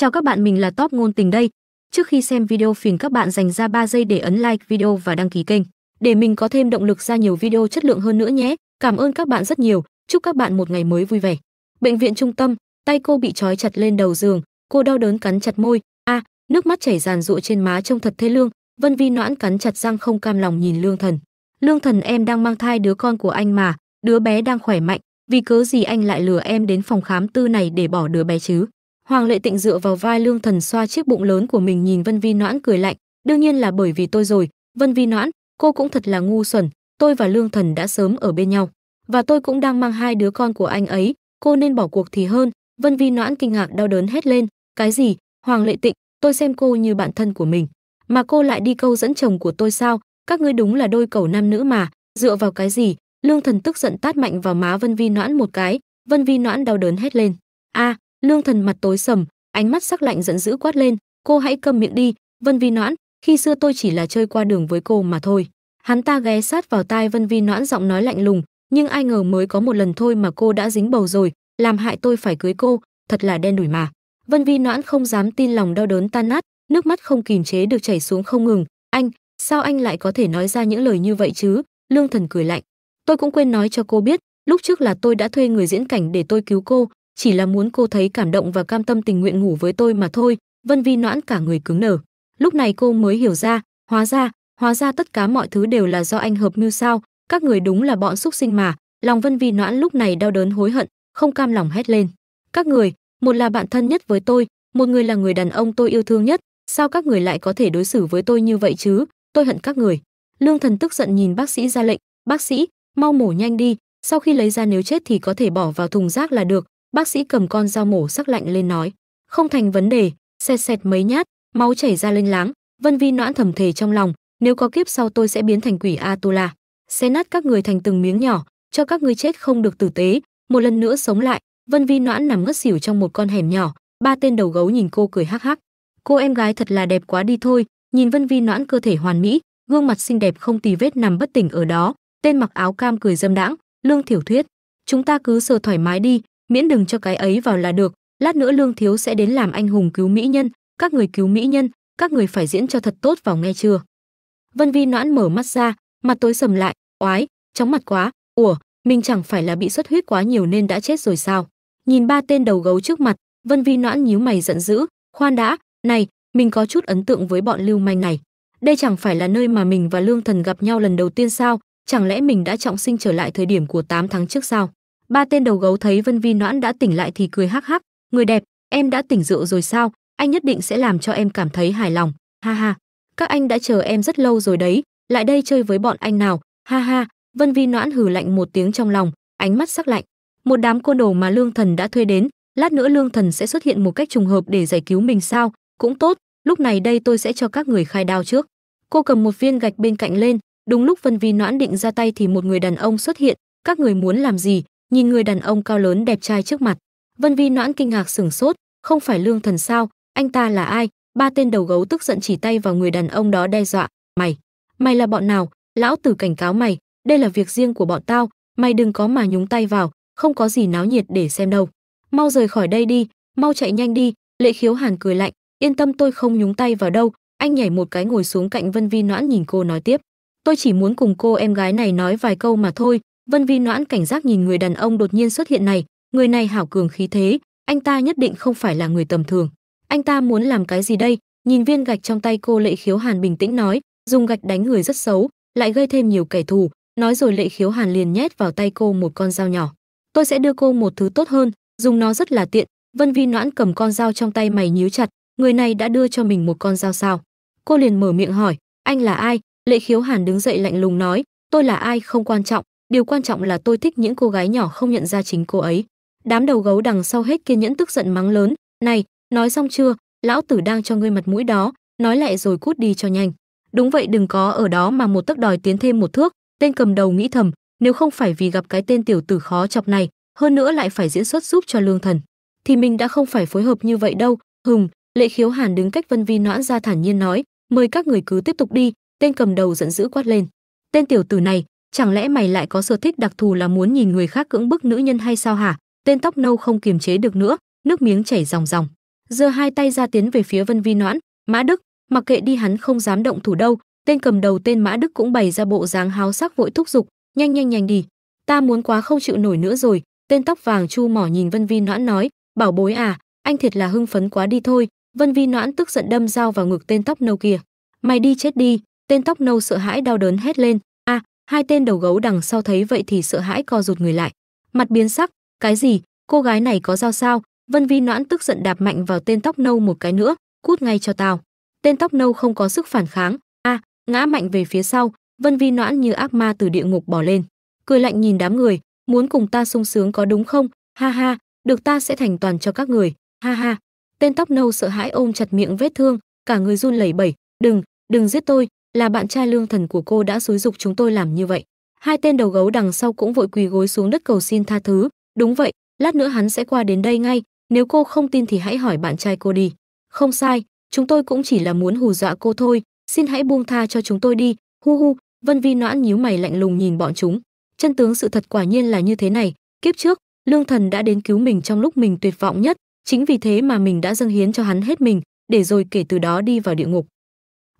Chào các bạn, mình là Top ngôn tình đây. Trước khi xem video phiền các bạn dành ra 3 giây để ấn like video và đăng ký kênh để mình có thêm động lực ra nhiều video chất lượng hơn nữa nhé. Cảm ơn các bạn rất nhiều. Chúc các bạn một ngày mới vui vẻ. Bệnh viện trung tâm, tay cô bị trói chặt lên đầu giường, cô đau đớn cắn chặt môi, a, à, nước mắt chảy ràn rụa trên má trông thật thê lương. Vân Vi noãn cắn chặt răng không cam lòng nhìn Lương Thần. Lương Thần em đang mang thai đứa con của anh mà, đứa bé đang khỏe mạnh, vì cớ gì anh lại lừa em đến phòng khám tư này để bỏ đứa bé chứ? Hoàng Lệ Tịnh dựa vào vai Lương Thần xoa chiếc bụng lớn của mình nhìn Vân Vi Noãn cười lạnh, đương nhiên là bởi vì tôi rồi, Vân Vi Noãn, cô cũng thật là ngu xuẩn, tôi và Lương Thần đã sớm ở bên nhau, và tôi cũng đang mang hai đứa con của anh ấy, cô nên bỏ cuộc thì hơn. Vân Vi Noãn kinh ngạc đau đớn hét lên, cái gì? Hoàng Lệ Tịnh, tôi xem cô như bạn thân của mình, mà cô lại đi câu dẫn chồng của tôi sao? Các ngươi đúng là đôi cầu nam nữ mà, dựa vào cái gì? Lương Thần tức giận tát mạnh vào má Vân Vi Noãn một cái, Vân Vi Noãn đau đớn hét lên. A, à, lương thần mặt tối sầm ánh mắt sắc lạnh giận dữ quát lên cô hãy câm miệng đi vân vi noãn khi xưa tôi chỉ là chơi qua đường với cô mà thôi hắn ta ghé sát vào tai vân vi noãn giọng nói lạnh lùng nhưng ai ngờ mới có một lần thôi mà cô đã dính bầu rồi làm hại tôi phải cưới cô thật là đen đủi mà vân vi noãn không dám tin lòng đau đớn tan nát nước mắt không kìm chế được chảy xuống không ngừng anh sao anh lại có thể nói ra những lời như vậy chứ lương thần cười lạnh tôi cũng quên nói cho cô biết lúc trước là tôi đã thuê người diễn cảnh để tôi cứu cô chỉ là muốn cô thấy cảm động và cam tâm tình nguyện ngủ với tôi mà thôi vân vi noãn cả người cứng nở lúc này cô mới hiểu ra hóa ra hóa ra tất cả mọi thứ đều là do anh hợp mưu sao các người đúng là bọn xúc sinh mà lòng vân vi noãn lúc này đau đớn hối hận không cam lòng hét lên các người một là bạn thân nhất với tôi một người là người đàn ông tôi yêu thương nhất sao các người lại có thể đối xử với tôi như vậy chứ tôi hận các người lương thần tức giận nhìn bác sĩ ra lệnh bác sĩ mau mổ nhanh đi sau khi lấy ra nếu chết thì có thể bỏ vào thùng rác là được bác sĩ cầm con dao mổ sắc lạnh lên nói không thành vấn đề xẹt xẹt mấy nhát máu chảy ra lênh láng vân vi noãn thầm thề trong lòng nếu có kiếp sau tôi sẽ biến thành quỷ atula xé nát các người thành từng miếng nhỏ cho các ngươi chết không được tử tế một lần nữa sống lại vân vi noãn nằm ngất xỉu trong một con hẻm nhỏ ba tên đầu gấu nhìn cô cười hắc hắc cô em gái thật là đẹp quá đi thôi nhìn vân vi noãn cơ thể hoàn mỹ gương mặt xinh đẹp không tì vết nằm bất tỉnh ở đó tên mặc áo cam cười dâm đãng lương thiểu thuyết chúng ta cứ sờ thoải mái đi miễn đừng cho cái ấy vào là được lát nữa lương thiếu sẽ đến làm anh hùng cứu mỹ nhân các người cứu mỹ nhân các người phải diễn cho thật tốt vào nghe chưa vân vi noãn mở mắt ra mặt tối sầm lại oái chóng mặt quá ủa mình chẳng phải là bị xuất huyết quá nhiều nên đã chết rồi sao nhìn ba tên đầu gấu trước mặt vân vi noãn nhíu mày giận dữ khoan đã này mình có chút ấn tượng với bọn lưu manh này đây chẳng phải là nơi mà mình và lương thần gặp nhau lần đầu tiên sao chẳng lẽ mình đã trọng sinh trở lại thời điểm của 8 tháng trước sao Ba tên đầu gấu thấy Vân Vi Noãn đã tỉnh lại thì cười hắc hắc, "Người đẹp, em đã tỉnh rượu rồi sao? Anh nhất định sẽ làm cho em cảm thấy hài lòng." Ha ha. Các anh đã chờ em rất lâu rồi đấy, lại đây chơi với bọn anh nào. Ha ha. Vân Vi Noãn hừ lạnh một tiếng trong lòng, ánh mắt sắc lạnh. Một đám côn đồ mà Lương Thần đã thuê đến, lát nữa Lương Thần sẽ xuất hiện một cách trùng hợp để giải cứu mình sao? Cũng tốt, lúc này đây tôi sẽ cho các người khai đao trước. Cô cầm một viên gạch bên cạnh lên, đúng lúc Vân Vi Noãn định ra tay thì một người đàn ông xuất hiện, các người muốn làm gì? Nhìn người đàn ông cao lớn đẹp trai trước mặt, Vân Vi Noãn kinh ngạc sửng sốt, không phải Lương Thần sao, anh ta là ai? Ba tên đầu gấu tức giận chỉ tay vào người đàn ông đó đe dọa, "Mày, mày là bọn nào? Lão tử cảnh cáo mày, đây là việc riêng của bọn tao, mày đừng có mà nhúng tay vào, không có gì náo nhiệt để xem đâu. Mau rời khỏi đây đi, mau chạy nhanh đi." Lệ Khiếu Hàn cười lạnh, "Yên tâm tôi không nhúng tay vào đâu." Anh nhảy một cái ngồi xuống cạnh Vân Vi Noãn nhìn cô nói tiếp, "Tôi chỉ muốn cùng cô em gái này nói vài câu mà thôi, Vân Vi Noãn cảnh giác nhìn người đàn ông đột nhiên xuất hiện này, người này hảo cường khí thế, anh ta nhất định không phải là người tầm thường. Anh ta muốn làm cái gì đây? Nhìn viên gạch trong tay cô Lệ Khiếu Hàn bình tĩnh nói, dùng gạch đánh người rất xấu, lại gây thêm nhiều kẻ thù, nói rồi Lệ Khiếu Hàn liền nhét vào tay cô một con dao nhỏ. Tôi sẽ đưa cô một thứ tốt hơn, dùng nó rất là tiện. Vân Vi Noãn cầm con dao trong tay mày nhíu chặt, người này đã đưa cho mình một con dao sao? Cô liền mở miệng hỏi, anh là ai? Lệ Khiếu Hàn đứng dậy lạnh lùng nói, tôi là ai không quan trọng, Điều quan trọng là tôi thích những cô gái nhỏ không nhận ra chính cô ấy. Đám đầu gấu đằng sau hết kiên nhẫn tức giận mắng lớn, "Này, nói xong chưa, lão tử đang cho ngươi mặt mũi đó, nói lại rồi cút đi cho nhanh." Đúng vậy đừng có ở đó mà một tấc đòi tiến thêm một thước, tên cầm đầu nghĩ thầm, nếu không phải vì gặp cái tên tiểu tử khó chọc này, hơn nữa lại phải diễn xuất giúp cho lương thần, thì mình đã không phải phối hợp như vậy đâu. hùng Lệ Khiếu Hàn đứng cách Vân Vi Noãn ra thản nhiên nói, mời các người cứ tiếp tục đi, tên cầm đầu giận dữ quát lên. Tên tiểu tử này, chẳng lẽ mày lại có sở thích đặc thù là muốn nhìn người khác cưỡng bức nữ nhân hay sao hả tên tóc nâu không kiềm chế được nữa nước miếng chảy ròng ròng giơ hai tay ra tiến về phía vân vi noãn mã đức mặc kệ đi hắn không dám động thủ đâu tên cầm đầu tên mã đức cũng bày ra bộ dáng háo sắc vội thúc giục nhanh nhanh nhanh đi ta muốn quá không chịu nổi nữa rồi tên tóc vàng chu mỏ nhìn vân vi noãn nói bảo bối à anh thiệt là hưng phấn quá đi thôi vân vi noãn tức giận đâm dao vào ngực tên tóc nâu kia mày đi chết đi tên tóc nâu sợ hãi đau đớn hét lên Hai tên đầu gấu đằng sau thấy vậy thì sợ hãi co rụt người lại, mặt biến sắc, cái gì, cô gái này có dao sao? Vân Vi Noãn tức giận đạp mạnh vào tên tóc nâu một cái nữa, cút ngay cho tao. Tên tóc nâu không có sức phản kháng, a, à, ngã mạnh về phía sau, Vân Vi Noãn như ác ma từ địa ngục bỏ lên, cười lạnh nhìn đám người, muốn cùng ta sung sướng có đúng không? Ha ha, được ta sẽ thành toàn cho các người, ha ha. Tên tóc nâu sợ hãi ôm chặt miệng vết thương, cả người run lẩy bẩy, "Đừng, đừng giết tôi, là bạn trai lương thần của cô đã xúi dục chúng tôi làm như vậy. Hai tên đầu gấu đằng sau cũng vội quỳ gối xuống đất cầu xin tha thứ. Đúng vậy, lát nữa hắn sẽ qua đến đây ngay, nếu cô không tin thì hãy hỏi bạn trai cô đi. Không sai, chúng tôi cũng chỉ là muốn hù dọa cô thôi, xin hãy buông tha cho chúng tôi đi. Hu hu, Vân Vi noãn nhíu mày lạnh lùng nhìn bọn chúng. Chân tướng sự thật quả nhiên là như thế này, kiếp trước, Lương Thần đã đến cứu mình trong lúc mình tuyệt vọng nhất, chính vì thế mà mình đã dâng hiến cho hắn hết mình, để rồi kể từ đó đi vào địa ngục.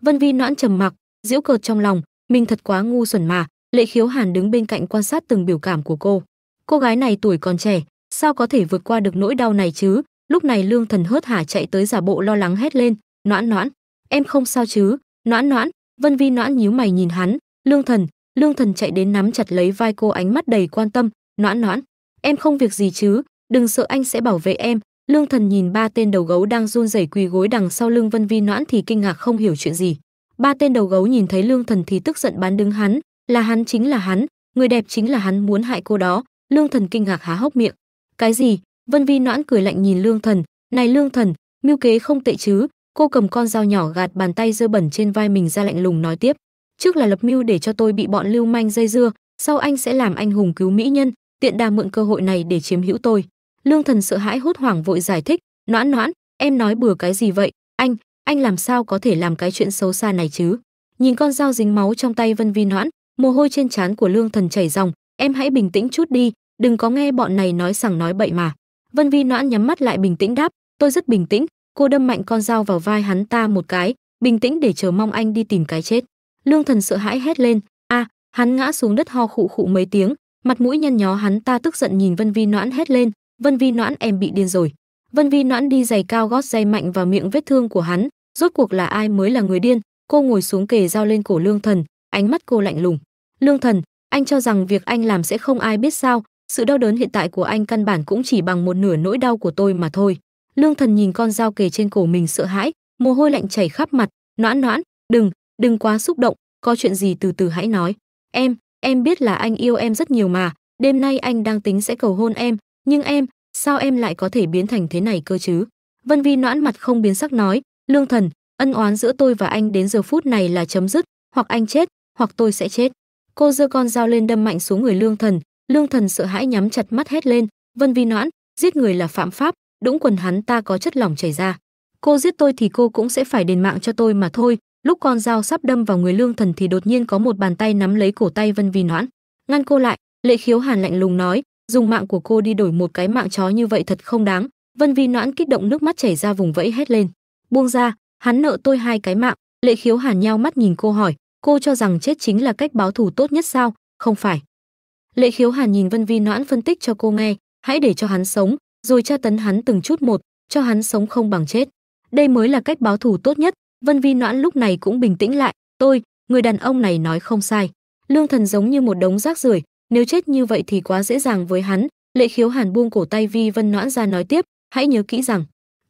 Vân Vi noãn trầm mặc, giễu cợt trong lòng mình thật quá ngu xuẩn mà lệ khiếu hàn đứng bên cạnh quan sát từng biểu cảm của cô cô gái này tuổi còn trẻ sao có thể vượt qua được nỗi đau này chứ lúc này lương thần hớt hả chạy tới giả bộ lo lắng hét lên noãn noãn em không sao chứ noãn noãn vân vi noãn nhíu mày nhìn hắn lương thần lương thần chạy đến nắm chặt lấy vai cô ánh mắt đầy quan tâm noãn noãn em không việc gì chứ đừng sợ anh sẽ bảo vệ em lương thần nhìn ba tên đầu gấu đang run rẩy quỳ gối đằng sau lưng vân vi noãn thì kinh ngạc không hiểu chuyện gì Ba tên đầu gấu nhìn thấy Lương Thần thì tức giận bán đứng hắn, là hắn chính là hắn, người đẹp chính là hắn muốn hại cô đó. Lương Thần kinh ngạc há hốc miệng. Cái gì? Vân Vi noãn cười lạnh nhìn Lương Thần, "Này Lương Thần, mưu kế không tệ chứ?" Cô cầm con dao nhỏ gạt bàn tay dơ bẩn trên vai mình ra lạnh lùng nói tiếp, "Trước là lập mưu để cho tôi bị bọn lưu manh dây dưa, sau anh sẽ làm anh hùng cứu mỹ nhân, tiện đà mượn cơ hội này để chiếm hữu tôi." Lương Thần sợ hãi hốt hoảng vội giải thích, "Noãn Noãn, em nói bừa cái gì vậy? Anh, anh làm sao có thể làm cái chuyện xấu xa này chứ nhìn con dao dính máu trong tay vân vi noãn mồ hôi trên trán của lương thần chảy ròng em hãy bình tĩnh chút đi đừng có nghe bọn này nói sằng nói bậy mà vân vi noãn nhắm mắt lại bình tĩnh đáp tôi rất bình tĩnh cô đâm mạnh con dao vào vai hắn ta một cái bình tĩnh để chờ mong anh đi tìm cái chết lương thần sợ hãi hét lên a hắn ngã xuống đất ho khụ khụ mấy tiếng mặt mũi nhăn nhó hắn ta tức giận nhìn vân vi noãn hét lên vân vi noãn em bị điên rồi vân vi noãn đi giày cao gót dây mạnh vào miệng vết thương của hắn rốt cuộc là ai mới là người điên cô ngồi xuống kề dao lên cổ lương thần ánh mắt cô lạnh lùng lương thần anh cho rằng việc anh làm sẽ không ai biết sao sự đau đớn hiện tại của anh căn bản cũng chỉ bằng một nửa nỗi đau của tôi mà thôi lương thần nhìn con dao kề trên cổ mình sợ hãi mồ hôi lạnh chảy khắp mặt noãn noãn đừng đừng quá xúc động có chuyện gì từ từ hãy nói em em biết là anh yêu em rất nhiều mà đêm nay anh đang tính sẽ cầu hôn em nhưng em sao em lại có thể biến thành thế này cơ chứ vân vi noãn mặt không biến sắc nói Lương Thần, ân oán giữa tôi và anh đến giờ phút này là chấm dứt, hoặc anh chết, hoặc tôi sẽ chết. Cô giơ con dao lên đâm mạnh xuống người Lương Thần, Lương Thần sợ hãi nhắm chặt mắt hét lên, "Vân Vi Noãn, giết người là phạm pháp, đũng quần hắn ta có chất lỏng chảy ra. Cô giết tôi thì cô cũng sẽ phải đền mạng cho tôi mà thôi." Lúc con dao sắp đâm vào người Lương Thần thì đột nhiên có một bàn tay nắm lấy cổ tay Vân Vi Noãn, ngăn cô lại, Lệ Khiếu Hàn lạnh lùng nói, "Dùng mạng của cô đi đổi một cái mạng chó như vậy thật không đáng." Vân Vi Noãn kích động nước mắt chảy ra vùng vẫy hét lên buông ra hắn nợ tôi hai cái mạng lệ khiếu hàn nhao mắt nhìn cô hỏi cô cho rằng chết chính là cách báo thù tốt nhất sao không phải lệ khiếu hàn nhìn vân vi noãn phân tích cho cô nghe hãy để cho hắn sống rồi tra tấn hắn từng chút một cho hắn sống không bằng chết đây mới là cách báo thù tốt nhất vân vi noãn lúc này cũng bình tĩnh lại tôi người đàn ông này nói không sai lương thần giống như một đống rác rưởi nếu chết như vậy thì quá dễ dàng với hắn lệ khiếu hàn buông cổ tay vi vân noãn ra nói tiếp hãy nhớ kỹ rằng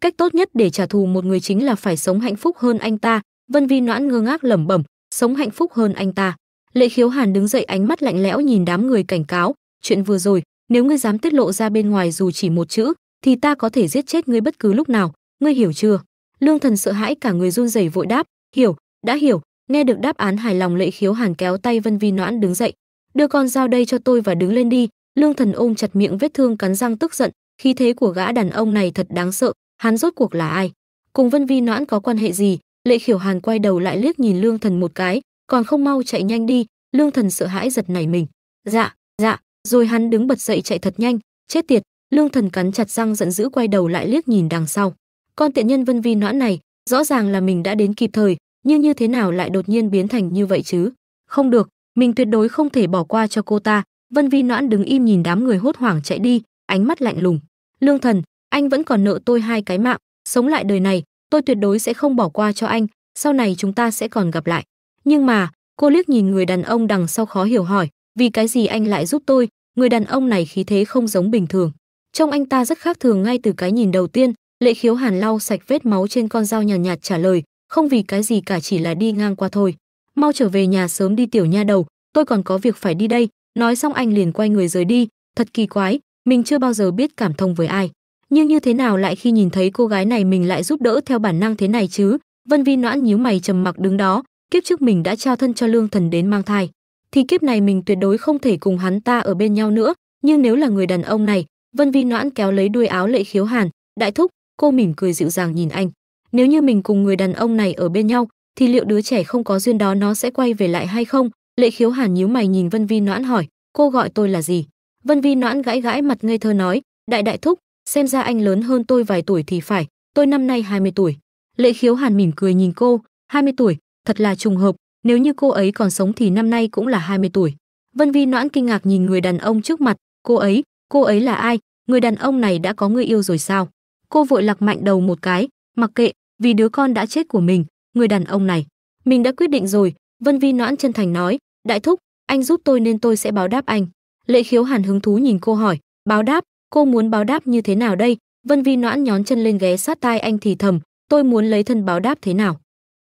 cách tốt nhất để trả thù một người chính là phải sống hạnh phúc hơn anh ta vân vi noãn ngơ ngác lẩm bẩm sống hạnh phúc hơn anh ta lệ khiếu hàn đứng dậy ánh mắt lạnh lẽo nhìn đám người cảnh cáo chuyện vừa rồi nếu ngươi dám tiết lộ ra bên ngoài dù chỉ một chữ thì ta có thể giết chết ngươi bất cứ lúc nào ngươi hiểu chưa lương thần sợ hãi cả người run rẩy vội đáp hiểu đã hiểu nghe được đáp án hài lòng lệ khiếu hàn kéo tay vân vi noãn đứng dậy đưa con dao đây cho tôi và đứng lên đi lương thần ôm chặt miệng vết thương cắn răng tức giận khí thế của gã đàn ông này thật đáng sợ hắn rốt cuộc là ai cùng vân vi noãn có quan hệ gì lệ khiểu hàn quay đầu lại liếc nhìn lương thần một cái còn không mau chạy nhanh đi lương thần sợ hãi giật nảy mình dạ dạ rồi hắn đứng bật dậy chạy thật nhanh chết tiệt lương thần cắn chặt răng giận dữ quay đầu lại liếc nhìn đằng sau con tiện nhân vân vi noãn này rõ ràng là mình đã đến kịp thời nhưng như thế nào lại đột nhiên biến thành như vậy chứ không được mình tuyệt đối không thể bỏ qua cho cô ta vân vi noãn đứng im nhìn đám người hốt hoảng chạy đi ánh mắt lạnh lùng lương thần anh vẫn còn nợ tôi hai cái mạng, sống lại đời này, tôi tuyệt đối sẽ không bỏ qua cho anh, sau này chúng ta sẽ còn gặp lại. Nhưng mà, cô liếc nhìn người đàn ông đằng sau khó hiểu hỏi, vì cái gì anh lại giúp tôi, người đàn ông này khí thế không giống bình thường. trông anh ta rất khác thường ngay từ cái nhìn đầu tiên, Lệ Khiếu Hàn lau sạch vết máu trên con dao nhàn nhạt, nhạt trả lời, không vì cái gì cả chỉ là đi ngang qua thôi. Mau trở về nhà sớm đi tiểu nha đầu, tôi còn có việc phải đi đây. Nói xong anh liền quay người rời đi, thật kỳ quái, mình chưa bao giờ biết cảm thông với ai nhưng như thế nào lại khi nhìn thấy cô gái này mình lại giúp đỡ theo bản năng thế này chứ vân vi noãn nhíu mày trầm mặc đứng đó kiếp trước mình đã trao thân cho lương thần đến mang thai thì kiếp này mình tuyệt đối không thể cùng hắn ta ở bên nhau nữa nhưng nếu là người đàn ông này vân vi noãn kéo lấy đuôi áo lệ khiếu hàn đại thúc cô mỉm cười dịu dàng nhìn anh nếu như mình cùng người đàn ông này ở bên nhau thì liệu đứa trẻ không có duyên đó nó sẽ quay về lại hay không lệ khiếu hàn nhíu mày nhìn vân vi noãn hỏi cô gọi tôi là gì vân vi noãn gãi gãi mặt ngây thơ nói đại đại thúc xem ra anh lớn hơn tôi vài tuổi thì phải, tôi năm nay 20 tuổi. Lệ Khiếu Hàn mỉm cười nhìn cô, 20 tuổi, thật là trùng hợp, nếu như cô ấy còn sống thì năm nay cũng là 20 tuổi. Vân Vi Noãn kinh ngạc nhìn người đàn ông trước mặt, cô ấy, cô ấy là ai, người đàn ông này đã có người yêu rồi sao? Cô vội lạc mạnh đầu một cái, mặc kệ, vì đứa con đã chết của mình, người đàn ông này. Mình đã quyết định rồi, Vân Vi Noãn chân thành nói, đại thúc, anh giúp tôi nên tôi sẽ báo đáp anh. Lệ Khiếu Hàn hứng thú nhìn cô hỏi, báo đáp, cô muốn báo đáp như thế nào đây vân vi noãn nhón chân lên ghé sát tai anh thì thầm tôi muốn lấy thân báo đáp thế nào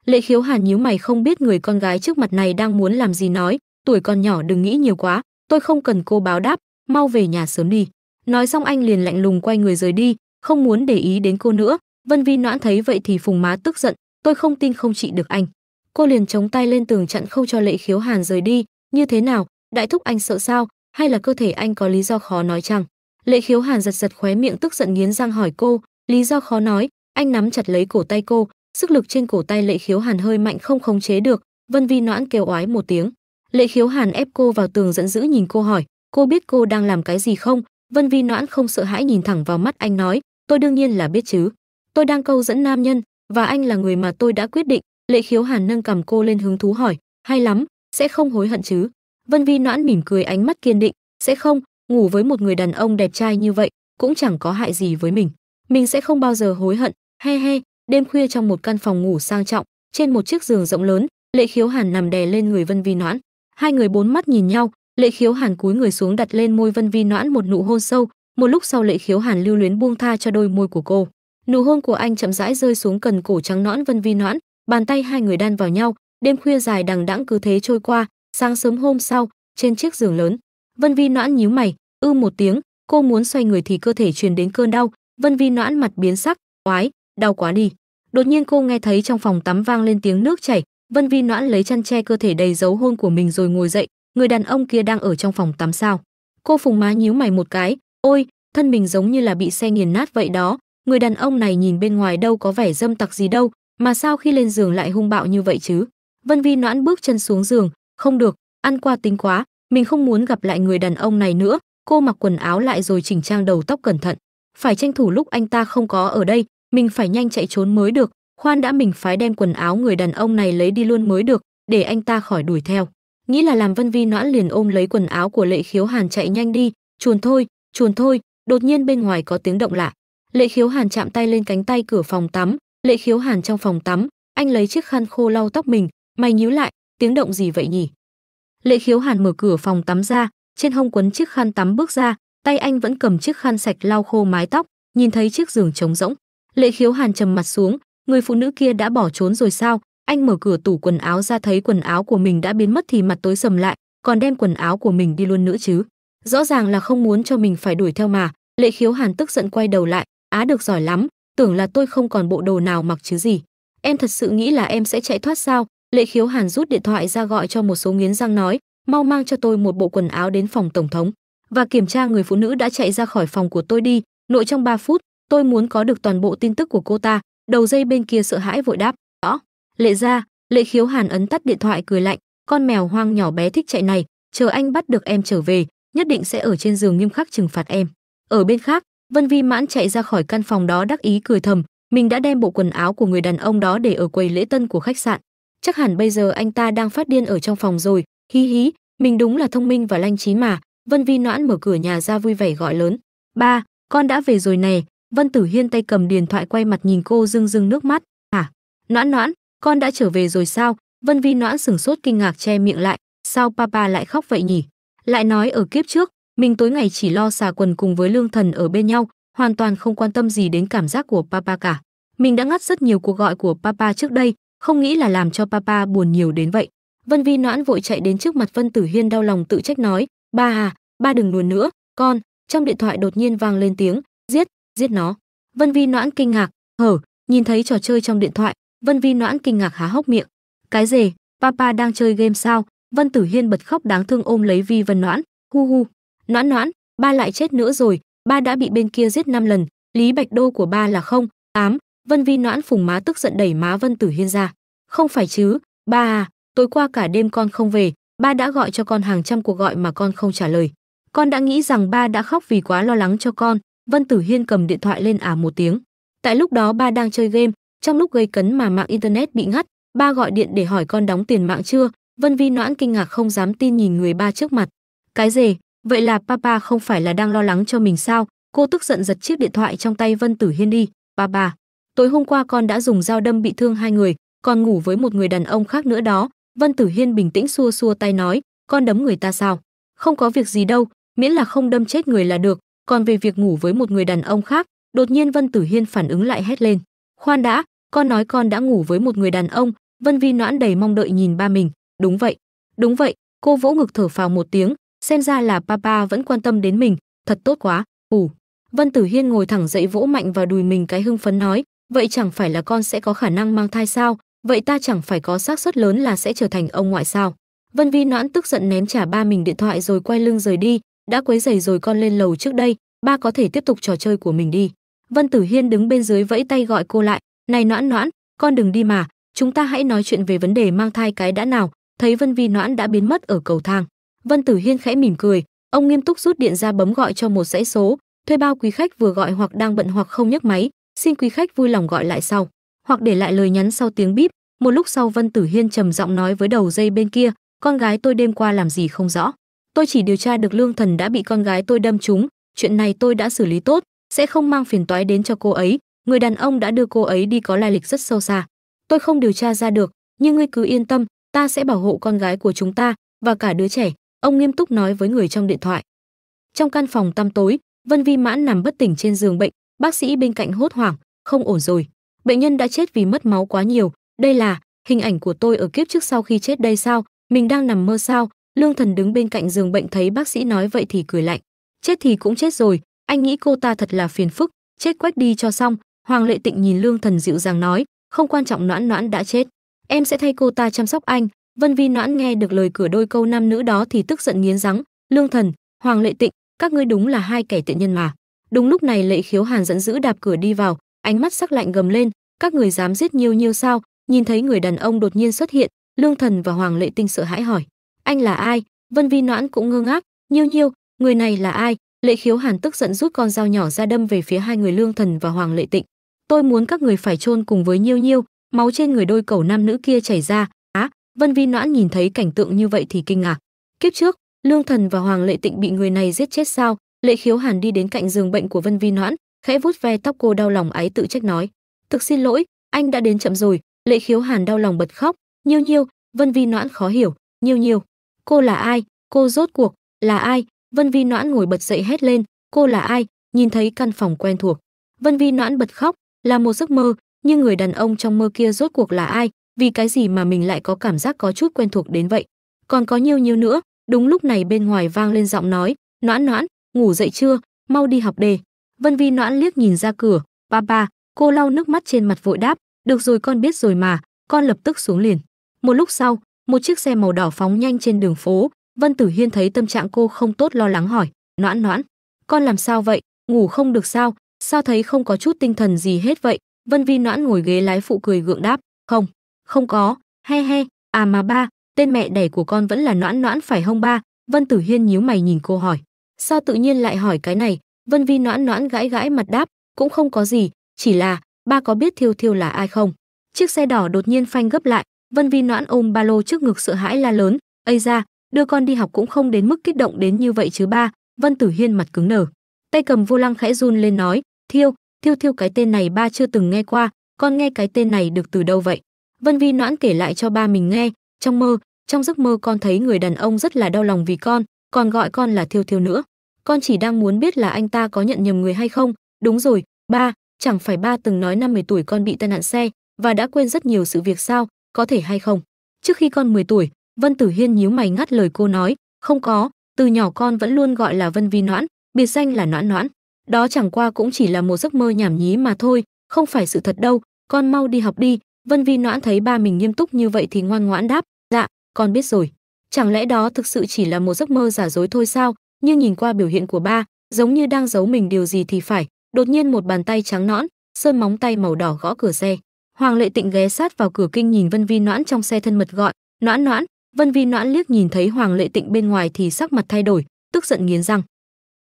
lệ khiếu hàn nhíu mày không biết người con gái trước mặt này đang muốn làm gì nói tuổi còn nhỏ đừng nghĩ nhiều quá tôi không cần cô báo đáp mau về nhà sớm đi nói xong anh liền lạnh lùng quay người rời đi không muốn để ý đến cô nữa vân vi noãn thấy vậy thì phùng má tức giận tôi không tin không trị được anh cô liền chống tay lên tường chặn khâu cho lệ khiếu hàn rời đi như thế nào đại thúc anh sợ sao hay là cơ thể anh có lý do khó nói chăng Lệ khiếu hàn giật giật khóe miệng tức giận nghiến răng hỏi cô, lý do khó nói, anh nắm chặt lấy cổ tay cô, sức lực trên cổ tay lệ khiếu hàn hơi mạnh không khống chế được, vân vi noãn kêu oái một tiếng. Lệ khiếu hàn ép cô vào tường giận dữ nhìn cô hỏi, cô biết cô đang làm cái gì không? Vân vi noãn không sợ hãi nhìn thẳng vào mắt anh nói, tôi đương nhiên là biết chứ. Tôi đang câu dẫn nam nhân, và anh là người mà tôi đã quyết định. Lệ khiếu hàn nâng cầm cô lên hứng thú hỏi, hay lắm, sẽ không hối hận chứ. Vân vi noãn mỉm cười ánh mắt kiên định, sẽ không, ngủ với một người đàn ông đẹp trai như vậy cũng chẳng có hại gì với mình mình sẽ không bao giờ hối hận he he đêm khuya trong một căn phòng ngủ sang trọng trên một chiếc giường rộng lớn lệ khiếu hàn nằm đè lên người vân vi noãn hai người bốn mắt nhìn nhau lệ khiếu hàn cúi người xuống đặt lên môi vân vi noãn một nụ hôn sâu một lúc sau lệ khiếu hàn lưu luyến buông tha cho đôi môi của cô nụ hôn của anh chậm rãi rơi xuống cần cổ trắng nõn vân vi noãn bàn tay hai người đan vào nhau đêm khuya dài đằng đẵng cứ thế trôi qua sáng sớm hôm sau trên chiếc giường lớn vân vi noãn nhíu mày ư một tiếng cô muốn xoay người thì cơ thể truyền đến cơn đau vân vi noãn mặt biến sắc oái đau quá đi đột nhiên cô nghe thấy trong phòng tắm vang lên tiếng nước chảy vân vi noãn lấy chăn che cơ thể đầy dấu hôn của mình rồi ngồi dậy người đàn ông kia đang ở trong phòng tắm sao cô phùng má nhíu mày một cái ôi thân mình giống như là bị xe nghiền nát vậy đó người đàn ông này nhìn bên ngoài đâu có vẻ dâm tặc gì đâu mà sao khi lên giường lại hung bạo như vậy chứ vân vi noãn bước chân xuống giường không được ăn qua tính quá mình không muốn gặp lại người đàn ông này nữa cô mặc quần áo lại rồi chỉnh trang đầu tóc cẩn thận phải tranh thủ lúc anh ta không có ở đây mình phải nhanh chạy trốn mới được khoan đã mình phái đem quần áo người đàn ông này lấy đi luôn mới được để anh ta khỏi đuổi theo nghĩ là làm vân vi noãn liền ôm lấy quần áo của lệ khiếu hàn chạy nhanh đi chuồn thôi chuồn thôi đột nhiên bên ngoài có tiếng động lạ lệ khiếu hàn chạm tay lên cánh tay cửa phòng tắm lệ khiếu hàn trong phòng tắm anh lấy chiếc khăn khô lau tóc mình mày nhíu lại tiếng động gì vậy nhỉ lệ khiếu hàn mở cửa phòng tắm ra trên hông quấn chiếc khăn tắm bước ra, tay anh vẫn cầm chiếc khăn sạch lau khô mái tóc, nhìn thấy chiếc giường trống rỗng. Lệ Khiếu Hàn trầm mặt xuống, người phụ nữ kia đã bỏ trốn rồi sao? Anh mở cửa tủ quần áo ra thấy quần áo của mình đã biến mất thì mặt tối sầm lại, còn đem quần áo của mình đi luôn nữa chứ? Rõ ràng là không muốn cho mình phải đuổi theo mà. Lệ Khiếu Hàn tức giận quay đầu lại, á được giỏi lắm, tưởng là tôi không còn bộ đồ nào mặc chứ gì. Em thật sự nghĩ là em sẽ chạy thoát sao? Lệ Khiếu Hàn rút điện thoại ra gọi cho một số nghiến răng nói, mau mang cho tôi một bộ quần áo đến phòng tổng thống và kiểm tra người phụ nữ đã chạy ra khỏi phòng của tôi đi, nội trong 3 phút, tôi muốn có được toàn bộ tin tức của cô ta." Đầu dây bên kia sợ hãi vội đáp, "Rõ." Lệ ra, Lệ Khiếu Hàn ấn tắt điện thoại cười lạnh, con mèo hoang nhỏ bé thích chạy này, chờ anh bắt được em trở về, nhất định sẽ ở trên giường nghiêm khắc trừng phạt em. Ở bên khác, Vân Vi Mãn chạy ra khỏi căn phòng đó đắc ý cười thầm, mình đã đem bộ quần áo của người đàn ông đó để ở quầy lễ tân của khách sạn. Chắc hẳn bây giờ anh ta đang phát điên ở trong phòng rồi, Hí hí, mình đúng là thông minh và lanh trí mà. Vân Vi Noãn mở cửa nhà ra vui vẻ gọi lớn. Ba, con đã về rồi này. Vân Tử Hiên tay cầm điện thoại quay mặt nhìn cô rưng rưng nước mắt. Hả? Noãn Noãn, con đã trở về rồi sao? Vân Vi Noãn sửng sốt kinh ngạc che miệng lại. Sao papa lại khóc vậy nhỉ? Lại nói ở kiếp trước, mình tối ngày chỉ lo xà quần cùng với lương thần ở bên nhau, hoàn toàn không quan tâm gì đến cảm giác của papa cả. Mình đã ngắt rất nhiều cuộc gọi của papa trước đây, không nghĩ là làm cho papa buồn nhiều đến vậy. Vân Vi Noãn vội chạy đến trước mặt Vân Tử Hiên đau lòng tự trách nói, "Ba à, ba đừng luồn nữa, con." Trong điện thoại đột nhiên vang lên tiếng, "Giết, giết nó." Vân Vi Noãn kinh ngạc, hở, nhìn thấy trò chơi trong điện thoại, Vân Vi Noãn kinh ngạc há hốc miệng. "Cái gì? Papa đang chơi game sao?" Vân Tử Hiên bật khóc đáng thương ôm lấy Vi Vân Noãn, "Hu hu, Noãn Noãn, ba lại chết nữa rồi, ba đã bị bên kia giết năm lần, Lý Bạch Đô của ba là không." Ám, Vân Vi Noãn phùng má tức giận đẩy má Vân Tử Hiên ra. "Không phải chứ, ba à, Tối qua cả đêm con không về, ba đã gọi cho con hàng trăm cuộc gọi mà con không trả lời. Con đã nghĩ rằng ba đã khóc vì quá lo lắng cho con, Vân Tử Hiên cầm điện thoại lên ả à một tiếng. Tại lúc đó ba đang chơi game, trong lúc gây cấn mà mạng internet bị ngắt, ba gọi điện để hỏi con đóng tiền mạng chưa, Vân Vi noãn kinh ngạc không dám tin nhìn người ba trước mặt. Cái gì? Vậy là papa không phải là đang lo lắng cho mình sao? Cô tức giận giật chiếc điện thoại trong tay Vân Tử Hiên đi. Papa, tối hôm qua con đã dùng dao đâm bị thương hai người, còn ngủ với một người đàn ông khác nữa đó, Vân Tử Hiên bình tĩnh xua xua tay nói, con đấm người ta sao? Không có việc gì đâu, miễn là không đâm chết người là được, còn về việc ngủ với một người đàn ông khác, đột nhiên Vân Tử Hiên phản ứng lại hét lên. Khoan đã, con nói con đã ngủ với một người đàn ông, Vân Vi noãn đầy mong đợi nhìn ba mình, đúng vậy, đúng vậy, cô vỗ ngực thở phào một tiếng, xem ra là papa vẫn quan tâm đến mình, thật tốt quá, ủ. Vân Tử Hiên ngồi thẳng dậy vỗ mạnh vào đùi mình cái hưng phấn nói, vậy chẳng phải là con sẽ có khả năng mang thai sao, vậy ta chẳng phải có xác suất lớn là sẽ trở thành ông ngoại sao vân vi noãn tức giận ném trả ba mình điện thoại rồi quay lưng rời đi đã quấy giày rồi con lên lầu trước đây ba có thể tiếp tục trò chơi của mình đi vân tử hiên đứng bên dưới vẫy tay gọi cô lại này noãn noãn con đừng đi mà chúng ta hãy nói chuyện về vấn đề mang thai cái đã nào thấy vân vi noãn đã biến mất ở cầu thang vân tử hiên khẽ mỉm cười ông nghiêm túc rút điện ra bấm gọi cho một dãy số thuê bao quý khách vừa gọi hoặc đang bận hoặc không nhấc máy xin quý khách vui lòng gọi lại sau hoặc để lại lời nhắn sau tiếng bíp một lúc sau vân tử hiên trầm giọng nói với đầu dây bên kia con gái tôi đêm qua làm gì không rõ tôi chỉ điều tra được lương thần đã bị con gái tôi đâm trúng chuyện này tôi đã xử lý tốt sẽ không mang phiền toái đến cho cô ấy người đàn ông đã đưa cô ấy đi có lai lịch rất sâu xa tôi không điều tra ra được nhưng ngươi cứ yên tâm ta sẽ bảo hộ con gái của chúng ta và cả đứa trẻ ông nghiêm túc nói với người trong điện thoại trong căn phòng tăm tối vân vi mãn nằm bất tỉnh trên giường bệnh bác sĩ bên cạnh hốt hoảng không ổn rồi bệnh nhân đã chết vì mất máu quá nhiều đây là hình ảnh của tôi ở kiếp trước sau khi chết đây sao mình đang nằm mơ sao lương thần đứng bên cạnh giường bệnh thấy bác sĩ nói vậy thì cười lạnh chết thì cũng chết rồi anh nghĩ cô ta thật là phiền phức chết quách đi cho xong hoàng lệ tịnh nhìn lương thần dịu dàng nói không quan trọng noãn noãn đã chết em sẽ thay cô ta chăm sóc anh vân vi noãn nghe được lời cửa đôi câu nam nữ đó thì tức giận nghiến răng lương thần hoàng lệ tịnh các ngươi đúng là hai kẻ tiện nhân mà đúng lúc này lệ khiếu hàn dẫn dữ đạp cửa đi vào ánh mắt sắc lạnh gầm lên các người dám giết nhiêu nhiêu sao nhìn thấy người đàn ông đột nhiên xuất hiện lương thần và hoàng lệ tinh sợ hãi hỏi anh là ai vân vi noãn cũng ngơ ngác nhiêu nhiêu người này là ai lệ khiếu hàn tức giận rút con dao nhỏ ra đâm về phía hai người lương thần và hoàng lệ tịnh tôi muốn các người phải chôn cùng với nhiêu nhiêu máu trên người đôi cầu nam nữ kia chảy ra á à, vân vi noãn nhìn thấy cảnh tượng như vậy thì kinh ngạc kiếp trước lương thần và hoàng lệ tịnh bị người này giết chết sao lệ khiếu hàn đi đến cạnh giường bệnh của vân vi noãn khẽ vuốt ve tóc cô đau lòng ấy tự trách nói thực xin lỗi anh đã đến chậm rồi lệ khiếu hàn đau lòng bật khóc nhiêu nhiêu vân vi noãn khó hiểu nhiêu nhiêu cô là ai cô rốt cuộc là ai vân vi noãn ngồi bật dậy hét lên cô là ai nhìn thấy căn phòng quen thuộc vân vi noãn bật khóc là một giấc mơ nhưng người đàn ông trong mơ kia rốt cuộc là ai vì cái gì mà mình lại có cảm giác có chút quen thuộc đến vậy còn có nhiều nhiều nữa đúng lúc này bên ngoài vang lên giọng nói noãn noãn ngủ dậy chưa mau đi học đề Vân Vi noãn liếc nhìn ra cửa, ba ba, cô lau nước mắt trên mặt vội đáp, được rồi con biết rồi mà, con lập tức xuống liền. Một lúc sau, một chiếc xe màu đỏ phóng nhanh trên đường phố, Vân Tử Hiên thấy tâm trạng cô không tốt lo lắng hỏi, noãn noãn, con làm sao vậy, ngủ không được sao, sao thấy không có chút tinh thần gì hết vậy, Vân Vi noãn ngồi ghế lái phụ cười gượng đáp, không, không có, he he, à mà ba, tên mẹ đẻ của con vẫn là noãn noãn phải không ba, Vân Tử Hiên nhíu mày nhìn cô hỏi, sao tự nhiên lại hỏi cái này, Vân Vi noãn noãn gãi gãi mặt đáp, cũng không có gì, chỉ là ba có biết Thiêu Thiêu là ai không? Chiếc xe đỏ đột nhiên phanh gấp lại, Vân Vi noãn ôm ba lô trước ngực sợ hãi la lớn, "Ây ra, đưa con đi học cũng không đến mức kích động đến như vậy chứ ba." Vân Tử Hiên mặt cứng nở, tay cầm vô lăng khẽ run lên nói, "Thiêu, Thiêu Thiêu cái tên này ba chưa từng nghe qua, con nghe cái tên này được từ đâu vậy?" Vân Vi noãn kể lại cho ba mình nghe, trong mơ, trong giấc mơ con thấy người đàn ông rất là đau lòng vì con, còn gọi con là Thiêu Thiêu nữa con chỉ đang muốn biết là anh ta có nhận nhầm người hay không. Đúng rồi, ba, chẳng phải ba từng nói năm 10 tuổi con bị tai nạn xe và đã quên rất nhiều sự việc sao, có thể hay không? Trước khi con 10 tuổi, Vân Tử Hiên nhíu mày ngắt lời cô nói, không có, từ nhỏ con vẫn luôn gọi là Vân Vi Noãn, biệt danh là Noãn Noãn. Đó chẳng qua cũng chỉ là một giấc mơ nhảm nhí mà thôi, không phải sự thật đâu, con mau đi học đi. Vân Vi Noãn thấy ba mình nghiêm túc như vậy thì ngoan ngoãn đáp, dạ, con biết rồi. Chẳng lẽ đó thực sự chỉ là một giấc mơ giả dối thôi sao? như nhìn qua biểu hiện của ba giống như đang giấu mình điều gì thì phải đột nhiên một bàn tay trắng nõn sơn móng tay màu đỏ gõ cửa xe hoàng lệ tịnh ghé sát vào cửa kinh nhìn vân vi noãn trong xe thân mật gọi noãn noãn vân vi noãn liếc nhìn thấy hoàng lệ tịnh bên ngoài thì sắc mặt thay đổi tức giận nghiến răng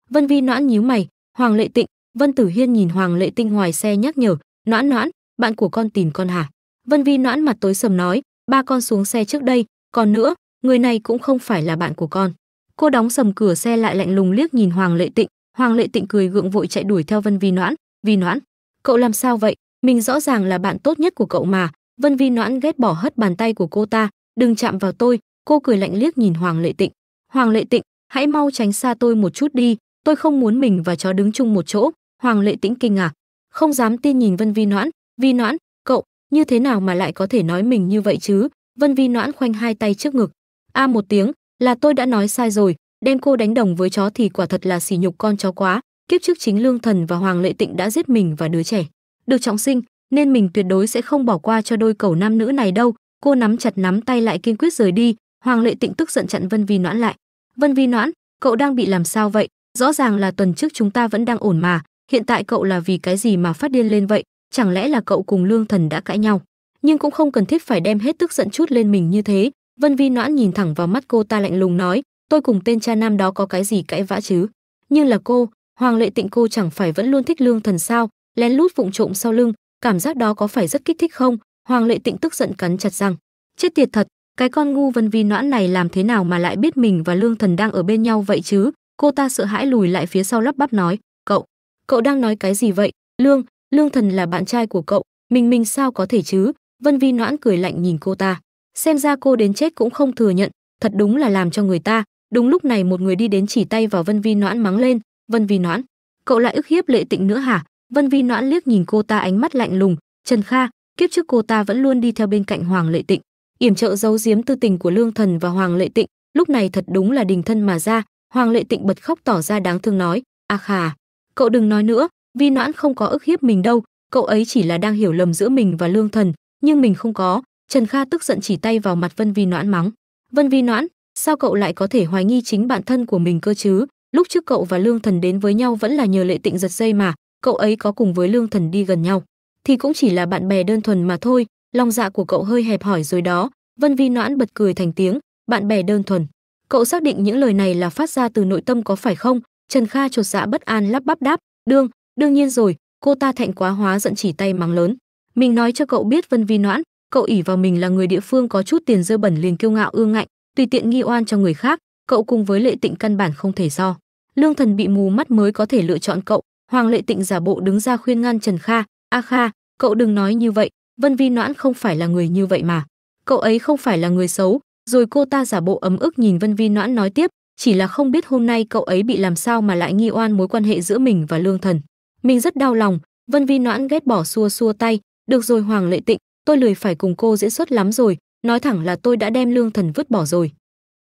vân vi noãn nhíu mày hoàng lệ tịnh vân tử hiên nhìn hoàng lệ tịnh ngoài xe nhắc nhở noãn noãn bạn của con tìm con hả vân vi noãn mặt tối sầm nói ba con xuống xe trước đây còn nữa người này cũng không phải là bạn của con cô đóng sầm cửa xe lại lạnh lùng liếc nhìn hoàng lệ tịnh hoàng lệ tịnh cười gượng vội chạy đuổi theo vân vi noãn vi noãn cậu làm sao vậy mình rõ ràng là bạn tốt nhất của cậu mà vân vi noãn ghét bỏ hất bàn tay của cô ta đừng chạm vào tôi cô cười lạnh liếc nhìn hoàng lệ tịnh hoàng lệ tịnh hãy mau tránh xa tôi một chút đi tôi không muốn mình và chó đứng chung một chỗ hoàng lệ tĩnh kinh ngạc không dám tin nhìn vân vi noãn vi noãn cậu như thế nào mà lại có thể nói mình như vậy chứ vân vi noãn khoanh hai tay trước ngực a một tiếng là tôi đã nói sai rồi đem cô đánh đồng với chó thì quả thật là sỉ nhục con chó quá kiếp trước chính lương thần và hoàng lệ tịnh đã giết mình và đứa trẻ được trọng sinh nên mình tuyệt đối sẽ không bỏ qua cho đôi cầu nam nữ này đâu cô nắm chặt nắm tay lại kiên quyết rời đi hoàng lệ tịnh tức giận chặn vân vi noãn lại vân vi noãn cậu đang bị làm sao vậy rõ ràng là tuần trước chúng ta vẫn đang ổn mà hiện tại cậu là vì cái gì mà phát điên lên vậy chẳng lẽ là cậu cùng lương thần đã cãi nhau nhưng cũng không cần thiết phải đem hết tức giận chút lên mình như thế Vân Vi Noãn nhìn thẳng vào mắt cô ta lạnh lùng nói, tôi cùng tên cha nam đó có cái gì cãi vã chứ? Nhưng là cô, Hoàng Lệ Tịnh cô chẳng phải vẫn luôn thích Lương Thần sao? Lén lút vụng trộm sau lưng, cảm giác đó có phải rất kích thích không? Hoàng Lệ Tịnh tức giận cắn chặt răng. Chết tiệt thật, cái con ngu Vân Vi Noãn này làm thế nào mà lại biết mình và Lương Thần đang ở bên nhau vậy chứ? Cô ta sợ hãi lùi lại phía sau lắp bắp nói, "Cậu, cậu đang nói cái gì vậy? Lương, Lương Thần là bạn trai của cậu, mình mình sao có thể chứ?" Vân Vi Noãn cười lạnh nhìn cô ta xem ra cô đến chết cũng không thừa nhận, thật đúng là làm cho người ta. Đúng lúc này một người đi đến chỉ tay vào Vân Vi Noãn mắng lên, "Vân Vi Noãn, cậu lại ức hiếp Lệ Tịnh nữa hả?" Vân Vi Noãn liếc nhìn cô ta ánh mắt lạnh lùng, "Trần Kha, kiếp trước cô ta vẫn luôn đi theo bên cạnh Hoàng Lệ Tịnh, yểm trợ giấu giếm tư tình của Lương Thần và Hoàng Lệ Tịnh, lúc này thật đúng là đình thân mà ra." Hoàng Lệ Tịnh bật khóc tỏ ra đáng thương nói, "A Khả, cậu đừng nói nữa, Vi Noãn không có ức hiếp mình đâu, cậu ấy chỉ là đang hiểu lầm giữa mình và Lương Thần, nhưng mình không có, Trần Kha tức giận chỉ tay vào mặt Vân Vi Noãn mắng. Vân Vi Noãn, sao cậu lại có thể hoài nghi chính bản thân của mình cơ chứ? Lúc trước cậu và Lương Thần đến với nhau vẫn là nhờ lệ tịnh giật dây mà, cậu ấy có cùng với Lương Thần đi gần nhau, thì cũng chỉ là bạn bè đơn thuần mà thôi, lòng dạ của cậu hơi hẹp hỏi rồi đó. Vân Vi Noãn bật cười thành tiếng, bạn bè đơn thuần. Cậu xác định những lời này là phát ra từ nội tâm có phải không? Trần Kha chột dạ bất an lắp bắp đáp, "Đương, đương nhiên rồi." Cô ta thẹn quá hóa giận chỉ tay mắng lớn, "Mình nói cho cậu biết Vân Vi Noãn, cậu ỉ vào mình là người địa phương có chút tiền dơ bẩn liền kiêu ngạo ương ngạnh tùy tiện nghi oan cho người khác cậu cùng với lệ tịnh căn bản không thể so lương thần bị mù mắt mới có thể lựa chọn cậu hoàng lệ tịnh giả bộ đứng ra khuyên ngăn trần kha a kha cậu đừng nói như vậy vân vi noãn không phải là người như vậy mà cậu ấy không phải là người xấu rồi cô ta giả bộ ấm ức nhìn vân vi noãn nói tiếp chỉ là không biết hôm nay cậu ấy bị làm sao mà lại nghi oan mối quan hệ giữa mình và lương thần mình rất đau lòng vân vi noãn ghét bỏ xua xua tay được rồi hoàng lệ tịnh tôi lười phải cùng cô diễn xuất lắm rồi, nói thẳng là tôi đã đem lương thần vứt bỏ rồi.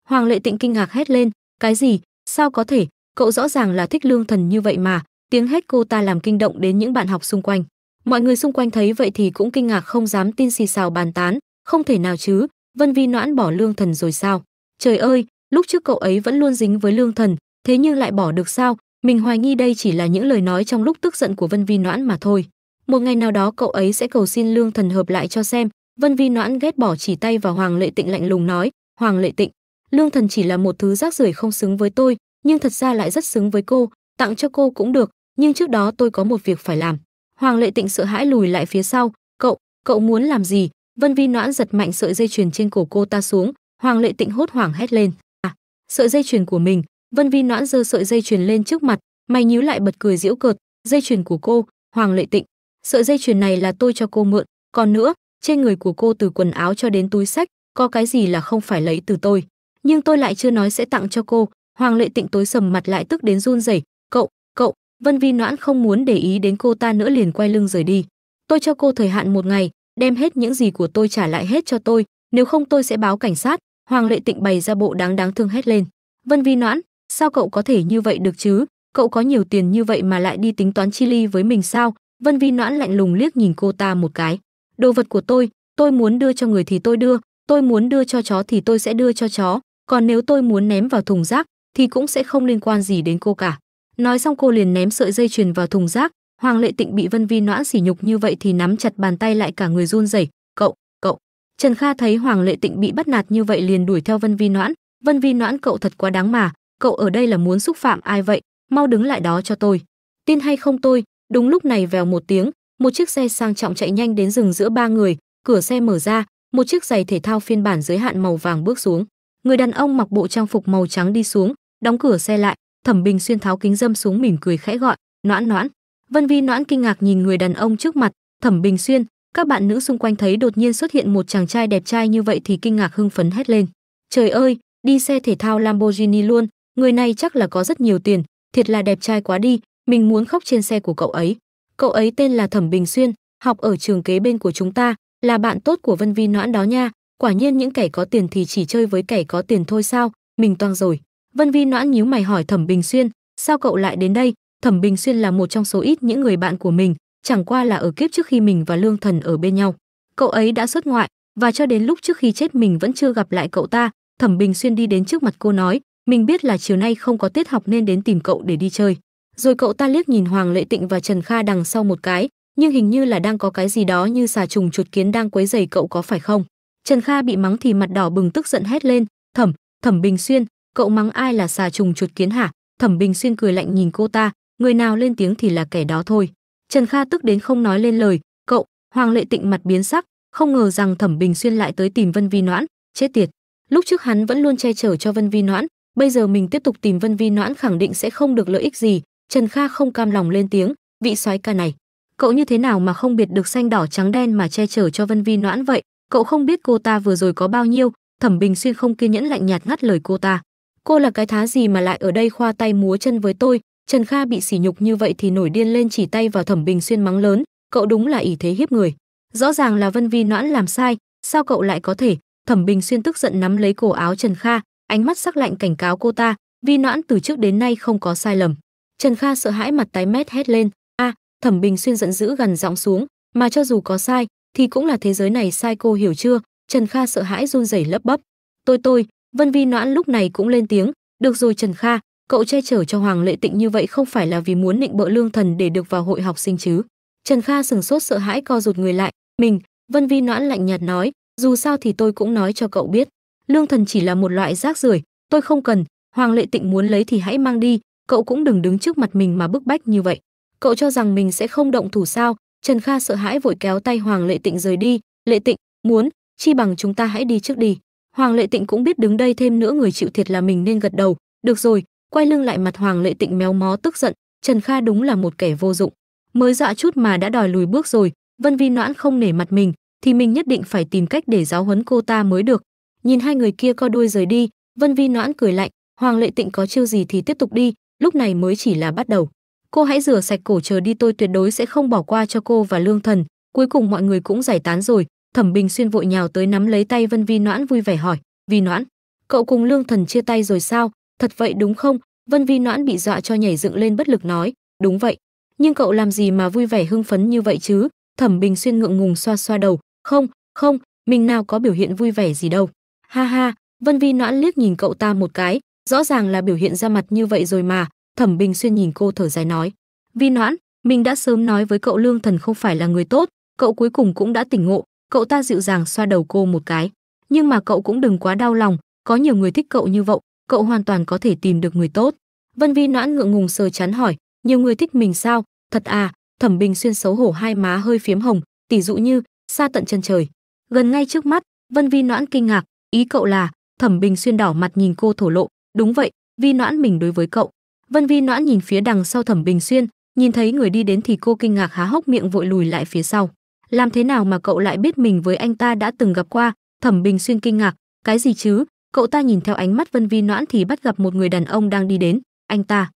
Hoàng lệ tịnh kinh ngạc hét lên, cái gì, sao có thể, cậu rõ ràng là thích lương thần như vậy mà, tiếng hét cô ta làm kinh động đến những bạn học xung quanh. Mọi người xung quanh thấy vậy thì cũng kinh ngạc không dám tin xì xào bàn tán, không thể nào chứ, Vân Vi noãn bỏ lương thần rồi sao? Trời ơi, lúc trước cậu ấy vẫn luôn dính với lương thần, thế nhưng lại bỏ được sao? Mình hoài nghi đây chỉ là những lời nói trong lúc tức giận của Vân Vi noãn mà thôi một ngày nào đó cậu ấy sẽ cầu xin lương thần hợp lại cho xem vân vi noãn ghét bỏ chỉ tay vào hoàng lệ tịnh lạnh lùng nói hoàng lệ tịnh lương thần chỉ là một thứ rác rưởi không xứng với tôi nhưng thật ra lại rất xứng với cô tặng cho cô cũng được nhưng trước đó tôi có một việc phải làm hoàng lệ tịnh sợ hãi lùi lại phía sau cậu cậu muốn làm gì vân vi noãn giật mạnh sợi dây chuyền trên cổ cô ta xuống hoàng lệ tịnh hốt hoảng hét lên à sợi dây chuyền của mình vân vi noãn giơ sợi dây chuyền lên trước mặt mày nhíu lại bật cười giễu cợt dây chuyền của cô hoàng lệ tịnh Sợi dây chuyền này là tôi cho cô mượn, còn nữa, trên người của cô từ quần áo cho đến túi sách, có cái gì là không phải lấy từ tôi. Nhưng tôi lại chưa nói sẽ tặng cho cô. Hoàng Lệ Tịnh tối sầm mặt lại tức đến run rẩy, "Cậu, cậu." Vân Vi Noãn không muốn để ý đến cô ta nữa liền quay lưng rời đi. "Tôi cho cô thời hạn một ngày, đem hết những gì của tôi trả lại hết cho tôi, nếu không tôi sẽ báo cảnh sát." Hoàng Lệ Tịnh bày ra bộ đáng đáng thương hét lên. "Vân Vi Noãn, sao cậu có thể như vậy được chứ? Cậu có nhiều tiền như vậy mà lại đi tính toán chi ly với mình sao? Vân Vi Noãn lạnh lùng liếc nhìn cô ta một cái. Đồ vật của tôi, tôi muốn đưa cho người thì tôi đưa, tôi muốn đưa cho chó thì tôi sẽ đưa cho chó, còn nếu tôi muốn ném vào thùng rác thì cũng sẽ không liên quan gì đến cô cả. Nói xong cô liền ném sợi dây chuyền vào thùng rác, Hoàng Lệ Tịnh bị Vân Vi Noãn sỉ nhục như vậy thì nắm chặt bàn tay lại cả người run rẩy, "Cậu, cậu." Trần Kha thấy Hoàng Lệ Tịnh bị bắt nạt như vậy liền đuổi theo Vân Vi Noãn, "Vân Vi Noãn cậu thật quá đáng mà, cậu ở đây là muốn xúc phạm ai vậy? Mau đứng lại đó cho tôi." "Tin hay không tôi, Đúng lúc này vèo một tiếng, một chiếc xe sang trọng chạy nhanh đến rừng giữa ba người, cửa xe mở ra, một chiếc giày thể thao phiên bản giới hạn màu vàng bước xuống. Người đàn ông mặc bộ trang phục màu trắng đi xuống, đóng cửa xe lại, Thẩm Bình xuyên tháo kính dâm xuống mỉm cười khẽ gọi, "Noãn Noãn." Vân Vi Noãn kinh ngạc nhìn người đàn ông trước mặt, Thẩm Bình xuyên, các bạn nữ xung quanh thấy đột nhiên xuất hiện một chàng trai đẹp trai như vậy thì kinh ngạc hưng phấn hét lên. "Trời ơi, đi xe thể thao Lamborghini luôn, người này chắc là có rất nhiều tiền, thiệt là đẹp trai quá đi, mình muốn khóc trên xe của cậu ấy. Cậu ấy tên là Thẩm Bình Xuyên, học ở trường kế bên của chúng ta, là bạn tốt của Vân Vi Noãn đó nha. Quả nhiên những kẻ có tiền thì chỉ chơi với kẻ có tiền thôi sao, mình toang rồi. Vân Vi Noãn nhíu mày hỏi Thẩm Bình Xuyên, sao cậu lại đến đây? Thẩm Bình Xuyên là một trong số ít những người bạn của mình, chẳng qua là ở kiếp trước khi mình và Lương Thần ở bên nhau. Cậu ấy đã xuất ngoại, và cho đến lúc trước khi chết mình vẫn chưa gặp lại cậu ta. Thẩm Bình Xuyên đi đến trước mặt cô nói, mình biết là chiều nay không có tiết học nên đến tìm cậu để đi chơi rồi cậu ta liếc nhìn Hoàng Lệ Tịnh và Trần Kha đằng sau một cái, nhưng hình như là đang có cái gì đó như xà trùng chuột kiến đang quấy rầy cậu có phải không? Trần Kha bị mắng thì mặt đỏ bừng tức giận hét lên, "Thẩm, Thẩm Bình Xuyên, cậu mắng ai là xà trùng chuột kiến hả?" Thẩm Bình Xuyên cười lạnh nhìn cô ta, người nào lên tiếng thì là kẻ đó thôi. Trần Kha tức đến không nói lên lời, "Cậu!" Hoàng Lệ Tịnh mặt biến sắc, không ngờ rằng Thẩm Bình Xuyên lại tới tìm Vân Vi Noãn, chết tiệt. Lúc trước hắn vẫn luôn che chở cho Vân Vi Noãn, bây giờ mình tiếp tục tìm Vân Vi Noãn khẳng định sẽ không được lợi ích gì, Trần Kha không cam lòng lên tiếng, vị soái ca này, cậu như thế nào mà không biệt được xanh đỏ trắng đen mà che chở cho Vân Vi Noãn vậy, cậu không biết cô ta vừa rồi có bao nhiêu, Thẩm Bình Xuyên không kiên nhẫn lạnh nhạt ngắt lời cô ta. Cô là cái thá gì mà lại ở đây khoa tay múa chân với tôi, Trần Kha bị sỉ nhục như vậy thì nổi điên lên chỉ tay vào Thẩm Bình Xuyên mắng lớn, cậu đúng là ỷ thế hiếp người. Rõ ràng là Vân Vi Noãn làm sai, sao cậu lại có thể? Thẩm Bình Xuyên tức giận nắm lấy cổ áo Trần Kha, ánh mắt sắc lạnh cảnh cáo cô ta, Vi Noãn từ trước đến nay không có sai lầm. Trần Kha sợ hãi mặt tái mét hét lên, "A!" Thẩm Bình Xuyên giận dữ gần giọng xuống, "Mà cho dù có sai thì cũng là thế giới này sai cô hiểu chưa?" Trần Kha sợ hãi run rẩy lấp bấp, "Tôi tôi." Vân Vi Noãn lúc này cũng lên tiếng, "Được rồi Trần Kha, cậu che chở cho Hoàng Lệ Tịnh như vậy không phải là vì muốn nịnh bợ lương thần để được vào hội học sinh chứ?" Trần Kha sừng sốt sợ hãi co rụt người lại, "Mình." Vân Vi Noãn lạnh nhạt nói, "Dù sao thì tôi cũng nói cho cậu biết, lương thần chỉ là một loại rác rưởi, tôi không cần, Hoàng Lệ Tịnh muốn lấy thì hãy mang đi, cậu cũng đừng đứng trước mặt mình mà bức bách như vậy. Cậu cho rằng mình sẽ không động thủ sao? Trần Kha sợ hãi vội kéo tay Hoàng Lệ Tịnh rời đi, "Lệ Tịnh, muốn, chi bằng chúng ta hãy đi trước đi." Hoàng Lệ Tịnh cũng biết đứng đây thêm nữa người chịu thiệt là mình nên gật đầu, "Được rồi." Quay lưng lại mặt Hoàng Lệ Tịnh méo mó tức giận, Trần Kha đúng là một kẻ vô dụng. Mới dọa chút mà đã đòi lùi bước rồi, Vân Vi Noãn không nể mặt mình, thì mình nhất định phải tìm cách để giáo huấn cô ta mới được. Nhìn hai người kia co đuôi rời đi, Vân Vi Noãn cười lạnh, Hoàng Lệ Tịnh có chiêu gì thì tiếp tục đi, lúc này mới chỉ là bắt đầu. Cô hãy rửa sạch cổ chờ đi tôi tuyệt đối sẽ không bỏ qua cho cô và Lương Thần. Cuối cùng mọi người cũng giải tán rồi, Thẩm Bình Xuyên vội nhào tới nắm lấy tay Vân Vi Noãn vui vẻ hỏi, "Vi Noãn, cậu cùng Lương Thần chia tay rồi sao? Thật vậy đúng không?" Vân Vi Noãn bị dọa cho nhảy dựng lên bất lực nói, "Đúng vậy, nhưng cậu làm gì mà vui vẻ hưng phấn như vậy chứ?" Thẩm Bình Xuyên ngượng ngùng xoa xoa đầu, "Không, không, mình nào có biểu hiện vui vẻ gì đâu." "Ha ha." Vân Vi Noãn liếc nhìn cậu ta một cái, rõ ràng là biểu hiện ra mặt như vậy rồi mà thẩm bình xuyên nhìn cô thở dài nói vi noãn mình đã sớm nói với cậu lương thần không phải là người tốt cậu cuối cùng cũng đã tỉnh ngộ cậu ta dịu dàng xoa đầu cô một cái nhưng mà cậu cũng đừng quá đau lòng có nhiều người thích cậu như vậy cậu hoàn toàn có thể tìm được người tốt vân vi noãn ngượng ngùng sờ chán hỏi nhiều người thích mình sao thật à thẩm bình xuyên xấu hổ hai má hơi phiếm hồng tỷ dụ như xa tận chân trời gần ngay trước mắt vân vi noãn kinh ngạc ý cậu là thẩm bình xuyên đỏ mặt nhìn cô thổ lộ Đúng vậy, Vi Noãn mình đối với cậu. Vân Vi Noãn nhìn phía đằng sau Thẩm Bình Xuyên, nhìn thấy người đi đến thì cô kinh ngạc há hốc miệng vội lùi lại phía sau. Làm thế nào mà cậu lại biết mình với anh ta đã từng gặp qua? Thẩm Bình Xuyên kinh ngạc, cái gì chứ? Cậu ta nhìn theo ánh mắt Vân Vi Noãn thì bắt gặp một người đàn ông đang đi đến, anh ta.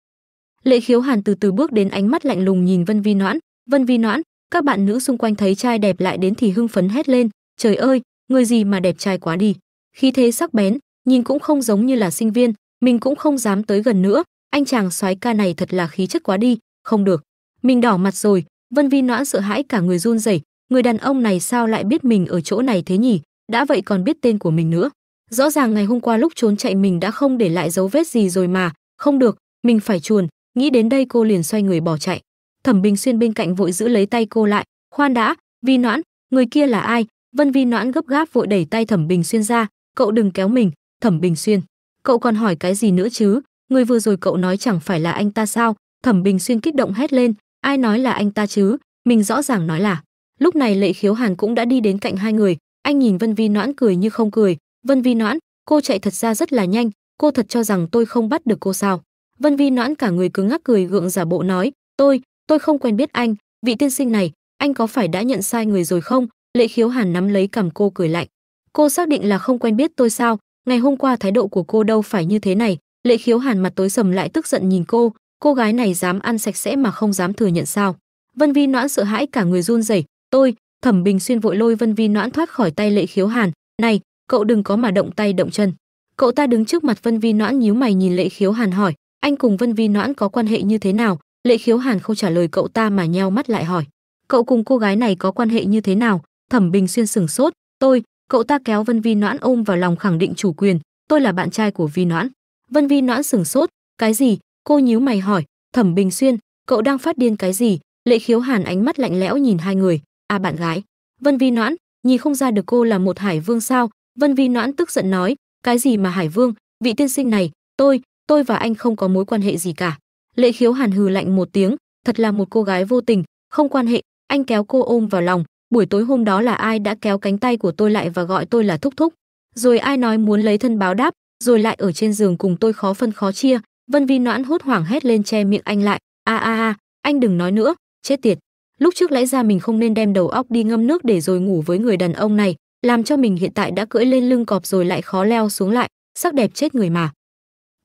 Lệ Khiếu Hàn từ từ bước đến ánh mắt lạnh lùng nhìn Vân Vi Noãn, "Vân Vi Noãn, các bạn nữ xung quanh thấy trai đẹp lại đến thì hưng phấn hét lên, trời ơi, người gì mà đẹp trai quá đi." Khí thế sắc bén, nhìn cũng không giống như là sinh viên, mình cũng không dám tới gần nữa, anh chàng soái ca này thật là khí chất quá đi, không được. Mình đỏ mặt rồi, Vân Vi Noãn sợ hãi cả người run rẩy, người đàn ông này sao lại biết mình ở chỗ này thế nhỉ, đã vậy còn biết tên của mình nữa. Rõ ràng ngày hôm qua lúc trốn chạy mình đã không để lại dấu vết gì rồi mà, không được, mình phải chuồn, nghĩ đến đây cô liền xoay người bỏ chạy. Thẩm Bình Xuyên bên cạnh vội giữ lấy tay cô lại, "Khoan đã, Vi Noãn, người kia là ai?" Vân Vi Noãn gấp gáp vội đẩy tay Thẩm Bình Xuyên ra, "Cậu đừng kéo mình, Thẩm Bình Xuyên, cậu còn hỏi cái gì nữa chứ? Người vừa rồi cậu nói chẳng phải là anh ta sao? Thẩm Bình Xuyên kích động hét lên, ai nói là anh ta chứ? Mình rõ ràng nói là. Lúc này Lệ Khiếu Hàn cũng đã đi đến cạnh hai người, anh nhìn Vân Vi Noãn cười như không cười, "Vân Vi Noãn, cô chạy thật ra rất là nhanh, cô thật cho rằng tôi không bắt được cô sao?" Vân Vi Noãn cả người cứng ngắc cười gượng giả bộ nói, "Tôi, tôi không quen biết anh, vị tiên sinh này, anh có phải đã nhận sai người rồi không?" Lệ Khiếu Hàn nắm lấy cầm cô cười lạnh. "Cô xác định là không quen biết tôi sao? ngày hôm qua thái độ của cô đâu phải như thế này lệ khiếu hàn mặt tối sầm lại tức giận nhìn cô cô gái này dám ăn sạch sẽ mà không dám thừa nhận sao vân vi noãn sợ hãi cả người run rẩy tôi thẩm bình xuyên vội lôi vân vi noãn thoát khỏi tay lệ khiếu hàn này cậu đừng có mà động tay động chân cậu ta đứng trước mặt vân vi noãn nhíu mày nhìn lệ khiếu hàn hỏi anh cùng vân vi noãn có quan hệ như thế nào lệ khiếu hàn không trả lời cậu ta mà nheo mắt lại hỏi cậu cùng cô gái này có quan hệ như thế nào thẩm bình xuyên sửng sốt tôi cậu ta kéo vân vi noãn ôm vào lòng khẳng định chủ quyền tôi là bạn trai của vi noãn vân vi noãn sừng sốt cái gì cô nhíu mày hỏi thẩm bình xuyên cậu đang phát điên cái gì lệ khiếu hàn ánh mắt lạnh lẽo nhìn hai người à bạn gái vân vi noãn nhìn không ra được cô là một hải vương sao vân vi noãn tức giận nói cái gì mà hải vương vị tiên sinh này tôi tôi và anh không có mối quan hệ gì cả lệ khiếu hàn hừ lạnh một tiếng thật là một cô gái vô tình không quan hệ anh kéo cô ôm vào lòng buổi tối hôm đó là ai đã kéo cánh tay của tôi lại và gọi tôi là thúc thúc, rồi ai nói muốn lấy thân báo đáp, rồi lại ở trên giường cùng tôi khó phân khó chia, Vân Vi noãn hốt hoảng hét lên che miệng anh lại, a a a, anh đừng nói nữa, chết tiệt. Lúc trước lẽ ra mình không nên đem đầu óc đi ngâm nước để rồi ngủ với người đàn ông này, làm cho mình hiện tại đã cưỡi lên lưng cọp rồi lại khó leo xuống lại, sắc đẹp chết người mà.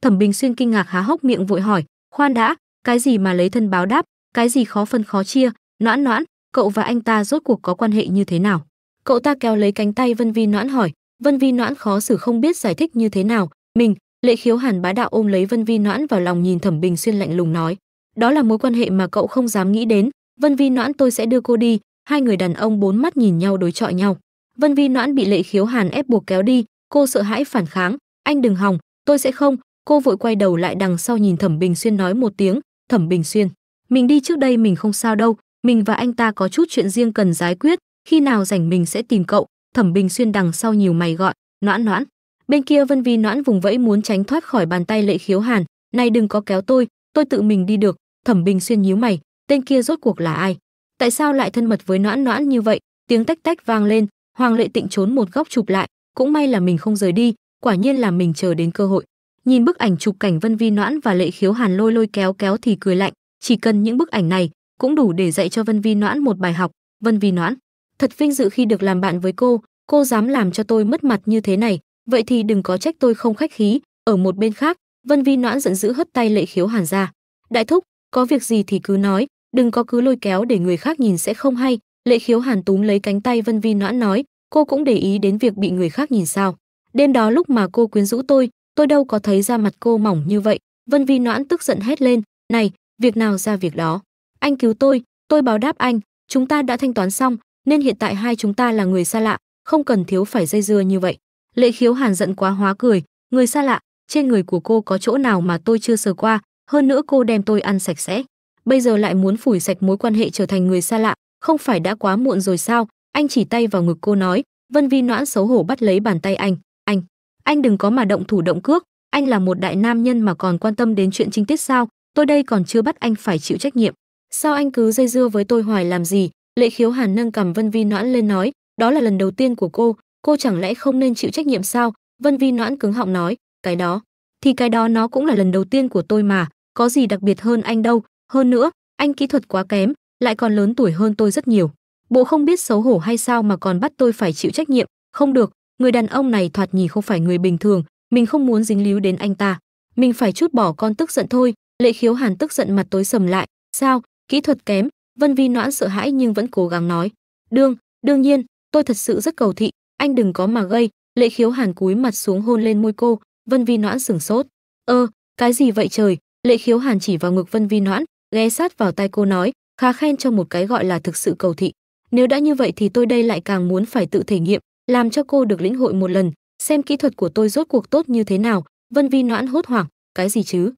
Thẩm Bình Xuyên kinh ngạc há hốc miệng vội hỏi, khoan đã, cái gì mà lấy thân báo đáp, cái gì khó phân khó chia, noãn noãn, cậu và anh ta rốt cuộc có quan hệ như thế nào cậu ta kéo lấy cánh tay vân vi noãn hỏi vân vi noãn khó xử không biết giải thích như thế nào mình lệ khiếu hàn bá đạo ôm lấy vân vi noãn vào lòng nhìn thẩm bình xuyên lạnh lùng nói đó là mối quan hệ mà cậu không dám nghĩ đến vân vi noãn tôi sẽ đưa cô đi hai người đàn ông bốn mắt nhìn nhau đối chọi nhau vân vi noãn bị lệ khiếu hàn ép buộc kéo đi cô sợ hãi phản kháng anh đừng hòng tôi sẽ không cô vội quay đầu lại đằng sau nhìn thẩm bình xuyên nói một tiếng thẩm bình xuyên mình đi trước đây mình không sao đâu mình và anh ta có chút chuyện riêng cần giải quyết, khi nào rảnh mình sẽ tìm cậu, Thẩm Bình Xuyên đằng sau nhiều mày gọi, "Noãn Noãn." Bên kia Vân Vi Noãn vùng vẫy muốn tránh thoát khỏi bàn tay Lệ Khiếu Hàn, "Này đừng có kéo tôi, tôi tự mình đi được." Thẩm Bình Xuyên nhíu mày, tên kia rốt cuộc là ai? Tại sao lại thân mật với Noãn Noãn như vậy? Tiếng tách tách vang lên, Hoàng Lệ Tịnh trốn một góc chụp lại, cũng may là mình không rời đi, quả nhiên là mình chờ đến cơ hội. Nhìn bức ảnh chụp cảnh Vân Vi Noãn và Lệ Khiếu Hàn lôi lôi kéo kéo thì cười lạnh, chỉ cần những bức ảnh này, cũng đủ để dạy cho Vân Vi Noãn một bài học. Vân Vi Noãn, thật vinh dự khi được làm bạn với cô, cô dám làm cho tôi mất mặt như thế này, vậy thì đừng có trách tôi không khách khí. Ở một bên khác, Vân Vi Noãn giận dữ hất tay Lệ Khiếu Hàn ra. Đại thúc, có việc gì thì cứ nói, đừng có cứ lôi kéo để người khác nhìn sẽ không hay. Lệ Khiếu Hàn túm lấy cánh tay Vân Vi Noãn nói, cô cũng để ý đến việc bị người khác nhìn sao? Đêm đó lúc mà cô quyến rũ tôi, tôi đâu có thấy da mặt cô mỏng như vậy. Vân Vi Noãn tức giận hét lên, này, việc nào ra việc đó. Anh cứu tôi, tôi báo đáp anh, chúng ta đã thanh toán xong, nên hiện tại hai chúng ta là người xa lạ, không cần thiếu phải dây dưa như vậy. Lệ khiếu hàn giận quá hóa cười, người xa lạ, trên người của cô có chỗ nào mà tôi chưa sờ qua, hơn nữa cô đem tôi ăn sạch sẽ. Bây giờ lại muốn phủi sạch mối quan hệ trở thành người xa lạ, không phải đã quá muộn rồi sao? Anh chỉ tay vào ngực cô nói, Vân Vi noãn xấu hổ bắt lấy bàn tay anh, anh, anh đừng có mà động thủ động cước, anh là một đại nam nhân mà còn quan tâm đến chuyện trinh tiết sao, tôi đây còn chưa bắt anh phải chịu trách nhiệm sao anh cứ dây dưa với tôi hoài làm gì lệ khiếu hàn nâng cầm vân vi noãn lên nói đó là lần đầu tiên của cô cô chẳng lẽ không nên chịu trách nhiệm sao vân vi noãn cứng họng nói cái đó thì cái đó nó cũng là lần đầu tiên của tôi mà có gì đặc biệt hơn anh đâu hơn nữa anh kỹ thuật quá kém lại còn lớn tuổi hơn tôi rất nhiều bộ không biết xấu hổ hay sao mà còn bắt tôi phải chịu trách nhiệm không được người đàn ông này thoạt nhìn không phải người bình thường mình không muốn dính líu đến anh ta mình phải chút bỏ con tức giận thôi lệ khiếu hàn tức giận mặt tối sầm lại sao kỹ thuật kém vân vi noãn sợ hãi nhưng vẫn cố gắng nói đương đương nhiên tôi thật sự rất cầu thị anh đừng có mà gây lệ khiếu hàn cúi mặt xuống hôn lên môi cô vân vi noãn sửng sốt ơ cái gì vậy trời lệ khiếu hàn chỉ vào ngực vân vi noãn ghé sát vào tai cô nói khá khen cho một cái gọi là thực sự cầu thị nếu đã như vậy thì tôi đây lại càng muốn phải tự thể nghiệm làm cho cô được lĩnh hội một lần xem kỹ thuật của tôi rốt cuộc tốt như thế nào vân vi noãn hốt hoảng cái gì chứ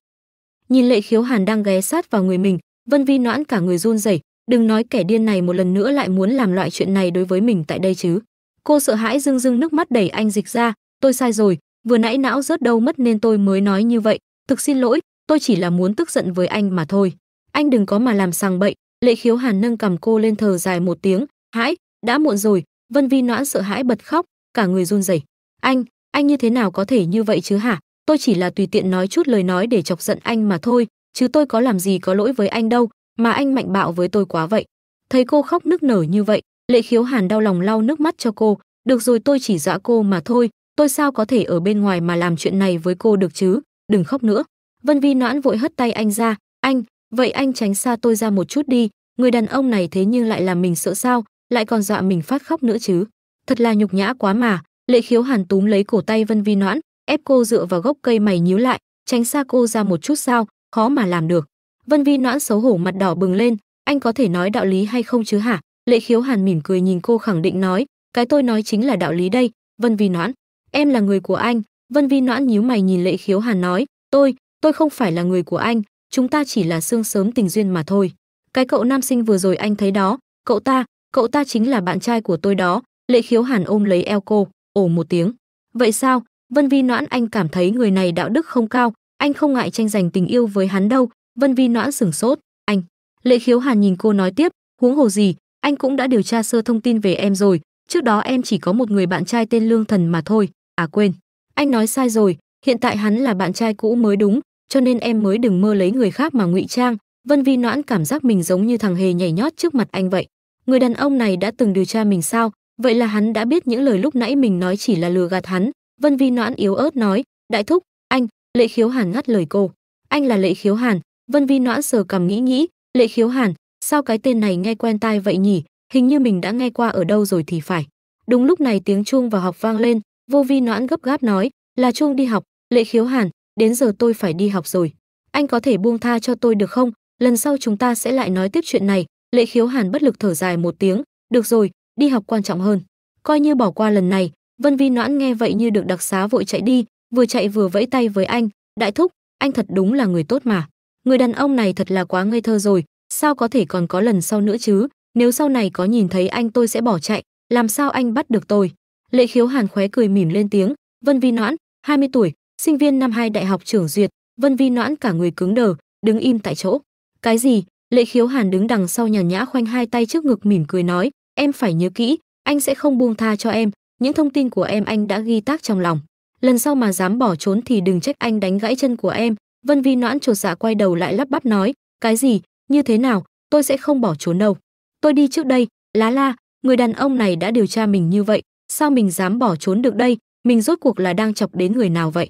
nhìn lệ khiếu hàn đang ghé sát vào người mình Vân Vi noãn cả người run rẩy, đừng nói kẻ điên này một lần nữa lại muốn làm loại chuyện này đối với mình tại đây chứ. Cô sợ hãi rưng rưng nước mắt đẩy anh dịch ra, tôi sai rồi, vừa nãy não rớt đâu mất nên tôi mới nói như vậy, thực xin lỗi, tôi chỉ là muốn tức giận với anh mà thôi. Anh đừng có mà làm sàng bậy, lệ khiếu hàn nâng cầm cô lên thờ dài một tiếng, hãi, đã muộn rồi, Vân Vi noãn sợ hãi bật khóc, cả người run rẩy. Anh, anh như thế nào có thể như vậy chứ hả? Tôi chỉ là tùy tiện nói chút lời nói để chọc giận anh mà thôi, chứ tôi có làm gì có lỗi với anh đâu, mà anh mạnh bạo với tôi quá vậy. Thấy cô khóc nức nở như vậy, Lệ Khiếu Hàn đau lòng lau nước mắt cho cô, được rồi tôi chỉ dọa cô mà thôi, tôi sao có thể ở bên ngoài mà làm chuyện này với cô được chứ, đừng khóc nữa. Vân Vi noãn vội hất tay anh ra, anh, vậy anh tránh xa tôi ra một chút đi, người đàn ông này thế nhưng lại làm mình sợ sao, lại còn dọa mình phát khóc nữa chứ. Thật là nhục nhã quá mà, Lệ Khiếu Hàn túm lấy cổ tay Vân Vi noãn, ép cô dựa vào gốc cây mày nhíu lại, tránh xa cô ra một chút sao, khó mà làm được vân vi noãn xấu hổ mặt đỏ bừng lên anh có thể nói đạo lý hay không chứ hả lệ khiếu hàn mỉm cười nhìn cô khẳng định nói cái tôi nói chính là đạo lý đây vân vi noãn em là người của anh vân vi noãn nhíu mày nhìn lệ khiếu hàn nói tôi tôi không phải là người của anh chúng ta chỉ là xương sớm tình duyên mà thôi cái cậu nam sinh vừa rồi anh thấy đó cậu ta cậu ta chính là bạn trai của tôi đó lệ khiếu hàn ôm lấy eo cô ồ một tiếng vậy sao vân vi noãn anh cảm thấy người này đạo đức không cao anh không ngại tranh giành tình yêu với hắn đâu vân vi noãn sửng sốt anh lệ khiếu hàn nhìn cô nói tiếp huống hồ gì anh cũng đã điều tra sơ thông tin về em rồi trước đó em chỉ có một người bạn trai tên lương thần mà thôi à quên anh nói sai rồi hiện tại hắn là bạn trai cũ mới đúng cho nên em mới đừng mơ lấy người khác mà ngụy trang vân vi noãn cảm giác mình giống như thằng hề nhảy nhót trước mặt anh vậy người đàn ông này đã từng điều tra mình sao vậy là hắn đã biết những lời lúc nãy mình nói chỉ là lừa gạt hắn vân vi noãn yếu ớt nói đại thúc anh lệ khiếu hàn ngắt lời cô anh là lệ khiếu hàn vân vi noãn sờ cầm nghĩ nghĩ lệ khiếu hàn sao cái tên này nghe quen tai vậy nhỉ hình như mình đã nghe qua ở đâu rồi thì phải đúng lúc này tiếng chuông vào học vang lên vô vi noãn gấp gáp nói là chuông đi học lệ khiếu hàn đến giờ tôi phải đi học rồi anh có thể buông tha cho tôi được không lần sau chúng ta sẽ lại nói tiếp chuyện này lệ khiếu hàn bất lực thở dài một tiếng được rồi đi học quan trọng hơn coi như bỏ qua lần này vân vi noãn nghe vậy như được đặc xá vội chạy đi vừa chạy vừa vẫy tay với anh đại thúc anh thật đúng là người tốt mà người đàn ông này thật là quá ngây thơ rồi sao có thể còn có lần sau nữa chứ nếu sau này có nhìn thấy anh tôi sẽ bỏ chạy làm sao anh bắt được tôi lệ khiếu hàn khóe cười mỉm lên tiếng vân vi noãn 20 tuổi sinh viên năm hai đại học trưởng duyệt vân vi noãn cả người cứng đờ đứng im tại chỗ cái gì lệ khiếu hàn đứng đằng sau nhàn nhã khoanh hai tay trước ngực mỉm cười nói em phải nhớ kỹ anh sẽ không buông tha cho em những thông tin của em anh đã ghi tác trong lòng lần sau mà dám bỏ trốn thì đừng trách anh đánh gãy chân của em vân vi noãn chột dạ quay đầu lại lắp bắp nói cái gì như thế nào tôi sẽ không bỏ trốn đâu tôi đi trước đây lá la người đàn ông này đã điều tra mình như vậy sao mình dám bỏ trốn được đây mình rốt cuộc là đang chọc đến người nào vậy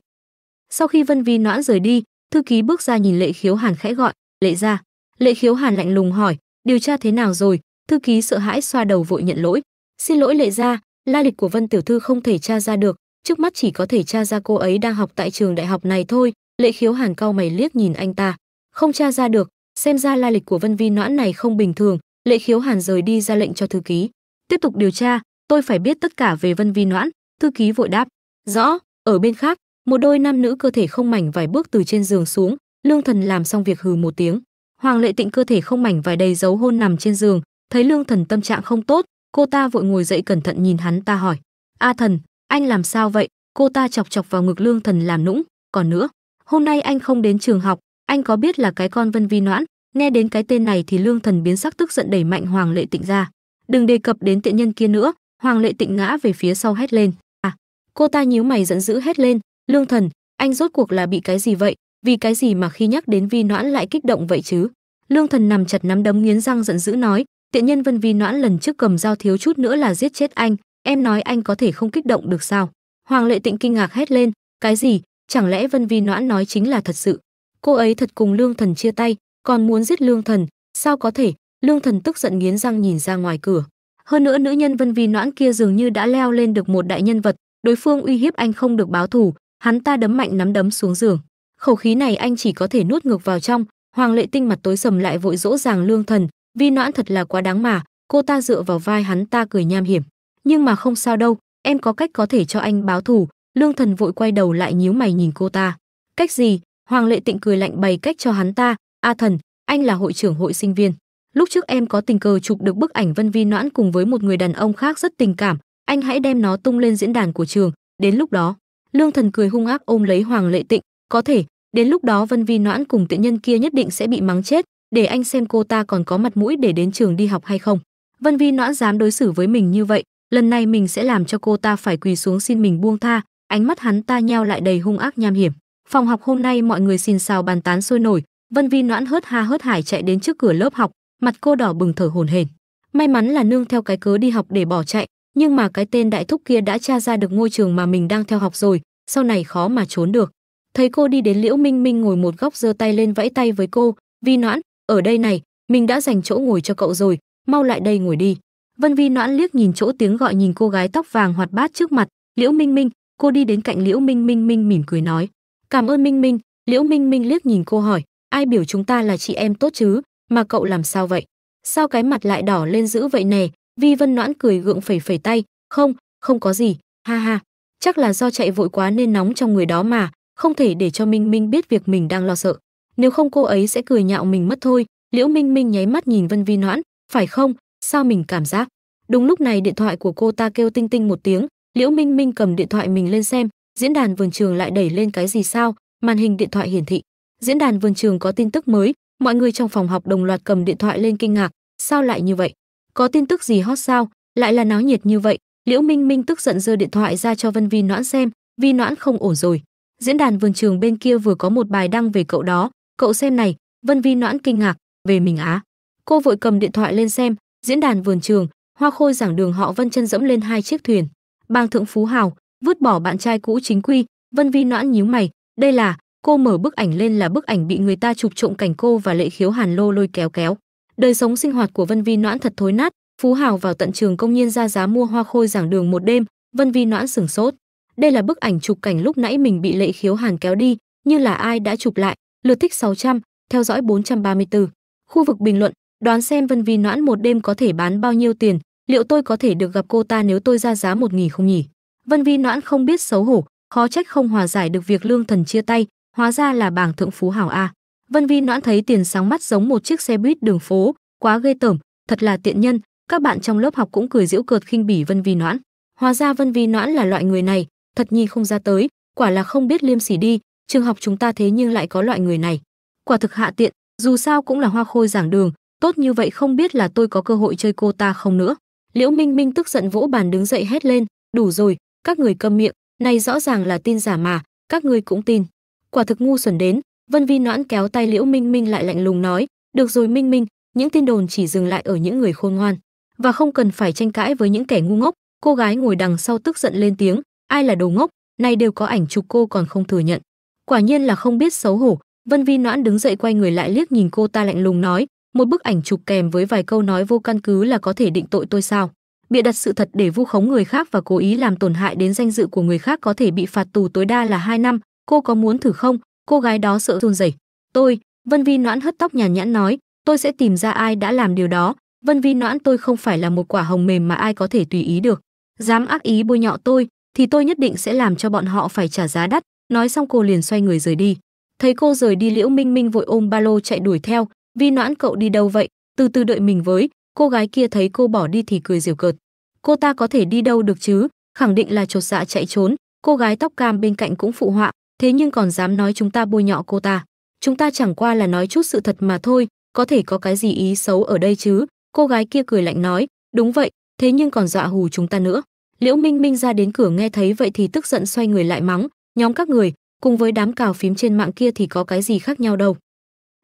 sau khi vân vi noãn rời đi thư ký bước ra nhìn lệ khiếu hàn khẽ gọi lệ ra lệ khiếu hàn lạnh lùng hỏi điều tra thế nào rồi thư ký sợ hãi xoa đầu vội nhận lỗi xin lỗi lệ ra la lịch của vân tiểu thư không thể tra ra được trước mắt chỉ có thể tra ra cô ấy đang học tại trường đại học này thôi lệ khiếu hàn cau mày liếc nhìn anh ta không tra ra được xem ra lai lịch của vân vi noãn này không bình thường lệ khiếu hàn rời đi ra lệnh cho thư ký tiếp tục điều tra tôi phải biết tất cả về vân vi noãn thư ký vội đáp rõ ở bên khác một đôi nam nữ cơ thể không mảnh vài bước từ trên giường xuống lương thần làm xong việc hừ một tiếng hoàng lệ tịnh cơ thể không mảnh vài đầy dấu hôn nằm trên giường thấy lương thần tâm trạng không tốt cô ta vội ngồi dậy cẩn thận nhìn hắn ta hỏi a thần anh làm sao vậy cô ta chọc chọc vào ngực lương thần làm nũng còn nữa hôm nay anh không đến trường học anh có biết là cái con vân vi noãn nghe đến cái tên này thì lương thần biến sắc tức giận đẩy mạnh hoàng lệ tịnh ra đừng đề cập đến tiện nhân kia nữa hoàng lệ tịnh ngã về phía sau hét lên à cô ta nhíu mày giận dữ hét lên lương thần anh rốt cuộc là bị cái gì vậy vì cái gì mà khi nhắc đến vi noãn lại kích động vậy chứ lương thần nằm chặt nắm đấm nghiến răng giận dữ nói tiện nhân vân vi noãn lần trước cầm dao thiếu chút nữa là giết chết anh em nói anh có thể không kích động được sao hoàng lệ tịnh kinh ngạc hét lên cái gì chẳng lẽ vân vi noãn nói chính là thật sự cô ấy thật cùng lương thần chia tay còn muốn giết lương thần sao có thể lương thần tức giận nghiến răng nhìn ra ngoài cửa hơn nữa nữ nhân vân vi noãn kia dường như đã leo lên được một đại nhân vật đối phương uy hiếp anh không được báo thù hắn ta đấm mạnh nắm đấm xuống giường khẩu khí này anh chỉ có thể nuốt ngược vào trong hoàng lệ tinh mặt tối sầm lại vội dỗ dàng lương thần vi noãn thật là quá đáng mà cô ta dựa vào vai hắn ta cười nham hiểm nhưng mà không sao đâu, em có cách có thể cho anh báo thù. Lương Thần vội quay đầu lại nhíu mày nhìn cô ta. Cách gì? Hoàng Lệ Tịnh cười lạnh bày cách cho hắn ta. A Thần, anh là hội trưởng hội sinh viên. Lúc trước em có tình cờ chụp được bức ảnh Vân Vi Noãn cùng với một người đàn ông khác rất tình cảm. Anh hãy đem nó tung lên diễn đàn của trường. Đến lúc đó, Lương Thần cười hung ác ôm lấy Hoàng Lệ Tịnh. Có thể, đến lúc đó Vân Vi Noãn cùng tiện nhân kia nhất định sẽ bị mắng chết. Để anh xem cô ta còn có mặt mũi để đến trường đi học hay không. Vân Vi Noãn dám đối xử với mình như vậy, lần này mình sẽ làm cho cô ta phải quỳ xuống xin mình buông tha ánh mắt hắn ta nheo lại đầy hung ác nham hiểm phòng học hôm nay mọi người xin xào bàn tán sôi nổi vân vi noãn hớt ha hớt hải chạy đến trước cửa lớp học mặt cô đỏ bừng thở hổn hển may mắn là nương theo cái cớ đi học để bỏ chạy nhưng mà cái tên đại thúc kia đã tra ra được ngôi trường mà mình đang theo học rồi sau này khó mà trốn được thấy cô đi đến liễu minh minh ngồi một góc giơ tay lên vẫy tay với cô vi noãn ở đây này mình đã dành chỗ ngồi cho cậu rồi mau lại đây ngồi đi Vân Vi noãn liếc nhìn chỗ tiếng gọi nhìn cô gái tóc vàng hoạt bát trước mặt, Liễu Minh Minh, cô đi đến cạnh Liễu Minh Minh Minh mỉm cười nói, "Cảm ơn Minh Minh." Liễu Minh Minh liếc nhìn cô hỏi, "Ai biểu chúng ta là chị em tốt chứ, mà cậu làm sao vậy? Sao cái mặt lại đỏ lên dữ vậy nè?" Vi Vân noãn cười gượng phẩy phẩy tay, "Không, không có gì, ha ha, chắc là do chạy vội quá nên nóng trong người đó mà, không thể để cho Minh Minh biết việc mình đang lo sợ, nếu không cô ấy sẽ cười nhạo mình mất thôi." Liễu Minh Minh nháy mắt nhìn Vân Vi Noãn, "Phải không? sao mình cảm giác đúng lúc này điện thoại của cô ta kêu tinh tinh một tiếng liễu minh minh cầm điện thoại mình lên xem diễn đàn vườn trường lại đẩy lên cái gì sao màn hình điện thoại hiển thị diễn đàn vườn trường có tin tức mới mọi người trong phòng học đồng loạt cầm điện thoại lên kinh ngạc sao lại như vậy có tin tức gì hot sao lại là náo nhiệt như vậy liễu minh minh tức giận giơ điện thoại ra cho vân vi noãn xem vi noãn không ổn rồi diễn đàn vườn trường bên kia vừa có một bài đăng về cậu đó cậu xem này vân vi noãn kinh ngạc về mình á cô vội cầm điện thoại lên xem diễn đàn vườn trường hoa khôi giảng đường họ vân chân dẫm lên hai chiếc thuyền bang thượng phú hào vứt bỏ bạn trai cũ chính quy vân vi noãn nhíu mày đây là cô mở bức ảnh lên là bức ảnh bị người ta chụp trộm cảnh cô và lệ khiếu hàn lô lôi kéo kéo đời sống sinh hoạt của vân vi noãn thật thối nát phú hào vào tận trường công nhiên ra giá mua hoa khôi giảng đường một đêm vân vi noãn sửng sốt đây là bức ảnh chụp cảnh lúc nãy mình bị lệ khiếu hàn kéo đi như là ai đã chụp lại lượt thích 600, theo dõi 434. Khu vực bình luận, Đoán xem Vân Vi Noãn một đêm có thể bán bao nhiêu tiền, liệu tôi có thể được gặp cô ta nếu tôi ra giá một nghìn không nhỉ? Vân Vi Noãn không biết xấu hổ, khó trách không hòa giải được việc lương thần chia tay, hóa ra là bảng thượng phú hảo a. Vân Vi Noãn thấy tiền sáng mắt giống một chiếc xe buýt đường phố, quá ghê tởm, thật là tiện nhân, các bạn trong lớp học cũng cười giễu cợt khinh bỉ Vân Vi Noãn. Hóa ra Vân Vi Noãn là loại người này, thật nhìn không ra tới, quả là không biết liêm sỉ đi, trường học chúng ta thế nhưng lại có loại người này. Quả thực hạ tiện, dù sao cũng là hoa khôi giảng đường, tốt như vậy không biết là tôi có cơ hội chơi cô ta không nữa. Liễu Minh Minh tức giận vỗ bàn đứng dậy hét lên, đủ rồi, các người câm miệng, này rõ ràng là tin giả mà, các người cũng tin. Quả thực ngu xuẩn đến, Vân Vi Noãn kéo tay Liễu Minh Minh lại lạnh lùng nói, được rồi Minh Minh, những tin đồn chỉ dừng lại ở những người khôn ngoan, và không cần phải tranh cãi với những kẻ ngu ngốc. Cô gái ngồi đằng sau tức giận lên tiếng, ai là đồ ngốc, này đều có ảnh chụp cô còn không thừa nhận. Quả nhiên là không biết xấu hổ, Vân Vi Noãn đứng dậy quay người lại liếc nhìn cô ta lạnh lùng nói, một bức ảnh chụp kèm với vài câu nói vô căn cứ là có thể định tội tôi sao? Bịa đặt sự thật để vu khống người khác và cố ý làm tổn hại đến danh dự của người khác có thể bị phạt tù tối đa là 2 năm, cô có muốn thử không? Cô gái đó sợ run rẩy. Tôi, Vân Vi Noãn hất tóc nhàn nhãn nói, tôi sẽ tìm ra ai đã làm điều đó, Vân Vi Noãn tôi không phải là một quả hồng mềm mà ai có thể tùy ý được. Dám ác ý bôi nhọ tôi thì tôi nhất định sẽ làm cho bọn họ phải trả giá đắt, nói xong cô liền xoay người rời đi. Thấy cô rời đi Liễu Minh Minh vội ôm ba lô chạy đuổi theo, Vi noãn cậu đi đâu vậy? Từ từ đợi mình với, cô gái kia thấy cô bỏ đi thì cười diều cợt. Cô ta có thể đi đâu được chứ, khẳng định là trột dạ chạy trốn, cô gái tóc cam bên cạnh cũng phụ họa, thế nhưng còn dám nói chúng ta bôi nhọ cô ta. Chúng ta chẳng qua là nói chút sự thật mà thôi, có thể có cái gì ý xấu ở đây chứ? Cô gái kia cười lạnh nói, đúng vậy, thế nhưng còn dọa hù chúng ta nữa. Liễu Minh Minh ra đến cửa nghe thấy vậy thì tức giận xoay người lại mắng, nhóm các người, cùng với đám cào phím trên mạng kia thì có cái gì khác nhau đâu.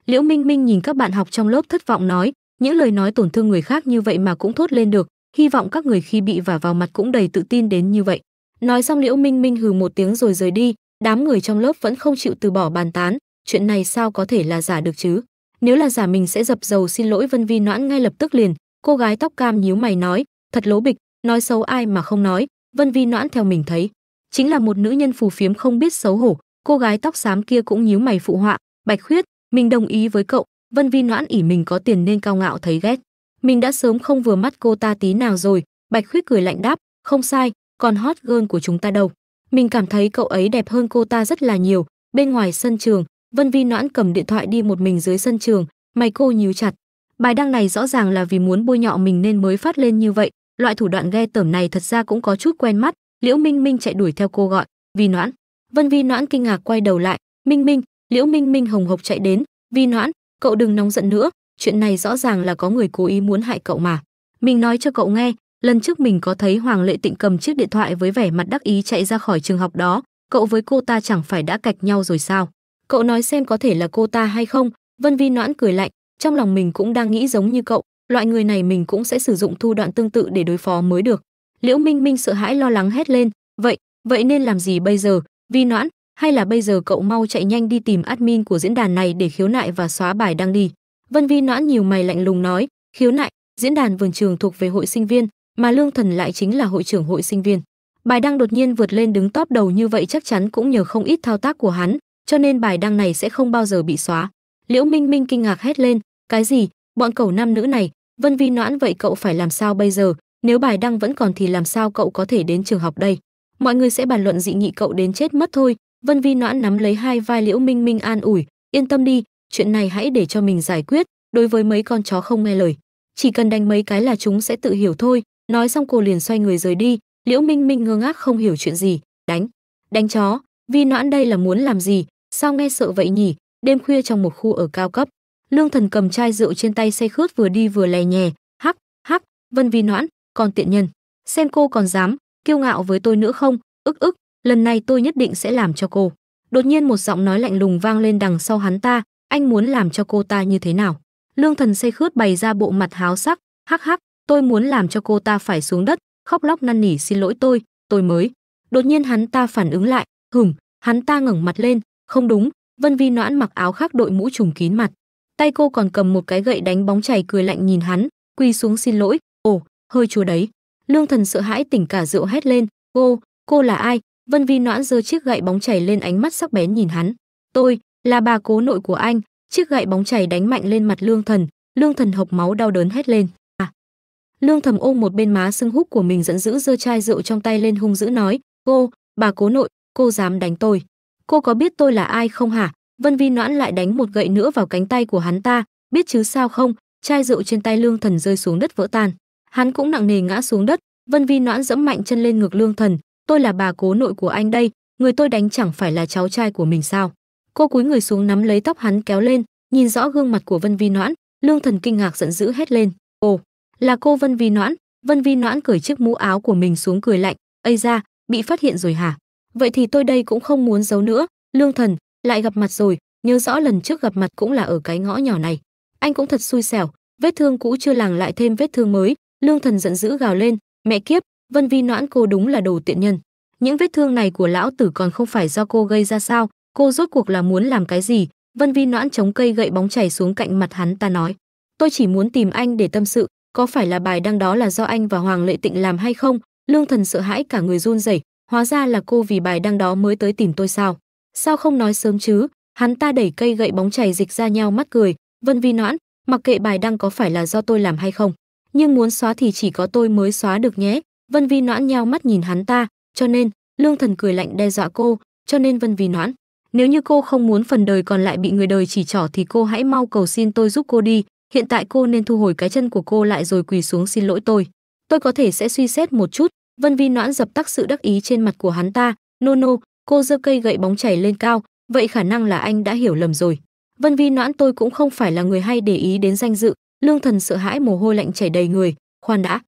Liễu Minh Minh nhìn các bạn học trong lớp thất vọng nói, những lời nói tổn thương người khác như vậy mà cũng thốt lên được, hy vọng các người khi bị vả vào mặt cũng đầy tự tin đến như vậy. Nói xong Liễu Minh Minh hừ một tiếng rồi rời đi, đám người trong lớp vẫn không chịu từ bỏ bàn tán, chuyện này sao có thể là giả được chứ? Nếu là giả mình sẽ dập dầu xin lỗi Vân Vi Noãn ngay lập tức liền, cô gái tóc cam nhíu mày nói, thật lố bịch, nói xấu ai mà không nói, Vân Vi Noãn theo mình thấy, chính là một nữ nhân phù phiếm không biết xấu hổ, cô gái tóc xám kia cũng nhíu mày phụ họa, Bạch Khuyết, mình đồng ý với cậu, Vân Vi noãn ỉ mình có tiền nên cao ngạo thấy ghét. Mình đã sớm không vừa mắt cô ta tí nào rồi, Bạch Khuyết cười lạnh đáp, không sai, còn hot girl của chúng ta đâu. Mình cảm thấy cậu ấy đẹp hơn cô ta rất là nhiều, bên ngoài sân trường, Vân Vi noãn cầm điện thoại đi một mình dưới sân trường, mày cô nhíu chặt. Bài đăng này rõ ràng là vì muốn bôi nhọ mình nên mới phát lên như vậy, loại thủ đoạn ghe tởm này thật ra cũng có chút quen mắt, Liễu Minh Minh chạy đuổi theo cô gọi, "Vi Noãn." Vân Vi Noãn kinh ngạc quay đầu lại, "Minh Minh, Liễu Minh Minh hồng hộc chạy đến, "Vi Noãn, cậu đừng nóng giận nữa, chuyện này rõ ràng là có người cố ý muốn hại cậu mà. Mình nói cho cậu nghe, lần trước mình có thấy Hoàng Lệ Tịnh cầm chiếc điện thoại với vẻ mặt đắc ý chạy ra khỏi trường học đó, cậu với cô ta chẳng phải đã cạch nhau rồi sao? Cậu nói xem có thể là cô ta hay không?" Vân Vi Noãn cười lạnh, trong lòng mình cũng đang nghĩ giống như cậu, loại người này mình cũng sẽ sử dụng thu đoạn tương tự để đối phó mới được. Liễu Minh Minh sợ hãi lo lắng hét lên, "Vậy, vậy nên làm gì bây giờ? Vi Noãn, hay là bây giờ cậu mau chạy nhanh đi tìm admin của diễn đàn này để khiếu nại và xóa bài đăng đi. Vân Vi noãn nhiều mày lạnh lùng nói, khiếu nại, diễn đàn vườn trường thuộc về hội sinh viên, mà Lương Thần lại chính là hội trưởng hội sinh viên. Bài đăng đột nhiên vượt lên đứng top đầu như vậy chắc chắn cũng nhờ không ít thao tác của hắn, cho nên bài đăng này sẽ không bao giờ bị xóa. Liễu Minh Minh kinh ngạc hét lên, cái gì, bọn cậu nam nữ này, Vân Vi noãn vậy cậu phải làm sao bây giờ, nếu bài đăng vẫn còn thì làm sao cậu có thể đến trường học đây. Mọi người sẽ bàn luận dị nghị cậu đến chết mất thôi, Vân Vi Noãn nắm lấy hai vai Liễu Minh Minh an ủi, yên tâm đi, chuyện này hãy để cho mình giải quyết, đối với mấy con chó không nghe lời, chỉ cần đánh mấy cái là chúng sẽ tự hiểu thôi. Nói xong cô liền xoay người rời đi, Liễu Minh Minh ngơ ngác không hiểu chuyện gì, đánh, đánh chó, Vi Noãn đây là muốn làm gì, sao nghe sợ vậy nhỉ? Đêm khuya trong một khu ở cao cấp, Lương Thần cầm chai rượu trên tay say khướt vừa đi vừa lè nhè, hắc, hắc, Vân Vi Noãn, còn tiện nhân, xem cô còn dám kiêu ngạo với tôi nữa không? Ức ức, lần này tôi nhất định sẽ làm cho cô đột nhiên một giọng nói lạnh lùng vang lên đằng sau hắn ta anh muốn làm cho cô ta như thế nào lương thần xây khướt bày ra bộ mặt háo sắc hắc hắc tôi muốn làm cho cô ta phải xuống đất khóc lóc năn nỉ xin lỗi tôi tôi mới đột nhiên hắn ta phản ứng lại hửm hắn ta ngẩng mặt lên không đúng vân vi noãn mặc áo khác đội mũ trùng kín mặt tay cô còn cầm một cái gậy đánh bóng chảy cười lạnh nhìn hắn quỳ xuống xin lỗi ồ hơi chúa đấy lương thần sợ hãi tỉnh cả rượu hét lên cô cô là ai Vân Vi Noãn giơ chiếc gậy bóng chảy lên ánh mắt sắc bén nhìn hắn. "Tôi là bà cố nội của anh." Chiếc gậy bóng chảy đánh mạnh lên mặt Lương Thần, Lương Thần hộc máu đau đớn hét lên. "À!" Lương Thầm ôm một bên má sưng húp của mình giận dữ giơ chai rượu trong tay lên hung dữ nói, "Cô, bà cố nội, cô dám đánh tôi? Cô có biết tôi là ai không hả?" Vân Vi Noãn lại đánh một gậy nữa vào cánh tay của hắn ta, biết chứ sao không, chai rượu trên tay Lương Thần rơi xuống đất vỡ tan. Hắn cũng nặng nề ngã xuống đất, Vân Vi Noãn dẫm mạnh chân lên ngực Lương Thần, tôi là bà cố nội của anh đây người tôi đánh chẳng phải là cháu trai của mình sao cô cúi người xuống nắm lấy tóc hắn kéo lên nhìn rõ gương mặt của vân vi noãn lương thần kinh ngạc giận dữ hét lên ồ là cô vân vi noãn vân vi noãn cởi chiếc mũ áo của mình xuống cười lạnh ây ra bị phát hiện rồi hả vậy thì tôi đây cũng không muốn giấu nữa lương thần lại gặp mặt rồi nhớ rõ lần trước gặp mặt cũng là ở cái ngõ nhỏ này anh cũng thật xui xẻo vết thương cũ chưa làng lại thêm vết thương mới lương thần giận dữ gào lên mẹ kiếp Vân Vi Noãn cô đúng là đồ tiện nhân. Những vết thương này của lão tử còn không phải do cô gây ra sao, cô rốt cuộc là muốn làm cái gì? Vân Vi Noãn chống cây gậy bóng chảy xuống cạnh mặt hắn ta nói, tôi chỉ muốn tìm anh để tâm sự, có phải là bài đăng đó là do anh và Hoàng Lệ Tịnh làm hay không? Lương Thần sợ hãi cả người run rẩy, hóa ra là cô vì bài đăng đó mới tới tìm tôi sao? Sao không nói sớm chứ? Hắn ta đẩy cây gậy bóng chảy dịch ra nhau mắt cười, Vân Vi Noãn, mặc kệ bài đăng có phải là do tôi làm hay không, nhưng muốn xóa thì chỉ có tôi mới xóa được nhé, Vân Vi Noãn nheo mắt nhìn hắn ta, cho nên, Lương Thần cười lạnh đe dọa cô, cho nên Vân Vi Noãn, nếu như cô không muốn phần đời còn lại bị người đời chỉ trỏ thì cô hãy mau cầu xin tôi giúp cô đi, hiện tại cô nên thu hồi cái chân của cô lại rồi quỳ xuống xin lỗi tôi. Tôi có thể sẽ suy xét một chút, Vân Vi Noãn dập tắt sự đắc ý trên mặt của hắn ta, "No no, cô giơ cây gậy bóng chảy lên cao, vậy khả năng là anh đã hiểu lầm rồi. Vân Vi Noãn tôi cũng không phải là người hay để ý đến danh dự." Lương Thần sợ hãi mồ hôi lạnh chảy đầy người, "Khoan đã,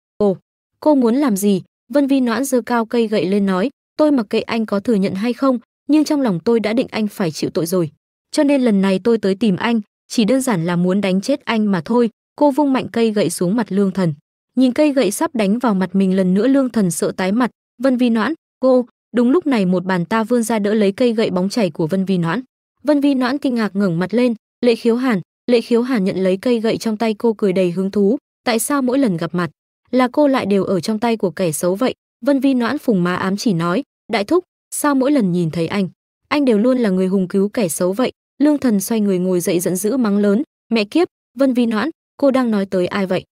Cô muốn làm gì? Vân Vi Noãn giơ cao cây gậy lên nói, tôi mặc kệ anh có thừa nhận hay không, nhưng trong lòng tôi đã định anh phải chịu tội rồi. Cho nên lần này tôi tới tìm anh, chỉ đơn giản là muốn đánh chết anh mà thôi. Cô vung mạnh cây gậy xuống mặt Lương Thần. Nhìn cây gậy sắp đánh vào mặt mình lần nữa Lương Thần sợ tái mặt, Vân Vi Noãn, cô, đúng lúc này một bàn ta vươn ra đỡ lấy cây gậy bóng chảy của Vân Vi Noãn. Vân Vi Noãn kinh ngạc ngẩng mặt lên, Lệ Khiếu Hàn, Lệ Khiếu Hàn nhận lấy cây gậy trong tay cô cười đầy hứng thú, tại sao mỗi lần gặp mặt, là cô lại đều ở trong tay của kẻ xấu vậy vân vi noãn phùng má ám chỉ nói đại thúc sao mỗi lần nhìn thấy anh anh đều luôn là người hùng cứu kẻ xấu vậy lương thần xoay người ngồi dậy giận dữ mắng lớn mẹ kiếp vân vi noãn cô đang nói tới ai vậy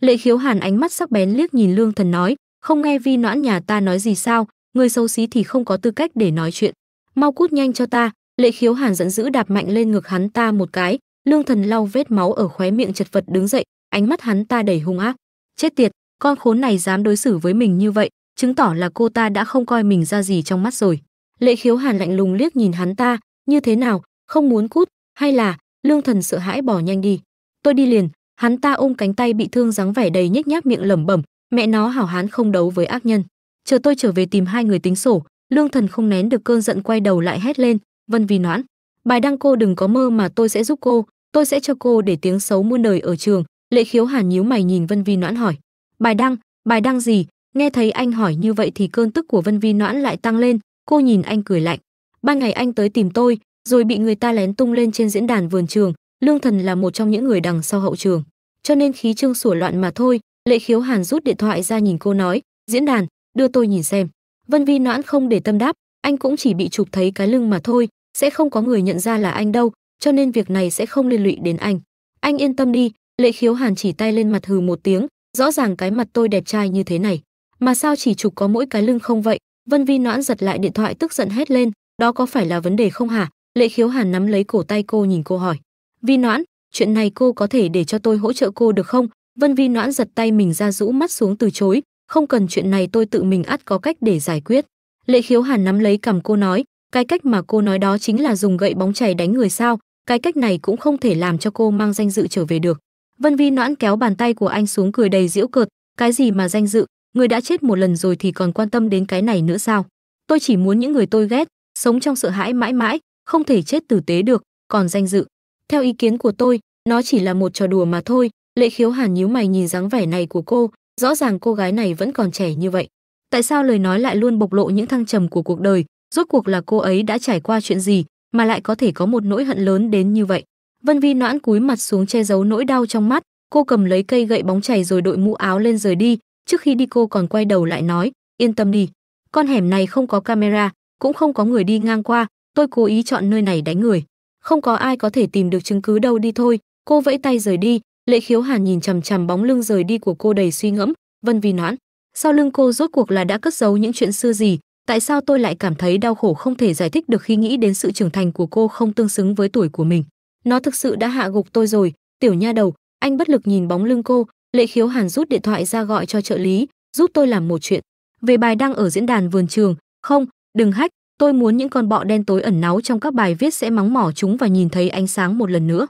lệ khiếu hàn ánh mắt sắc bén liếc nhìn lương thần nói không nghe vi noãn nhà ta nói gì sao người xấu xí thì không có tư cách để nói chuyện mau cút nhanh cho ta lệ khiếu hàn giận dữ đạp mạnh lên ngực hắn ta một cái lương thần lau vết máu ở khóe miệng chật vật đứng dậy ánh mắt hắn ta đầy hung ác Chết tiệt, con khốn này dám đối xử với mình như vậy, chứng tỏ là cô ta đã không coi mình ra gì trong mắt rồi. Lệ khiếu hàn lạnh lùng liếc nhìn hắn ta, như thế nào, không muốn cút, hay là, lương thần sợ hãi bỏ nhanh đi. Tôi đi liền, hắn ta ôm cánh tay bị thương dáng vẻ đầy nhếch nhác miệng lẩm bẩm, mẹ nó hảo hán không đấu với ác nhân. Chờ tôi trở về tìm hai người tính sổ, lương thần không nén được cơn giận quay đầu lại hét lên, vân vì noãn. Bài đăng cô đừng có mơ mà tôi sẽ giúp cô, tôi sẽ cho cô để tiếng xấu muôn đời ở trường, lệ khiếu hàn nhíu mày nhìn vân vi noãn hỏi bài đăng bài đăng gì nghe thấy anh hỏi như vậy thì cơn tức của vân vi noãn lại tăng lên cô nhìn anh cười lạnh Ba ngày anh tới tìm tôi rồi bị người ta lén tung lên trên diễn đàn vườn trường lương thần là một trong những người đằng sau hậu trường cho nên khí trương sủa loạn mà thôi lệ khiếu hàn rút điện thoại ra nhìn cô nói diễn đàn đưa tôi nhìn xem vân vi noãn không để tâm đáp anh cũng chỉ bị chụp thấy cái lưng mà thôi sẽ không có người nhận ra là anh đâu cho nên việc này sẽ không liên lụy đến anh anh yên tâm đi Lệ khiếu hàn chỉ tay lên mặt hừ một tiếng, rõ ràng cái mặt tôi đẹp trai như thế này. Mà sao chỉ chụp có mỗi cái lưng không vậy? Vân Vi noãn giật lại điện thoại tức giận hét lên, đó có phải là vấn đề không hả? Lệ khiếu hàn nắm lấy cổ tay cô nhìn cô hỏi. Vi noãn, chuyện này cô có thể để cho tôi hỗ trợ cô được không? Vân Vi noãn giật tay mình ra rũ mắt xuống từ chối, không cần chuyện này tôi tự mình ắt có cách để giải quyết. Lệ khiếu hàn nắm lấy cầm cô nói, cái cách mà cô nói đó chính là dùng gậy bóng chày đánh người sao, cái cách này cũng không thể làm cho cô mang danh dự trở về được. Vân Vi Noãn kéo bàn tay của anh xuống cười đầy giễu cợt, cái gì mà danh dự, người đã chết một lần rồi thì còn quan tâm đến cái này nữa sao? Tôi chỉ muốn những người tôi ghét, sống trong sợ hãi mãi mãi, không thể chết tử tế được, còn danh dự. Theo ý kiến của tôi, nó chỉ là một trò đùa mà thôi. Lệ khiếu hàn nhíu mày nhìn dáng vẻ này của cô, rõ ràng cô gái này vẫn còn trẻ như vậy. Tại sao lời nói lại luôn bộc lộ những thăng trầm của cuộc đời, rốt cuộc là cô ấy đã trải qua chuyện gì mà lại có thể có một nỗi hận lớn đến như vậy? Vân Vi Noãn cúi mặt xuống che giấu nỗi đau trong mắt, cô cầm lấy cây gậy bóng chảy rồi đội mũ áo lên rời đi, trước khi đi cô còn quay đầu lại nói, yên tâm đi, con hẻm này không có camera, cũng không có người đi ngang qua, tôi cố ý chọn nơi này đánh người, không có ai có thể tìm được chứng cứ đâu đi thôi, cô vẫy tay rời đi, Lệ Khiếu Hàn nhìn chằm chằm bóng lưng rời đi của cô đầy suy ngẫm, Vân Vi Noãn, sau lưng cô rốt cuộc là đã cất giấu những chuyện xưa gì, tại sao tôi lại cảm thấy đau khổ không thể giải thích được khi nghĩ đến sự trưởng thành của cô không tương xứng với tuổi của mình. Nó thực sự đã hạ gục tôi rồi, tiểu nha đầu, anh bất lực nhìn bóng lưng cô, Lệ Khiếu Hàn rút điện thoại ra gọi cho trợ lý, giúp tôi làm một chuyện. Về bài đăng ở diễn đàn vườn trường, không, đừng hách, tôi muốn những con bọ đen tối ẩn náu trong các bài viết sẽ mắng mỏ chúng và nhìn thấy ánh sáng một lần nữa.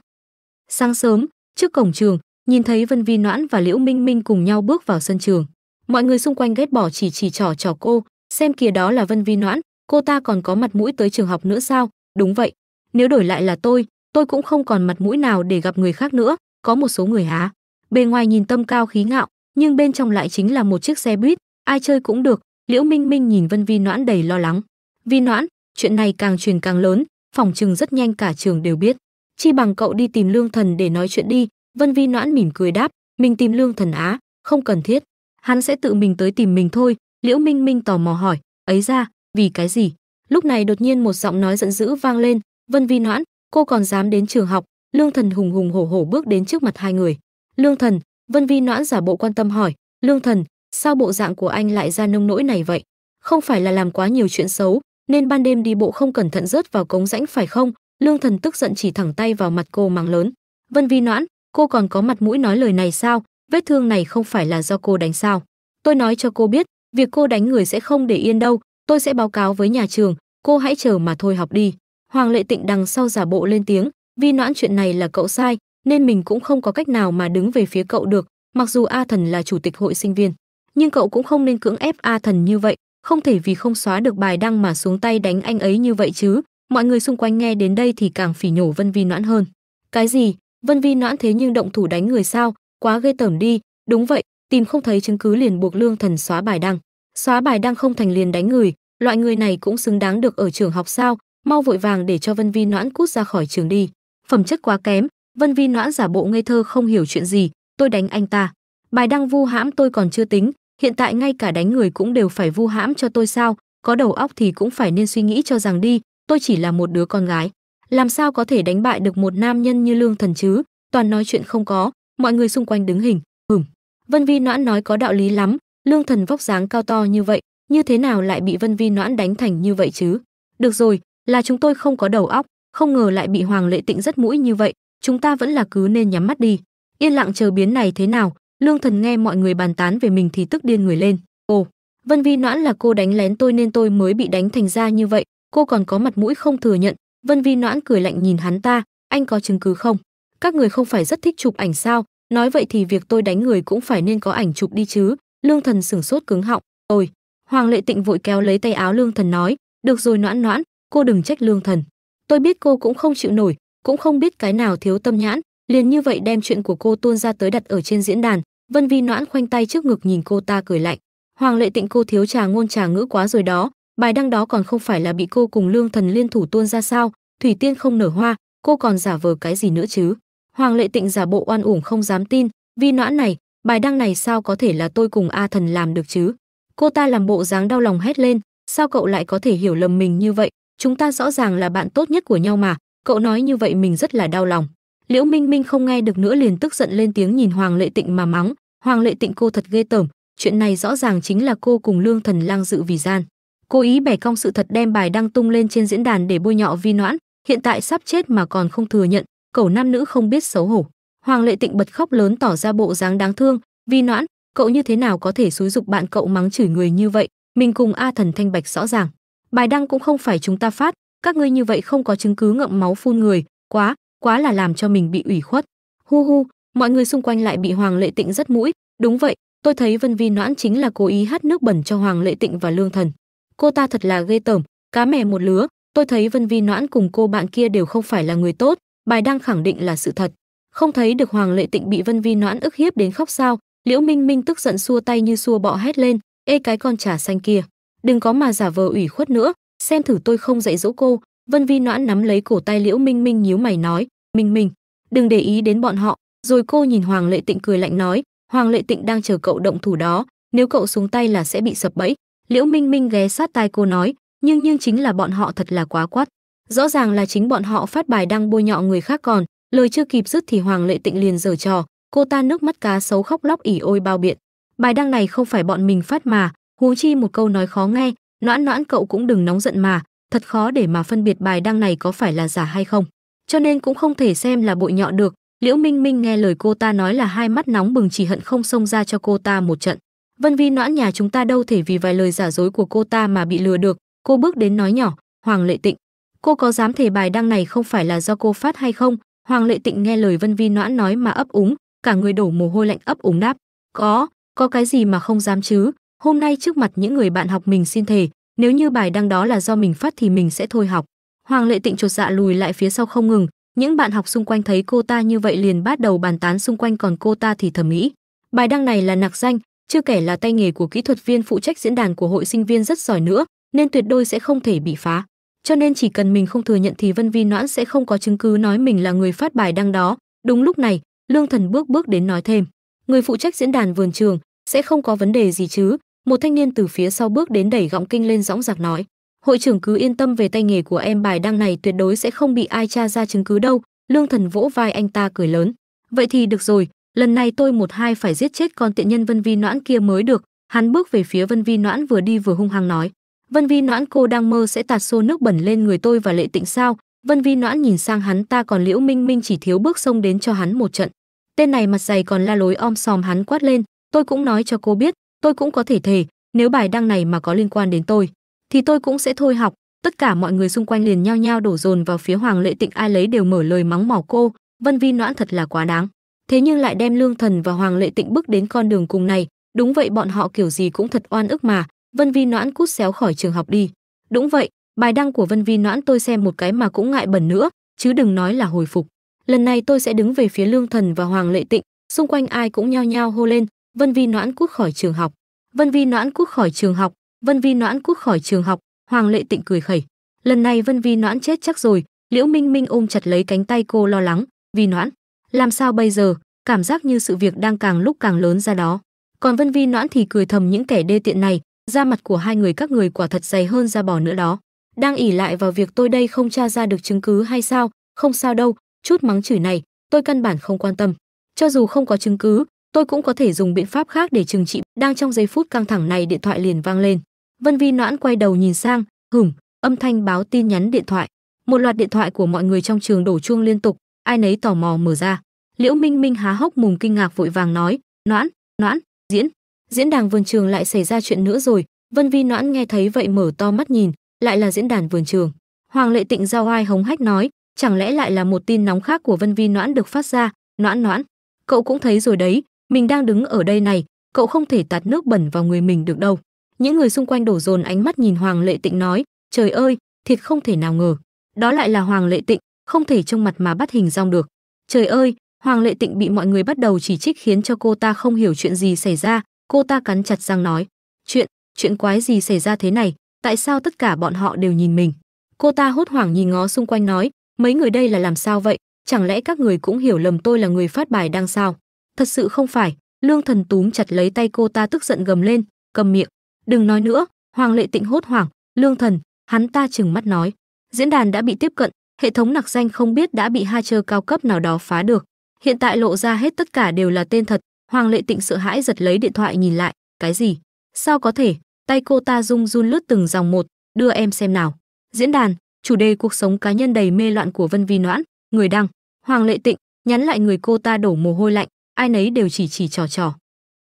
Sáng sớm, trước cổng trường, nhìn thấy Vân Vi Noãn và Liễu Minh Minh cùng nhau bước vào sân trường. Mọi người xung quanh ghét bỏ chỉ chỉ trỏ trỏ cô, xem kìa đó là Vân Vi Noãn, cô ta còn có mặt mũi tới trường học nữa sao? Đúng vậy, nếu đổi lại là tôi, tôi cũng không còn mặt mũi nào để gặp người khác nữa có một số người á bề ngoài nhìn tâm cao khí ngạo nhưng bên trong lại chính là một chiếc xe buýt ai chơi cũng được liễu minh minh nhìn vân vi noãn đầy lo lắng vi noãn chuyện này càng truyền càng lớn phòng chừng rất nhanh cả trường đều biết chi bằng cậu đi tìm lương thần để nói chuyện đi vân vi noãn mỉm cười đáp mình tìm lương thần á không cần thiết hắn sẽ tự mình tới tìm mình thôi liễu minh minh tò mò hỏi ấy ra vì cái gì lúc này đột nhiên một giọng nói giận dữ vang lên vân vi noãn cô còn dám đến trường học lương thần hùng hùng hổ hổ bước đến trước mặt hai người lương thần vân vi noãn giả bộ quan tâm hỏi lương thần sao bộ dạng của anh lại ra nông nỗi này vậy không phải là làm quá nhiều chuyện xấu nên ban đêm đi bộ không cẩn thận rớt vào cống rãnh phải không lương thần tức giận chỉ thẳng tay vào mặt cô mắng lớn vân vi noãn cô còn có mặt mũi nói lời này sao vết thương này không phải là do cô đánh sao tôi nói cho cô biết việc cô đánh người sẽ không để yên đâu tôi sẽ báo cáo với nhà trường cô hãy chờ mà thôi học đi Hoàng Lệ Tịnh đằng sau giả bộ lên tiếng, vi noãn chuyện này là cậu sai, nên mình cũng không có cách nào mà đứng về phía cậu được, mặc dù A Thần là chủ tịch hội sinh viên. Nhưng cậu cũng không nên cưỡng ép A Thần như vậy, không thể vì không xóa được bài đăng mà xuống tay đánh anh ấy như vậy chứ. Mọi người xung quanh nghe đến đây thì càng phỉ nhổ Vân Vi noãn hơn. Cái gì? Vân Vi noãn thế nhưng động thủ đánh người sao? Quá ghê tởm đi. Đúng vậy, tìm không thấy chứng cứ liền buộc Lương Thần xóa bài đăng. Xóa bài đăng không thành liền đánh người, loại người này cũng xứng đáng được ở trường học sao? mau vội vàng để cho Vân Vi Noãn cút ra khỏi trường đi. Phẩm chất quá kém, Vân Vi Noãn giả bộ ngây thơ không hiểu chuyện gì, tôi đánh anh ta. Bài đăng vu hãm tôi còn chưa tính, hiện tại ngay cả đánh người cũng đều phải vu hãm cho tôi sao, có đầu óc thì cũng phải nên suy nghĩ cho rằng đi, tôi chỉ là một đứa con gái. Làm sao có thể đánh bại được một nam nhân như Lương Thần chứ, toàn nói chuyện không có, mọi người xung quanh đứng hình, hửm. Vân Vi Noãn nói có đạo lý lắm, Lương Thần vóc dáng cao to như vậy, như thế nào lại bị Vân Vi Noãn đánh thành như vậy chứ? Được rồi, là chúng tôi không có đầu óc, không ngờ lại bị Hoàng Lệ Tịnh rất mũi như vậy, chúng ta vẫn là cứ nên nhắm mắt đi. Yên lặng chờ biến này thế nào? Lương Thần nghe mọi người bàn tán về mình thì tức điên người lên. Ồ, Vân Vi Noãn là cô đánh lén tôi nên tôi mới bị đánh thành ra như vậy, cô còn có mặt mũi không thừa nhận. Vân Vi Noãn cười lạnh nhìn hắn ta, anh có chứng cứ không? Các người không phải rất thích chụp ảnh sao? Nói vậy thì việc tôi đánh người cũng phải nên có ảnh chụp đi chứ. Lương Thần sửng sốt cứng họng, "Ôi." Hoàng Lệ Tịnh vội kéo lấy tay áo Lương Thần nói, "Được rồi Noãn Noãn, cô đừng trách lương thần tôi biết cô cũng không chịu nổi cũng không biết cái nào thiếu tâm nhãn liền như vậy đem chuyện của cô tuôn ra tới đặt ở trên diễn đàn vân vi noãn khoanh tay trước ngực nhìn cô ta cười lạnh hoàng lệ tịnh cô thiếu trà ngôn trà ngữ quá rồi đó bài đăng đó còn không phải là bị cô cùng lương thần liên thủ tuôn ra sao thủy tiên không nở hoa cô còn giả vờ cái gì nữa chứ hoàng lệ tịnh giả bộ oan uổng không dám tin vi noãn này bài đăng này sao có thể là tôi cùng a thần làm được chứ cô ta làm bộ dáng đau lòng hét lên sao cậu lại có thể hiểu lầm mình như vậy chúng ta rõ ràng là bạn tốt nhất của nhau mà cậu nói như vậy mình rất là đau lòng liễu minh minh không nghe được nữa liền tức giận lên tiếng nhìn hoàng lệ tịnh mà mắng hoàng lệ tịnh cô thật ghê tởm chuyện này rõ ràng chính là cô cùng lương thần lang dự vì gian cô ý bẻ cong sự thật đem bài đăng tung lên trên diễn đàn để bôi nhọ vi noãn hiện tại sắp chết mà còn không thừa nhận cậu nam nữ không biết xấu hổ hoàng lệ tịnh bật khóc lớn tỏ ra bộ dáng đáng thương vi noãn cậu như thế nào có thể xúi dục bạn cậu mắng chửi người như vậy mình cùng a thần thanh bạch rõ ràng bài đăng cũng không phải chúng ta phát các ngươi như vậy không có chứng cứ ngậm máu phun người quá quá là làm cho mình bị ủy khuất hu hu mọi người xung quanh lại bị hoàng lệ tịnh rất mũi đúng vậy tôi thấy vân vi noãn chính là cố ý hát nước bẩn cho hoàng lệ tịnh và lương thần cô ta thật là ghê tởm cá mè một lứa tôi thấy vân vi noãn cùng cô bạn kia đều không phải là người tốt bài đăng khẳng định là sự thật không thấy được hoàng lệ tịnh bị vân vi noãn ức hiếp đến khóc sao liễu minh minh tức giận xua tay như xua bọ hét lên ê cái con trà xanh kia đừng có mà giả vờ ủy khuất nữa, xem thử tôi không dạy dỗ cô. Vân Vi Noãn nắm lấy cổ tay Liễu Minh Minh nhíu mày nói, Minh Minh, đừng để ý đến bọn họ. Rồi cô nhìn Hoàng Lệ Tịnh cười lạnh nói, Hoàng Lệ Tịnh đang chờ cậu động thủ đó, nếu cậu xuống tay là sẽ bị sập bẫy. Liễu Minh Minh ghé sát tai cô nói, nhưng nhưng chính là bọn họ thật là quá quát. Rõ ràng là chính bọn họ phát bài đăng bôi nhọ người khác còn, lời chưa kịp dứt thì Hoàng Lệ Tịnh liền giở trò, cô ta nước mắt cá sấu khóc lóc ỉ ôi bao biện. Bài đăng này không phải bọn mình phát mà, huống chi một câu nói khó nghe noãn noãn cậu cũng đừng nóng giận mà thật khó để mà phân biệt bài đăng này có phải là giả hay không cho nên cũng không thể xem là bội nhọ được liễu minh minh nghe lời cô ta nói là hai mắt nóng bừng chỉ hận không xông ra cho cô ta một trận vân vi noãn nhà chúng ta đâu thể vì vài lời giả dối của cô ta mà bị lừa được cô bước đến nói nhỏ hoàng lệ tịnh cô có dám thể bài đăng này không phải là do cô phát hay không hoàng lệ tịnh nghe lời vân vi noãn nói mà ấp úng cả người đổ mồ hôi lạnh ấp úng đáp có có cái gì mà không dám chứ hôm nay trước mặt những người bạn học mình xin thề nếu như bài đăng đó là do mình phát thì mình sẽ thôi học hoàng lệ tịnh chột dạ lùi lại phía sau không ngừng những bạn học xung quanh thấy cô ta như vậy liền bắt đầu bàn tán xung quanh còn cô ta thì thầm nghĩ bài đăng này là nặc danh chưa kể là tay nghề của kỹ thuật viên phụ trách diễn đàn của hội sinh viên rất giỏi nữa nên tuyệt đối sẽ không thể bị phá cho nên chỉ cần mình không thừa nhận thì vân vi noãn sẽ không có chứng cứ nói mình là người phát bài đăng đó đúng lúc này lương thần bước bước đến nói thêm người phụ trách diễn đàn vườn trường sẽ không có vấn đề gì chứ một thanh niên từ phía sau bước đến đẩy gọng kinh lên dõng dạc nói hội trưởng cứ yên tâm về tay nghề của em bài đăng này tuyệt đối sẽ không bị ai tra ra chứng cứ đâu lương thần vỗ vai anh ta cười lớn vậy thì được rồi lần này tôi một hai phải giết chết con tiện nhân vân vi noãn kia mới được hắn bước về phía vân vi noãn vừa đi vừa hung hăng nói vân vi noãn cô đang mơ sẽ tạt xô nước bẩn lên người tôi và lệ tịnh sao vân vi noãn nhìn sang hắn ta còn liễu minh minh chỉ thiếu bước xông đến cho hắn một trận tên này mặt dày còn la lối om sòm hắn quát lên tôi cũng nói cho cô biết tôi cũng có thể thề, nếu bài đăng này mà có liên quan đến tôi, thì tôi cũng sẽ thôi học. Tất cả mọi người xung quanh liền nhao nhao đổ dồn vào phía Hoàng Lệ Tịnh ai lấy đều mở lời mắng mỏ cô, Vân Vi Noãn thật là quá đáng. Thế nhưng lại đem Lương Thần và Hoàng Lệ Tịnh bước đến con đường cùng này, đúng vậy bọn họ kiểu gì cũng thật oan ức mà, Vân Vi Noãn cút xéo khỏi trường học đi. Đúng vậy, bài đăng của Vân Vi Noãn tôi xem một cái mà cũng ngại bẩn nữa, chứ đừng nói là hồi phục. Lần này tôi sẽ đứng về phía Lương Thần và Hoàng Lệ Tịnh, xung quanh ai cũng nhao nhao hô lên, Vân Vi Noãn cút khỏi trường học. Vân Vi Noãn cút khỏi trường học. Vân Vi Noãn cút khỏi trường học. Hoàng Lệ Tịnh cười khẩy. Lần này Vân Vi Noãn chết chắc rồi. Liễu Minh Minh ôm chặt lấy cánh tay cô lo lắng. Vi Noãn, làm sao bây giờ? Cảm giác như sự việc đang càng lúc càng lớn ra đó. Còn Vân Vi Noãn thì cười thầm những kẻ đê tiện này. Da mặt của hai người các người quả thật dày hơn da bò nữa đó. Đang ỉ lại vào việc tôi đây không tra ra được chứng cứ hay sao? Không sao đâu. Chút mắng chửi này, tôi căn bản không quan tâm. Cho dù không có chứng cứ, tôi cũng có thể dùng biện pháp khác để trừng trị đang trong giây phút căng thẳng này điện thoại liền vang lên vân vi noãn quay đầu nhìn sang hửng âm thanh báo tin nhắn điện thoại một loạt điện thoại của mọi người trong trường đổ chuông liên tục ai nấy tò mò mở ra liễu minh minh há hốc mồm kinh ngạc vội vàng nói noãn noãn diễn diễn đàn vườn trường lại xảy ra chuyện nữa rồi vân vi noãn nghe thấy vậy mở to mắt nhìn lại là diễn đàn vườn trường hoàng lệ tịnh giao ai hống hách nói chẳng lẽ lại là một tin nóng khác của vân vi noãn được phát ra noãn noãn cậu cũng thấy rồi đấy mình đang đứng ở đây này, cậu không thể tạt nước bẩn vào người mình được đâu. Những người xung quanh đổ dồn ánh mắt nhìn Hoàng Lệ Tịnh nói, trời ơi, thiệt không thể nào ngờ. Đó lại là Hoàng Lệ Tịnh, không thể trông mặt mà bắt hình dong được. Trời ơi, Hoàng Lệ Tịnh bị mọi người bắt đầu chỉ trích khiến cho cô ta không hiểu chuyện gì xảy ra, cô ta cắn chặt răng nói, "Chuyện, chuyện quái gì xảy ra thế này, tại sao tất cả bọn họ đều nhìn mình?" Cô ta hốt hoảng nhìn ngó xung quanh nói, "Mấy người đây là làm sao vậy, chẳng lẽ các người cũng hiểu lầm tôi là người phát bài đang sao?" thật sự không phải lương thần túm chặt lấy tay cô ta tức giận gầm lên cầm miệng đừng nói nữa hoàng lệ tịnh hốt hoảng lương thần hắn ta chừng mắt nói diễn đàn đã bị tiếp cận hệ thống nặc danh không biết đã bị hai chơ cao cấp nào đó phá được hiện tại lộ ra hết tất cả đều là tên thật hoàng lệ tịnh sợ hãi giật lấy điện thoại nhìn lại cái gì sao có thể tay cô ta rung run lướt từng dòng một đưa em xem nào diễn đàn chủ đề cuộc sống cá nhân đầy mê loạn của vân vi noãn người đăng hoàng lệ tịnh nhắn lại người cô ta đổ mồ hôi lạnh ai nấy đều chỉ chỉ trò trò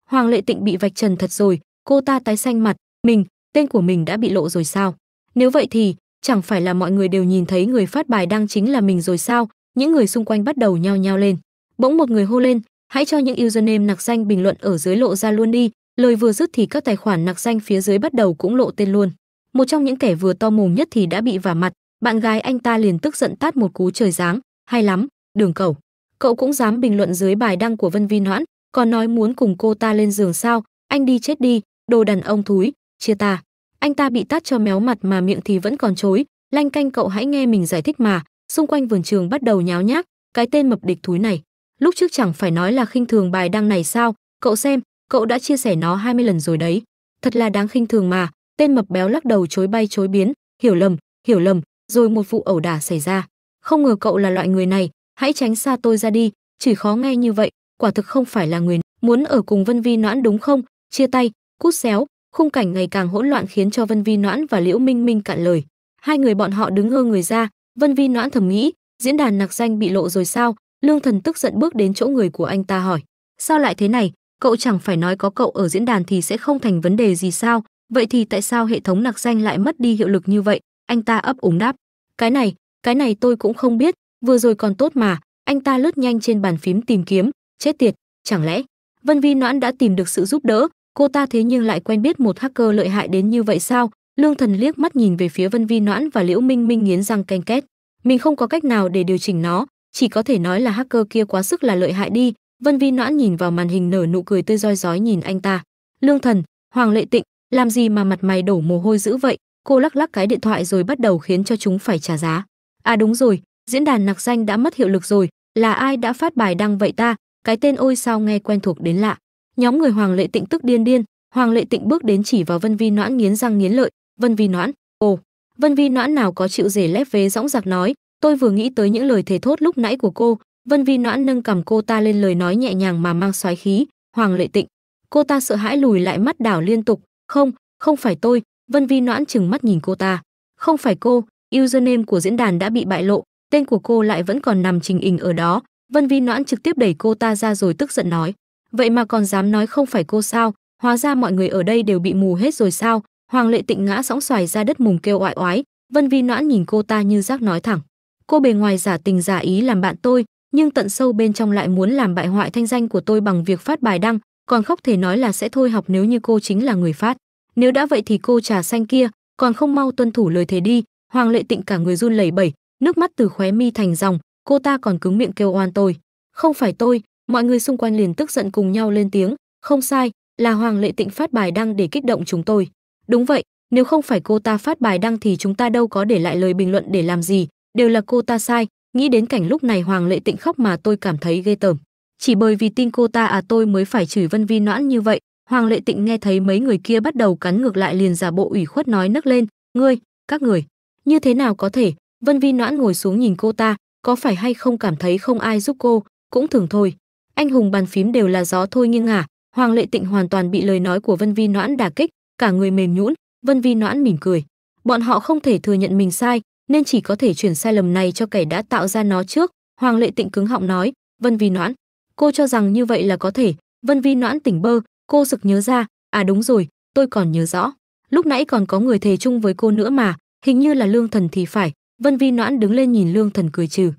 hoàng lệ tịnh bị vạch trần thật rồi cô ta tái xanh mặt mình tên của mình đã bị lộ rồi sao nếu vậy thì chẳng phải là mọi người đều nhìn thấy người phát bài đang chính là mình rồi sao những người xung quanh bắt đầu nhao nhao lên bỗng một người hô lên hãy cho những username nặc danh bình luận ở dưới lộ ra luôn đi lời vừa dứt thì các tài khoản nặc danh phía dưới bắt đầu cũng lộ tên luôn một trong những kẻ vừa to mồm nhất thì đã bị vả mặt bạn gái anh ta liền tức giận tát một cú trời giáng hay lắm đường cầu cậu cũng dám bình luận dưới bài đăng của Vân Vi Noãn, còn nói muốn cùng cô ta lên giường sao, anh đi chết đi, đồ đàn ông thúi, chia ta. Anh ta bị tát cho méo mặt mà miệng thì vẫn còn chối, lanh canh cậu hãy nghe mình giải thích mà, xung quanh vườn trường bắt đầu nháo nhác, cái tên mập địch thúi này. Lúc trước chẳng phải nói là khinh thường bài đăng này sao, cậu xem, cậu đã chia sẻ nó 20 lần rồi đấy. Thật là đáng khinh thường mà, tên mập béo lắc đầu chối bay chối biến, hiểu lầm, hiểu lầm, rồi một vụ ẩu đả xảy ra. Không ngờ cậu là loại người này, hãy tránh xa tôi ra đi, chỉ khó nghe như vậy, quả thực không phải là nguyền, muốn ở cùng Vân Vi Noãn đúng không? Chia tay, cút xéo, khung cảnh ngày càng hỗn loạn khiến cho Vân Vi Noãn và Liễu Minh Minh cạn lời. Hai người bọn họ đứng ngơ người ra, Vân Vi Noãn thầm nghĩ, diễn đàn nặc danh bị lộ rồi sao? Lương Thần tức giận bước đến chỗ người của anh ta hỏi, sao lại thế này? Cậu chẳng phải nói có cậu ở diễn đàn thì sẽ không thành vấn đề gì sao? Vậy thì tại sao hệ thống nặc danh lại mất đi hiệu lực như vậy? Anh ta ấp úng đáp, cái này, cái này tôi cũng không biết, vừa rồi còn tốt mà anh ta lướt nhanh trên bàn phím tìm kiếm chết tiệt chẳng lẽ vân vi noãn đã tìm được sự giúp đỡ cô ta thế nhưng lại quen biết một hacker lợi hại đến như vậy sao lương thần liếc mắt nhìn về phía vân vi noãn và liễu minh minh nghiến răng canh két mình không có cách nào để điều chỉnh nó chỉ có thể nói là hacker kia quá sức là lợi hại đi vân vi noãn nhìn vào màn hình nở nụ cười tươi roi rói nhìn anh ta lương thần hoàng lệ tịnh làm gì mà mặt mày đổ mồ hôi dữ vậy cô lắc lắc cái điện thoại rồi bắt đầu khiến cho chúng phải trả giá à đúng rồi diễn đàn nặc danh đã mất hiệu lực rồi, là ai đã phát bài đăng vậy ta, cái tên ôi sao nghe quen thuộc đến lạ. Nhóm người Hoàng Lệ Tịnh tức điên điên, Hoàng Lệ Tịnh bước đến chỉ vào Vân Vi Noãn nghiến răng nghiến lợi, "Vân Vi Noãn, ồ." Vân Vi Noãn nào có chịu rể lép vế dõng dạc nói, "Tôi vừa nghĩ tới những lời thề thốt lúc nãy của cô." Vân Vi Noãn nâng cầm cô ta lên lời nói nhẹ nhàng mà mang xoáy khí, "Hoàng Lệ Tịnh." Cô ta sợ hãi lùi lại mắt đảo liên tục, "Không, không phải tôi." Vân Vi Noãn chừng mắt nhìn cô ta, "Không phải cô." Username của diễn đàn đã bị bại lộ, tên của cô lại vẫn còn nằm trình hình ở đó vân vi noãn trực tiếp đẩy cô ta ra rồi tức giận nói vậy mà còn dám nói không phải cô sao hóa ra mọi người ở đây đều bị mù hết rồi sao hoàng lệ tịnh ngã sóng xoài ra đất mùng kêu oải oái vân vi noãn nhìn cô ta như giác nói thẳng cô bề ngoài giả tình giả ý làm bạn tôi nhưng tận sâu bên trong lại muốn làm bại hoại thanh danh của tôi bằng việc phát bài đăng còn khóc thể nói là sẽ thôi học nếu như cô chính là người phát nếu đã vậy thì cô trà xanh kia còn không mau tuân thủ lời thề đi hoàng lệ tịnh cả người run lẩy bẩy nước mắt từ khóe mi thành dòng, cô ta còn cứng miệng kêu oan tôi. Không phải tôi, mọi người xung quanh liền tức giận cùng nhau lên tiếng, không sai, là Hoàng Lệ Tịnh phát bài đăng để kích động chúng tôi. Đúng vậy, nếu không phải cô ta phát bài đăng thì chúng ta đâu có để lại lời bình luận để làm gì, đều là cô ta sai, nghĩ đến cảnh lúc này Hoàng Lệ Tịnh khóc mà tôi cảm thấy ghê tởm. Chỉ bởi vì tin cô ta à tôi mới phải chửi Vân Vi noãn như vậy. Hoàng Lệ Tịnh nghe thấy mấy người kia bắt đầu cắn ngược lại liền giả bộ ủy khuất nói nấc lên, "Ngươi, các người, như thế nào có thể, Vân Vi Noãn ngồi xuống nhìn cô ta, có phải hay không cảm thấy không ai giúp cô, cũng thường thôi. Anh hùng bàn phím đều là gió thôi nhưng ngả, Hoàng Lệ Tịnh hoàn toàn bị lời nói của Vân Vi Noãn đả kích, cả người mềm nhũn, Vân Vi Noãn mỉm cười. Bọn họ không thể thừa nhận mình sai, nên chỉ có thể chuyển sai lầm này cho kẻ đã tạo ra nó trước. Hoàng Lệ Tịnh cứng họng nói, "Vân Vi Noãn, cô cho rằng như vậy là có thể?" Vân Vi Noãn tỉnh bơ, cô sực nhớ ra, "À đúng rồi, tôi còn nhớ rõ, lúc nãy còn có người thề chung với cô nữa mà, hình như là Lương Thần thì phải, Vân Vi Noãn đứng lên nhìn Lương Thần cười trừ.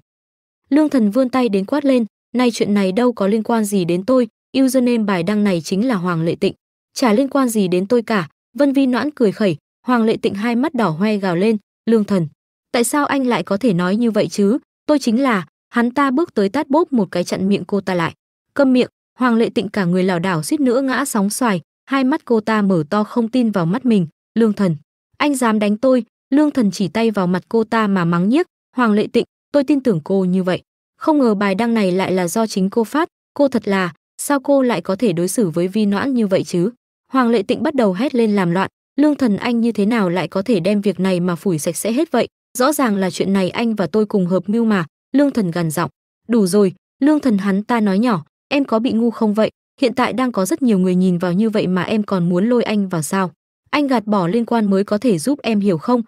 Lương Thần vươn tay đến quát lên, Này chuyện này đâu có liên quan gì đến tôi, username bài đăng này chính là Hoàng Lệ Tịnh, chả liên quan gì đến tôi cả. Vân Vi Noãn cười khẩy, Hoàng Lệ Tịnh hai mắt đỏ hoe gào lên, "Lương Thần, tại sao anh lại có thể nói như vậy chứ? Tôi chính là..." Hắn ta bước tới tát bốp một cái chặn miệng cô ta lại. Câm miệng, Hoàng Lệ Tịnh cả người lảo đảo suýt nữa ngã sóng xoài, hai mắt cô ta mở to không tin vào mắt mình, "Lương Thần, anh dám đánh tôi, Lương Thần chỉ tay vào mặt cô ta mà mắng nhiếc, "Hoàng Lệ Tịnh, tôi tin tưởng cô như vậy. Không ngờ bài đăng này lại là do chính cô phát, cô thật là, sao cô lại có thể đối xử với Vi Noãn như vậy chứ?" Hoàng Lệ Tịnh bắt đầu hét lên làm loạn, Lương Thần anh như thế nào lại có thể đem việc này mà phủi sạch sẽ hết vậy? Rõ ràng là chuyện này anh và tôi cùng hợp mưu mà, Lương Thần gằn giọng. "Đủ rồi." Lương Thần hắn ta nói nhỏ, "Em có bị ngu không vậy? Hiện tại đang có rất nhiều người nhìn vào như vậy mà em còn muốn lôi anh vào sao?" Anh gạt bỏ liên quan mới có thể giúp em hiểu không?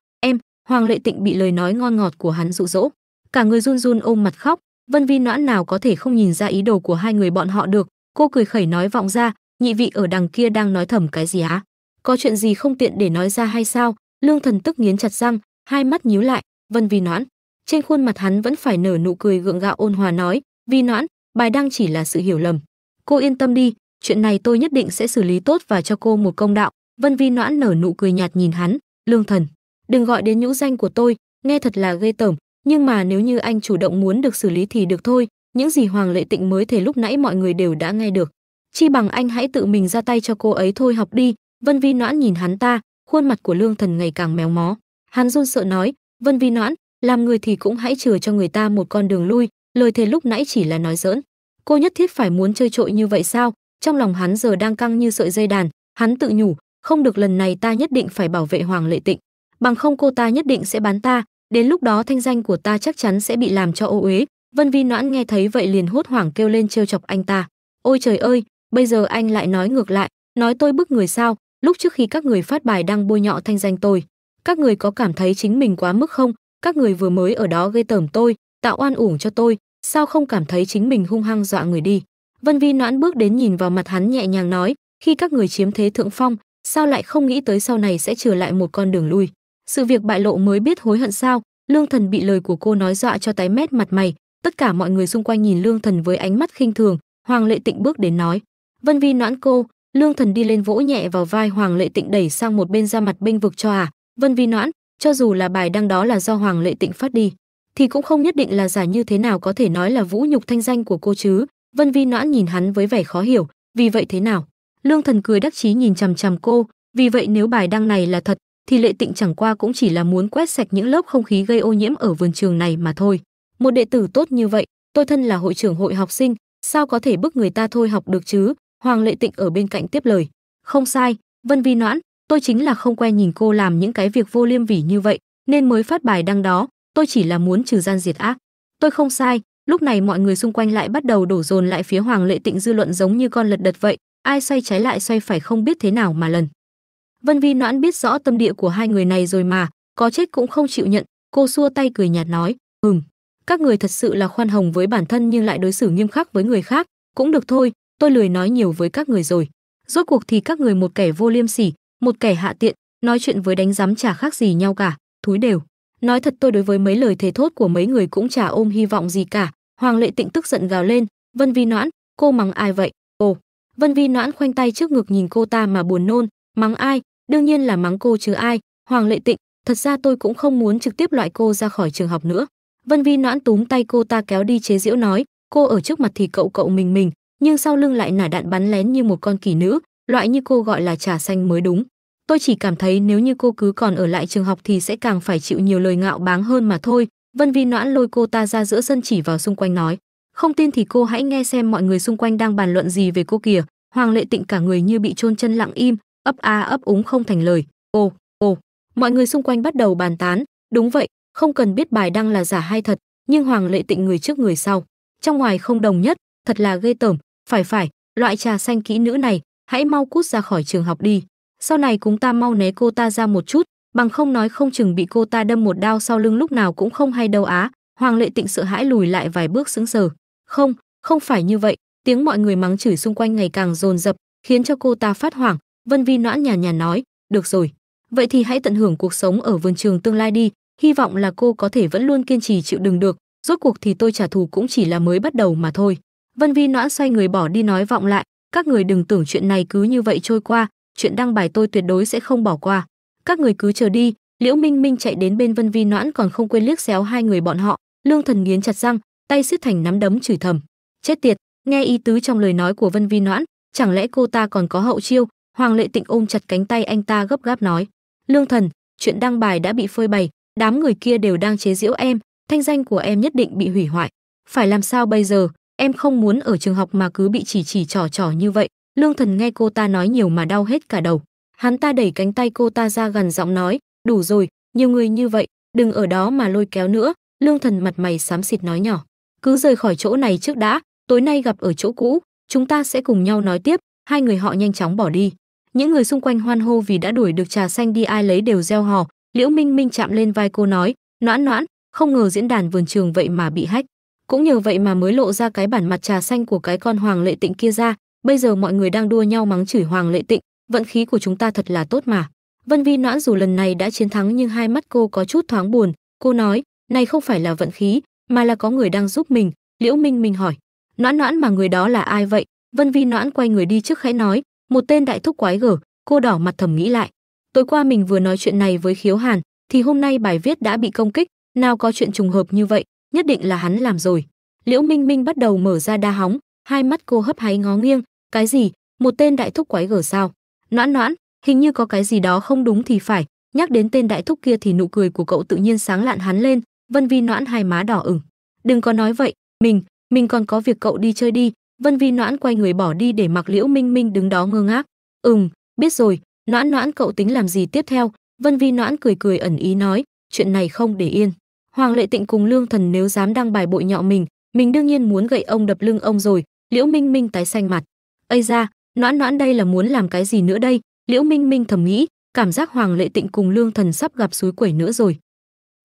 Hoàng Lệ Tịnh bị lời nói ngon ngọt của hắn dụ dỗ, cả người run run ôm mặt khóc, Vân Vi Noãn nào có thể không nhìn ra ý đồ của hai người bọn họ được, cô cười khẩy nói vọng ra, nhị vị ở đằng kia đang nói thầm cái gì á? Có chuyện gì không tiện để nói ra hay sao? Lương Thần tức nghiến chặt răng, hai mắt nhíu lại, Vân Vi Noãn. Trên khuôn mặt hắn vẫn phải nở nụ cười gượng gạo ôn hòa nói, "Vi Noãn, bài đang chỉ là sự hiểu lầm. Cô yên tâm đi, chuyện này tôi nhất định sẽ xử lý tốt và cho cô một công đạo." Vân Vi Noãn nở nụ cười nhạt nhìn hắn, "Lương Thần, đừng gọi đến nhũ danh của tôi, nghe thật là ghê tởm, nhưng mà nếu như anh chủ động muốn được xử lý thì được thôi, những gì Hoàng Lệ Tịnh mới thể lúc nãy mọi người đều đã nghe được. Chi bằng anh hãy tự mình ra tay cho cô ấy thôi học đi, Vân Vi Noãn nhìn hắn ta, khuôn mặt của Lương Thần ngày càng méo mó. Hắn run sợ nói, Vân Vi Noãn, làm người thì cũng hãy chừa cho người ta một con đường lui, lời thề lúc nãy chỉ là nói giỡn. Cô nhất thiết phải muốn chơi trội như vậy sao? Trong lòng hắn giờ đang căng như sợi dây đàn, hắn tự nhủ, không được lần này ta nhất định phải bảo vệ Hoàng Lệ Tịnh bằng không cô ta nhất định sẽ bán ta, đến lúc đó thanh danh của ta chắc chắn sẽ bị làm cho ô uế. Vân Vi Noãn nghe thấy vậy liền hốt hoảng kêu lên trêu chọc anh ta. Ôi trời ơi, bây giờ anh lại nói ngược lại, nói tôi bức người sao, lúc trước khi các người phát bài đang bôi nhọ thanh danh tôi. Các người có cảm thấy chính mình quá mức không? Các người vừa mới ở đó gây tởm tôi, tạo oan uổng cho tôi, sao không cảm thấy chính mình hung hăng dọa người đi? Vân Vi noãn bước đến nhìn vào mặt hắn nhẹ nhàng nói, khi các người chiếm thế thượng phong, sao lại không nghĩ tới sau này sẽ trở lại một con đường lui? Sự việc bại lộ mới biết hối hận sao, Lương Thần bị lời của cô nói dọa cho tái mét mặt mày, tất cả mọi người xung quanh nhìn Lương Thần với ánh mắt khinh thường, Hoàng Lệ Tịnh bước đến nói: "Vân Vi noãn cô." Lương Thần đi lên vỗ nhẹ vào vai Hoàng Lệ Tịnh đẩy sang một bên ra mặt bênh vực cho à, "Vân Vi noãn, cho dù là bài đăng đó là do Hoàng Lệ Tịnh phát đi, thì cũng không nhất định là giả như thế nào có thể nói là vũ nhục thanh danh của cô chứ?" Vân Vi noãn nhìn hắn với vẻ khó hiểu, "Vì vậy thế nào?" Lương Thần cười đắc chí nhìn chằm chằm cô, "Vì vậy nếu bài đăng này là thật, thì Lệ Tịnh chẳng qua cũng chỉ là muốn quét sạch những lớp không khí gây ô nhiễm ở vườn trường này mà thôi. Một đệ tử tốt như vậy, tôi thân là hội trưởng hội học sinh, sao có thể bức người ta thôi học được chứ? Hoàng Lệ Tịnh ở bên cạnh tiếp lời. Không sai, Vân Vi Noãn, tôi chính là không quen nhìn cô làm những cái việc vô liêm vỉ như vậy, nên mới phát bài đăng đó, tôi chỉ là muốn trừ gian diệt ác. Tôi không sai, lúc này mọi người xung quanh lại bắt đầu đổ dồn lại phía Hoàng Lệ Tịnh dư luận giống như con lật đật vậy, ai xoay trái lại xoay phải không biết thế nào mà lần. Vân Vi Noãn biết rõ tâm địa của hai người này rồi mà, có chết cũng không chịu nhận, cô xua tay cười nhạt nói, "Ừm, các người thật sự là khoan hồng với bản thân nhưng lại đối xử nghiêm khắc với người khác, cũng được thôi, tôi lười nói nhiều với các người rồi. Rốt cuộc thì các người một kẻ vô liêm sỉ, một kẻ hạ tiện, nói chuyện với đánh giám chả khác gì nhau cả, thúi đều. Nói thật tôi đối với mấy lời thề thốt của mấy người cũng chả ôm hy vọng gì cả." Hoàng Lệ Tịnh tức giận gào lên, "Vân Vi Noãn, cô mắng ai vậy?" Ồ, Vân Vi Noãn khoanh tay trước ngực nhìn cô ta mà buồn nôn, mắng ai, đương nhiên là mắng cô chứ ai hoàng lệ tịnh thật ra tôi cũng không muốn trực tiếp loại cô ra khỏi trường học nữa vân vi noãn túm tay cô ta kéo đi chế giễu nói cô ở trước mặt thì cậu cậu mình mình nhưng sau lưng lại nả đạn bắn lén như một con kỳ nữ loại như cô gọi là trà xanh mới đúng tôi chỉ cảm thấy nếu như cô cứ còn ở lại trường học thì sẽ càng phải chịu nhiều lời ngạo báng hơn mà thôi vân vi noãn lôi cô ta ra giữa sân chỉ vào xung quanh nói không tin thì cô hãy nghe xem mọi người xung quanh đang bàn luận gì về cô kìa hoàng lệ tịnh cả người như bị chôn chân lặng im ấp a ấp úng không thành lời ô ô mọi người xung quanh bắt đầu bàn tán đúng vậy không cần biết bài đăng là giả hay thật nhưng hoàng lệ tịnh người trước người sau trong ngoài không đồng nhất thật là ghê tởm phải phải loại trà xanh kỹ nữ này hãy mau cút ra khỏi trường học đi sau này cũng ta mau né cô ta ra một chút bằng không nói không chừng bị cô ta đâm một đao sau lưng lúc nào cũng không hay đâu á hoàng lệ tịnh sợ hãi lùi lại vài bước sững sờ không không phải như vậy tiếng mọi người mắng chửi xung quanh ngày càng dồn dập khiến cho cô ta phát hoảng Vân Vi Noãn nhà nhà nói, được rồi, vậy thì hãy tận hưởng cuộc sống ở vườn trường tương lai đi, hy vọng là cô có thể vẫn luôn kiên trì chịu đựng được, rốt cuộc thì tôi trả thù cũng chỉ là mới bắt đầu mà thôi. Vân Vi Noãn xoay người bỏ đi nói vọng lại, các người đừng tưởng chuyện này cứ như vậy trôi qua, chuyện đăng bài tôi tuyệt đối sẽ không bỏ qua. Các người cứ chờ đi, Liễu Minh Minh chạy đến bên Vân Vi Noãn còn không quên liếc xéo hai người bọn họ, Lương Thần nghiến chặt răng, tay siết thành nắm đấm chửi thầm. Chết tiệt, nghe ý tứ trong lời nói của Vân Vi Noãn, chẳng lẽ cô ta còn có hậu chiêu, Hoàng Lệ Tịnh ôm chặt cánh tay anh ta gấp gáp nói: "Lương Thần, chuyện đăng bài đã bị phơi bày, đám người kia đều đang chế giễu em, thanh danh của em nhất định bị hủy hoại. Phải làm sao bây giờ? Em không muốn ở trường học mà cứ bị chỉ chỉ trò trò như vậy." Lương Thần nghe cô ta nói nhiều mà đau hết cả đầu. Hắn ta đẩy cánh tay cô ta ra gần giọng nói: "Đủ rồi, nhiều người như vậy, đừng ở đó mà lôi kéo nữa." Lương Thần mặt mày xám xịt nói nhỏ: "Cứ rời khỏi chỗ này trước đã, tối nay gặp ở chỗ cũ, chúng ta sẽ cùng nhau nói tiếp." Hai người họ nhanh chóng bỏ đi. Những người xung quanh hoan hô vì đã đuổi được trà xanh đi ai lấy đều gieo hò, Liễu Minh Minh chạm lên vai cô nói, "Noãn Noãn, không ngờ diễn đàn vườn trường vậy mà bị hách, cũng nhờ vậy mà mới lộ ra cái bản mặt trà xanh của cái con Hoàng Lệ Tịnh kia ra, bây giờ mọi người đang đua nhau mắng chửi Hoàng Lệ Tịnh, vận khí của chúng ta thật là tốt mà." Vân Vi Noãn dù lần này đã chiến thắng nhưng hai mắt cô có chút thoáng buồn, cô nói, "Này không phải là vận khí, mà là có người đang giúp mình." Liễu Minh Minh hỏi, "Noãn Noãn mà người đó là ai vậy?" Vân Vi Noãn quay người đi trước khẽ nói, một tên đại thúc quái gở cô đỏ mặt thầm nghĩ lại tối qua mình vừa nói chuyện này với khiếu hàn thì hôm nay bài viết đã bị công kích nào có chuyện trùng hợp như vậy nhất định là hắn làm rồi liễu minh minh bắt đầu mở ra đa hóng hai mắt cô hấp háy ngó nghiêng cái gì một tên đại thúc quái gở sao noãn noãn hình như có cái gì đó không đúng thì phải nhắc đến tên đại thúc kia thì nụ cười của cậu tự nhiên sáng lạn hắn lên vân vi noãn hai má đỏ ửng đừng có nói vậy mình mình còn có việc cậu đi chơi đi Vân Vi Noãn quay người bỏ đi để mặc Liễu Minh Minh đứng đó ngơ ngác. Ừm, biết rồi, Noãn Noãn cậu tính làm gì tiếp theo? Vân Vi Noãn cười cười ẩn ý nói, chuyện này không để yên. Hoàng Lệ Tịnh cùng Lương Thần nếu dám đăng bài bội nhọ mình, mình đương nhiên muốn gậy ông đập lưng ông rồi. Liễu Minh Minh tái xanh mặt. Ây ra, Noãn Noãn đây là muốn làm cái gì nữa đây? Liễu Minh Minh thầm nghĩ, cảm giác Hoàng Lệ Tịnh cùng Lương Thần sắp gặp suối quẩy nữa rồi.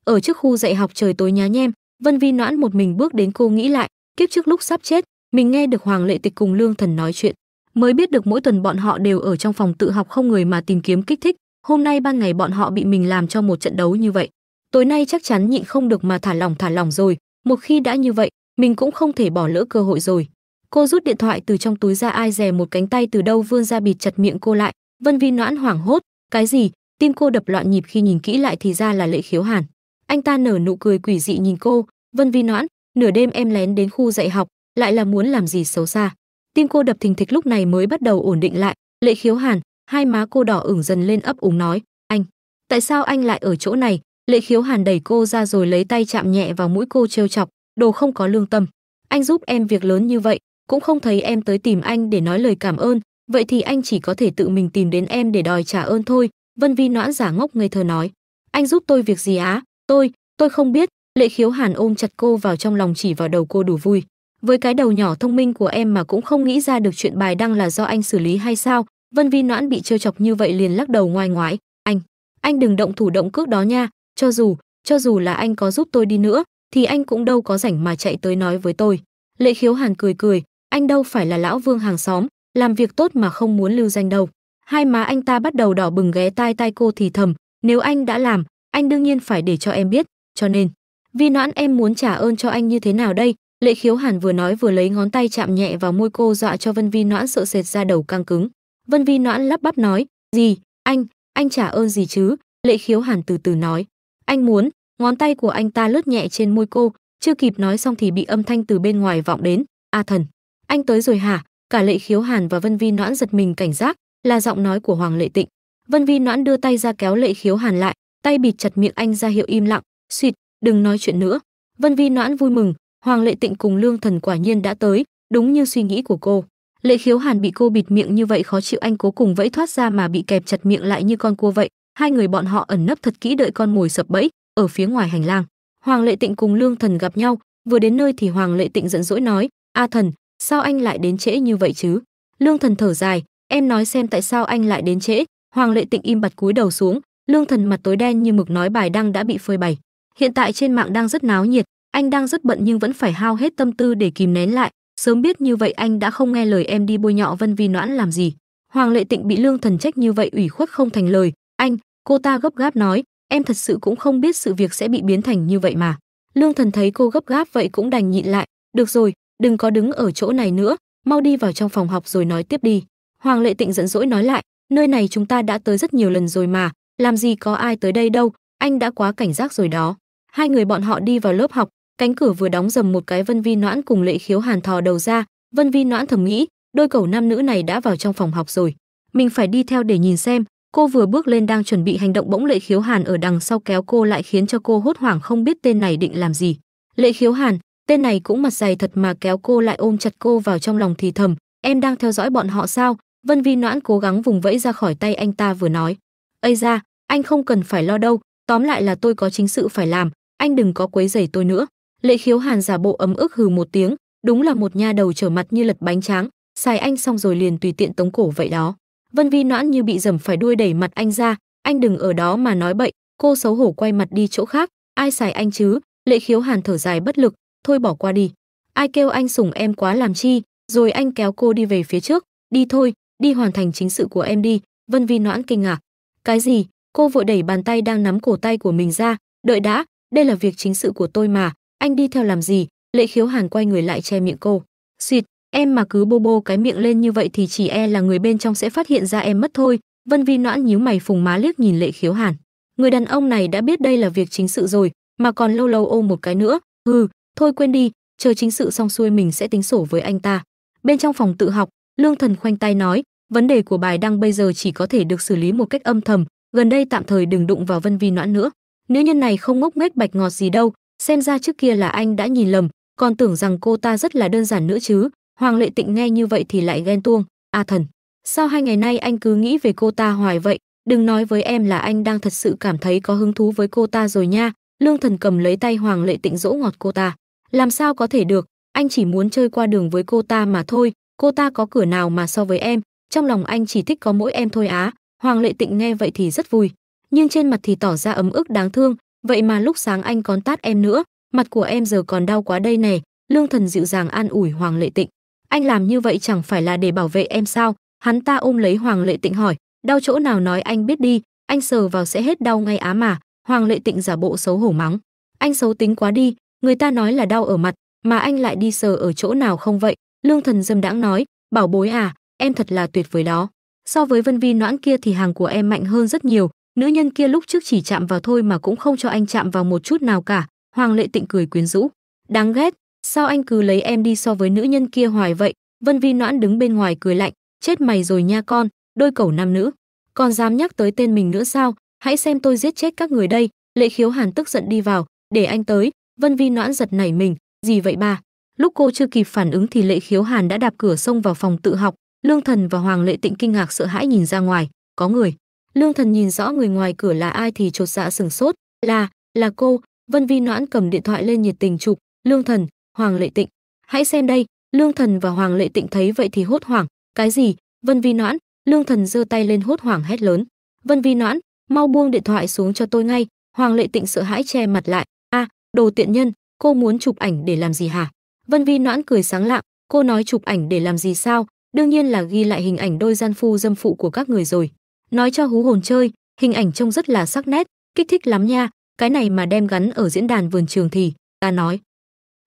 Ở trước khu dạy học trời tối nhá nhem, Vân Vi Noãn một mình bước đến cô nghĩ lại, kiếp trước lúc sắp chết, mình nghe được Hoàng Lệ Tịch cùng Lương Thần nói chuyện, mới biết được mỗi tuần bọn họ đều ở trong phòng tự học không người mà tìm kiếm kích thích, hôm nay ban ngày bọn họ bị mình làm cho một trận đấu như vậy. Tối nay chắc chắn nhịn không được mà thả lòng thả lòng rồi, một khi đã như vậy, mình cũng không thể bỏ lỡ cơ hội rồi. Cô rút điện thoại từ trong túi ra ai dè một cánh tay từ đâu vươn ra bịt chặt miệng cô lại, Vân Vi noãn hoảng hốt, cái gì? Tim cô đập loạn nhịp khi nhìn kỹ lại thì ra là Lệ Khiếu Hàn. Anh ta nở nụ cười quỷ dị nhìn cô, "Vân Vi noãn, nửa đêm em lén đến khu dạy học, lại là muốn làm gì xấu xa tim cô đập thình thịch lúc này mới bắt đầu ổn định lại lệ khiếu hàn hai má cô đỏ ửng dần lên ấp úng nói anh tại sao anh lại ở chỗ này lệ khiếu hàn đẩy cô ra rồi lấy tay chạm nhẹ vào mũi cô trêu chọc đồ không có lương tâm anh giúp em việc lớn như vậy cũng không thấy em tới tìm anh để nói lời cảm ơn vậy thì anh chỉ có thể tự mình tìm đến em để đòi trả ơn thôi vân vi noãn giả ngốc ngây thơ nói anh giúp tôi việc gì á tôi tôi không biết lệ khiếu hàn ôm chặt cô vào trong lòng chỉ vào đầu cô đủ vui với cái đầu nhỏ thông minh của em mà cũng không nghĩ ra được chuyện bài đăng là do anh xử lý hay sao vân vi noãn bị trêu chọc như vậy liền lắc đầu ngoài ngoái anh anh đừng động thủ động cước đó nha cho dù cho dù là anh có giúp tôi đi nữa thì anh cũng đâu có rảnh mà chạy tới nói với tôi lệ khiếu hàn cười cười anh đâu phải là lão vương hàng xóm làm việc tốt mà không muốn lưu danh đâu hai má anh ta bắt đầu đỏ bừng ghé tai tai cô thì thầm nếu anh đã làm anh đương nhiên phải để cho em biết cho nên vi noãn em muốn trả ơn cho anh như thế nào đây Lệ khiếu hàn vừa nói vừa lấy ngón tay chạm nhẹ vào môi cô dọa cho Vân Vi Noãn sợ sệt ra đầu căng cứng. Vân Vi Noãn lắp bắp nói, gì, anh, anh trả ơn gì chứ? Lệ khiếu hàn từ từ nói, anh muốn, ngón tay của anh ta lướt nhẹ trên môi cô, chưa kịp nói xong thì bị âm thanh từ bên ngoài vọng đến, a thần, anh tới rồi hả? Cả lệ khiếu hàn và Vân Vi Noãn giật mình cảnh giác, là giọng nói của Hoàng Lệ Tịnh. Vân Vi Noãn đưa tay ra kéo lệ khiếu hàn lại, tay bịt chặt miệng anh ra hiệu im lặng, suýt, đừng nói chuyện nữa. Vân Vi Noãn vui mừng, Hoàng Lệ Tịnh cùng Lương Thần quả nhiên đã tới, đúng như suy nghĩ của cô. Lệ Khiếu Hàn bị cô bịt miệng như vậy khó chịu anh cố cùng vẫy thoát ra mà bị kẹp chặt miệng lại như con cua vậy, hai người bọn họ ẩn nấp thật kỹ đợi con mồi sập bẫy ở phía ngoài hành lang. Hoàng Lệ Tịnh cùng Lương Thần gặp nhau, vừa đến nơi thì Hoàng Lệ Tịnh giận dỗi nói: "A Thần, sao anh lại đến trễ như vậy chứ?" Lương Thần thở dài, "Em nói xem tại sao anh lại đến trễ?" Hoàng Lệ Tịnh im bặt cúi đầu xuống, Lương Thần mặt tối đen như mực nói bài đăng đã bị phơi bày. Hiện tại trên mạng đang rất náo nhiệt, anh đang rất bận nhưng vẫn phải hao hết tâm tư để kìm nén lại sớm biết như vậy anh đã không nghe lời em đi bôi nhọ vân vi noãn làm gì hoàng lệ tịnh bị lương thần trách như vậy ủy khuất không thành lời anh cô ta gấp gáp nói em thật sự cũng không biết sự việc sẽ bị biến thành như vậy mà lương thần thấy cô gấp gáp vậy cũng đành nhịn lại được rồi đừng có đứng ở chỗ này nữa mau đi vào trong phòng học rồi nói tiếp đi hoàng lệ tịnh giận dỗi nói lại nơi này chúng ta đã tới rất nhiều lần rồi mà làm gì có ai tới đây đâu anh đã quá cảnh giác rồi đó hai người bọn họ đi vào lớp học cánh cửa vừa đóng dầm một cái vân vi noãn cùng lệ khiếu hàn thò đầu ra vân vi noãn thầm nghĩ đôi cầu nam nữ này đã vào trong phòng học rồi mình phải đi theo để nhìn xem cô vừa bước lên đang chuẩn bị hành động bỗng lệ khiếu hàn ở đằng sau kéo cô lại khiến cho cô hốt hoảng không biết tên này định làm gì lệ khiếu hàn tên này cũng mặt dày thật mà kéo cô lại ôm chặt cô vào trong lòng thì thầm em đang theo dõi bọn họ sao vân vi noãn cố gắng vùng vẫy ra khỏi tay anh ta vừa nói ây ra anh không cần phải lo đâu tóm lại là tôi có chính sự phải làm anh đừng có quấy rầy tôi nữa Lệ khiếu hàn giả bộ ấm ức hừ một tiếng, đúng là một nha đầu trở mặt như lật bánh tráng, xài anh xong rồi liền tùy tiện tống cổ vậy đó. Vân Vi noãn như bị dầm phải đuôi đẩy mặt anh ra, anh đừng ở đó mà nói bậy, cô xấu hổ quay mặt đi chỗ khác, ai xài anh chứ, lệ khiếu hàn thở dài bất lực, thôi bỏ qua đi. Ai kêu anh sủng em quá làm chi, rồi anh kéo cô đi về phía trước, đi thôi, đi hoàn thành chính sự của em đi, Vân Vi noãn kinh ngạc. Cái gì, cô vội đẩy bàn tay đang nắm cổ tay của mình ra, đợi đã, đây là việc chính sự của tôi mà, anh đi theo làm gì lệ khiếu hàn quay người lại che miệng cô Xịt, em mà cứ bô bô cái miệng lên như vậy thì chỉ e là người bên trong sẽ phát hiện ra em mất thôi vân vi noãn nhíu mày phùng má liếc nhìn lệ khiếu hàn người đàn ông này đã biết đây là việc chính sự rồi mà còn lâu lâu ôm một cái nữa hừ thôi quên đi chờ chính sự xong xuôi mình sẽ tính sổ với anh ta bên trong phòng tự học lương thần khoanh tay nói vấn đề của bài đăng bây giờ chỉ có thể được xử lý một cách âm thầm gần đây tạm thời đừng đụng vào vân vi noãn nữa nữ nhân này không ngốc nghếch bạch ngọt gì đâu xem ra trước kia là anh đã nhìn lầm còn tưởng rằng cô ta rất là đơn giản nữa chứ hoàng lệ tịnh nghe như vậy thì lại ghen tuông a thần sao hai ngày nay anh cứ nghĩ về cô ta hoài vậy đừng nói với em là anh đang thật sự cảm thấy có hứng thú với cô ta rồi nha lương thần cầm lấy tay hoàng lệ tịnh dỗ ngọt cô ta làm sao có thể được anh chỉ muốn chơi qua đường với cô ta mà thôi cô ta có cửa nào mà so với em trong lòng anh chỉ thích có mỗi em thôi á hoàng lệ tịnh nghe vậy thì rất vui nhưng trên mặt thì tỏ ra ấm ức đáng thương Vậy mà lúc sáng anh còn tát em nữa, mặt của em giờ còn đau quá đây này, lương thần dịu dàng an ủi Hoàng Lệ Tịnh. Anh làm như vậy chẳng phải là để bảo vệ em sao? Hắn ta ôm lấy Hoàng Lệ Tịnh hỏi, đau chỗ nào nói anh biết đi, anh sờ vào sẽ hết đau ngay á mà. Hoàng Lệ Tịnh giả bộ xấu hổ mắng. Anh xấu tính quá đi, người ta nói là đau ở mặt, mà anh lại đi sờ ở chỗ nào không vậy? Lương thần dâm đãng nói, bảo bối à, em thật là tuyệt vời đó. So với Vân Vi noãn kia thì hàng của em mạnh hơn rất nhiều, Nữ nhân kia lúc trước chỉ chạm vào thôi mà cũng không cho anh chạm vào một chút nào cả. Hoàng Lệ Tịnh cười quyến rũ. Đáng ghét, sao anh cứ lấy em đi so với nữ nhân kia hoài vậy? Vân Vi Noãn đứng bên ngoài cười lạnh, chết mày rồi nha con, đôi cẩu nam nữ. Còn dám nhắc tới tên mình nữa sao? Hãy xem tôi giết chết các người đây. Lệ Khiếu Hàn tức giận đi vào, để anh tới. Vân Vi Noãn giật nảy mình, gì vậy bà? Lúc cô chưa kịp phản ứng thì Lệ Khiếu Hàn đã đạp cửa xông vào phòng tự học. Lương Thần và Hoàng Lệ Tịnh kinh ngạc sợ hãi nhìn ra ngoài, có người. Lương Thần nhìn rõ người ngoài cửa là ai thì chột dạ sừng sốt, là, là cô, Vân Vi Noãn cầm điện thoại lên nhiệt tình chụp, "Lương Thần, Hoàng Lệ Tịnh, hãy xem đây." Lương Thần và Hoàng Lệ Tịnh thấy vậy thì hốt hoảng, "Cái gì? Vân Vi Noãn?" Lương Thần giơ tay lên hốt hoảng hét lớn, "Vân Vi Noãn, mau buông điện thoại xuống cho tôi ngay." Hoàng Lệ Tịnh sợ hãi che mặt lại, "A, à, đồ tiện nhân, cô muốn chụp ảnh để làm gì hả?" Vân Vi Noãn cười sáng lạng, "Cô nói chụp ảnh để làm gì sao? Đương nhiên là ghi lại hình ảnh đôi gian phu dâm phụ của các người rồi." Nói cho hú hồn chơi, hình ảnh trông rất là sắc nét, kích thích lắm nha, cái này mà đem gắn ở diễn đàn vườn trường thì, ta nói.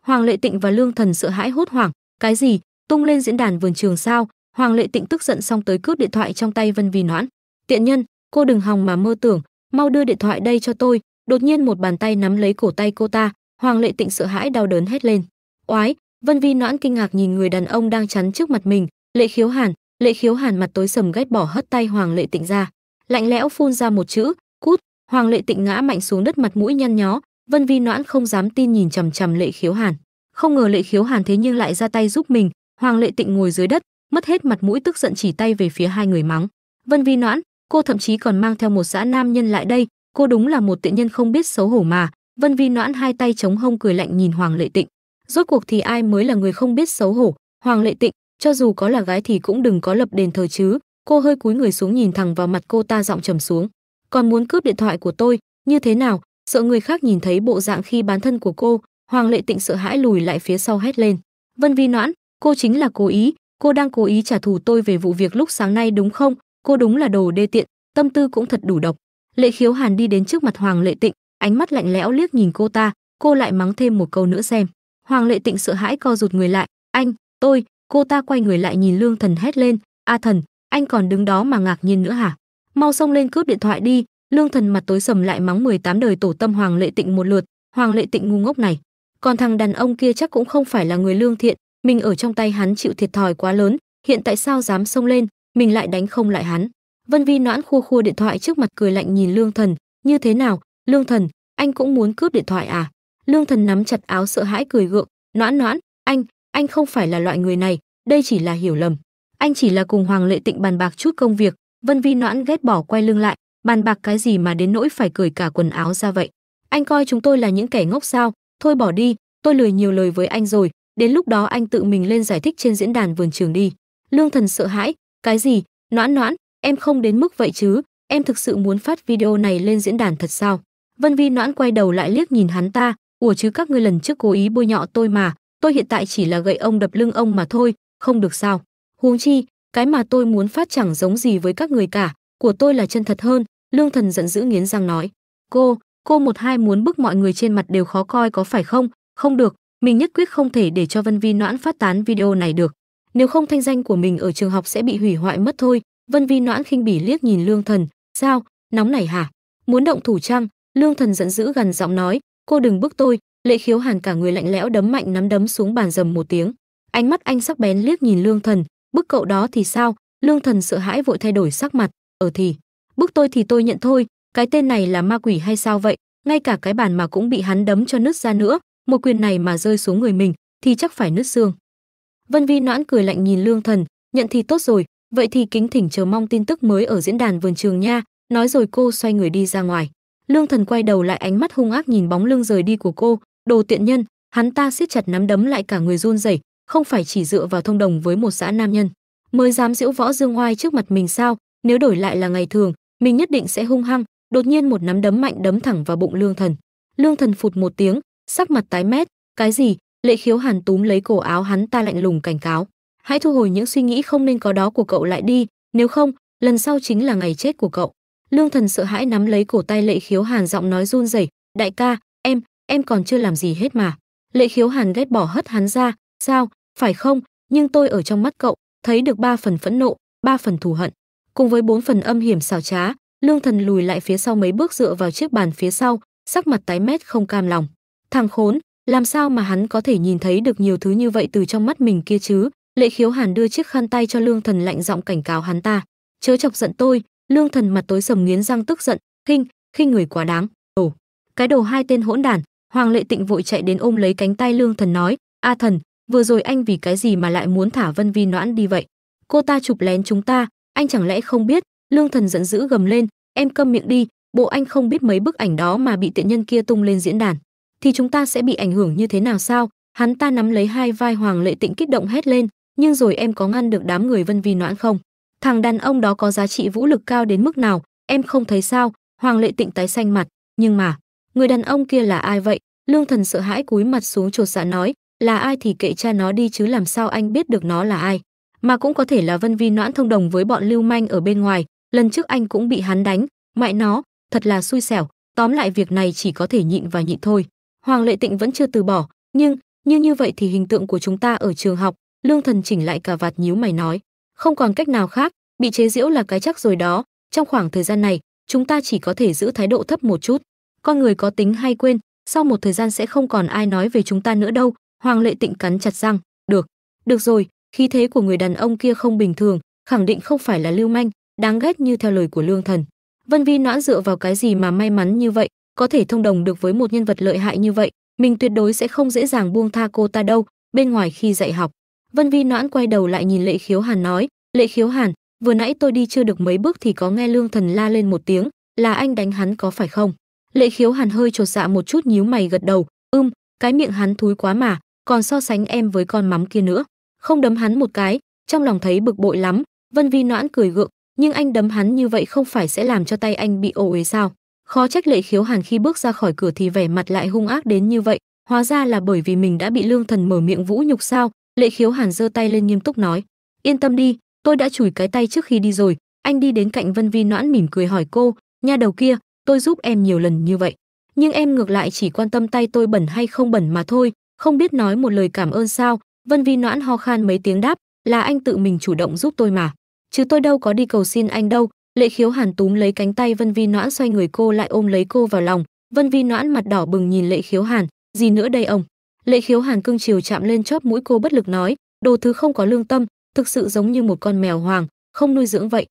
Hoàng Lệ Tịnh và Lương Thần sợ hãi hốt hoảng, cái gì, tung lên diễn đàn vườn trường sao? Hoàng Lệ Tịnh tức giận xong tới cướp điện thoại trong tay Vân vi Noãn. Tiện nhân, cô đừng hòng mà mơ tưởng, mau đưa điện thoại đây cho tôi. Đột nhiên một bàn tay nắm lấy cổ tay cô ta, Hoàng Lệ Tịnh sợ hãi đau đớn hét lên. Oái, Vân Vi Noãn kinh ngạc nhìn người đàn ông đang chắn trước mặt mình, Lệ Khiếu Hàn, Lệ Khiếu Hàn mặt tối sầm ghét bỏ hất tay Hoàng Lệ Tịnh ra, lạnh lẽo phun ra một chữ, "Cút." Hoàng Lệ Tịnh ngã mạnh xuống đất mặt mũi nhăn nhó, Vân Vi Noãn không dám tin nhìn chằm chằm Lệ Khiếu Hàn. Không ngờ Lệ Khiếu Hàn thế nhưng lại ra tay giúp mình, Hoàng Lệ Tịnh ngồi dưới đất, mất hết mặt mũi tức giận chỉ tay về phía hai người mắng. Vân Vi Noãn, cô thậm chí còn mang theo một dã nam nhân lại đây, cô đúng là một tiện nhân không biết xấu hổ mà. Vân Vi Noãn hai tay chống hông cười lạnh nhìn Hoàng Lệ Tịnh. Rốt cuộc thì ai mới là người không biết xấu hổ? Hoàng Lệ Tịnh, cho dù có là gái thì cũng đừng có lập đền thờ chứ cô hơi cúi người xuống nhìn thẳng vào mặt cô ta giọng trầm xuống còn muốn cướp điện thoại của tôi như thế nào sợ người khác nhìn thấy bộ dạng khi bán thân của cô hoàng lệ tịnh sợ hãi lùi lại phía sau hét lên vân vi noãn cô chính là cố ý cô đang cố ý trả thù tôi về vụ việc lúc sáng nay đúng không cô đúng là đồ đê tiện tâm tư cũng thật đủ độc lệ khiếu hàn đi đến trước mặt hoàng lệ tịnh ánh mắt lạnh lẽo liếc nhìn cô ta cô lại mắng thêm một câu nữa xem hoàng lệ tịnh sợ hãi co rụt người lại anh tôi cô ta quay người lại nhìn lương thần hét lên a thần anh còn đứng đó mà ngạc nhiên nữa hả mau xông lên cướp điện thoại đi lương thần mặt tối sầm lại mắng 18 đời tổ tâm hoàng lệ tịnh một lượt hoàng lệ tịnh ngu ngốc này còn thằng đàn ông kia chắc cũng không phải là người lương thiện mình ở trong tay hắn chịu thiệt thòi quá lớn hiện tại sao dám xông lên mình lại đánh không lại hắn vân vi noãn khua khua điện thoại trước mặt cười lạnh nhìn lương thần như thế nào lương thần anh cũng muốn cướp điện thoại à lương thần nắm chặt áo sợ hãi cười gượng noãn noãn anh không phải là loại người này, đây chỉ là hiểu lầm. Anh chỉ là cùng Hoàng Lệ Tịnh bàn bạc chút công việc, Vân Vi Noãn ghét bỏ quay lưng lại, bàn bạc cái gì mà đến nỗi phải cởi cả quần áo ra vậy. Anh coi chúng tôi là những kẻ ngốc sao, thôi bỏ đi, tôi lười nhiều lời với anh rồi, đến lúc đó anh tự mình lên giải thích trên diễn đàn vườn trường đi. Lương Thần sợ hãi, cái gì, Noãn Noãn, em không đến mức vậy chứ, em thực sự muốn phát video này lên diễn đàn thật sao? Vân Vi Noãn quay đầu lại liếc nhìn hắn ta, ủa chứ các ngươi lần trước cố ý bôi nhọ tôi mà, tôi hiện tại chỉ là gậy ông đập lưng ông mà thôi, không được sao. Huống chi, cái mà tôi muốn phát chẳng giống gì với các người cả, của tôi là chân thật hơn, lương thần giận dữ nghiến răng nói. Cô, cô một hai muốn bức mọi người trên mặt đều khó coi có phải không? Không được, mình nhất quyết không thể để cho Vân Vi Noãn phát tán video này được. Nếu không thanh danh của mình ở trường học sẽ bị hủy hoại mất thôi. Vân Vi Noãn khinh bỉ liếc nhìn Lương Thần, sao, nóng này hả? Muốn động thủ chăng? Lương Thần giận dữ gần giọng nói, cô đừng bức tôi, lệ khiếu hàn cả người lạnh lẽo đấm mạnh nắm đấm xuống bàn dầm một tiếng ánh mắt anh sắc bén liếc nhìn lương thần bức cậu đó thì sao lương thần sợ hãi vội thay đổi sắc mặt ở ờ thì bức tôi thì tôi nhận thôi cái tên này là ma quỷ hay sao vậy ngay cả cái bàn mà cũng bị hắn đấm cho nứt ra nữa một quyền này mà rơi xuống người mình thì chắc phải nứt xương vân vi noãn cười lạnh nhìn lương thần nhận thì tốt rồi vậy thì kính thỉnh chờ mong tin tức mới ở diễn đàn vườn trường nha nói rồi cô xoay người đi ra ngoài lương thần quay đầu lại ánh mắt hung ác nhìn bóng lưng rời đi của cô đồ tiện nhân hắn ta siết chặt nắm đấm lại cả người run rẩy không phải chỉ dựa vào thông đồng với một xã nam nhân mới dám diễu võ dương oai trước mặt mình sao nếu đổi lại là ngày thường mình nhất định sẽ hung hăng đột nhiên một nắm đấm mạnh đấm thẳng vào bụng lương thần lương thần phụt một tiếng sắc mặt tái mét cái gì lệ khiếu hàn túm lấy cổ áo hắn ta lạnh lùng cảnh cáo hãy thu hồi những suy nghĩ không nên có đó của cậu lại đi nếu không lần sau chính là ngày chết của cậu lương thần sợ hãi nắm lấy cổ tay lệ khiếu hàn giọng nói run rẩy đại ca em còn chưa làm gì hết mà lệ khiếu hàn ghét bỏ hất hắn ra sao phải không nhưng tôi ở trong mắt cậu thấy được ba phần phẫn nộ ba phần thù hận cùng với bốn phần âm hiểm xảo trá lương thần lùi lại phía sau mấy bước dựa vào chiếc bàn phía sau sắc mặt tái mét không cam lòng thằng khốn làm sao mà hắn có thể nhìn thấy được nhiều thứ như vậy từ trong mắt mình kia chứ lệ khiếu hàn đưa chiếc khăn tay cho lương thần lạnh giọng cảnh cáo hắn ta chớ chọc giận tôi lương thần mặt tối sầm nghiến răng tức giận khinh khinh người quá đáng ồ cái đồ hai tên hỗn đản Hoàng Lệ Tịnh vội chạy đến ôm lấy cánh tay Lương Thần nói, "A Thần, vừa rồi anh vì cái gì mà lại muốn thả Vân Vi Noãn đi vậy? Cô ta chụp lén chúng ta, anh chẳng lẽ không biết?" Lương Thần giận dữ gầm lên, "Em câm miệng đi, bộ anh không biết mấy bức ảnh đó mà bị tiện nhân kia tung lên diễn đàn, thì chúng ta sẽ bị ảnh hưởng như thế nào sao?" Hắn ta nắm lấy hai vai Hoàng Lệ Tịnh kích động hét lên, "Nhưng rồi em có ngăn được đám người Vân Vi Noãn không? Thằng đàn ông đó có giá trị vũ lực cao đến mức nào, em không thấy sao?" Hoàng Lệ Tịnh tái xanh mặt, "Nhưng mà, người đàn ông kia là ai vậy lương thần sợ hãi cúi mặt xuống chột dạ nói là ai thì kệ cha nó đi chứ làm sao anh biết được nó là ai mà cũng có thể là vân vi noãn thông đồng với bọn lưu manh ở bên ngoài lần trước anh cũng bị hắn đánh mại nó thật là xui xẻo tóm lại việc này chỉ có thể nhịn và nhịn thôi hoàng lệ tịnh vẫn chưa từ bỏ nhưng như như vậy thì hình tượng của chúng ta ở trường học lương thần chỉnh lại cả vạt nhíu mày nói không còn cách nào khác bị chế giễu là cái chắc rồi đó trong khoảng thời gian này chúng ta chỉ có thể giữ thái độ thấp một chút con người có tính hay quên sau một thời gian sẽ không còn ai nói về chúng ta nữa đâu hoàng lệ tịnh cắn chặt răng được được rồi khí thế của người đàn ông kia không bình thường khẳng định không phải là lưu manh đáng ghét như theo lời của lương thần vân vi noãn dựa vào cái gì mà may mắn như vậy có thể thông đồng được với một nhân vật lợi hại như vậy mình tuyệt đối sẽ không dễ dàng buông tha cô ta đâu bên ngoài khi dạy học vân vi noãn quay đầu lại nhìn lệ khiếu hàn nói lệ khiếu hàn vừa nãy tôi đi chưa được mấy bước thì có nghe lương thần la lên một tiếng là anh đánh hắn có phải không Lệ khiếu hàn hơi chột dạ một chút nhíu mày gật đầu, ưm, cái miệng hắn thúi quá mà, còn so sánh em với con mắm kia nữa. Không đấm hắn một cái, trong lòng thấy bực bội lắm, Vân Vi noãn cười gượng, nhưng anh đấm hắn như vậy không phải sẽ làm cho tay anh bị ồ ế sao? Khó trách lệ khiếu hàn khi bước ra khỏi cửa thì vẻ mặt lại hung ác đến như vậy, hóa ra là bởi vì mình đã bị lương thần mở miệng vũ nhục sao? Lệ khiếu hàn giơ tay lên nghiêm túc nói, yên tâm đi, tôi đã chùi cái tay trước khi đi rồi. Anh đi đến cạnh Vân Vi noãn mỉm cười hỏi cô, nha đầu kia, tôi giúp em nhiều lần như vậy nhưng em ngược lại chỉ quan tâm tay tôi bẩn hay không bẩn mà thôi không biết nói một lời cảm ơn sao vân vi noãn ho khan mấy tiếng đáp là anh tự mình chủ động giúp tôi mà chứ tôi đâu có đi cầu xin anh đâu lệ khiếu hàn túm lấy cánh tay vân vi noãn xoay người cô lại ôm lấy cô vào lòng vân vi noãn mặt đỏ bừng nhìn lệ khiếu hàn gì nữa đây ông lệ khiếu hàn cưng chiều chạm lên chóp mũi cô bất lực nói đồ thứ không có lương tâm thực sự giống như một con mèo hoàng không nuôi dưỡng vậy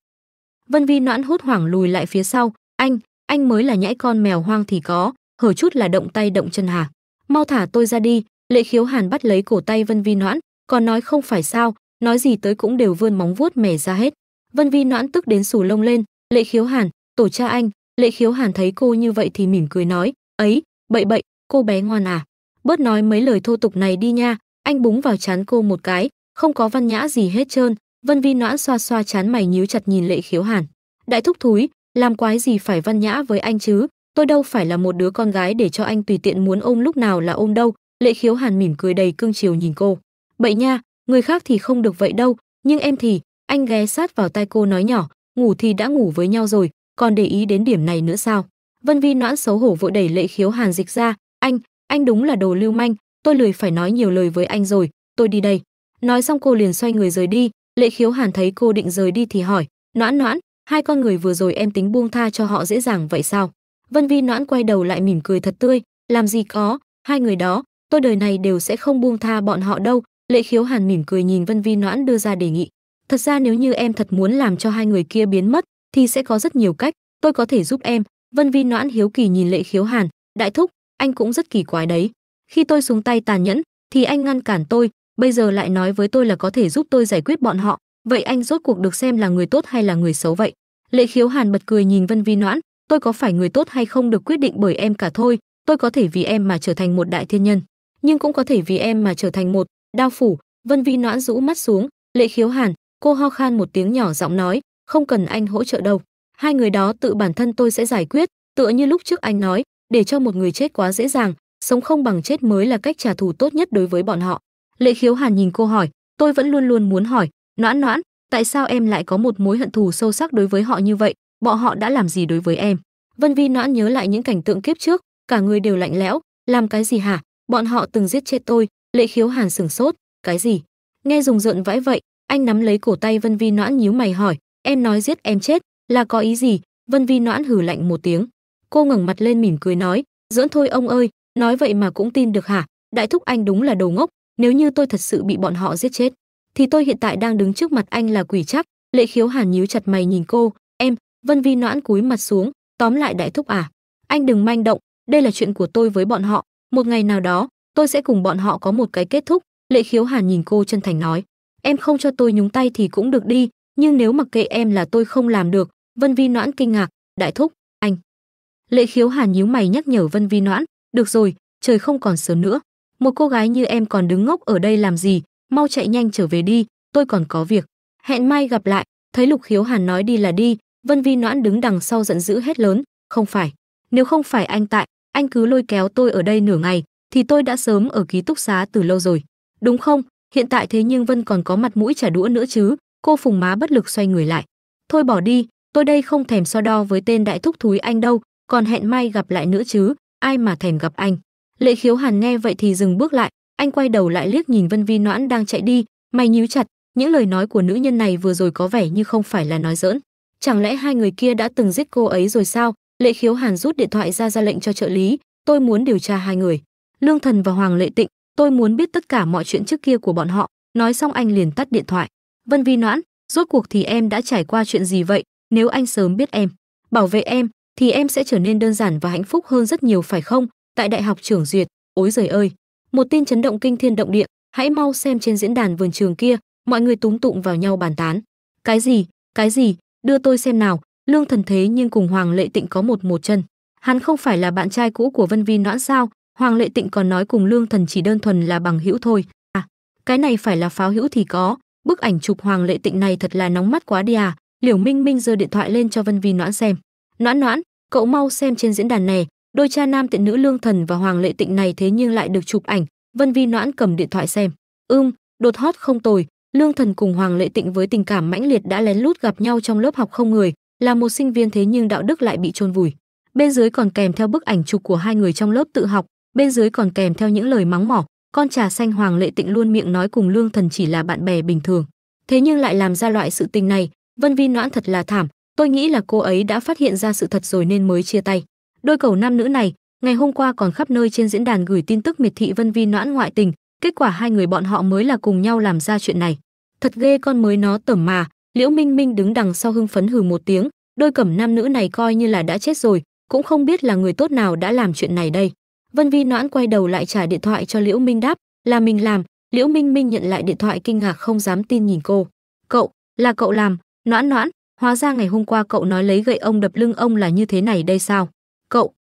vân vi noãn hốt hoảng lùi lại phía sau anh anh mới là nhãi con mèo hoang thì có hở chút là động tay động chân hả mau thả tôi ra đi lệ khiếu hàn bắt lấy cổ tay vân vi noãn còn nói không phải sao nói gì tới cũng đều vươn móng vuốt mẻ ra hết vân vi noãn tức đến sù lông lên lệ khiếu hàn tổ cha anh lệ khiếu hàn thấy cô như vậy thì mỉm cười nói ấy bậy bậy cô bé ngoan à bớt nói mấy lời thô tục này đi nha anh búng vào chán cô một cái không có văn nhã gì hết trơn vân vi noãn xoa xoa chán mày nhíu chặt nhìn lệ khiếu hàn đại thúc thúi làm quái gì phải văn nhã với anh chứ, tôi đâu phải là một đứa con gái để cho anh tùy tiện muốn ôm lúc nào là ôm đâu, lệ khiếu hàn mỉm cười đầy cương chiều nhìn cô. Bậy nha, người khác thì không được vậy đâu, nhưng em thì, anh ghé sát vào tai cô nói nhỏ, ngủ thì đã ngủ với nhau rồi, còn để ý đến điểm này nữa sao. Vân Vi noãn xấu hổ vội đẩy lệ khiếu hàn dịch ra, anh, anh đúng là đồ lưu manh, tôi lười phải nói nhiều lời với anh rồi, tôi đi đây. Nói xong cô liền xoay người rời đi, lệ khiếu hàn thấy cô định rời đi thì hỏi, noãn noãn, hai con người vừa rồi em tính buông tha cho họ dễ dàng vậy sao vân vi noãn quay đầu lại mỉm cười thật tươi làm gì có hai người đó tôi đời này đều sẽ không buông tha bọn họ đâu lệ khiếu hàn mỉm cười nhìn vân vi noãn đưa ra đề nghị thật ra nếu như em thật muốn làm cho hai người kia biến mất thì sẽ có rất nhiều cách tôi có thể giúp em vân vi noãn hiếu kỳ nhìn lệ khiếu hàn đại thúc anh cũng rất kỳ quái đấy khi tôi xuống tay tàn nhẫn thì anh ngăn cản tôi bây giờ lại nói với tôi là có thể giúp tôi giải quyết bọn họ vậy anh rốt cuộc được xem là người tốt hay là người xấu vậy lệ khiếu hàn bật cười nhìn vân vi noãn tôi có phải người tốt hay không được quyết định bởi em cả thôi tôi có thể vì em mà trở thành một đại thiên nhân nhưng cũng có thể vì em mà trở thành một đao phủ vân vi noãn rũ mắt xuống lệ khiếu hàn cô ho khan một tiếng nhỏ giọng nói không cần anh hỗ trợ đâu hai người đó tự bản thân tôi sẽ giải quyết tựa như lúc trước anh nói để cho một người chết quá dễ dàng sống không bằng chết mới là cách trả thù tốt nhất đối với bọn họ lệ khiếu hàn nhìn cô hỏi tôi vẫn luôn luôn muốn hỏi Noãn Noãn, tại sao em lại có một mối hận thù sâu sắc đối với họ như vậy? Bọn họ đã làm gì đối với em? Vân Vi Noãn nhớ lại những cảnh tượng kiếp trước, cả người đều lạnh lẽo, làm cái gì hả? Bọn họ từng giết chết tôi, Lệ Khiếu Hàn sừng sốt, cái gì? Nghe rùng rợn vãi vậy, anh nắm lấy cổ tay Vân Vi Noãn nhíu mày hỏi, em nói giết em chết, là có ý gì? Vân Vi Noãn hừ lạnh một tiếng. Cô ngẩng mặt lên mỉm cười nói, Dỡn thôi ông ơi, nói vậy mà cũng tin được hả? Đại thúc anh đúng là đồ ngốc, nếu như tôi thật sự bị bọn họ giết chết, thì tôi hiện tại đang đứng trước mặt anh là quỷ chắc lệ khiếu hàn nhíu chặt mày nhìn cô em vân vi noãn cúi mặt xuống tóm lại đại thúc à anh đừng manh động đây là chuyện của tôi với bọn họ một ngày nào đó tôi sẽ cùng bọn họ có một cái kết thúc lệ khiếu hàn nhìn cô chân thành nói em không cho tôi nhúng tay thì cũng được đi nhưng nếu mặc kệ em là tôi không làm được vân vi noãn kinh ngạc đại thúc anh lệ khiếu hàn nhíu mày nhắc nhở vân vi noãn được rồi trời không còn sớm nữa một cô gái như em còn đứng ngốc ở đây làm gì mau chạy nhanh trở về đi, tôi còn có việc. Hẹn mai gặp lại, thấy Lục Khiếu Hàn nói đi là đi, Vân Vi Noãn đứng đằng sau giận dữ hết lớn, không phải, nếu không phải anh tại, anh cứ lôi kéo tôi ở đây nửa ngày, thì tôi đã sớm ở ký túc xá từ lâu rồi. Đúng không? Hiện tại thế nhưng Vân còn có mặt mũi trả đũa nữa chứ, cô phùng má bất lực xoay người lại. Thôi bỏ đi, tôi đây không thèm so đo với tên đại thúc thúi anh đâu, còn hẹn mai gặp lại nữa chứ, ai mà thèm gặp anh. Lệ khiếu hàn nghe vậy thì dừng bước lại, anh quay đầu lại liếc nhìn vân vi noãn đang chạy đi mày nhíu chặt những lời nói của nữ nhân này vừa rồi có vẻ như không phải là nói giỡn chẳng lẽ hai người kia đã từng giết cô ấy rồi sao lệ khiếu hàn rút điện thoại ra ra lệnh cho trợ lý tôi muốn điều tra hai người lương thần và hoàng lệ tịnh tôi muốn biết tất cả mọi chuyện trước kia của bọn họ nói xong anh liền tắt điện thoại vân vi noãn rốt cuộc thì em đã trải qua chuyện gì vậy nếu anh sớm biết em bảo vệ em thì em sẽ trở nên đơn giản và hạnh phúc hơn rất nhiều phải không tại đại học trưởng duyệt ối giời ơi một tin chấn động kinh thiên động địa hãy mau xem trên diễn đàn vườn trường kia mọi người túng tụng vào nhau bàn tán cái gì cái gì đưa tôi xem nào lương thần thế nhưng cùng hoàng lệ tịnh có một một chân hắn không phải là bạn trai cũ của vân vi noãn sao hoàng lệ tịnh còn nói cùng lương thần chỉ đơn thuần là bằng hữu thôi à cái này phải là pháo hữu thì có bức ảnh chụp hoàng lệ tịnh này thật là nóng mắt quá đi à liễu minh minh giơ điện thoại lên cho vân vi noãn xem noãn noãn cậu mau xem trên diễn đàn này Đôi cha nam tiện nữ Lương Thần và Hoàng Lệ Tịnh này thế nhưng lại được chụp ảnh, Vân Vi Noãn cầm điện thoại xem. Ưm, đột hot không tồi, Lương Thần cùng Hoàng Lệ Tịnh với tình cảm mãnh liệt đã lén lút gặp nhau trong lớp học không người, là một sinh viên thế nhưng đạo đức lại bị chôn vùi. Bên dưới còn kèm theo bức ảnh chụp của hai người trong lớp tự học, bên dưới còn kèm theo những lời mắng mỏ, con trà xanh Hoàng Lệ Tịnh luôn miệng nói cùng Lương Thần chỉ là bạn bè bình thường. Thế nhưng lại làm ra loại sự tình này, Vân Vi Noãn thật là thảm, tôi nghĩ là cô ấy đã phát hiện ra sự thật rồi nên mới chia tay. Đôi cầu nam nữ này, ngày hôm qua còn khắp nơi trên diễn đàn gửi tin tức miệt thị Vân Vi noãn ngoại tình, kết quả hai người bọn họ mới là cùng nhau làm ra chuyện này. Thật ghê con mới nó tởm mà, Liễu Minh Minh đứng đằng sau hưng phấn hừ một tiếng, đôi cẩm nam nữ này coi như là đã chết rồi, cũng không biết là người tốt nào đã làm chuyện này đây. Vân Vi noãn quay đầu lại trả điện thoại cho Liễu Minh đáp, là mình làm, Liễu Minh Minh nhận lại điện thoại kinh ngạc không dám tin nhìn cô. Cậu, là cậu làm, noãn noãn, hóa ra ngày hôm qua cậu nói lấy gậy ông đập lưng ông là như thế này đây sao?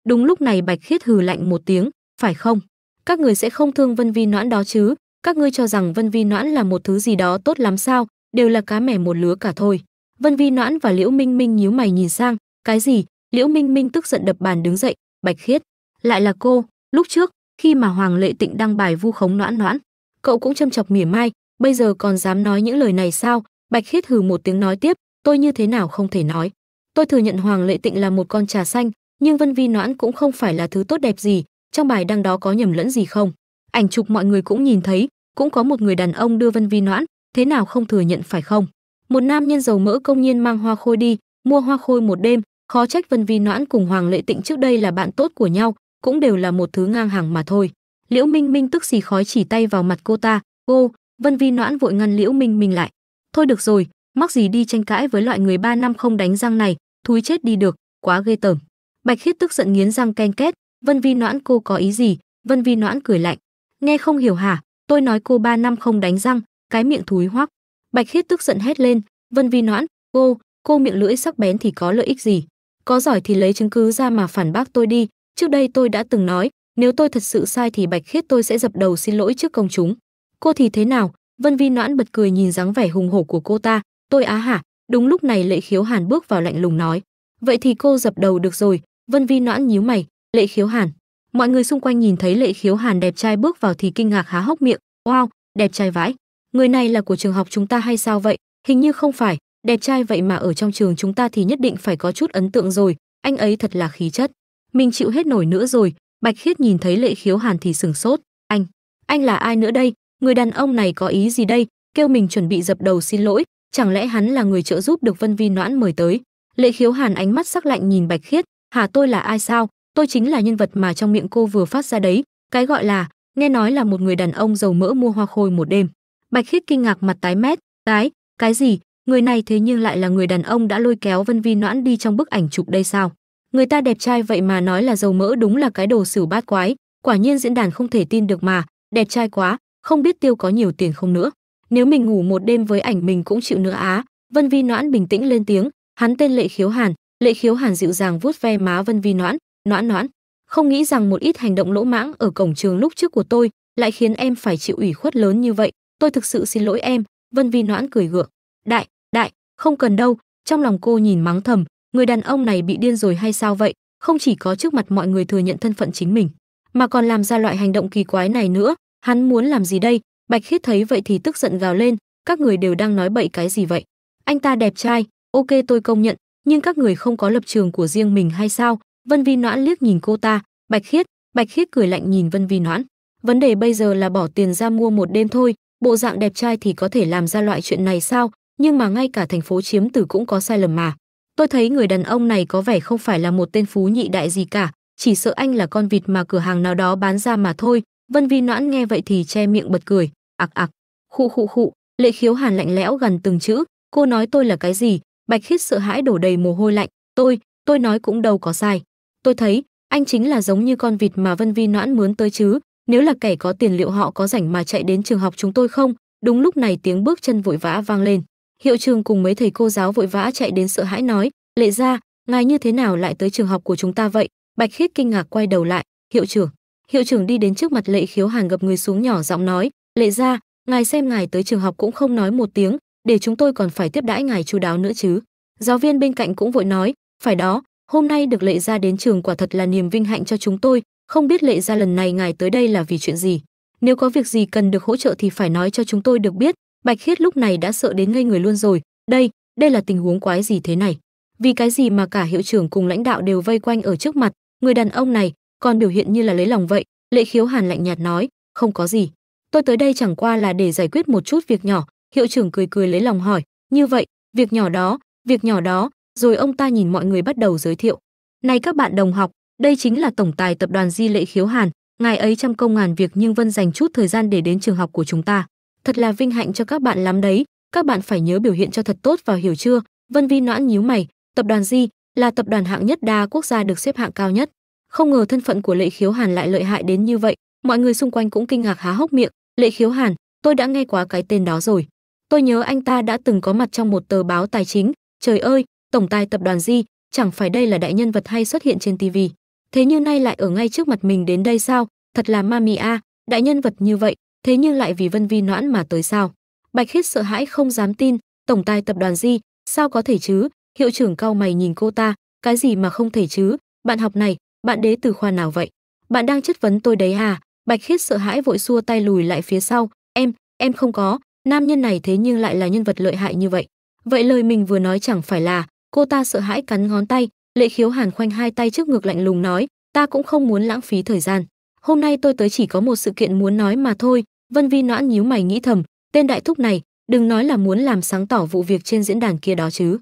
Đúng lúc này Bạch Khiết hừ lạnh một tiếng, "Phải không? Các người sẽ không thương Vân Vi Noãn đó chứ? Các ngươi cho rằng Vân Vi Noãn là một thứ gì đó tốt lắm sao? Đều là cá mẻ một lứa cả thôi." Vân Vi Noãn và Liễu Minh Minh nhíu mày nhìn sang, "Cái gì?" Liễu Minh Minh tức giận đập bàn đứng dậy, "Bạch Khiết, lại là cô, lúc trước khi mà Hoàng Lệ Tịnh đăng bài vu khống Noãn Noãn, cậu cũng châm chọc mỉa mai, bây giờ còn dám nói những lời này sao?" Bạch Khiết hừ một tiếng nói tiếp, "Tôi như thế nào không thể nói. Tôi thừa nhận Hoàng Lệ Tịnh là một con trà xanh, nhưng Vân Vi Noãn cũng không phải là thứ tốt đẹp gì, trong bài đăng đó có nhầm lẫn gì không? Ảnh chụp mọi người cũng nhìn thấy, cũng có một người đàn ông đưa Vân Vi Noãn, thế nào không thừa nhận phải không? Một nam nhân giàu mỡ công nhiên mang hoa khôi đi, mua hoa khôi một đêm, khó trách Vân Vi Noãn cùng Hoàng Lệ Tịnh trước đây là bạn tốt của nhau, cũng đều là một thứ ngang hàng mà thôi. Liễu Minh Minh tức xì khói chỉ tay vào mặt cô ta, "Cô, Vân Vi Noãn vội ngăn Liễu Minh Minh lại. Thôi được rồi, mắc gì đi tranh cãi với loại người ba năm không đánh răng này, thúi chết đi được, quá ghê tởm. Bạch Khiết tức giận nghiến răng ken két, "Vân Vi Noãn cô có ý gì?" Vân Vi Noãn cười lạnh, "Nghe không hiểu hả? Tôi nói cô ba năm không đánh răng, cái miệng thúi hoắc." Bạch Khiết tức giận hét lên, "Vân Vi Noãn, cô, cô miệng lưỡi sắc bén thì có lợi ích gì? Có giỏi thì lấy chứng cứ ra mà phản bác tôi đi, trước đây tôi đã từng nói, nếu tôi thật sự sai thì Bạch Khiết tôi sẽ dập đầu xin lỗi trước công chúng." Cô thì thế nào? Vân Vi Noãn bật cười nhìn dáng vẻ hùng hổ của cô ta, "Tôi á hả?" Đúng lúc này Lệ Khiếu Hàn bước vào lạnh lùng nói, vậy thì cô dập đầu được rồi vân vi noãn nhíu mày lệ khiếu hàn mọi người xung quanh nhìn thấy lệ khiếu hàn đẹp trai bước vào thì kinh ngạc há hốc miệng wow đẹp trai vãi người này là của trường học chúng ta hay sao vậy hình như không phải đẹp trai vậy mà ở trong trường chúng ta thì nhất định phải có chút ấn tượng rồi anh ấy thật là khí chất mình chịu hết nổi nữa rồi bạch khiết nhìn thấy lệ khiếu hàn thì sừng sốt anh anh là ai nữa đây người đàn ông này có ý gì đây kêu mình chuẩn bị dập đầu xin lỗi chẳng lẽ hắn là người trợ giúp được vân vi noãn mời tới lệ khiếu hàn ánh mắt sắc lạnh nhìn bạch khiết Hà tôi là ai sao tôi chính là nhân vật mà trong miệng cô vừa phát ra đấy cái gọi là nghe nói là một người đàn ông giàu mỡ mua hoa khôi một đêm bạch khiết kinh ngạc mặt tái mét tái cái gì người này thế nhưng lại là người đàn ông đã lôi kéo vân vi noãn đi trong bức ảnh chụp đây sao người ta đẹp trai vậy mà nói là giàu mỡ đúng là cái đồ xử bát quái quả nhiên diễn đàn không thể tin được mà đẹp trai quá không biết tiêu có nhiều tiền không nữa nếu mình ngủ một đêm với ảnh mình cũng chịu nữa á vân vi noãn bình tĩnh lên tiếng hắn tên lệ khiếu hàn lệ khiếu hàn dịu dàng vuốt ve má vân vi noãn noãn noãn không nghĩ rằng một ít hành động lỗ mãng ở cổng trường lúc trước của tôi lại khiến em phải chịu ủy khuất lớn như vậy tôi thực sự xin lỗi em vân vi noãn cười gượng đại đại không cần đâu trong lòng cô nhìn mắng thầm người đàn ông này bị điên rồi hay sao vậy không chỉ có trước mặt mọi người thừa nhận thân phận chính mình mà còn làm ra loại hành động kỳ quái này nữa hắn muốn làm gì đây bạch khiết thấy vậy thì tức giận gào lên các người đều đang nói bậy cái gì vậy anh ta đẹp trai Ok tôi công nhận, nhưng các người không có lập trường của riêng mình hay sao? Vân Vi Noãn liếc nhìn cô ta, Bạch Khiết, Bạch Khiết cười lạnh nhìn Vân Vi Noãn. Vấn đề bây giờ là bỏ tiền ra mua một đêm thôi, bộ dạng đẹp trai thì có thể làm ra loại chuyện này sao? Nhưng mà ngay cả thành phố chiếm tử cũng có sai lầm mà. Tôi thấy người đàn ông này có vẻ không phải là một tên phú nhị đại gì cả, chỉ sợ anh là con vịt mà cửa hàng nào đó bán ra mà thôi. Vân Vi Noãn nghe vậy thì che miệng bật cười, ạc ạc, khụ khụ khụ, Lệ Khiếu Hàn lạnh lẽo gần từng chữ, cô nói tôi là cái gì, Bạch Khiết sợ hãi đổ đầy mồ hôi lạnh, "Tôi, tôi nói cũng đâu có sai. Tôi thấy, anh chính là giống như con vịt mà Vân Vi Noãn mướn tới chứ, nếu là kẻ có tiền liệu họ có rảnh mà chạy đến trường học chúng tôi không?" Đúng lúc này tiếng bước chân vội vã vang lên. Hiệu trường cùng mấy thầy cô giáo vội vã chạy đến sợ hãi nói, "Lệ gia, ngài như thế nào lại tới trường học của chúng ta vậy?" Bạch Khiết kinh ngạc quay đầu lại, "Hiệu trưởng." Hiệu trưởng đi đến trước mặt Lệ Khiếu Hàn gập người xuống nhỏ giọng nói, "Lệ gia, ngài xem ngài tới trường học cũng không nói một tiếng, để chúng tôi còn phải tiếp đãi ngài chú đáo nữa chứ giáo viên bên cạnh cũng vội nói phải đó hôm nay được lệ ra đến trường quả thật là niềm vinh hạnh cho chúng tôi không biết lệ ra lần này ngài tới đây là vì chuyện gì nếu có việc gì cần được hỗ trợ thì phải nói cho chúng tôi được biết bạch khiết lúc này đã sợ đến ngây người luôn rồi đây đây là tình huống quái gì thế này vì cái gì mà cả hiệu trưởng cùng lãnh đạo đều vây quanh ở trước mặt người đàn ông này còn biểu hiện như là lấy lòng vậy lệ khiếu hàn lạnh nhạt nói không có gì tôi tới đây chẳng qua là để giải quyết một chút việc nhỏ Hiệu trưởng cười cười lấy lòng hỏi, như vậy, việc nhỏ đó, việc nhỏ đó, rồi ông ta nhìn mọi người bắt đầu giới thiệu. Này các bạn đồng học, đây chính là tổng tài tập đoàn Di Lệ Khiếu Hàn, ngài ấy trăm công ngàn việc nhưng vân dành chút thời gian để đến trường học của chúng ta. Thật là vinh hạnh cho các bạn lắm đấy, các bạn phải nhớ biểu hiện cho thật tốt và hiểu chưa? Vân Vi Noãn nhíu mày, tập đoàn Di là tập đoàn hạng nhất đa quốc gia được xếp hạng cao nhất. Không ngờ thân phận của Lệ Khiếu Hàn lại lợi hại đến như vậy, mọi người xung quanh cũng kinh ngạc há hốc miệng, Lệ Khiếu Hàn, tôi đã nghe quá cái tên đó rồi. Tôi nhớ anh ta đã từng có mặt trong một tờ báo tài chính, trời ơi, tổng tài tập đoàn gì, chẳng phải đây là đại nhân vật hay xuất hiện trên TV. Thế như nay lại ở ngay trước mặt mình đến đây sao, thật là ma mị a, đại nhân vật như vậy, thế nhưng lại vì Vân Vi Noãn mà tới sao? Bạch Khiết sợ hãi không dám tin, tổng tài tập đoàn gì, sao có thể chứ? Hiệu trưởng cao mày nhìn cô ta, cái gì mà không thể chứ? Bạn học này, bạn đế từ khoa nào vậy? Bạn đang chất vấn tôi đấy à? Bạch Khiết sợ hãi vội xua tay lùi lại phía sau, em, em không có, Nam nhân này thế nhưng lại là nhân vật lợi hại như vậy. Vậy lời mình vừa nói chẳng phải là, cô ta sợ hãi cắn ngón tay, Lệ Khiếu Hàn khoanh hai tay trước ngực lạnh lùng nói, ta cũng không muốn lãng phí thời gian. Hôm nay tôi tới chỉ có một sự kiện muốn nói mà thôi. Vân Vi noãn nhíu mày nghĩ thầm, tên đại thúc này, đừng nói là muốn làm sáng tỏ vụ việc trên diễn đàn kia đó chứ.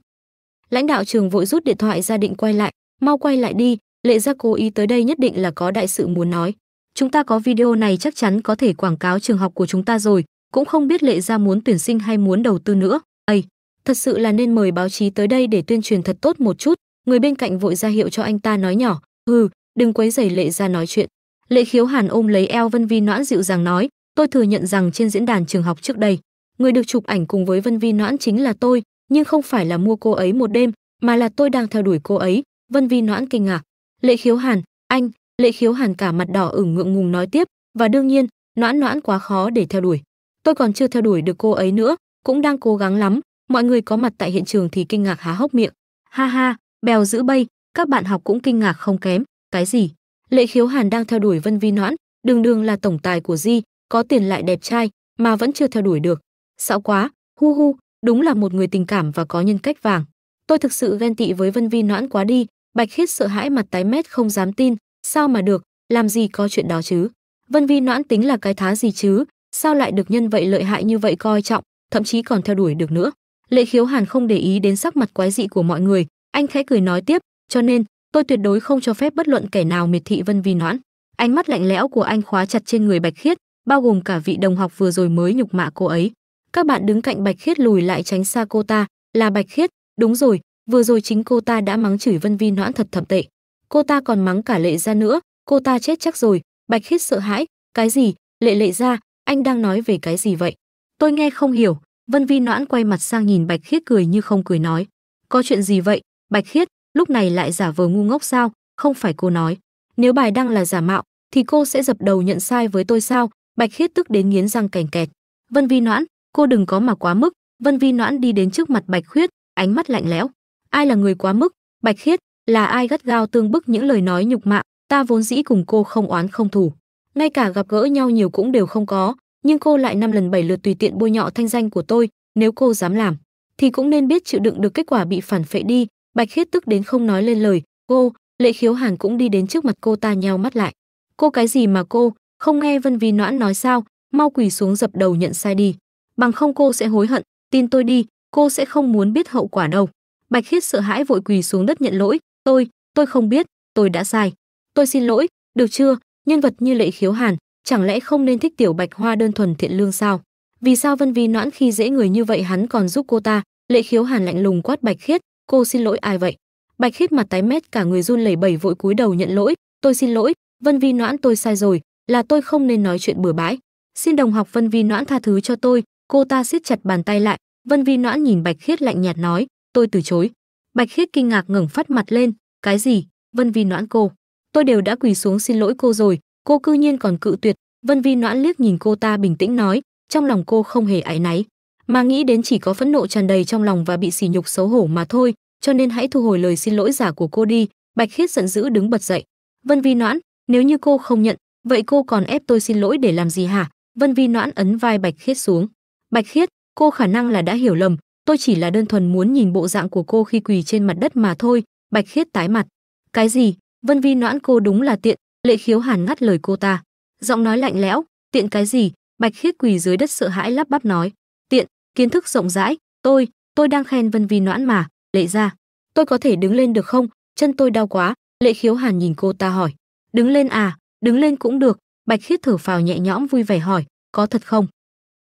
Lãnh đạo trường vội rút điện thoại ra định quay lại, mau quay lại đi, Lệ gia cố ý tới đây nhất định là có đại sự muốn nói. Chúng ta có video này chắc chắn có thể quảng cáo trường học của chúng ta rồi, cũng không biết lệ ra muốn tuyển sinh hay muốn đầu tư nữa ây thật sự là nên mời báo chí tới đây để tuyên truyền thật tốt một chút người bên cạnh vội ra hiệu cho anh ta nói nhỏ hừ đừng quấy rầy lệ ra nói chuyện lệ khiếu hàn ôm lấy eo vân vi noãn dịu dàng nói tôi thừa nhận rằng trên diễn đàn trường học trước đây người được chụp ảnh cùng với vân vi noãn chính là tôi nhưng không phải là mua cô ấy một đêm mà là tôi đang theo đuổi cô ấy vân vi noãn kinh ngạc lệ khiếu hàn anh lệ khiếu hàn cả mặt đỏ ửng ngượng ngùng nói tiếp và đương nhiên noãn noãn quá khó để theo đuổi tôi còn chưa theo đuổi được cô ấy nữa, cũng đang cố gắng lắm. Mọi người có mặt tại hiện trường thì kinh ngạc há hốc miệng. Ha ha, bèo giữ bay, các bạn học cũng kinh ngạc không kém. Cái gì? Lệ Khiếu Hàn đang theo đuổi Vân Vi Noãn, đường đường là tổng tài của Di, có tiền lại đẹp trai, mà vẫn chưa theo đuổi được. Xạo quá, hu hu, đúng là một người tình cảm và có nhân cách vàng. Tôi thực sự ghen tị với Vân Vi Noãn quá đi, Bạch Khiết sợ hãi mặt tái mét không dám tin, sao mà được, làm gì có chuyện đó chứ. Vân Vi Noãn tính là cái thá gì chứ, sao lại được nhân vậy lợi hại như vậy coi trọng, thậm chí còn theo đuổi được nữa. Lệ Khiếu Hàn không để ý đến sắc mặt quái dị của mọi người, anh khẽ cười nói tiếp, cho nên tôi tuyệt đối không cho phép bất luận kẻ nào miệt thị Vân Vi Noãn. Ánh mắt lạnh lẽo của anh khóa chặt trên người Bạch Khiết, bao gồm cả vị đồng học vừa rồi mới nhục mạ cô ấy. Các bạn đứng cạnh Bạch Khiết lùi lại tránh xa cô ta, là Bạch Khiết, đúng rồi, vừa rồi chính cô ta đã mắng chửi Vân Vi Noãn thật thậm tệ. Cô ta còn mắng cả Lệ ra nữa, cô ta chết chắc rồi, Bạch Khiết sợ hãi, cái gì? Lệ Lệ ra, anh đang nói về cái gì vậy? Tôi nghe không hiểu, Vân Vi noãn quay mặt sang nhìn Bạch Khiết cười như không cười nói. Có chuyện gì vậy, Bạch Khiết, lúc này lại giả vờ ngu ngốc sao, không phải cô nói. Nếu bài đăng là giả mạo, thì cô sẽ dập đầu nhận sai với tôi sao, Bạch Khiết tức đến nghiến răng cành kẹt. Vân Vi noãn, cô đừng có mà quá mức, Vân Vi noãn đi đến trước mặt Bạch Khiết, ánh mắt lạnh lẽo. Ai là người quá mức, Bạch Khiết, là ai gắt gao tương bức những lời nói nhục mạ, ta vốn dĩ cùng cô không oán không thù ngay cả gặp gỡ nhau nhiều cũng đều không có, nhưng cô lại năm lần bảy lượt tùy tiện bôi nhọ thanh danh của tôi, nếu cô dám làm thì cũng nên biết chịu đựng được kết quả bị phản phệ đi, Bạch Khiết tức đến không nói lên lời, cô, Lệ Khiếu Hàn cũng đi đến trước mặt cô ta nheo mắt lại. Cô cái gì mà cô, không nghe Vân Vi Noãn nói sao, mau quỳ xuống dập đầu nhận sai đi, bằng không cô sẽ hối hận, tin tôi đi, cô sẽ không muốn biết hậu quả đâu. Bạch Khiết sợ hãi vội quỳ xuống đất nhận lỗi, tôi, tôi không biết, tôi đã sai. Tôi xin lỗi, được chưa, nhân vật như lệ khiếu hàn chẳng lẽ không nên thích tiểu bạch hoa đơn thuần thiện lương sao vì sao vân vi noãn khi dễ người như vậy hắn còn giúp cô ta lệ khiếu hàn lạnh lùng quát bạch khiết cô xin lỗi ai vậy bạch khiết mặt tái mét cả người run lẩy bẩy vội cúi đầu nhận lỗi tôi xin lỗi vân vi noãn tôi sai rồi là tôi không nên nói chuyện bừa bãi xin đồng học vân vi noãn tha thứ cho tôi cô ta siết chặt bàn tay lại vân vi noãn nhìn bạch khiết lạnh nhạt nói tôi từ chối bạch khiết kinh ngạc ngẩng phát mặt lên cái gì vân vi noãn cô tôi đều đã quỳ xuống xin lỗi cô rồi cô cư nhiên còn cự tuyệt vân vi noãn liếc nhìn cô ta bình tĩnh nói trong lòng cô không hề áy náy mà nghĩ đến chỉ có phẫn nộ tràn đầy trong lòng và bị sỉ nhục xấu hổ mà thôi cho nên hãy thu hồi lời xin lỗi giả của cô đi bạch khiết giận dữ đứng bật dậy vân vi noãn nếu như cô không nhận vậy cô còn ép tôi xin lỗi để làm gì hả vân vi noãn ấn vai bạch khiết xuống bạch khiết cô khả năng là đã hiểu lầm tôi chỉ là đơn thuần muốn nhìn bộ dạng của cô khi quỳ trên mặt đất mà thôi bạch khiết tái mặt cái gì Vân Vi noãn cô đúng là tiện, Lệ Khiếu Hàn ngắt lời cô ta, giọng nói lạnh lẽo, tiện cái gì? Bạch Khiết quỳ dưới đất sợ hãi lắp bắp nói, tiện, kiến thức rộng rãi, tôi, tôi đang khen Vân Vi noãn mà, Lệ ra, tôi có thể đứng lên được không? Chân tôi đau quá, Lệ Khiếu Hàn nhìn cô ta hỏi, đứng lên à? Đứng lên cũng được, Bạch Khiết thở phào nhẹ nhõm vui vẻ hỏi, có thật không?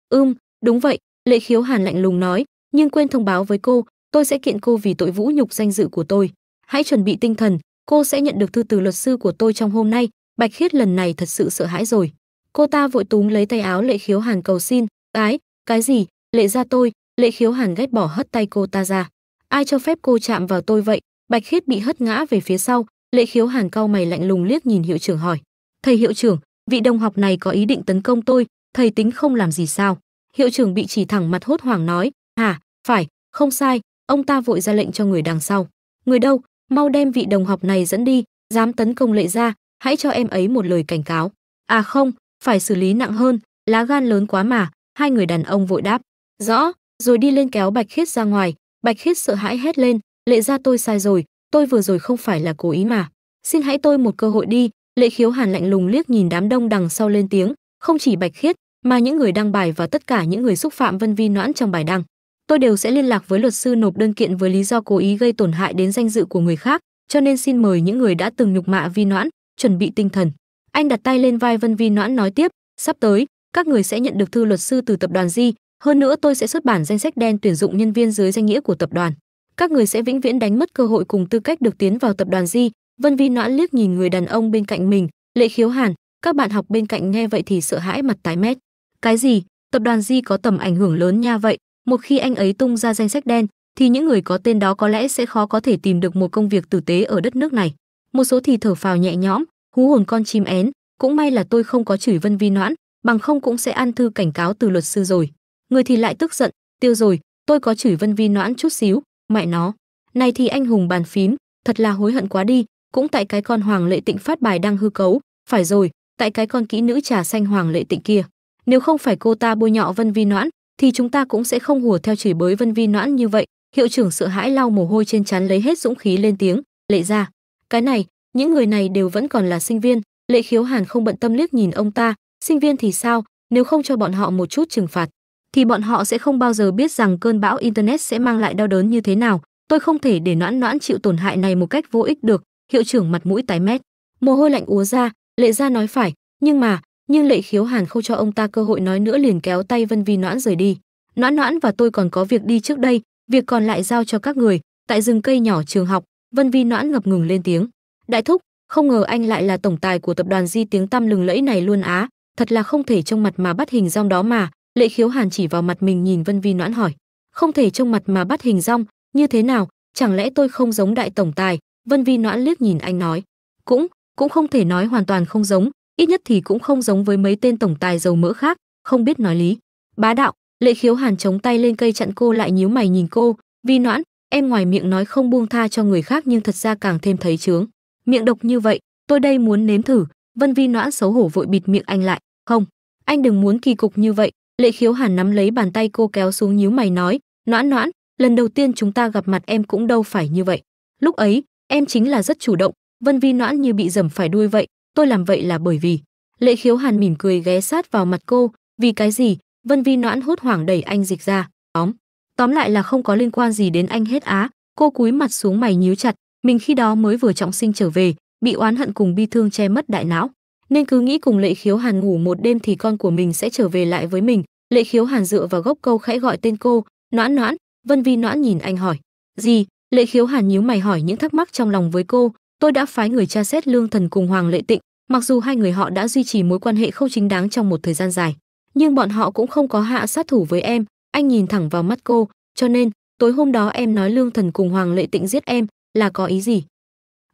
Ưm, đúng vậy, Lệ Khiếu Hàn lạnh lùng nói, nhưng quên thông báo với cô, tôi sẽ kiện cô vì tội vũ nhục danh dự của tôi. Hãy chuẩn bị tinh thần, cô sẽ nhận được thư từ luật sư của tôi trong hôm nay, Bạch Khiết lần này thật sự sợ hãi rồi. Cô ta vội túng lấy tay áo Lệ Khiếu Hàn cầu xin, "Cái, cái gì? Lệ ra tôi." Lệ Khiếu Hàn ghét bỏ hất tay cô ta ra. "Ai cho phép cô chạm vào tôi vậy?" Bạch Khiết bị hất ngã về phía sau, Lệ Khiếu Hàn cau mày lạnh lùng liếc nhìn hiệu trưởng hỏi, "Thầy hiệu trưởng, vị đồng học này có ý định tấn công tôi, thầy tính không làm gì sao?" Hiệu trưởng bị chỉ thẳng mặt hốt hoảng nói, "Hả? Phải, không sai." Ông ta vội ra lệnh cho người đằng sau. "Người đâu?" mau đem vị đồng học này dẫn đi dám tấn công lệ ra hãy cho em ấy một lời cảnh cáo à không phải xử lý nặng hơn lá gan lớn quá mà hai người đàn ông vội đáp rõ rồi đi lên kéo bạch khiết ra ngoài bạch khiết sợ hãi hét lên lệ ra tôi sai rồi tôi vừa rồi không phải là cố ý mà xin hãy tôi một cơ hội đi lệ khiếu hàn lạnh lùng liếc nhìn đám đông đằng sau lên tiếng không chỉ bạch khiết mà những người đăng bài và tất cả những người xúc phạm vân vi noãn trong bài đăng tôi đều sẽ liên lạc với luật sư nộp đơn kiện với lý do cố ý gây tổn hại đến danh dự của người khác, cho nên xin mời những người đã từng nhục mạ Vi Noãn, chuẩn bị tinh thần. Anh đặt tay lên vai Vân Vi Noãn nói tiếp, sắp tới, các người sẽ nhận được thư luật sư từ tập đoàn Di, hơn nữa tôi sẽ xuất bản danh sách đen tuyển dụng nhân viên dưới danh nghĩa của tập đoàn. Các người sẽ vĩnh viễn đánh mất cơ hội cùng tư cách được tiến vào tập đoàn Di. Vân Vi Noãn liếc nhìn người đàn ông bên cạnh mình, Lệ Khiếu Hàn, các bạn học bên cạnh nghe vậy thì sợ hãi mặt tái mét. Cái gì? Tập đoàn Di có tầm ảnh hưởng lớn nha vậy, một khi anh ấy tung ra danh sách đen thì những người có tên đó có lẽ sẽ khó có thể tìm được một công việc tử tế ở đất nước này một số thì thở phào nhẹ nhõm hú hồn con chim én cũng may là tôi không có chửi vân vi noãn bằng không cũng sẽ ăn thư cảnh cáo từ luật sư rồi người thì lại tức giận tiêu rồi tôi có chửi vân vi noãn chút xíu mẹ nó này thì anh hùng bàn phím thật là hối hận quá đi cũng tại cái con hoàng lệ tịnh phát bài đang hư cấu phải rồi tại cái con kỹ nữ trà xanh hoàng lệ tịnh kia nếu không phải cô ta bôi nhọ vân vi noãn thì chúng ta cũng sẽ không hùa theo chửi bới Vân Vi Noãn như vậy. Hiệu trưởng sợ hãi lau mồ hôi trên trán lấy hết dũng khí lên tiếng, "Lệ ra, cái này, những người này đều vẫn còn là sinh viên." Lệ Khiếu Hàn không bận tâm liếc nhìn ông ta, sinh viên thì sao, nếu không cho bọn họ một chút trừng phạt thì bọn họ sẽ không bao giờ biết rằng cơn bão internet sẽ mang lại đau đớn như thế nào, tôi không thể để Noãn Noãn chịu tổn hại này một cách vô ích được." Hiệu trưởng mặt mũi tái mét, mồ hôi lạnh úa ra, Lệ ra nói phải, nhưng mà, nhưng lệ khiếu hàn không cho ông ta cơ hội nói nữa liền kéo tay vân vi noãn rời đi noãn noãn và tôi còn có việc đi trước đây việc còn lại giao cho các người tại rừng cây nhỏ trường học vân vi noãn ngập ngừng lên tiếng đại thúc không ngờ anh lại là tổng tài của tập đoàn di tiếng tăm lừng lẫy này luôn á thật là không thể trông mặt mà bắt hình rong đó mà lệ khiếu hàn chỉ vào mặt mình nhìn vân vi noãn hỏi không thể trông mặt mà bắt hình rong như thế nào chẳng lẽ tôi không giống đại tổng tài vân vi noãn liếc nhìn anh nói cũng cũng không thể nói hoàn toàn không giống ít nhất thì cũng không giống với mấy tên tổng tài giàu mỡ khác, không biết nói lý. Bá đạo, Lệ Khiếu Hàn chống tay lên cây chặn cô lại nhíu mày nhìn cô, "Vi Noãn, em ngoài miệng nói không buông tha cho người khác nhưng thật ra càng thêm thấy chướng. Miệng độc như vậy, tôi đây muốn nếm thử." Vân Vi Noãn xấu hổ vội bịt miệng anh lại, "Không, anh đừng muốn kỳ cục như vậy." Lệ Khiếu Hàn nắm lấy bàn tay cô kéo xuống nhíu mày nói, "Noãn Noãn, lần đầu tiên chúng ta gặp mặt em cũng đâu phải như vậy. Lúc ấy, em chính là rất chủ động." Vân Vi Noãn như bị dầm phải đuôi vậy, tôi làm vậy là bởi vì lệ khiếu hàn mỉm cười ghé sát vào mặt cô vì cái gì vân vi noãn hốt hoảng đẩy anh dịch ra tóm tóm lại là không có liên quan gì đến anh hết á cô cúi mặt xuống mày nhíu chặt mình khi đó mới vừa trọng sinh trở về bị oán hận cùng bi thương che mất đại não nên cứ nghĩ cùng lệ khiếu hàn ngủ một đêm thì con của mình sẽ trở về lại với mình lệ khiếu hàn dựa vào gốc câu khẽ gọi tên cô noãn noãn vân vi noãn nhìn anh hỏi gì lệ khiếu hàn nhíu mày hỏi những thắc mắc trong lòng với cô tôi đã phái người tra xét lương thần cùng hoàng lệ tịnh mặc dù hai người họ đã duy trì mối quan hệ không chính đáng trong một thời gian dài nhưng bọn họ cũng không có hạ sát thủ với em anh nhìn thẳng vào mắt cô cho nên tối hôm đó em nói lương thần cùng hoàng lệ tịnh giết em là có ý gì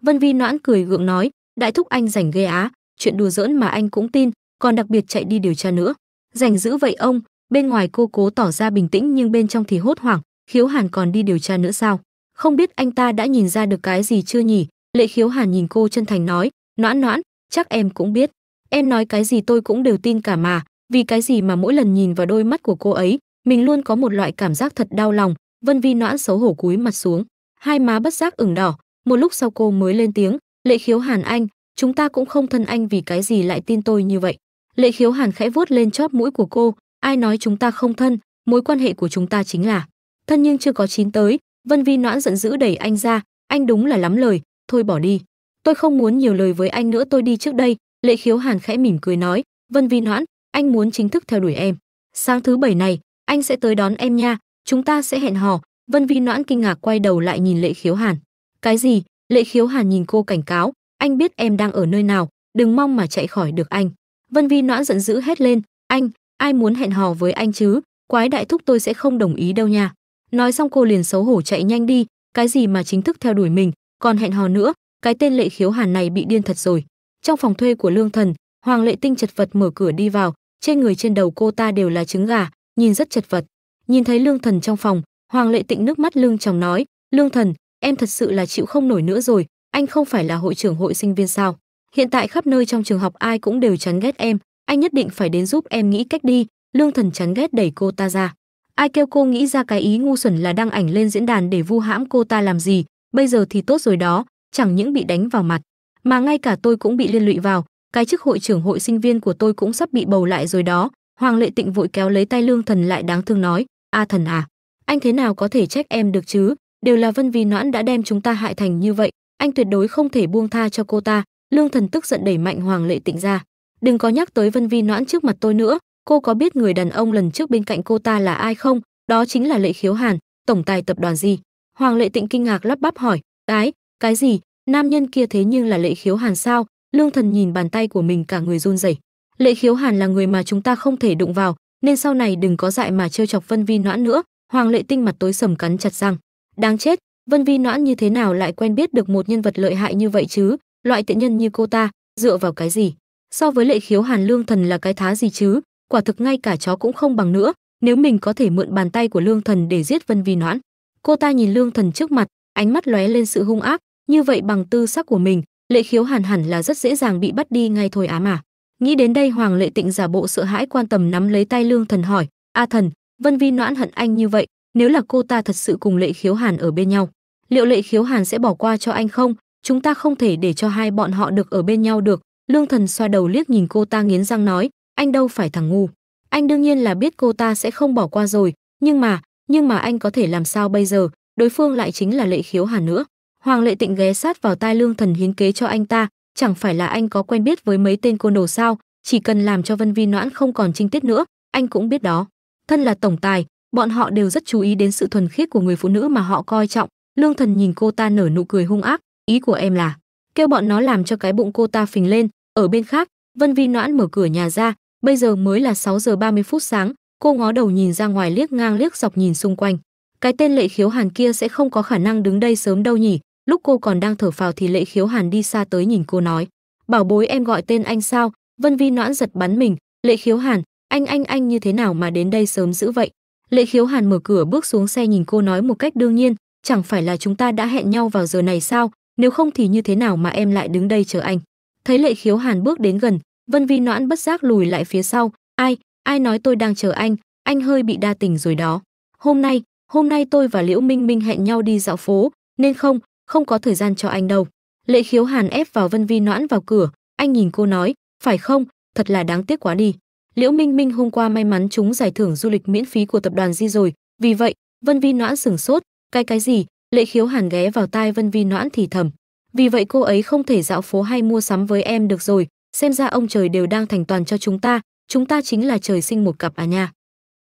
vân vi noãn cười gượng nói đại thúc anh rảnh ghê á chuyện đùa giỡn mà anh cũng tin còn đặc biệt chạy đi điều tra nữa rảnh dữ vậy ông bên ngoài cô cố tỏ ra bình tĩnh nhưng bên trong thì hốt hoảng khiếu hàn còn đi điều tra nữa sao không biết anh ta đã nhìn ra được cái gì chưa nhỉ lệ khiếu hàn nhìn cô chân thành nói noãn noãn chắc em cũng biết em nói cái gì tôi cũng đều tin cả mà vì cái gì mà mỗi lần nhìn vào đôi mắt của cô ấy mình luôn có một loại cảm giác thật đau lòng vân vi noãn xấu hổ cúi mặt xuống hai má bất giác ửng đỏ một lúc sau cô mới lên tiếng lệ khiếu hàn anh chúng ta cũng không thân anh vì cái gì lại tin tôi như vậy lệ khiếu hàn khẽ vuốt lên chóp mũi của cô ai nói chúng ta không thân mối quan hệ của chúng ta chính là thân nhưng chưa có chín tới vân vi noãn giận dữ đẩy anh ra anh đúng là lắm lời thôi bỏ đi tôi không muốn nhiều lời với anh nữa tôi đi trước đây lệ khiếu hàn khẽ mỉm cười nói vân vi noãn anh muốn chính thức theo đuổi em sáng thứ bảy này anh sẽ tới đón em nha chúng ta sẽ hẹn hò vân vi noãn kinh ngạc quay đầu lại nhìn lệ khiếu hàn cái gì lệ khiếu hàn nhìn cô cảnh cáo anh biết em đang ở nơi nào đừng mong mà chạy khỏi được anh vân vi noãn giận dữ hét lên anh ai muốn hẹn hò với anh chứ quái đại thúc tôi sẽ không đồng ý đâu nha nói xong cô liền xấu hổ chạy nhanh đi cái gì mà chính thức theo đuổi mình còn hẹn hò nữa cái tên lệ khiếu hàn này bị điên thật rồi trong phòng thuê của lương thần hoàng lệ tinh chật vật mở cửa đi vào trên người trên đầu cô ta đều là trứng gà nhìn rất chật vật nhìn thấy lương thần trong phòng hoàng lệ tịnh nước mắt lưng chồng nói lương thần em thật sự là chịu không nổi nữa rồi anh không phải là hội trưởng hội sinh viên sao hiện tại khắp nơi trong trường học ai cũng đều chán ghét em anh nhất định phải đến giúp em nghĩ cách đi lương thần chán ghét đẩy cô ta ra ai kêu cô nghĩ ra cái ý ngu xuẩn là đăng ảnh lên diễn đàn để vu hãm cô ta làm gì bây giờ thì tốt rồi đó chẳng những bị đánh vào mặt mà ngay cả tôi cũng bị liên lụy vào cái chức hội trưởng hội sinh viên của tôi cũng sắp bị bầu lại rồi đó hoàng lệ tịnh vội kéo lấy tay lương thần lại đáng thương nói a thần à anh thế nào có thể trách em được chứ đều là vân vi noãn đã đem chúng ta hại thành như vậy anh tuyệt đối không thể buông tha cho cô ta lương thần tức giận đẩy mạnh hoàng lệ tịnh ra đừng có nhắc tới vân vi noãn trước mặt tôi nữa cô có biết người đàn ông lần trước bên cạnh cô ta là ai không đó chính là lệ khiếu hàn tổng tài tập đoàn gì Hoàng Lệ Tịnh kinh ngạc lắp bắp hỏi, "Cái, cái gì? Nam nhân kia thế nhưng là Lệ Khiếu Hàn sao?" Lương Thần nhìn bàn tay của mình cả người run rẩy. Lệ Khiếu Hàn là người mà chúng ta không thể đụng vào, nên sau này đừng có dại mà trêu chọc Vân Vi Noãn nữa. Hoàng Lệ Tinh mặt tối sầm cắn chặt răng. Đáng chết, Vân Vi Noãn như thế nào lại quen biết được một nhân vật lợi hại như vậy chứ? Loại tiện nhân như cô ta, dựa vào cái gì? So với Lệ Khiếu Hàn Lương Thần là cái thá gì chứ? Quả thực ngay cả chó cũng không bằng nữa. Nếu mình có thể mượn bàn tay của Lương Thần để giết Vân Vi Noãn, Cô ta nhìn Lương Thần trước mặt, ánh mắt lóe lên sự hung ác, như vậy bằng tư sắc của mình, Lệ Khiếu Hàn hẳn là rất dễ dàng bị bắt đi ngay thôi á mà. Nghĩ đến đây Hoàng Lệ Tịnh giả bộ sợ hãi quan tâm nắm lấy tay Lương Thần hỏi, "A Thần, Vân Vi noãn hận anh như vậy, nếu là cô ta thật sự cùng Lệ Khiếu Hàn ở bên nhau, liệu Lệ Khiếu Hàn sẽ bỏ qua cho anh không? Chúng ta không thể để cho hai bọn họ được ở bên nhau được." Lương Thần xoa đầu liếc nhìn cô ta nghiến răng nói, "Anh đâu phải thằng ngu, anh đương nhiên là biết cô ta sẽ không bỏ qua rồi, nhưng mà, nhưng mà anh có thể làm sao bây giờ, đối phương lại chính là Lệ Khiếu hà nữa. Hoàng Lệ Tịnh ghé sát vào tai Lương Thần hiến kế cho anh ta, chẳng phải là anh có quen biết với mấy tên côn đồ sao, chỉ cần làm cho Vân Vi Noãn không còn trinh tiết nữa, anh cũng biết đó. Thân là tổng tài, bọn họ đều rất chú ý đến sự thuần khiết của người phụ nữ mà họ coi trọng. Lương Thần nhìn cô ta nở nụ cười hung ác, ý của em là kêu bọn nó làm cho cái bụng cô ta phình lên, ở bên khác, Vân Vi Noãn mở cửa nhà ra, bây giờ mới là sáu giờ 30 phút sáng, cô ngó đầu nhìn ra ngoài liếc ngang liếc dọc nhìn xung quanh cái tên lệ khiếu hàn kia sẽ không có khả năng đứng đây sớm đâu nhỉ lúc cô còn đang thở phào thì lệ khiếu hàn đi xa tới nhìn cô nói bảo bối em gọi tên anh sao vân vi noãn giật bắn mình lệ khiếu hàn anh anh anh như thế nào mà đến đây sớm dữ vậy lệ khiếu hàn mở cửa bước xuống xe nhìn cô nói một cách đương nhiên chẳng phải là chúng ta đã hẹn nhau vào giờ này sao nếu không thì như thế nào mà em lại đứng đây chờ anh thấy lệ khiếu hàn bước đến gần vân vi noãn bất giác lùi lại phía sau ai Ai nói tôi đang chờ anh, anh hơi bị đa tình rồi đó. Hôm nay, hôm nay tôi và Liễu Minh Minh hẹn nhau đi dạo phố, nên không, không có thời gian cho anh đâu. Lệ khiếu hàn ép vào Vân Vi noãn vào cửa, anh nhìn cô nói, phải không, thật là đáng tiếc quá đi. Liễu Minh Minh hôm qua may mắn trúng giải thưởng du lịch miễn phí của tập đoàn Di rồi, vì vậy, Vân Vi noãn sửng sốt, cái cái gì, lệ khiếu hàn ghé vào tai Vân Vi noãn thì thầm. Vì vậy cô ấy không thể dạo phố hay mua sắm với em được rồi, xem ra ông trời đều đang thành toàn cho chúng ta, chúng ta chính là trời sinh một cặp à nha.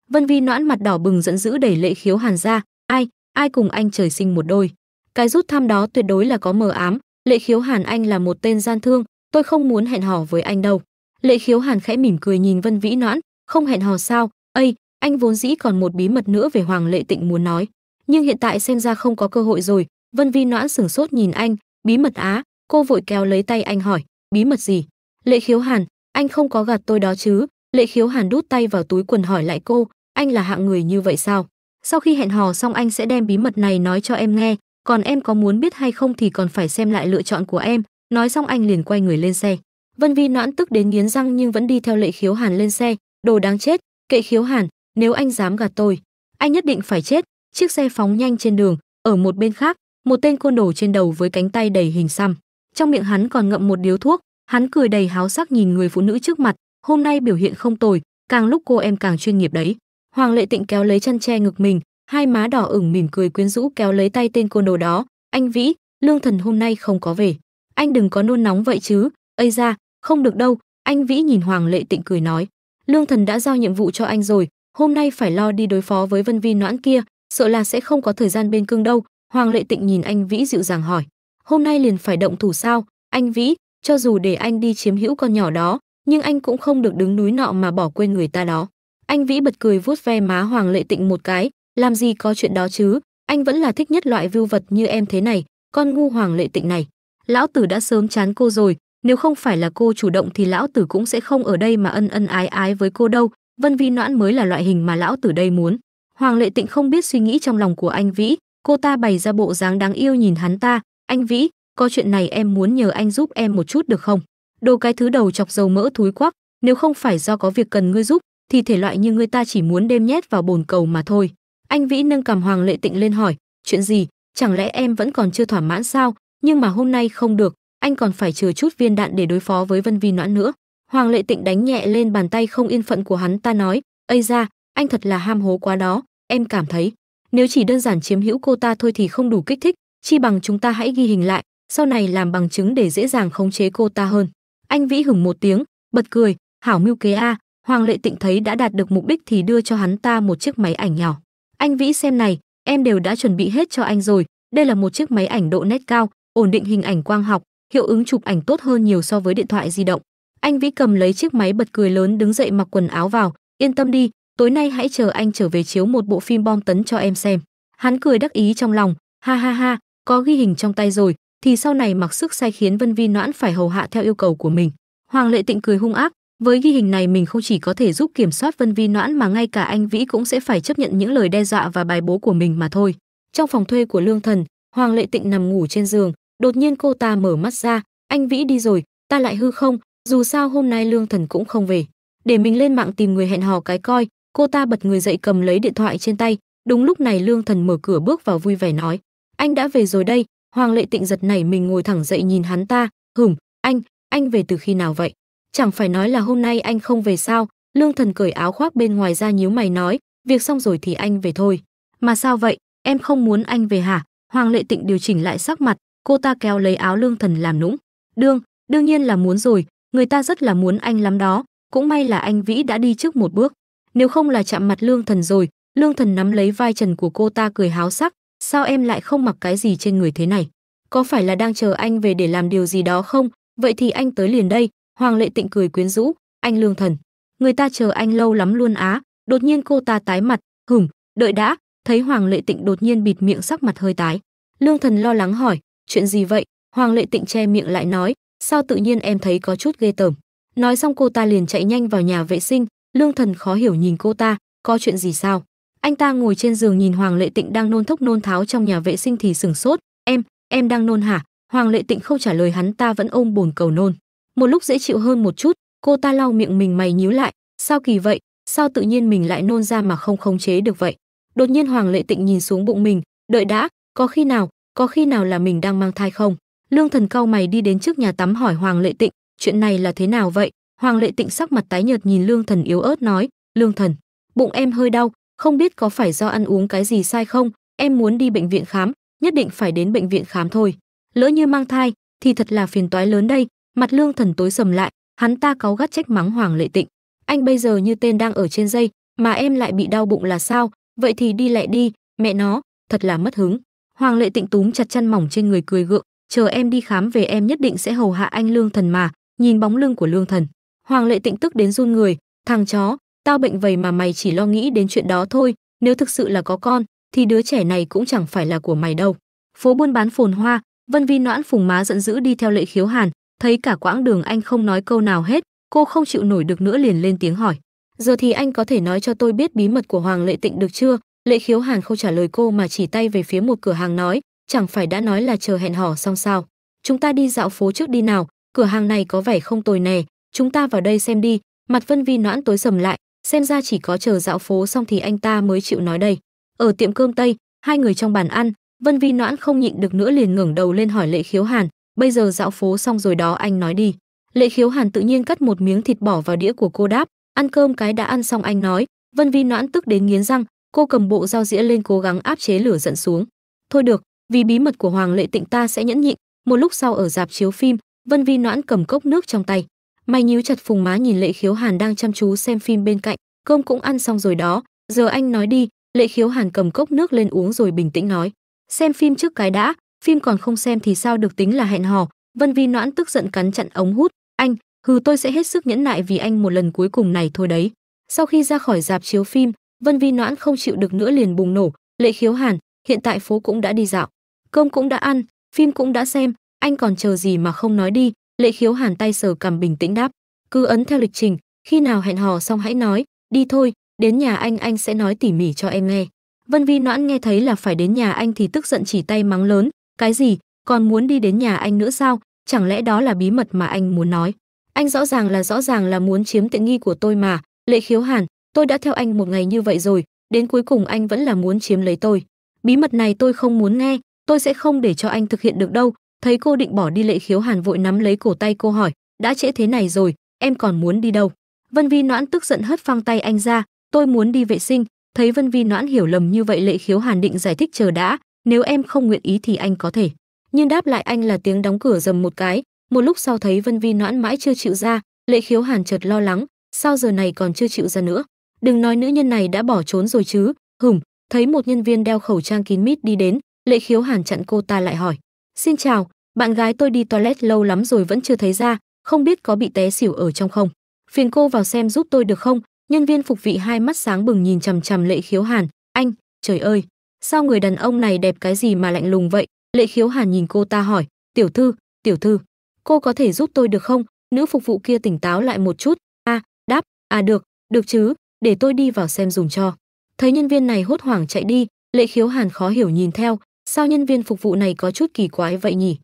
Vân Vi noãn mặt đỏ bừng giận dữ đẩy lệ khiếu hàn ra, ai, ai cùng anh trời sinh một đôi. Cái rút thăm đó tuyệt đối là có mờ ám, lệ khiếu hàn anh là một tên gian thương, tôi không muốn hẹn hò với anh đâu. Lệ khiếu hàn khẽ mỉm cười nhìn Vân Vĩ noãn, không hẹn hò sao, ây, anh vốn dĩ còn một bí mật nữa về Hoàng Lệ Tịnh muốn nói. Nhưng hiện tại xem ra không có cơ hội rồi, Vân Vi noãn sửng sốt nhìn anh, bí mật á, cô vội kéo lấy tay anh hỏi, bí mật gì? Lệ khiếu hàn, anh không có gạt tôi đó chứ lệ khiếu hàn đút tay vào túi quần hỏi lại cô anh là hạng người như vậy sao sau khi hẹn hò xong anh sẽ đem bí mật này nói cho em nghe còn em có muốn biết hay không thì còn phải xem lại lựa chọn của em nói xong anh liền quay người lên xe vân vi noãn tức đến nghiến răng nhưng vẫn đi theo lệ khiếu hàn lên xe đồ đáng chết kệ khiếu hàn nếu anh dám gạt tôi anh nhất định phải chết chiếc xe phóng nhanh trên đường ở một bên khác một tên côn đồ trên đầu với cánh tay đầy hình xăm trong miệng hắn còn ngậm một điếu thuốc Hắn cười đầy háo sắc nhìn người phụ nữ trước mặt, hôm nay biểu hiện không tồi, càng lúc cô em càng chuyên nghiệp đấy. Hoàng Lệ Tịnh kéo lấy chân tre ngực mình, hai má đỏ ửng mỉm cười quyến rũ kéo lấy tay tên côn đồ đó, "Anh Vĩ, Lương Thần hôm nay không có về. Anh đừng có nôn nóng vậy chứ." "Ây ra không được đâu." Anh Vĩ nhìn Hoàng Lệ Tịnh cười nói, "Lương Thần đã giao nhiệm vụ cho anh rồi, hôm nay phải lo đi đối phó với Vân Vi Noãn kia, sợ là sẽ không có thời gian bên cương đâu." Hoàng Lệ Tịnh nhìn anh Vĩ dịu dàng hỏi, "Hôm nay liền phải động thủ sao?" "Anh Vĩ, cho dù để anh đi chiếm hữu con nhỏ đó, nhưng anh cũng không được đứng núi nọ mà bỏ quên người ta đó. Anh Vĩ bật cười vuốt ve má Hoàng Lệ Tịnh một cái, làm gì có chuyện đó chứ, anh vẫn là thích nhất loại vưu vật như em thế này, con ngu Hoàng Lệ Tịnh này. Lão tử đã sớm chán cô rồi, nếu không phải là cô chủ động thì lão tử cũng sẽ không ở đây mà ân ân ái ái với cô đâu, Vân Vi Noãn mới là loại hình mà lão tử đây muốn. Hoàng Lệ Tịnh không biết suy nghĩ trong lòng của anh Vĩ, cô ta bày ra bộ dáng đáng yêu nhìn hắn ta, anh Vĩ, có chuyện này em muốn nhờ anh giúp em một chút được không? Đồ cái thứ đầu chọc dầu mỡ thúi quắc, nếu không phải do có việc cần ngươi giúp, thì thể loại như ngươi ta chỉ muốn đêm nhét vào bồn cầu mà thôi. Anh Vĩ nâng cầm Hoàng Lệ Tịnh lên hỏi, chuyện gì, chẳng lẽ em vẫn còn chưa thỏa mãn sao, nhưng mà hôm nay không được, anh còn phải chờ chút viên đạn để đối phó với Vân Vi Noãn nữa. Hoàng Lệ Tịnh đánh nhẹ lên bàn tay không yên phận của hắn ta nói, "Ây ra, anh thật là ham hố quá đó, em cảm thấy, nếu chỉ đơn giản chiếm hữu cô ta thôi thì không đủ kích thích, chi bằng chúng ta hãy ghi hình lại, sau này làm bằng chứng để dễ dàng khống chế cô ta hơn. Anh Vĩ hửng một tiếng, bật cười, hảo mưu kế a, Hoàng Lệ Tịnh thấy đã đạt được mục đích thì đưa cho hắn ta một chiếc máy ảnh nhỏ. Anh Vĩ xem này, em đều đã chuẩn bị hết cho anh rồi, đây là một chiếc máy ảnh độ nét cao, ổn định hình ảnh quang học, hiệu ứng chụp ảnh tốt hơn nhiều so với điện thoại di động. Anh Vĩ cầm lấy chiếc máy bật cười lớn đứng dậy mặc quần áo vào, yên tâm đi, tối nay hãy chờ anh trở về chiếu một bộ phim bom tấn cho em xem. Hắn cười đắc ý trong lòng, ha ha ha, có ghi hình trong tay rồi, thì sau này mặc sức sai khiến Vân Vi Noãn phải hầu hạ theo yêu cầu của mình. Hoàng Lệ Tịnh cười hung ác, với ghi hình này mình không chỉ có thể giúp kiểm soát Vân Vi Noãn mà ngay cả anh Vĩ cũng sẽ phải chấp nhận những lời đe dọa và bài bố của mình mà thôi. Trong phòng thuê của Lương Thần, Hoàng Lệ Tịnh nằm ngủ trên giường, đột nhiên cô ta mở mắt ra, anh Vĩ đi rồi, ta lại hư không, dù sao hôm nay Lương Thần cũng không về. Để mình lên mạng tìm người hẹn hò cái coi, cô ta bật người dậy cầm lấy điện thoại trên tay, đúng lúc này Lương Thần mở cửa bước vào vui vẻ nói, anh đã về rồi đây, Hoàng Lệ Tịnh giật nảy mình ngồi thẳng dậy nhìn hắn ta, "Hửm, anh, anh về từ khi nào vậy? Chẳng phải nói là hôm nay anh không về sao?" Lương Thần cởi áo khoác bên ngoài ra nhíu mày nói, "Việc xong rồi thì anh về thôi." "Mà sao vậy? Em không muốn anh về hả?" Hoàng Lệ Tịnh điều chỉnh lại sắc mặt, cô ta kéo lấy áo Lương Thần làm nũng, "Đương, đương nhiên là muốn rồi, người ta rất là muốn anh lắm đó, cũng may là anh Vĩ đã đi trước một bước, nếu không là chạm mặt Lương Thần rồi." Lương Thần nắm lấy vai Trần của cô ta cười háo sắc, sao em lại không mặc cái gì trên người thế này? Có phải là đang chờ anh về để làm điều gì đó không? Vậy thì anh tới liền đây." Hoàng Lệ Tịnh cười quyến rũ, "Anh lương thần, người ta chờ anh lâu lắm luôn á." Đột nhiên cô ta tái mặt, hửng, đợi đã." Thấy Hoàng Lệ Tịnh đột nhiên bịt miệng sắc mặt hơi tái, Lương Thần lo lắng hỏi, "Chuyện gì vậy?" Hoàng Lệ Tịnh che miệng lại nói, "Sao tự nhiên em thấy có chút ghê tởm?" Nói xong cô ta liền chạy nhanh vào nhà vệ sinh, Lương Thần khó hiểu nhìn cô ta, "Có chuyện gì sao?" anh ta ngồi trên giường nhìn hoàng lệ tịnh đang nôn thốc nôn tháo trong nhà vệ sinh thì sửng sốt em em đang nôn hả hoàng lệ tịnh không trả lời hắn ta vẫn ôm bồn cầu nôn một lúc dễ chịu hơn một chút cô ta lau miệng mình mày nhíu lại sao kỳ vậy sao tự nhiên mình lại nôn ra mà không khống chế được vậy đột nhiên hoàng lệ tịnh nhìn xuống bụng mình đợi đã có khi nào có khi nào là mình đang mang thai không lương thần cau mày đi đến trước nhà tắm hỏi hoàng lệ tịnh chuyện này là thế nào vậy hoàng lệ tịnh sắc mặt tái nhợt nhìn lương thần yếu ớt nói lương thần bụng em hơi đau không biết có phải do ăn uống cái gì sai không, em muốn đi bệnh viện khám, nhất định phải đến bệnh viện khám thôi. Lỡ như mang thai thì thật là phiền toái lớn đây, mặt Lương Thần tối sầm lại, hắn ta cáu gắt trách mắng Hoàng Lệ Tịnh, anh bây giờ như tên đang ở trên dây, mà em lại bị đau bụng là sao, vậy thì đi lại đi, mẹ nó, thật là mất hứng. Hoàng Lệ Tịnh túm chặt chăn mỏng trên người cười gượng, chờ em đi khám về em nhất định sẽ hầu hạ anh Lương Thần mà, nhìn bóng lưng của Lương Thần. Hoàng Lệ Tịnh tức đến run người, thằng chó, tao bệnh vậy mà mày chỉ lo nghĩ đến chuyện đó thôi, nếu thực sự là có con, thì đứa trẻ này cũng chẳng phải là của mày đâu. Phố buôn bán phồn hoa, Vân Vi noãn phùng má giận dữ đi theo lệ khiếu hàn, thấy cả quãng đường anh không nói câu nào hết, cô không chịu nổi được nữa liền lên tiếng hỏi. Giờ thì anh có thể nói cho tôi biết bí mật của Hoàng Lệ Tịnh được chưa? Lệ khiếu hàn không trả lời cô mà chỉ tay về phía một cửa hàng nói, chẳng phải đã nói là chờ hẹn hò xong sao. Chúng ta đi dạo phố trước đi nào, cửa hàng này có vẻ không tồi nè, chúng ta vào đây xem đi. Mặt Vân Vi noãn tối sầm lại, xem ra chỉ có chờ dạo phố xong thì anh ta mới chịu nói đây. Ở tiệm cơm Tây, hai người trong bàn ăn, Vân Vi Noãn không nhịn được nữa liền ngẩng đầu lên hỏi Lệ Khiếu Hàn, bây giờ dạo phố xong rồi đó anh nói đi. Lệ Khiếu Hàn tự nhiên cắt một miếng thịt bỏ vào đĩa của cô đáp, ăn cơm cái đã ăn xong anh nói, Vân Vi Noãn tức đến nghiến răng, cô cầm bộ dao dĩa lên cố gắng áp chế lửa giận xuống. Thôi được, vì bí mật của Hoàng Lệ Tịnh ta sẽ nhẫn nhịn, một lúc sau ở dạp chiếu phim, Vân Vi Noãn cầm cốc nước trong tay. Mày nhíu chặt phùng má nhìn Lệ Khiếu Hàn đang chăm chú xem phim bên cạnh, cơm cũng ăn xong rồi đó, giờ anh nói đi, Lệ Khiếu Hàn cầm cốc nước lên uống rồi bình tĩnh nói, xem phim trước cái đã, phim còn không xem thì sao được tính là hẹn hò, Vân Vi Noãn tức giận cắn chặn ống hút, anh, hừ tôi sẽ hết sức nhẫn nại vì anh một lần cuối cùng này thôi đấy. Sau khi ra khỏi dạp chiếu phim, Vân Vi Noãn không chịu được nữa liền bùng nổ, Lệ Khiếu Hàn, hiện tại phố cũng đã đi dạo, cơm cũng đã ăn, phim cũng đã xem, anh còn chờ gì mà không nói đi, Lệ Khiếu Hàn tay sờ cầm bình tĩnh đáp, cứ ấn theo lịch trình, khi nào hẹn hò xong hãy nói, đi thôi, đến nhà anh anh sẽ nói tỉ mỉ cho em nghe. Vân Vi Noãn nghe thấy là phải đến nhà anh thì tức giận chỉ tay mắng lớn, cái gì, còn muốn đi đến nhà anh nữa sao, chẳng lẽ đó là bí mật mà anh muốn nói. Anh rõ ràng là rõ ràng là muốn chiếm tiện nghi của tôi mà, Lệ Khiếu Hàn, tôi đã theo anh một ngày như vậy rồi, đến cuối cùng anh vẫn là muốn chiếm lấy tôi. Bí mật này tôi không muốn nghe, tôi sẽ không để cho anh thực hiện được đâu, thấy cô định bỏ đi lệ khiếu hàn vội nắm lấy cổ tay cô hỏi đã trễ thế này rồi em còn muốn đi đâu vân vi noãn tức giận hất phăng tay anh ra tôi muốn đi vệ sinh thấy vân vi noãn hiểu lầm như vậy lệ khiếu hàn định giải thích chờ đã nếu em không nguyện ý thì anh có thể nhưng đáp lại anh là tiếng đóng cửa dầm một cái một lúc sau thấy vân vi noãn mãi chưa chịu ra lệ khiếu hàn chợt lo lắng sao giờ này còn chưa chịu ra nữa đừng nói nữ nhân này đã bỏ trốn rồi chứ hửm thấy một nhân viên đeo khẩu trang kín mít đi đến lệ khiếu hàn chặn cô ta lại hỏi xin chào bạn gái tôi đi toilet lâu lắm rồi vẫn chưa thấy ra không biết có bị té xỉu ở trong không phiền cô vào xem giúp tôi được không nhân viên phục vị hai mắt sáng bừng nhìn chằm chằm lệ khiếu hàn anh trời ơi sao người đàn ông này đẹp cái gì mà lạnh lùng vậy lệ khiếu hàn nhìn cô ta hỏi tiểu thư tiểu thư cô có thể giúp tôi được không nữ phục vụ kia tỉnh táo lại một chút a à, đáp à được được chứ để tôi đi vào xem dùng cho thấy nhân viên này hốt hoảng chạy đi lệ khiếu hàn khó hiểu nhìn theo sao nhân viên phục vụ này có chút kỳ quái vậy nhỉ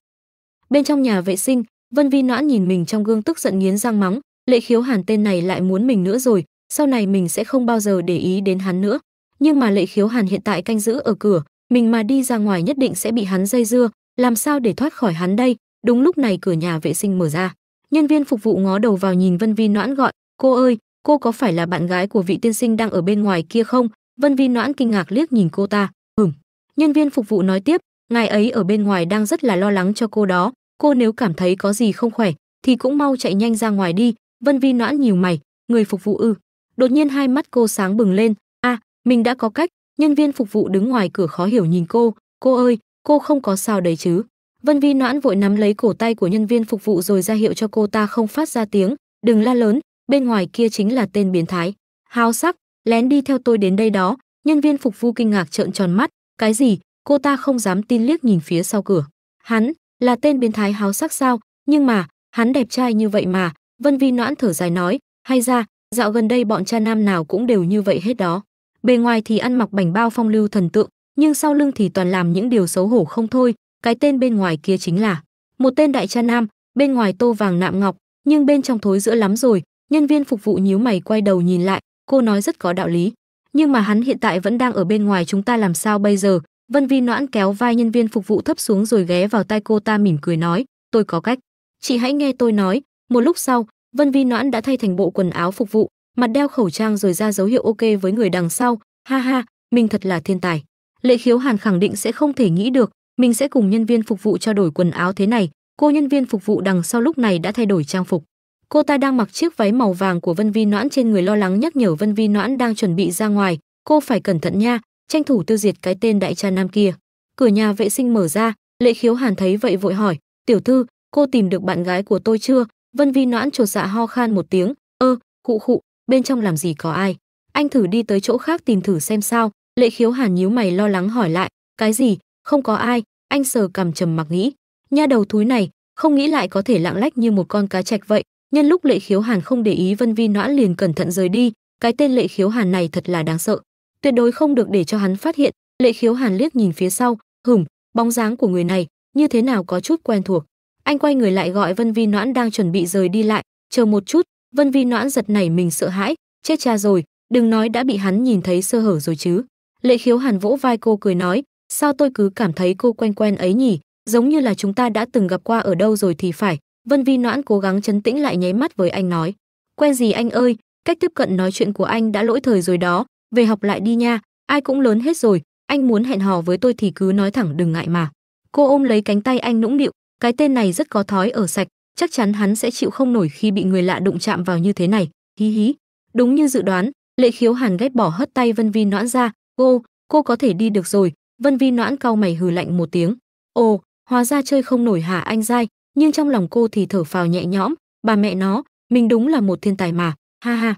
bên trong nhà vệ sinh vân vi noãn nhìn mình trong gương tức giận nghiến răng mắng lệ khiếu hàn tên này lại muốn mình nữa rồi sau này mình sẽ không bao giờ để ý đến hắn nữa nhưng mà lệ khiếu hàn hiện tại canh giữ ở cửa mình mà đi ra ngoài nhất định sẽ bị hắn dây dưa làm sao để thoát khỏi hắn đây đúng lúc này cửa nhà vệ sinh mở ra nhân viên phục vụ ngó đầu vào nhìn vân vi noãn gọi cô ơi cô có phải là bạn gái của vị tiên sinh đang ở bên ngoài kia không vân vi noãn kinh ngạc liếc nhìn cô ta ừm nhân viên phục vụ nói tiếp Ngài ấy ở bên ngoài đang rất là lo lắng cho cô đó, cô nếu cảm thấy có gì không khỏe thì cũng mau chạy nhanh ra ngoài đi, Vân Vi noãn nhiều mày, người phục vụ ư? Đột nhiên hai mắt cô sáng bừng lên, a, à, mình đã có cách, nhân viên phục vụ đứng ngoài cửa khó hiểu nhìn cô, cô ơi, cô không có sao đấy chứ? Vân Vi noãn vội nắm lấy cổ tay của nhân viên phục vụ rồi ra hiệu cho cô ta không phát ra tiếng, đừng la lớn, bên ngoài kia chính là tên biến thái. Háo sắc, lén đi theo tôi đến đây đó, nhân viên phục vụ kinh ngạc trợn tròn mắt, cái gì, cô ta không dám tin liếc nhìn phía sau cửa. Hắn là tên biến thái háo sắc sao, nhưng mà, hắn đẹp trai như vậy mà, Vân Vi noãn thở dài nói, hay ra, dạo gần đây bọn cha nam nào cũng đều như vậy hết đó. Bề ngoài thì ăn mặc bảnh bao phong lưu thần tượng, nhưng sau lưng thì toàn làm những điều xấu hổ không thôi, cái tên bên ngoài kia chính là một tên đại cha nam, bên ngoài tô vàng nạm ngọc, nhưng bên trong thối giữa lắm rồi, nhân viên phục vụ nhíu mày quay đầu nhìn lại, cô nói rất có đạo lý. Nhưng mà hắn hiện tại vẫn đang ở bên ngoài chúng ta làm sao bây giờ, Vân Vi Noãn kéo vai nhân viên phục vụ thấp xuống rồi ghé vào tai cô ta mỉm cười nói, tôi có cách. Chị hãy nghe tôi nói. Một lúc sau, Vân Vi Noãn đã thay thành bộ quần áo phục vụ, mặt đeo khẩu trang rồi ra dấu hiệu ok với người đằng sau. Ha ha, mình thật là thiên tài. Lệ khiếu hàn khẳng định sẽ không thể nghĩ được, mình sẽ cùng nhân viên phục vụ trao đổi quần áo thế này. Cô nhân viên phục vụ đằng sau lúc này đã thay đổi trang phục. Cô ta đang mặc chiếc váy màu vàng của Vân Vi Noãn trên người lo lắng nhắc nhở Vân Vi Noãn đang chuẩn bị ra ngoài, cô phải cẩn thận nha, tranh thủ tiêu diệt cái tên đại cha nam kia. Cửa nhà vệ sinh mở ra, Lệ Khiếu Hàn thấy vậy vội hỏi, "Tiểu thư, cô tìm được bạn gái của tôi chưa?" Vân Vi noãn chột dạ ho khan một tiếng, "Ơ, khụ khụ, bên trong làm gì có ai? Anh thử đi tới chỗ khác tìm thử xem sao." Lệ Khiếu Hàn nhíu mày lo lắng hỏi lại, "Cái gì? Không có ai?" Anh sờ cằm trầm mặc nghĩ, nha đầu thúi này, không nghĩ lại có thể lạng lách như một con cá trạch vậy. Nhân lúc Lệ Khiếu Hàn không để ý Vân Vi noãn liền cẩn thận rời đi, cái tên Lệ Khiếu Hàn này thật là đáng sợ tuyệt đối không được để cho hắn phát hiện lệ khiếu hàn liếc nhìn phía sau hửm bóng dáng của người này như thế nào có chút quen thuộc anh quay người lại gọi vân vi noãn đang chuẩn bị rời đi lại chờ một chút vân vi noãn giật nảy mình sợ hãi chết cha rồi đừng nói đã bị hắn nhìn thấy sơ hở rồi chứ lệ khiếu hàn vỗ vai cô cười nói sao tôi cứ cảm thấy cô quen quen ấy nhỉ giống như là chúng ta đã từng gặp qua ở đâu rồi thì phải vân vi noãn cố gắng chấn tĩnh lại nháy mắt với anh nói quen gì anh ơi cách tiếp cận nói chuyện của anh đã lỗi thời rồi đó về học lại đi nha ai cũng lớn hết rồi anh muốn hẹn hò với tôi thì cứ nói thẳng đừng ngại mà cô ôm lấy cánh tay anh nũng nịu cái tên này rất có thói ở sạch chắc chắn hắn sẽ chịu không nổi khi bị người lạ đụng chạm vào như thế này hí hí đúng như dự đoán lệ khiếu hàn ghét bỏ hất tay vân vi noãn ra cô cô có thể đi được rồi vân vi noãn cau mày hừ lạnh một tiếng ồ hóa ra chơi không nổi hả anh dai nhưng trong lòng cô thì thở phào nhẹ nhõm bà mẹ nó mình đúng là một thiên tài mà ha ha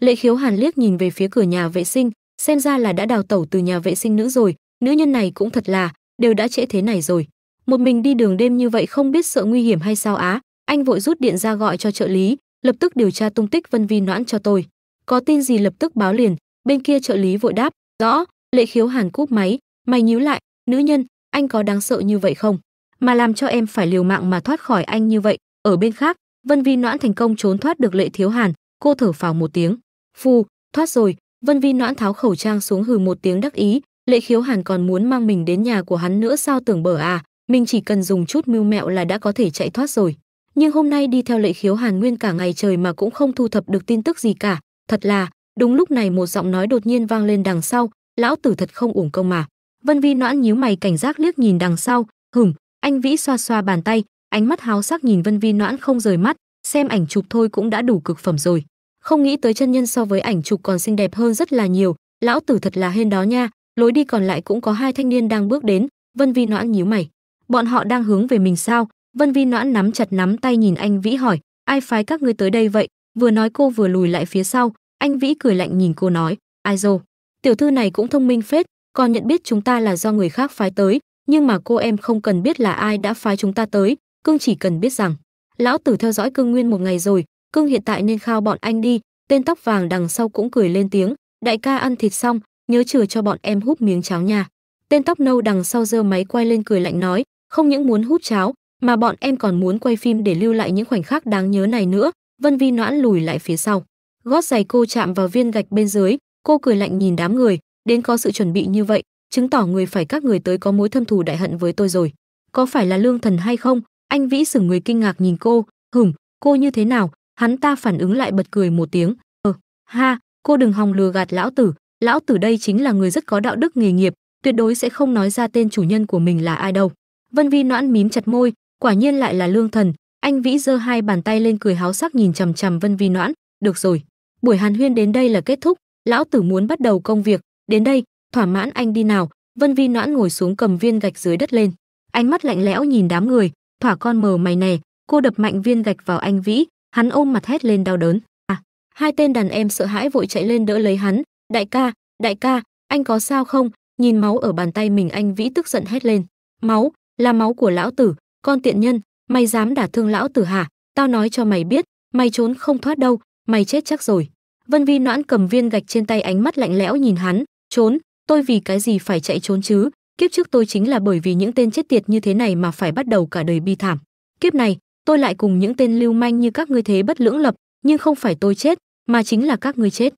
Lệ Khiếu Hàn liếc nhìn về phía cửa nhà vệ sinh, xem ra là đã đào tẩu từ nhà vệ sinh nữ rồi, nữ nhân này cũng thật là, đều đã trễ thế này rồi. Một mình đi đường đêm như vậy không biết sợ nguy hiểm hay sao á, anh vội rút điện ra gọi cho trợ lý, lập tức điều tra tung tích Vân Vi Noãn cho tôi. Có tin gì lập tức báo liền, bên kia trợ lý vội đáp, rõ, Lệ Khiếu Hàn cúp máy, mày nhíu lại, nữ nhân, anh có đáng sợ như vậy không? Mà làm cho em phải liều mạng mà thoát khỏi anh như vậy, ở bên khác, Vân Vi Noãn thành công trốn thoát được Lệ Thiếu Hàn, cô thở phào một tiếng phù thoát rồi vân vi noãn tháo khẩu trang xuống hừ một tiếng đắc ý lệ khiếu hàn còn muốn mang mình đến nhà của hắn nữa sao tưởng bở à mình chỉ cần dùng chút mưu mẹo là đã có thể chạy thoát rồi nhưng hôm nay đi theo lệ khiếu hàn nguyên cả ngày trời mà cũng không thu thập được tin tức gì cả thật là đúng lúc này một giọng nói đột nhiên vang lên đằng sau lão tử thật không uổng công mà vân vi noãn nhíu mày cảnh giác liếc nhìn đằng sau hửng anh vĩ xoa xoa bàn tay ánh mắt háo sắc nhìn vân vi noãn không rời mắt xem ảnh chụp thôi cũng đã đủ cực phẩm rồi không nghĩ tới chân nhân so với ảnh chụp còn xinh đẹp hơn rất là nhiều lão tử thật là hên đó nha lối đi còn lại cũng có hai thanh niên đang bước đến vân vi noãn nhíu mày bọn họ đang hướng về mình sao vân vi noãn nắm chặt nắm tay nhìn anh vĩ hỏi ai phái các ngươi tới đây vậy vừa nói cô vừa lùi lại phía sau anh vĩ cười lạnh nhìn cô nói ai dô tiểu thư này cũng thông minh phết còn nhận biết chúng ta là do người khác phái tới nhưng mà cô em không cần biết là ai đã phái chúng ta tới cương chỉ cần biết rằng lão tử theo dõi cương nguyên một ngày rồi cương hiện tại nên khao bọn anh đi tên tóc vàng đằng sau cũng cười lên tiếng đại ca ăn thịt xong nhớ chừa cho bọn em hút miếng cháo nha tên tóc nâu đằng sau giơ máy quay lên cười lạnh nói không những muốn hút cháo mà bọn em còn muốn quay phim để lưu lại những khoảnh khắc đáng nhớ này nữa vân vi noãn lùi lại phía sau gót giày cô chạm vào viên gạch bên dưới cô cười lạnh nhìn đám người đến có sự chuẩn bị như vậy chứng tỏ người phải các người tới có mối thâm thù đại hận với tôi rồi có phải là lương thần hay không anh vĩ sửng người kinh ngạc nhìn cô hửng cô như thế nào hắn ta phản ứng lại bật cười một tiếng ờ ha cô đừng hòng lừa gạt lão tử lão tử đây chính là người rất có đạo đức nghề nghiệp tuyệt đối sẽ không nói ra tên chủ nhân của mình là ai đâu vân vi noãn mím chặt môi quả nhiên lại là lương thần anh vĩ giơ hai bàn tay lên cười háo sắc nhìn chằm chằm vân vi noãn được rồi buổi hàn huyên đến đây là kết thúc lão tử muốn bắt đầu công việc đến đây thỏa mãn anh đi nào vân vi noãn ngồi xuống cầm viên gạch dưới đất lên ánh mắt lạnh lẽo nhìn đám người thỏa con mờ mày nè cô đập mạnh viên gạch vào anh vĩ hắn ôm mặt hét lên đau đớn à hai tên đàn em sợ hãi vội chạy lên đỡ lấy hắn đại ca đại ca anh có sao không nhìn máu ở bàn tay mình anh vĩ tức giận hét lên máu là máu của lão tử con tiện nhân mày dám đả thương lão tử hả tao nói cho mày biết mày trốn không thoát đâu mày chết chắc rồi vân vi noãn cầm viên gạch trên tay ánh mắt lạnh lẽo nhìn hắn trốn tôi vì cái gì phải chạy trốn chứ kiếp trước tôi chính là bởi vì những tên chết tiệt như thế này mà phải bắt đầu cả đời bi thảm kiếp này tôi lại cùng những tên lưu manh như các ngươi thế bất lưỡng lập, nhưng không phải tôi chết, mà chính là các ngươi chết.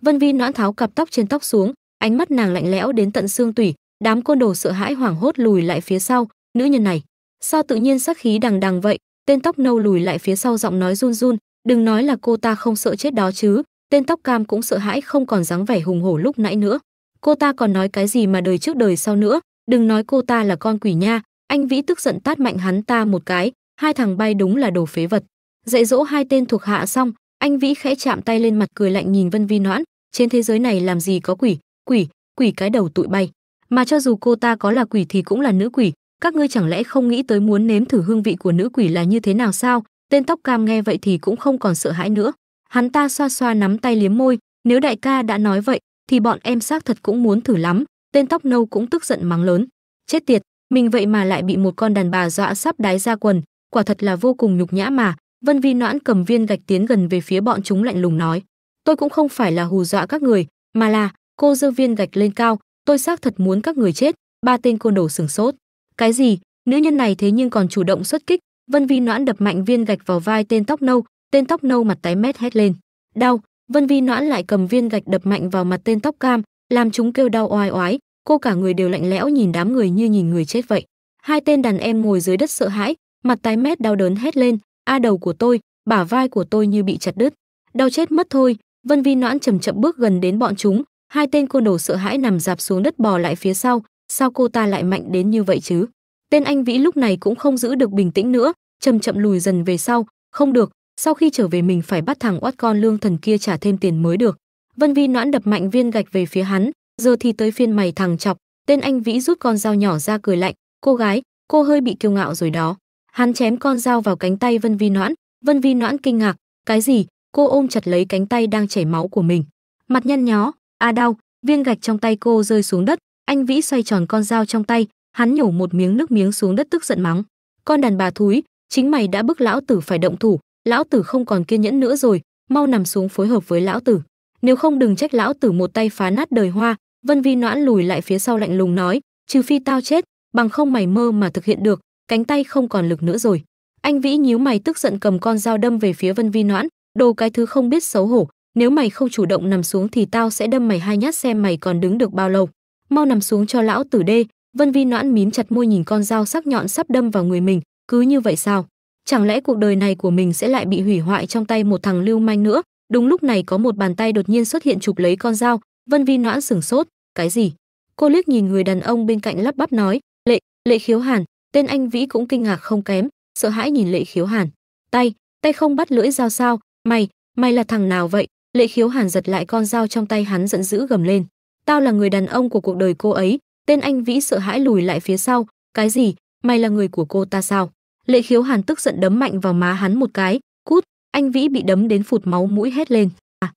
Vân Vi noãn tháo cặp tóc trên tóc xuống, ánh mắt nàng lạnh lẽo đến tận xương tủy, đám côn đồ sợ hãi hoảng hốt lùi lại phía sau, nữ nhân này, sao tự nhiên sắc khí đằng đằng vậy? Tên tóc nâu lùi lại phía sau giọng nói run run, đừng nói là cô ta không sợ chết đó chứ, tên tóc cam cũng sợ hãi không còn dáng vẻ hùng hổ lúc nãy nữa. Cô ta còn nói cái gì mà đời trước đời sau nữa, đừng nói cô ta là con quỷ nha, anh Vĩ tức giận tát mạnh hắn ta một cái, hai thằng bay đúng là đồ phế vật dạy dỗ hai tên thuộc hạ xong anh vĩ khẽ chạm tay lên mặt cười lạnh nhìn vân vi noãn trên thế giới này làm gì có quỷ quỷ quỷ cái đầu tụi bay mà cho dù cô ta có là quỷ thì cũng là nữ quỷ các ngươi chẳng lẽ không nghĩ tới muốn nếm thử hương vị của nữ quỷ là như thế nào sao tên tóc cam nghe vậy thì cũng không còn sợ hãi nữa hắn ta xoa xoa nắm tay liếm môi nếu đại ca đã nói vậy thì bọn em xác thật cũng muốn thử lắm tên tóc nâu cũng tức giận mắng lớn chết tiệt mình vậy mà lại bị một con đàn bà dọa sắp đái ra quần quả thật là vô cùng nhục nhã mà vân vi noãn cầm viên gạch tiến gần về phía bọn chúng lạnh lùng nói tôi cũng không phải là hù dọa các người mà là cô giơ viên gạch lên cao tôi xác thật muốn các người chết ba tên côn đồ sừng sốt cái gì nữ nhân này thế nhưng còn chủ động xuất kích vân vi noãn đập mạnh viên gạch vào vai tên tóc nâu tên tóc nâu mặt tái mét hét lên đau vân vi noãn lại cầm viên gạch đập mạnh vào mặt tên tóc cam làm chúng kêu đau oai oái cô cả người đều lạnh lẽo nhìn đám người như nhìn người chết vậy hai tên đàn em ngồi dưới đất sợ hãi mặt tái mét đau đớn hét lên, a đầu của tôi, bả vai của tôi như bị chặt đứt, đau chết mất thôi. Vân Vi Noãn chậm chậm bước gần đến bọn chúng, hai tên côn đồ sợ hãi nằm dạp xuống đất bò lại phía sau, sao cô ta lại mạnh đến như vậy chứ? Tên anh Vĩ lúc này cũng không giữ được bình tĩnh nữa, chậm chậm lùi dần về sau, không được, sau khi trở về mình phải bắt thằng oát con lương thần kia trả thêm tiền mới được. Vân Vi Noãn đập mạnh viên gạch về phía hắn, giờ thì tới phiên mày thằng chọc, tên anh Vĩ rút con dao nhỏ ra cười lạnh, cô gái, cô hơi bị kiêu ngạo rồi đó. Hắn chém con dao vào cánh tay Vân Vi Noãn, Vân Vi Noãn kinh ngạc, cái gì? Cô ôm chặt lấy cánh tay đang chảy máu của mình. Mặt nhăn nhó, a à đau, viên gạch trong tay cô rơi xuống đất, anh Vĩ xoay tròn con dao trong tay, hắn nhổ một miếng nước miếng xuống đất tức giận mắng. Con đàn bà thúi, chính mày đã bức lão tử phải động thủ, lão tử không còn kiên nhẫn nữa rồi, mau nằm xuống phối hợp với lão tử. Nếu không đừng trách lão tử một tay phá nát đời hoa, Vân Vi noãn lùi lại phía sau lạnh lùng nói, trừ phi tao chết, bằng không mày mơ mà thực hiện được, cánh tay không còn lực nữa rồi anh vĩ nhíu mày tức giận cầm con dao đâm về phía vân vi noãn đồ cái thứ không biết xấu hổ nếu mày không chủ động nằm xuống thì tao sẽ đâm mày hai nhát xem mày còn đứng được bao lâu mau nằm xuống cho lão tử đê vân vi noãn mím chặt môi nhìn con dao sắc nhọn sắp đâm vào người mình cứ như vậy sao chẳng lẽ cuộc đời này của mình sẽ lại bị hủy hoại trong tay một thằng lưu manh nữa đúng lúc này có một bàn tay đột nhiên xuất hiện chụp lấy con dao vân vi noãn sửng sốt cái gì cô liếc nhìn người đàn ông bên cạnh lắp bắp nói lệ lệ khiếu hàn Tên anh Vĩ cũng kinh ngạc không kém, sợ hãi nhìn Lệ Khiếu Hàn. "Tay, tay không bắt lưỡi dao sao? Mày, mày là thằng nào vậy?" Lệ Khiếu Hàn giật lại con dao trong tay hắn giận dữ gầm lên. "Tao là người đàn ông của cuộc đời cô ấy." Tên anh Vĩ sợ hãi lùi lại phía sau, "Cái gì? Mày là người của cô ta sao?" Lệ Khiếu Hàn tức giận đấm mạnh vào má hắn một cái, "Cút!" Anh Vĩ bị đấm đến phụt máu mũi hét lên. À.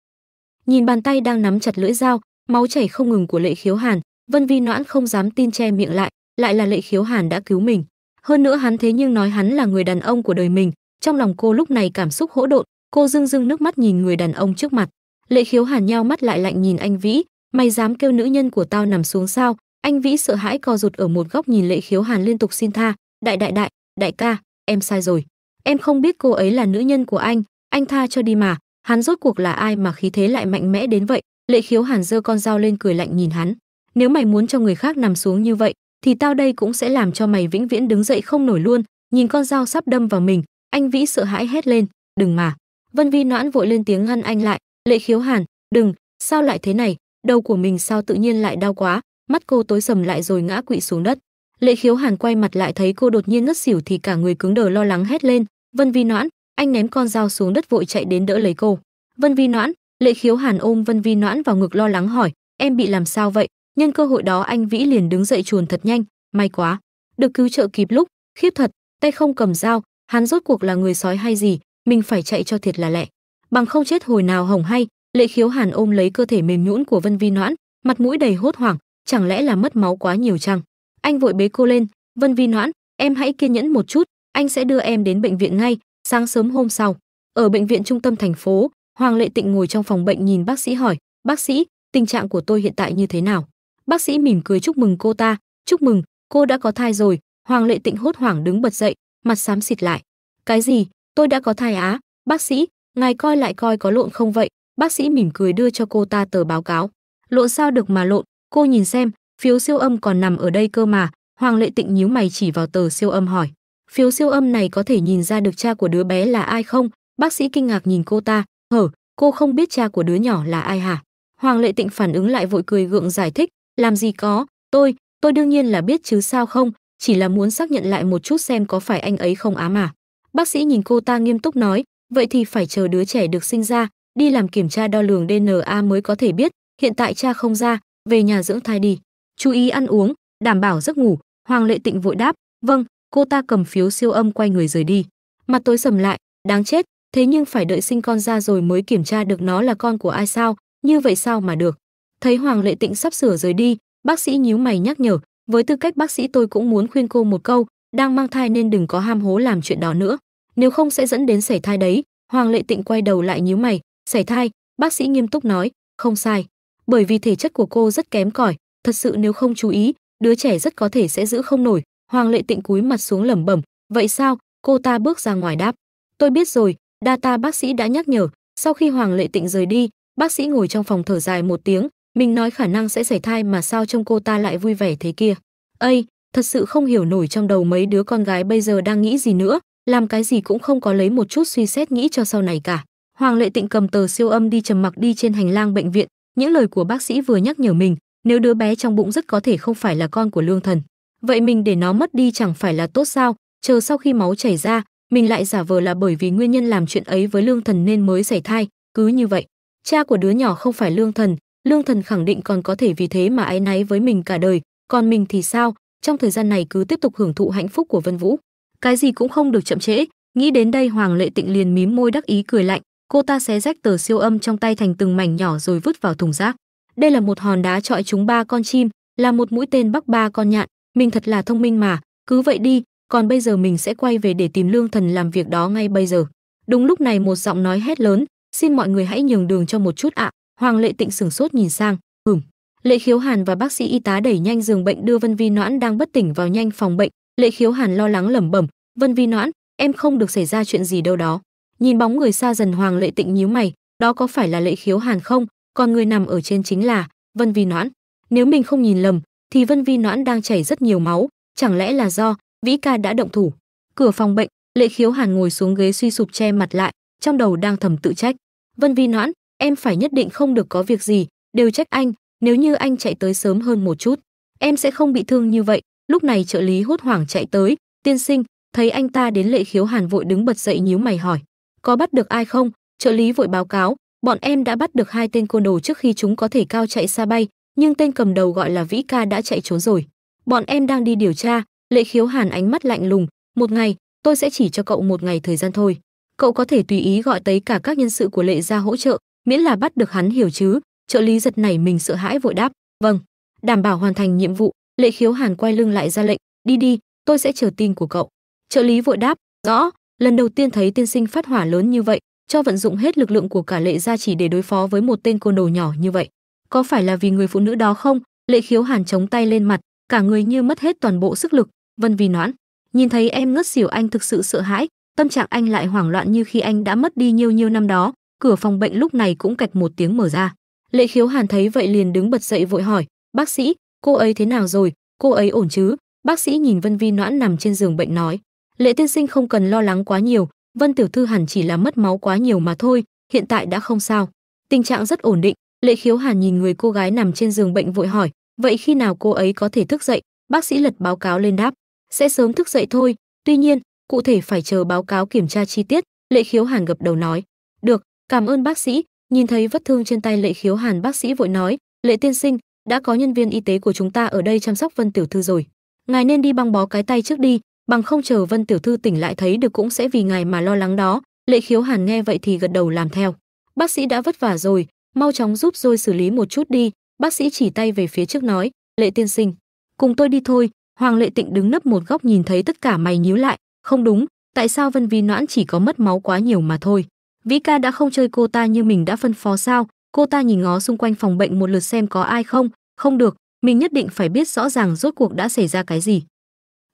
Nhìn bàn tay đang nắm chặt lưỡi dao, máu chảy không ngừng của Lệ Khiếu Hàn, Vân Vi Noãn không dám tin che miệng lại, lại là lệ khiếu hàn đã cứu mình hơn nữa hắn thế nhưng nói hắn là người đàn ông của đời mình trong lòng cô lúc này cảm xúc hỗn độn cô rưng rưng nước mắt nhìn người đàn ông trước mặt lệ khiếu hàn nheo mắt lại lạnh nhìn anh vĩ mày dám kêu nữ nhân của tao nằm xuống sao anh vĩ sợ hãi co rụt ở một góc nhìn lệ khiếu hàn liên tục xin tha đại đại đại đại ca em sai rồi em không biết cô ấy là nữ nhân của anh anh tha cho đi mà hắn rốt cuộc là ai mà khí thế lại mạnh mẽ đến vậy lệ khiếu hàn giơ con dao lên cười lạnh nhìn hắn nếu mày muốn cho người khác nằm xuống như vậy thì tao đây cũng sẽ làm cho mày vĩnh viễn đứng dậy không nổi luôn nhìn con dao sắp đâm vào mình anh vĩ sợ hãi hét lên đừng mà vân vi noãn vội lên tiếng ngăn anh lại lệ khiếu hàn đừng sao lại thế này đầu của mình sao tự nhiên lại đau quá mắt cô tối sầm lại rồi ngã quỵ xuống đất lệ khiếu hàn quay mặt lại thấy cô đột nhiên ngất xỉu thì cả người cứng đờ lo lắng hét lên vân vi noãn anh ném con dao xuống đất vội chạy đến đỡ lấy cô vân vi noãn lệ khiếu hàn ôm vân vi noãn vào ngực lo lắng hỏi em bị làm sao vậy nhân cơ hội đó anh vĩ liền đứng dậy chuồn thật nhanh may quá được cứu trợ kịp lúc khiếp thật tay không cầm dao hắn rốt cuộc là người sói hay gì mình phải chạy cho thiệt là lẹ bằng không chết hồi nào hỏng hay lệ khiếu hàn ôm lấy cơ thể mềm nhũn của vân vi noãn mặt mũi đầy hốt hoảng chẳng lẽ là mất máu quá nhiều chăng anh vội bế cô lên vân vi noãn em hãy kiên nhẫn một chút anh sẽ đưa em đến bệnh viện ngay sáng sớm hôm sau ở bệnh viện trung tâm thành phố hoàng lệ tịnh ngồi trong phòng bệnh nhìn bác sĩ hỏi bác sĩ tình trạng của tôi hiện tại như thế nào Bác sĩ mỉm cười chúc mừng cô ta, "Chúc mừng, cô đã có thai rồi." Hoàng Lệ Tịnh hốt hoảng đứng bật dậy, mặt xám xịt lại. "Cái gì? Tôi đã có thai á? Bác sĩ, ngài coi lại coi có lộn không vậy?" Bác sĩ mỉm cười đưa cho cô ta tờ báo cáo. "Lộn sao được mà lộn, cô nhìn xem, phiếu siêu âm còn nằm ở đây cơ mà." Hoàng Lệ Tịnh nhíu mày chỉ vào tờ siêu âm hỏi. "Phiếu siêu âm này có thể nhìn ra được cha của đứa bé là ai không?" Bác sĩ kinh ngạc nhìn cô ta, "Hở, cô không biết cha của đứa nhỏ là ai hả?" Hoàng Lệ Tịnh phản ứng lại vội cười gượng giải thích, làm gì có, tôi, tôi đương nhiên là biết chứ sao không, chỉ là muốn xác nhận lại một chút xem có phải anh ấy không ám à. Bác sĩ nhìn cô ta nghiêm túc nói, vậy thì phải chờ đứa trẻ được sinh ra, đi làm kiểm tra đo lường DNA mới có thể biết, hiện tại cha không ra, về nhà dưỡng thai đi. Chú ý ăn uống, đảm bảo giấc ngủ, Hoàng Lệ Tịnh vội đáp, vâng, cô ta cầm phiếu siêu âm quay người rời đi. Mặt tối sầm lại, đáng chết, thế nhưng phải đợi sinh con ra rồi mới kiểm tra được nó là con của ai sao, như vậy sao mà được. Thấy Hoàng Lệ Tịnh sắp sửa rời đi, bác sĩ nhíu mày nhắc nhở, với tư cách bác sĩ tôi cũng muốn khuyên cô một câu, đang mang thai nên đừng có ham hố làm chuyện đó nữa, nếu không sẽ dẫn đến sảy thai đấy. Hoàng Lệ Tịnh quay đầu lại nhíu mày, sảy thai, bác sĩ nghiêm túc nói, không sai, bởi vì thể chất của cô rất kém cỏi, thật sự nếu không chú ý, đứa trẻ rất có thể sẽ giữ không nổi. Hoàng Lệ Tịnh cúi mặt xuống lẩm bẩm, vậy sao? Cô ta bước ra ngoài đáp, tôi biết rồi, đa ta bác sĩ đã nhắc nhở. Sau khi Hoàng Lệ Tịnh rời đi, bác sĩ ngồi trong phòng thở dài một tiếng, mình nói khả năng sẽ xảy thai mà sao trông cô ta lại vui vẻ thế kia. Ây, thật sự không hiểu nổi trong đầu mấy đứa con gái bây giờ đang nghĩ gì nữa, làm cái gì cũng không có lấy một chút suy xét nghĩ cho sau này cả. Hoàng Lệ Tịnh cầm tờ siêu âm đi trầm mặc đi trên hành lang bệnh viện, những lời của bác sĩ vừa nhắc nhở mình, nếu đứa bé trong bụng rất có thể không phải là con của Lương Thần, vậy mình để nó mất đi chẳng phải là tốt sao? Chờ sau khi máu chảy ra, mình lại giả vờ là bởi vì nguyên nhân làm chuyện ấy với Lương Thần nên mới xảy thai, cứ như vậy, cha của đứa nhỏ không phải Lương Thần, Lương Thần khẳng định còn có thể vì thế mà áy náy với mình cả đời, còn mình thì sao, trong thời gian này cứ tiếp tục hưởng thụ hạnh phúc của Vân Vũ. Cái gì cũng không được chậm trễ, nghĩ đến đây Hoàng Lệ Tịnh liền mím môi đắc ý cười lạnh, cô ta xé rách tờ siêu âm trong tay thành từng mảnh nhỏ rồi vứt vào thùng rác. Đây là một hòn đá trọi chúng ba con chim, là một mũi tên bắc ba con nhạn, mình thật là thông minh mà, cứ vậy đi, còn bây giờ mình sẽ quay về để tìm Lương Thần làm việc đó ngay bây giờ. Đúng lúc này một giọng nói hét lớn, xin mọi người hãy nhường đường cho một chút ạ hoàng lệ tịnh sửng sốt nhìn sang ừm lệ khiếu hàn và bác sĩ y tá đẩy nhanh giường bệnh đưa vân vi noãn đang bất tỉnh vào nhanh phòng bệnh lệ khiếu hàn lo lắng lẩm bẩm vân vi noãn em không được xảy ra chuyện gì đâu đó nhìn bóng người xa dần hoàng lệ tịnh nhíu mày đó có phải là lệ khiếu hàn không còn người nằm ở trên chính là vân vi noãn nếu mình không nhìn lầm thì vân vi noãn đang chảy rất nhiều máu chẳng lẽ là do vĩ ca đã động thủ cửa phòng bệnh lệ khiếu hàn ngồi xuống ghế suy sụp che mặt lại trong đầu đang thầm tự trách vân vi noãn em phải nhất định không được có việc gì, đều trách anh, nếu như anh chạy tới sớm hơn một chút, em sẽ không bị thương như vậy. Lúc này trợ lý hốt hoảng chạy tới, tiên sinh, thấy anh ta đến lệ khiếu hàn vội đứng bật dậy nhíu mày hỏi, có bắt được ai không? Trợ lý vội báo cáo, bọn em đã bắt được hai tên côn đồ trước khi chúng có thể cao chạy xa bay, nhưng tên cầm đầu gọi là Vĩ Ca đã chạy trốn rồi. Bọn em đang đi điều tra, lệ khiếu hàn ánh mắt lạnh lùng, một ngày, tôi sẽ chỉ cho cậu một ngày thời gian thôi. Cậu có thể tùy ý gọi tới cả các nhân sự của lệ ra hỗ trợ, miễn là bắt được hắn hiểu chứ trợ lý giật nảy mình sợ hãi vội đáp vâng đảm bảo hoàn thành nhiệm vụ lệ khiếu hàn quay lưng lại ra lệnh đi đi tôi sẽ chờ tin của cậu trợ lý vội đáp rõ lần đầu tiên thấy tiên sinh phát hỏa lớn như vậy cho vận dụng hết lực lượng của cả lệ ra chỉ để đối phó với một tên côn đồ nhỏ như vậy có phải là vì người phụ nữ đó không lệ khiếu hàn chống tay lên mặt cả người như mất hết toàn bộ sức lực vân vì noãn nhìn thấy em ngất xỉu anh thực sự sợ hãi tâm trạng anh lại hoảng loạn như khi anh đã mất đi nhiều nhiều năm đó cửa phòng bệnh lúc này cũng cạch một tiếng mở ra. Lệ Khiếu Hàn thấy vậy liền đứng bật dậy vội hỏi, "Bác sĩ, cô ấy thế nào rồi? Cô ấy ổn chứ?" Bác sĩ nhìn Vân Vi Noãn nằm trên giường bệnh nói, "Lệ tiên sinh không cần lo lắng quá nhiều, Vân tiểu thư hẳn chỉ là mất máu quá nhiều mà thôi, hiện tại đã không sao." Tình trạng rất ổn định, Lệ Khiếu Hàn nhìn người cô gái nằm trên giường bệnh vội hỏi, "Vậy khi nào cô ấy có thể thức dậy?" Bác sĩ lật báo cáo lên đáp, "Sẽ sớm thức dậy thôi, tuy nhiên, cụ thể phải chờ báo cáo kiểm tra chi tiết." Lệ Khiếu Hàn gập đầu nói, "Được, Cảm ơn bác sĩ, nhìn thấy vết thương trên tay Lệ Khiếu Hàn bác sĩ vội nói, "Lệ tiên sinh, đã có nhân viên y tế của chúng ta ở đây chăm sóc Vân tiểu thư rồi. Ngài nên đi băng bó cái tay trước đi, bằng không chờ Vân tiểu thư tỉnh lại thấy được cũng sẽ vì ngài mà lo lắng đó." Lệ Khiếu Hàn nghe vậy thì gật đầu làm theo. Bác sĩ đã vất vả rồi, mau chóng giúp tôi xử lý một chút đi, bác sĩ chỉ tay về phía trước nói, "Lệ tiên sinh, cùng tôi đi thôi." Hoàng Lệ Tịnh đứng nấp một góc nhìn thấy tất cả mày nhíu lại, không đúng, tại sao Vân Vi Noãn chỉ có mất máu quá nhiều mà thôi? Vĩ ca đã không chơi cô ta như mình đã phân phó sao? Cô ta nhìn ngó xung quanh phòng bệnh một lượt xem có ai không, không được, mình nhất định phải biết rõ ràng rốt cuộc đã xảy ra cái gì.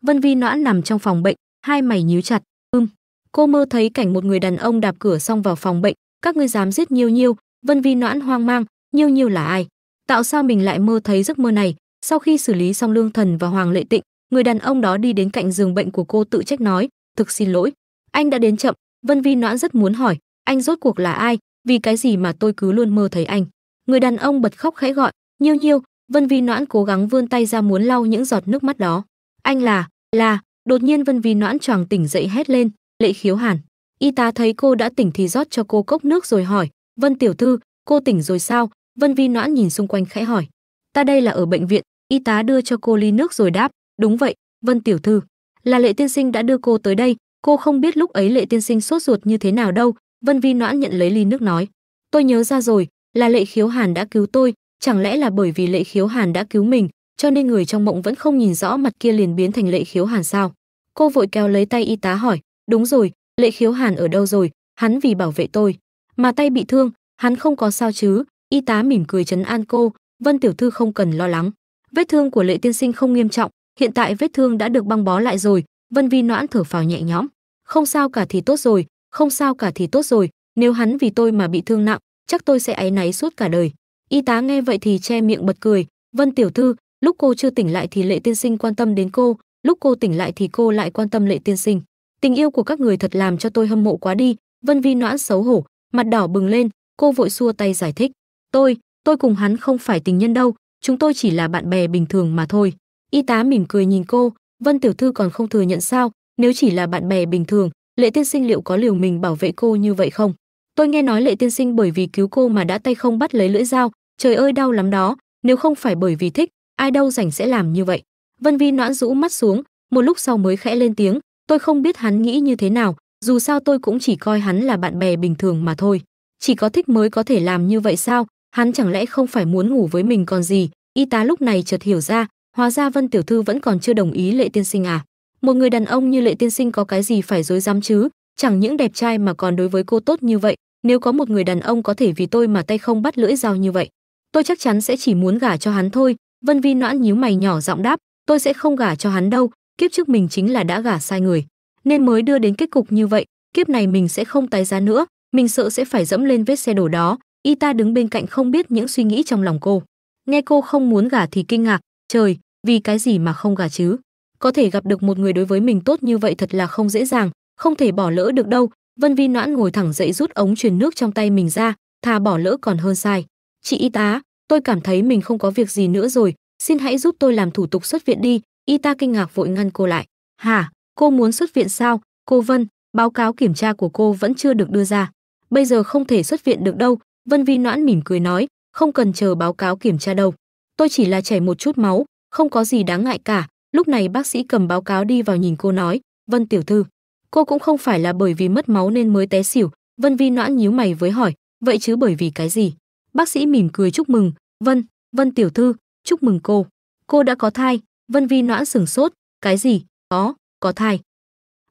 Vân Vi Noãn nằm trong phòng bệnh, hai mày nhíu chặt, ưm. Cô mơ thấy cảnh một người đàn ông đạp cửa xong vào phòng bệnh, các ngươi dám giết Nhiêu Nhiêu, Vân Vi Noãn hoang mang, Nhiêu Nhiêu là ai? Tạo sao mình lại mơ thấy giấc mơ này? Sau khi xử lý xong Lương Thần và Hoàng Lệ Tịnh, người đàn ông đó đi đến cạnh giường bệnh của cô tự trách nói, "Thực xin lỗi, anh đã đến chậm." Vân Vi Noãn rất muốn hỏi, anh rốt cuộc là ai vì cái gì mà tôi cứ luôn mơ thấy anh người đàn ông bật khóc khẽ gọi nhiêu nhiêu vân vi noãn cố gắng vươn tay ra muốn lau những giọt nước mắt đó anh là là đột nhiên vân vi noãn choàng tỉnh dậy hét lên lệ khiếu hàn y tá thấy cô đã tỉnh thì rót cho cô cốc nước rồi hỏi vân tiểu thư cô tỉnh rồi sao vân vi noãn nhìn xung quanh khẽ hỏi ta đây là ở bệnh viện y tá đưa cho cô ly nước rồi đáp đúng vậy vân tiểu thư là lệ tiên sinh đã đưa cô tới đây cô không biết lúc ấy lệ tiên sinh sốt ruột như thế nào đâu Vân Vi Noãn nhận lấy ly nước nói, tôi nhớ ra rồi, là lệ khiếu hàn đã cứu tôi, chẳng lẽ là bởi vì lệ khiếu hàn đã cứu mình, cho nên người trong mộng vẫn không nhìn rõ mặt kia liền biến thành lệ khiếu hàn sao? Cô vội kéo lấy tay y tá hỏi, đúng rồi, lệ khiếu hàn ở đâu rồi, hắn vì bảo vệ tôi. Mà tay bị thương, hắn không có sao chứ, y tá mỉm cười trấn an cô, Vân Tiểu Thư không cần lo lắng. Vết thương của lệ tiên sinh không nghiêm trọng, hiện tại vết thương đã được băng bó lại rồi, Vân Vi noãn thở phào nhẹ nhõm. Không sao cả thì tốt rồi, không sao cả thì tốt rồi, nếu hắn vì tôi mà bị thương nặng, chắc tôi sẽ áy náy suốt cả đời. Y tá nghe vậy thì che miệng bật cười, Vân tiểu thư, lúc cô chưa tỉnh lại thì Lệ tiên sinh quan tâm đến cô, lúc cô tỉnh lại thì cô lại quan tâm Lệ tiên sinh. Tình yêu của các người thật làm cho tôi hâm mộ quá đi, Vân Vi noãn xấu hổ, mặt đỏ bừng lên, cô vội xua tay giải thích. Tôi, tôi cùng hắn không phải tình nhân đâu, chúng tôi chỉ là bạn bè bình thường mà thôi. Y tá mỉm cười nhìn cô, Vân tiểu thư còn không thừa nhận sao, nếu chỉ là bạn bè bình thường, lệ tiên sinh liệu có liều mình bảo vệ cô như vậy không tôi nghe nói lệ tiên sinh bởi vì cứu cô mà đã tay không bắt lấy lưỡi dao trời ơi đau lắm đó nếu không phải bởi vì thích ai đâu rảnh sẽ làm như vậy vân vi noãn rũ mắt xuống một lúc sau mới khẽ lên tiếng tôi không biết hắn nghĩ như thế nào dù sao tôi cũng chỉ coi hắn là bạn bè bình thường mà thôi chỉ có thích mới có thể làm như vậy sao hắn chẳng lẽ không phải muốn ngủ với mình còn gì y tá lúc này chợt hiểu ra hóa ra vân tiểu thư vẫn còn chưa đồng ý lệ tiên sinh à một người đàn ông như lệ tiên sinh có cái gì phải dối dám chứ chẳng những đẹp trai mà còn đối với cô tốt như vậy nếu có một người đàn ông có thể vì tôi mà tay không bắt lưỡi dao như vậy tôi chắc chắn sẽ chỉ muốn gả cho hắn thôi vân vi noãn nhíu mày nhỏ giọng đáp tôi sẽ không gả cho hắn đâu kiếp trước mình chính là đã gả sai người nên mới đưa đến kết cục như vậy kiếp này mình sẽ không tái giá nữa mình sợ sẽ phải dẫm lên vết xe đổ đó y ta đứng bên cạnh không biết những suy nghĩ trong lòng cô nghe cô không muốn gả thì kinh ngạc trời vì cái gì mà không gả chứ có thể gặp được một người đối với mình tốt như vậy thật là không dễ dàng, không thể bỏ lỡ được đâu. Vân Vi Noãn ngồi thẳng dậy rút ống truyền nước trong tay mình ra, thà bỏ lỡ còn hơn sai. Chị y tá, tôi cảm thấy mình không có việc gì nữa rồi, xin hãy giúp tôi làm thủ tục xuất viện đi. Y tá kinh ngạc vội ngăn cô lại. Hả, cô muốn xuất viện sao? Cô Vân, báo cáo kiểm tra của cô vẫn chưa được đưa ra. Bây giờ không thể xuất viện được đâu. Vân Vi Noãn mỉm cười nói, không cần chờ báo cáo kiểm tra đâu. Tôi chỉ là chảy một chút máu, không có gì đáng ngại cả, Lúc này bác sĩ cầm báo cáo đi vào nhìn cô nói, Vân tiểu thư, cô cũng không phải là bởi vì mất máu nên mới té xỉu. Vân Vi noãn nhíu mày với hỏi, vậy chứ bởi vì cái gì? Bác sĩ mỉm cười chúc mừng, Vân, Vân tiểu thư, chúc mừng cô. Cô đã có thai, Vân Vi noãn sửng sốt, cái gì? Có, có thai.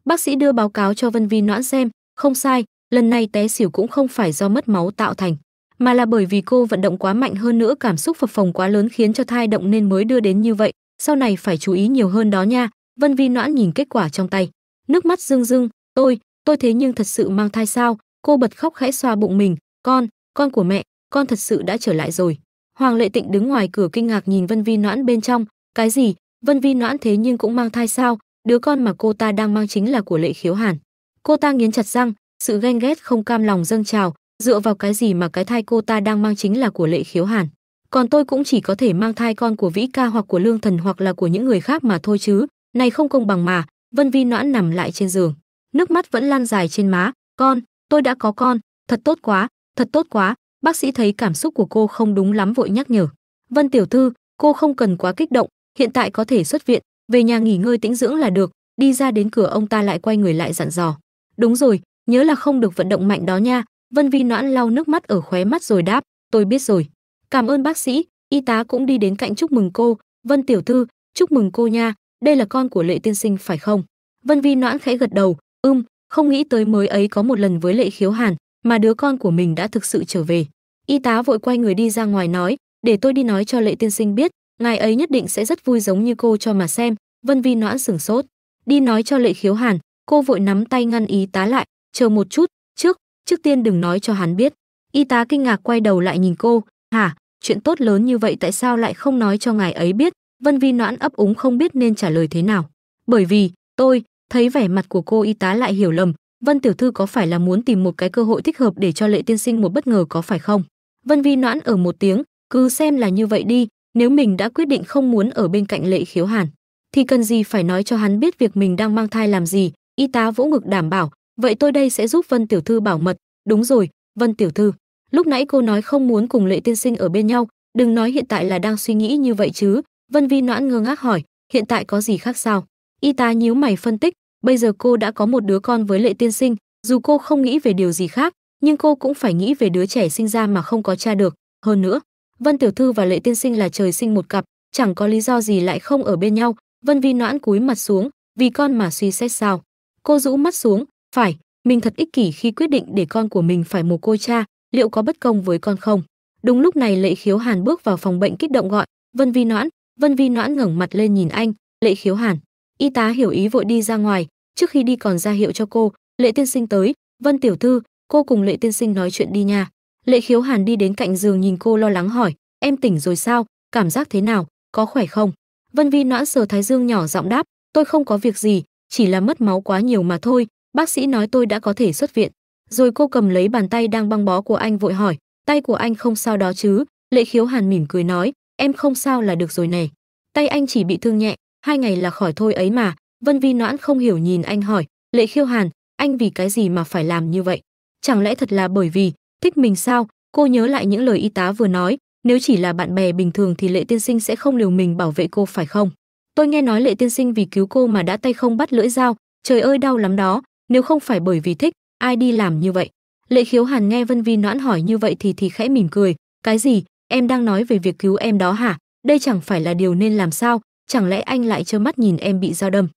Bác sĩ đưa báo cáo cho Vân Vi noãn xem, không sai, lần này té xỉu cũng không phải do mất máu tạo thành, mà là bởi vì cô vận động quá mạnh hơn nữa cảm xúc phập phồng quá lớn khiến cho thai động nên mới đưa đến như vậy sau này phải chú ý nhiều hơn đó nha vân vi noãn nhìn kết quả trong tay nước mắt rưng rưng tôi tôi thế nhưng thật sự mang thai sao cô bật khóc khẽ xoa bụng mình con con của mẹ con thật sự đã trở lại rồi hoàng lệ tịnh đứng ngoài cửa kinh ngạc nhìn vân vi noãn bên trong cái gì vân vi noãn thế nhưng cũng mang thai sao đứa con mà cô ta đang mang chính là của lệ khiếu hàn cô ta nghiến chặt răng sự ghen ghét không cam lòng dâng trào dựa vào cái gì mà cái thai cô ta đang mang chính là của lệ khiếu hàn còn tôi cũng chỉ có thể mang thai con của vĩ ca hoặc của lương thần hoặc là của những người khác mà thôi chứ này không công bằng mà vân vi noãn nằm lại trên giường nước mắt vẫn lan dài trên má con tôi đã có con thật tốt quá thật tốt quá bác sĩ thấy cảm xúc của cô không đúng lắm vội nhắc nhở vân tiểu thư cô không cần quá kích động hiện tại có thể xuất viện về nhà nghỉ ngơi tĩnh dưỡng là được đi ra đến cửa ông ta lại quay người lại dặn dò đúng rồi nhớ là không được vận động mạnh đó nha vân vi noãn lau nước mắt ở khóe mắt rồi đáp tôi biết rồi Cảm ơn bác sĩ, y tá cũng đi đến cạnh chúc mừng cô, Vân tiểu thư, chúc mừng cô nha, đây là con của Lệ tiên sinh phải không? Vân Vi noãn khẽ gật đầu, ưm, um, không nghĩ tới mới ấy có một lần với Lệ Khiếu Hàn, mà đứa con của mình đã thực sự trở về. Y tá vội quay người đi ra ngoài nói, để tôi đi nói cho Lệ tiên sinh biết, ngài ấy nhất định sẽ rất vui giống như cô cho mà xem. Vân Vi noãn sửng sốt, đi nói cho Lệ Khiếu Hàn, cô vội nắm tay ngăn y tá lại, chờ một chút, trước, trước tiên đừng nói cho hắn biết. Y tá kinh ngạc quay đầu lại nhìn cô, hả, chuyện tốt lớn như vậy tại sao lại không nói cho ngài ấy biết vân vi noãn ấp úng không biết nên trả lời thế nào bởi vì tôi thấy vẻ mặt của cô y tá lại hiểu lầm vân tiểu thư có phải là muốn tìm một cái cơ hội thích hợp để cho lệ tiên sinh một bất ngờ có phải không vân vi noãn ở một tiếng cứ xem là như vậy đi nếu mình đã quyết định không muốn ở bên cạnh lệ khiếu hàn thì cần gì phải nói cho hắn biết việc mình đang mang thai làm gì y tá vỗ ngực đảm bảo vậy tôi đây sẽ giúp vân tiểu thư bảo mật đúng rồi vân tiểu thư lúc nãy cô nói không muốn cùng lệ tiên sinh ở bên nhau đừng nói hiện tại là đang suy nghĩ như vậy chứ vân vi noãn ngơ ngác hỏi hiện tại có gì khác sao y tá nhíu mày phân tích bây giờ cô đã có một đứa con với lệ tiên sinh dù cô không nghĩ về điều gì khác nhưng cô cũng phải nghĩ về đứa trẻ sinh ra mà không có cha được hơn nữa vân tiểu thư và lệ tiên sinh là trời sinh một cặp chẳng có lý do gì lại không ở bên nhau vân vi noãn cúi mặt xuống vì con mà suy xét sao cô rũ mắt xuống phải mình thật ích kỷ khi quyết định để con của mình phải mồ côi cha liệu có bất công với con không đúng lúc này lệ khiếu hàn bước vào phòng bệnh kích động gọi vân vi noãn vân vi noãn ngẩng mặt lên nhìn anh lệ khiếu hàn y tá hiểu ý vội đi ra ngoài trước khi đi còn ra hiệu cho cô lệ tiên sinh tới vân tiểu thư cô cùng lệ tiên sinh nói chuyện đi nha lệ khiếu hàn đi đến cạnh giường nhìn cô lo lắng hỏi em tỉnh rồi sao cảm giác thế nào có khỏe không vân vi noãn sờ thái dương nhỏ giọng đáp tôi không có việc gì chỉ là mất máu quá nhiều mà thôi bác sĩ nói tôi đã có thể xuất viện rồi cô cầm lấy bàn tay đang băng bó của anh vội hỏi, tay của anh không sao đó chứ? Lệ khiếu hàn mỉm cười nói, em không sao là được rồi này. Tay anh chỉ bị thương nhẹ, hai ngày là khỏi thôi ấy mà. Vân Vi Noãn không hiểu nhìn anh hỏi, Lệ khiêu hàn, anh vì cái gì mà phải làm như vậy? Chẳng lẽ thật là bởi vì, thích mình sao? Cô nhớ lại những lời y tá vừa nói, nếu chỉ là bạn bè bình thường thì Lệ Tiên Sinh sẽ không liều mình bảo vệ cô phải không? Tôi nghe nói Lệ Tiên Sinh vì cứu cô mà đã tay không bắt lưỡi dao, trời ơi đau lắm đó, nếu không phải bởi vì thích, ai đi làm như vậy lệ khiếu hàn nghe vân vi noãn hỏi như vậy thì thì khẽ mỉm cười cái gì em đang nói về việc cứu em đó hả đây chẳng phải là điều nên làm sao chẳng lẽ anh lại trơ mắt nhìn em bị dao đâm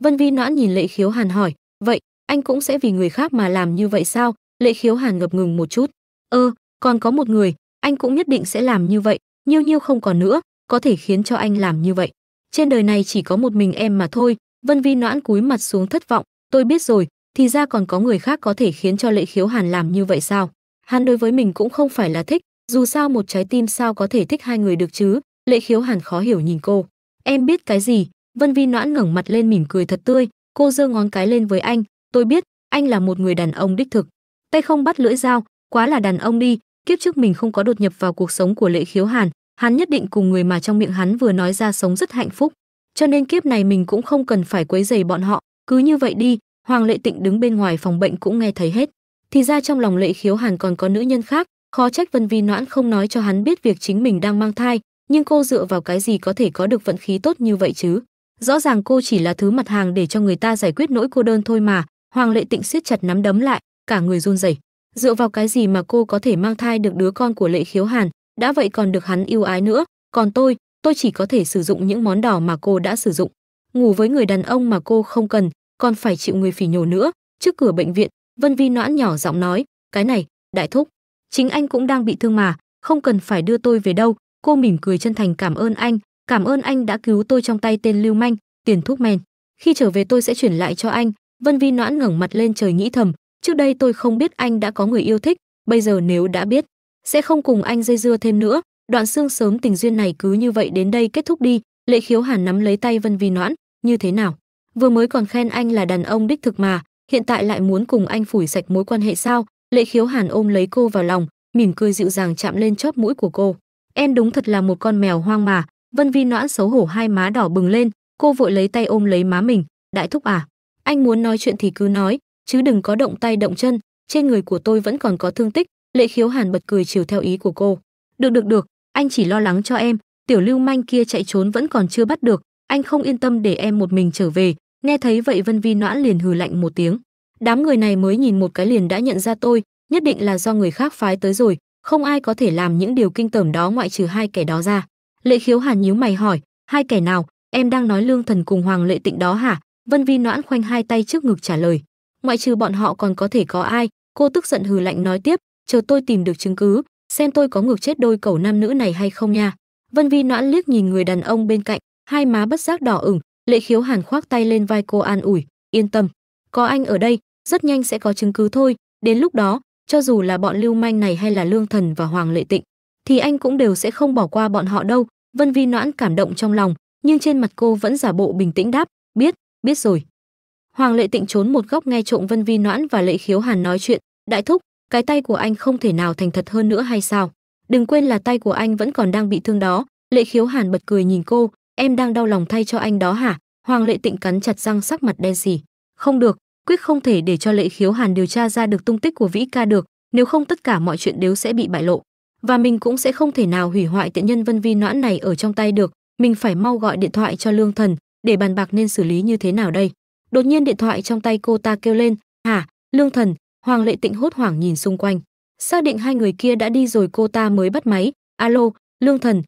vân vi noãn nhìn lệ khiếu hàn hỏi vậy anh cũng sẽ vì người khác mà làm như vậy sao lệ khiếu hàn ngập ngừng một chút ơ ờ, còn có một người anh cũng nhất định sẽ làm như vậy nhiêu nhiêu không còn nữa có thể khiến cho anh làm như vậy trên đời này chỉ có một mình em mà thôi vân vi noãn cúi mặt xuống thất vọng tôi biết rồi thì ra còn có người khác có thể khiến cho lệ khiếu hàn làm như vậy sao hắn đối với mình cũng không phải là thích dù sao một trái tim sao có thể thích hai người được chứ lệ khiếu hàn khó hiểu nhìn cô em biết cái gì vân vi noãn ngẩng mặt lên mỉm cười thật tươi cô giơ ngón cái lên với anh tôi biết anh là một người đàn ông đích thực tay không bắt lưỡi dao quá là đàn ông đi kiếp trước mình không có đột nhập vào cuộc sống của lệ khiếu hàn hắn nhất định cùng người mà trong miệng hắn vừa nói ra sống rất hạnh phúc cho nên kiếp này mình cũng không cần phải quấy dày bọn họ cứ như vậy đi Hoàng Lệ Tịnh đứng bên ngoài phòng bệnh cũng nghe thấy hết. Thì ra trong lòng Lệ Khiếu Hàn còn có nữ nhân khác, khó trách Vân Vi Noãn không nói cho hắn biết việc chính mình đang mang thai, nhưng cô dựa vào cái gì có thể có được vận khí tốt như vậy chứ? Rõ ràng cô chỉ là thứ mặt hàng để cho người ta giải quyết nỗi cô đơn thôi mà. Hoàng Lệ Tịnh siết chặt nắm đấm lại, cả người run rẩy. Dựa vào cái gì mà cô có thể mang thai được đứa con của Lệ Khiếu Hàn, đã vậy còn được hắn yêu ái nữa, còn tôi, tôi chỉ có thể sử dụng những món đỏ mà cô đã sử dụng. Ngủ với người đàn ông mà cô không cần, còn phải chịu người phỉ nhổ nữa trước cửa bệnh viện vân vi noãn nhỏ giọng nói cái này đại thúc chính anh cũng đang bị thương mà không cần phải đưa tôi về đâu cô mỉm cười chân thành cảm ơn anh cảm ơn anh đã cứu tôi trong tay tên lưu manh tiền thuốc men khi trở về tôi sẽ chuyển lại cho anh vân vi noãn ngẩng mặt lên trời nghĩ thầm trước đây tôi không biết anh đã có người yêu thích bây giờ nếu đã biết sẽ không cùng anh dây dưa thêm nữa đoạn xương sớm tình duyên này cứ như vậy đến đây kết thúc đi lệ khiếu hàn nắm lấy tay vân vi noãn như thế nào vừa mới còn khen anh là đàn ông đích thực mà, hiện tại lại muốn cùng anh phủi sạch mối quan hệ sao? Lệ Khiếu Hàn ôm lấy cô vào lòng, mỉm cười dịu dàng chạm lên chóp mũi của cô. Em đúng thật là một con mèo hoang mà, Vân Vi noãn xấu hổ hai má đỏ bừng lên, cô vội lấy tay ôm lấy má mình, "Đại thúc à, anh muốn nói chuyện thì cứ nói, chứ đừng có động tay động chân, trên người của tôi vẫn còn có thương tích." Lệ Khiếu Hàn bật cười chiều theo ý của cô. "Được được được, anh chỉ lo lắng cho em, tiểu lưu manh kia chạy trốn vẫn còn chưa bắt được, anh không yên tâm để em một mình trở về, nghe thấy vậy vân vi noãn liền hừ lạnh một tiếng đám người này mới nhìn một cái liền đã nhận ra tôi nhất định là do người khác phái tới rồi không ai có thể làm những điều kinh tởm đó ngoại trừ hai kẻ đó ra lệ khiếu hàn nhíu mày hỏi hai kẻ nào em đang nói lương thần cùng hoàng lệ tịnh đó hả vân vi noãn khoanh hai tay trước ngực trả lời ngoại trừ bọn họ còn có thể có ai cô tức giận hừ lạnh nói tiếp chờ tôi tìm được chứng cứ xem tôi có ngược chết đôi cầu nam nữ này hay không nha vân vi noãn liếc nhìn người đàn ông bên cạnh hai má bất giác đỏ ửng Lệ Khiếu Hàn khoác tay lên vai cô an ủi, yên tâm, có anh ở đây, rất nhanh sẽ có chứng cứ thôi, đến lúc đó, cho dù là bọn lưu manh này hay là Lương Thần và Hoàng Lệ Tịnh, thì anh cũng đều sẽ không bỏ qua bọn họ đâu. Vân Vi Noãn cảm động trong lòng, nhưng trên mặt cô vẫn giả bộ bình tĩnh đáp, biết, biết rồi. Hoàng Lệ Tịnh trốn một góc nghe trộm Vân Vi Noãn và Lệ Khiếu Hàn nói chuyện, đại thúc, cái tay của anh không thể nào thành thật hơn nữa hay sao? Đừng quên là tay của anh vẫn còn đang bị thương đó. Lệ Khiếu Hàn bật cười nhìn cô, em đang đau lòng thay cho anh đó hả hoàng lệ tịnh cắn chặt răng sắc mặt đen sì không được quyết không thể để cho lệ khiếu hàn điều tra ra được tung tích của vĩ ca được nếu không tất cả mọi chuyện đều sẽ bị bại lộ và mình cũng sẽ không thể nào hủy hoại tiện nhân vân vi noãn này ở trong tay được mình phải mau gọi điện thoại cho lương thần để bàn bạc nên xử lý như thế nào đây đột nhiên điện thoại trong tay cô ta kêu lên hả lương thần hoàng lệ tịnh hốt hoảng nhìn xung quanh xác định hai người kia đã đi rồi cô ta mới bắt máy alo lương thần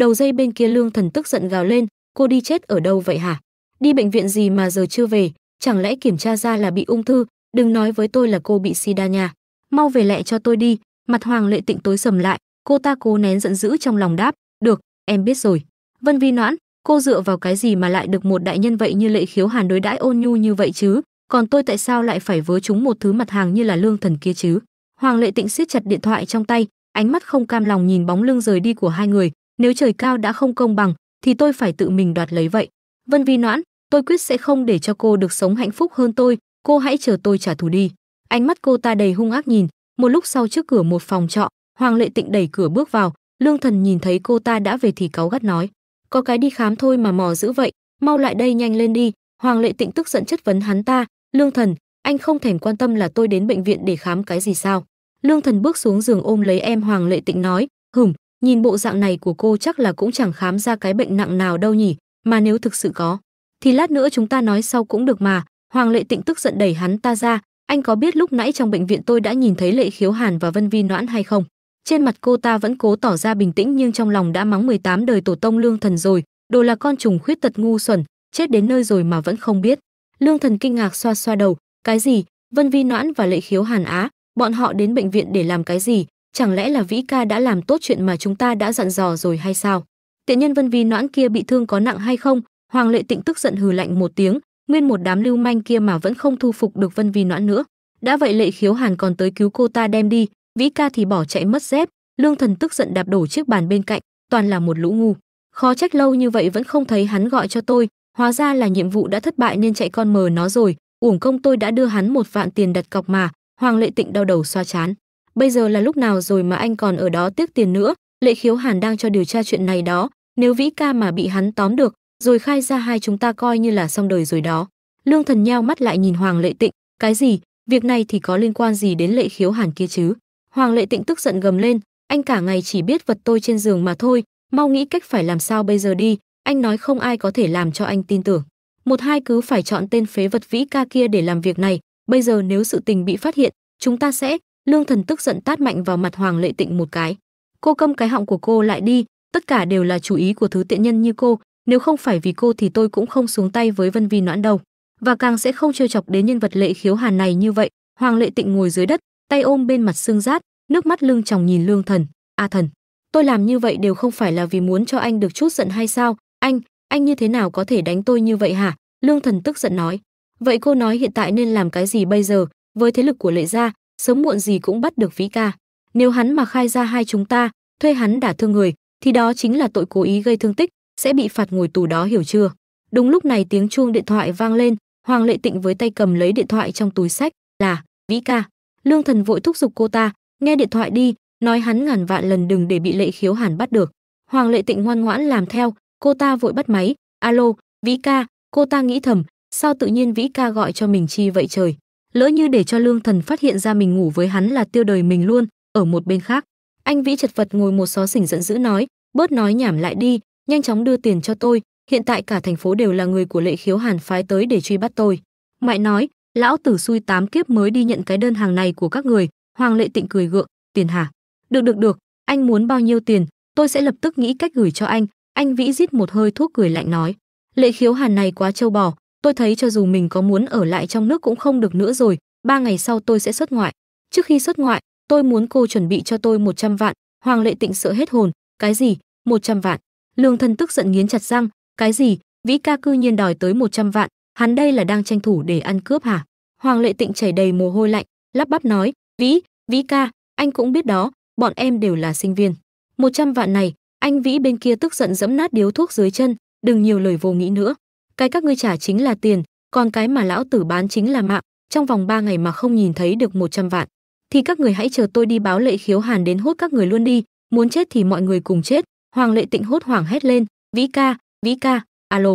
đầu dây bên kia lương thần tức giận gào lên cô đi chết ở đâu vậy hả đi bệnh viện gì mà giờ chưa về chẳng lẽ kiểm tra ra là bị ung thư đừng nói với tôi là cô bị sida nha mau về lẹ cho tôi đi mặt hoàng lệ tịnh tối sầm lại cô ta cố nén giận dữ trong lòng đáp được em biết rồi vân vi noãn cô dựa vào cái gì mà lại được một đại nhân vậy như lệ khiếu hàn đối đãi ôn nhu như vậy chứ còn tôi tại sao lại phải vớ chúng một thứ mặt hàng như là lương thần kia chứ hoàng lệ tịnh siết chặt điện thoại trong tay ánh mắt không cam lòng nhìn bóng lưng rời đi của hai người nếu trời cao đã không công bằng thì tôi phải tự mình đoạt lấy vậy vân vi noãn tôi quyết sẽ không để cho cô được sống hạnh phúc hơn tôi cô hãy chờ tôi trả thù đi ánh mắt cô ta đầy hung ác nhìn một lúc sau trước cửa một phòng trọ hoàng lệ tịnh đẩy cửa bước vào lương thần nhìn thấy cô ta đã về thì cáu gắt nói có cái đi khám thôi mà mò dữ vậy mau lại đây nhanh lên đi hoàng lệ tịnh tức giận chất vấn hắn ta lương thần anh không thèm quan tâm là tôi đến bệnh viện để khám cái gì sao lương thần bước xuống giường ôm lấy em hoàng lệ tịnh nói hửm Nhìn bộ dạng này của cô chắc là cũng chẳng khám ra cái bệnh nặng nào đâu nhỉ, mà nếu thực sự có, thì lát nữa chúng ta nói sau cũng được mà. Hoàng Lệ Tịnh tức giận đẩy hắn ta ra, anh có biết lúc nãy trong bệnh viện tôi đã nhìn thấy Lệ Khiếu Hàn và Vân Vi Noãn hay không? Trên mặt cô ta vẫn cố tỏ ra bình tĩnh nhưng trong lòng đã mắng 18 đời tổ tông lương thần rồi, đồ là con trùng khuyết tật ngu xuẩn, chết đến nơi rồi mà vẫn không biết. Lương thần kinh ngạc xoa xoa đầu, cái gì? Vân Vi Noãn và Lệ Khiếu Hàn Á, bọn họ đến bệnh viện để làm cái gì? chẳng lẽ là vĩ ca đã làm tốt chuyện mà chúng ta đã dặn dò rồi hay sao tiện nhân vân vi noãn kia bị thương có nặng hay không hoàng lệ tịnh tức giận hừ lạnh một tiếng nguyên một đám lưu manh kia mà vẫn không thu phục được vân vi noãn nữa đã vậy lệ khiếu hàn còn tới cứu cô ta đem đi vĩ ca thì bỏ chạy mất dép lương thần tức giận đạp đổ chiếc bàn bên cạnh toàn là một lũ ngu khó trách lâu như vậy vẫn không thấy hắn gọi cho tôi hóa ra là nhiệm vụ đã thất bại nên chạy con mờ nó rồi uổng công tôi đã đưa hắn một vạn tiền đặt cọc mà hoàng lệ tịnh đau đầu xoa chán Bây giờ là lúc nào rồi mà anh còn ở đó tiếc tiền nữa, lệ khiếu hàn đang cho điều tra chuyện này đó, nếu vĩ ca mà bị hắn tóm được, rồi khai ra hai chúng ta coi như là xong đời rồi đó. Lương thần nhao mắt lại nhìn Hoàng lệ tịnh, cái gì, việc này thì có liên quan gì đến lệ khiếu hàn kia chứ? Hoàng lệ tịnh tức giận gầm lên, anh cả ngày chỉ biết vật tôi trên giường mà thôi, mau nghĩ cách phải làm sao bây giờ đi, anh nói không ai có thể làm cho anh tin tưởng. Một hai cứ phải chọn tên phế vật vĩ ca kia để làm việc này, bây giờ nếu sự tình bị phát hiện, chúng ta sẽ, Lương Thần tức giận tát mạnh vào mặt Hoàng Lệ Tịnh một cái. Cô câm cái họng của cô lại đi, tất cả đều là chủ ý của thứ tiện nhân như cô, nếu không phải vì cô thì tôi cũng không xuống tay với Vân Vi Noãn đâu, và càng sẽ không trêu chọc đến nhân vật lệ khiếu hàn này như vậy. Hoàng Lệ Tịnh ngồi dưới đất, tay ôm bên mặt xương rát, nước mắt lưng tròng nhìn Lương Thần, "A à Thần, tôi làm như vậy đều không phải là vì muốn cho anh được chút giận hay sao? Anh, anh như thế nào có thể đánh tôi như vậy hả?" Lương Thần tức giận nói. "Vậy cô nói hiện tại nên làm cái gì bây giờ? Với thế lực của Lệ gia, sớm muộn gì cũng bắt được vĩ ca nếu hắn mà khai ra hai chúng ta thuê hắn đả thương người thì đó chính là tội cố ý gây thương tích sẽ bị phạt ngồi tù đó hiểu chưa đúng lúc này tiếng chuông điện thoại vang lên hoàng lệ tịnh với tay cầm lấy điện thoại trong túi sách là vĩ ca lương thần vội thúc giục cô ta nghe điện thoại đi nói hắn ngàn vạn lần đừng để bị lệ khiếu hàn bắt được hoàng lệ tịnh ngoan ngoãn làm theo cô ta vội bắt máy alo vĩ ca cô ta nghĩ thầm sao tự nhiên vĩ ca gọi cho mình chi vậy trời lỡ như để cho lương thần phát hiện ra mình ngủ với hắn là tiêu đời mình luôn ở một bên khác anh vĩ chật vật ngồi một xó xỉnh giận dữ nói bớt nói nhảm lại đi nhanh chóng đưa tiền cho tôi hiện tại cả thành phố đều là người của lệ khiếu hàn phái tới để truy bắt tôi mại nói lão tử xui tám kiếp mới đi nhận cái đơn hàng này của các người hoàng lệ tịnh cười gượng tiền hả được được được anh muốn bao nhiêu tiền tôi sẽ lập tức nghĩ cách gửi cho anh anh vĩ rít một hơi thuốc cười lạnh nói lệ khiếu hàn này quá trâu bò tôi thấy cho dù mình có muốn ở lại trong nước cũng không được nữa rồi, ba ngày sau tôi sẽ xuất ngoại. Trước khi xuất ngoại, tôi muốn cô chuẩn bị cho tôi 100 vạn." Hoàng Lệ Tịnh sợ hết hồn, "Cái gì? 100 vạn?" Lương thân tức giận nghiến chặt răng, "Cái gì? Vĩ ca cư nhiên đòi tới 100 vạn, hắn đây là đang tranh thủ để ăn cướp hả?" Hoàng Lệ Tịnh chảy đầy mồ hôi lạnh, lắp bắp nói, "Vĩ, Vĩ ca, anh cũng biết đó, bọn em đều là sinh viên. 100 vạn này, anh Vĩ bên kia tức giận dẫm nát điếu thuốc dưới chân, đừng nhiều lời vô nghĩ nữa cái các ngươi trả chính là tiền còn cái mà lão tử bán chính là mạng trong vòng 3 ngày mà không nhìn thấy được 100 vạn thì các người hãy chờ tôi đi báo lệ khiếu hàn đến hốt các người luôn đi muốn chết thì mọi người cùng chết hoàng lệ tịnh hốt hoảng hét lên vĩ ca vĩ ca alo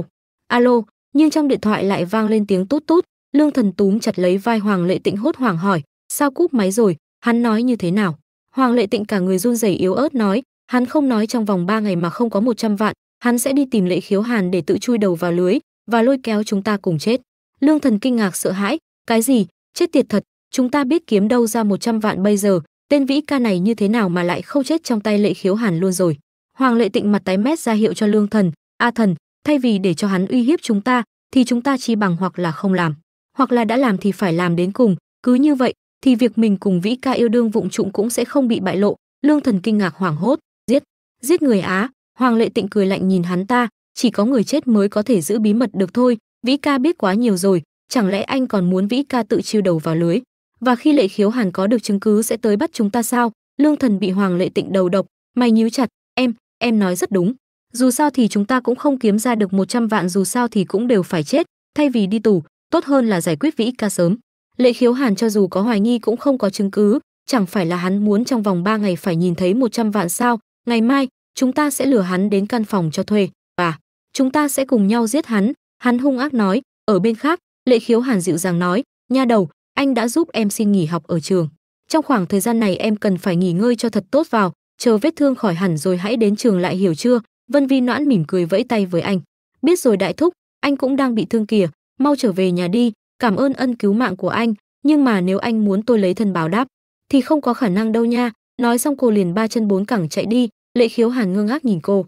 alo nhưng trong điện thoại lại vang lên tiếng tút tút lương thần túm chặt lấy vai hoàng lệ tịnh hốt hoảng hỏi sao cúp máy rồi hắn nói như thế nào hoàng lệ tịnh cả người run rẩy yếu ớt nói hắn không nói trong vòng 3 ngày mà không có 100 vạn hắn sẽ đi tìm lệ khiếu hàn để tự chui đầu vào lưới và lôi kéo chúng ta cùng chết. Lương Thần kinh ngạc sợ hãi, cái gì? Chết tiệt thật, chúng ta biết kiếm đâu ra 100 vạn bây giờ, tên vĩ ca này như thế nào mà lại không chết trong tay Lệ Khiếu Hàn luôn rồi. Hoàng Lệ Tịnh mặt tái mét ra hiệu cho Lương Thần, "A Thần, thay vì để cho hắn uy hiếp chúng ta, thì chúng ta chi bằng hoặc là không làm, hoặc là đã làm thì phải làm đến cùng, cứ như vậy thì việc mình cùng vĩ ca yêu đương vụng trụng cũng sẽ không bị bại lộ." Lương Thần kinh ngạc hoảng hốt, "Giết, giết người á?" Hoàng Lệ Tịnh cười lạnh nhìn hắn ta, chỉ có người chết mới có thể giữ bí mật được thôi vĩ ca biết quá nhiều rồi chẳng lẽ anh còn muốn vĩ ca tự chiêu đầu vào lưới và khi lệ khiếu hàn có được chứng cứ sẽ tới bắt chúng ta sao lương thần bị hoàng lệ tịnh đầu độc mày nhíu chặt em em nói rất đúng dù sao thì chúng ta cũng không kiếm ra được 100 vạn dù sao thì cũng đều phải chết thay vì đi tù tốt hơn là giải quyết vĩ ca sớm lệ khiếu hàn cho dù có hoài nghi cũng không có chứng cứ chẳng phải là hắn muốn trong vòng 3 ngày phải nhìn thấy 100 vạn sao ngày mai chúng ta sẽ lừa hắn đến căn phòng cho thuê và chúng ta sẽ cùng nhau giết hắn hắn hung ác nói ở bên khác lệ khiếu hàn dịu dàng nói nha đầu anh đã giúp em xin nghỉ học ở trường trong khoảng thời gian này em cần phải nghỉ ngơi cho thật tốt vào chờ vết thương khỏi hẳn rồi hãy đến trường lại hiểu chưa vân vi noãn mỉm cười vẫy tay với anh biết rồi đại thúc anh cũng đang bị thương kìa mau trở về nhà đi cảm ơn ân cứu mạng của anh nhưng mà nếu anh muốn tôi lấy thân báo đáp thì không có khả năng đâu nha nói xong cô liền ba chân bốn cẳng chạy đi lệ khiếu hàn ngơ ngác nhìn cô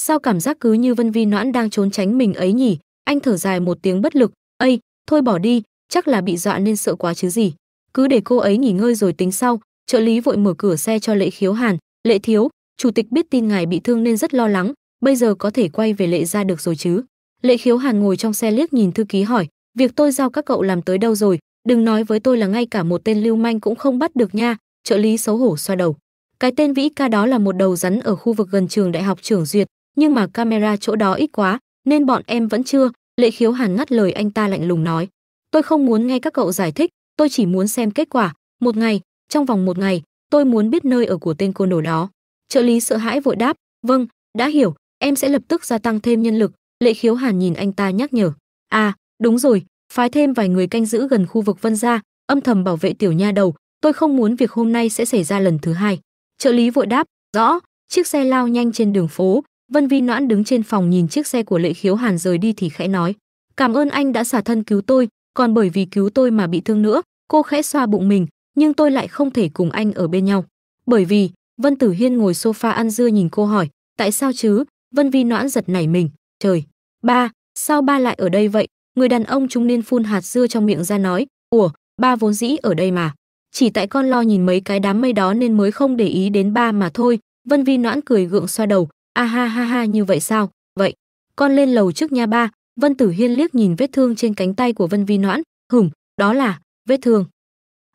Sao cảm giác cứ như Vân Vi Noãn đang trốn tránh mình ấy nhỉ? Anh thở dài một tiếng bất lực, "Ây, thôi bỏ đi, chắc là bị dọa nên sợ quá chứ gì. Cứ để cô ấy nghỉ ngơi rồi tính sau." Trợ lý vội mở cửa xe cho Lệ Khiếu Hàn, "Lệ thiếu, chủ tịch biết tin ngài bị thương nên rất lo lắng, bây giờ có thể quay về Lệ ra được rồi chứ?" Lệ Khiếu Hàn ngồi trong xe liếc nhìn thư ký hỏi, "Việc tôi giao các cậu làm tới đâu rồi? Đừng nói với tôi là ngay cả một tên lưu manh cũng không bắt được nha." Trợ lý xấu hổ xoa đầu. Cái tên Vĩ Ca đó là một đầu rắn ở khu vực gần trường đại học Trưởng Duyệt, nhưng mà camera chỗ đó ít quá nên bọn em vẫn chưa lệ khiếu hàn ngắt lời anh ta lạnh lùng nói tôi không muốn nghe các cậu giải thích tôi chỉ muốn xem kết quả một ngày trong vòng một ngày tôi muốn biết nơi ở của tên cô nổ đó trợ lý sợ hãi vội đáp vâng đã hiểu em sẽ lập tức gia tăng thêm nhân lực lệ khiếu hàn nhìn anh ta nhắc nhở à đúng rồi phái thêm vài người canh giữ gần khu vực vân gia âm thầm bảo vệ tiểu nha đầu tôi không muốn việc hôm nay sẽ xảy ra lần thứ hai trợ lý vội đáp rõ chiếc xe lao nhanh trên đường phố Vân Vi Noãn đứng trên phòng nhìn chiếc xe của Lệ Khiếu Hàn rời đi thì khẽ nói, "Cảm ơn anh đã xả thân cứu tôi, còn bởi vì cứu tôi mà bị thương nữa." Cô khẽ xoa bụng mình, nhưng tôi lại không thể cùng anh ở bên nhau, bởi vì Vân Tử Hiên ngồi sofa ăn dưa nhìn cô hỏi, "Tại sao chứ?" Vân Vi Noãn giật nảy mình, "Trời, ba, sao ba lại ở đây vậy?" Người đàn ông trung niên phun hạt dưa trong miệng ra nói, "Ủa, ba vốn dĩ ở đây mà, chỉ tại con lo nhìn mấy cái đám mây đó nên mới không để ý đến ba mà thôi." Vân Vi Noãn cười gượng xoa đầu, a à ha ha ha như vậy sao vậy con lên lầu trước nha ba vân tử hiên liếc nhìn vết thương trên cánh tay của vân vi noãn hửng đó là vết thương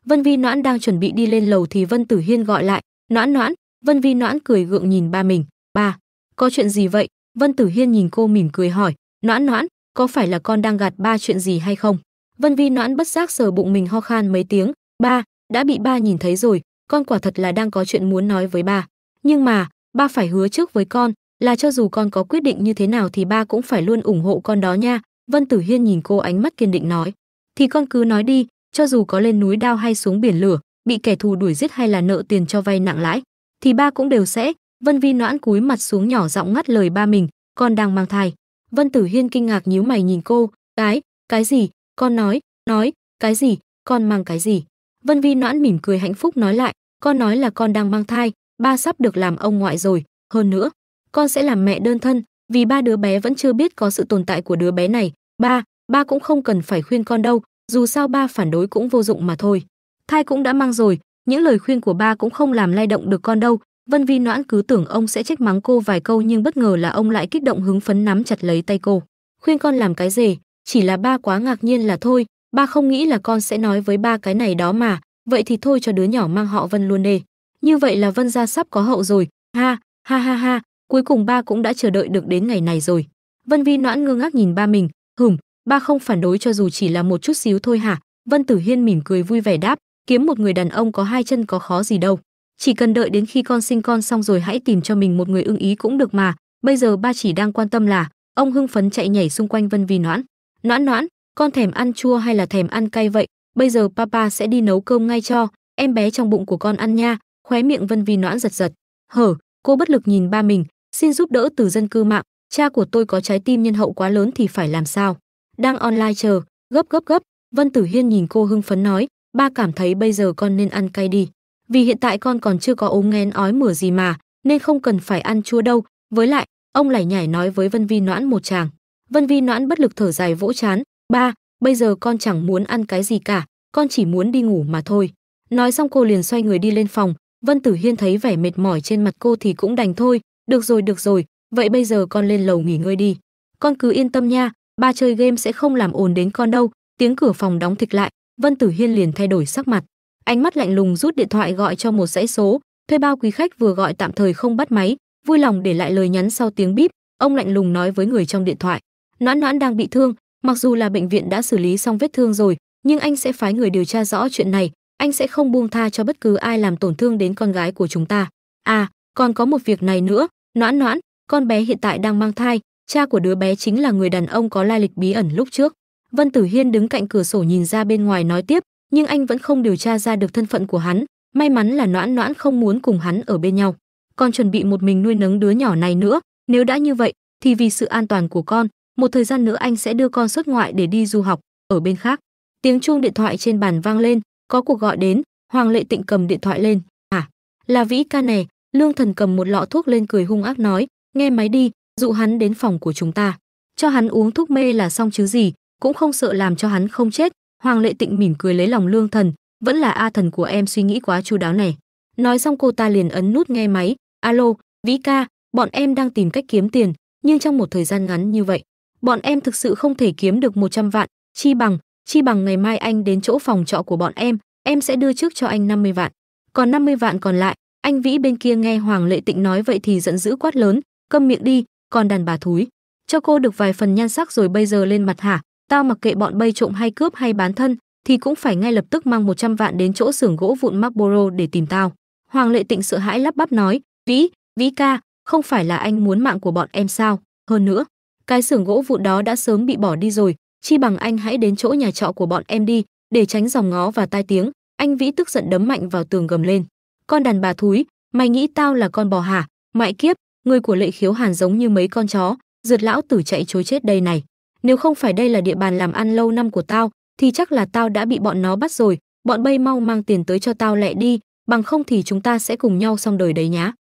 vân vi noãn đang chuẩn bị đi lên lầu thì vân tử hiên gọi lại noãn noãn vân vi noãn cười gượng nhìn ba mình ba có chuyện gì vậy vân tử hiên nhìn cô mỉm cười hỏi noãn noãn có phải là con đang gạt ba chuyện gì hay không vân vi noãn bất giác sờ bụng mình ho khan mấy tiếng ba đã bị ba nhìn thấy rồi con quả thật là đang có chuyện muốn nói với ba nhưng mà ba phải hứa trước với con là cho dù con có quyết định như thế nào thì ba cũng phải luôn ủng hộ con đó nha vân tử hiên nhìn cô ánh mắt kiên định nói thì con cứ nói đi cho dù có lên núi đao hay xuống biển lửa bị kẻ thù đuổi giết hay là nợ tiền cho vay nặng lãi thì ba cũng đều sẽ vân vi noãn cúi mặt xuống nhỏ giọng ngắt lời ba mình con đang mang thai vân tử hiên kinh ngạc nhíu mày nhìn cô cái cái gì con nói nói cái gì con mang cái gì vân vi noãn mỉm cười hạnh phúc nói lại con nói là con đang mang thai ba sắp được làm ông ngoại rồi, hơn nữa, con sẽ làm mẹ đơn thân, vì ba đứa bé vẫn chưa biết có sự tồn tại của đứa bé này, ba, ba cũng không cần phải khuyên con đâu, dù sao ba phản đối cũng vô dụng mà thôi. Thai cũng đã mang rồi, những lời khuyên của ba cũng không làm lay động được con đâu, Vân Vi Noãn cứ tưởng ông sẽ trách mắng cô vài câu nhưng bất ngờ là ông lại kích động hứng phấn nắm chặt lấy tay cô. Khuyên con làm cái gì, chỉ là ba quá ngạc nhiên là thôi, ba không nghĩ là con sẽ nói với ba cái này đó mà, vậy thì thôi cho đứa nhỏ mang họ Vân luôn đi như vậy là vân gia sắp có hậu rồi ha ha ha ha cuối cùng ba cũng đã chờ đợi được đến ngày này rồi vân vi noãn ngơ ngác nhìn ba mình hửm ba không phản đối cho dù chỉ là một chút xíu thôi hả vân tử hiên mỉm cười vui vẻ đáp kiếm một người đàn ông có hai chân có khó gì đâu chỉ cần đợi đến khi con sinh con xong rồi hãy tìm cho mình một người ưng ý cũng được mà bây giờ ba chỉ đang quan tâm là ông hưng phấn chạy nhảy xung quanh vân vi noãn noãn noãn con thèm ăn chua hay là thèm ăn cay vậy bây giờ papa sẽ đi nấu cơm ngay cho em bé trong bụng của con ăn nha khóe miệng vân vi noãn giật giật hở cô bất lực nhìn ba mình xin giúp đỡ từ dân cư mạng cha của tôi có trái tim nhân hậu quá lớn thì phải làm sao đang online chờ gấp gấp gấp vân tử hiên nhìn cô hưng phấn nói ba cảm thấy bây giờ con nên ăn cay đi vì hiện tại con còn chưa có ốm ngén ói mửa gì mà nên không cần phải ăn chua đâu với lại ông lải nhải nói với vân vi noãn một chàng vân vi noãn bất lực thở dài vỗ chán ba bây giờ con chẳng muốn ăn cái gì cả con chỉ muốn đi ngủ mà thôi nói xong cô liền xoay người đi lên phòng Vân Tử Hiên thấy vẻ mệt mỏi trên mặt cô thì cũng đành thôi, được rồi được rồi, vậy bây giờ con lên lầu nghỉ ngơi đi. Con cứ yên tâm nha, ba chơi game sẽ không làm ồn đến con đâu. Tiếng cửa phòng đóng thịch lại, Vân Tử Hiên liền thay đổi sắc mặt. Ánh mắt lạnh lùng rút điện thoại gọi cho một dãy số, thuê bao quý khách vừa gọi tạm thời không bắt máy, vui lòng để lại lời nhắn sau tiếng bíp, ông lạnh lùng nói với người trong điện thoại. Noãn Noãn đang bị thương, mặc dù là bệnh viện đã xử lý xong vết thương rồi, nhưng anh sẽ phái người điều tra rõ chuyện này, anh sẽ không buông tha cho bất cứ ai làm tổn thương đến con gái của chúng ta. À, còn có một việc này nữa, Noãn Noãn, con bé hiện tại đang mang thai, cha của đứa bé chính là người đàn ông có lai lịch bí ẩn lúc trước. Vân Tử Hiên đứng cạnh cửa sổ nhìn ra bên ngoài nói tiếp, nhưng anh vẫn không điều tra ra được thân phận của hắn, may mắn là Noãn Noãn không muốn cùng hắn ở bên nhau. Con chuẩn bị một mình nuôi nấng đứa nhỏ này nữa, nếu đã như vậy thì vì sự an toàn của con, một thời gian nữa anh sẽ đưa con xuất ngoại để đi du học ở bên khác. Tiếng chuông điện thoại trên bàn vang lên, có cuộc gọi đến hoàng lệ tịnh cầm điện thoại lên à là vĩ ca nè lương thần cầm một lọ thuốc lên cười hung ác nói nghe máy đi dụ hắn đến phòng của chúng ta cho hắn uống thuốc mê là xong chứ gì cũng không sợ làm cho hắn không chết hoàng lệ tịnh mỉm cười lấy lòng lương thần vẫn là a thần của em suy nghĩ quá chu đáo này nói xong cô ta liền ấn nút nghe máy alo vĩ ca bọn em đang tìm cách kiếm tiền nhưng trong một thời gian ngắn như vậy bọn em thực sự không thể kiếm được 100 vạn chi bằng chi bằng ngày mai anh đến chỗ phòng trọ của bọn em, em sẽ đưa trước cho anh 50 vạn. Còn 50 vạn còn lại, anh Vĩ bên kia nghe Hoàng Lệ Tịnh nói vậy thì giận dữ quát lớn, câm miệng đi, còn đàn bà thúi. Cho cô được vài phần nhan sắc rồi bây giờ lên mặt hả, tao mặc kệ bọn bay trộm hay cướp hay bán thân, thì cũng phải ngay lập tức mang 100 vạn đến chỗ xưởng gỗ vụn Marlboro để tìm tao. Hoàng Lệ Tịnh sợ hãi lắp bắp nói, Vĩ, Vĩ ca, không phải là anh muốn mạng của bọn em sao, hơn nữa. Cái xưởng gỗ vụn đó đã sớm bị bỏ đi rồi, chi bằng anh hãy đến chỗ nhà trọ của bọn em đi để tránh dòng ngó và tai tiếng anh vĩ tức giận đấm mạnh vào tường gầm lên con đàn bà thúi mày nghĩ tao là con bò hả mại kiếp người của lệ khiếu hàn giống như mấy con chó rượt lão tử chạy chối chết đây này nếu không phải đây là địa bàn làm ăn lâu năm của tao thì chắc là tao đã bị bọn nó bắt rồi bọn bay mau mang tiền tới cho tao lẹ đi bằng không thì chúng ta sẽ cùng nhau xong đời đấy nhá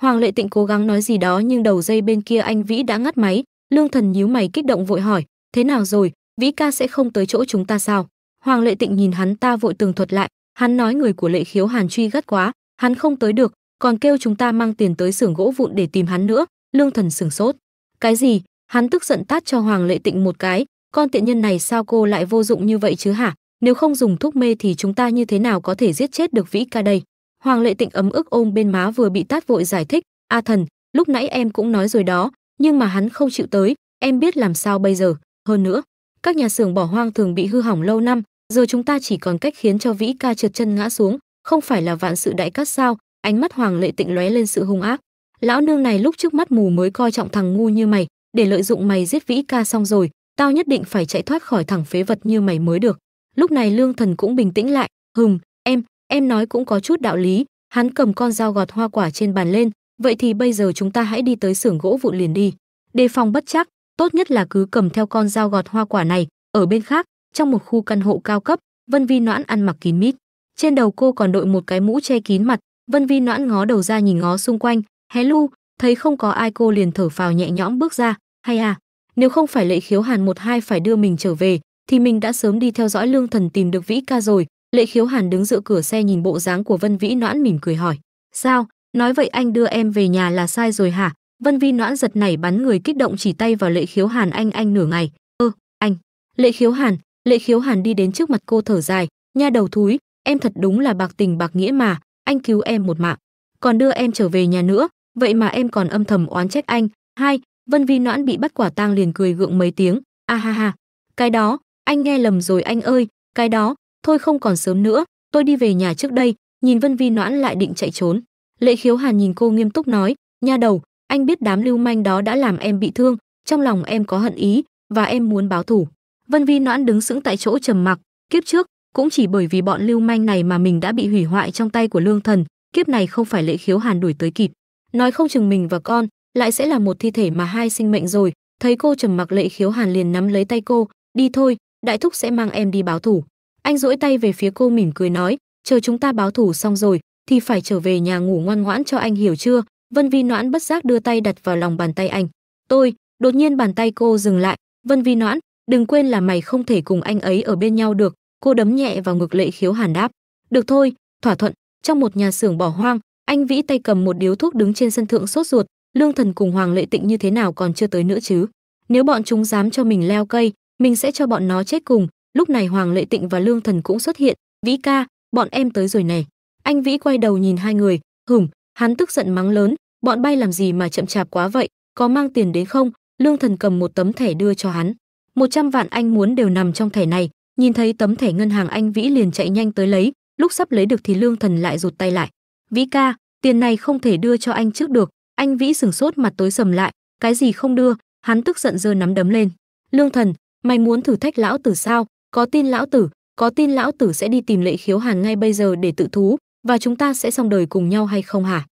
hoàng lệ tịnh cố gắng nói gì đó nhưng đầu dây bên kia anh vĩ đã ngắt máy lương thần nhíu mày kích động vội hỏi thế nào rồi vĩ ca sẽ không tới chỗ chúng ta sao hoàng lệ tịnh nhìn hắn ta vội tường thuật lại hắn nói người của lệ khiếu hàn truy gắt quá hắn không tới được còn kêu chúng ta mang tiền tới xưởng gỗ vụn để tìm hắn nữa lương thần sửng sốt cái gì hắn tức giận tát cho hoàng lệ tịnh một cái con tiện nhân này sao cô lại vô dụng như vậy chứ hả nếu không dùng thuốc mê thì chúng ta như thế nào có thể giết chết được vĩ ca đây hoàng lệ tịnh ấm ức ôm bên má vừa bị tát vội giải thích a thần lúc nãy em cũng nói rồi đó nhưng mà hắn không chịu tới em biết làm sao bây giờ hơn nữa, các nhà xưởng bỏ hoang thường bị hư hỏng lâu năm, giờ chúng ta chỉ còn cách khiến cho Vĩ ca trượt chân ngã xuống, không phải là vạn sự đại cát sao? Ánh mắt Hoàng Lệ Tịnh lóe lên sự hung ác. Lão nương này lúc trước mắt mù mới coi trọng thằng ngu như mày, để lợi dụng mày giết Vĩ ca xong rồi, tao nhất định phải chạy thoát khỏi thằng phế vật như mày mới được. Lúc này Lương Thần cũng bình tĩnh lại, hừm, em, em nói cũng có chút đạo lý, hắn cầm con dao gọt hoa quả trên bàn lên, vậy thì bây giờ chúng ta hãy đi tới xưởng gỗ vụn liền đi. Đề phòng bất chắc, tốt nhất là cứ cầm theo con dao gọt hoa quả này. Ở bên khác, trong một khu căn hộ cao cấp, Vân Vi Noãn ăn mặc kín mít. Trên đầu cô còn đội một cái mũ che kín mặt, Vân Vi Noãn ngó đầu ra nhìn ngó xung quanh, hé lu, thấy không có ai cô liền thở phào nhẹ nhõm bước ra, hay à, nếu không phải lệ khiếu hàn một hai phải đưa mình trở về, thì mình đã sớm đi theo dõi lương thần tìm được vĩ ca rồi. Lệ khiếu hàn đứng dựa cửa xe nhìn bộ dáng của Vân Vĩ Noãn mỉm cười hỏi, sao, nói vậy anh đưa em về nhà là sai rồi hả, Vân Vi noãn giật nảy bắn người kích động chỉ tay vào Lệ Khiếu Hàn anh anh nửa ngày, "Ơ, anh." Lệ Khiếu Hàn, Lệ Khiếu Hàn đi đến trước mặt cô thở dài, "Nha đầu thúi, em thật đúng là bạc tình bạc nghĩa mà, anh cứu em một mạng, còn đưa em trở về nhà nữa, vậy mà em còn âm thầm oán trách anh." Hai, Vân Vi noãn bị bắt quả tang liền cười gượng mấy tiếng, "A ha ha, cái đó, anh nghe lầm rồi anh ơi, cái đó, thôi không còn sớm nữa, tôi đi về nhà trước đây." Nhìn Vân Vi noãn lại định chạy trốn, Lệ Khiếu Hàn nhìn cô nghiêm túc nói, "Nha đầu, anh biết đám lưu manh đó đã làm em bị thương, trong lòng em có hận ý và em muốn báo thủ. Vân Vi Noãn đứng sững tại chỗ trầm mặc, kiếp trước cũng chỉ bởi vì bọn lưu manh này mà mình đã bị hủy hoại trong tay của Lương Thần, kiếp này không phải Lệ Khiếu Hàn đuổi tới kịp. Nói không chừng mình và con lại sẽ là một thi thể mà hai sinh mệnh rồi, thấy cô trầm mặc Lệ Khiếu Hàn liền nắm lấy tay cô, "Đi thôi, đại thúc sẽ mang em đi báo thủ." Anh duỗi tay về phía cô mỉm cười nói, "Chờ chúng ta báo thủ xong rồi thì phải trở về nhà ngủ ngoan ngoãn cho anh hiểu chưa, Vân Vi Noãn bất giác đưa tay đặt vào lòng bàn tay anh. "Tôi." Đột nhiên bàn tay cô dừng lại, "Vân Vi Noãn, đừng quên là mày không thể cùng anh ấy ở bên nhau được." Cô đấm nhẹ vào ngực Lệ Khiếu Hàn đáp. "Được thôi, thỏa thuận." Trong một nhà xưởng bỏ hoang, anh Vĩ tay cầm một điếu thuốc đứng trên sân thượng sốt ruột, Lương Thần cùng Hoàng Lệ Tịnh như thế nào còn chưa tới nữa chứ? Nếu bọn chúng dám cho mình leo cây, mình sẽ cho bọn nó chết cùng. Lúc này Hoàng Lệ Tịnh và Lương Thần cũng xuất hiện, "Vĩ ca, bọn em tới rồi này." Anh Vĩ quay đầu nhìn hai người, hửm, Hắn tức giận mắng lớn, bọn bay làm gì mà chậm chạp quá vậy, có mang tiền đến không? Lương Thần cầm một tấm thẻ đưa cho hắn. một trăm vạn anh muốn đều nằm trong thẻ này, nhìn thấy tấm thẻ ngân hàng anh Vĩ liền chạy nhanh tới lấy, lúc sắp lấy được thì Lương Thần lại rụt tay lại. "Vĩ ca, tiền này không thể đưa cho anh trước được." Anh Vĩ sừng sốt mặt tối sầm lại, "Cái gì không đưa?" Hắn tức giận giơ nắm đấm lên. "Lương Thần, mày muốn thử thách lão tử sao? Có tin lão tử, có tin lão tử sẽ đi tìm Lệ Khiếu Hàn ngay bây giờ để tự thú, và chúng ta sẽ xong đời cùng nhau hay không hả?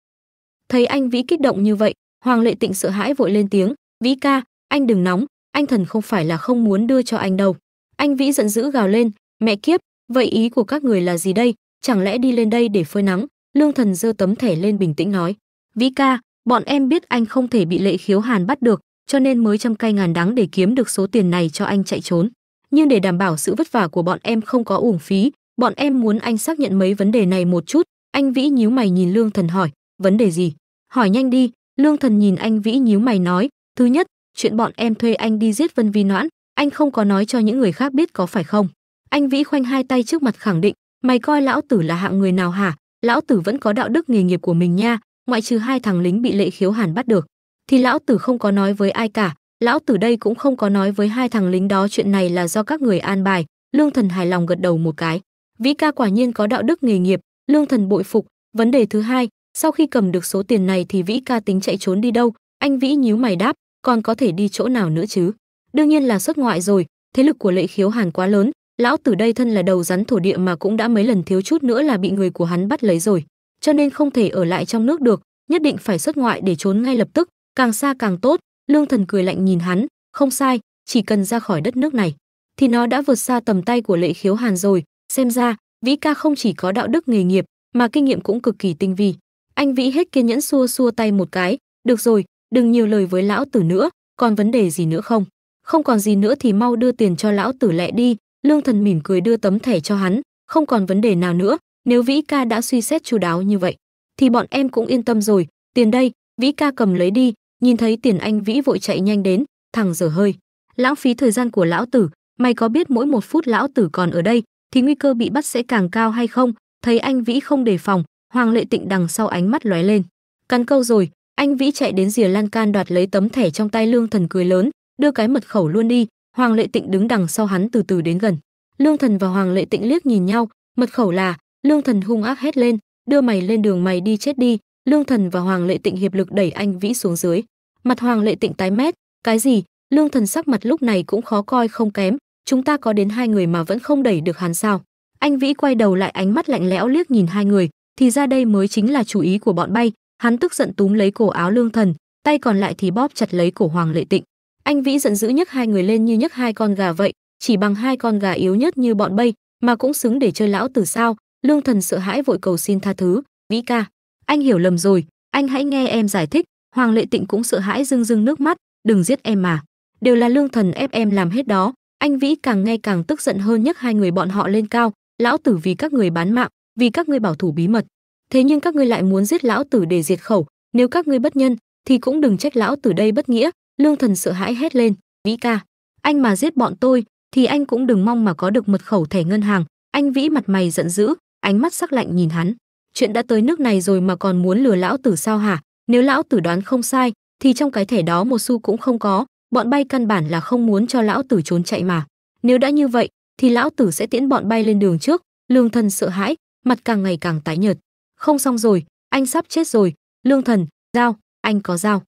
Thấy anh Vĩ kích động như vậy, Hoàng Lệ Tịnh sợ hãi vội lên tiếng, "Vĩ ca, anh đừng nóng, anh thần không phải là không muốn đưa cho anh đâu." Anh Vĩ giận dữ gào lên, "Mẹ kiếp, vậy ý của các người là gì đây? Chẳng lẽ đi lên đây để phơi nắng?" Lương Thần giơ tấm thẻ lên bình tĩnh nói, "Vĩ ca, bọn em biết anh không thể bị Lệ Khiếu Hàn bắt được, cho nên mới trăm cay ngàn đắng để kiếm được số tiền này cho anh chạy trốn. Nhưng để đảm bảo sự vất vả của bọn em không có uổng phí, bọn em muốn anh xác nhận mấy vấn đề này một chút anh vĩ nhíu mày nhìn lương thần hỏi vấn đề gì hỏi nhanh đi lương thần nhìn anh vĩ nhíu mày nói thứ nhất chuyện bọn em thuê anh đi giết vân vi noãn anh không có nói cho những người khác biết có phải không anh vĩ khoanh hai tay trước mặt khẳng định mày coi lão tử là hạng người nào hả lão tử vẫn có đạo đức nghề nghiệp của mình nha ngoại trừ hai thằng lính bị lệ khiếu hàn bắt được thì lão tử không có nói với ai cả lão tử đây cũng không có nói với hai thằng lính đó chuyện này là do các người an bài lương thần hài lòng gật đầu một cái Vĩ ca quả nhiên có đạo đức nghề nghiệp, lương thần bội phục. Vấn đề thứ hai, sau khi cầm được số tiền này thì Vĩ ca tính chạy trốn đi đâu? Anh Vĩ nhíu mày đáp, còn có thể đi chỗ nào nữa chứ? Đương nhiên là xuất ngoại rồi, thế lực của lệ khiếu hàn quá lớn, lão từ đây thân là đầu rắn thổ địa mà cũng đã mấy lần thiếu chút nữa là bị người của hắn bắt lấy rồi, cho nên không thể ở lại trong nước được, nhất định phải xuất ngoại để trốn ngay lập tức, càng xa càng tốt. Lương Thần cười lạnh nhìn hắn, không sai, chỉ cần ra khỏi đất nước này thì nó đã vượt xa tầm tay của Lệ Khiếu Hàn rồi, Xem ra, Vĩ ca không chỉ có đạo đức nghề nghiệp, mà kinh nghiệm cũng cực kỳ tinh vi. Anh Vĩ hết kiên nhẫn xua xua tay một cái, "Được rồi, đừng nhiều lời với lão tử nữa, còn vấn đề gì nữa không? Không còn gì nữa thì mau đưa tiền cho lão tử lẹ đi." Lương Thần mỉm cười đưa tấm thẻ cho hắn, "Không còn vấn đề nào nữa, nếu Vĩ ca đã suy xét chu đáo như vậy, thì bọn em cũng yên tâm rồi, tiền đây, Vĩ ca cầm lấy đi." Nhìn thấy tiền anh Vĩ vội chạy nhanh đến, thằng dở hơi, "Lãng phí thời gian của lão tử, mày có biết mỗi một phút lão tử còn ở đây thì nguy cơ bị bắt sẽ càng cao hay không thấy anh vĩ không đề phòng hoàng lệ tịnh đằng sau ánh mắt lóe lên cắn câu rồi anh vĩ chạy đến rìa lan can đoạt lấy tấm thẻ trong tay lương thần cười lớn đưa cái mật khẩu luôn đi hoàng lệ tịnh đứng đằng sau hắn từ từ đến gần lương thần và hoàng lệ tịnh liếc nhìn nhau mật khẩu là lương thần hung ác hét lên đưa mày lên đường mày đi chết đi lương thần và hoàng lệ tịnh hiệp lực đẩy anh vĩ xuống dưới mặt hoàng lệ tịnh tái mét cái gì lương thần sắc mặt lúc này cũng khó coi không kém chúng ta có đến hai người mà vẫn không đẩy được hắn sao anh vĩ quay đầu lại ánh mắt lạnh lẽo liếc nhìn hai người thì ra đây mới chính là chủ ý của bọn bay hắn tức giận túm lấy cổ áo lương thần tay còn lại thì bóp chặt lấy cổ hoàng lệ tịnh anh vĩ giận dữ nhấc hai người lên như nhấc hai con gà vậy chỉ bằng hai con gà yếu nhất như bọn bay mà cũng xứng để chơi lão tử sao lương thần sợ hãi vội cầu xin tha thứ vĩ ca anh hiểu lầm rồi anh hãy nghe em giải thích hoàng lệ tịnh cũng sợ hãi rưng rưng nước mắt đừng giết em mà đều là lương thần ép em làm hết đó anh Vĩ càng ngay càng tức giận hơn nhất hai người bọn họ lên cao, lão tử vì các người bán mạng, vì các người bảo thủ bí mật. Thế nhưng các ngươi lại muốn giết lão tử để diệt khẩu, nếu các ngươi bất nhân thì cũng đừng trách lão tử đây bất nghĩa, Lương Thần sợ hãi hét lên, "Vĩ ca, anh mà giết bọn tôi thì anh cũng đừng mong mà có được mật khẩu thẻ ngân hàng." Anh Vĩ mặt mày giận dữ, ánh mắt sắc lạnh nhìn hắn. Chuyện đã tới nước này rồi mà còn muốn lừa lão tử sao hả? Nếu lão tử đoán không sai, thì trong cái thẻ đó một xu cũng không có, bọn bay căn bản là không muốn cho lão tử trốn chạy mà. Nếu đã như vậy, thì lão tử sẽ tiễn bọn bay lên đường trước. Lương Thần sợ hãi, mặt càng ngày càng tái nhợt. Không xong rồi, anh sắp chết rồi. Lương Thần, dao, anh có dao.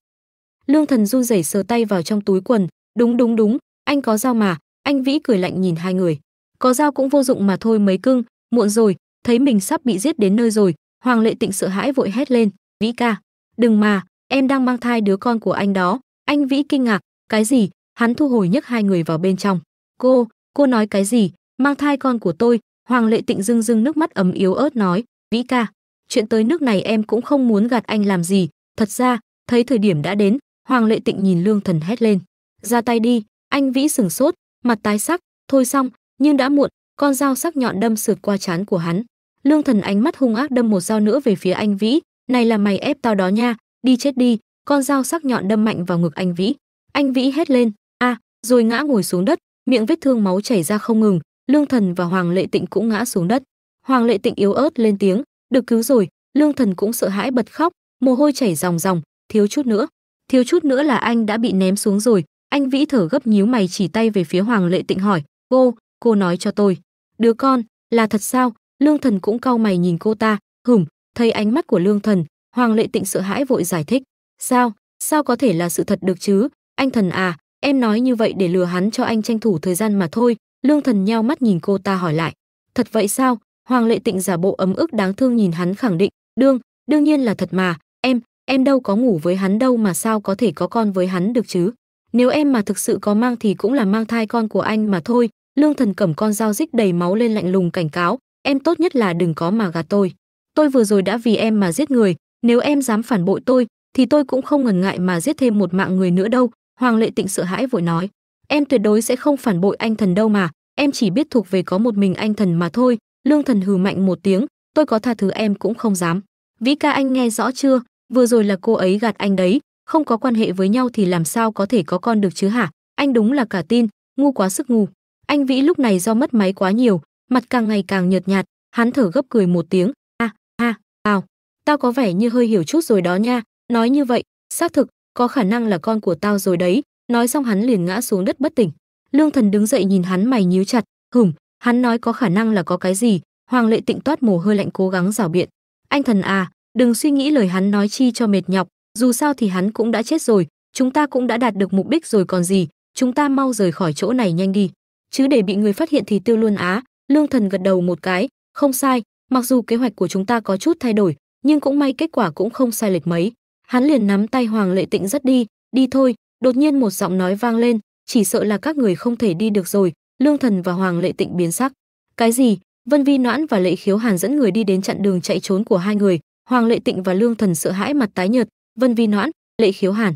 Lương Thần run rẩy sờ tay vào trong túi quần, đúng đúng đúng, anh có dao mà. Anh Vĩ cười lạnh nhìn hai người. Có dao cũng vô dụng mà thôi mấy cưng, muộn rồi, thấy mình sắp bị giết đến nơi rồi, Hoàng Lệ Tịnh sợ hãi vội hét lên, "Vĩ ca, đừng mà, em đang mang thai đứa con của anh đó." Anh Vĩ kinh ngạc, cái gì? Hắn thu hồi nhấc hai người vào bên trong. Cô, cô nói cái gì? Mang thai con của tôi, Hoàng Lệ Tịnh dưng dưng nước mắt ấm yếu ớt nói, Vĩ ca, chuyện tới nước này em cũng không muốn gạt anh làm gì, thật ra, thấy thời điểm đã đến, Hoàng Lệ Tịnh nhìn Lương Thần hét lên, ra tay đi, anh Vĩ sừng sốt, mặt tái sắc, thôi xong, nhưng đã muộn, con dao sắc nhọn đâm sượt qua trán của hắn. Lương Thần ánh mắt hung ác đâm một dao nữa về phía anh Vĩ, này là mày ép tao đó nha, đi chết đi, con dao sắc nhọn đâm mạnh vào ngực anh Vĩ. Anh Vĩ hét lên, a, rồi ngã ngồi xuống đất, miệng vết thương máu chảy ra không ngừng, Lương Thần và Hoàng Lệ Tịnh cũng ngã xuống đất. Hoàng Lệ Tịnh yếu ớt lên tiếng, được cứu rồi, Lương Thần cũng sợ hãi bật khóc, mồ hôi chảy ròng ròng, thiếu chút nữa, thiếu chút nữa là anh đã bị ném xuống rồi. Anh Vĩ thở gấp nhíu mày chỉ tay về phía Hoàng Lệ Tịnh hỏi, "Cô, cô nói cho tôi, đứa con là thật sao?" Lương Thần cũng cau mày nhìn cô ta, hửm, thấy ánh mắt của Lương Thần, Hoàng Lệ Tịnh sợ hãi vội giải thích, "Sao? Sao có thể là sự thật được chứ? anh thần à em nói như vậy để lừa hắn cho anh tranh thủ thời gian mà thôi lương thần nheo mắt nhìn cô ta hỏi lại thật vậy sao hoàng lệ tịnh giả bộ ấm ức đáng thương nhìn hắn khẳng định đương đương nhiên là thật mà em em đâu có ngủ với hắn đâu mà sao có thể có con với hắn được chứ nếu em mà thực sự có mang thì cũng là mang thai con của anh mà thôi lương thần cầm con dao dích đầy máu lên lạnh lùng cảnh cáo em tốt nhất là đừng có mà gạt tôi tôi vừa rồi đã vì em mà giết người nếu em dám phản bội tôi thì tôi cũng không ngần ngại mà giết thêm một mạng người nữa đâu Hoàng Lệ Tịnh sợ hãi vội nói, em tuyệt đối sẽ không phản bội anh thần đâu mà, em chỉ biết thuộc về có một mình anh thần mà thôi. Lương thần hừ mạnh một tiếng, tôi có tha thứ em cũng không dám. Vĩ ca anh nghe rõ chưa, vừa rồi là cô ấy gạt anh đấy, không có quan hệ với nhau thì làm sao có thể có con được chứ hả? Anh đúng là cả tin, ngu quá sức ngu. Anh Vĩ lúc này do mất máy quá nhiều, mặt càng ngày càng nhợt nhạt, hắn thở gấp cười một tiếng, a, ha, tao, tao có vẻ như hơi hiểu chút rồi đó nha, nói như vậy, xác thực, có khả năng là con của tao rồi đấy nói xong hắn liền ngã xuống đất bất tỉnh lương thần đứng dậy nhìn hắn mày nhíu chặt Hửm, hắn nói có khả năng là có cái gì hoàng lệ tịnh toát mồ hơi lạnh cố gắng rảo biện anh thần à đừng suy nghĩ lời hắn nói chi cho mệt nhọc dù sao thì hắn cũng đã chết rồi chúng ta cũng đã đạt được mục đích rồi còn gì chúng ta mau rời khỏi chỗ này nhanh đi chứ để bị người phát hiện thì tiêu luôn á lương thần gật đầu một cái không sai mặc dù kế hoạch của chúng ta có chút thay đổi nhưng cũng may kết quả cũng không sai lệch mấy hắn liền nắm tay hoàng lệ tịnh rất đi đi thôi đột nhiên một giọng nói vang lên chỉ sợ là các người không thể đi được rồi lương thần và hoàng lệ tịnh biến sắc cái gì vân vi noãn và lệ khiếu hàn dẫn người đi đến chặn đường chạy trốn của hai người hoàng lệ tịnh và lương thần sợ hãi mặt tái nhợt vân vi noãn lệ khiếu hàn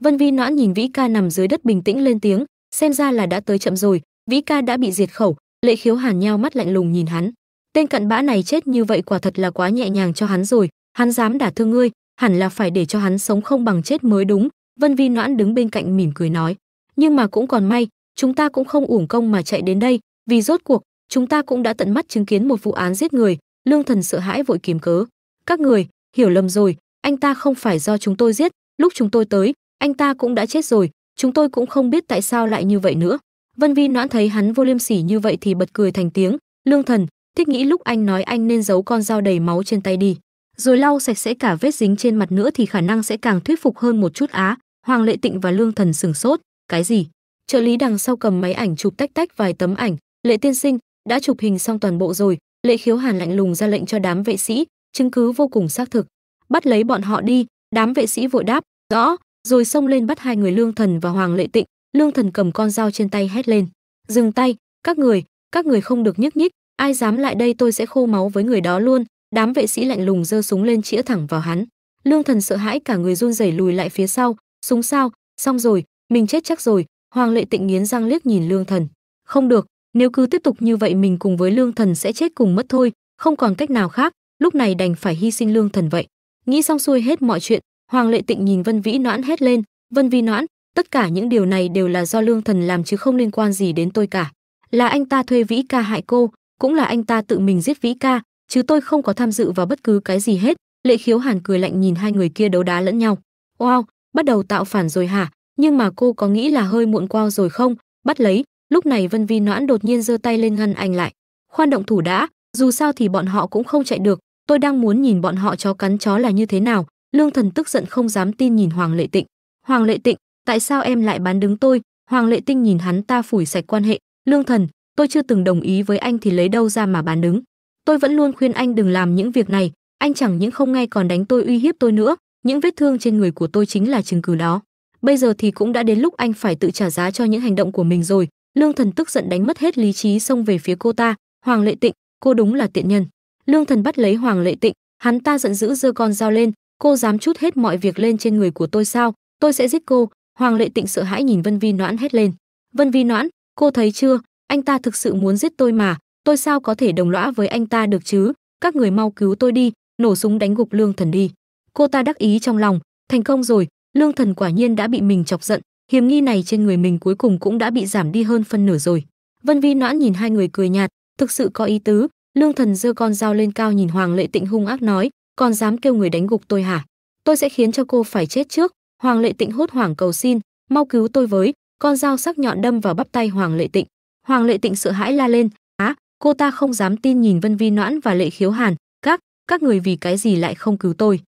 vân vi noãn nhìn vĩ ca nằm dưới đất bình tĩnh lên tiếng xem ra là đã tới chậm rồi vĩ ca đã bị diệt khẩu lệ khiếu hàn nhao mắt lạnh lùng nhìn hắn tên cặn bã này chết như vậy quả thật là quá nhẹ nhàng cho hắn rồi hắn dám đả thương ngươi hẳn là phải để cho hắn sống không bằng chết mới đúng vân vi noãn đứng bên cạnh mỉm cười nói nhưng mà cũng còn may chúng ta cũng không uổng công mà chạy đến đây vì rốt cuộc chúng ta cũng đã tận mắt chứng kiến một vụ án giết người lương thần sợ hãi vội kiếm cớ các người hiểu lầm rồi anh ta không phải do chúng tôi giết lúc chúng tôi tới anh ta cũng đã chết rồi chúng tôi cũng không biết tại sao lại như vậy nữa vân vi noãn thấy hắn vô liêm sỉ như vậy thì bật cười thành tiếng lương thần thích nghĩ lúc anh nói anh nên giấu con dao đầy máu trên tay đi rồi lau sạch sẽ cả vết dính trên mặt nữa thì khả năng sẽ càng thuyết phục hơn một chút á. Hoàng Lệ Tịnh và Lương Thần sừng sốt, cái gì? Trợ lý đằng sau cầm máy ảnh chụp tách tách vài tấm ảnh, Lệ tiên sinh đã chụp hình xong toàn bộ rồi, Lệ Khiếu Hàn lạnh lùng ra lệnh cho đám vệ sĩ, chứng cứ vô cùng xác thực. Bắt lấy bọn họ đi, đám vệ sĩ vội đáp, rõ, rồi xông lên bắt hai người Lương Thần và Hoàng Lệ Tịnh, Lương Thần cầm con dao trên tay hét lên, dừng tay, các người, các người không được nhúc nhích, ai dám lại đây tôi sẽ khô máu với người đó luôn, đám vệ sĩ lạnh lùng giơ súng lên chĩa thẳng vào hắn lương thần sợ hãi cả người run rẩy lùi lại phía sau súng sao xong rồi mình chết chắc rồi hoàng lệ tịnh nghiến răng liếc nhìn lương thần không được nếu cứ tiếp tục như vậy mình cùng với lương thần sẽ chết cùng mất thôi không còn cách nào khác lúc này đành phải hy sinh lương thần vậy nghĩ xong xuôi hết mọi chuyện hoàng lệ tịnh nhìn vân vĩ noãn hét lên vân vi noãn tất cả những điều này đều là do lương thần làm chứ không liên quan gì đến tôi cả là anh ta thuê vĩ ca hại cô cũng là anh ta tự mình giết vĩ ca chứ tôi không có tham dự vào bất cứ cái gì hết. Lệ Khiếu Hàn cười lạnh nhìn hai người kia đấu đá lẫn nhau. Wow, bắt đầu tạo phản rồi hả? Nhưng mà cô có nghĩ là hơi muộn qua rồi không? Bắt lấy, lúc này Vân Vi Noãn đột nhiên giơ tay lên ngăn anh lại. Khoan động thủ đã, dù sao thì bọn họ cũng không chạy được, tôi đang muốn nhìn bọn họ chó cắn chó là như thế nào. Lương Thần tức giận không dám tin nhìn Hoàng Lệ Tịnh. Hoàng Lệ Tịnh, tại sao em lại bán đứng tôi? Hoàng Lệ Tinh nhìn hắn ta phủi sạch quan hệ, "Lương Thần, tôi chưa từng đồng ý với anh thì lấy đâu ra mà bán đứng?" Tôi vẫn luôn khuyên anh đừng làm những việc này, anh chẳng những không nghe còn đánh tôi uy hiếp tôi nữa, những vết thương trên người của tôi chính là chứng cứ đó. Bây giờ thì cũng đã đến lúc anh phải tự trả giá cho những hành động của mình rồi. Lương Thần tức giận đánh mất hết lý trí xông về phía cô ta, Hoàng Lệ Tịnh, cô đúng là tiện nhân. Lương Thần bắt lấy Hoàng Lệ Tịnh, hắn ta giận dữ giơ con dao lên, cô dám chút hết mọi việc lên trên người của tôi sao, tôi sẽ giết cô. Hoàng Lệ Tịnh sợ hãi nhìn Vân Vi Noãn hét lên. Vân Vi Noãn, cô thấy chưa, anh ta thực sự muốn giết tôi mà, tôi sao có thể đồng lõa với anh ta được chứ các người mau cứu tôi đi nổ súng đánh gục lương thần đi cô ta đắc ý trong lòng thành công rồi lương thần quả nhiên đã bị mình chọc giận hiểm nghi này trên người mình cuối cùng cũng đã bị giảm đi hơn phân nửa rồi vân vi noãn nhìn hai người cười nhạt thực sự có ý tứ lương thần giơ con dao lên cao nhìn hoàng lệ tịnh hung ác nói còn dám kêu người đánh gục tôi hả tôi sẽ khiến cho cô phải chết trước hoàng lệ tịnh hốt hoảng cầu xin mau cứu tôi với con dao sắc nhọn đâm vào bắp tay hoàng lệ tịnh hoàng lệ tịnh sợ hãi la lên á cô ta không dám tin nhìn Vân Vi Noãn và Lệ Khiếu Hàn, các, các người vì cái gì lại không cứu tôi.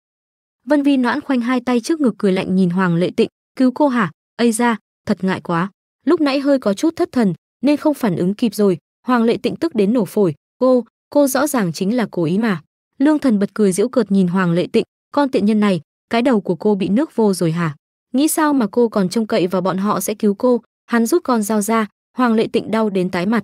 Vân Vi Noãn khoanh hai tay trước ngực cười lạnh nhìn Hoàng Lệ Tịnh, cứu cô hả, ây ra, thật ngại quá. Lúc nãy hơi có chút thất thần, nên không phản ứng kịp rồi, Hoàng Lệ Tịnh tức đến nổ phổi, cô, cô rõ ràng chính là cố ý mà. Lương Thần bật cười giễu cợt nhìn Hoàng Lệ Tịnh, con tiện nhân này, cái đầu của cô bị nước vô rồi hả? Nghĩ sao mà cô còn trông cậy vào bọn họ sẽ cứu cô? Hắn rút con dao ra, Hoàng Lệ Tịnh đau đến tái mặt.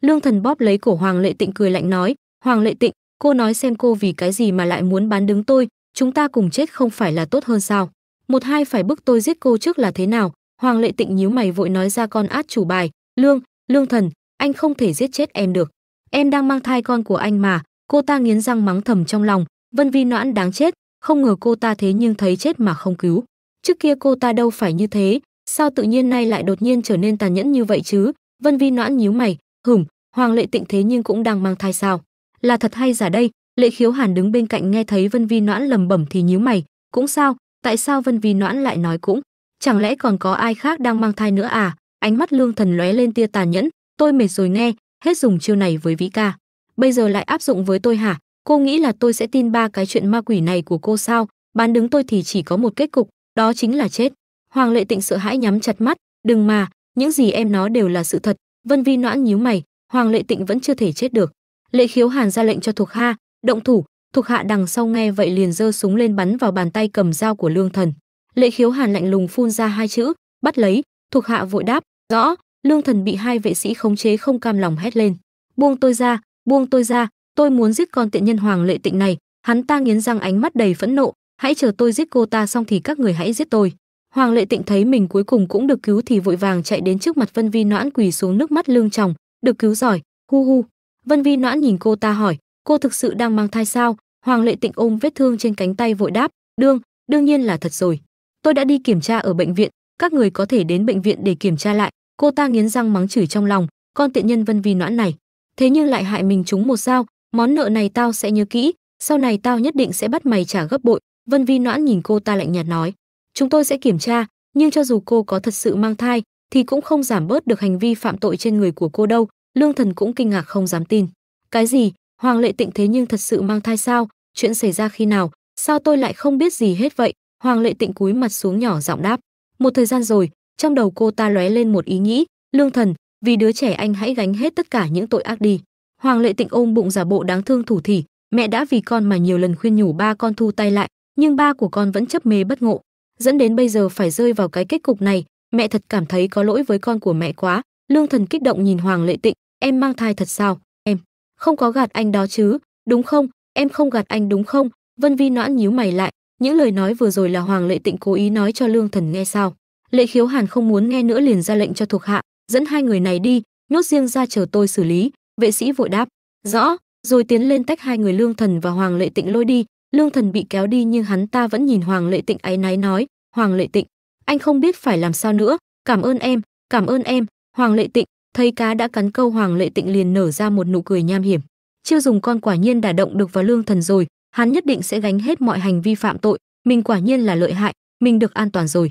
Lương Thần bóp lấy cổ Hoàng Lệ Tịnh cười lạnh nói, "Hoàng Lệ Tịnh, cô nói xem cô vì cái gì mà lại muốn bán đứng tôi, chúng ta cùng chết không phải là tốt hơn sao? Một hai phải bức tôi giết cô trước là thế nào?" Hoàng Lệ Tịnh nhíu mày vội nói ra con át chủ bài, "Lương, Lương Thần, anh không thể giết chết em được. Em đang mang thai con của anh mà." Cô ta nghiến răng mắng thầm trong lòng, Vân Vi Noãn đáng chết, không ngờ cô ta thế nhưng thấy chết mà không cứu. Trước kia cô ta đâu phải như thế, sao tự nhiên nay lại đột nhiên trở nên tàn nhẫn như vậy chứ? Vân Vi Noãn nhíu mày, hửm hoàng lệ tịnh thế nhưng cũng đang mang thai sao là thật hay giả đây lệ khiếu hàn đứng bên cạnh nghe thấy vân vi noãn lầm bẩm thì nhíu mày cũng sao tại sao vân vi noãn lại nói cũng chẳng lẽ còn có ai khác đang mang thai nữa à ánh mắt lương thần lóe lên tia tàn nhẫn tôi mệt rồi nghe hết dùng chiêu này với vĩ ca bây giờ lại áp dụng với tôi hả cô nghĩ là tôi sẽ tin ba cái chuyện ma quỷ này của cô sao bán đứng tôi thì chỉ có một kết cục đó chính là chết hoàng lệ tịnh sợ hãi nhắm chặt mắt đừng mà những gì em nói đều là sự thật Vân Vi Noãn nhíu mày, Hoàng Lệ Tịnh vẫn chưa thể chết được. Lệ Khiếu Hàn ra lệnh cho thuộc hạ, động thủ, thuộc hạ đằng sau nghe vậy liền giơ súng lên bắn vào bàn tay cầm dao của Lương Thần. Lệ Khiếu Hàn lạnh lùng phun ra hai chữ, bắt lấy, thuộc hạ vội đáp, "Rõ." Lương Thần bị hai vệ sĩ khống chế không cam lòng hét lên, "Buông tôi ra, buông tôi ra, tôi muốn giết con tiện nhân Hoàng Lệ Tịnh này." Hắn ta nghiến răng ánh mắt đầy phẫn nộ, "Hãy chờ tôi giết cô ta xong thì các người hãy giết tôi." Hoàng Lệ Tịnh thấy mình cuối cùng cũng được cứu thì vội vàng chạy đến trước mặt Vân Vi Noãn quỳ xuống nước mắt lưng tròng, được cứu giỏi, hu hu. Vân Vi Noãn nhìn cô ta hỏi, cô thực sự đang mang thai sao? Hoàng Lệ Tịnh ôm vết thương trên cánh tay vội đáp, đương, đương nhiên là thật rồi. Tôi đã đi kiểm tra ở bệnh viện, các người có thể đến bệnh viện để kiểm tra lại. Cô ta nghiến răng mắng chửi trong lòng, con tiện nhân Vân Vi Noãn này, thế nhưng lại hại mình chúng một sao, món nợ này tao sẽ nhớ kỹ, sau này tao nhất định sẽ bắt mày trả gấp bội. Vân Vi Noãn nhìn cô ta lạnh nhạt nói, chúng tôi sẽ kiểm tra, nhưng cho dù cô có thật sự mang thai thì cũng không giảm bớt được hành vi phạm tội trên người của cô đâu." Lương Thần cũng kinh ngạc không dám tin. "Cái gì? Hoàng Lệ Tịnh thế nhưng thật sự mang thai sao? Chuyện xảy ra khi nào? Sao tôi lại không biết gì hết vậy?" Hoàng Lệ Tịnh cúi mặt xuống nhỏ giọng đáp. Một thời gian rồi, trong đầu cô ta lóe lên một ý nghĩ, "Lương Thần, vì đứa trẻ anh hãy gánh hết tất cả những tội ác đi." Hoàng Lệ Tịnh ôm bụng giả bộ đáng thương thủ thỉ, mẹ đã vì con mà nhiều lần khuyên nhủ ba con thu tay lại, nhưng ba của con vẫn chấp mê bất ngộ, dẫn đến bây giờ phải rơi vào cái kết cục này mẹ thật cảm thấy có lỗi với con của mẹ quá lương thần kích động nhìn hoàng lệ tịnh em mang thai thật sao em không có gạt anh đó chứ đúng không em không gạt anh đúng không vân vi noãn nhíu mày lại những lời nói vừa rồi là hoàng lệ tịnh cố ý nói cho lương thần nghe sao lệ khiếu hàn không muốn nghe nữa liền ra lệnh cho thuộc hạ dẫn hai người này đi nhốt riêng ra chờ tôi xử lý vệ sĩ vội đáp rõ rồi tiến lên tách hai người lương thần và hoàng lệ tịnh lôi đi Lương Thần bị kéo đi nhưng hắn ta vẫn nhìn Hoàng Lệ Tịnh áy náy nói, "Hoàng Lệ Tịnh, anh không biết phải làm sao nữa, cảm ơn em, cảm ơn em." Hoàng Lệ Tịnh thấy cá đã cắn câu Hoàng Lệ Tịnh liền nở ra một nụ cười nham hiểm. Chưa dùng con quả nhiên đả động được vào Lương Thần rồi, hắn nhất định sẽ gánh hết mọi hành vi phạm tội, mình quả nhiên là lợi hại, mình được an toàn rồi.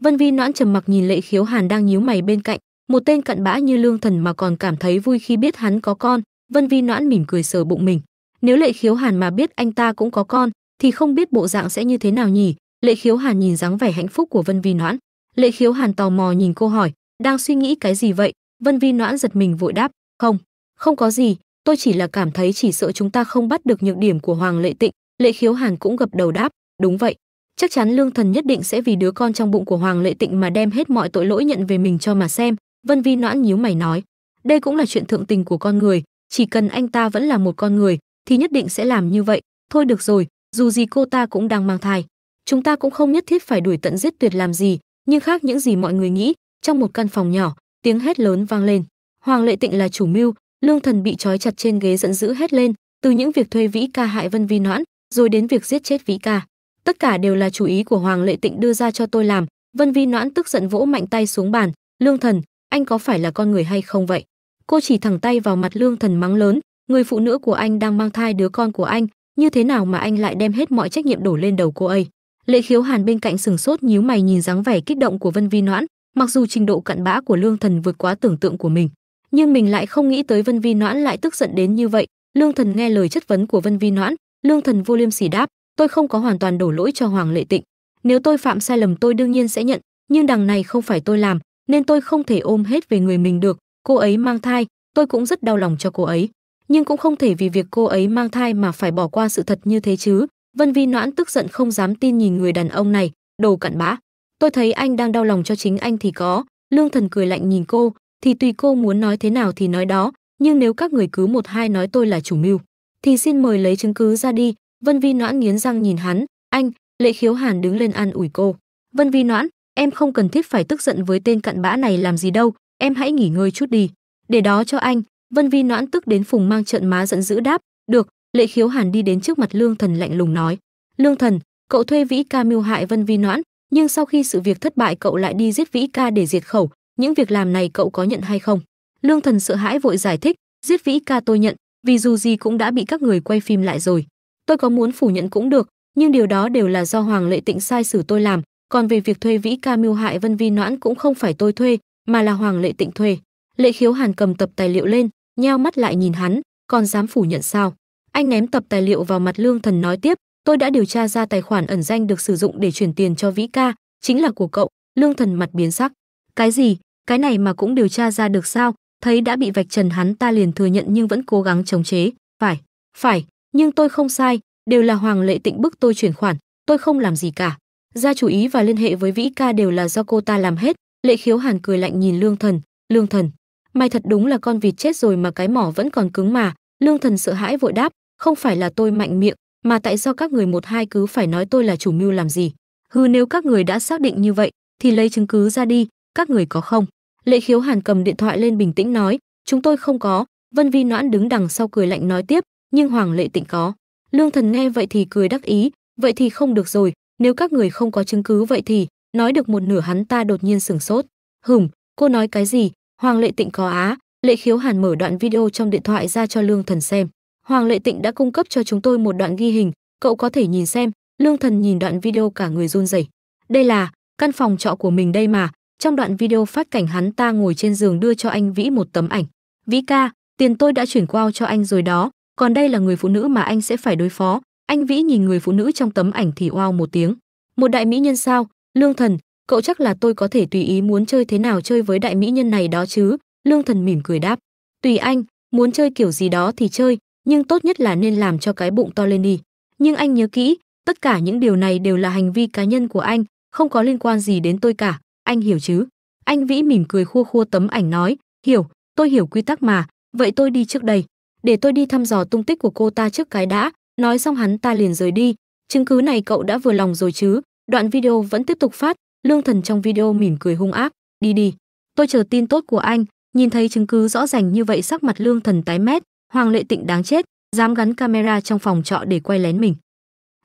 Vân Vi noãn trầm mặc nhìn Lệ Khiếu Hàn đang nhíu mày bên cạnh, một tên cận bã như Lương Thần mà còn cảm thấy vui khi biết hắn có con, Vân Vi noãn mỉm cười sờ bụng mình. Nếu lệ khiếu hàn mà biết anh ta cũng có con, thì không biết bộ dạng sẽ như thế nào nhỉ? Lệ khiếu hàn nhìn dáng vẻ hạnh phúc của Vân Vi Noãn. Lệ khiếu hàn tò mò nhìn cô hỏi, đang suy nghĩ cái gì vậy? Vân Vi Noãn giật mình vội đáp, không, không có gì, tôi chỉ là cảm thấy chỉ sợ chúng ta không bắt được nhược điểm của Hoàng Lệ Tịnh. Lệ khiếu hàn cũng gập đầu đáp, đúng vậy. Chắc chắn lương thần nhất định sẽ vì đứa con trong bụng của Hoàng Lệ Tịnh mà đem hết mọi tội lỗi nhận về mình cho mà xem. Vân Vi Noãn nhíu mày nói, đây cũng là chuyện thượng tình của con người, chỉ cần anh ta vẫn là một con người, thì nhất định sẽ làm như vậy thôi được rồi dù gì cô ta cũng đang mang thai chúng ta cũng không nhất thiết phải đuổi tận giết tuyệt làm gì nhưng khác những gì mọi người nghĩ trong một căn phòng nhỏ tiếng hét lớn vang lên hoàng lệ tịnh là chủ mưu lương thần bị trói chặt trên ghế giận dữ hét lên từ những việc thuê vĩ ca hại vân vi noãn rồi đến việc giết chết vĩ ca tất cả đều là chủ ý của hoàng lệ tịnh đưa ra cho tôi làm vân vi noãn tức giận vỗ mạnh tay xuống bàn lương thần anh có phải là con người hay không vậy cô chỉ thẳng tay vào mặt lương thần mắng lớn người phụ nữ của anh đang mang thai đứa con của anh như thế nào mà anh lại đem hết mọi trách nhiệm đổ lên đầu cô ấy lệ khiếu hàn bên cạnh sừng sốt nhíu mày nhìn dáng vẻ kích động của vân vi noãn mặc dù trình độ cặn bã của lương thần vượt quá tưởng tượng của mình nhưng mình lại không nghĩ tới vân vi noãn lại tức giận đến như vậy lương thần nghe lời chất vấn của vân vi noãn lương thần vô liêm sỉ đáp tôi không có hoàn toàn đổ lỗi cho hoàng lệ tịnh nếu tôi phạm sai lầm tôi đương nhiên sẽ nhận nhưng đằng này không phải tôi làm nên tôi không thể ôm hết về người mình được cô ấy mang thai tôi cũng rất đau lòng cho cô ấy nhưng cũng không thể vì việc cô ấy mang thai mà phải bỏ qua sự thật như thế chứ. Vân Vi Noãn tức giận không dám tin nhìn người đàn ông này, đồ cặn bã. Tôi thấy anh đang đau lòng cho chính anh thì có. Lương Thần cười lạnh nhìn cô, thì tùy cô muốn nói thế nào thì nói đó, nhưng nếu các người cứ một hai nói tôi là chủ mưu, thì xin mời lấy chứng cứ ra đi. Vân Vi Noãn nghiến răng nhìn hắn, anh, Lệ Khiếu Hàn đứng lên an ủi cô. Vân Vi Noãn, em không cần thiết phải tức giận với tên cặn bã này làm gì đâu, em hãy nghỉ ngơi chút đi. Để đó cho anh, Vân Vi noãn tức đến phùng mang trận má giận dữ đáp, "Được." Lệ Khiếu Hàn đi đến trước mặt Lương Thần lạnh lùng nói, "Lương Thần, cậu thuê Vĩ Ca mưu hại Vân Vi noãn, nhưng sau khi sự việc thất bại cậu lại đi giết Vĩ Ca để diệt khẩu, những việc làm này cậu có nhận hay không?" Lương Thần sợ hãi vội giải thích, "Giết Vĩ Ca tôi nhận, vì dù gì cũng đã bị các người quay phim lại rồi. Tôi có muốn phủ nhận cũng được, nhưng điều đó đều là do Hoàng Lệ Tịnh sai xử tôi làm, còn về việc thuê Vĩ Ca mưu hại Vân Vi Noãn cũng không phải tôi thuê, mà là Hoàng Lệ Tịnh thuê." Lệ Khiếu Hàn cầm tập tài liệu lên, nheo mắt lại nhìn hắn, còn dám phủ nhận sao? Anh ném tập tài liệu vào mặt Lương Thần nói tiếp, tôi đã điều tra ra tài khoản ẩn danh được sử dụng để chuyển tiền cho Vĩ ca, chính là của cậu. Lương Thần mặt biến sắc. Cái gì? Cái này mà cũng điều tra ra được sao? Thấy đã bị vạch trần hắn ta liền thừa nhận nhưng vẫn cố gắng chống chế. Phải, phải, nhưng tôi không sai, đều là Hoàng Lệ Tịnh bức tôi chuyển khoản, tôi không làm gì cả. Gia chủ ý và liên hệ với Vĩ ca đều là do cô ta làm hết. Lệ khiếu hàn cười lạnh nhìn Lương Thần, Lương Thần, May thật đúng là con vịt chết rồi mà cái mỏ vẫn còn cứng mà, lương thần sợ hãi vội đáp, không phải là tôi mạnh miệng, mà tại sao các người một hai cứ phải nói tôi là chủ mưu làm gì? Hừ nếu các người đã xác định như vậy, thì lấy chứng cứ ra đi, các người có không? Lệ khiếu hàn cầm điện thoại lên bình tĩnh nói, chúng tôi không có, Vân Vi noãn đứng đằng sau cười lạnh nói tiếp, nhưng Hoàng lệ tịnh có. Lương thần nghe vậy thì cười đắc ý, vậy thì không được rồi, nếu các người không có chứng cứ vậy thì, nói được một nửa hắn ta đột nhiên sửng sốt. Hửm, cô nói cái gì, Hoàng Lệ Tịnh có á, Lệ Khiếu Hàn mở đoạn video trong điện thoại ra cho Lương Thần xem. Hoàng Lệ Tịnh đã cung cấp cho chúng tôi một đoạn ghi hình, cậu có thể nhìn xem. Lương Thần nhìn đoạn video cả người run rẩy. Đây là căn phòng trọ của mình đây mà. Trong đoạn video phát cảnh hắn ta ngồi trên giường đưa cho anh Vĩ một tấm ảnh. Vĩ ca, tiền tôi đã chuyển qua cho anh rồi đó, còn đây là người phụ nữ mà anh sẽ phải đối phó. Anh Vĩ nhìn người phụ nữ trong tấm ảnh thì oao một tiếng. Một đại mỹ nhân sao? Lương Thần, cậu chắc là tôi có thể tùy ý muốn chơi thế nào chơi với đại mỹ nhân này đó chứ lương thần mỉm cười đáp tùy anh muốn chơi kiểu gì đó thì chơi nhưng tốt nhất là nên làm cho cái bụng to lên đi nhưng anh nhớ kỹ tất cả những điều này đều là hành vi cá nhân của anh không có liên quan gì đến tôi cả anh hiểu chứ anh vĩ mỉm cười khua khua tấm ảnh nói hiểu tôi hiểu quy tắc mà vậy tôi đi trước đây để tôi đi thăm dò tung tích của cô ta trước cái đã nói xong hắn ta liền rời đi chứng cứ này cậu đã vừa lòng rồi chứ đoạn video vẫn tiếp tục phát Lương Thần trong video mỉm cười hung ác, "Đi đi, tôi chờ tin tốt của anh." Nhìn thấy chứng cứ rõ ràng như vậy sắc mặt Lương Thần tái mét, Hoàng Lệ Tịnh đáng chết, dám gắn camera trong phòng trọ để quay lén mình.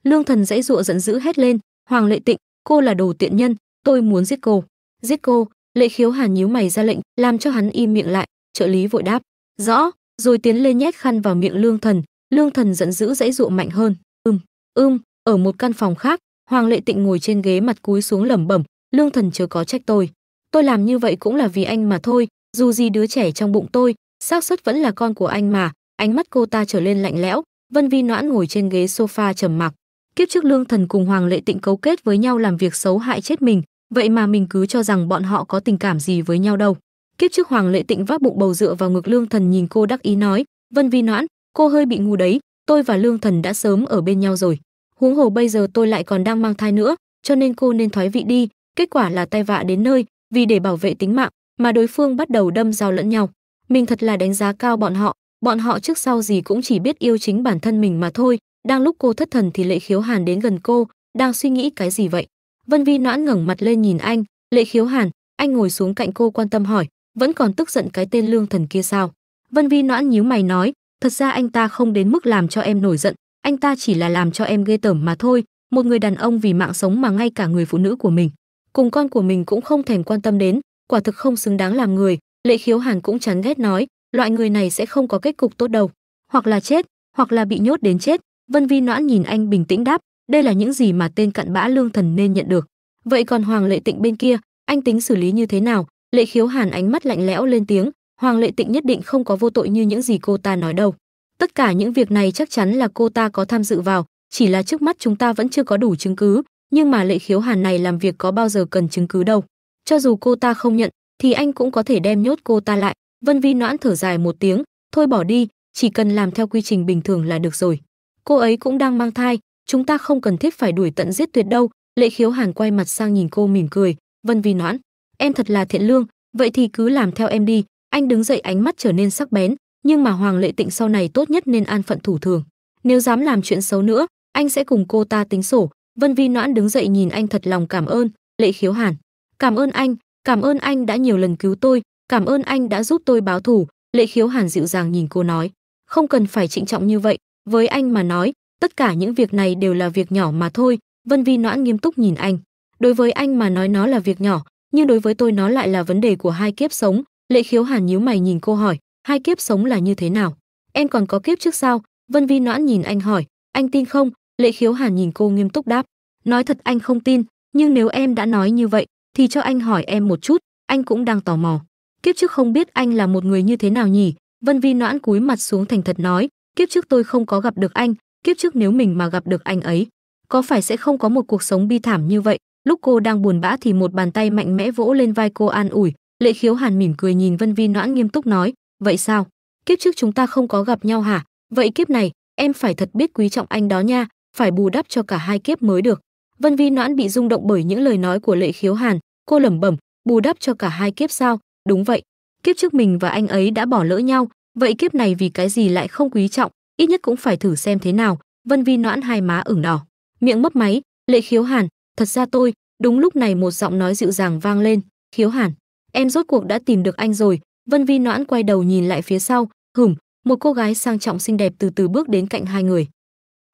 Lương Thần dãy dụa giận dữ hét lên, "Hoàng Lệ Tịnh, cô là đồ tiện nhân, tôi muốn giết cô." "Giết cô?" Lệ Khiếu Hàn nhíu mày ra lệnh, làm cho hắn im miệng lại, trợ lý vội đáp, "Rõ." Rồi tiến lên nhét khăn vào miệng Lương Thần, Lương Thần giận dữ dãy dụa mạnh hơn, "Ừm, ừm." Ở một căn phòng khác, Hoàng Lệ Tịnh ngồi trên ghế mặt cúi xuống lẩm bẩm, "Lương Thần chưa có trách tôi, tôi làm như vậy cũng là vì anh mà thôi, dù gì đứa trẻ trong bụng tôi, xác suất vẫn là con của anh mà." Ánh mắt cô ta trở lên lạnh lẽo, Vân Vi Noãn ngồi trên ghế sofa trầm mặc. Kiếp trước Lương Thần cùng Hoàng Lệ Tịnh cấu kết với nhau làm việc xấu hại chết mình, vậy mà mình cứ cho rằng bọn họ có tình cảm gì với nhau đâu. Kiếp trước Hoàng Lệ Tịnh vác bụng bầu dựa vào ngực Lương Thần nhìn cô đắc ý nói, "Vân Vi Noãn, cô hơi bị ngu đấy, tôi và Lương Thần đã sớm ở bên nhau rồi." huống hồ bây giờ tôi lại còn đang mang thai nữa, cho nên cô nên thoái vị đi, kết quả là tai vạ đến nơi, vì để bảo vệ tính mạng mà đối phương bắt đầu đâm dao lẫn nhau. Mình thật là đánh giá cao bọn họ, bọn họ trước sau gì cũng chỉ biết yêu chính bản thân mình mà thôi. Đang lúc cô thất thần thì Lệ Khiếu Hàn đến gần cô, đang suy nghĩ cái gì vậy? Vân Vi noãn ngẩng mặt lên nhìn anh, Lệ Khiếu Hàn, anh ngồi xuống cạnh cô quan tâm hỏi, vẫn còn tức giận cái tên lương thần kia sao? Vân Vi noãn nhíu mày nói, thật ra anh ta không đến mức làm cho em nổi giận, anh ta chỉ là làm cho em ghê tởm mà thôi một người đàn ông vì mạng sống mà ngay cả người phụ nữ của mình cùng con của mình cũng không thèm quan tâm đến quả thực không xứng đáng làm người lệ khiếu hàn cũng chán ghét nói loại người này sẽ không có kết cục tốt đâu hoặc là chết hoặc là bị nhốt đến chết vân vi noãn nhìn anh bình tĩnh đáp đây là những gì mà tên cặn bã lương thần nên nhận được vậy còn hoàng lệ tịnh bên kia anh tính xử lý như thế nào lệ khiếu hàn ánh mắt lạnh lẽo lên tiếng hoàng lệ tịnh nhất định không có vô tội như những gì cô ta nói đâu Tất cả những việc này chắc chắn là cô ta có tham dự vào, chỉ là trước mắt chúng ta vẫn chưa có đủ chứng cứ, nhưng mà lệ khiếu hàn này làm việc có bao giờ cần chứng cứ đâu. Cho dù cô ta không nhận, thì anh cũng có thể đem nhốt cô ta lại. Vân Vi noãn thở dài một tiếng, thôi bỏ đi, chỉ cần làm theo quy trình bình thường là được rồi. Cô ấy cũng đang mang thai, chúng ta không cần thiết phải đuổi tận giết tuyệt đâu. Lệ khiếu hàn quay mặt sang nhìn cô mỉm cười, Vân Vi noãn. Em thật là thiện lương, vậy thì cứ làm theo em đi. Anh đứng dậy ánh mắt trở nên sắc bén, nhưng mà Hoàng Lệ Tịnh sau này tốt nhất nên an phận thủ thường. Nếu dám làm chuyện xấu nữa, anh sẽ cùng cô ta tính sổ. Vân Vi Noãn đứng dậy nhìn anh thật lòng cảm ơn, Lệ Khiếu Hàn. Cảm ơn anh, cảm ơn anh đã nhiều lần cứu tôi, cảm ơn anh đã giúp tôi báo thù. Lệ Khiếu Hàn dịu dàng nhìn cô nói, không cần phải trịnh trọng như vậy, với anh mà nói, tất cả những việc này đều là việc nhỏ mà thôi. Vân Vi Noãn nghiêm túc nhìn anh, đối với anh mà nói nó là việc nhỏ, nhưng đối với tôi nó lại là vấn đề của hai kiếp sống. Lệ Khiếu Hàn nhíu mày nhìn cô hỏi, hai kiếp sống là như thế nào em còn có kiếp trước sao vân vi noãn nhìn anh hỏi anh tin không lệ khiếu hàn nhìn cô nghiêm túc đáp nói thật anh không tin nhưng nếu em đã nói như vậy thì cho anh hỏi em một chút anh cũng đang tò mò kiếp trước không biết anh là một người như thế nào nhỉ vân vi noãn cúi mặt xuống thành thật nói kiếp trước tôi không có gặp được anh kiếp trước nếu mình mà gặp được anh ấy có phải sẽ không có một cuộc sống bi thảm như vậy lúc cô đang buồn bã thì một bàn tay mạnh mẽ vỗ lên vai cô an ủi lệ khiếu hàn mỉm cười nhìn vân vi noãn nghiêm túc nói vậy sao kiếp trước chúng ta không có gặp nhau hả vậy kiếp này em phải thật biết quý trọng anh đó nha phải bù đắp cho cả hai kiếp mới được vân vi noãn bị rung động bởi những lời nói của lệ khiếu hàn cô lẩm bẩm bù đắp cho cả hai kiếp sao đúng vậy kiếp trước mình và anh ấy đã bỏ lỡ nhau vậy kiếp này vì cái gì lại không quý trọng ít nhất cũng phải thử xem thế nào vân vi noãn hai má ửng đỏ miệng mấp máy lệ khiếu hàn thật ra tôi đúng lúc này một giọng nói dịu dàng vang lên khiếu hàn em rốt cuộc đã tìm được anh rồi Vân Vi Noãn quay đầu nhìn lại phía sau, hửm, một cô gái sang trọng xinh đẹp từ từ bước đến cạnh hai người.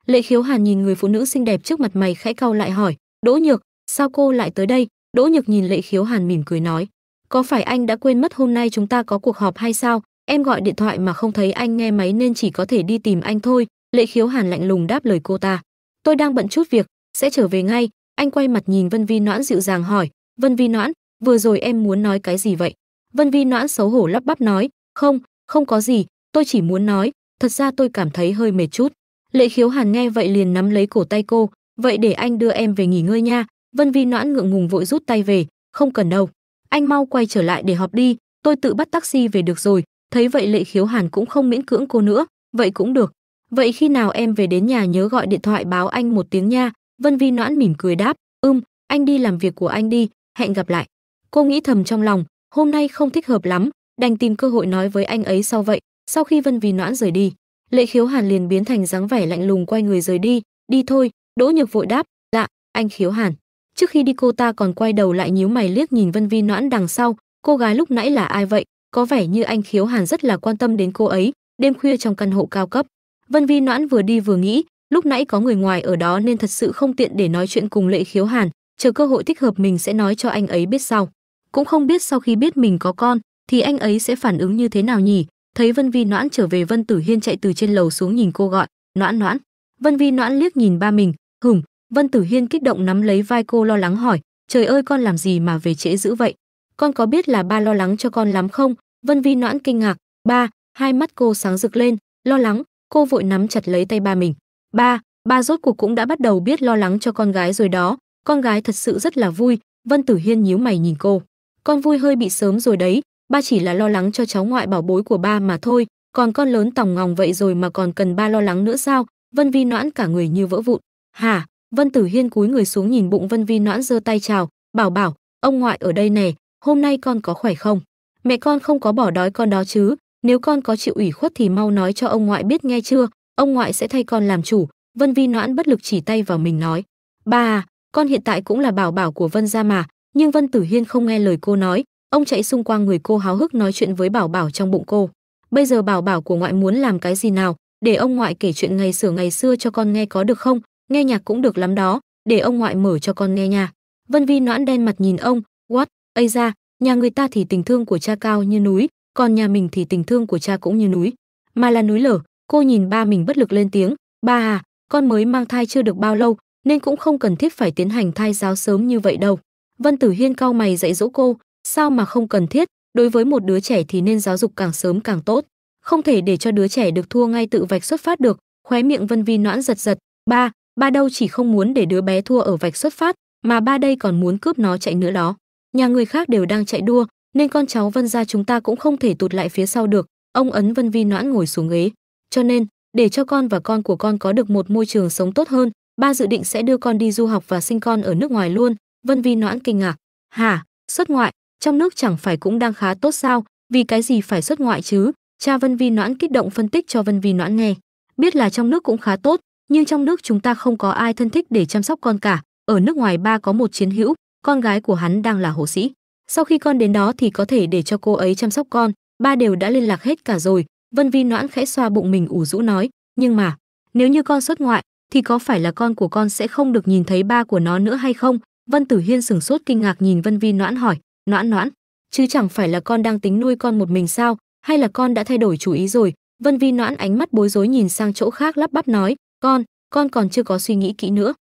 Lệ Khiếu Hàn nhìn người phụ nữ xinh đẹp trước mặt mày khẽ cau lại hỏi, "Đỗ Nhược, sao cô lại tới đây?" Đỗ Nhược nhìn Lệ Khiếu Hàn mỉm cười nói, "Có phải anh đã quên mất hôm nay chúng ta có cuộc họp hay sao? Em gọi điện thoại mà không thấy anh nghe máy nên chỉ có thể đi tìm anh thôi." Lệ Khiếu Hàn lạnh lùng đáp lời cô ta, "Tôi đang bận chút việc, sẽ trở về ngay." Anh quay mặt nhìn Vân Vi Noãn dịu dàng hỏi, "Vân Vi Noãn, vừa rồi em muốn nói cái gì vậy?" Vân Vi Noãn xấu hổ lắp bắp nói, "Không, không có gì, tôi chỉ muốn nói, thật ra tôi cảm thấy hơi mệt chút." Lệ Khiếu Hàn nghe vậy liền nắm lấy cổ tay cô, "Vậy để anh đưa em về nghỉ ngơi nha." Vân Vi Noãn ngượng ngùng vội rút tay về, "Không cần đâu, anh mau quay trở lại để họp đi, tôi tự bắt taxi về được rồi." Thấy vậy Lệ Khiếu Hàn cũng không miễn cưỡng cô nữa, "Vậy cũng được. Vậy khi nào em về đến nhà nhớ gọi điện thoại báo anh một tiếng nha." Vân Vi Noãn mỉm cười đáp, um, anh đi làm việc của anh đi, hẹn gặp lại." Cô nghĩ thầm trong lòng, hôm nay không thích hợp lắm đành tìm cơ hội nói với anh ấy sau vậy sau khi vân vì noãn rời đi lệ khiếu hàn liền biến thành dáng vẻ lạnh lùng quay người rời đi đi thôi đỗ nhược vội đáp dạ anh khiếu hàn trước khi đi cô ta còn quay đầu lại nhíu mày liếc nhìn vân vi noãn đằng sau cô gái lúc nãy là ai vậy có vẻ như anh khiếu hàn rất là quan tâm đến cô ấy đêm khuya trong căn hộ cao cấp vân vi noãn vừa đi vừa nghĩ lúc nãy có người ngoài ở đó nên thật sự không tiện để nói chuyện cùng lệ khiếu hàn chờ cơ hội thích hợp mình sẽ nói cho anh ấy biết sau cũng không biết sau khi biết mình có con thì anh ấy sẽ phản ứng như thế nào nhỉ thấy vân vi noãn trở về vân tử hiên chạy từ trên lầu xuống nhìn cô gọi noãn noãn vân vi noãn liếc nhìn ba mình hửng vân tử hiên kích động nắm lấy vai cô lo lắng hỏi trời ơi con làm gì mà về trễ dữ vậy con có biết là ba lo lắng cho con lắm không vân vi noãn kinh ngạc ba hai mắt cô sáng rực lên lo lắng cô vội nắm chặt lấy tay ba mình ba ba rốt cuộc cũng đã bắt đầu biết lo lắng cho con gái rồi đó con gái thật sự rất là vui vân tử hiên nhíu mày nhìn cô con vui hơi bị sớm rồi đấy, ba chỉ là lo lắng cho cháu ngoại bảo bối của ba mà thôi, còn con lớn tòng ngòng vậy rồi mà còn cần ba lo lắng nữa sao? Vân Vi Noãn cả người như vỡ vụn. "Hả?" Vân Tử Hiên cúi người xuống nhìn bụng Vân Vi Noãn giơ tay chào, "Bảo bảo, ông ngoại ở đây nè, hôm nay con có khỏe không? Mẹ con không có bỏ đói con đó chứ, nếu con có chịu ủy khuất thì mau nói cho ông ngoại biết nghe chưa, ông ngoại sẽ thay con làm chủ." Vân Vi Noãn bất lực chỉ tay vào mình nói, "Ba, à, con hiện tại cũng là bảo bảo của Vân gia mà, nhưng Vân Tử Hiên không nghe lời cô nói, ông chạy xung quanh người cô háo hức nói chuyện với Bảo Bảo trong bụng cô. Bây giờ Bảo Bảo của ngoại muốn làm cái gì nào, để ông ngoại kể chuyện ngày xưa ngày xưa cho con nghe có được không? Nghe nhạc cũng được lắm đó, để ông ngoại mở cho con nghe nha. Vân Vi noãn đen mặt nhìn ông, "What? Ây ra, nhà người ta thì tình thương của cha cao như núi, còn nhà mình thì tình thương của cha cũng như núi, mà là núi lở." Cô nhìn ba mình bất lực lên tiếng, "Ba à, con mới mang thai chưa được bao lâu, nên cũng không cần thiết phải tiến hành thai giáo sớm như vậy đâu." Vân Tử Hiên cau mày dạy dỗ cô, sao mà không cần thiết, đối với một đứa trẻ thì nên giáo dục càng sớm càng tốt, không thể để cho đứa trẻ được thua ngay tự vạch xuất phát được, khóe miệng Vân Vi noãn giật giật, "Ba, ba đâu chỉ không muốn để đứa bé thua ở vạch xuất phát, mà ba đây còn muốn cướp nó chạy nữa đó. Nhà người khác đều đang chạy đua, nên con cháu Vân gia chúng ta cũng không thể tụt lại phía sau được." Ông ấn Vân Vi noãn ngồi xuống ghế, "Cho nên, để cho con và con của con có được một môi trường sống tốt hơn, ba dự định sẽ đưa con đi du học và sinh con ở nước ngoài luôn, Vân Vi Noãn kinh ngạc. Hả, xuất ngoại, trong nước chẳng phải cũng đang khá tốt sao, vì cái gì phải xuất ngoại chứ? Cha Vân Vi Noãn kích động phân tích cho Vân Vi Noãn nghe. Biết là trong nước cũng khá tốt, nhưng trong nước chúng ta không có ai thân thích để chăm sóc con cả. Ở nước ngoài ba có một chiến hữu, con gái của hắn đang là hộ sĩ. Sau khi con đến đó thì có thể để cho cô ấy chăm sóc con, ba đều đã liên lạc hết cả rồi. Vân Vi Noãn khẽ xoa bụng mình ủ rũ nói, nhưng mà, nếu như con xuất ngoại, thì có phải là con của con sẽ không được nhìn thấy ba của nó nữa hay không? Vân Tử Hiên sửng sốt kinh ngạc nhìn Vân Vi Noãn hỏi, "Noãn Noãn, chứ chẳng phải là con đang tính nuôi con một mình sao, hay là con đã thay đổi chủ ý rồi?" Vân Vi Noãn ánh mắt bối rối nhìn sang chỗ khác lắp bắp nói, "Con, con còn chưa có suy nghĩ kỹ nữa."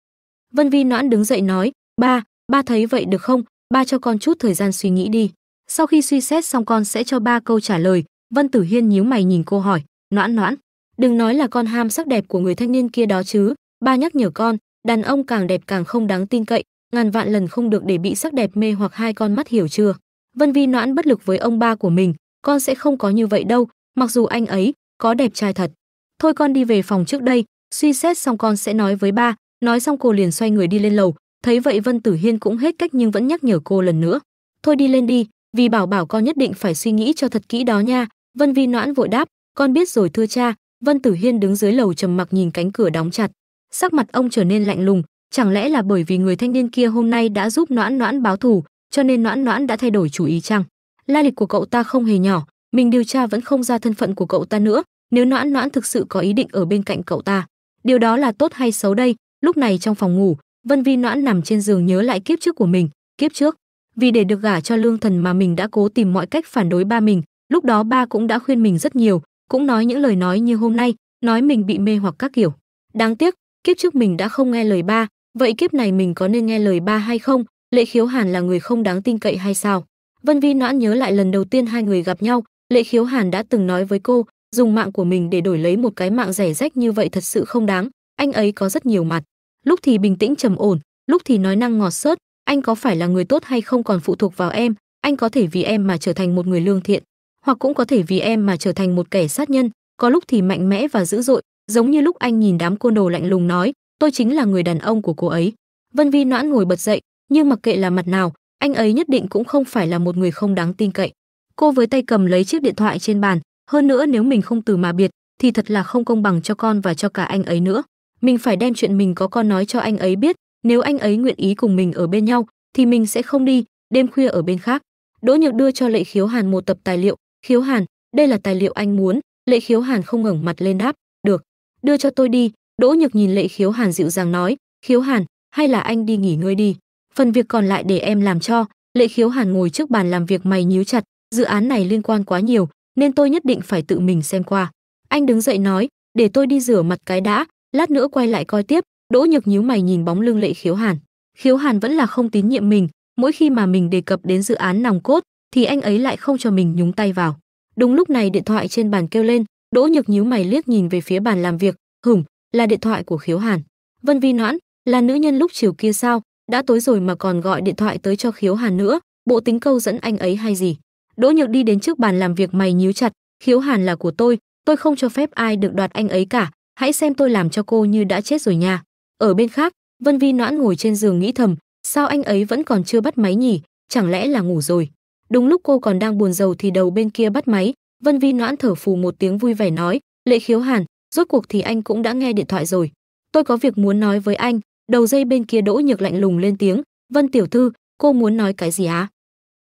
Vân Vi Noãn đứng dậy nói, "Ba, ba thấy vậy được không? Ba cho con chút thời gian suy nghĩ đi. Sau khi suy xét xong con sẽ cho ba câu trả lời." Vân Tử Hiên nhíu mày nhìn cô hỏi, "Noãn Noãn, đừng nói là con ham sắc đẹp của người thanh niên kia đó chứ, ba nhắc nhở con, đàn ông càng đẹp càng không đáng tin cậy, ngàn vạn lần không được để bị sắc đẹp mê hoặc hai con mắt hiểu chưa vân vi noãn bất lực với ông ba của mình con sẽ không có như vậy đâu mặc dù anh ấy có đẹp trai thật thôi con đi về phòng trước đây suy xét xong con sẽ nói với ba nói xong cô liền xoay người đi lên lầu thấy vậy vân tử hiên cũng hết cách nhưng vẫn nhắc nhở cô lần nữa thôi đi lên đi vì bảo bảo con nhất định phải suy nghĩ cho thật kỹ đó nha vân vi noãn vội đáp con biết rồi thưa cha vân tử hiên đứng dưới lầu trầm mặc nhìn cánh cửa đóng chặt sắc mặt ông trở nên lạnh lùng chẳng lẽ là bởi vì người thanh niên kia hôm nay đã giúp noãn noãn báo thù cho nên noãn noãn đã thay đổi chủ ý chăng la lịch của cậu ta không hề nhỏ mình điều tra vẫn không ra thân phận của cậu ta nữa nếu noãn noãn thực sự có ý định ở bên cạnh cậu ta điều đó là tốt hay xấu đây lúc này trong phòng ngủ vân vi noãn nằm trên giường nhớ lại kiếp trước của mình kiếp trước vì để được gả cho lương thần mà mình đã cố tìm mọi cách phản đối ba mình lúc đó ba cũng đã khuyên mình rất nhiều cũng nói những lời nói như hôm nay nói mình bị mê hoặc các kiểu đáng tiếc kiếp trước mình đã không nghe lời ba Vậy kiếp này mình có nên nghe lời ba hay không? Lệ Khiếu Hàn là người không đáng tin cậy hay sao? Vân Vi Noãn nhớ lại lần đầu tiên hai người gặp nhau, Lệ Khiếu Hàn đã từng nói với cô, dùng mạng của mình để đổi lấy một cái mạng rẻ rách như vậy thật sự không đáng, anh ấy có rất nhiều mặt. Lúc thì bình tĩnh trầm ổn, lúc thì nói năng ngọt xớt, anh có phải là người tốt hay không còn phụ thuộc vào em, anh có thể vì em mà trở thành một người lương thiện, hoặc cũng có thể vì em mà trở thành một kẻ sát nhân, có lúc thì mạnh mẽ và dữ dội, giống như lúc anh nhìn đám côn đồ lạnh lùng nói, tôi chính là người đàn ông của cô ấy vân vi noãn ngồi bật dậy nhưng mặc kệ là mặt nào anh ấy nhất định cũng không phải là một người không đáng tin cậy cô với tay cầm lấy chiếc điện thoại trên bàn hơn nữa nếu mình không từ mà biệt thì thật là không công bằng cho con và cho cả anh ấy nữa mình phải đem chuyện mình có con nói cho anh ấy biết nếu anh ấy nguyện ý cùng mình ở bên nhau thì mình sẽ không đi đêm khuya ở bên khác đỗ nhược đưa cho lệ khiếu hàn một tập tài liệu khiếu hàn đây là tài liệu anh muốn lệ khiếu hàn không ngẩng mặt lên đáp được đưa cho tôi đi Đỗ Nhược nhìn Lệ Khiếu Hàn dịu dàng nói, "Khiếu Hàn, hay là anh đi nghỉ ngơi đi, phần việc còn lại để em làm cho." Lệ Khiếu Hàn ngồi trước bàn làm việc mày nhíu chặt, dự án này liên quan quá nhiều, nên tôi nhất định phải tự mình xem qua. Anh đứng dậy nói, "Để tôi đi rửa mặt cái đã, lát nữa quay lại coi tiếp." Đỗ Nhược nhíu mày nhìn bóng lưng Lệ Khiếu Hàn. Khiếu Hàn vẫn là không tín nhiệm mình, mỗi khi mà mình đề cập đến dự án nòng cốt thì anh ấy lại không cho mình nhúng tay vào. Đúng lúc này điện thoại trên bàn kêu lên, Đỗ Nhược nhíu mày liếc nhìn về phía bàn làm việc, hửng, là điện thoại của Khiếu Hàn. Vân Vi Noãn, là nữ nhân lúc chiều kia sao, đã tối rồi mà còn gọi điện thoại tới cho Khiếu Hàn nữa, bộ tính câu dẫn anh ấy hay gì? Đỗ Nhược đi đến trước bàn làm việc mày nhíu chặt, Khiếu Hàn là của tôi, tôi không cho phép ai được đoạt anh ấy cả, hãy xem tôi làm cho cô như đã chết rồi nha. Ở bên khác, Vân Vi Noãn ngồi trên giường nghĩ thầm, sao anh ấy vẫn còn chưa bắt máy nhỉ, chẳng lẽ là ngủ rồi. Đúng lúc cô còn đang buồn rầu thì đầu bên kia bắt máy, Vân Vi Noãn thở phù một tiếng vui vẻ nói, Lệ Khiếu Hàn, rốt cuộc thì anh cũng đã nghe điện thoại rồi. Tôi có việc muốn nói với anh, đầu dây bên kia Đỗ Nhược lạnh lùng lên tiếng, "Vân tiểu thư, cô muốn nói cái gì á?"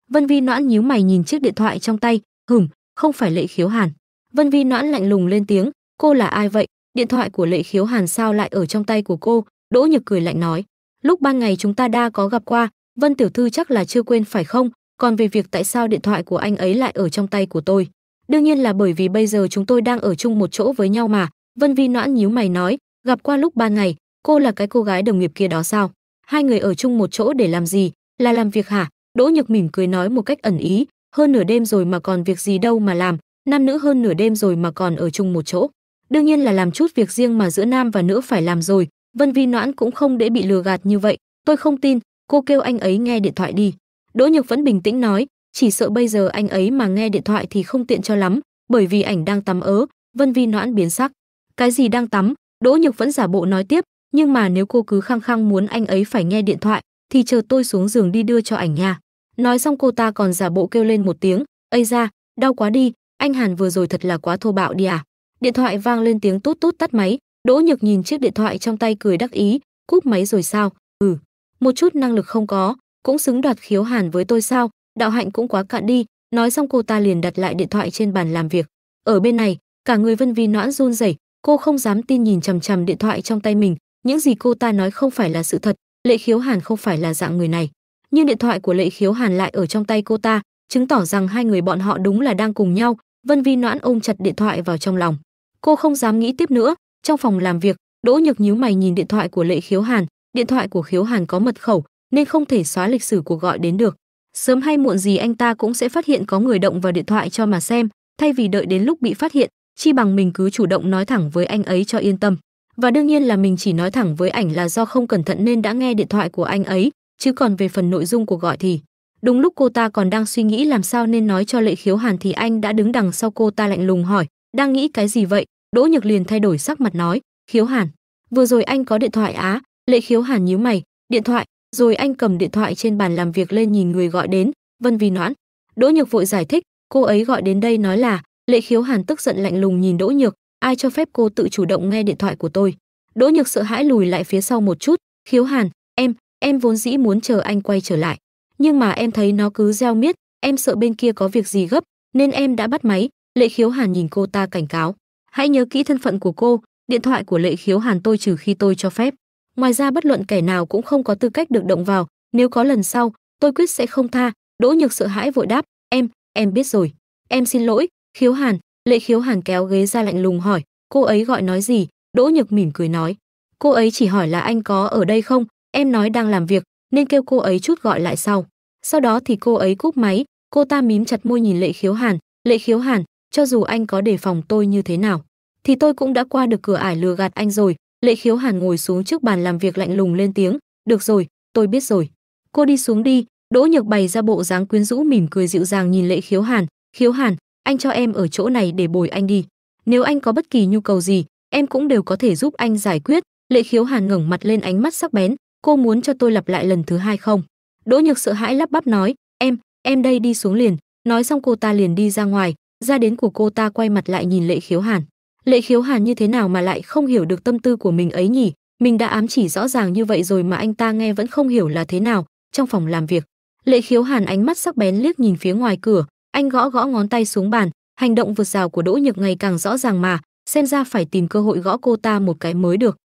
Vân Vi Noãn nhíu mày nhìn chiếc điện thoại trong tay, hửm, không phải Lệ Khiếu Hàn. Vân Vi Noãn lạnh lùng lên tiếng, "Cô là ai vậy? Điện thoại của Lệ Khiếu Hàn sao lại ở trong tay của cô?" Đỗ Nhược cười lạnh nói, "Lúc ban ngày chúng ta đã có gặp qua, Vân tiểu thư chắc là chưa quên phải không? Còn về việc tại sao điện thoại của anh ấy lại ở trong tay của tôi?" Đương nhiên là bởi vì bây giờ chúng tôi đang ở chung một chỗ với nhau mà, Vân Vi noãn nhíu mày nói, gặp qua lúc ba ngày, cô là cái cô gái đồng nghiệp kia đó sao? Hai người ở chung một chỗ để làm gì? Là làm việc hả? Đỗ Nhược mỉm cười nói một cách ẩn ý, hơn nửa đêm rồi mà còn việc gì đâu mà làm, nam nữ hơn nửa đêm rồi mà còn ở chung một chỗ. Đương nhiên là làm chút việc riêng mà giữa nam và nữ phải làm rồi, Vân Vi Noãn cũng không để bị lừa gạt như vậy, tôi không tin, cô kêu anh ấy nghe điện thoại đi. Đỗ Nhược vẫn bình tĩnh nói, chỉ sợ bây giờ anh ấy mà nghe điện thoại thì không tiện cho lắm, bởi vì ảnh đang tắm ớ, Vân Vi noãn biến sắc. Cái gì đang tắm? Đỗ Nhược vẫn giả bộ nói tiếp, nhưng mà nếu cô cứ khăng khăng muốn anh ấy phải nghe điện thoại, thì chờ tôi xuống giường đi đưa cho ảnh nha. Nói xong cô ta còn giả bộ kêu lên một tiếng, "Ây da, đau quá đi, anh Hàn vừa rồi thật là quá thô bạo đi à." Điện thoại vang lên tiếng tút tút tắt máy, Đỗ Nhược nhìn chiếc điện thoại trong tay cười đắc ý, "Cúp máy rồi sao? Ừ, một chút năng lực không có, cũng xứng đoạt khiếu Hàn với tôi sao? đạo hạnh cũng quá cạn đi nói xong cô ta liền đặt lại điện thoại trên bàn làm việc ở bên này cả người vân vi noãn run rẩy cô không dám tin nhìn chằm chằm điện thoại trong tay mình những gì cô ta nói không phải là sự thật lệ khiếu hàn không phải là dạng người này nhưng điện thoại của lệ khiếu hàn lại ở trong tay cô ta chứng tỏ rằng hai người bọn họ đúng là đang cùng nhau vân vi noãn ôm chặt điện thoại vào trong lòng cô không dám nghĩ tiếp nữa trong phòng làm việc đỗ nhược nhíu mày nhìn điện thoại của lệ khiếu hàn điện thoại của khiếu hàn có mật khẩu nên không thể xóa lịch sử cuộc gọi đến được Sớm hay muộn gì anh ta cũng sẽ phát hiện có người động vào điện thoại cho mà xem, thay vì đợi đến lúc bị phát hiện, chi bằng mình cứ chủ động nói thẳng với anh ấy cho yên tâm. Và đương nhiên là mình chỉ nói thẳng với ảnh là do không cẩn thận nên đã nghe điện thoại của anh ấy, chứ còn về phần nội dung cuộc gọi thì Đúng lúc cô ta còn đang suy nghĩ làm sao nên nói cho lệ khiếu hàn thì anh đã đứng đằng sau cô ta lạnh lùng hỏi, đang nghĩ cái gì vậy? Đỗ Nhược liền thay đổi sắc mặt nói, khiếu hàn. Vừa rồi anh có điện thoại á, lệ khiếu hàn nhíu mày, điện thoại, rồi anh cầm điện thoại trên bàn làm việc lên nhìn người gọi đến, Vân Vi Noãn. Đỗ Nhược vội giải thích, cô ấy gọi đến đây nói là, Lệ Khiếu Hàn tức giận lạnh lùng nhìn Đỗ Nhược, ai cho phép cô tự chủ động nghe điện thoại của tôi. Đỗ Nhược sợ hãi lùi lại phía sau một chút, "Khiếu Hàn, em, em vốn dĩ muốn chờ anh quay trở lại, nhưng mà em thấy nó cứ reo miết, em sợ bên kia có việc gì gấp, nên em đã bắt máy." Lệ Khiếu Hàn nhìn cô ta cảnh cáo, "Hãy nhớ kỹ thân phận của cô, điện thoại của Lệ Khiếu Hàn tôi trừ khi tôi cho phép." Ngoài ra bất luận kẻ nào cũng không có tư cách được động vào, nếu có lần sau, tôi quyết sẽ không tha. Đỗ Nhược sợ hãi vội đáp, em, em biết rồi. Em xin lỗi, khiếu hàn, lệ khiếu hàn kéo ghế ra lạnh lùng hỏi, cô ấy gọi nói gì? Đỗ Nhược mỉm cười nói, cô ấy chỉ hỏi là anh có ở đây không, em nói đang làm việc, nên kêu cô ấy chút gọi lại sau. Sau đó thì cô ấy cúp máy, cô ta mím chặt môi nhìn lệ khiếu hàn, lệ khiếu hàn, cho dù anh có đề phòng tôi như thế nào, thì tôi cũng đã qua được cửa ải lừa gạt anh rồi, Lệ khiếu hàn ngồi xuống trước bàn làm việc lạnh lùng lên tiếng, được rồi, tôi biết rồi. Cô đi xuống đi, Đỗ Nhược bày ra bộ dáng quyến rũ mỉm cười dịu dàng nhìn Lệ Khiếu Hàn, "Khiếu Hàn, anh cho em ở chỗ này để bồi anh đi. Nếu anh có bất kỳ nhu cầu gì, em cũng đều có thể giúp anh giải quyết." Lệ Khiếu Hàn ngẩng mặt lên ánh mắt sắc bén, "Cô muốn cho tôi lặp lại lần thứ hai không?" Đỗ Nhược sợ hãi lắp bắp nói, "Em, em đây đi xuống liền." Nói xong cô ta liền đi ra ngoài, ra đến của cô ta quay mặt lại nhìn Lệ Khiếu Hàn. Lệ khiếu hàn như thế nào mà lại không hiểu được tâm tư của mình ấy nhỉ? Mình đã ám chỉ rõ ràng như vậy rồi mà anh ta nghe vẫn không hiểu là thế nào, trong phòng làm việc. Lệ khiếu hàn ánh mắt sắc bén liếc nhìn phía ngoài cửa, anh gõ gõ ngón tay xuống bàn, hành động vượt rào của Đỗ Nhược ngày càng rõ ràng mà, xem ra phải tìm cơ hội gõ cô ta một cái mới được.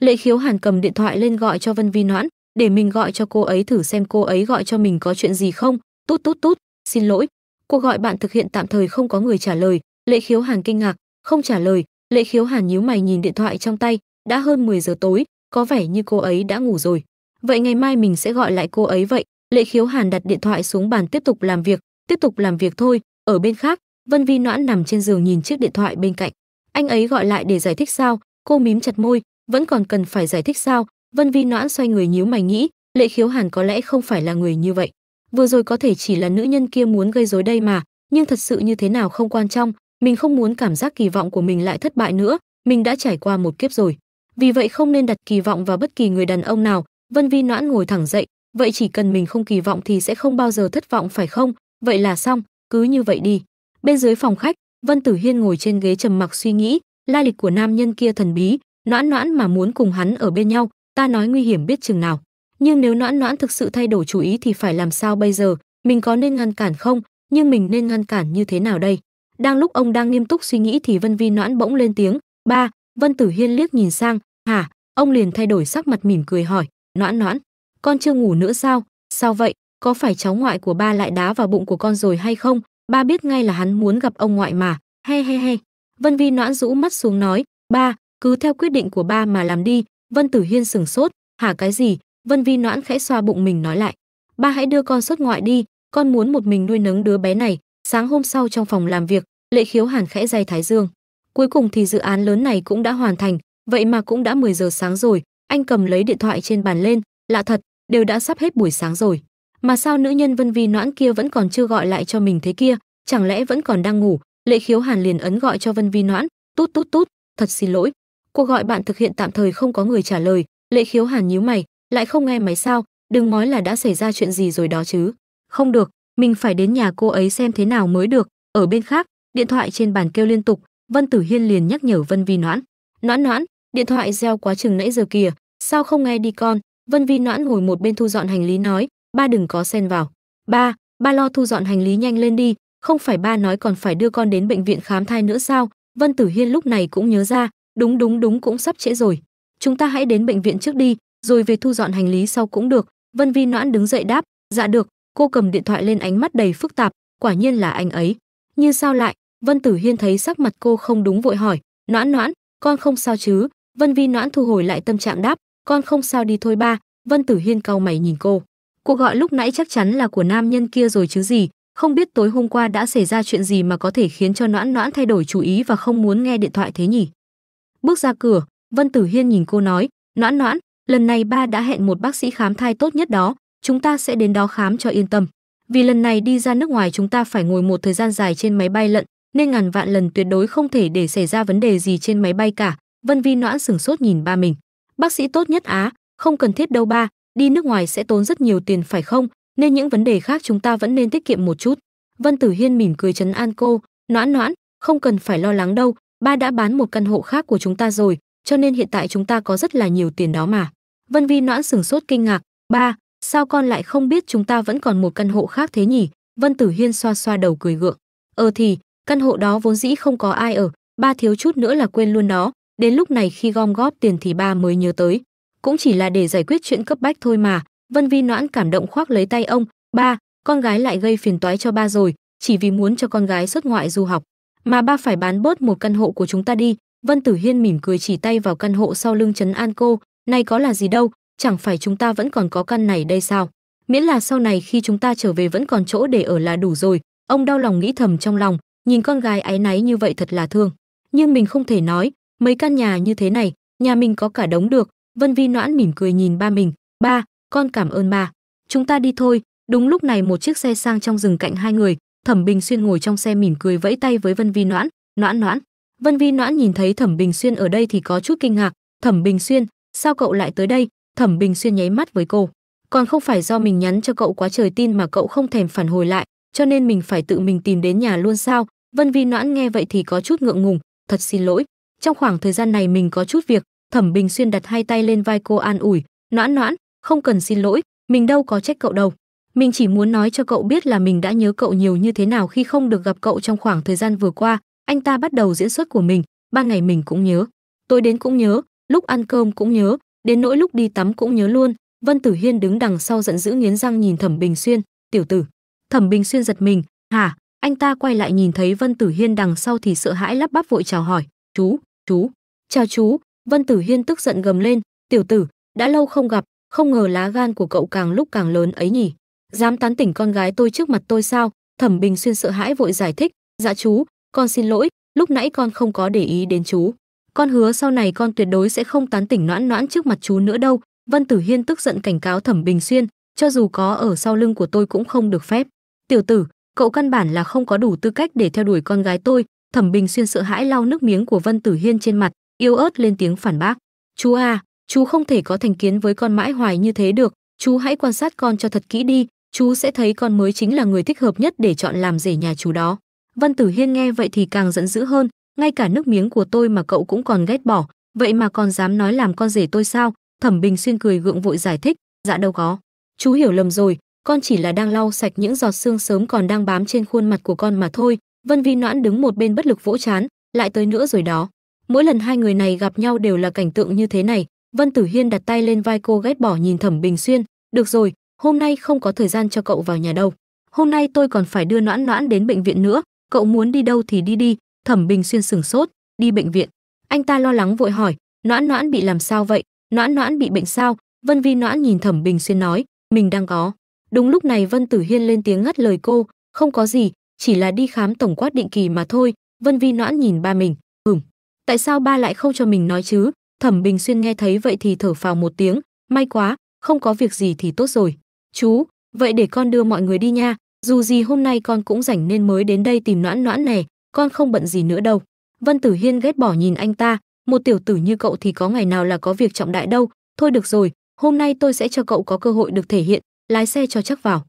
Lệ khiếu hàn cầm điện thoại lên gọi cho Vân Vi Noãn, để mình gọi cho cô ấy thử xem cô ấy gọi cho mình có chuyện gì không, tút tút tút, xin lỗi. Cuộc gọi bạn thực hiện tạm thời không có người trả lời, Lệ khiếu hàn kinh ngạc, không trả lời, Lệ Khiếu Hàn nhíu mày nhìn điện thoại trong tay, đã hơn 10 giờ tối, có vẻ như cô ấy đã ngủ rồi. Vậy ngày mai mình sẽ gọi lại cô ấy vậy. Lệ Khiếu Hàn đặt điện thoại xuống bàn tiếp tục làm việc, tiếp tục làm việc thôi. Ở bên khác, Vân Vi Noãn nằm trên giường nhìn chiếc điện thoại bên cạnh. Anh ấy gọi lại để giải thích sao? Cô mím chặt môi, vẫn còn cần phải giải thích sao? Vân Vi Noãn xoay người nhíu mày nghĩ, Lệ Khiếu Hàn có lẽ không phải là người như vậy. Vừa rồi có thể chỉ là nữ nhân kia muốn gây rối đây mà, nhưng thật sự như thế nào không quan trọng, mình không muốn cảm giác kỳ vọng của mình lại thất bại nữa, mình đã trải qua một kiếp rồi. Vì vậy không nên đặt kỳ vọng vào bất kỳ người đàn ông nào, Vân Vi noãn ngồi thẳng dậy, vậy chỉ cần mình không kỳ vọng thì sẽ không bao giờ thất vọng phải không? Vậy là xong, cứ như vậy đi. Bên dưới phòng khách, Vân Tử Hiên ngồi trên ghế trầm mặc suy nghĩ, lai lịch của nam nhân kia thần bí, noãn noãn mà muốn cùng hắn ở bên nhau, ta nói nguy hiểm biết chừng nào. Nhưng nếu noãn noãn thực sự thay đổi chủ ý thì phải làm sao bây giờ, mình có nên ngăn cản không, nhưng mình nên ngăn cản như thế nào đây? đang lúc ông đang nghiêm túc suy nghĩ thì vân vi noãn bỗng lên tiếng ba vân tử hiên liếc nhìn sang hả ông liền thay đổi sắc mặt mỉm cười hỏi noãn noãn con chưa ngủ nữa sao sao vậy có phải cháu ngoại của ba lại đá vào bụng của con rồi hay không ba biết ngay là hắn muốn gặp ông ngoại mà he he he vân vi noãn rũ mắt xuống nói ba cứ theo quyết định của ba mà làm đi vân tử hiên sửng sốt hả cái gì vân vi noãn khẽ xoa bụng mình nói lại ba hãy đưa con xuất ngoại đi con muốn một mình nuôi nấng đứa bé này sáng hôm sau trong phòng làm việc Lệ Khiếu Hàn khẽ day thái dương. Cuối cùng thì dự án lớn này cũng đã hoàn thành, vậy mà cũng đã 10 giờ sáng rồi, anh cầm lấy điện thoại trên bàn lên, lạ thật, đều đã sắp hết buổi sáng rồi. Mà sao nữ nhân Vân Vi Noãn kia vẫn còn chưa gọi lại cho mình thế kia, chẳng lẽ vẫn còn đang ngủ? Lệ Khiếu Hàn liền ấn gọi cho Vân Vi Noãn, tút tút tút, thật xin lỗi. Cuộc gọi bạn thực hiện tạm thời không có người trả lời, Lệ Khiếu Hàn nhíu mày, lại không nghe máy sao, đừng nói là đã xảy ra chuyện gì rồi đó chứ. Không được, mình phải đến nhà cô ấy xem thế nào mới được, ở bên khác, điện thoại trên bàn kêu liên tục vân tử hiên liền nhắc nhở vân vi noãn noãn noãn điện thoại reo quá chừng nãy giờ kìa sao không nghe đi con vân vi noãn ngồi một bên thu dọn hành lý nói ba đừng có xen vào ba ba lo thu dọn hành lý nhanh lên đi không phải ba nói còn phải đưa con đến bệnh viện khám thai nữa sao vân tử hiên lúc này cũng nhớ ra đúng đúng đúng cũng sắp trễ rồi chúng ta hãy đến bệnh viện trước đi rồi về thu dọn hành lý sau cũng được vân vi noãn đứng dậy đáp dạ được cô cầm điện thoại lên ánh mắt đầy phức tạp quả nhiên là anh ấy như sao lại vân tử hiên thấy sắc mặt cô không đúng vội hỏi noãn noãn con không sao chứ vân vi noãn thu hồi lại tâm trạng đáp con không sao đi thôi ba vân tử hiên cau mày nhìn cô cuộc gọi lúc nãy chắc chắn là của nam nhân kia rồi chứ gì không biết tối hôm qua đã xảy ra chuyện gì mà có thể khiến cho noãn noãn thay đổi chú ý và không muốn nghe điện thoại thế nhỉ bước ra cửa vân tử hiên nhìn cô nói noãn noãn lần này ba đã hẹn một bác sĩ khám thai tốt nhất đó chúng ta sẽ đến đó khám cho yên tâm vì lần này đi ra nước ngoài chúng ta phải ngồi một thời gian dài trên máy bay lận, nên ngàn vạn lần tuyệt đối không thể để xảy ra vấn đề gì trên máy bay cả. Vân Vi noãn sửng sốt nhìn ba mình. Bác sĩ tốt nhất Á, không cần thiết đâu ba, đi nước ngoài sẽ tốn rất nhiều tiền phải không, nên những vấn đề khác chúng ta vẫn nên tiết kiệm một chút. Vân Tử Hiên mỉm cười trấn an cô, noãn noãn, không cần phải lo lắng đâu, ba đã bán một căn hộ khác của chúng ta rồi, cho nên hiện tại chúng ta có rất là nhiều tiền đó mà. Vân Vi noãn sửng sốt kinh ngạc, ba, sao con lại không biết chúng ta vẫn còn một căn hộ khác thế nhỉ vân tử hiên xoa xoa đầu cười gượng ờ thì căn hộ đó vốn dĩ không có ai ở ba thiếu chút nữa là quên luôn đó đến lúc này khi gom góp tiền thì ba mới nhớ tới cũng chỉ là để giải quyết chuyện cấp bách thôi mà vân vi noãn cảm động khoác lấy tay ông ba con gái lại gây phiền toái cho ba rồi chỉ vì muốn cho con gái xuất ngoại du học mà ba phải bán bớt một căn hộ của chúng ta đi vân tử hiên mỉm cười chỉ tay vào căn hộ sau lưng trấn an cô này có là gì đâu chẳng phải chúng ta vẫn còn có căn này đây sao? Miễn là sau này khi chúng ta trở về vẫn còn chỗ để ở là đủ rồi. Ông đau lòng nghĩ thầm trong lòng, nhìn con gái ái náy như vậy thật là thương. Nhưng mình không thể nói, mấy căn nhà như thế này, nhà mình có cả đống được. Vân Vi noãn mỉm cười nhìn ba mình, ba, con cảm ơn ba. Chúng ta đi thôi. Đúng lúc này một chiếc xe sang trong rừng cạnh hai người, Thẩm Bình Xuyên ngồi trong xe mỉm cười vẫy tay với Vân Vi noãn, noãn noãn. Vân Vi noãn nhìn thấy Thẩm Bình Xuyên ở đây thì có chút kinh ngạc, Thẩm Bình Xuyên, sao cậu lại tới đây? Thẩm Bình Xuyên nháy mắt với cô. Còn không phải do mình nhắn cho cậu quá trời tin mà cậu không thèm phản hồi lại, cho nên mình phải tự mình tìm đến nhà luôn sao? Vân Vi Noãn nghe vậy thì có chút ngượng ngùng, thật xin lỗi. Trong khoảng thời gian này mình có chút việc, Thẩm Bình Xuyên đặt hai tay lên vai cô an ủi, "Noãn Noãn, không cần xin lỗi, mình đâu có trách cậu đâu. Mình chỉ muốn nói cho cậu biết là mình đã nhớ cậu nhiều như thế nào khi không được gặp cậu trong khoảng thời gian vừa qua." Anh ta bắt đầu diễn xuất của mình, ban ngày mình cũng nhớ, tối đến cũng nhớ, lúc ăn cơm cũng nhớ, đến nỗi lúc đi tắm cũng nhớ luôn vân tử hiên đứng đằng sau giận dữ nghiến răng nhìn thẩm bình xuyên tiểu tử thẩm bình xuyên giật mình hả anh ta quay lại nhìn thấy vân tử hiên đằng sau thì sợ hãi lắp bắp vội chào hỏi chú chú chào chú vân tử hiên tức giận gầm lên tiểu tử đã lâu không gặp không ngờ lá gan của cậu càng lúc càng lớn ấy nhỉ dám tán tỉnh con gái tôi trước mặt tôi sao thẩm bình xuyên sợ hãi vội giải thích dạ chú con xin lỗi lúc nãy con không có để ý đến chú con hứa sau này con tuyệt đối sẽ không tán tỉnh noãn noãn trước mặt chú nữa đâu vân tử hiên tức giận cảnh cáo thẩm bình xuyên cho dù có ở sau lưng của tôi cũng không được phép tiểu tử cậu căn bản là không có đủ tư cách để theo đuổi con gái tôi thẩm bình xuyên sợ hãi lau nước miếng của vân tử hiên trên mặt yếu ớt lên tiếng phản bác chú à chú không thể có thành kiến với con mãi hoài như thế được chú hãy quan sát con cho thật kỹ đi chú sẽ thấy con mới chính là người thích hợp nhất để chọn làm rể nhà chú đó vân tử hiên nghe vậy thì càng giận dữ hơn ngay cả nước miếng của tôi mà cậu cũng còn ghét bỏ, vậy mà còn dám nói làm con rể tôi sao? Thẩm Bình Xuyên cười gượng vội giải thích, dạ đâu có. Chú hiểu lầm rồi, con chỉ là đang lau sạch những giọt sương sớm còn đang bám trên khuôn mặt của con mà thôi. Vân Vi Noãn đứng một bên bất lực vỗ chán, lại tới nữa rồi đó. Mỗi lần hai người này gặp nhau đều là cảnh tượng như thế này, Vân Tử Hiên đặt tay lên vai cô ghét bỏ nhìn Thẩm Bình Xuyên, "Được rồi, hôm nay không có thời gian cho cậu vào nhà đâu. Hôm nay tôi còn phải đưa Noãn Noãn đến bệnh viện nữa, cậu muốn đi đâu thì đi đi, Thẩm Bình Xuyên sừng sốt, đi bệnh viện. Anh ta lo lắng vội hỏi, "Noãn Noãn bị làm sao vậy? Noãn Noãn bị bệnh sao?" Vân Vi Noãn nhìn Thẩm Bình Xuyên nói, "Mình đang có." Đúng lúc này Vân Tử Hiên lên tiếng ngắt lời cô, "Không có gì, chỉ là đi khám tổng quát định kỳ mà thôi." Vân Vi Noãn nhìn ba mình, "Ừm, tại sao ba lại không cho mình nói chứ?" Thẩm Bình Xuyên nghe thấy vậy thì thở phào một tiếng, "May quá, không có việc gì thì tốt rồi." "Chú, vậy để con đưa mọi người đi nha, dù gì hôm nay con cũng rảnh nên mới đến đây tìm Noãn Noãn nè." con không bận gì nữa đâu. Vân Tử Hiên ghét bỏ nhìn anh ta, một tiểu tử như cậu thì có ngày nào là có việc trọng đại đâu, thôi được rồi, hôm nay tôi sẽ cho cậu có cơ hội được thể hiện, lái xe cho chắc vào.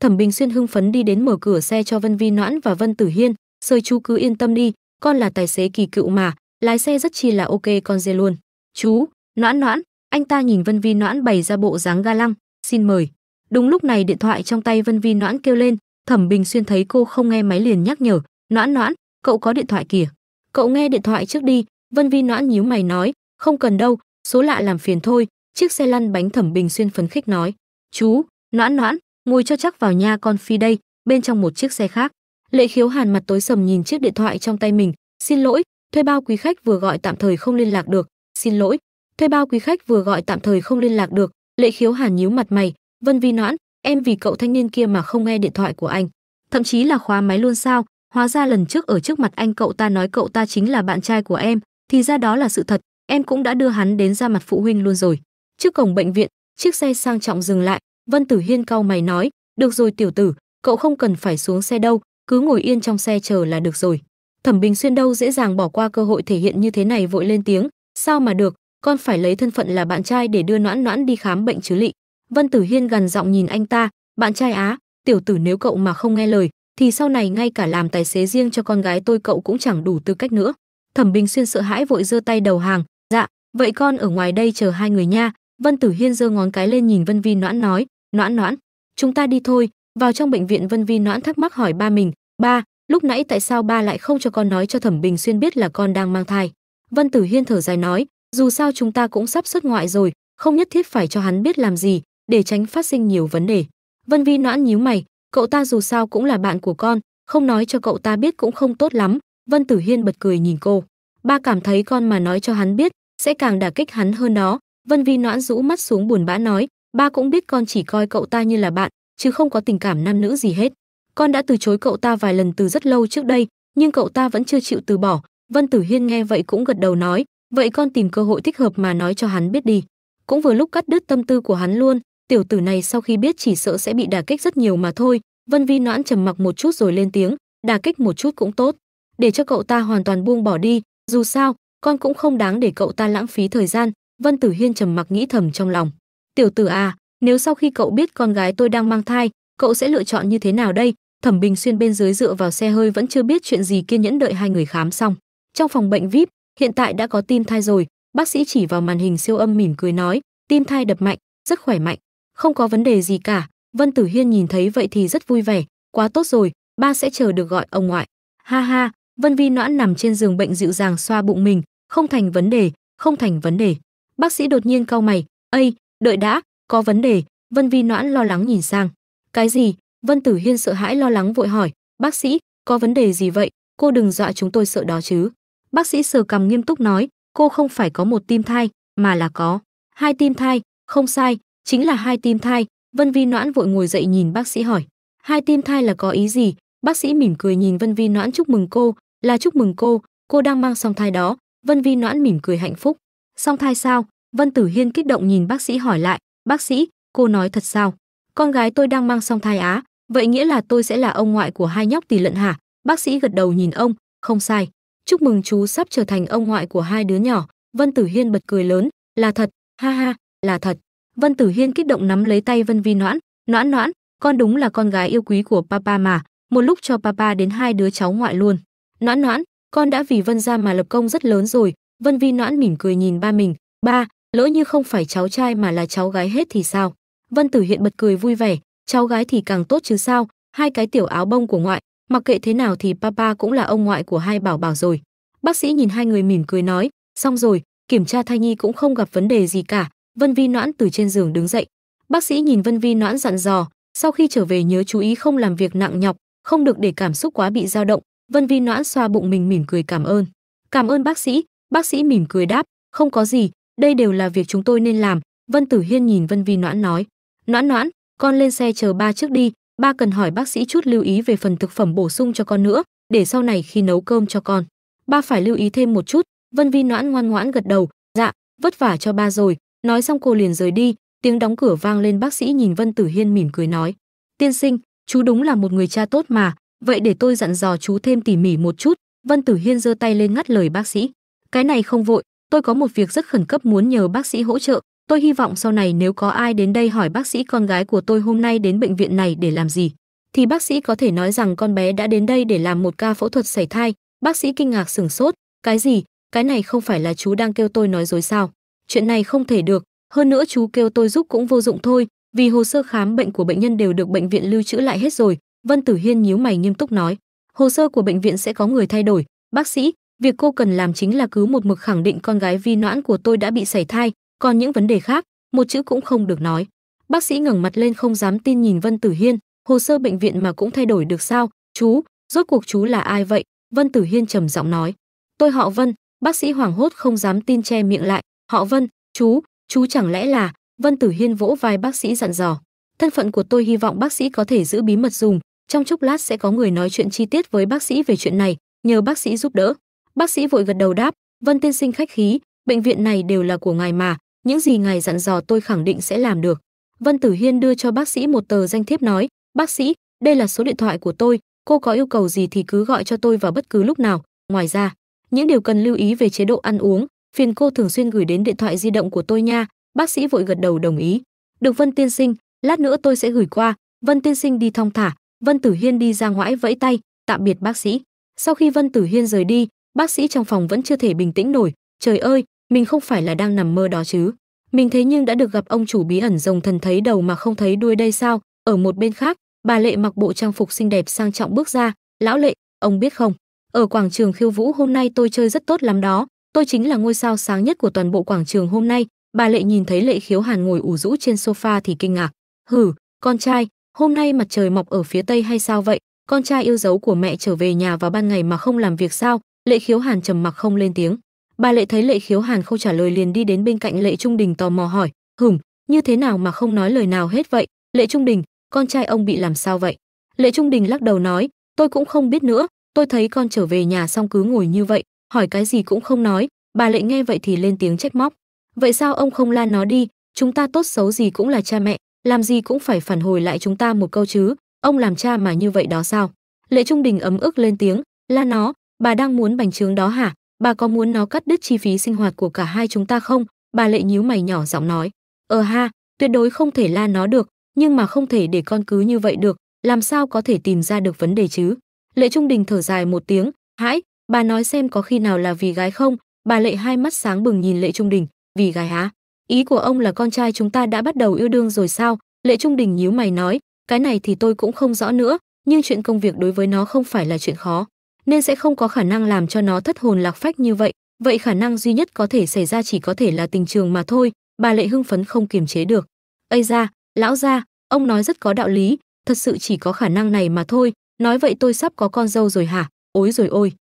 Thẩm Bình Xuyên hưng phấn đi đến mở cửa xe cho Vân Vi Noãn và Vân Tử Hiên, "Sơi chú cứ yên tâm đi, con là tài xế kỳ cựu mà, lái xe rất chi là ok con dê luôn." "Chú, Noãn Noãn." Anh ta nhìn Vân Vi Noãn bày ra bộ dáng ga lăng, "Xin mời." Đúng lúc này điện thoại trong tay Vân Vi Noãn kêu lên, Thẩm Bình Xuyên thấy cô không nghe máy liền nhắc nhở, Noãn Noãn, cậu có điện thoại kìa. Cậu nghe điện thoại trước đi, Vân Vi Noãn nhíu mày nói, không cần đâu, số lạ làm phiền thôi, chiếc xe lăn bánh thẩm bình xuyên phấn khích nói. Chú, Noãn Noãn, ngồi cho chắc vào nhà con phi đây, bên trong một chiếc xe khác. Lệ khiếu hàn mặt tối sầm nhìn chiếc điện thoại trong tay mình, xin lỗi, thuê bao quý khách vừa gọi tạm thời không liên lạc được, xin lỗi, thuê bao quý khách vừa gọi tạm thời không liên lạc được, lệ khiếu hàn nhíu mặt mày, Vân Vi Noãn, em vì cậu thanh niên kia mà không nghe điện thoại của anh thậm chí là khóa máy luôn sao hóa ra lần trước ở trước mặt anh cậu ta nói cậu ta chính là bạn trai của em thì ra đó là sự thật em cũng đã đưa hắn đến ra mặt phụ huynh luôn rồi trước cổng bệnh viện chiếc xe sang trọng dừng lại vân tử hiên cau mày nói được rồi tiểu tử cậu không cần phải xuống xe đâu cứ ngồi yên trong xe chờ là được rồi thẩm bình xuyên đâu dễ dàng bỏ qua cơ hội thể hiện như thế này vội lên tiếng sao mà được con phải lấy thân phận là bạn trai để đưa noãn noãn đi khám bệnh chứ lị vân tử hiên gần giọng nhìn anh ta bạn trai á tiểu tử nếu cậu mà không nghe lời thì sau này ngay cả làm tài xế riêng cho con gái tôi cậu cũng chẳng đủ tư cách nữa thẩm bình xuyên sợ hãi vội giơ tay đầu hàng dạ vậy con ở ngoài đây chờ hai người nha vân tử hiên giơ ngón cái lên nhìn vân vi noãn nói noãn noãn chúng ta đi thôi vào trong bệnh viện vân vi noãn thắc mắc hỏi ba mình ba lúc nãy tại sao ba lại không cho con nói cho thẩm bình xuyên biết là con đang mang thai vân tử hiên thở dài nói dù sao chúng ta cũng sắp xuất ngoại rồi không nhất thiết phải cho hắn biết làm gì để tránh phát sinh nhiều vấn đề vân vi noãn nhíu mày cậu ta dù sao cũng là bạn của con không nói cho cậu ta biết cũng không tốt lắm vân tử hiên bật cười nhìn cô ba cảm thấy con mà nói cho hắn biết sẽ càng đả kích hắn hơn đó vân vi noãn rũ mắt xuống buồn bã nói ba cũng biết con chỉ coi cậu ta như là bạn chứ không có tình cảm nam nữ gì hết con đã từ chối cậu ta vài lần từ rất lâu trước đây nhưng cậu ta vẫn chưa chịu từ bỏ vân tử hiên nghe vậy cũng gật đầu nói vậy con tìm cơ hội thích hợp mà nói cho hắn biết đi cũng vừa lúc cắt đứt tâm tư của hắn luôn tiểu tử này sau khi biết chỉ sợ sẽ bị đả kích rất nhiều mà thôi vân vi noãn trầm mặc một chút rồi lên tiếng đả kích một chút cũng tốt để cho cậu ta hoàn toàn buông bỏ đi dù sao con cũng không đáng để cậu ta lãng phí thời gian vân tử hiên trầm mặc nghĩ thầm trong lòng tiểu tử à nếu sau khi cậu biết con gái tôi đang mang thai cậu sẽ lựa chọn như thế nào đây thẩm bình xuyên bên dưới dựa vào xe hơi vẫn chưa biết chuyện gì kiên nhẫn đợi hai người khám xong trong phòng bệnh vip hiện tại đã có tim thai rồi bác sĩ chỉ vào màn hình siêu âm mỉm cười nói tim thai đập mạnh rất khỏe mạnh không có vấn đề gì cả vân tử hiên nhìn thấy vậy thì rất vui vẻ quá tốt rồi ba sẽ chờ được gọi ông ngoại ha ha vân vi noãn nằm trên giường bệnh dịu dàng xoa bụng mình không thành vấn đề không thành vấn đề bác sĩ đột nhiên cau mày ây đợi đã có vấn đề vân vi noãn lo lắng nhìn sang cái gì vân tử hiên sợ hãi lo lắng vội hỏi bác sĩ có vấn đề gì vậy cô đừng dọa chúng tôi sợ đó chứ bác sĩ sờ cằm nghiêm túc nói cô không phải có một tim thai mà là có hai tim thai không sai chính là hai tim thai vân vi noãn vội ngồi dậy nhìn bác sĩ hỏi hai tim thai là có ý gì bác sĩ mỉm cười nhìn vân vi noãn chúc mừng cô là chúc mừng cô cô đang mang song thai đó vân vi noãn mỉm cười hạnh phúc song thai sao vân tử hiên kích động nhìn bác sĩ hỏi lại bác sĩ cô nói thật sao con gái tôi đang mang song thai á vậy nghĩa là tôi sẽ là ông ngoại của hai nhóc tỷ lận hả bác sĩ gật đầu nhìn ông không sai chúc mừng chú sắp trở thành ông ngoại của hai đứa nhỏ vân tử hiên bật cười lớn là thật ha ha là thật Vân Tử Hiên kích động nắm lấy tay Vân Vi Noãn, "Noãn Noãn, con đúng là con gái yêu quý của papa mà, một lúc cho papa đến hai đứa cháu ngoại luôn. Noãn Noãn, con đã vì Vân gia mà lập công rất lớn rồi." Vân Vi Noãn mỉm cười nhìn ba mình, "Ba, lỡ như không phải cháu trai mà là cháu gái hết thì sao?" Vân Tử Hiên bật cười vui vẻ, "Cháu gái thì càng tốt chứ sao, hai cái tiểu áo bông của ngoại, mặc kệ thế nào thì papa cũng là ông ngoại của hai bảo bảo rồi." Bác sĩ nhìn hai người mỉm cười nói, "Xong rồi, kiểm tra thai nhi cũng không gặp vấn đề gì cả, Vân Vi Noãn từ trên giường đứng dậy. Bác sĩ nhìn Vân Vi Noãn dặn dò, sau khi trở về nhớ chú ý không làm việc nặng nhọc, không được để cảm xúc quá bị dao động. Vân Vi Noãn xoa bụng mình mỉm cười cảm ơn. Cảm ơn bác sĩ, bác sĩ mỉm cười đáp, không có gì, đây đều là việc chúng tôi nên làm. Vân Tử Hiên nhìn Vân Vi Noãn nói, Noãn Noãn, con lên xe chờ ba trước đi, ba cần hỏi bác sĩ chút lưu ý về phần thực phẩm bổ sung cho con nữa, để sau này khi nấu cơm cho con. Ba phải lưu ý thêm một chút, Vân Vi Noãn ngoan ngoãn gật đầu, dạ, vất vả cho ba rồi, Nói xong cô liền rời đi, tiếng đóng cửa vang lên bác sĩ nhìn Vân Tử Hiên mỉm cười nói. Tiên sinh, chú đúng là một người cha tốt mà, vậy để tôi dặn dò chú thêm tỉ mỉ một chút. Vân Tử Hiên giơ tay lên ngắt lời bác sĩ. Cái này không vội, tôi có một việc rất khẩn cấp muốn nhờ bác sĩ hỗ trợ. Tôi hy vọng sau này nếu có ai đến đây hỏi bác sĩ con gái của tôi hôm nay đến bệnh viện này để làm gì, thì bác sĩ có thể nói rằng con bé đã đến đây để làm một ca phẫu thuật sảy thai. Bác sĩ kinh ngạc sửng sốt, cái gì, cái này không phải là chú đang kêu tôi nói dối sao? chuyện này không thể được, hơn nữa chú kêu tôi giúp cũng vô dụng thôi, vì hồ sơ khám bệnh của bệnh nhân đều được bệnh viện lưu trữ lại hết rồi, Vân Tử Hiên nhíu mày nghiêm túc nói. Hồ sơ của bệnh viện sẽ có người thay đổi, bác sĩ, việc cô cần làm chính là cứ một mực khẳng định con gái vi noãn của tôi đã bị sảy thai, còn những vấn đề khác, một chữ cũng không được nói. Bác sĩ ngẩng mặt lên không dám tin nhìn Vân Tử Hiên, hồ sơ bệnh viện mà cũng thay đổi được sao? Chú, rốt cuộc chú là ai vậy? Vân Tử Hiên trầm giọng nói. Tôi họ Vân, bác sĩ hoảng hốt không dám tin che miệng lại, họ vân chú chú chẳng lẽ là vân tử hiên vỗ vai bác sĩ dặn dò thân phận của tôi hy vọng bác sĩ có thể giữ bí mật dùng trong chốc lát sẽ có người nói chuyện chi tiết với bác sĩ về chuyện này nhờ bác sĩ giúp đỡ bác sĩ vội gật đầu đáp vân tiên sinh khách khí bệnh viện này đều là của ngài mà những gì ngài dặn dò tôi khẳng định sẽ làm được vân tử hiên đưa cho bác sĩ một tờ danh thiếp nói bác sĩ đây là số điện thoại của tôi cô có yêu cầu gì thì cứ gọi cho tôi vào bất cứ lúc nào ngoài ra những điều cần lưu ý về chế độ ăn uống phiền cô thường xuyên gửi đến điện thoại di động của tôi nha bác sĩ vội gật đầu đồng ý được vân tiên sinh lát nữa tôi sẽ gửi qua vân tiên sinh đi thong thả vân tử hiên đi ra ngoãi vẫy tay tạm biệt bác sĩ sau khi vân tử hiên rời đi bác sĩ trong phòng vẫn chưa thể bình tĩnh nổi trời ơi mình không phải là đang nằm mơ đó chứ mình thế nhưng đã được gặp ông chủ bí ẩn rồng thần thấy đầu mà không thấy đuôi đây sao ở một bên khác bà lệ mặc bộ trang phục xinh đẹp sang trọng bước ra lão lệ ông biết không ở quảng trường khiêu vũ hôm nay tôi chơi rất tốt lắm đó tôi chính là ngôi sao sáng nhất của toàn bộ quảng trường hôm nay bà lệ nhìn thấy lệ khiếu hàn ngồi ủ rũ trên sofa thì kinh ngạc hử con trai hôm nay mặt trời mọc ở phía tây hay sao vậy con trai yêu dấu của mẹ trở về nhà vào ban ngày mà không làm việc sao lệ khiếu hàn trầm mặc không lên tiếng bà lệ thấy lệ khiếu hàn không trả lời liền đi đến bên cạnh lệ trung đình tò mò hỏi hửm như thế nào mà không nói lời nào hết vậy lệ trung đình con trai ông bị làm sao vậy lệ trung đình lắc đầu nói tôi cũng không biết nữa tôi thấy con trở về nhà xong cứ ngồi như vậy hỏi cái gì cũng không nói, bà lệ nghe vậy thì lên tiếng trách móc. Vậy sao ông không la nó đi, chúng ta tốt xấu gì cũng là cha mẹ, làm gì cũng phải phản hồi lại chúng ta một câu chứ, ông làm cha mà như vậy đó sao? Lệ Trung Đình ấm ức lên tiếng, la nó, bà đang muốn bành trướng đó hả? Bà có muốn nó cắt đứt chi phí sinh hoạt của cả hai chúng ta không? Bà lệ nhíu mày nhỏ giọng nói, ờ ha, tuyệt đối không thể la nó được, nhưng mà không thể để con cứ như vậy được, làm sao có thể tìm ra được vấn đề chứ? Lệ Trung Đình thở dài một tiếng, hãi, Bà nói xem có khi nào là vì gái không? Bà lệ hai mắt sáng bừng nhìn lệ trung đình, vì gái há? Ý của ông là con trai chúng ta đã bắt đầu yêu đương rồi sao? Lệ trung đình nhíu mày nói, cái này thì tôi cũng không rõ nữa, nhưng chuyện công việc đối với nó không phải là chuyện khó, nên sẽ không có khả năng làm cho nó thất hồn lạc phách như vậy. Vậy khả năng duy nhất có thể xảy ra chỉ có thể là tình trường mà thôi, bà lệ hưng phấn không kiềm chế được. Ây ra, lão ra, ông nói rất có đạo lý, thật sự chỉ có khả năng này mà thôi, nói vậy tôi sắp có con dâu rồi hả, ối rồi ôi.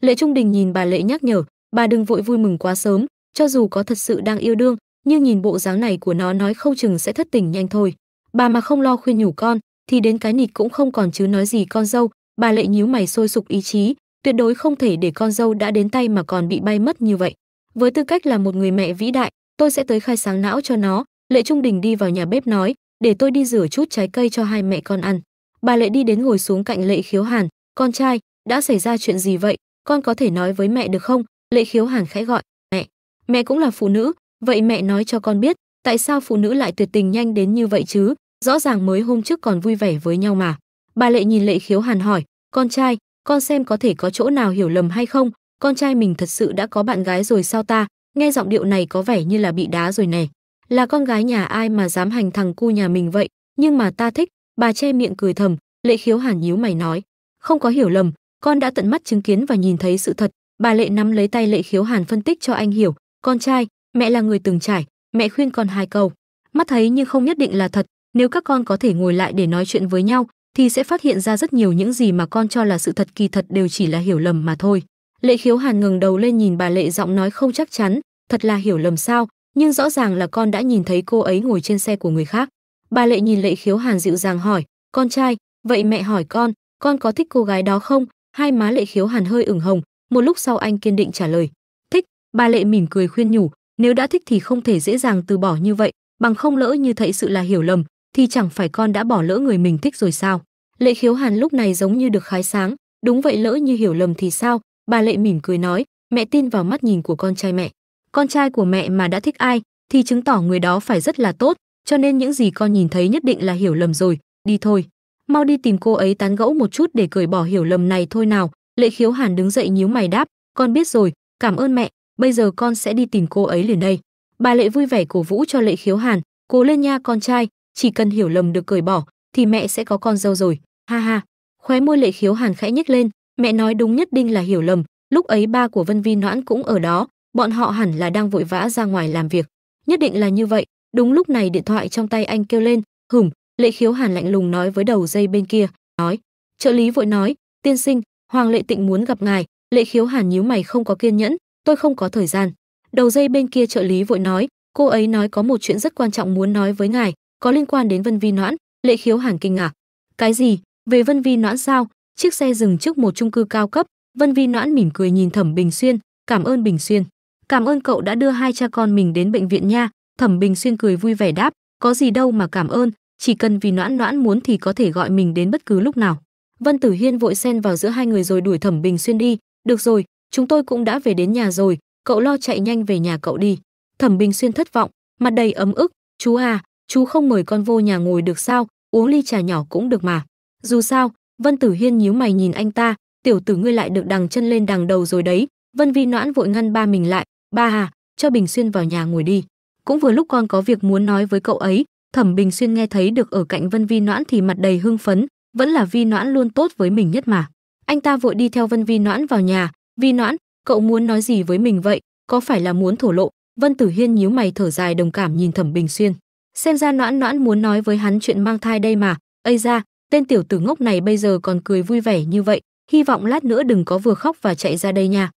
Lệ Trung Đình nhìn bà Lệ nhắc nhở, bà đừng vội vui mừng quá sớm, cho dù có thật sự đang yêu đương, nhưng nhìn bộ dáng này của nó nói không chừng sẽ thất tình nhanh thôi. Bà mà không lo khuyên nhủ con, thì đến cái nịt cũng không còn chứ nói gì con dâu, bà Lệ nhíu mày sôi sục ý chí, tuyệt đối không thể để con dâu đã đến tay mà còn bị bay mất như vậy. Với tư cách là một người mẹ vĩ đại, tôi sẽ tới khai sáng não cho nó. Lệ Trung Đình đi vào nhà bếp nói, để tôi đi rửa chút trái cây cho hai mẹ con ăn. Bà Lệ đi đến ngồi xuống cạnh Lệ Khiếu Hàn, con trai, đã xảy ra chuyện gì vậy? con có thể nói với mẹ được không lệ khiếu hàn khẽ gọi mẹ mẹ cũng là phụ nữ vậy mẹ nói cho con biết tại sao phụ nữ lại tuyệt tình nhanh đến như vậy chứ rõ ràng mới hôm trước còn vui vẻ với nhau mà bà lệ nhìn lệ khiếu hàn hỏi con trai con xem có thể có chỗ nào hiểu lầm hay không con trai mình thật sự đã có bạn gái rồi sao ta nghe giọng điệu này có vẻ như là bị đá rồi này là con gái nhà ai mà dám hành thằng cu nhà mình vậy nhưng mà ta thích bà che miệng cười thầm lệ khiếu hàn nhíu mày nói không có hiểu lầm con đã tận mắt chứng kiến và nhìn thấy sự thật bà lệ nắm lấy tay lệ khiếu hàn phân tích cho anh hiểu con trai mẹ là người từng trải mẹ khuyên con hai câu mắt thấy nhưng không nhất định là thật nếu các con có thể ngồi lại để nói chuyện với nhau thì sẽ phát hiện ra rất nhiều những gì mà con cho là sự thật kỳ thật đều chỉ là hiểu lầm mà thôi lệ khiếu hàn ngừng đầu lên nhìn bà lệ giọng nói không chắc chắn thật là hiểu lầm sao nhưng rõ ràng là con đã nhìn thấy cô ấy ngồi trên xe của người khác bà lệ nhìn lệ khiếu hàn dịu dàng hỏi con trai vậy mẹ hỏi con con có thích cô gái đó không hai má lệ khiếu hàn hơi ửng hồng một lúc sau anh kiên định trả lời thích bà lệ mỉm cười khuyên nhủ nếu đã thích thì không thể dễ dàng từ bỏ như vậy bằng không lỡ như thậy sự là hiểu lầm thì chẳng phải con đã bỏ lỡ người mình thích rồi sao lệ khiếu hàn lúc này giống như được khái sáng đúng vậy lỡ như hiểu lầm thì sao bà lệ mỉm cười nói mẹ tin vào mắt nhìn của con trai mẹ con trai của mẹ mà đã thích ai thì chứng tỏ người đó phải rất là tốt cho nên những gì con nhìn thấy nhất định là hiểu lầm rồi đi thôi mau đi tìm cô ấy tán gẫu một chút để cởi bỏ hiểu lầm này thôi nào. Lệ khiếu hàn đứng dậy nhíu mày đáp, con biết rồi, cảm ơn mẹ, bây giờ con sẽ đi tìm cô ấy liền đây. Bà Lệ vui vẻ cổ vũ cho Lệ khiếu hàn, cố lên nha con trai, chỉ cần hiểu lầm được cởi bỏ, thì mẹ sẽ có con dâu rồi, ha ha. Khóe môi Lệ khiếu hàn khẽ nhếch lên, mẹ nói đúng nhất định là hiểu lầm, lúc ấy ba của Vân Vi Noãn cũng ở đó, bọn họ hẳn là đang vội vã ra ngoài làm việc. Nhất định là như vậy, đúng lúc này điện thoại trong tay anh kêu lên, hửm, Lệ Khiếu Hàn lạnh lùng nói với đầu dây bên kia, nói, trợ lý vội nói, tiên sinh, Hoàng Lệ Tịnh muốn gặp ngài, Lệ Khiếu Hàn nhíu mày không có kiên nhẫn, tôi không có thời gian. Đầu dây bên kia trợ lý vội nói, cô ấy nói có một chuyện rất quan trọng muốn nói với ngài, có liên quan đến Vân Vi Noãn, Lệ Khiếu Hàn kinh ngạc. Cái gì? Về Vân Vi Noãn sao? Chiếc xe dừng trước một chung cư cao cấp, Vân Vi Noãn mỉm cười nhìn Thẩm Bình Xuyên, "Cảm ơn Bình Xuyên, cảm ơn cậu đã đưa hai cha con mình đến bệnh viện nha." Thẩm Bình Xuyên cười vui vẻ đáp, "Có gì đâu mà cảm ơn, chỉ cần vì noãn noãn muốn thì có thể gọi mình đến bất cứ lúc nào vân tử hiên vội xen vào giữa hai người rồi đuổi thẩm bình xuyên đi được rồi chúng tôi cũng đã về đến nhà rồi cậu lo chạy nhanh về nhà cậu đi thẩm bình xuyên thất vọng mặt đầy ấm ức chú à chú không mời con vô nhà ngồi được sao uống ly trà nhỏ cũng được mà dù sao vân tử hiên nhíu mày nhìn anh ta tiểu tử ngươi lại được đằng chân lên đằng đầu rồi đấy vân vi noãn vội ngăn ba mình lại ba à cho bình xuyên vào nhà ngồi đi cũng vừa lúc con có việc muốn nói với cậu ấy Thẩm Bình Xuyên nghe thấy được ở cạnh Vân Vi Noãn thì mặt đầy hưng phấn, vẫn là Vi Noãn luôn tốt với mình nhất mà. Anh ta vội đi theo Vân Vi Noãn vào nhà, "Vi Noãn, cậu muốn nói gì với mình vậy, có phải là muốn thổ lộ?" Vân Tử Hiên nhíu mày thở dài đồng cảm nhìn Thẩm Bình Xuyên, xem ra Noãn Noãn muốn nói với hắn chuyện mang thai đây mà, "Ây ra, tên tiểu tử ngốc này bây giờ còn cười vui vẻ như vậy, hy vọng lát nữa đừng có vừa khóc và chạy ra đây nha."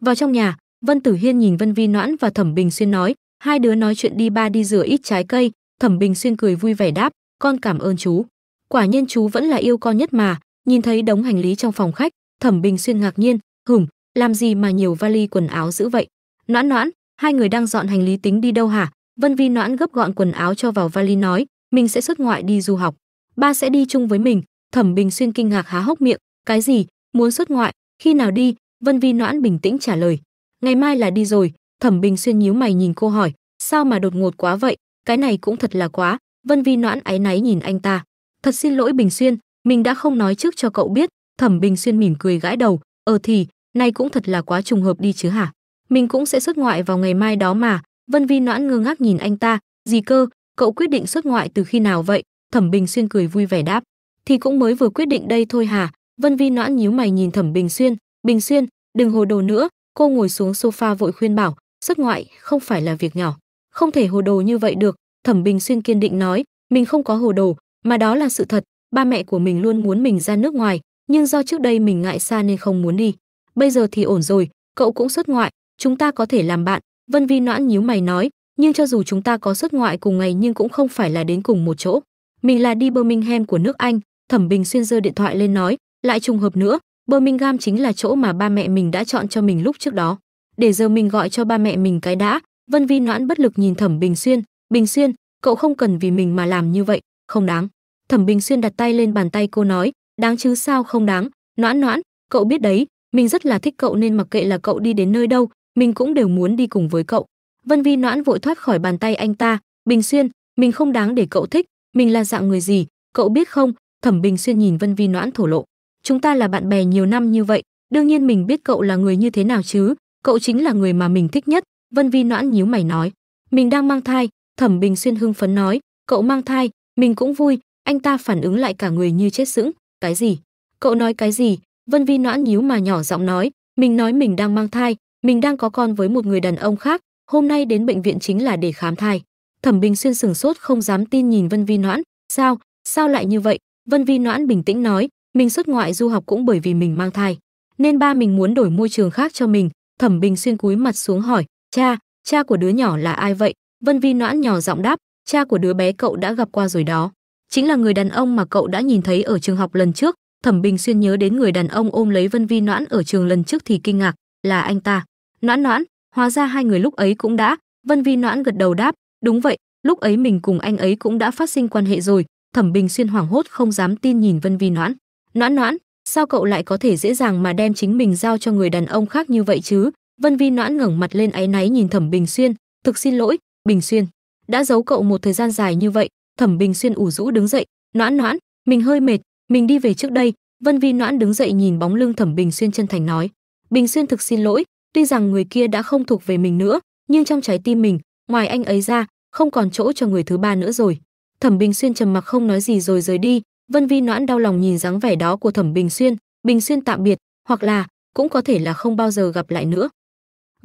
Vào trong nhà, Vân Tử Hiên nhìn Vân Vi Noãn và Thẩm Bình Xuyên nói, hai đứa nói chuyện đi ba đi rửa ít trái cây, Thẩm Bình Xuyên cười vui vẻ đáp, "Con cảm ơn chú. Quả nhiên chú vẫn là yêu con nhất mà." Nhìn thấy đống hành lý trong phòng khách, Thẩm Bình Xuyên ngạc nhiên, "Hửm, làm gì mà nhiều vali quần áo dữ vậy?" "Noãn Noãn, hai người đang dọn hành lý tính đi đâu hả?" Vân Vi Noãn gấp gọn quần áo cho vào vali nói, "Mình sẽ xuất ngoại đi du học, ba sẽ đi chung với mình." Thẩm Bình Xuyên kinh ngạc há hốc miệng, "Cái gì? Muốn xuất ngoại? Khi nào đi?" Vân Vi Noãn bình tĩnh trả lời, "Ngày mai là đi rồi." Thẩm Bình Xuyên nhíu mày nhìn cô hỏi, "Sao mà đột ngột quá vậy?" cái này cũng thật là quá vân vi noãn áy náy nhìn anh ta thật xin lỗi bình xuyên mình đã không nói trước cho cậu biết thẩm bình xuyên mỉm cười gãi đầu ờ thì này cũng thật là quá trùng hợp đi chứ hả mình cũng sẽ xuất ngoại vào ngày mai đó mà vân vi noãn ngơ ngác nhìn anh ta gì cơ cậu quyết định xuất ngoại từ khi nào vậy thẩm bình xuyên cười vui vẻ đáp thì cũng mới vừa quyết định đây thôi hả vân vi noãn nhíu mày nhìn thẩm bình xuyên bình xuyên đừng hồ đồ nữa cô ngồi xuống sofa vội khuyên bảo xuất ngoại không phải là việc nhỏ không thể hồ đồ như vậy được thẩm bình xuyên kiên định nói mình không có hồ đồ mà đó là sự thật ba mẹ của mình luôn muốn mình ra nước ngoài nhưng do trước đây mình ngại xa nên không muốn đi bây giờ thì ổn rồi cậu cũng xuất ngoại chúng ta có thể làm bạn vân vi noãn nhíu mày nói nhưng cho dù chúng ta có xuất ngoại cùng ngày nhưng cũng không phải là đến cùng một chỗ mình là đi birmingham của nước anh thẩm bình xuyên giơ điện thoại lên nói lại trùng hợp nữa birmingham chính là chỗ mà ba mẹ mình đã chọn cho mình lúc trước đó để giờ mình gọi cho ba mẹ mình cái đã Vân Vi Noãn bất lực nhìn Thẩm Bình Xuyên, "Bình Xuyên, cậu không cần vì mình mà làm như vậy, không đáng." Thẩm Bình Xuyên đặt tay lên bàn tay cô nói, "Đáng chứ sao không đáng? Noãn Noãn, cậu biết đấy, mình rất là thích cậu nên mặc kệ là cậu đi đến nơi đâu, mình cũng đều muốn đi cùng với cậu." Vân Vi Noãn vội thoát khỏi bàn tay anh ta, "Bình Xuyên, mình không đáng để cậu thích, mình là dạng người gì, cậu biết không?" Thẩm Bình Xuyên nhìn Vân Vi Noãn thổ lộ, "Chúng ta là bạn bè nhiều năm như vậy, đương nhiên mình biết cậu là người như thế nào chứ, cậu chính là người mà mình thích nhất, Vân Vi Noãn nhíu mày nói, mình đang mang thai, Thẩm Bình Xuyên hưng phấn nói, cậu mang thai, mình cũng vui, anh ta phản ứng lại cả người như chết sững, cái gì? Cậu nói cái gì? Vân Vi Noãn nhíu mà nhỏ giọng nói, mình nói mình đang mang thai, mình đang có con với một người đàn ông khác, hôm nay đến bệnh viện chính là để khám thai. Thẩm Bình Xuyên sừng sốt không dám tin nhìn Vân Vi Noãn, sao, sao lại như vậy? Vân Vi Noãn bình tĩnh nói, mình xuất ngoại du học cũng bởi vì mình mang thai, nên ba mình muốn đổi môi trường khác cho mình. Thẩm Bình Xuyên cúi mặt xuống hỏi, Cha, cha của đứa nhỏ là ai vậy? Vân Vi noãn nhỏ giọng đáp, cha của đứa bé cậu đã gặp qua rồi đó. Chính là người đàn ông mà cậu đã nhìn thấy ở trường học lần trước. Thẩm Bình Xuyên nhớ đến người đàn ông ôm lấy Vân Vi noãn ở trường lần trước thì kinh ngạc, là anh ta. Noãn noãn, hóa ra hai người lúc ấy cũng đã. Vân Vi noãn gật đầu đáp, đúng vậy, lúc ấy mình cùng anh ấy cũng đã phát sinh quan hệ rồi. Thẩm Bình Xuyên hoảng hốt không dám tin nhìn Vân Vi noãn. Noãn noãn, sao cậu lại có thể dễ dàng mà đem chính mình giao cho người đàn ông khác như vậy chứ? Vân Vi Noãn ngẩng mặt lên áy náy nhìn Thẩm Bình Xuyên, "Thực xin lỗi, Bình Xuyên, đã giấu cậu một thời gian dài như vậy." Thẩm Bình Xuyên ủ rũ đứng dậy, "Noãn Noãn, mình hơi mệt, mình đi về trước đây." Vân Vi Noãn đứng dậy nhìn bóng lưng Thẩm Bình Xuyên chân thành nói, "Bình Xuyên thực xin lỗi, tuy rằng người kia đã không thuộc về mình nữa, nhưng trong trái tim mình, ngoài anh ấy ra, không còn chỗ cho người thứ ba nữa rồi." Thẩm Bình Xuyên trầm mặc không nói gì rồi rời đi, Vân Vi Noãn đau lòng nhìn dáng vẻ đó của Thẩm Bình Xuyên, "Bình Xuyên tạm biệt, hoặc là cũng có thể là không bao giờ gặp lại nữa."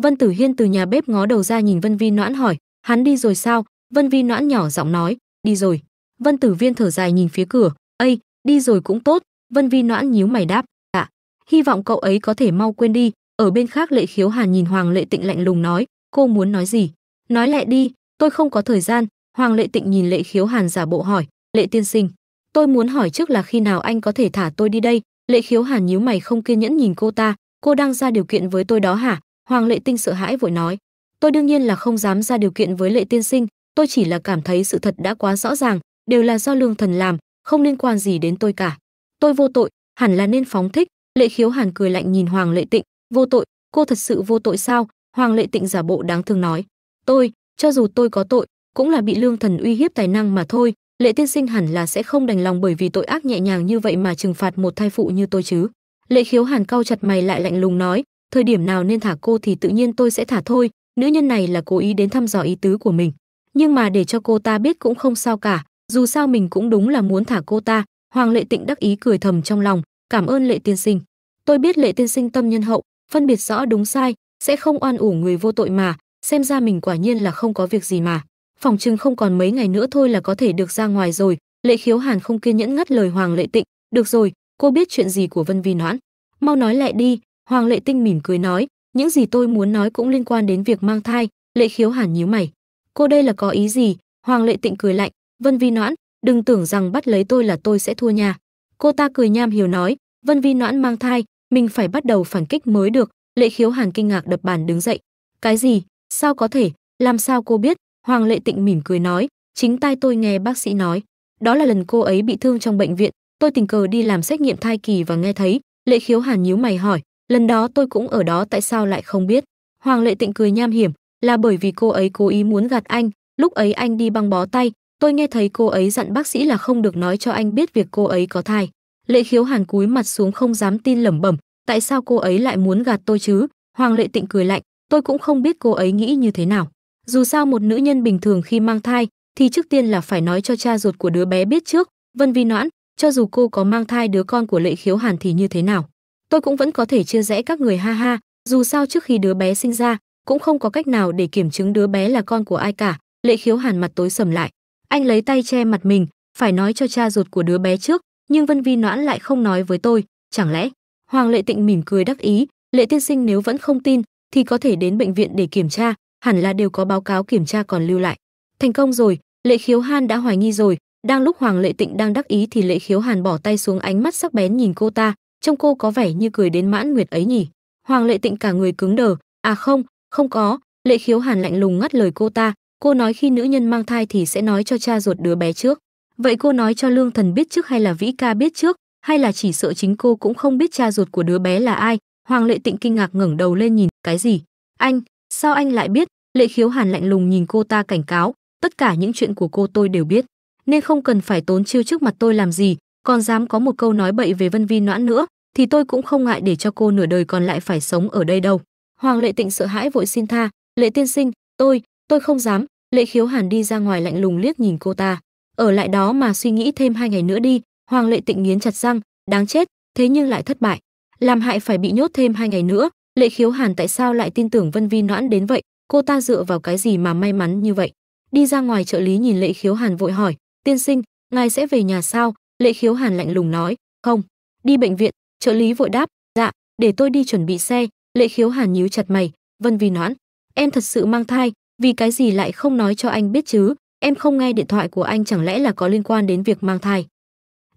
Vân Tử Hiên từ nhà bếp ngó đầu ra nhìn Vân Vi Noãn hỏi, hắn đi rồi sao? Vân Vi Noãn nhỏ giọng nói, đi rồi. Vân Tử Viên thở dài nhìn phía cửa, "Ây, đi rồi cũng tốt." Vân Vi Noãn nhíu mày đáp, "Ạ, dạ, hy vọng cậu ấy có thể mau quên đi." Ở bên khác Lệ Khiếu Hàn nhìn Hoàng Lệ Tịnh lạnh lùng nói, "Cô muốn nói gì? Nói lại đi, tôi không có thời gian." Hoàng Lệ Tịnh nhìn Lệ Khiếu Hàn giả bộ hỏi, "Lệ tiên sinh, tôi muốn hỏi trước là khi nào anh có thể thả tôi đi đây?" Lệ Khiếu Hàn nhíu mày không kiên nhẫn nhìn cô ta, "Cô đang ra điều kiện với tôi đó hả? Hoàng Lệ Tinh sợ hãi vội nói, tôi đương nhiên là không dám ra điều kiện với Lệ tiên sinh, tôi chỉ là cảm thấy sự thật đã quá rõ ràng, đều là do lương thần làm, không liên quan gì đến tôi cả. Tôi vô tội, hẳn là nên phóng thích, Lệ Khiếu Hàn cười lạnh nhìn Hoàng Lệ Tịnh, vô tội, cô thật sự vô tội sao? Hoàng Lệ Tịnh giả bộ đáng thương nói, tôi, cho dù tôi có tội, cũng là bị lương thần uy hiếp tài năng mà thôi, Lệ tiên sinh hẳn là sẽ không đành lòng bởi vì tội ác nhẹ nhàng như vậy mà trừng phạt một thai phụ như tôi chứ. Lệ Khiếu Hàn cau chặt mày lại lạnh lùng nói, thời điểm nào nên thả cô thì tự nhiên tôi sẽ thả thôi nữ nhân này là cố ý đến thăm dò ý tứ của mình nhưng mà để cho cô ta biết cũng không sao cả dù sao mình cũng đúng là muốn thả cô ta hoàng lệ tịnh đắc ý cười thầm trong lòng cảm ơn lệ tiên sinh tôi biết lệ tiên sinh tâm nhân hậu phân biệt rõ đúng sai sẽ không oan ủ người vô tội mà xem ra mình quả nhiên là không có việc gì mà phòng trưng không còn mấy ngày nữa thôi là có thể được ra ngoài rồi lệ khiếu hàn không kiên nhẫn ngắt lời hoàng lệ tịnh được rồi cô biết chuyện gì của vân vi noãn mau nói lại đi Hoàng Lệ Tinh mỉm cười nói, những gì tôi muốn nói cũng liên quan đến việc mang thai, Lệ Khiếu Hàn nhíu mày. Cô đây là có ý gì? Hoàng Lệ Tịnh cười lạnh, Vân Vi Noãn, đừng tưởng rằng bắt lấy tôi là tôi sẽ thua nha. Cô ta cười nham hiểu nói, Vân Vi Noãn mang thai, mình phải bắt đầu phản kích mới được. Lệ Khiếu Hàn kinh ngạc đập bàn đứng dậy. Cái gì? Sao có thể? Làm sao cô biết? Hoàng Lệ Tịnh mỉm cười nói, chính tai tôi nghe bác sĩ nói. Đó là lần cô ấy bị thương trong bệnh viện, tôi tình cờ đi làm xét nghiệm thai kỳ và nghe thấy. Lệ Khiếu Hàn nhíu mày hỏi, Lần đó tôi cũng ở đó tại sao lại không biết. Hoàng Lệ Tịnh cười nham hiểm, là bởi vì cô ấy cố ý muốn gạt anh, lúc ấy anh đi băng bó tay, tôi nghe thấy cô ấy dặn bác sĩ là không được nói cho anh biết việc cô ấy có thai. Lệ Khiếu Hàn cúi mặt xuống không dám tin lẩm bẩm, tại sao cô ấy lại muốn gạt tôi chứ? Hoàng Lệ Tịnh cười lạnh, tôi cũng không biết cô ấy nghĩ như thế nào. Dù sao một nữ nhân bình thường khi mang thai thì trước tiên là phải nói cho cha ruột của đứa bé biết trước, Vân Vi Noãn, cho dù cô có mang thai đứa con của Lệ Khiếu Hàn thì như thế nào, tôi cũng vẫn có thể chia rẽ các người ha ha dù sao trước khi đứa bé sinh ra cũng không có cách nào để kiểm chứng đứa bé là con của ai cả lệ khiếu hàn mặt tối sầm lại anh lấy tay che mặt mình phải nói cho cha ruột của đứa bé trước nhưng vân vi noãn lại không nói với tôi chẳng lẽ hoàng lệ tịnh mỉm cười đắc ý lệ tiên sinh nếu vẫn không tin thì có thể đến bệnh viện để kiểm tra hẳn là đều có báo cáo kiểm tra còn lưu lại thành công rồi lệ khiếu hàn đã hoài nghi rồi đang lúc hoàng lệ tịnh đang đắc ý thì lệ khiếu hàn bỏ tay xuống ánh mắt sắc bén nhìn cô ta trông cô có vẻ như cười đến mãn nguyệt ấy nhỉ hoàng lệ tịnh cả người cứng đờ à không không có lệ khiếu hàn lạnh lùng ngắt lời cô ta cô nói khi nữ nhân mang thai thì sẽ nói cho cha ruột đứa bé trước vậy cô nói cho lương thần biết trước hay là vĩ ca biết trước hay là chỉ sợ chính cô cũng không biết cha ruột của đứa bé là ai hoàng lệ tịnh kinh ngạc ngẩng đầu lên nhìn cái gì anh sao anh lại biết lệ khiếu hàn lạnh lùng nhìn cô ta cảnh cáo tất cả những chuyện của cô tôi đều biết nên không cần phải tốn chiêu trước mặt tôi làm gì còn dám có một câu nói bậy về Vân Vi Noãn nữa, thì tôi cũng không ngại để cho cô nửa đời còn lại phải sống ở đây đâu. Hoàng Lệ Tịnh sợ hãi vội xin tha, "Lệ tiên sinh, tôi, tôi không dám." Lệ Khiếu Hàn đi ra ngoài lạnh lùng liếc nhìn cô ta, "Ở lại đó mà suy nghĩ thêm hai ngày nữa đi." Hoàng Lệ Tịnh nghiến chặt răng, đáng chết, thế nhưng lại thất bại, làm hại phải bị nhốt thêm hai ngày nữa. Lệ Khiếu Hàn tại sao lại tin tưởng Vân Vi Noãn đến vậy? Cô ta dựa vào cái gì mà may mắn như vậy? Đi ra ngoài trợ lý nhìn Lệ Khiếu Hàn vội hỏi, "Tiên sinh, ngài sẽ về nhà sao?" Lệ Khiếu Hàn lạnh lùng nói, "Không, đi bệnh viện." Trợ lý vội đáp, "Dạ, để tôi đi chuẩn bị xe." Lệ Khiếu Hàn nhíu chặt mày, Vân Vi noãn, "Em thật sự mang thai, vì cái gì lại không nói cho anh biết chứ? Em không nghe điện thoại của anh chẳng lẽ là có liên quan đến việc mang thai?"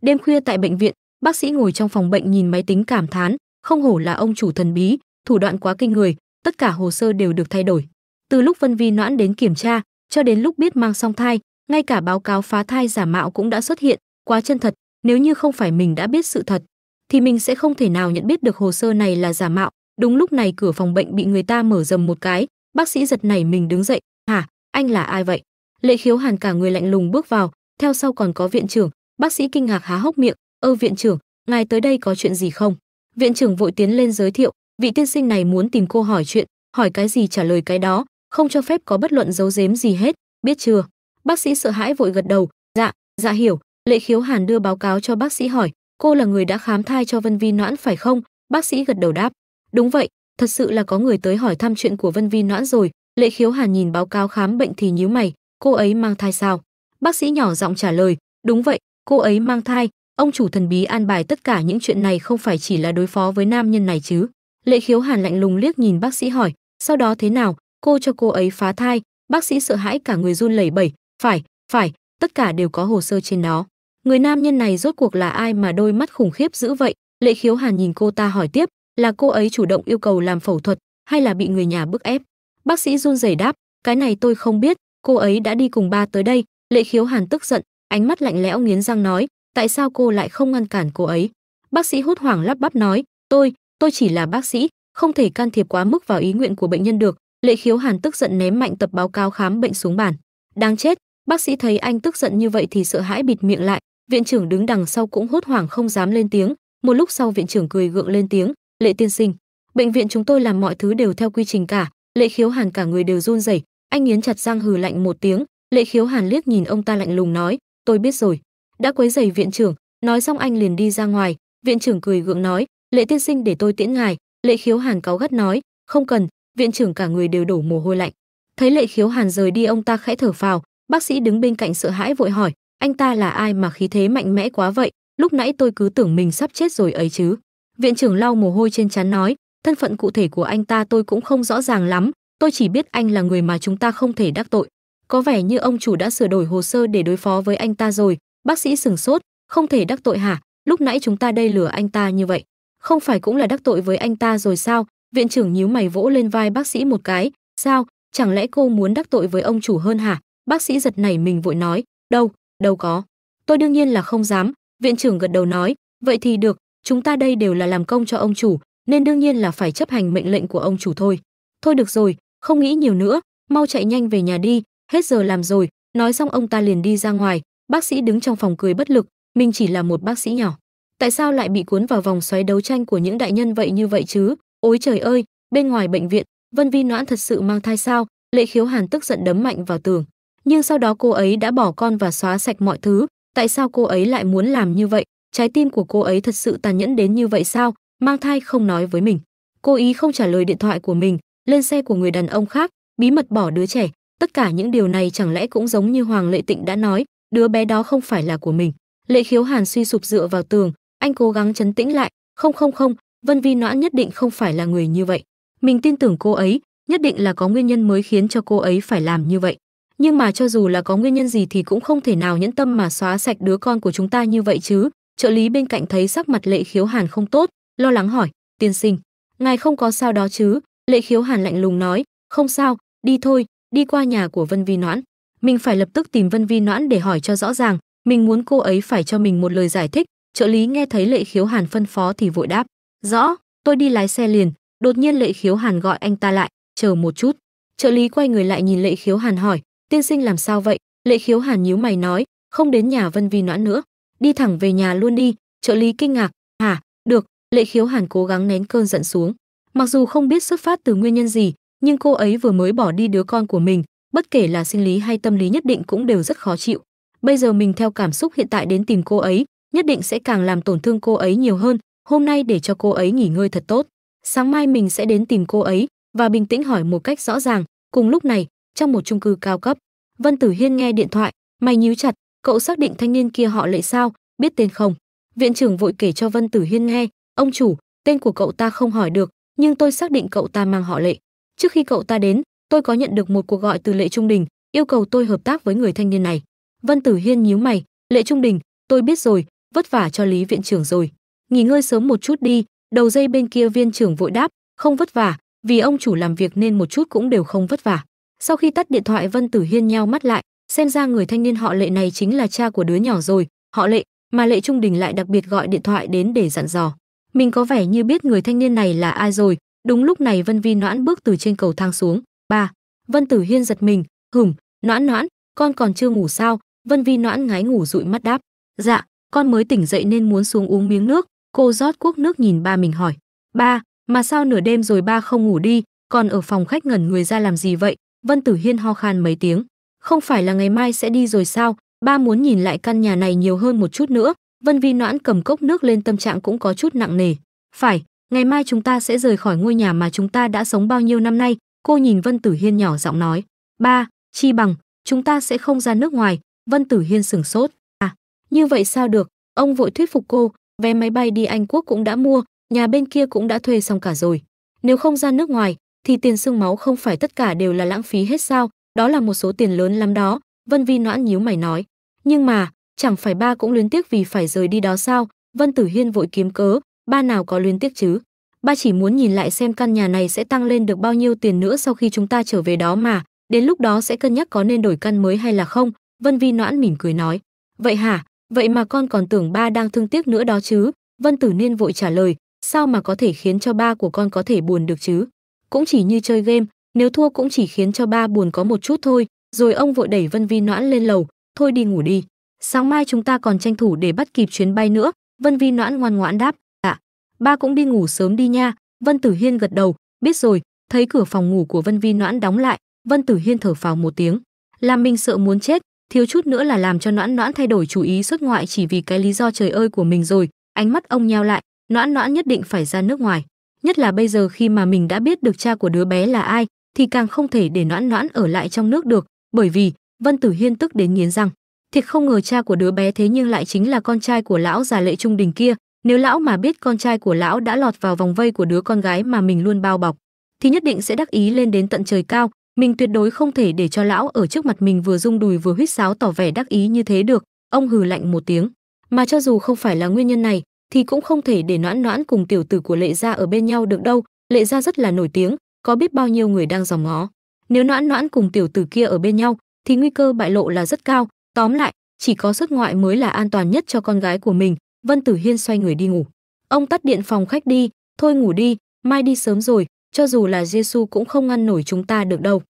Đêm khuya tại bệnh viện, bác sĩ ngồi trong phòng bệnh nhìn máy tính cảm thán, không hổ là ông chủ thần bí, thủ đoạn quá kinh người, tất cả hồ sơ đều được thay đổi. Từ lúc Vân Vi noãn đến kiểm tra, cho đến lúc biết mang song thai, ngay cả báo cáo phá thai giả mạo cũng đã xuất hiện, quá chân thật nếu như không phải mình đã biết sự thật thì mình sẽ không thể nào nhận biết được hồ sơ này là giả mạo đúng lúc này cửa phòng bệnh bị người ta mở dầm một cái bác sĩ giật nảy mình đứng dậy hả anh là ai vậy lệ khiếu hàn cả người lạnh lùng bước vào theo sau còn có viện trưởng bác sĩ kinh ngạc há hốc miệng ơ viện trưởng ngài tới đây có chuyện gì không viện trưởng vội tiến lên giới thiệu vị tiên sinh này muốn tìm cô hỏi chuyện hỏi cái gì trả lời cái đó không cho phép có bất luận giấu giếm gì hết biết chưa bác sĩ sợ hãi vội gật đầu dạ dạ hiểu Lệ Khiếu Hàn đưa báo cáo cho bác sĩ hỏi, cô là người đã khám thai cho Vân Vi Noãn phải không? Bác sĩ gật đầu đáp, đúng vậy, thật sự là có người tới hỏi thăm chuyện của Vân Vi Noãn rồi. Lệ Khiếu Hàn nhìn báo cáo khám bệnh thì nhíu mày, cô ấy mang thai sao? Bác sĩ nhỏ giọng trả lời, đúng vậy, cô ấy mang thai, ông chủ thần bí an bài tất cả những chuyện này không phải chỉ là đối phó với nam nhân này chứ? Lệ Khiếu Hàn lạnh lùng liếc nhìn bác sĩ hỏi, sau đó thế nào? Cô cho cô ấy phá thai, bác sĩ sợ hãi cả người run lẩy bẩy, phải, phải, tất cả đều có hồ sơ trên đó. Người nam nhân này rốt cuộc là ai mà đôi mắt khủng khiếp dữ vậy? Lệ Khiếu Hàn nhìn cô ta hỏi tiếp, là cô ấy chủ động yêu cầu làm phẫu thuật hay là bị người nhà bức ép? Bác sĩ run rẩy đáp, cái này tôi không biết, cô ấy đã đi cùng ba tới đây. Lệ Khiếu Hàn tức giận, ánh mắt lạnh lẽo nghiến răng nói, tại sao cô lại không ngăn cản cô ấy? Bác sĩ hốt hoảng lắp bắp nói, tôi, tôi chỉ là bác sĩ, không thể can thiệp quá mức vào ý nguyện của bệnh nhân được. Lệ Khiếu Hàn tức giận ném mạnh tập báo cáo khám bệnh xuống bàn. Đáng chết, bác sĩ thấy anh tức giận như vậy thì sợ hãi bịt miệng lại, viện trưởng đứng đằng sau cũng hốt hoảng không dám lên tiếng một lúc sau viện trưởng cười gượng lên tiếng lệ tiên sinh bệnh viện chúng tôi làm mọi thứ đều theo quy trình cả lệ khiếu hàn cả người đều run rẩy anh nghiến chặt răng hừ lạnh một tiếng lệ khiếu hàn liếc nhìn ông ta lạnh lùng nói tôi biết rồi đã quấy rầy viện trưởng nói xong anh liền đi ra ngoài viện trưởng cười gượng nói lệ tiên sinh để tôi tiễn ngài lệ khiếu hàn cáu gắt nói không cần viện trưởng cả người đều đổ mồ hôi lạnh thấy lệ khiếu hàn rời đi ông ta khẽ thở phào bác sĩ đứng bên cạnh sợ hãi vội hỏi anh ta là ai mà khí thế mạnh mẽ quá vậy lúc nãy tôi cứ tưởng mình sắp chết rồi ấy chứ viện trưởng lau mồ hôi trên trán nói thân phận cụ thể của anh ta tôi cũng không rõ ràng lắm tôi chỉ biết anh là người mà chúng ta không thể đắc tội có vẻ như ông chủ đã sửa đổi hồ sơ để đối phó với anh ta rồi bác sĩ sừng sốt không thể đắc tội hả lúc nãy chúng ta đây lừa anh ta như vậy không phải cũng là đắc tội với anh ta rồi sao viện trưởng nhíu mày vỗ lên vai bác sĩ một cái sao chẳng lẽ cô muốn đắc tội với ông chủ hơn hả bác sĩ giật nảy mình vội nói đâu đâu có. Tôi đương nhiên là không dám, viện trưởng gật đầu nói, vậy thì được, chúng ta đây đều là làm công cho ông chủ, nên đương nhiên là phải chấp hành mệnh lệnh của ông chủ thôi. Thôi được rồi, không nghĩ nhiều nữa, mau chạy nhanh về nhà đi, hết giờ làm rồi, nói xong ông ta liền đi ra ngoài, bác sĩ đứng trong phòng cười bất lực, mình chỉ là một bác sĩ nhỏ. Tại sao lại bị cuốn vào vòng xoáy đấu tranh của những đại nhân vậy như vậy chứ? Ôi trời ơi, bên ngoài bệnh viện, Vân Vi Noãn thật sự mang thai sao? Lệ Khiếu Hàn tức giận đấm mạnh vào tường nhưng sau đó cô ấy đã bỏ con và xóa sạch mọi thứ. Tại sao cô ấy lại muốn làm như vậy? Trái tim của cô ấy thật sự tàn nhẫn đến như vậy sao? Mang thai không nói với mình. Cô ý không trả lời điện thoại của mình, lên xe của người đàn ông khác, bí mật bỏ đứa trẻ. Tất cả những điều này chẳng lẽ cũng giống như Hoàng Lệ Tịnh đã nói, đứa bé đó không phải là của mình. Lệ khiếu hàn suy sụp dựa vào tường, anh cố gắng chấn tĩnh lại. Không không không, Vân Vi Noãn nhất định không phải là người như vậy. Mình tin tưởng cô ấy, nhất định là có nguyên nhân mới khiến cho cô ấy phải làm như vậy nhưng mà cho dù là có nguyên nhân gì thì cũng không thể nào nhẫn tâm mà xóa sạch đứa con của chúng ta như vậy chứ trợ lý bên cạnh thấy sắc mặt lệ khiếu hàn không tốt lo lắng hỏi tiên sinh ngài không có sao đó chứ lệ khiếu hàn lạnh lùng nói không sao đi thôi đi qua nhà của vân vi noãn mình phải lập tức tìm vân vi noãn để hỏi cho rõ ràng mình muốn cô ấy phải cho mình một lời giải thích trợ lý nghe thấy lệ khiếu hàn phân phó thì vội đáp rõ tôi đi lái xe liền đột nhiên lệ khiếu hàn gọi anh ta lại chờ một chút trợ lý quay người lại nhìn lệ khiếu hàn hỏi tiên sinh làm sao vậy lệ khiếu hàn nhíu mày nói không đến nhà vân vi noãn nữa đi thẳng về nhà luôn đi trợ lý kinh ngạc hả được lệ khiếu hàn cố gắng nén cơn giận xuống mặc dù không biết xuất phát từ nguyên nhân gì nhưng cô ấy vừa mới bỏ đi đứa con của mình bất kể là sinh lý hay tâm lý nhất định cũng đều rất khó chịu bây giờ mình theo cảm xúc hiện tại đến tìm cô ấy nhất định sẽ càng làm tổn thương cô ấy nhiều hơn hôm nay để cho cô ấy nghỉ ngơi thật tốt sáng mai mình sẽ đến tìm cô ấy và bình tĩnh hỏi một cách rõ ràng cùng lúc này trong một chung cư cao cấp. Vân Tử Hiên nghe điện thoại, mày nhíu chặt, cậu xác định thanh niên kia họ Lệ sao, biết tên không? Viện trưởng vội kể cho Vân Tử Hiên nghe, ông chủ, tên của cậu ta không hỏi được, nhưng tôi xác định cậu ta mang họ Lệ. Trước khi cậu ta đến, tôi có nhận được một cuộc gọi từ Lệ Trung Đình, yêu cầu tôi hợp tác với người thanh niên này. Vân Tử Hiên nhíu mày, Lệ Trung Đình, tôi biết rồi, vất vả cho Lý viện trưởng rồi. Nghỉ ngơi sớm một chút đi, đầu dây bên kia viên trưởng vội đáp, không vất vả, vì ông chủ làm việc nên một chút cũng đều không vất vả. Sau khi tắt điện thoại Vân Tử Hiên nheo mắt lại, xem ra người thanh niên họ Lệ này chính là cha của đứa nhỏ rồi, họ Lệ, mà Lệ Trung Đình lại đặc biệt gọi điện thoại đến để dặn dò. Mình có vẻ như biết người thanh niên này là ai rồi, đúng lúc này Vân Vi noãn bước từ trên cầu thang xuống, "Ba." Vân Tử Hiên giật mình, hửm, "Noãn noãn, con còn chưa ngủ sao?" Vân Vi noãn ngái ngủ rụi mắt đáp, "Dạ, con mới tỉnh dậy nên muốn xuống uống miếng nước." Cô rót cuốc nước nhìn ba mình hỏi, "Ba, mà sao nửa đêm rồi ba không ngủ đi, còn ở phòng khách ngẩn người ra làm gì vậy?" Vân Tử Hiên ho khan mấy tiếng. Không phải là ngày mai sẽ đi rồi sao? Ba muốn nhìn lại căn nhà này nhiều hơn một chút nữa. Vân Vi Noãn cầm cốc nước lên tâm trạng cũng có chút nặng nề. Phải, ngày mai chúng ta sẽ rời khỏi ngôi nhà mà chúng ta đã sống bao nhiêu năm nay. Cô nhìn Vân Tử Hiên nhỏ giọng nói. Ba, chi bằng, chúng ta sẽ không ra nước ngoài. Vân Tử Hiên sửng sốt. À, như vậy sao được? Ông vội thuyết phục cô, vé máy bay đi Anh Quốc cũng đã mua, nhà bên kia cũng đã thuê xong cả rồi. Nếu không ra nước ngoài, thì tiền xương máu không phải tất cả đều là lãng phí hết sao, đó là một số tiền lớn lắm đó, Vân Vi noãn nhíu mày nói. Nhưng mà, chẳng phải ba cũng luyến tiếc vì phải rời đi đó sao, Vân Tử Hiên vội kiếm cớ, ba nào có luyến tiếc chứ. Ba chỉ muốn nhìn lại xem căn nhà này sẽ tăng lên được bao nhiêu tiền nữa sau khi chúng ta trở về đó mà, đến lúc đó sẽ cân nhắc có nên đổi căn mới hay là không, Vân Vi noãn mỉm cười nói. Vậy hả, vậy mà con còn tưởng ba đang thương tiếc nữa đó chứ, Vân Tử Niên vội trả lời, sao mà có thể khiến cho ba của con có thể buồn được chứ? cũng chỉ như chơi game, nếu thua cũng chỉ khiến cho ba buồn có một chút thôi, rồi ông vội đẩy Vân Vi Noãn lên lầu, thôi đi ngủ đi. Sáng mai chúng ta còn tranh thủ để bắt kịp chuyến bay nữa, Vân Vi Noãn ngoan ngoãn đáp, ạ, dạ, ba cũng đi ngủ sớm đi nha, Vân Tử Hiên gật đầu, biết rồi, thấy cửa phòng ngủ của Vân Vi Noãn đóng lại, Vân Tử Hiên thở phào một tiếng, làm mình sợ muốn chết, thiếu chút nữa là làm cho Noãn Noãn thay đổi chú ý xuất ngoại chỉ vì cái lý do trời ơi của mình rồi, ánh mắt ông nheo lại, Noãn Noãn nhất định phải ra nước ngoài nhất là bây giờ khi mà mình đã biết được cha của đứa bé là ai thì càng không thể để noãn noãn ở lại trong nước được bởi vì vân tử hiên tức đến nghiến răng thiệt không ngờ cha của đứa bé thế nhưng lại chính là con trai của lão già lệ trung đình kia nếu lão mà biết con trai của lão đã lọt vào vòng vây của đứa con gái mà mình luôn bao bọc thì nhất định sẽ đắc ý lên đến tận trời cao mình tuyệt đối không thể để cho lão ở trước mặt mình vừa rung đùi vừa huýt sáo tỏ vẻ đắc ý như thế được ông hừ lạnh một tiếng mà cho dù không phải là nguyên nhân này thì cũng không thể để noãn noãn cùng tiểu tử của lệ gia ở bên nhau được đâu lệ gia rất là nổi tiếng có biết bao nhiêu người đang dòng ngó nếu noãn noãn cùng tiểu tử kia ở bên nhau thì nguy cơ bại lộ là rất cao tóm lại chỉ có xuất ngoại mới là an toàn nhất cho con gái của mình vân tử hiên xoay người đi ngủ ông tắt điện phòng khách đi thôi ngủ đi mai đi sớm rồi cho dù là giê xu cũng không ngăn nổi chúng ta được đâu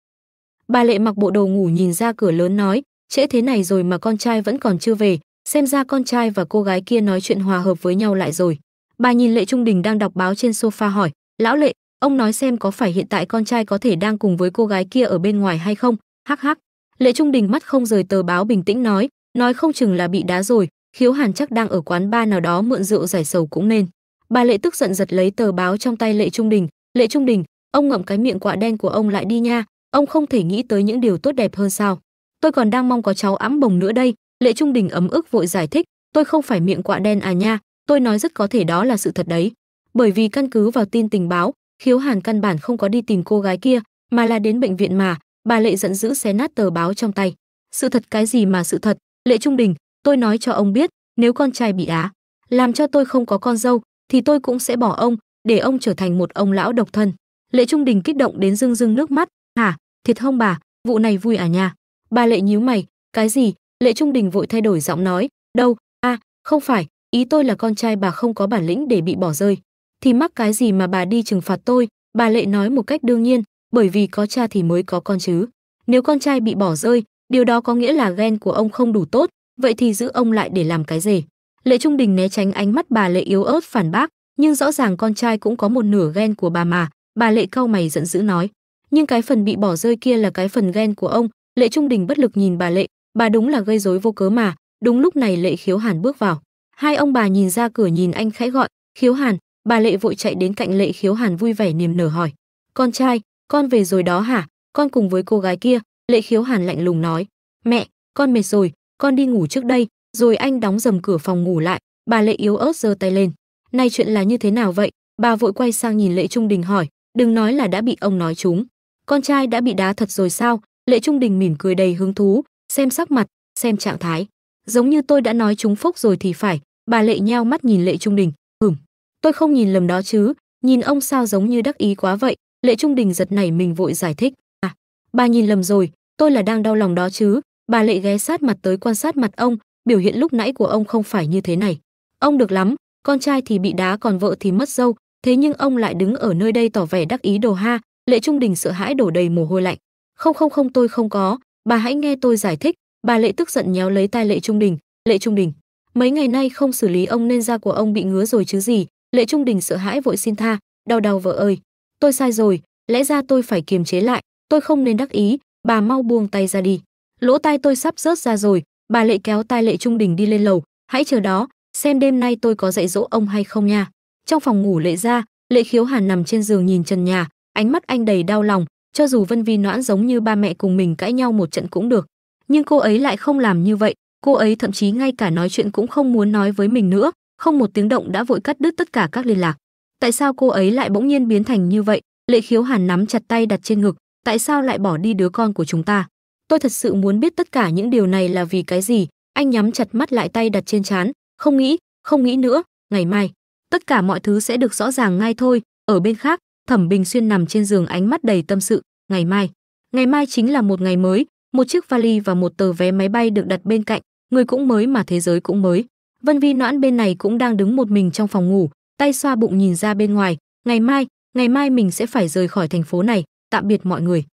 bà lệ mặc bộ đồ ngủ nhìn ra cửa lớn nói trễ thế này rồi mà con trai vẫn còn chưa về Xem ra con trai và cô gái kia nói chuyện hòa hợp với nhau lại rồi. Bà nhìn Lệ Trung Đình đang đọc báo trên sofa hỏi, "Lão Lệ, ông nói xem có phải hiện tại con trai có thể đang cùng với cô gái kia ở bên ngoài hay không?" Hắc hắc. Lệ Trung Đình mắt không rời tờ báo bình tĩnh nói, nói không chừng là bị đá rồi, Khiếu Hàn chắc đang ở quán bar nào đó mượn rượu giải sầu cũng nên. Bà Lệ tức giận giật lấy tờ báo trong tay Lệ Trung Đình, "Lệ Trung Đình, ông ngậm cái miệng quạ đen của ông lại đi nha, ông không thể nghĩ tới những điều tốt đẹp hơn sao? Tôi còn đang mong có cháu ấm bồng nữa đây, Lệ Trung Đình ấm ức vội giải thích, tôi không phải miệng quạ đen à nha, tôi nói rất có thể đó là sự thật đấy. Bởi vì căn cứ vào tin tình báo, Khiếu Hàn căn bản không có đi tìm cô gái kia, mà là đến bệnh viện mà, bà Lệ giận dữ xé nát tờ báo trong tay. Sự thật cái gì mà sự thật, Lệ Trung Đình, tôi nói cho ông biết, nếu con trai bị á, làm cho tôi không có con dâu, thì tôi cũng sẽ bỏ ông, để ông trở thành một ông lão độc thân. Lệ Trung Đình kích động đến rưng rưng nước mắt, hả, thiệt không bà, vụ này vui à nha. Bà Lệ nhíu mày, cái gì, lệ trung đình vội thay đổi giọng nói đâu a không phải ý tôi là con trai bà không có bản lĩnh để bị bỏ rơi thì mắc cái gì mà bà đi trừng phạt tôi bà lệ nói một cách đương nhiên bởi vì có cha thì mới có con chứ nếu con trai bị bỏ rơi điều đó có nghĩa là ghen của ông không đủ tốt vậy thì giữ ông lại để làm cái gì lệ trung đình né tránh ánh mắt bà lệ yếu ớt phản bác nhưng rõ ràng con trai cũng có một nửa ghen của bà mà bà lệ cau mày giận dữ nói nhưng cái phần bị bỏ rơi kia là cái phần ghen của ông lệ trung đình bất lực nhìn bà lệ bà đúng là gây rối vô cớ mà đúng lúc này lệ khiếu hàn bước vào hai ông bà nhìn ra cửa nhìn anh khẽ gọi khiếu hàn bà lệ vội chạy đến cạnh lệ khiếu hàn vui vẻ niềm nở hỏi con trai con về rồi đó hả con cùng với cô gái kia lệ khiếu hàn lạnh lùng nói mẹ con mệt rồi con đi ngủ trước đây rồi anh đóng dầm cửa phòng ngủ lại bà lệ yếu ớt giơ tay lên nay chuyện là như thế nào vậy bà vội quay sang nhìn lệ trung đình hỏi đừng nói là đã bị ông nói chúng con trai đã bị đá thật rồi sao lệ trung đình mỉm cười đầy hứng thú xem sắc mặt, xem trạng thái. Giống như tôi đã nói chúng phúc rồi thì phải, bà lệ nheo mắt nhìn lệ trung đình, ừm, tôi không nhìn lầm đó chứ, nhìn ông sao giống như đắc ý quá vậy, lệ trung đình giật nảy mình vội giải thích, à, bà nhìn lầm rồi, tôi là đang đau lòng đó chứ, bà lệ ghé sát mặt tới quan sát mặt ông, biểu hiện lúc nãy của ông không phải như thế này. Ông được lắm, con trai thì bị đá còn vợ thì mất dâu, thế nhưng ông lại đứng ở nơi đây tỏ vẻ đắc ý đồ ha, lệ trung đình sợ hãi đổ đầy mồ hôi lạnh. Không không không tôi không có, bà hãy nghe tôi giải thích bà lệ tức giận nhéo lấy tai lệ trung đình lệ trung đình mấy ngày nay không xử lý ông nên da của ông bị ngứa rồi chứ gì lệ trung đình sợ hãi vội xin tha đau đau vợ ơi tôi sai rồi lẽ ra tôi phải kiềm chế lại tôi không nên đắc ý bà mau buông tay ra đi lỗ tai tôi sắp rớt ra rồi bà lệ kéo tai lệ trung đình đi lên lầu hãy chờ đó xem đêm nay tôi có dạy dỗ ông hay không nha trong phòng ngủ lệ ra lệ khiếu hàn nằm trên giường nhìn trần nhà ánh mắt anh đầy đau lòng cho dù Vân Vi Noãn giống như ba mẹ cùng mình cãi nhau một trận cũng được, nhưng cô ấy lại không làm như vậy, cô ấy thậm chí ngay cả nói chuyện cũng không muốn nói với mình nữa, không một tiếng động đã vội cắt đứt tất cả các liên lạc. Tại sao cô ấy lại bỗng nhiên biến thành như vậy? Lệ Khiếu Hàn nắm chặt tay đặt trên ngực, tại sao lại bỏ đi đứa con của chúng ta? Tôi thật sự muốn biết tất cả những điều này là vì cái gì? Anh nhắm chặt mắt lại tay đặt trên chán không nghĩ, không nghĩ nữa, ngày mai tất cả mọi thứ sẽ được rõ ràng ngay thôi, ở bên khác, Thẩm Bình Xuyên nằm trên giường ánh mắt đầy tâm sự, ngày mai, ngày mai chính là một ngày mới, một chiếc vali và một tờ vé máy bay được đặt bên cạnh, người cũng mới mà thế giới cũng mới. Vân Vi Noãn bên này cũng đang đứng một mình trong phòng ngủ, tay xoa bụng nhìn ra bên ngoài, ngày mai, ngày mai mình sẽ phải rời khỏi thành phố này, tạm biệt mọi người.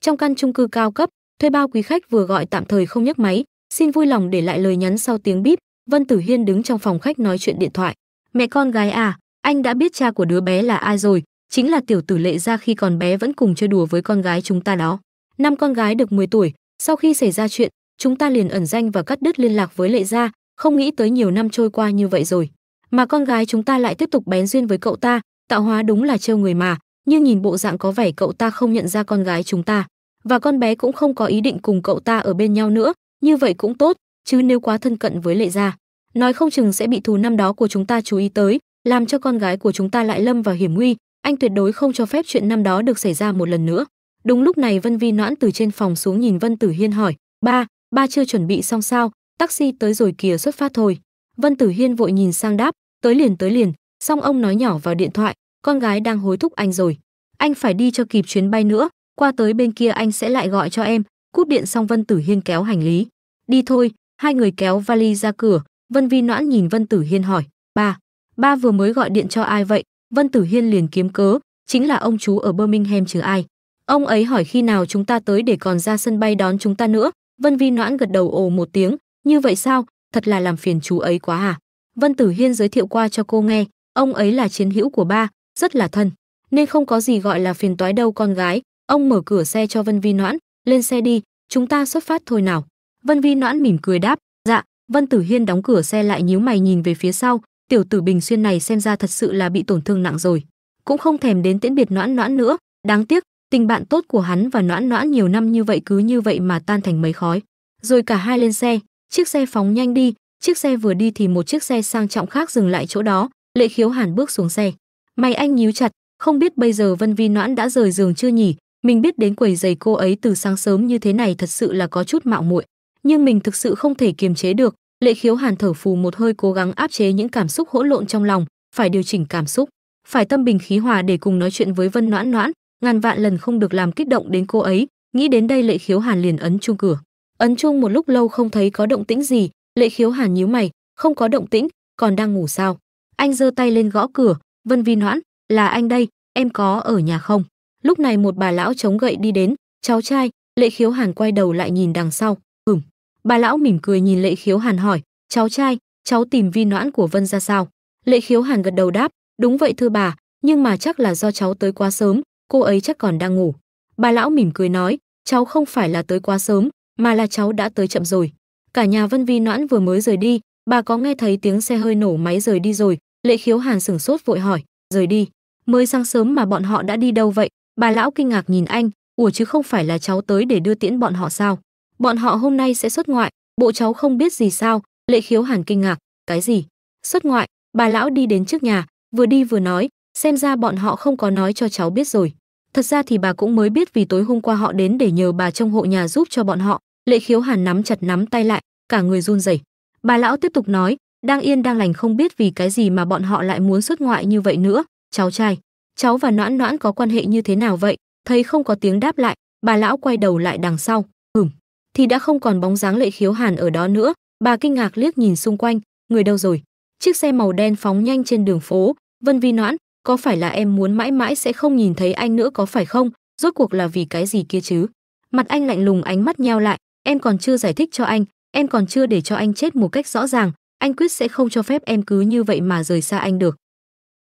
Trong căn chung cư cao cấp, thuê bao quý khách vừa gọi tạm thời không nhấc máy, xin vui lòng để lại lời nhắn sau tiếng bíp, Vân Tử Hiên đứng trong phòng khách nói chuyện điện thoại. Mẹ con gái à, anh đã biết cha của đứa bé là ai rồi, chính là tiểu tử lệ ra khi còn bé vẫn cùng chơi đùa với con gái chúng ta đó. Năm con gái được 10 tuổi, sau khi xảy ra chuyện, chúng ta liền ẩn danh và cắt đứt liên lạc với lệ gia, không nghĩ tới nhiều năm trôi qua như vậy rồi. Mà con gái chúng ta lại tiếp tục bén duyên với cậu ta, tạo hóa đúng là trêu người mà, nhưng nhìn bộ dạng có vẻ cậu ta không nhận ra con gái chúng ta. Và con bé cũng không có ý định cùng cậu ta ở bên nhau nữa, như vậy cũng tốt, chứ nếu quá thân cận với lệ gia. Nói không chừng sẽ bị thù năm đó của chúng ta chú ý tới, làm cho con gái của chúng ta lại lâm vào hiểm nguy, anh tuyệt đối không cho phép chuyện năm đó được xảy ra một lần nữa đúng lúc này vân vi noãn từ trên phòng xuống nhìn vân tử hiên hỏi ba ba chưa chuẩn bị xong sao taxi tới rồi kìa xuất phát thôi vân tử hiên vội nhìn sang đáp tới liền tới liền xong ông nói nhỏ vào điện thoại con gái đang hối thúc anh rồi anh phải đi cho kịp chuyến bay nữa qua tới bên kia anh sẽ lại gọi cho em cúp điện xong vân tử hiên kéo hành lý đi thôi hai người kéo vali ra cửa vân vi noãn nhìn vân tử hiên hỏi ba ba vừa mới gọi điện cho ai vậy Vân Tử Hiên liền kiếm cớ, chính là ông chú ở Birmingham chứ ai. Ông ấy hỏi khi nào chúng ta tới để còn ra sân bay đón chúng ta nữa, Vân Vi Noãn gật đầu ồ một tiếng, như vậy sao, thật là làm phiền chú ấy quá à. Vân Tử Hiên giới thiệu qua cho cô nghe, ông ấy là chiến hữu của ba, rất là thân, nên không có gì gọi là phiền toái đâu con gái. Ông mở cửa xe cho Vân Vi Noãn, lên xe đi, chúng ta xuất phát thôi nào. Vân Vi Noãn mỉm cười đáp, dạ, Vân Tử Hiên đóng cửa xe lại nhíu mày nhìn về phía sau, tiểu tử bình xuyên này xem ra thật sự là bị tổn thương nặng rồi cũng không thèm đến tiễn biệt noãn noãn nữa đáng tiếc tình bạn tốt của hắn và noãn noãn nhiều năm như vậy cứ như vậy mà tan thành mấy khói rồi cả hai lên xe chiếc xe phóng nhanh đi chiếc xe vừa đi thì một chiếc xe sang trọng khác dừng lại chỗ đó lệ khiếu hàn bước xuống xe mày anh nhíu chặt không biết bây giờ vân vi noãn đã rời giường chưa nhỉ mình biết đến quầy giày cô ấy từ sáng sớm như thế này thật sự là có chút mạo muội nhưng mình thực sự không thể kiềm chế được Lệ Khiếu Hàn thở phù một hơi cố gắng áp chế những cảm xúc hỗn lộn trong lòng, phải điều chỉnh cảm xúc, phải tâm bình khí hòa để cùng nói chuyện với Vân Noãn Noãn, ngàn vạn lần không được làm kích động đến cô ấy, nghĩ đến đây Lệ Khiếu Hàn liền ấn chuông cửa. Ấn chuông một lúc lâu không thấy có động tĩnh gì, Lệ Khiếu Hàn nhíu mày, không có động tĩnh, còn đang ngủ sao? Anh giơ tay lên gõ cửa, "Vân Vi Noãn, là anh đây, em có ở nhà không?" Lúc này một bà lão chống gậy đi đến, "Cháu trai." Lệ Khiếu Hàn quay đầu lại nhìn đằng sau, Bà lão mỉm cười nhìn Lệ Khiếu Hàn hỏi, "Cháu trai, cháu tìm vi noãn của Vân ra sao?" Lệ Khiếu Hàn gật đầu đáp, "Đúng vậy thưa bà, nhưng mà chắc là do cháu tới quá sớm, cô ấy chắc còn đang ngủ." Bà lão mỉm cười nói, "Cháu không phải là tới quá sớm, mà là cháu đã tới chậm rồi. Cả nhà Vân Vi Noãn vừa mới rời đi, bà có nghe thấy tiếng xe hơi nổ máy rời đi rồi." Lệ Khiếu Hàn sửng sốt vội hỏi, "Rời đi? Mới sáng sớm mà bọn họ đã đi đâu vậy?" Bà lão kinh ngạc nhìn anh, "Ủa chứ không phải là cháu tới để đưa tiễn bọn họ sao?" bọn họ hôm nay sẽ xuất ngoại bộ cháu không biết gì sao lệ khiếu hàn kinh ngạc cái gì xuất ngoại bà lão đi đến trước nhà vừa đi vừa nói xem ra bọn họ không có nói cho cháu biết rồi thật ra thì bà cũng mới biết vì tối hôm qua họ đến để nhờ bà trong hộ nhà giúp cho bọn họ lệ khiếu hàn nắm chặt nắm tay lại cả người run rẩy bà lão tiếp tục nói đang yên đang lành không biết vì cái gì mà bọn họ lại muốn xuất ngoại như vậy nữa cháu trai cháu và noãn noãn có quan hệ như thế nào vậy thấy không có tiếng đáp lại bà lão quay đầu lại đằng sau thì đã không còn bóng dáng lệ khiếu hàn ở đó nữa bà kinh ngạc liếc nhìn xung quanh người đâu rồi chiếc xe màu đen phóng nhanh trên đường phố vân vi noãn có phải là em muốn mãi mãi sẽ không nhìn thấy anh nữa có phải không rốt cuộc là vì cái gì kia chứ mặt anh lạnh lùng ánh mắt nheo lại em còn chưa giải thích cho anh em còn chưa để cho anh chết một cách rõ ràng anh quyết sẽ không cho phép em cứ như vậy mà rời xa anh được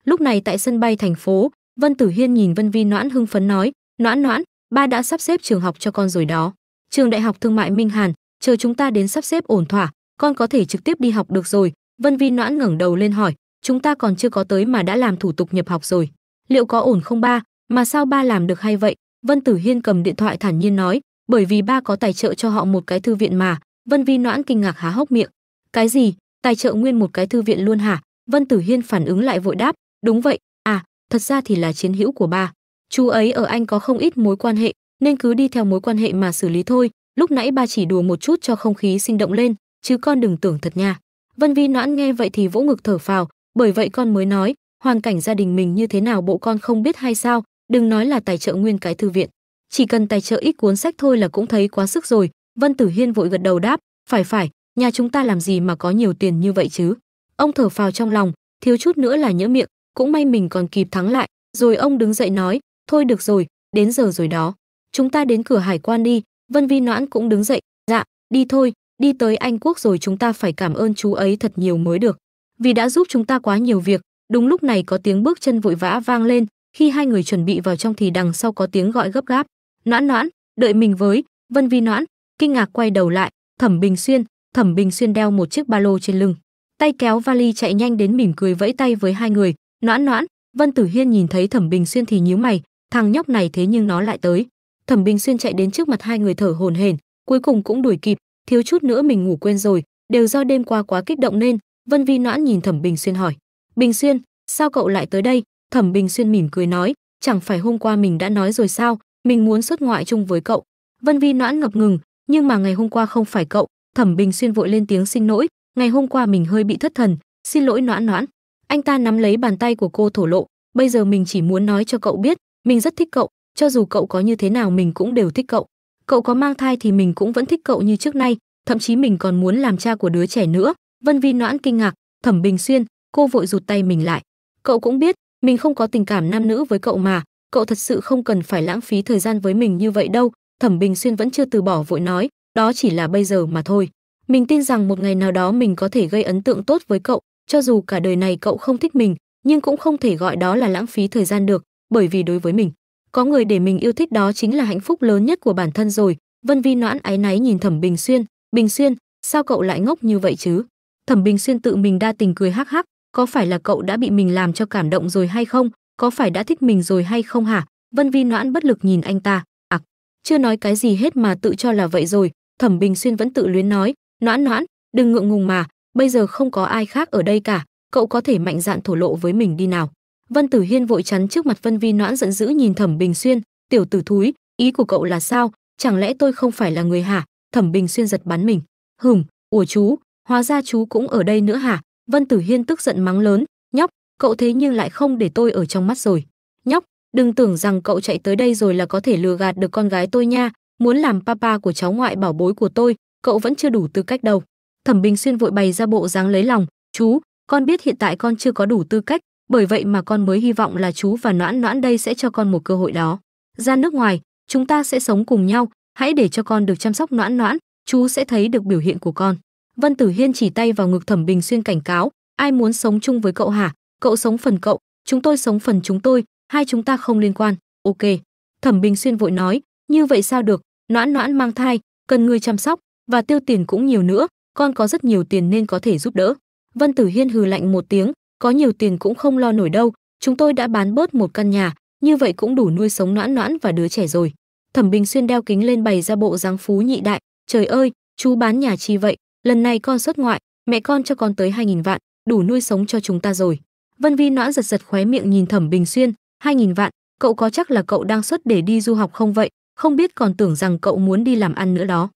lúc này tại sân bay thành phố vân tử hiên nhìn vân vi noãn hưng phấn nói noãn noãn ba đã sắp xếp trường học cho con rồi đó trường đại học thương mại minh hàn chờ chúng ta đến sắp xếp ổn thỏa con có thể trực tiếp đi học được rồi vân vi noãn ngẩng đầu lên hỏi chúng ta còn chưa có tới mà đã làm thủ tục nhập học rồi liệu có ổn không ba mà sao ba làm được hay vậy vân tử hiên cầm điện thoại thản nhiên nói bởi vì ba có tài trợ cho họ một cái thư viện mà vân vi noãn kinh ngạc há hốc miệng cái gì tài trợ nguyên một cái thư viện luôn hả vân tử hiên phản ứng lại vội đáp đúng vậy à thật ra thì là chiến hữu của ba chú ấy ở anh có không ít mối quan hệ nên cứ đi theo mối quan hệ mà xử lý thôi lúc nãy ba chỉ đùa một chút cho không khí sinh động lên chứ con đừng tưởng thật nha vân vi noãn nghe vậy thì vỗ ngực thở phào bởi vậy con mới nói hoàn cảnh gia đình mình như thế nào bộ con không biết hay sao đừng nói là tài trợ nguyên cái thư viện chỉ cần tài trợ ít cuốn sách thôi là cũng thấy quá sức rồi vân tử hiên vội gật đầu đáp phải phải nhà chúng ta làm gì mà có nhiều tiền như vậy chứ ông thở phào trong lòng thiếu chút nữa là nhỡ miệng cũng may mình còn kịp thắng lại rồi ông đứng dậy nói thôi được rồi đến giờ rồi đó chúng ta đến cửa hải quan đi vân vi noãn cũng đứng dậy dạ đi thôi đi tới anh quốc rồi chúng ta phải cảm ơn chú ấy thật nhiều mới được vì đã giúp chúng ta quá nhiều việc đúng lúc này có tiếng bước chân vội vã vang lên khi hai người chuẩn bị vào trong thì đằng sau có tiếng gọi gấp gáp noãn noãn đợi mình với vân vi noãn kinh ngạc quay đầu lại thẩm bình xuyên thẩm bình xuyên đeo một chiếc ba lô trên lưng tay kéo vali chạy nhanh đến mỉm cười vẫy tay với hai người noãn noãn vân tử hiên nhìn thấy thẩm bình xuyên thì nhíu mày thằng nhóc này thế nhưng nó lại tới thẩm bình xuyên chạy đến trước mặt hai người thở hổn hển cuối cùng cũng đuổi kịp thiếu chút nữa mình ngủ quên rồi đều do đêm qua quá kích động nên vân vi noãn nhìn thẩm bình xuyên hỏi bình xuyên sao cậu lại tới đây thẩm bình xuyên mỉm cười nói chẳng phải hôm qua mình đã nói rồi sao mình muốn xuất ngoại chung với cậu vân vi noãn ngập ngừng nhưng mà ngày hôm qua không phải cậu thẩm bình xuyên vội lên tiếng xin lỗi ngày hôm qua mình hơi bị thất thần xin lỗi noãn noãn anh ta nắm lấy bàn tay của cô thổ lộ bây giờ mình chỉ muốn nói cho cậu biết mình rất thích cậu cho dù cậu có như thế nào mình cũng đều thích cậu cậu có mang thai thì mình cũng vẫn thích cậu như trước nay thậm chí mình còn muốn làm cha của đứa trẻ nữa vân vi noãn kinh ngạc thẩm bình xuyên cô vội rụt tay mình lại cậu cũng biết mình không có tình cảm nam nữ với cậu mà cậu thật sự không cần phải lãng phí thời gian với mình như vậy đâu thẩm bình xuyên vẫn chưa từ bỏ vội nói đó chỉ là bây giờ mà thôi mình tin rằng một ngày nào đó mình có thể gây ấn tượng tốt với cậu cho dù cả đời này cậu không thích mình nhưng cũng không thể gọi đó là lãng phí thời gian được bởi vì đối với mình có người để mình yêu thích đó chính là hạnh phúc lớn nhất của bản thân rồi vân vi noãn áy náy nhìn thẩm bình xuyên bình xuyên sao cậu lại ngốc như vậy chứ thẩm bình xuyên tự mình đa tình cười hắc hắc có phải là cậu đã bị mình làm cho cảm động rồi hay không có phải đã thích mình rồi hay không hả vân vi noãn bất lực nhìn anh ta ặc à, chưa nói cái gì hết mà tự cho là vậy rồi thẩm bình xuyên vẫn tự luyến nói noãn noãn đừng ngượng ngùng mà bây giờ không có ai khác ở đây cả cậu có thể mạnh dạn thổ lộ với mình đi nào Vân Tử Hiên vội chắn trước mặt Vân Vi Noãn giận dữ nhìn Thẩm Bình Xuyên, "Tiểu tử thúi, ý của cậu là sao? Chẳng lẽ tôi không phải là người hả?" Thẩm Bình Xuyên giật bắn mình, "Hừm, ủa chú, hóa ra chú cũng ở đây nữa hả?" Vân Tử Hiên tức giận mắng lớn, "Nhóc, cậu thế nhưng lại không để tôi ở trong mắt rồi. Nhóc, đừng tưởng rằng cậu chạy tới đây rồi là có thể lừa gạt được con gái tôi nha, muốn làm papa của cháu ngoại bảo bối của tôi, cậu vẫn chưa đủ tư cách đâu." Thẩm Bình Xuyên vội bày ra bộ dáng lấy lòng, "Chú, con biết hiện tại con chưa có đủ tư cách, bởi vậy mà con mới hy vọng là chú và noãn noãn đây sẽ cho con một cơ hội đó ra nước ngoài chúng ta sẽ sống cùng nhau hãy để cho con được chăm sóc noãn noãn chú sẽ thấy được biểu hiện của con vân tử hiên chỉ tay vào ngực thẩm bình xuyên cảnh cáo ai muốn sống chung với cậu hả cậu sống phần cậu chúng tôi sống phần chúng tôi hai chúng ta không liên quan ok thẩm bình xuyên vội nói như vậy sao được noãn noãn mang thai cần người chăm sóc và tiêu tiền cũng nhiều nữa con có rất nhiều tiền nên có thể giúp đỡ vân tử hiên hừ lạnh một tiếng có nhiều tiền cũng không lo nổi đâu, chúng tôi đã bán bớt một căn nhà, như vậy cũng đủ nuôi sống noãn noãn và đứa trẻ rồi. Thẩm Bình Xuyên đeo kính lên bày ra bộ dáng phú nhị đại, trời ơi, chú bán nhà chi vậy, lần này con xuất ngoại, mẹ con cho con tới 2000 vạn, đủ nuôi sống cho chúng ta rồi. Vân Vi noãn giật giật khóe miệng nhìn Thẩm Bình Xuyên, 2000 vạn, cậu có chắc là cậu đang xuất để đi du học không vậy, không biết còn tưởng rằng cậu muốn đi làm ăn nữa đó.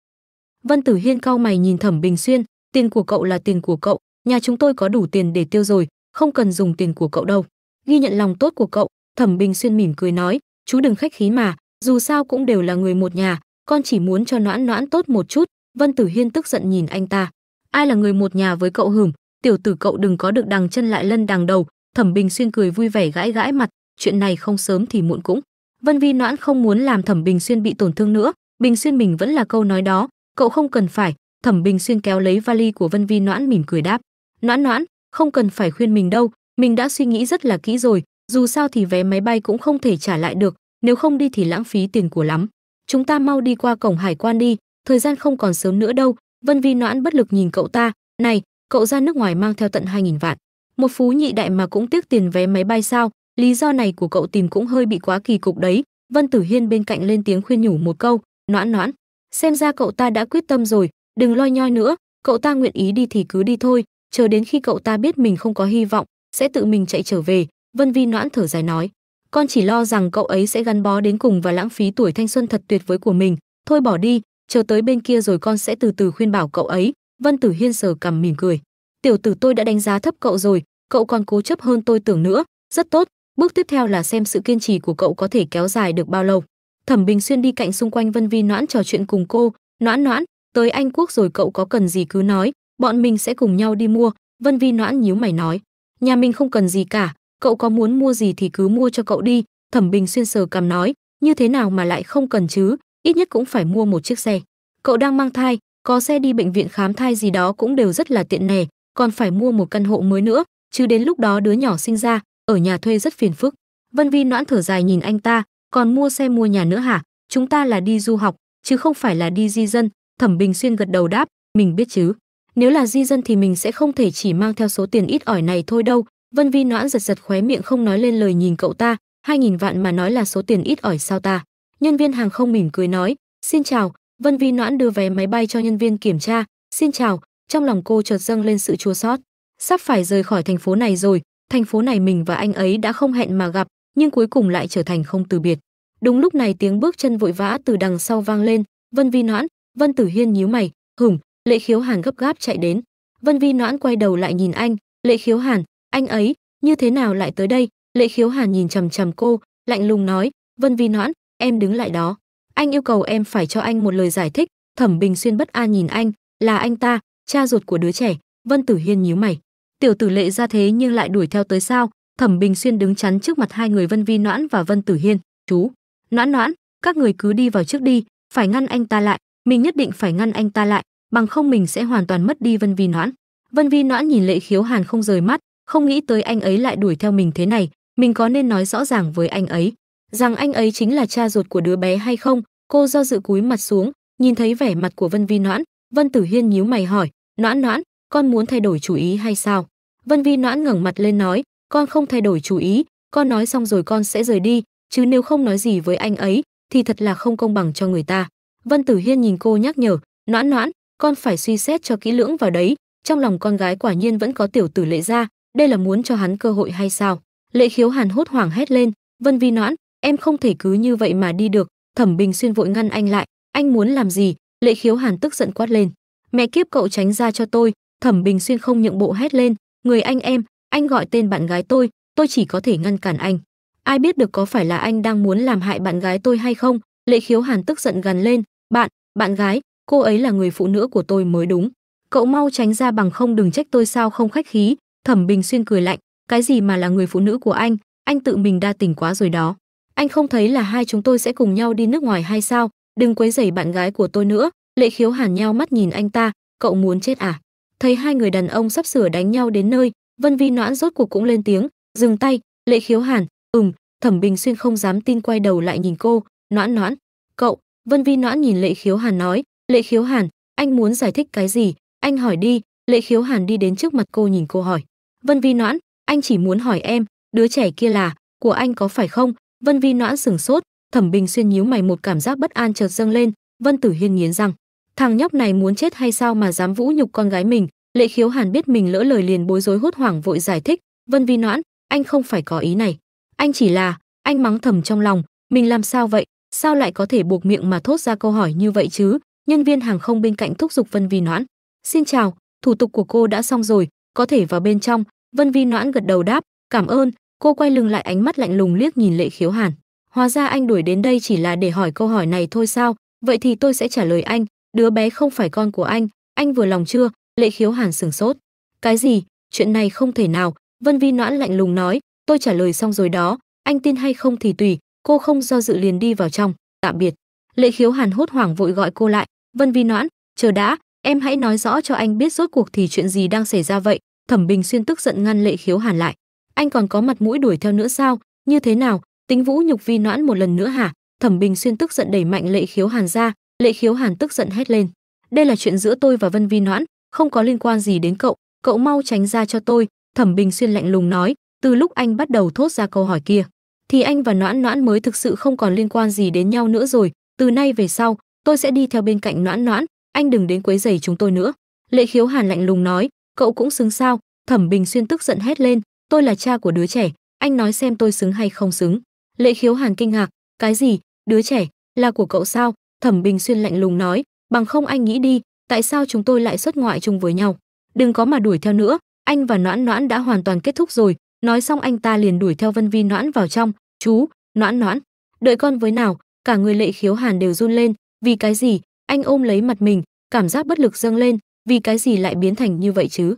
Vân Tử Hiên cau mày nhìn Thẩm Bình Xuyên, tiền của cậu là tiền của cậu, nhà chúng tôi có đủ tiền để tiêu rồi, không cần dùng tiền của cậu đâu ghi nhận lòng tốt của cậu thẩm bình xuyên mỉm cười nói chú đừng khách khí mà dù sao cũng đều là người một nhà con chỉ muốn cho noãn noãn tốt một chút vân tử hiên tức giận nhìn anh ta ai là người một nhà với cậu hửm tiểu tử cậu đừng có được đằng chân lại lân đằng đầu thẩm bình xuyên cười vui vẻ gãi gãi mặt chuyện này không sớm thì muộn cũng vân vi noãn không muốn làm thẩm bình xuyên bị tổn thương nữa bình xuyên mình vẫn là câu nói đó cậu không cần phải thẩm bình xuyên kéo lấy vali của vân vi noãn mỉm cười đáp noãn noãn không cần phải khuyên mình đâu, mình đã suy nghĩ rất là kỹ rồi, dù sao thì vé máy bay cũng không thể trả lại được, nếu không đi thì lãng phí tiền của lắm. Chúng ta mau đi qua cổng hải quan đi, thời gian không còn sớm nữa đâu. Vân Vi noãn bất lực nhìn cậu ta, này, cậu ra nước ngoài mang theo tận 2.000 vạn. Một phú nhị đại mà cũng tiếc tiền vé máy bay sao, lý do này của cậu tìm cũng hơi bị quá kỳ cục đấy. Vân Tử Hiên bên cạnh lên tiếng khuyên nhủ một câu, noãn noãn. Xem ra cậu ta đã quyết tâm rồi, đừng lo nhoi nữa, cậu ta nguyện ý đi thì cứ đi thôi, chờ đến khi cậu ta biết mình không có hy vọng, sẽ tự mình chạy trở về, Vân Vi noãn thở dài nói, con chỉ lo rằng cậu ấy sẽ gắn bó đến cùng và lãng phí tuổi thanh xuân thật tuyệt với của mình, thôi bỏ đi, chờ tới bên kia rồi con sẽ từ từ khuyên bảo cậu ấy. Vân Tử Hiên sờ cằm mỉm cười, tiểu tử tôi đã đánh giá thấp cậu rồi, cậu còn cố chấp hơn tôi tưởng nữa, rất tốt, bước tiếp theo là xem sự kiên trì của cậu có thể kéo dài được bao lâu. Thẩm Bình Xuyên đi cạnh xung quanh Vân Vi Noãn trò chuyện cùng cô, "Noãn Noãn, tới Anh Quốc rồi cậu có cần gì cứ nói, bọn mình sẽ cùng nhau đi mua vân vi noãn nhíu mày nói nhà mình không cần gì cả cậu có muốn mua gì thì cứ mua cho cậu đi thẩm bình xuyên sờ cằm nói như thế nào mà lại không cần chứ ít nhất cũng phải mua một chiếc xe cậu đang mang thai có xe đi bệnh viện khám thai gì đó cũng đều rất là tiện nè. còn phải mua một căn hộ mới nữa chứ đến lúc đó đứa nhỏ sinh ra ở nhà thuê rất phiền phức vân vi noãn thở dài nhìn anh ta còn mua xe mua nhà nữa hả chúng ta là đi du học chứ không phải là đi di dân thẩm bình xuyên gật đầu đáp mình biết chứ nếu là di dân thì mình sẽ không thể chỉ mang theo số tiền ít ỏi này thôi đâu vân vi noãn giật giật khóe miệng không nói lên lời nhìn cậu ta hai nghìn vạn mà nói là số tiền ít ỏi sao ta nhân viên hàng không mỉm cười nói xin chào vân vi noãn đưa vé máy bay cho nhân viên kiểm tra xin chào trong lòng cô chợt dâng lên sự chua xót sắp phải rời khỏi thành phố này rồi thành phố này mình và anh ấy đã không hẹn mà gặp nhưng cuối cùng lại trở thành không từ biệt đúng lúc này tiếng bước chân vội vã từ đằng sau vang lên vân vi noãn vân tử hiên nhíu mày hửng lệ khiếu hàn gấp gáp chạy đến vân vi noãn quay đầu lại nhìn anh lệ khiếu hàn anh ấy như thế nào lại tới đây lệ khiếu hàn nhìn chằm chằm cô lạnh lùng nói vân vi noãn em đứng lại đó anh yêu cầu em phải cho anh một lời giải thích thẩm bình xuyên bất an nhìn anh là anh ta cha ruột của đứa trẻ vân tử hiên nhíu mày tiểu tử lệ ra thế nhưng lại đuổi theo tới sao thẩm bình xuyên đứng chắn trước mặt hai người vân vi noãn và vân tử hiên chú noãn noãn các người cứ đi vào trước đi phải ngăn anh ta lại mình nhất định phải ngăn anh ta lại bằng không mình sẽ hoàn toàn mất đi Vân Vi Noãn. Vân Vi Noãn nhìn Lệ Khiếu Hàn không rời mắt, không nghĩ tới anh ấy lại đuổi theo mình thế này, mình có nên nói rõ ràng với anh ấy rằng anh ấy chính là cha ruột của đứa bé hay không? Cô do dự cúi mặt xuống, nhìn thấy vẻ mặt của Vân Vi Noãn, Vân Tử Hiên nhíu mày hỏi, "Noãn Noãn, con muốn thay đổi chủ ý hay sao?" Vân Vi Noãn ngẩng mặt lên nói, "Con không thay đổi chủ ý, con nói xong rồi con sẽ rời đi, chứ nếu không nói gì với anh ấy thì thật là không công bằng cho người ta." Vân Tử Hiên nhìn cô nhắc nhở, "Noãn Noãn, con phải suy xét cho kỹ lưỡng vào đấy trong lòng con gái quả nhiên vẫn có tiểu tử lệ ra đây là muốn cho hắn cơ hội hay sao lệ khiếu hàn hốt hoảng hét lên vân vi noãn em không thể cứ như vậy mà đi được thẩm bình xuyên vội ngăn anh lại anh muốn làm gì lệ khiếu hàn tức giận quát lên mẹ kiếp cậu tránh ra cho tôi thẩm bình xuyên không nhượng bộ hét lên người anh em anh gọi tên bạn gái tôi tôi chỉ có thể ngăn cản anh ai biết được có phải là anh đang muốn làm hại bạn gái tôi hay không lệ khiếu hàn tức giận gằn lên bạn bạn gái cô ấy là người phụ nữ của tôi mới đúng cậu mau tránh ra bằng không đừng trách tôi sao không khách khí thẩm bình xuyên cười lạnh cái gì mà là người phụ nữ của anh anh tự mình đa tình quá rồi đó anh không thấy là hai chúng tôi sẽ cùng nhau đi nước ngoài hay sao đừng quấy rầy bạn gái của tôi nữa lệ khiếu hàn nhau mắt nhìn anh ta cậu muốn chết à thấy hai người đàn ông sắp sửa đánh nhau đến nơi vân vi noãn rốt cuộc cũng lên tiếng dừng tay lệ khiếu hàn ừm thẩm bình xuyên không dám tin quay đầu lại nhìn cô noãn noãn cậu vân vi noãn nhìn lệ khiếu hàn nói Lệ Khiếu Hàn, anh muốn giải thích cái gì? Anh hỏi đi. Lệ Khiếu Hàn đi đến trước mặt cô nhìn cô hỏi. Vân Vi Noãn, anh chỉ muốn hỏi em, đứa trẻ kia là của anh có phải không? Vân Vi Noãn sừng sốt, Thẩm Bình xuyên nhíu mày một cảm giác bất an chợt dâng lên. Vân Tử Hiên nghiến răng, thằng nhóc này muốn chết hay sao mà dám vũ nhục con gái mình? Lệ Khiếu Hàn biết mình lỡ lời liền bối rối hốt hoảng vội giải thích. Vân Vi Noãn, anh không phải có ý này, anh chỉ là, anh mắng thầm trong lòng, mình làm sao vậy? Sao lại có thể buộc miệng mà thốt ra câu hỏi như vậy chứ? nhân viên hàng không bên cạnh thúc giục Vân Vi Noãn. "Xin chào, thủ tục của cô đã xong rồi, có thể vào bên trong." Vân Vi Noãn gật đầu đáp, "Cảm ơn." Cô quay lưng lại ánh mắt lạnh lùng liếc nhìn Lệ Khiếu Hàn. "Hóa ra anh đuổi đến đây chỉ là để hỏi câu hỏi này thôi sao? Vậy thì tôi sẽ trả lời anh, đứa bé không phải con của anh, anh vừa lòng chưa?" Lệ Khiếu Hàn sửng sốt. "Cái gì? Chuyện này không thể nào." Vân Vi Noãn lạnh lùng nói, "Tôi trả lời xong rồi đó, anh tin hay không thì tùy." Cô không do dự liền đi vào trong, "Tạm biệt." Lệ Khiếu Hàn hốt hoảng vội gọi cô lại, vân vi noãn chờ đã em hãy nói rõ cho anh biết rốt cuộc thì chuyện gì đang xảy ra vậy thẩm bình xuyên tức giận ngăn lệ khiếu hàn lại anh còn có mặt mũi đuổi theo nữa sao như thế nào tính vũ nhục vi noãn một lần nữa hả thẩm bình xuyên tức giận đẩy mạnh lệ khiếu hàn ra lệ khiếu hàn tức giận hét lên đây là chuyện giữa tôi và vân vi noãn không có liên quan gì đến cậu cậu mau tránh ra cho tôi thẩm bình xuyên lạnh lùng nói từ lúc anh bắt đầu thốt ra câu hỏi kia thì anh và noãn noãn mới thực sự không còn liên quan gì đến nhau nữa rồi từ nay về sau tôi sẽ đi theo bên cạnh noãn noãn anh đừng đến quấy giày chúng tôi nữa lệ khiếu hàn lạnh lùng nói cậu cũng xứng sao thẩm bình xuyên tức giận hét lên tôi là cha của đứa trẻ anh nói xem tôi xứng hay không xứng lệ khiếu hàn kinh ngạc cái gì đứa trẻ là của cậu sao thẩm bình xuyên lạnh lùng nói bằng không anh nghĩ đi tại sao chúng tôi lại xuất ngoại chung với nhau đừng có mà đuổi theo nữa anh và noãn noãn đã hoàn toàn kết thúc rồi nói xong anh ta liền đuổi theo vân vi noãn vào trong chú noãn noãn đợi con với nào cả người lệ khiếu hàn đều run lên vì cái gì? Anh ôm lấy mặt mình, cảm giác bất lực dâng lên, vì cái gì lại biến thành như vậy chứ?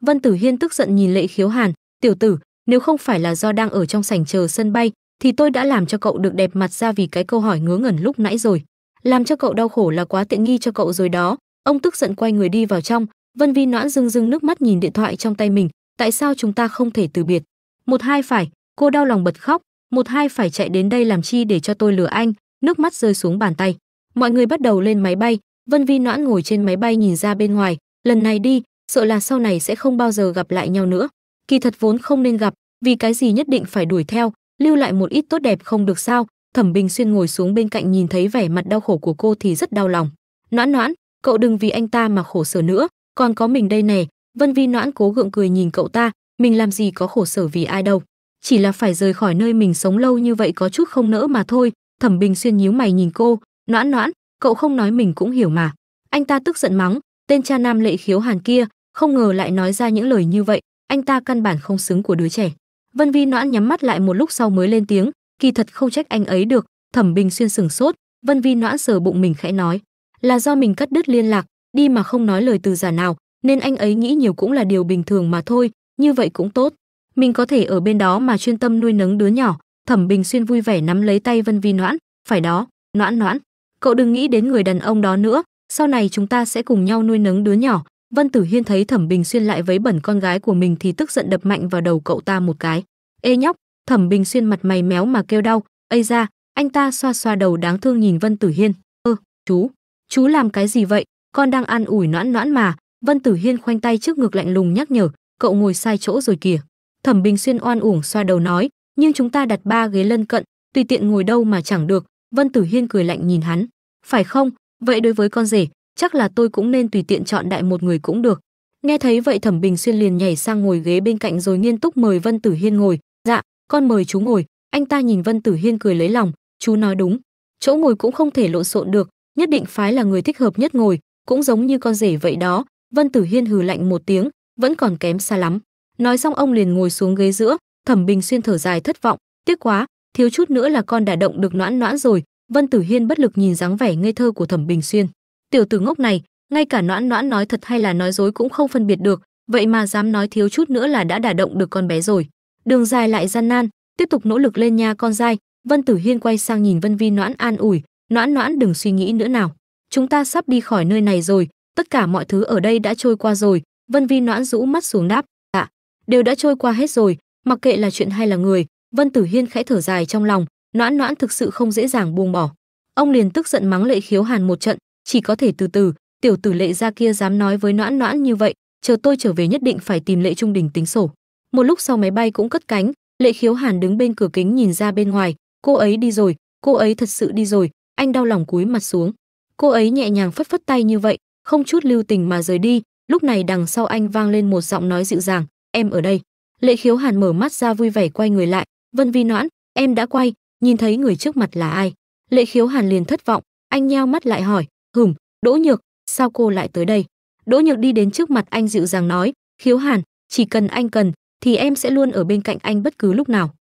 Vân Tử Hiên tức giận nhìn Lệ Khiếu Hàn, "Tiểu tử, nếu không phải là do đang ở trong sảnh chờ sân bay, thì tôi đã làm cho cậu được đẹp mặt ra vì cái câu hỏi ngớ ngẩn lúc nãy rồi. Làm cho cậu đau khổ là quá tiện nghi cho cậu rồi đó." Ông tức giận quay người đi vào trong, Vân Vi noãn rưng rưng nước mắt nhìn điện thoại trong tay mình, "Tại sao chúng ta không thể từ biệt?" Một hai phải, cô đau lòng bật khóc, một hai phải chạy đến đây làm chi để cho tôi lừa anh, nước mắt rơi xuống bàn tay mọi người bắt đầu lên máy bay vân vi noãn ngồi trên máy bay nhìn ra bên ngoài lần này đi sợ là sau này sẽ không bao giờ gặp lại nhau nữa kỳ thật vốn không nên gặp vì cái gì nhất định phải đuổi theo lưu lại một ít tốt đẹp không được sao thẩm bình xuyên ngồi xuống bên cạnh nhìn thấy vẻ mặt đau khổ của cô thì rất đau lòng noãn noãn cậu đừng vì anh ta mà khổ sở nữa còn có mình đây này vân vi noãn cố gượng cười nhìn cậu ta mình làm gì có khổ sở vì ai đâu chỉ là phải rời khỏi nơi mình sống lâu như vậy có chút không nỡ mà thôi thẩm bình xuyên nhíu mày nhìn cô noãn noãn cậu không nói mình cũng hiểu mà anh ta tức giận mắng tên cha nam lệ khiếu hàn kia không ngờ lại nói ra những lời như vậy anh ta căn bản không xứng của đứa trẻ vân vi noãn nhắm mắt lại một lúc sau mới lên tiếng kỳ thật không trách anh ấy được thẩm bình xuyên sừng sốt vân vi noãn sờ bụng mình khẽ nói là do mình cắt đứt liên lạc đi mà không nói lời từ giả nào nên anh ấy nghĩ nhiều cũng là điều bình thường mà thôi như vậy cũng tốt mình có thể ở bên đó mà chuyên tâm nuôi nấng đứa nhỏ thẩm bình xuyên vui vẻ nắm lấy tay vân vi noãn phải đó noãn noãn cậu đừng nghĩ đến người đàn ông đó nữa, sau này chúng ta sẽ cùng nhau nuôi nấng đứa nhỏ. Vân Tử Hiên thấy Thẩm Bình Xuyên lại vấy bẩn con gái của mình thì tức giận đập mạnh vào đầu cậu ta một cái. "Ê nhóc!" Thẩm Bình Xuyên mặt mày méo mà kêu đau, "Ây ra!" Anh ta xoa xoa đầu đáng thương nhìn Vân Tử Hiên, "Ơ, chú, chú làm cái gì vậy? Con đang an ủi noãn noãn mà." Vân Tử Hiên khoanh tay trước ngực lạnh lùng nhắc nhở, "Cậu ngồi sai chỗ rồi kìa." Thẩm Bình Xuyên oan uổng xoa đầu nói, "Nhưng chúng ta đặt ba ghế lân cận, tùy tiện ngồi đâu mà chẳng được." Vân Tử Hiên cười lạnh nhìn hắn, phải không vậy đối với con rể chắc là tôi cũng nên tùy tiện chọn đại một người cũng được nghe thấy vậy thẩm bình xuyên liền nhảy sang ngồi ghế bên cạnh rồi nghiêm túc mời vân tử hiên ngồi dạ con mời chú ngồi anh ta nhìn vân tử hiên cười lấy lòng chú nói đúng chỗ ngồi cũng không thể lộn xộn được nhất định phái là người thích hợp nhất ngồi cũng giống như con rể vậy đó vân tử hiên hừ lạnh một tiếng vẫn còn kém xa lắm nói xong ông liền ngồi xuống ghế giữa thẩm bình xuyên thở dài thất vọng tiếc quá thiếu chút nữa là con đã động được noãn noãn rồi Vân Tử Hiên bất lực nhìn dáng vẻ ngây thơ của Thẩm Bình Xuyên. Tiểu tử ngốc này, ngay cả noãn noãn nói thật hay là nói dối cũng không phân biệt được, vậy mà dám nói thiếu chút nữa là đã đả động được con bé rồi. Đường dài lại gian nan, tiếp tục nỗ lực lên nha con dai, Vân Tử Hiên quay sang nhìn Vân Vi noãn an ủi, noãn noãn đừng suy nghĩ nữa nào. Chúng ta sắp đi khỏi nơi này rồi, tất cả mọi thứ ở đây đã trôi qua rồi, Vân Vi noãn rũ mắt xuống đáp, ạ, dạ, đều đã trôi qua hết rồi, mặc kệ là chuyện hay là người, Vân Tử Hiên khẽ thở dài trong lòng, noãn noãn thực sự không dễ dàng buông bỏ ông liền tức giận mắng lệ khiếu hàn một trận chỉ có thể từ từ tiểu tử lệ ra kia dám nói với noãn noãn như vậy chờ tôi trở về nhất định phải tìm lệ trung đình tính sổ một lúc sau máy bay cũng cất cánh lệ khiếu hàn đứng bên cửa kính nhìn ra bên ngoài cô ấy đi rồi cô ấy thật sự đi rồi anh đau lòng cúi mặt xuống cô ấy nhẹ nhàng phất phất tay như vậy không chút lưu tình mà rời đi lúc này đằng sau anh vang lên một giọng nói dịu dàng em ở đây lệ khiếu hàn mở mắt ra vui vẻ quay người lại vân vi noãn em đã quay nhìn thấy người trước mặt là ai lệ khiếu hàn liền thất vọng anh nheo mắt lại hỏi hửm đỗ nhược sao cô lại tới đây đỗ nhược đi đến trước mặt anh dịu dàng nói khiếu hàn chỉ cần anh cần thì em sẽ luôn ở bên cạnh anh bất cứ lúc nào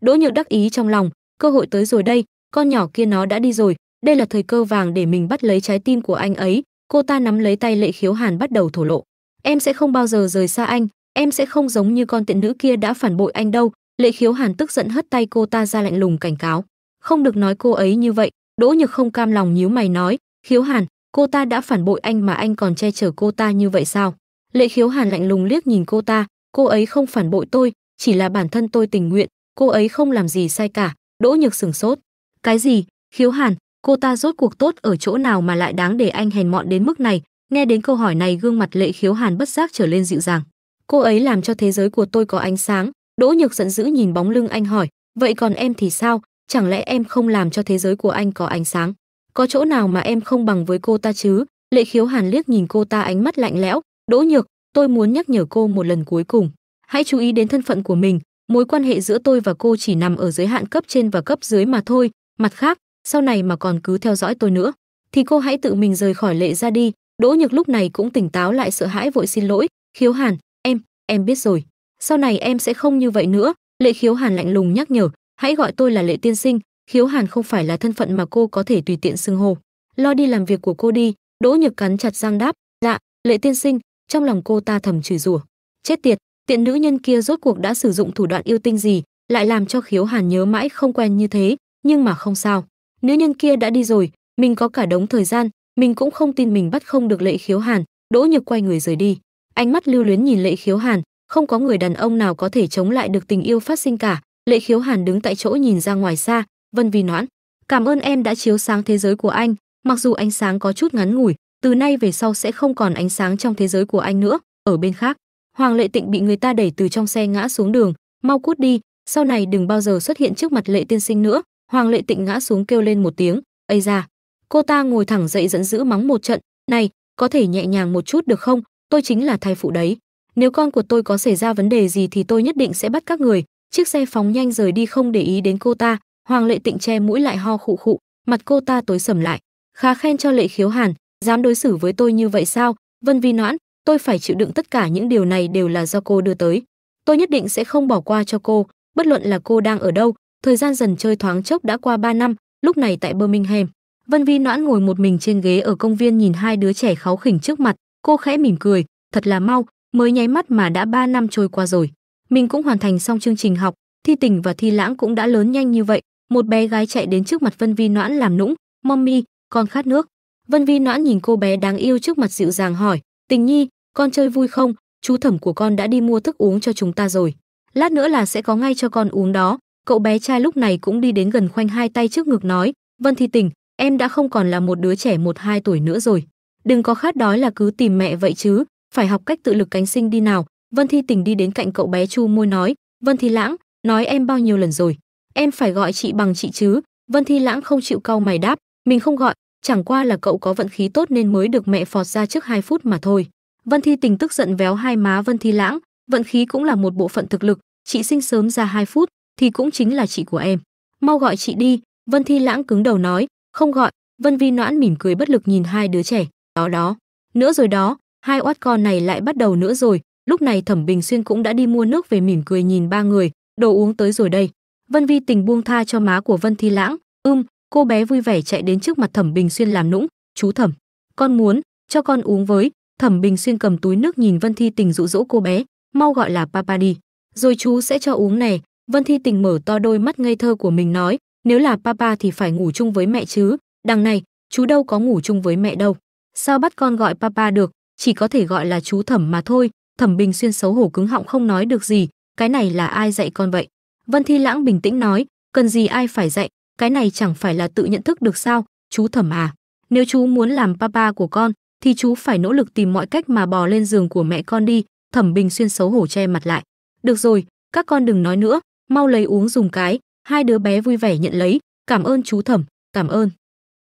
đỗ nhược đắc ý trong lòng cơ hội tới rồi đây con nhỏ kia nó đã đi rồi đây là thời cơ vàng để mình bắt lấy trái tim của anh ấy cô ta nắm lấy tay lệ khiếu hàn bắt đầu thổ lộ em sẽ không bao giờ rời xa anh em sẽ không giống như con tiện nữ kia đã phản bội anh đâu lệ khiếu hàn tức giận hất tay cô ta ra lạnh lùng cảnh cáo không được nói cô ấy như vậy đỗ nhược không cam lòng nhíu mày nói khiếu hàn cô ta đã phản bội anh mà anh còn che chở cô ta như vậy sao lệ khiếu hàn lạnh lùng liếc nhìn cô ta cô ấy không phản bội tôi chỉ là bản thân tôi tình nguyện cô ấy không làm gì sai cả đỗ nhược sửng sốt cái gì khiếu hàn cô ta rốt cuộc tốt ở chỗ nào mà lại đáng để anh hèn mọn đến mức này nghe đến câu hỏi này gương mặt lệ khiếu hàn bất giác trở lên dịu dàng cô ấy làm cho thế giới của tôi có ánh sáng Đỗ Nhược giận dữ nhìn bóng lưng anh hỏi, vậy còn em thì sao? Chẳng lẽ em không làm cho thế giới của anh có ánh sáng? Có chỗ nào mà em không bằng với cô ta chứ? Lệ khiếu hàn liếc nhìn cô ta ánh mắt lạnh lẽo. Đỗ Nhược, tôi muốn nhắc nhở cô một lần cuối cùng. Hãy chú ý đến thân phận của mình. Mối quan hệ giữa tôi và cô chỉ nằm ở giới hạn cấp trên và cấp dưới mà thôi. Mặt khác, sau này mà còn cứ theo dõi tôi nữa. Thì cô hãy tự mình rời khỏi lệ ra đi. Đỗ Nhược lúc này cũng tỉnh táo lại sợ hãi vội xin lỗi. Khiếu hàn, em, em biết rồi sau này em sẽ không như vậy nữa lệ khiếu hàn lạnh lùng nhắc nhở hãy gọi tôi là lệ tiên sinh khiếu hàn không phải là thân phận mà cô có thể tùy tiện xưng hô lo đi làm việc của cô đi đỗ nhược cắn chặt răng đáp dạ lệ tiên sinh trong lòng cô ta thầm chửi rủa chết tiệt tiện nữ nhân kia rốt cuộc đã sử dụng thủ đoạn yêu tinh gì lại làm cho khiếu hàn nhớ mãi không quen như thế nhưng mà không sao nữ nhân kia đã đi rồi mình có cả đống thời gian mình cũng không tin mình bắt không được lệ khiếu hàn đỗ nhược quay người rời đi ánh mắt lưu luyến nhìn lệ khiếu hàn không có người đàn ông nào có thể chống lại được tình yêu phát sinh cả lệ khiếu hàn đứng tại chỗ nhìn ra ngoài xa vân vi noãn cảm ơn em đã chiếu sáng thế giới của anh mặc dù ánh sáng có chút ngắn ngủi từ nay về sau sẽ không còn ánh sáng trong thế giới của anh nữa ở bên khác hoàng lệ tịnh bị người ta đẩy từ trong xe ngã xuống đường mau cút đi sau này đừng bao giờ xuất hiện trước mặt lệ tiên sinh nữa hoàng lệ tịnh ngã xuống kêu lên một tiếng ây ra cô ta ngồi thẳng dậy giận dữ mắng một trận này có thể nhẹ nhàng một chút được không tôi chính là thai phụ đấy nếu con của tôi có xảy ra vấn đề gì thì tôi nhất định sẽ bắt các người chiếc xe phóng nhanh rời đi không để ý đến cô ta hoàng lệ tịnh che mũi lại ho khụ khụ mặt cô ta tối sầm lại khá khen cho lệ khiếu hàn dám đối xử với tôi như vậy sao vân vi noãn tôi phải chịu đựng tất cả những điều này đều là do cô đưa tới tôi nhất định sẽ không bỏ qua cho cô bất luận là cô đang ở đâu thời gian dần chơi thoáng chốc đã qua 3 năm lúc này tại birmingham vân vi noãn ngồi một mình trên ghế ở công viên nhìn hai đứa trẻ kháu khỉnh trước mặt cô khẽ mỉm cười thật là mau mới nháy mắt mà đã 3 năm trôi qua rồi. Mình cũng hoàn thành xong chương trình học, thi tỉnh và thi lãng cũng đã lớn nhanh như vậy. Một bé gái chạy đến trước mặt Vân Vi Noãn làm nũng, "Mommy, con khát nước." Vân Vi Noãn nhìn cô bé đáng yêu trước mặt dịu dàng hỏi, "Tình Nhi, con chơi vui không? Chú thẩm của con đã đi mua thức uống cho chúng ta rồi. Lát nữa là sẽ có ngay cho con uống đó." Cậu bé trai lúc này cũng đi đến gần khoanh hai tay trước ngực nói, "Vân Thi Tỉnh, em đã không còn là một đứa trẻ một hai tuổi nữa rồi. Đừng có khát đói là cứ tìm mẹ vậy chứ, phải học cách tự lực cánh sinh đi nào vân thi tình đi đến cạnh cậu bé chu môi nói vân thi lãng nói em bao nhiêu lần rồi em phải gọi chị bằng chị chứ vân thi lãng không chịu cau mày đáp mình không gọi chẳng qua là cậu có vận khí tốt nên mới được mẹ phọt ra trước hai phút mà thôi vân thi tình tức giận véo hai má vân thi lãng vận khí cũng là một bộ phận thực lực chị sinh sớm ra hai phút thì cũng chính là chị của em mau gọi chị đi vân thi lãng cứng đầu nói không gọi vân vi noãn mỉm cười bất lực nhìn hai đứa trẻ đó đó nữa rồi đó hai oát con này lại bắt đầu nữa rồi lúc này thẩm bình xuyên cũng đã đi mua nước về mỉm cười nhìn ba người đồ uống tới rồi đây vân vi tình buông tha cho má của vân thi lãng ưm cô bé vui vẻ chạy đến trước mặt thẩm bình xuyên làm nũng chú thẩm con muốn cho con uống với thẩm bình xuyên cầm túi nước nhìn vân thi tình dụ dỗ cô bé mau gọi là papa đi rồi chú sẽ cho uống này vân thi tình mở to đôi mắt ngây thơ của mình nói nếu là papa thì phải ngủ chung với mẹ chứ đằng này chú đâu có ngủ chung với mẹ đâu sao bắt con gọi papa được chỉ có thể gọi là chú thẩm mà thôi thẩm bình xuyên xấu hổ cứng họng không nói được gì cái này là ai dạy con vậy vân thi lãng bình tĩnh nói cần gì ai phải dạy cái này chẳng phải là tự nhận thức được sao chú thẩm à nếu chú muốn làm papa của con thì chú phải nỗ lực tìm mọi cách mà bò lên giường của mẹ con đi thẩm bình xuyên xấu hổ che mặt lại được rồi các con đừng nói nữa mau lấy uống dùng cái hai đứa bé vui vẻ nhận lấy cảm ơn chú thẩm cảm ơn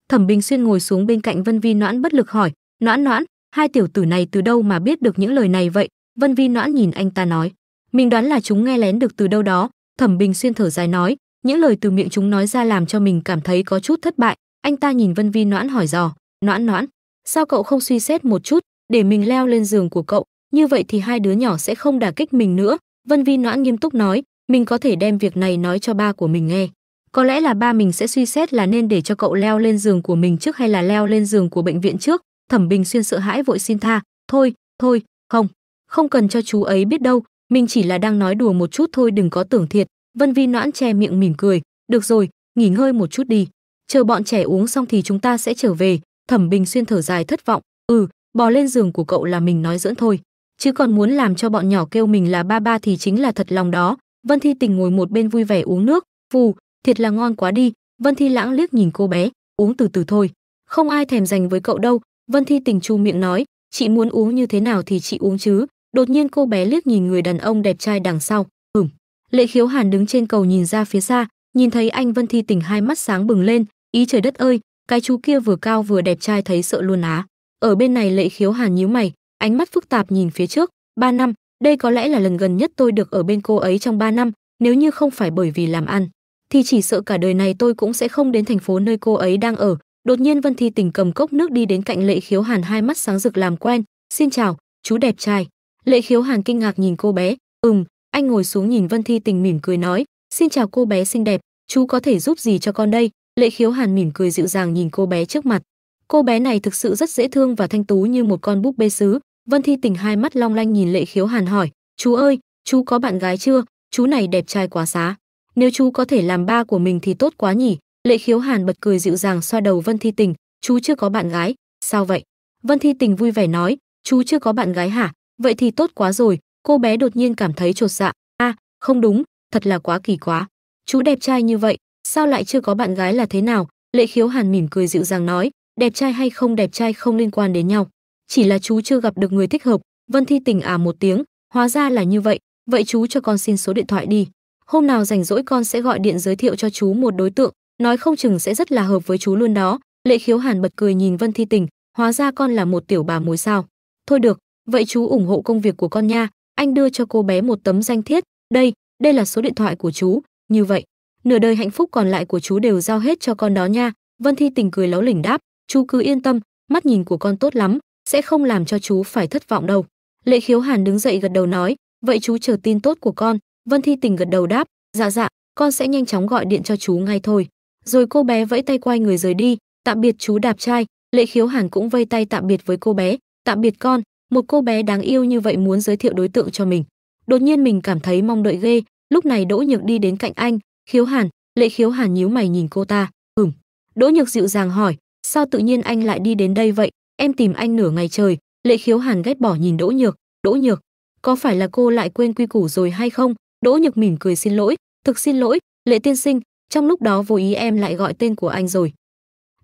thẩm bình xuyên ngồi xuống bên cạnh vân vi noãn bất lực hỏi noãn noãn hai tiểu tử này từ đâu mà biết được những lời này vậy vân vi noãn nhìn anh ta nói mình đoán là chúng nghe lén được từ đâu đó thẩm bình xuyên thở dài nói những lời từ miệng chúng nói ra làm cho mình cảm thấy có chút thất bại anh ta nhìn vân vi noãn hỏi dò noãn noãn sao cậu không suy xét một chút để mình leo lên giường của cậu như vậy thì hai đứa nhỏ sẽ không đả kích mình nữa vân vi noãn nghiêm túc nói mình có thể đem việc này nói cho ba của mình nghe có lẽ là ba mình sẽ suy xét là nên để cho cậu leo lên giường của mình trước hay là leo lên giường của bệnh viện trước thẩm bình xuyên sợ hãi vội xin tha thôi thôi không không cần cho chú ấy biết đâu mình chỉ là đang nói đùa một chút thôi đừng có tưởng thiệt vân vi noãn che miệng mỉm cười được rồi nghỉ ngơi một chút đi chờ bọn trẻ uống xong thì chúng ta sẽ trở về thẩm bình xuyên thở dài thất vọng ừ bò lên giường của cậu là mình nói dẫn thôi chứ còn muốn làm cho bọn nhỏ kêu mình là ba ba thì chính là thật lòng đó vân thi tình ngồi một bên vui vẻ uống nước phù thiệt là ngon quá đi vân thi lãng liếc nhìn cô bé uống từ từ thôi không ai thèm dành với cậu đâu Vân Thi tình chu miệng nói, chị muốn uống như thế nào thì chị uống chứ. Đột nhiên cô bé liếc nhìn người đàn ông đẹp trai đằng sau, hửm. Lệ Khiếu Hàn đứng trên cầu nhìn ra phía xa, nhìn thấy anh Vân Thi tình hai mắt sáng bừng lên, ý trời đất ơi, cái chú kia vừa cao vừa đẹp trai thấy sợ luôn á. Ở bên này Lệ Khiếu Hàn nhíu mày, ánh mắt phức tạp nhìn phía trước, ba năm, đây có lẽ là lần gần nhất tôi được ở bên cô ấy trong ba năm, nếu như không phải bởi vì làm ăn, thì chỉ sợ cả đời này tôi cũng sẽ không đến thành phố nơi cô ấy đang ở, Đột nhiên Vân Thi Tình cầm cốc nước đi đến cạnh Lệ Khiếu Hàn hai mắt sáng rực làm quen, "Xin chào, chú đẹp trai." Lệ Khiếu Hàn kinh ngạc nhìn cô bé, "Ừm." Anh ngồi xuống nhìn Vân Thi Tình mỉm cười nói, "Xin chào cô bé xinh đẹp, chú có thể giúp gì cho con đây?" Lệ Khiếu Hàn mỉm cười dịu dàng nhìn cô bé trước mặt. Cô bé này thực sự rất dễ thương và thanh tú như một con búp bê sứ. Vân Thi Tình hai mắt long lanh nhìn Lệ Khiếu Hàn hỏi, "Chú ơi, chú có bạn gái chưa? Chú này đẹp trai quá xá. Nếu chú có thể làm ba của mình thì tốt quá nhỉ?" Lệ Khiếu Hàn bật cười dịu dàng xoa đầu Vân Thi Tình, "Chú chưa có bạn gái, sao vậy?" Vân Thi Tình vui vẻ nói, "Chú chưa có bạn gái hả? Vậy thì tốt quá rồi." Cô bé đột nhiên cảm thấy chột dạ, "A, à, không đúng, thật là quá kỳ quá. Chú đẹp trai như vậy, sao lại chưa có bạn gái là thế nào?" Lệ Khiếu Hàn mỉm cười dịu dàng nói, "Đẹp trai hay không đẹp trai không liên quan đến nhau, chỉ là chú chưa gặp được người thích hợp." Vân Thi Tình à một tiếng, "Hóa ra là như vậy, vậy chú cho con xin số điện thoại đi." hôm nào rảnh rỗi con sẽ gọi điện giới thiệu cho chú một đối tượng nói không chừng sẽ rất là hợp với chú luôn đó lệ khiếu hàn bật cười nhìn vân thi tình hóa ra con là một tiểu bà mối sao thôi được vậy chú ủng hộ công việc của con nha anh đưa cho cô bé một tấm danh thiếp đây đây là số điện thoại của chú như vậy nửa đời hạnh phúc còn lại của chú đều giao hết cho con đó nha vân thi tình cười láo lỉnh đáp chú cứ yên tâm mắt nhìn của con tốt lắm sẽ không làm cho chú phải thất vọng đâu lệ khiếu hàn đứng dậy gật đầu nói vậy chú chờ tin tốt của con vân thi tình gật đầu đáp dạ dạ con sẽ nhanh chóng gọi điện cho chú ngay thôi rồi cô bé vẫy tay quay người rời đi, tạm biệt chú đạp trai, Lệ Khiếu Hàn cũng vây tay tạm biệt với cô bé, tạm biệt con, một cô bé đáng yêu như vậy muốn giới thiệu đối tượng cho mình. Đột nhiên mình cảm thấy mong đợi ghê, lúc này Đỗ Nhược đi đến cạnh anh, "Khiếu Hàn." Lệ Khiếu Hàn nhíu mày nhìn cô ta, "Ừm." Đỗ Nhược dịu dàng hỏi, "Sao tự nhiên anh lại đi đến đây vậy? Em tìm anh nửa ngày trời." Lệ Khiếu Hàn ghét bỏ nhìn Đỗ Nhược, "Đỗ Nhược, có phải là cô lại quên quy củ rồi hay không?" Đỗ Nhược mỉm cười xin lỗi, "Thực xin lỗi, Lệ tiên sinh, trong lúc đó vô ý em lại gọi tên của anh rồi.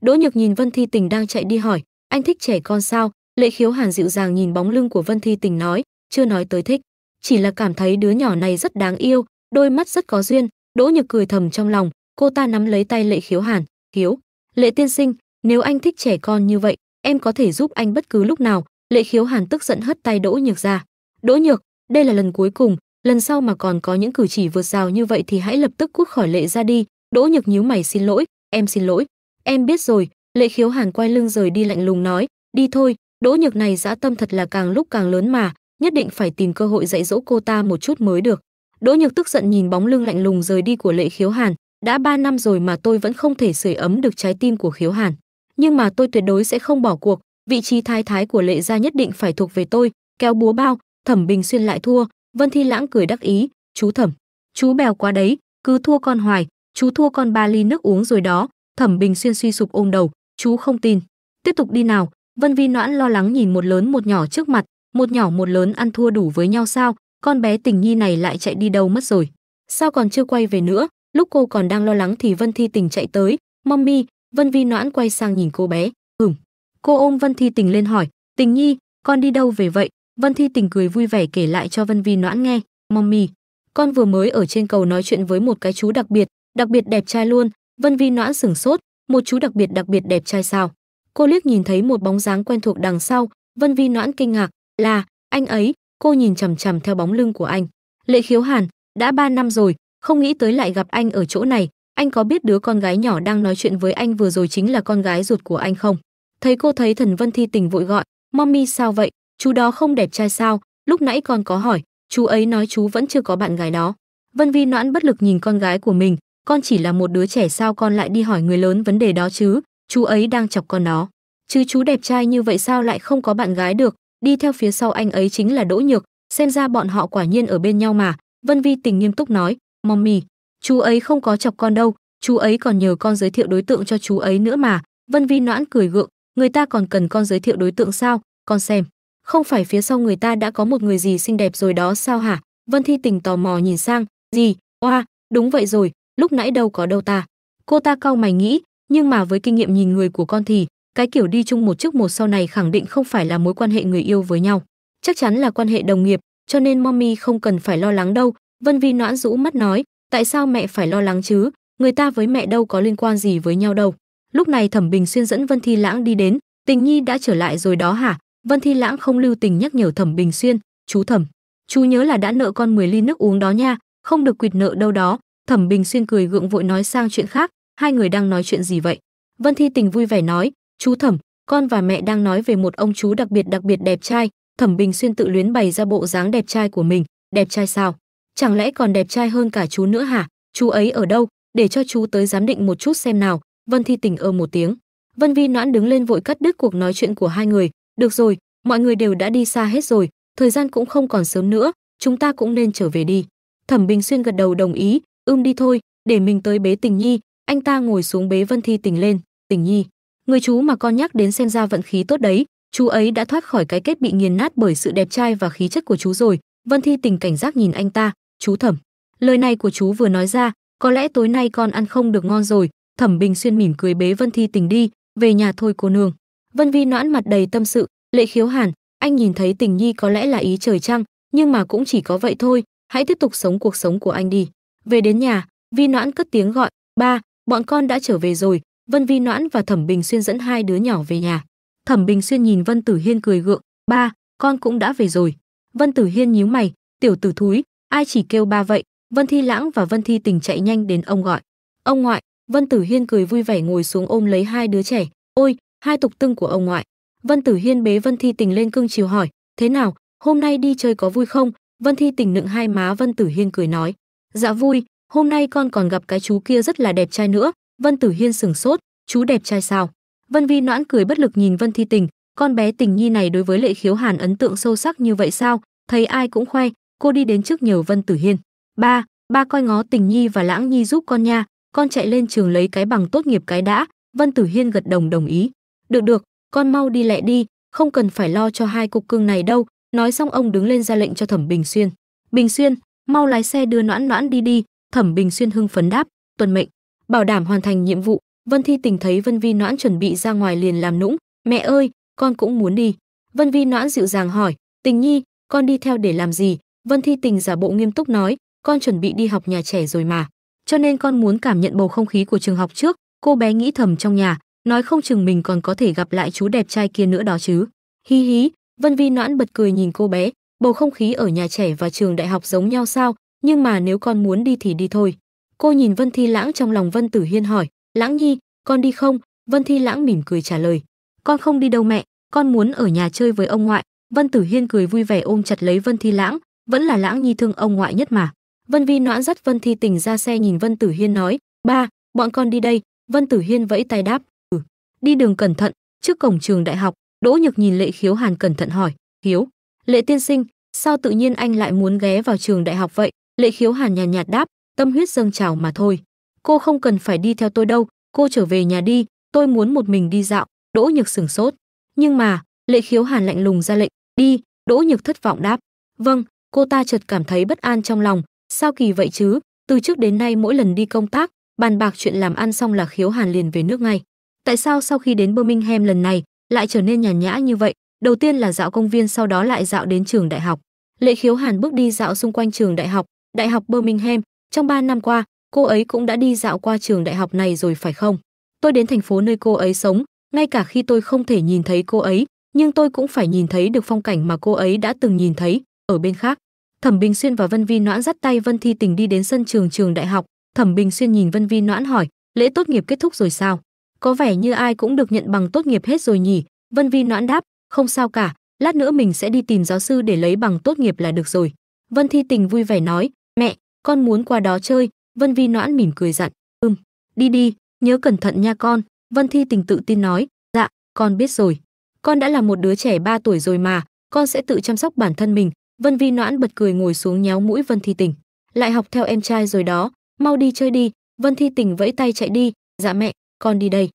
Đỗ Nhược nhìn Vân Thi Tình đang chạy đi hỏi, anh thích trẻ con sao? Lệ Khiếu Hàn dịu dàng nhìn bóng lưng của Vân Thi Tình nói, chưa nói tới thích, chỉ là cảm thấy đứa nhỏ này rất đáng yêu, đôi mắt rất có duyên. Đỗ Nhược cười thầm trong lòng, cô ta nắm lấy tay Lệ Khiếu Hàn, "Khiếu, Lệ tiên sinh, nếu anh thích trẻ con như vậy, em có thể giúp anh bất cứ lúc nào." Lệ Khiếu Hàn tức giận hất tay Đỗ Nhược ra. "Đỗ Nhược, đây là lần cuối cùng, lần sau mà còn có những cử chỉ vượt rào như vậy thì hãy lập tức cút khỏi Lệ ra đi, Đỗ Nhược nhíu mày xin lỗi, em xin lỗi. Em biết rồi, Lệ Khiếu Hàn quay lưng rời đi lạnh lùng nói, đi thôi, Đỗ Nhược này dã tâm thật là càng lúc càng lớn mà, nhất định phải tìm cơ hội dạy dỗ cô ta một chút mới được. Đỗ Nhược tức giận nhìn bóng lưng lạnh lùng rời đi của Lệ Khiếu Hàn, đã ba năm rồi mà tôi vẫn không thể sưởi ấm được trái tim của Khiếu Hàn, nhưng mà tôi tuyệt đối sẽ không bỏ cuộc, vị trí thái thái của Lệ gia nhất định phải thuộc về tôi, kéo búa bao, Thẩm Bình xuyên lại thua, Vân Thi Lãng cười đắc ý, "Chú Thẩm, chú bèo quá đấy, cứ thua con hoài, chú thua con ba ly nước uống rồi đó thẩm bình xuyên suy sụp ôm đầu chú không tin tiếp tục đi nào vân vi noãn lo lắng nhìn một lớn một nhỏ trước mặt một nhỏ một lớn ăn thua đủ với nhau sao con bé tình nhi này lại chạy đi đâu mất rồi sao còn chưa quay về nữa lúc cô còn đang lo lắng thì vân thi tình chạy tới mommy vân vi noãn quay sang nhìn cô bé ừm cô ôm vân thi tình lên hỏi tình nhi con đi đâu về vậy vân thi tình cười vui vẻ kể lại cho vân vi noãn nghe mommy con vừa mới ở trên cầu nói chuyện với một cái chú đặc biệt đặc biệt đẹp trai luôn vân vi noãn sửng sốt một chú đặc biệt đặc biệt đẹp trai sao cô liếc nhìn thấy một bóng dáng quen thuộc đằng sau vân vi noãn kinh ngạc là anh ấy cô nhìn chằm chằm theo bóng lưng của anh lệ khiếu hàn đã ba năm rồi không nghĩ tới lại gặp anh ở chỗ này anh có biết đứa con gái nhỏ đang nói chuyện với anh vừa rồi chính là con gái ruột của anh không thấy cô thấy thần vân thi tình vội gọi mommy sao vậy chú đó không đẹp trai sao lúc nãy con có hỏi chú ấy nói chú vẫn chưa có bạn gái đó vân vi noãn bất lực nhìn con gái của mình con chỉ là một đứa trẻ sao con lại đi hỏi người lớn vấn đề đó chứ, chú ấy đang chọc con nó. Chứ chú đẹp trai như vậy sao lại không có bạn gái được, đi theo phía sau anh ấy chính là Đỗ Nhược, xem ra bọn họ quả nhiên ở bên nhau mà, Vân Vi tình nghiêm túc nói, Mommy, chú ấy không có chọc con đâu, chú ấy còn nhờ con giới thiệu đối tượng cho chú ấy nữa mà, Vân Vi noãn cười gượng, người ta còn cần con giới thiệu đối tượng sao, con xem. Không phải phía sau người ta đã có một người gì xinh đẹp rồi đó sao hả? Vân Thi Tình tò mò nhìn sang, gì, oa, wow, đúng vậy rồi, lúc nãy đâu có đâu ta. Cô ta cau mày nghĩ, nhưng mà với kinh nghiệm nhìn người của con thì, cái kiểu đi chung một trước một sau này khẳng định không phải là mối quan hệ người yêu với nhau, chắc chắn là quan hệ đồng nghiệp, cho nên mommy không cần phải lo lắng đâu. Vân Vi noãn rũ mắt nói, tại sao mẹ phải lo lắng chứ, người ta với mẹ đâu có liên quan gì với nhau đâu. Lúc này Thẩm Bình Xuyên dẫn Vân Thi Lãng đi đến, Tình Nhi đã trở lại rồi đó hả? Vân Thi Lãng không lưu tình nhắc nhở Thẩm Bình Xuyên, "Chú Thẩm, chú nhớ là đã nợ con 10 ly nước uống đó nha, không được quỵt nợ đâu đó, Thẩm Bình Xuyên cười gượng vội nói sang chuyện khác, hai người đang nói chuyện gì vậy? Vân Thi Tình vui vẻ nói, chú Thẩm, con và mẹ đang nói về một ông chú đặc biệt đặc biệt đẹp trai. Thẩm Bình Xuyên tự luyến bày ra bộ dáng đẹp trai của mình, đẹp trai sao? Chẳng lẽ còn đẹp trai hơn cả chú nữa hả? Chú ấy ở đâu? Để cho chú tới giám định một chút xem nào. Vân Thi Tình ơ một tiếng. Vân Vi Noãn đứng lên vội cắt đứt cuộc nói chuyện của hai người. Được rồi, mọi người đều đã đi xa hết rồi, thời gian cũng không còn sớm nữa, chúng ta cũng nên trở về đi. Thẩm Bình Xuyên gật đầu đồng ý, ưm đi thôi để mình tới bế tình nhi anh ta ngồi xuống bế vân thi tình lên tình nhi người chú mà con nhắc đến xem ra vận khí tốt đấy chú ấy đã thoát khỏi cái kết bị nghiền nát bởi sự đẹp trai và khí chất của chú rồi vân thi tình cảnh giác nhìn anh ta chú thẩm lời này của chú vừa nói ra có lẽ tối nay con ăn không được ngon rồi thẩm bình xuyên mỉm cười bế vân thi tình đi về nhà thôi cô nương vân vi noãn mặt đầy tâm sự lệ khiếu hàn anh nhìn thấy tình nhi có lẽ là ý trời trăng nhưng mà cũng chỉ có vậy thôi hãy tiếp tục sống cuộc sống của anh đi về đến nhà, Vi Noãn cất tiếng gọi, "Ba, bọn con đã trở về rồi." Vân Vi Noãn và Thẩm Bình Xuyên dẫn hai đứa nhỏ về nhà. Thẩm Bình Xuyên nhìn Vân Tử Hiên cười gượng, "Ba, con cũng đã về rồi." Vân Tử Hiên nhíu mày, "Tiểu tử thúi, ai chỉ kêu ba vậy?" Vân Thi Lãng và Vân Thi Tình chạy nhanh đến ông gọi. "Ông ngoại." Vân Tử Hiên cười vui vẻ ngồi xuống ôm lấy hai đứa trẻ, "Ôi, hai tục tưng của ông ngoại." Vân Tử Hiên bế Vân Thi Tình lên cưng chiều hỏi, "Thế nào, hôm nay đi chơi có vui không?" Vân Thi Tình nựng hai má Vân Tử Hiên cười nói, Dạ vui, hôm nay con còn gặp cái chú kia rất là đẹp trai nữa. Vân Tử Hiên sửng sốt, chú đẹp trai sao? Vân Vi noãn cười bất lực nhìn Vân Thi Tình, con bé tình nhi này đối với lệ khiếu hàn ấn tượng sâu sắc như vậy sao? Thấy ai cũng khoe, cô đi đến trước nhờ Vân Tử Hiên. Ba, ba coi ngó tình nhi và lãng nhi giúp con nha, con chạy lên trường lấy cái bằng tốt nghiệp cái đã. Vân Tử Hiên gật đồng đồng ý. Được được, con mau đi lẹ đi, không cần phải lo cho hai cục cưng này đâu. Nói xong ông đứng lên ra lệnh cho Thẩm Bình Xuyên. Bình Xuyên, mau lái xe đưa noãn noãn đi đi thẩm bình xuyên hưng phấn đáp tuần mệnh bảo đảm hoàn thành nhiệm vụ vân thi tình thấy vân vi noãn chuẩn bị ra ngoài liền làm nũng mẹ ơi con cũng muốn đi vân vi noãn dịu dàng hỏi tình nhi con đi theo để làm gì vân thi tình giả bộ nghiêm túc nói con chuẩn bị đi học nhà trẻ rồi mà cho nên con muốn cảm nhận bầu không khí của trường học trước cô bé nghĩ thầm trong nhà nói không chừng mình còn có thể gặp lại chú đẹp trai kia nữa đó chứ hí hí vân vi noãn bật cười nhìn cô bé bầu không khí ở nhà trẻ và trường đại học giống nhau sao, nhưng mà nếu con muốn đi thì đi thôi. Cô nhìn Vân Thi Lãng trong lòng Vân Tử Hiên hỏi, Lãng Nhi, con đi không? Vân Thi Lãng mỉm cười trả lời, con không đi đâu mẹ, con muốn ở nhà chơi với ông ngoại. Vân Tử Hiên cười vui vẻ ôm chặt lấy Vân Thi Lãng, vẫn là Lãng Nhi thương ông ngoại nhất mà. Vân Vi noãn dắt Vân Thi Tình ra xe nhìn Vân Tử Hiên nói, ba, bọn con đi đây. Vân Tử Hiên vẫy tay đáp, ừ. Đi đường cẩn thận, trước cổng trường đại học, Đỗ Nhược nhìn Lệ Khiếu Hàn cẩn thận hỏi, Hiếu, Lệ tiên sinh, sao tự nhiên anh lại muốn ghé vào trường đại học vậy? Lệ khiếu hàn nhàn nhạt, nhạt đáp, tâm huyết dâng trào mà thôi. Cô không cần phải đi theo tôi đâu, cô trở về nhà đi, tôi muốn một mình đi dạo. Đỗ nhược sửng sốt. Nhưng mà, lệ khiếu hàn lạnh lùng ra lệnh, đi, đỗ nhược thất vọng đáp. Vâng, cô ta chợt cảm thấy bất an trong lòng, sao kỳ vậy chứ, từ trước đến nay mỗi lần đi công tác, bàn bạc chuyện làm ăn xong là khiếu hàn liền về nước ngay. Tại sao sau khi đến Birmingham lần này, lại trở nên nhàn nhã như vậy, đầu tiên là dạo công viên sau đó lại dạo đến trường đại học lệ khiếu hàn bước đi dạo xung quanh trường đại học đại học birmingham trong 3 năm qua cô ấy cũng đã đi dạo qua trường đại học này rồi phải không tôi đến thành phố nơi cô ấy sống ngay cả khi tôi không thể nhìn thấy cô ấy nhưng tôi cũng phải nhìn thấy được phong cảnh mà cô ấy đã từng nhìn thấy ở bên khác thẩm bình xuyên và vân vi noãn dắt tay vân thi tình đi đến sân trường trường đại học thẩm bình xuyên nhìn vân vi noãn hỏi lễ tốt nghiệp kết thúc rồi sao có vẻ như ai cũng được nhận bằng tốt nghiệp hết rồi nhỉ vân vi noãn đáp không sao cả lát nữa mình sẽ đi tìm giáo sư để lấy bằng tốt nghiệp là được rồi vân thi tình vui vẻ nói mẹ con muốn qua đó chơi vân vi noãn mỉm cười dặn ừm đi đi nhớ cẩn thận nha con vân thi tình tự tin nói dạ con biết rồi con đã là một đứa trẻ 3 tuổi rồi mà con sẽ tự chăm sóc bản thân mình vân vi noãn bật cười ngồi xuống nhéo mũi vân thi tình lại học theo em trai rồi đó mau đi chơi đi vân thi tình vẫy tay chạy đi dạ mẹ con đi đây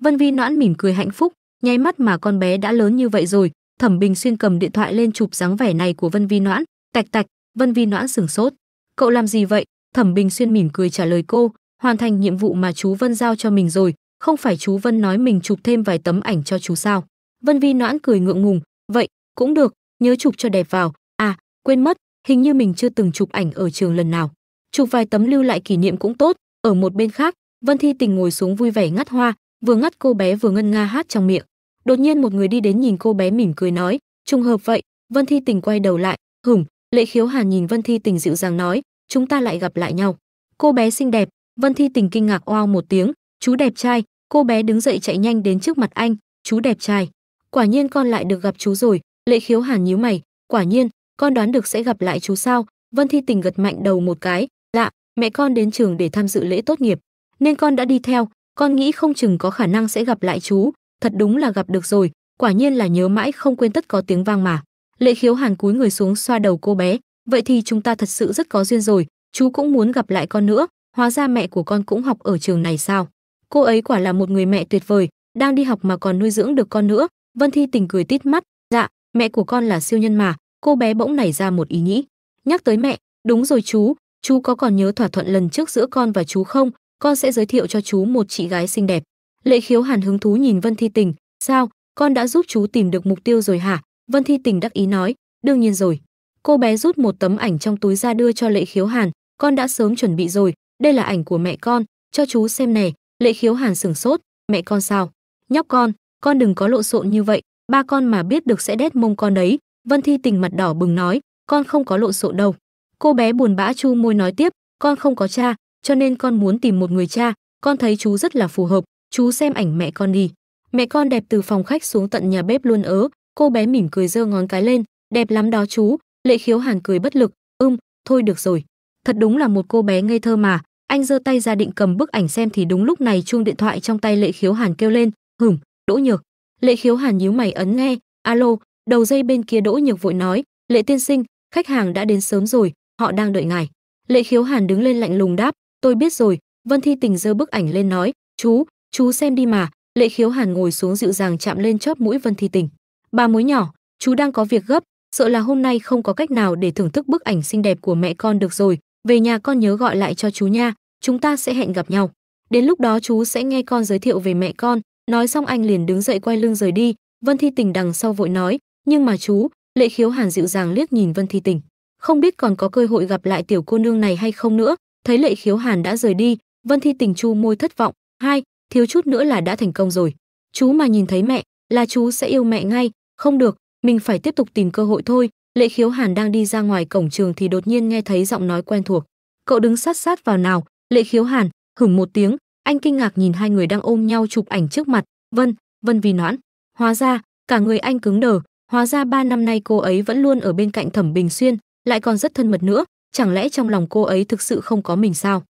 vân vi noãn mỉm cười hạnh phúc nháy mắt mà con bé đã lớn như vậy rồi thẩm bình xuyên cầm điện thoại lên chụp dáng vẻ này của vân vi noãn tạch tạch vân vi noãn sửng sốt cậu làm gì vậy thẩm bình xuyên mỉm cười trả lời cô hoàn thành nhiệm vụ mà chú vân giao cho mình rồi không phải chú vân nói mình chụp thêm vài tấm ảnh cho chú sao vân vi noãn cười ngượng ngùng vậy cũng được nhớ chụp cho đẹp vào à quên mất hình như mình chưa từng chụp ảnh ở trường lần nào chụp vài tấm lưu lại kỷ niệm cũng tốt ở một bên khác vân thi tình ngồi xuống vui vẻ ngắt hoa vừa ngắt cô bé vừa ngân nga hát trong miệng đột nhiên một người đi đến nhìn cô bé mỉm cười nói trùng hợp vậy vân thi tình quay đầu lại hửng lệ khiếu hàn nhìn vân thi tình dịu dàng nói chúng ta lại gặp lại nhau cô bé xinh đẹp vân thi tình kinh ngạc oao một tiếng chú đẹp trai cô bé đứng dậy chạy nhanh đến trước mặt anh chú đẹp trai quả nhiên con lại được gặp chú rồi lệ khiếu hàn nhíu mày quả nhiên con đoán được sẽ gặp lại chú sao vân thi tình gật mạnh đầu một cái lạ mẹ con đến trường để tham dự lễ tốt nghiệp nên con đã đi theo con nghĩ không chừng có khả năng sẽ gặp lại chú thật đúng là gặp được rồi quả nhiên là nhớ mãi không quên tất có tiếng vang mà lệ khiếu hàn cúi người xuống xoa đầu cô bé vậy thì chúng ta thật sự rất có duyên rồi chú cũng muốn gặp lại con nữa hóa ra mẹ của con cũng học ở trường này sao cô ấy quả là một người mẹ tuyệt vời đang đi học mà còn nuôi dưỡng được con nữa vân thi tình cười tít mắt dạ mẹ của con là siêu nhân mà cô bé bỗng nảy ra một ý nghĩ nhắc tới mẹ đúng rồi chú chú có còn nhớ thỏa thuận lần trước giữa con và chú không con sẽ giới thiệu cho chú một chị gái xinh đẹp lệ khiếu hàn hứng thú nhìn vân thi tình sao con đã giúp chú tìm được mục tiêu rồi hả vân thi tình đắc ý nói đương nhiên rồi cô bé rút một tấm ảnh trong túi ra đưa cho lệ khiếu hàn con đã sớm chuẩn bị rồi đây là ảnh của mẹ con cho chú xem nè lệ khiếu hàn sửng sốt mẹ con sao nhóc con con đừng có lộn xộn như vậy ba con mà biết được sẽ đét mông con đấy vân thi tình mặt đỏ bừng nói con không có lộn xộn đâu cô bé buồn bã chu môi nói tiếp con không có cha cho nên con muốn tìm một người cha con thấy chú rất là phù hợp chú xem ảnh mẹ con đi. Mẹ con đẹp từ phòng khách xuống tận nhà bếp luôn ớ, cô bé mỉm cười giơ ngón cái lên, đẹp lắm đó chú, lệ khiếu hàn cười bất lực, ưm, um, thôi được rồi. Thật đúng là một cô bé ngây thơ mà, anh giơ tay ra định cầm bức ảnh xem thì đúng lúc này chuông điện thoại trong tay lệ khiếu hàn kêu lên, hửm, đỗ nhược. Lệ khiếu hàn nhíu mày ấn nghe, alo, đầu dây bên kia đỗ nhược vội nói, lệ tiên sinh, khách hàng đã đến sớm rồi, họ đang đợi ngài. Lệ khiếu hàn đứng lên lạnh lùng đáp, tôi biết rồi, Vân Thi Tình giơ bức ảnh lên nói, chú, chú xem đi mà lệ khiếu hàn ngồi xuống dịu dàng chạm lên chóp mũi vân thi tình bà mối nhỏ chú đang có việc gấp sợ là hôm nay không có cách nào để thưởng thức bức ảnh xinh đẹp của mẹ con được rồi về nhà con nhớ gọi lại cho chú nha chúng ta sẽ hẹn gặp nhau đến lúc đó chú sẽ nghe con giới thiệu về mẹ con nói xong anh liền đứng dậy quay lưng rời đi vân thi tình đằng sau vội nói nhưng mà chú lệ khiếu hàn dịu dàng liếc nhìn vân thi tình không biết còn có cơ hội gặp lại tiểu cô nương này hay không nữa thấy lệ khiếu hàn đã rời đi vân thi tình chu môi thất vọng hai thiếu chút nữa là đã thành công rồi. Chú mà nhìn thấy mẹ, là chú sẽ yêu mẹ ngay, không được, mình phải tiếp tục tìm cơ hội thôi. Lệ Khiếu Hàn đang đi ra ngoài cổng trường thì đột nhiên nghe thấy giọng nói quen thuộc. Cậu đứng sát sát vào nào, Lệ Khiếu Hàn, hửng một tiếng, anh kinh ngạc nhìn hai người đang ôm nhau chụp ảnh trước mặt, Vân, Vân Vì Noãn. Hóa ra, cả người anh cứng đờ, hóa ra ba năm nay cô ấy vẫn luôn ở bên cạnh Thẩm Bình Xuyên, lại còn rất thân mật nữa, chẳng lẽ trong lòng cô ấy thực sự không có mình sao?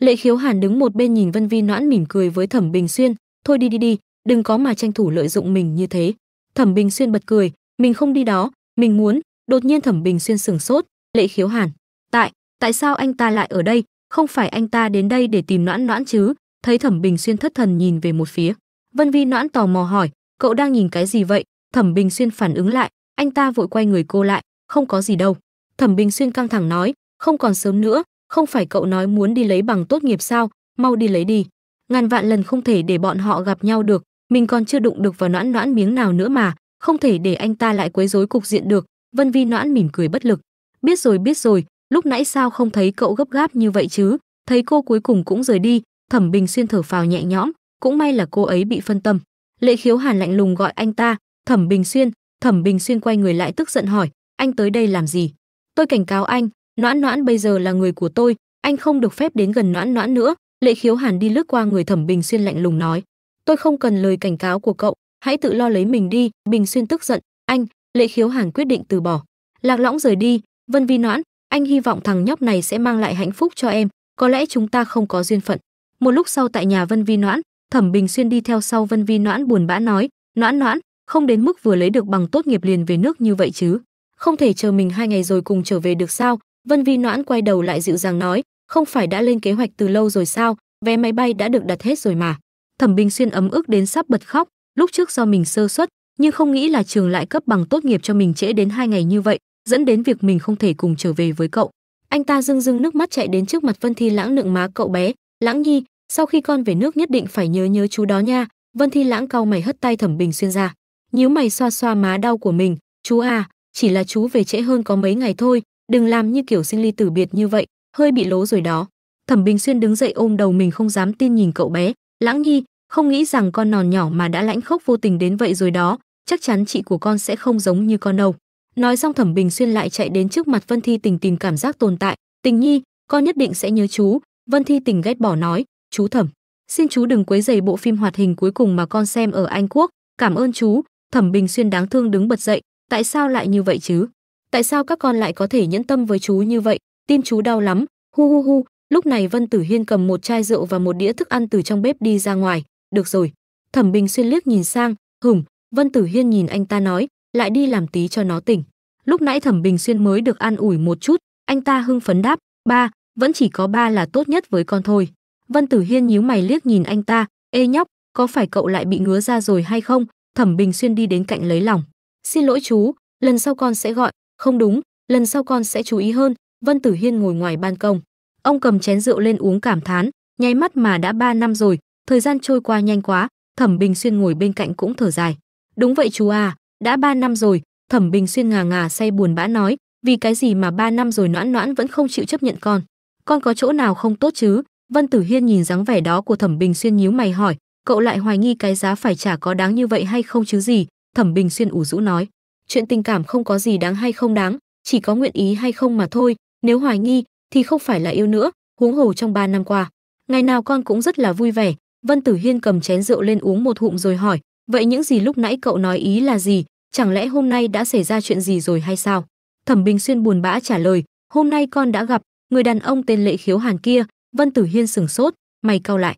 lệ khiếu hàn đứng một bên nhìn vân vi noãn mỉm cười với thẩm bình xuyên thôi đi đi đi đừng có mà tranh thủ lợi dụng mình như thế thẩm bình xuyên bật cười mình không đi đó mình muốn đột nhiên thẩm bình xuyên sững sốt lệ khiếu hàn tại tại sao anh ta lại ở đây không phải anh ta đến đây để tìm noãn noãn chứ thấy thẩm bình xuyên thất thần nhìn về một phía vân vi noãn tò mò hỏi cậu đang nhìn cái gì vậy thẩm bình xuyên phản ứng lại anh ta vội quay người cô lại không có gì đâu thẩm bình xuyên căng thẳng nói không còn sớm nữa không phải cậu nói muốn đi lấy bằng tốt nghiệp sao, mau đi lấy đi. Ngàn vạn lần không thể để bọn họ gặp nhau được, mình còn chưa đụng được vào noãn noãn miếng nào nữa mà, không thể để anh ta lại quấy rối cục diện được. Vân Vi noãn mỉm cười bất lực. Biết rồi biết rồi, lúc nãy sao không thấy cậu gấp gáp như vậy chứ, thấy cô cuối cùng cũng rời đi, Thẩm Bình xuyên thở phào nhẹ nhõm, cũng may là cô ấy bị phân tâm. Lệ Khiếu Hàn lạnh lùng gọi anh ta, "Thẩm Bình Xuyên." Thẩm Bình Xuyên quay người lại tức giận hỏi, "Anh tới đây làm gì?" "Tôi cảnh cáo anh, noãn noãn bây giờ là người của tôi anh không được phép đến gần noãn noãn nữa lệ khiếu hàn đi lướt qua người thẩm bình xuyên lạnh lùng nói tôi không cần lời cảnh cáo của cậu hãy tự lo lấy mình đi bình xuyên tức giận anh lệ khiếu hàn quyết định từ bỏ lạc lõng rời đi vân vi noãn anh hy vọng thằng nhóc này sẽ mang lại hạnh phúc cho em có lẽ chúng ta không có duyên phận một lúc sau tại nhà vân vi noãn thẩm bình xuyên đi theo sau vân vi noãn buồn bã nói noãn noãn không đến mức vừa lấy được bằng tốt nghiệp liền về nước như vậy chứ không thể chờ mình hai ngày rồi cùng trở về được sao Vân Vi Noãn quay đầu lại dịu dàng nói, không phải đã lên kế hoạch từ lâu rồi sao, vé máy bay đã được đặt hết rồi mà. Thẩm Bình Xuyên ấm ức đến sắp bật khóc, lúc trước do mình sơ suất, nhưng không nghĩ là trường lại cấp bằng tốt nghiệp cho mình trễ đến hai ngày như vậy, dẫn đến việc mình không thể cùng trở về với cậu. Anh ta rưng rưng nước mắt chạy đến trước mặt Vân Thi Lãng nựng má cậu bé, "Lãng Nhi, sau khi con về nước nhất định phải nhớ nhớ chú đó nha." Vân Thi Lãng cau mày hất tay Thẩm Bình Xuyên ra, nhíu mày xoa xoa má đau của mình, "Chú à, chỉ là chú về trễ hơn có mấy ngày thôi, đừng làm như kiểu sinh ly tử biệt như vậy, hơi bị lố rồi đó. Thẩm Bình Xuyên đứng dậy ôm đầu mình không dám tin nhìn cậu bé, Lãng Nhi, không nghĩ rằng con nòn nhỏ mà đã lãnh khốc vô tình đến vậy rồi đó, chắc chắn chị của con sẽ không giống như con đâu. Nói xong Thẩm Bình Xuyên lại chạy đến trước mặt Vân Thi Tình tìm cảm giác tồn tại, Tình Nhi, con nhất định sẽ nhớ chú. Vân Thi Tình ghét bỏ nói, chú Thẩm, xin chú đừng quấy rầy bộ phim hoạt hình cuối cùng mà con xem ở Anh Quốc, cảm ơn chú. Thẩm Bình Xuyên đáng thương đứng bật dậy, tại sao lại như vậy chứ? tại sao các con lại có thể nhẫn tâm với chú như vậy tim chú đau lắm hu hu hu lúc này vân tử hiên cầm một chai rượu và một đĩa thức ăn từ trong bếp đi ra ngoài được rồi thẩm bình xuyên liếc nhìn sang hửng vân tử hiên nhìn anh ta nói lại đi làm tí cho nó tỉnh lúc nãy thẩm bình xuyên mới được an ủi một chút anh ta hưng phấn đáp ba vẫn chỉ có ba là tốt nhất với con thôi vân tử hiên nhíu mày liếc nhìn anh ta ê nhóc có phải cậu lại bị ngứa ra rồi hay không thẩm bình xuyên đi đến cạnh lấy lòng xin lỗi chú lần sau con sẽ gọi không đúng lần sau con sẽ chú ý hơn vân tử hiên ngồi ngoài ban công ông cầm chén rượu lên uống cảm thán nháy mắt mà đã ba năm rồi thời gian trôi qua nhanh quá thẩm bình xuyên ngồi bên cạnh cũng thở dài đúng vậy chú à đã ba năm rồi thẩm bình xuyên ngà ngà say buồn bã nói vì cái gì mà ba năm rồi noãn noãn vẫn không chịu chấp nhận con con có chỗ nào không tốt chứ vân tử hiên nhìn dáng vẻ đó của thẩm bình xuyên nhíu mày hỏi cậu lại hoài nghi cái giá phải trả có đáng như vậy hay không chứ gì thẩm bình xuyên ủ rũ nói chuyện tình cảm không có gì đáng hay không đáng, chỉ có nguyện ý hay không mà thôi, nếu hoài nghi thì không phải là yêu nữa, huống hồ trong 3 năm qua, ngày nào con cũng rất là vui vẻ. Vân Tử Hiên cầm chén rượu lên uống một hụm rồi hỏi, vậy những gì lúc nãy cậu nói ý là gì, chẳng lẽ hôm nay đã xảy ra chuyện gì rồi hay sao? Thẩm Bình Xuyên buồn bã trả lời, hôm nay con đã gặp người đàn ông tên Lệ Khiếu Hàn kia, Vân Tử Hiên sừng sốt, mày cau lại.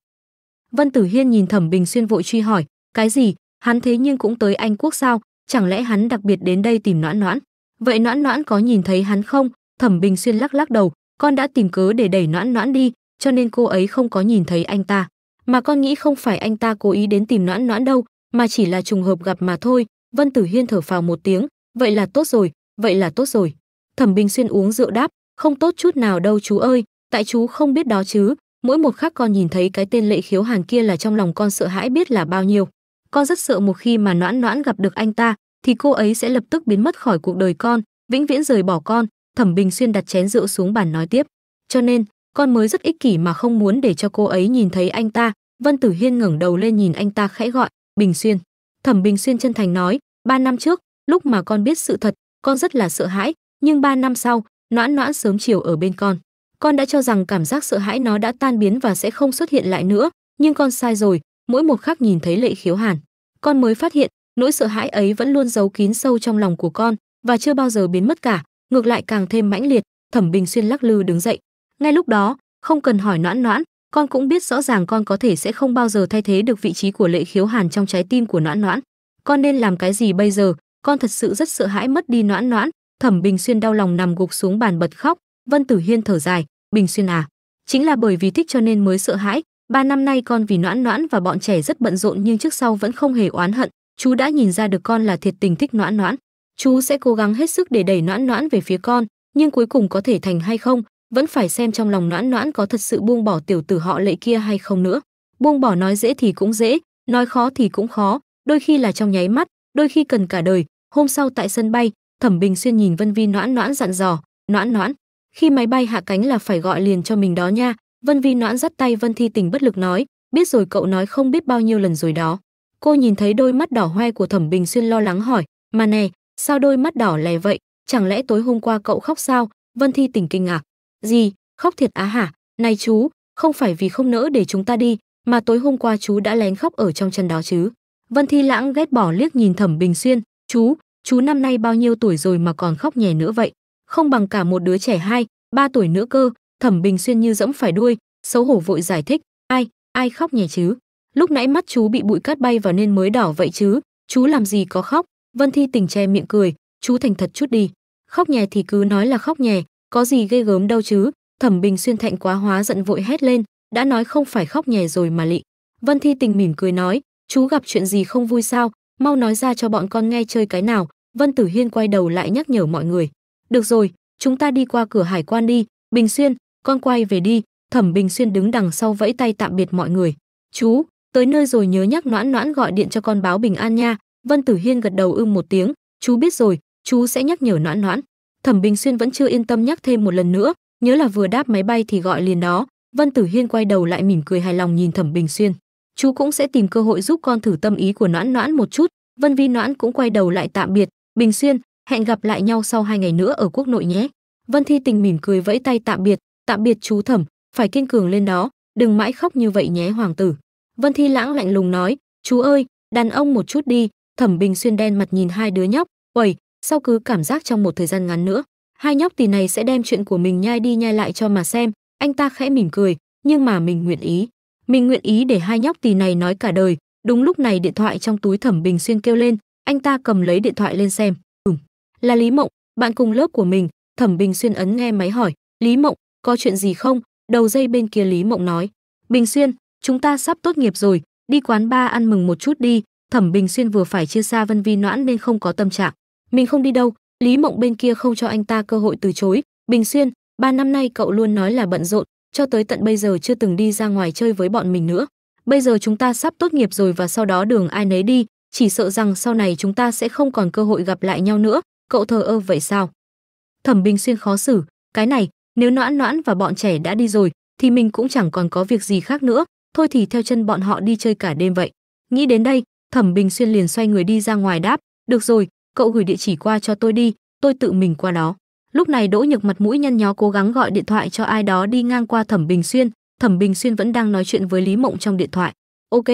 Vân Tử Hiên nhìn Thẩm Bình Xuyên vội truy hỏi, cái gì? Hắn thế nhưng cũng tới Anh Quốc sao? chẳng lẽ hắn đặc biệt đến đây tìm noãn noãn vậy noãn noãn có nhìn thấy hắn không thẩm bình xuyên lắc lắc đầu con đã tìm cớ để đẩy noãn noãn đi cho nên cô ấy không có nhìn thấy anh ta mà con nghĩ không phải anh ta cố ý đến tìm noãn noãn đâu mà chỉ là trùng hợp gặp mà thôi vân tử hiên thở phào một tiếng vậy là tốt rồi vậy là tốt rồi thẩm bình xuyên uống rượu đáp không tốt chút nào đâu chú ơi tại chú không biết đó chứ mỗi một khắc con nhìn thấy cái tên lệ khiếu hàn kia là trong lòng con sợ hãi biết là bao nhiêu con rất sợ một khi mà noãn noãn gặp được anh ta thì cô ấy sẽ lập tức biến mất khỏi cuộc đời con vĩnh viễn rời bỏ con thẩm bình xuyên đặt chén rượu xuống bàn nói tiếp cho nên con mới rất ích kỷ mà không muốn để cho cô ấy nhìn thấy anh ta vân tử hiên ngẩng đầu lên nhìn anh ta khẽ gọi bình xuyên thẩm bình xuyên chân thành nói ba năm trước lúc mà con biết sự thật con rất là sợ hãi nhưng ba năm sau noãn noãn sớm chiều ở bên con con đã cho rằng cảm giác sợ hãi nó đã tan biến và sẽ không xuất hiện lại nữa nhưng con sai rồi mỗi một khắc nhìn thấy lệ khiếu hàn con mới phát hiện nỗi sợ hãi ấy vẫn luôn giấu kín sâu trong lòng của con và chưa bao giờ biến mất cả ngược lại càng thêm mãnh liệt thẩm bình xuyên lắc lư đứng dậy ngay lúc đó không cần hỏi noãn noãn con cũng biết rõ ràng con có thể sẽ không bao giờ thay thế được vị trí của lệ khiếu hàn trong trái tim của noãn noãn con nên làm cái gì bây giờ con thật sự rất sợ hãi mất đi noãn noãn thẩm bình xuyên đau lòng nằm gục xuống bàn bật khóc vân tử hiên thở dài bình xuyên à chính là bởi vì thích cho nên mới sợ hãi Ba năm nay con vì noãn noãn và bọn trẻ rất bận rộn nhưng trước sau vẫn không hề oán hận, chú đã nhìn ra được con là thiệt tình thích noãn noãn. Chú sẽ cố gắng hết sức để đẩy noãn noãn về phía con, nhưng cuối cùng có thể thành hay không, vẫn phải xem trong lòng noãn noãn có thật sự buông bỏ tiểu tử họ lệ kia hay không nữa. Buông bỏ nói dễ thì cũng dễ, nói khó thì cũng khó, đôi khi là trong nháy mắt, đôi khi cần cả đời. Hôm sau tại sân bay, Thẩm Bình Xuyên nhìn Vân Vi noãn noãn dặn dò, noãn noãn, khi máy bay hạ cánh là phải gọi liền cho mình đó nha, Vân Vi Noãn dắt tay Vân Thi Tình bất lực nói, biết rồi cậu nói không biết bao nhiêu lần rồi đó. Cô nhìn thấy đôi mắt đỏ hoe của Thẩm Bình Xuyên lo lắng hỏi, mà nè, sao đôi mắt đỏ lè vậy, chẳng lẽ tối hôm qua cậu khóc sao? Vân Thi Tình kinh ngạc. Gì, khóc thiệt á hả? Này chú, không phải vì không nỡ để chúng ta đi, mà tối hôm qua chú đã lén khóc ở trong chân đó chứ. Vân Thi Lãng ghét bỏ liếc nhìn Thẩm Bình Xuyên, chú, chú năm nay bao nhiêu tuổi rồi mà còn khóc nhè nữa vậy? Không bằng cả một đứa trẻ hai, ba tuổi nữa cơ, Thẩm Bình Xuyên như dẫm phải đuôi, xấu hổ vội giải thích, "Ai, ai khóc nhè chứ? Lúc nãy mắt chú bị bụi cát bay vào nên mới đỏ vậy chứ, chú làm gì có khóc?" Vân Thi Tình che miệng cười, "Chú thành thật chút đi, khóc nhè thì cứ nói là khóc nhè, có gì ghê gớm đâu chứ?" Thẩm Bình Xuyên thạnh quá hóa giận vội hét lên, "Đã nói không phải khóc nhè rồi mà lị." Vân Thi Tình mỉm cười nói, "Chú gặp chuyện gì không vui sao? Mau nói ra cho bọn con nghe chơi cái nào." Vân Tử Hiên quay đầu lại nhắc nhở mọi người, "Được rồi, chúng ta đi qua cửa hải quan đi, Bình Xuyên, con quay về đi, Thẩm Bình Xuyên đứng đằng sau vẫy tay tạm biệt mọi người. Chú, tới nơi rồi nhớ nhắc noãn noãn gọi điện cho con báo bình an nha. Vân Tử Hiên gật đầu ưng một tiếng, chú biết rồi, chú sẽ nhắc nhở noãn noãn. Thẩm Bình Xuyên vẫn chưa yên tâm nhắc thêm một lần nữa, nhớ là vừa đáp máy bay thì gọi liền đó. Vân Tử Hiên quay đầu lại mỉm cười hài lòng nhìn Thẩm Bình Xuyên. Chú cũng sẽ tìm cơ hội giúp con thử tâm ý của noãn noãn một chút. Vân Vi noãn cũng quay đầu lại tạm biệt. Bình Xuyên, hẹn gặp lại nhau sau hai ngày nữa ở quốc nội nhé. Vân Thi Tình mỉm cười vẫy tay tạm biệt, tạm biệt chú thẩm phải kiên cường lên đó đừng mãi khóc như vậy nhé hoàng tử vân thi lãng lạnh lùng nói chú ơi đàn ông một chút đi thẩm bình xuyên đen mặt nhìn hai đứa nhóc uầy sau cứ cảm giác trong một thời gian ngắn nữa hai nhóc tỷ này sẽ đem chuyện của mình nhai đi nhai lại cho mà xem anh ta khẽ mỉm cười nhưng mà mình nguyện ý mình nguyện ý để hai nhóc tỷ này nói cả đời đúng lúc này điện thoại trong túi thẩm bình xuyên kêu lên anh ta cầm lấy điện thoại lên xem ừm là lý mộng bạn cùng lớp của mình thẩm bình xuyên ấn nghe máy hỏi lý mộng có chuyện gì không? Đầu dây bên kia Lý Mộng nói, Bình Xuyên, chúng ta sắp tốt nghiệp rồi, đi quán ba ăn mừng một chút đi. Thẩm Bình Xuyên vừa phải chia xa Vân Vi Noãn nên không có tâm trạng. Mình không đi đâu, Lý Mộng bên kia không cho anh ta cơ hội từ chối. Bình Xuyên, ba năm nay cậu luôn nói là bận rộn, cho tới tận bây giờ chưa từng đi ra ngoài chơi với bọn mình nữa. Bây giờ chúng ta sắp tốt nghiệp rồi và sau đó đường ai nấy đi, chỉ sợ rằng sau này chúng ta sẽ không còn cơ hội gặp lại nhau nữa. Cậu thờ ơ vậy sao? Thẩm Bình Xuyên khó xử, cái này, nếu noãn noãn và bọn trẻ đã đi rồi, thì mình cũng chẳng còn có việc gì khác nữa, thôi thì theo chân bọn họ đi chơi cả đêm vậy. Nghĩ đến đây, Thẩm Bình Xuyên liền xoay người đi ra ngoài đáp, "Được rồi, cậu gửi địa chỉ qua cho tôi đi, tôi tự mình qua đó." Lúc này Đỗ Nhược mặt mũi nhăn nhó cố gắng gọi điện thoại cho ai đó đi ngang qua Thẩm Bình Xuyên, Thẩm Bình Xuyên vẫn đang nói chuyện với Lý Mộng trong điện thoại. "Ok,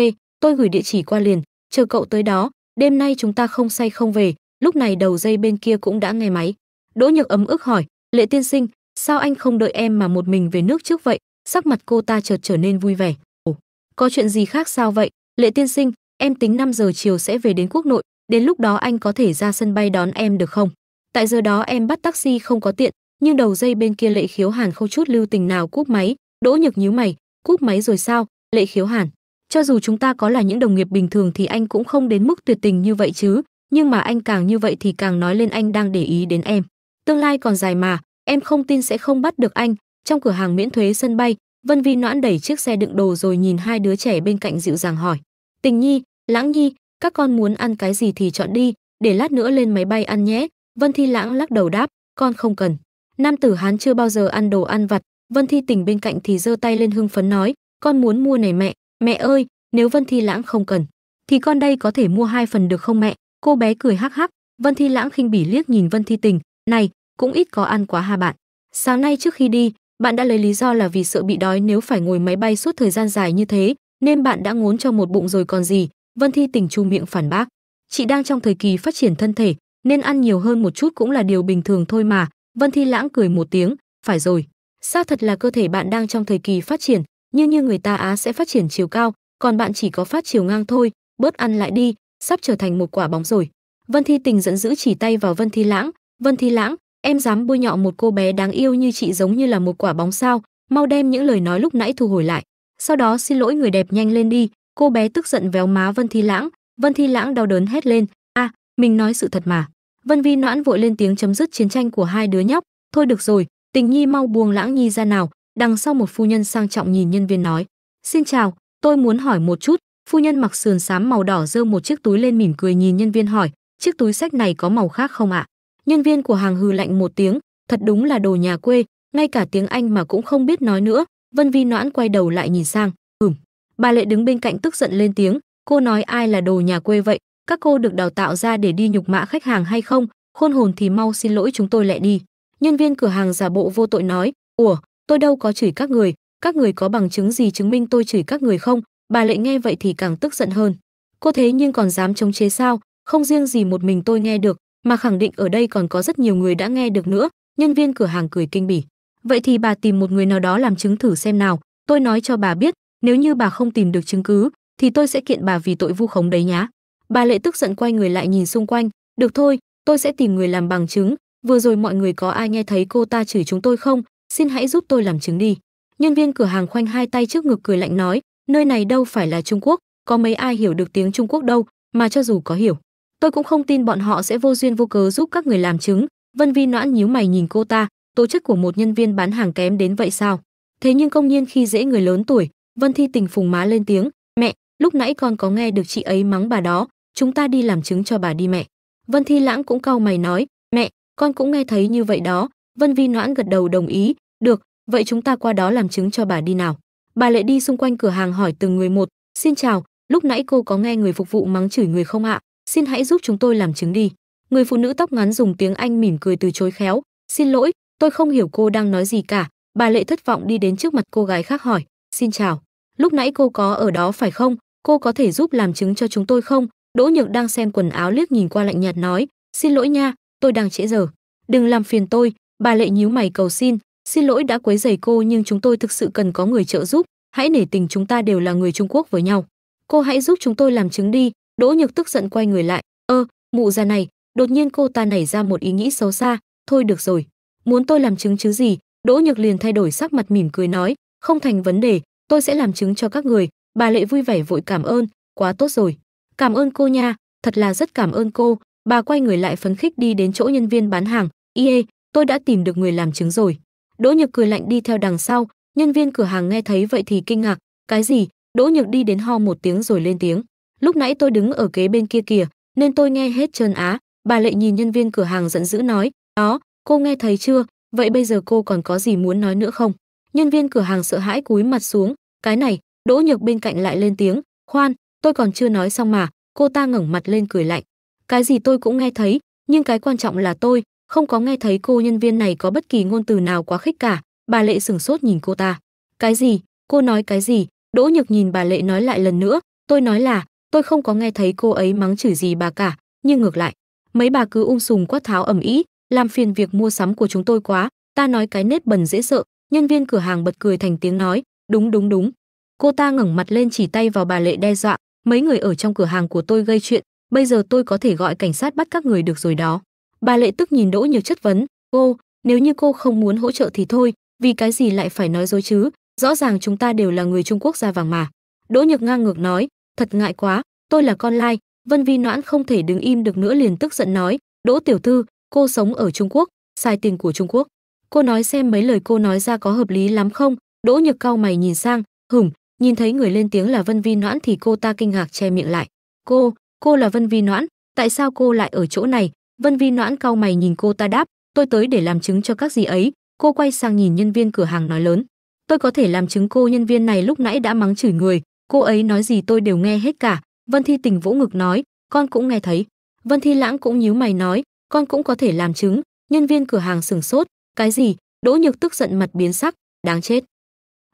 tôi gửi địa chỉ qua liền, chờ cậu tới đó, đêm nay chúng ta không say không về." Lúc này đầu dây bên kia cũng đã nghe máy. Đỗ Nhược ấm ức hỏi, "Lệ tiên sinh, Sao anh không đợi em mà một mình về nước trước vậy? Sắc mặt cô ta chợt trở nên vui vẻ. Ồ, có chuyện gì khác sao vậy? Lệ tiên sinh, em tính 5 giờ chiều sẽ về đến quốc nội, đến lúc đó anh có thể ra sân bay đón em được không? Tại giờ đó em bắt taxi không có tiện, nhưng đầu dây bên kia Lệ Khiếu Hàn không chút lưu tình nào cúp máy, Đỗ Nhược nhíu mày, cúp máy rồi sao? Lệ Khiếu Hàn, cho dù chúng ta có là những đồng nghiệp bình thường thì anh cũng không đến mức tuyệt tình như vậy chứ, nhưng mà anh càng như vậy thì càng nói lên anh đang để ý đến em. Tương lai còn dài mà, em không tin sẽ không bắt được anh trong cửa hàng miễn thuế sân bay vân vi noãn đẩy chiếc xe đựng đồ rồi nhìn hai đứa trẻ bên cạnh dịu dàng hỏi tình nhi lãng nhi các con muốn ăn cái gì thì chọn đi để lát nữa lên máy bay ăn nhé vân thi lãng lắc đầu đáp con không cần nam tử hán chưa bao giờ ăn đồ ăn vặt vân thi tình bên cạnh thì giơ tay lên hưng phấn nói con muốn mua này mẹ mẹ ơi nếu vân thi lãng không cần thì con đây có thể mua hai phần được không mẹ cô bé cười hắc hắc vân thi lãng khinh bỉ liếc nhìn vân thi tình này cũng ít có ăn quá ha bạn. Sáng nay trước khi đi, bạn đã lấy lý do là vì sợ bị đói nếu phải ngồi máy bay suốt thời gian dài như thế, nên bạn đã ngốn cho một bụng rồi còn gì, Vân Thi tỉnh chu miệng phản bác. Chị đang trong thời kỳ phát triển thân thể, nên ăn nhiều hơn một chút cũng là điều bình thường thôi mà, Vân Thi lãng cười một tiếng, phải rồi. sao thật là cơ thể bạn đang trong thời kỳ phát triển, như như người ta Á sẽ phát triển chiều cao, còn bạn chỉ có phát chiều ngang thôi, bớt ăn lại đi, sắp trở thành một quả bóng rồi. Vân Thi Tình giận dữ chỉ tay vào Vân Thi Lãng, "Vân Thi Lãng, em dám bôi nhọ một cô bé đáng yêu như chị giống như là một quả bóng sao mau đem những lời nói lúc nãy thu hồi lại sau đó xin lỗi người đẹp nhanh lên đi cô bé tức giận véo má vân thi lãng vân thi lãng đau đớn hét lên a à, mình nói sự thật mà vân vi noãn vội lên tiếng chấm dứt chiến tranh của hai đứa nhóc thôi được rồi tình nhi mau buông lãng nhi ra nào đằng sau một phu nhân sang trọng nhìn nhân viên nói xin chào tôi muốn hỏi một chút phu nhân mặc sườn xám màu đỏ giơ một chiếc túi lên mỉm cười nhìn nhân viên hỏi chiếc túi sách này có màu khác không ạ à? nhân viên của hàng hừ lạnh một tiếng, thật đúng là đồ nhà quê, ngay cả tiếng Anh mà cũng không biết nói nữa, Vân Vi Noãn quay đầu lại nhìn sang, hửm. Bà Lệ đứng bên cạnh tức giận lên tiếng, cô nói ai là đồ nhà quê vậy, các cô được đào tạo ra để đi nhục mạ khách hàng hay không, khôn hồn thì mau xin lỗi chúng tôi lại đi. Nhân viên cửa hàng giả bộ vô tội nói, ủa, tôi đâu có chửi các người, các người có bằng chứng gì chứng minh tôi chửi các người không, bà Lệ nghe vậy thì càng tức giận hơn. Cô thế nhưng còn dám chống chế sao, không riêng gì một mình tôi nghe được, mà khẳng định ở đây còn có rất nhiều người đã nghe được nữa nhân viên cửa hàng cười kinh bỉ vậy thì bà tìm một người nào đó làm chứng thử xem nào tôi nói cho bà biết nếu như bà không tìm được chứng cứ thì tôi sẽ kiện bà vì tội vu khống đấy nhá bà lệ tức giận quay người lại nhìn xung quanh được thôi tôi sẽ tìm người làm bằng chứng vừa rồi mọi người có ai nghe thấy cô ta chửi chúng tôi không xin hãy giúp tôi làm chứng đi nhân viên cửa hàng khoanh hai tay trước ngực cười lạnh nói nơi này đâu phải là trung quốc có mấy ai hiểu được tiếng trung quốc đâu mà cho dù có hiểu tôi cũng không tin bọn họ sẽ vô duyên vô cớ giúp các người làm chứng vân vi noãn nhíu mày nhìn cô ta tố chất của một nhân viên bán hàng kém đến vậy sao thế nhưng công nhiên khi dễ người lớn tuổi vân thi tình phùng má lên tiếng mẹ lúc nãy con có nghe được chị ấy mắng bà đó chúng ta đi làm chứng cho bà đi mẹ vân thi lãng cũng cau mày nói mẹ con cũng nghe thấy như vậy đó vân vi noãn gật đầu đồng ý được vậy chúng ta qua đó làm chứng cho bà đi nào bà lại đi xung quanh cửa hàng hỏi từng người một xin chào lúc nãy cô có nghe người phục vụ mắng chửi người không ạ à? xin hãy giúp chúng tôi làm chứng đi. Người phụ nữ tóc ngắn dùng tiếng Anh mỉm cười từ chối khéo, xin lỗi, tôi không hiểu cô đang nói gì cả. Bà Lệ thất vọng đi đến trước mặt cô gái khác hỏi, xin chào, lúc nãy cô có ở đó phải không? Cô có thể giúp làm chứng cho chúng tôi không? Đỗ Nhược đang xem quần áo liếc nhìn qua lạnh nhạt nói, xin lỗi nha, tôi đang trễ giờ. Đừng làm phiền tôi, bà Lệ nhíu mày cầu xin, xin lỗi đã quấy rầy cô nhưng chúng tôi thực sự cần có người trợ giúp, hãy nể tình chúng ta đều là người Trung Quốc với nhau. Cô hãy giúp chúng tôi làm chứng đi, Đỗ Nhược tức giận quay người lại, "Ơ, mụ già này." Đột nhiên cô ta nảy ra một ý nghĩ xấu xa, "Thôi được rồi, muốn tôi làm chứng chứ gì?" Đỗ Nhược liền thay đổi sắc mặt mỉm cười nói, "Không thành vấn đề, tôi sẽ làm chứng cho các người." Bà Lệ vui vẻ vội cảm ơn, "Quá tốt rồi. Cảm ơn cô nha, thật là rất cảm ơn cô." Bà quay người lại phấn khích đi đến chỗ nhân viên bán hàng, "Ie, tôi đã tìm được người làm chứng rồi." Đỗ Nhược cười lạnh đi theo đằng sau, nhân viên cửa hàng nghe thấy vậy thì kinh ngạc, "Cái gì?" Đỗ Nhược đi đến ho một tiếng rồi lên tiếng, lúc nãy tôi đứng ở kế bên kia kìa nên tôi nghe hết trơn á bà lệ nhìn nhân viên cửa hàng giận dữ nói đó cô nghe thấy chưa vậy bây giờ cô còn có gì muốn nói nữa không nhân viên cửa hàng sợ hãi cúi mặt xuống cái này đỗ nhược bên cạnh lại lên tiếng khoan tôi còn chưa nói xong mà cô ta ngẩng mặt lên cười lạnh cái gì tôi cũng nghe thấy nhưng cái quan trọng là tôi không có nghe thấy cô nhân viên này có bất kỳ ngôn từ nào quá khích cả bà lệ sửng sốt nhìn cô ta cái gì cô nói cái gì đỗ nhược nhìn bà lệ nói lại lần nữa tôi nói là tôi không có nghe thấy cô ấy mắng chửi gì bà cả nhưng ngược lại mấy bà cứ ung sùng quát tháo ầm ĩ làm phiền việc mua sắm của chúng tôi quá ta nói cái nết bẩn dễ sợ nhân viên cửa hàng bật cười thành tiếng nói đúng đúng đúng cô ta ngẩng mặt lên chỉ tay vào bà lệ đe dọa mấy người ở trong cửa hàng của tôi gây chuyện bây giờ tôi có thể gọi cảnh sát bắt các người được rồi đó bà lệ tức nhìn đỗ nhiều chất vấn cô nếu như cô không muốn hỗ trợ thì thôi vì cái gì lại phải nói dối chứ rõ ràng chúng ta đều là người trung quốc ra vàng mà đỗ nhược ngang ngược nói thật ngại quá, tôi là con lai, Vân Vi Noãn không thể đứng im được nữa liền tức giận nói, Đỗ tiểu thư, cô sống ở Trung Quốc, xài tiền của Trung Quốc. Cô nói xem mấy lời cô nói ra có hợp lý lắm không? Đỗ Nhược cao mày nhìn sang, hửm, nhìn thấy người lên tiếng là Vân Vi Noãn thì cô ta kinh ngạc che miệng lại. Cô, cô là Vân Vi Noãn, tại sao cô lại ở chỗ này? Vân Vi Noãn cao mày nhìn cô ta đáp, tôi tới để làm chứng cho các gì ấy. Cô quay sang nhìn nhân viên cửa hàng nói lớn, tôi có thể làm chứng cô nhân viên này lúc nãy đã mắng chửi người, cô ấy nói gì tôi đều nghe hết cả vân thi tình vỗ ngực nói con cũng nghe thấy vân thi lãng cũng nhíu mày nói con cũng có thể làm chứng nhân viên cửa hàng sửng sốt cái gì đỗ nhược tức giận mặt biến sắc đáng chết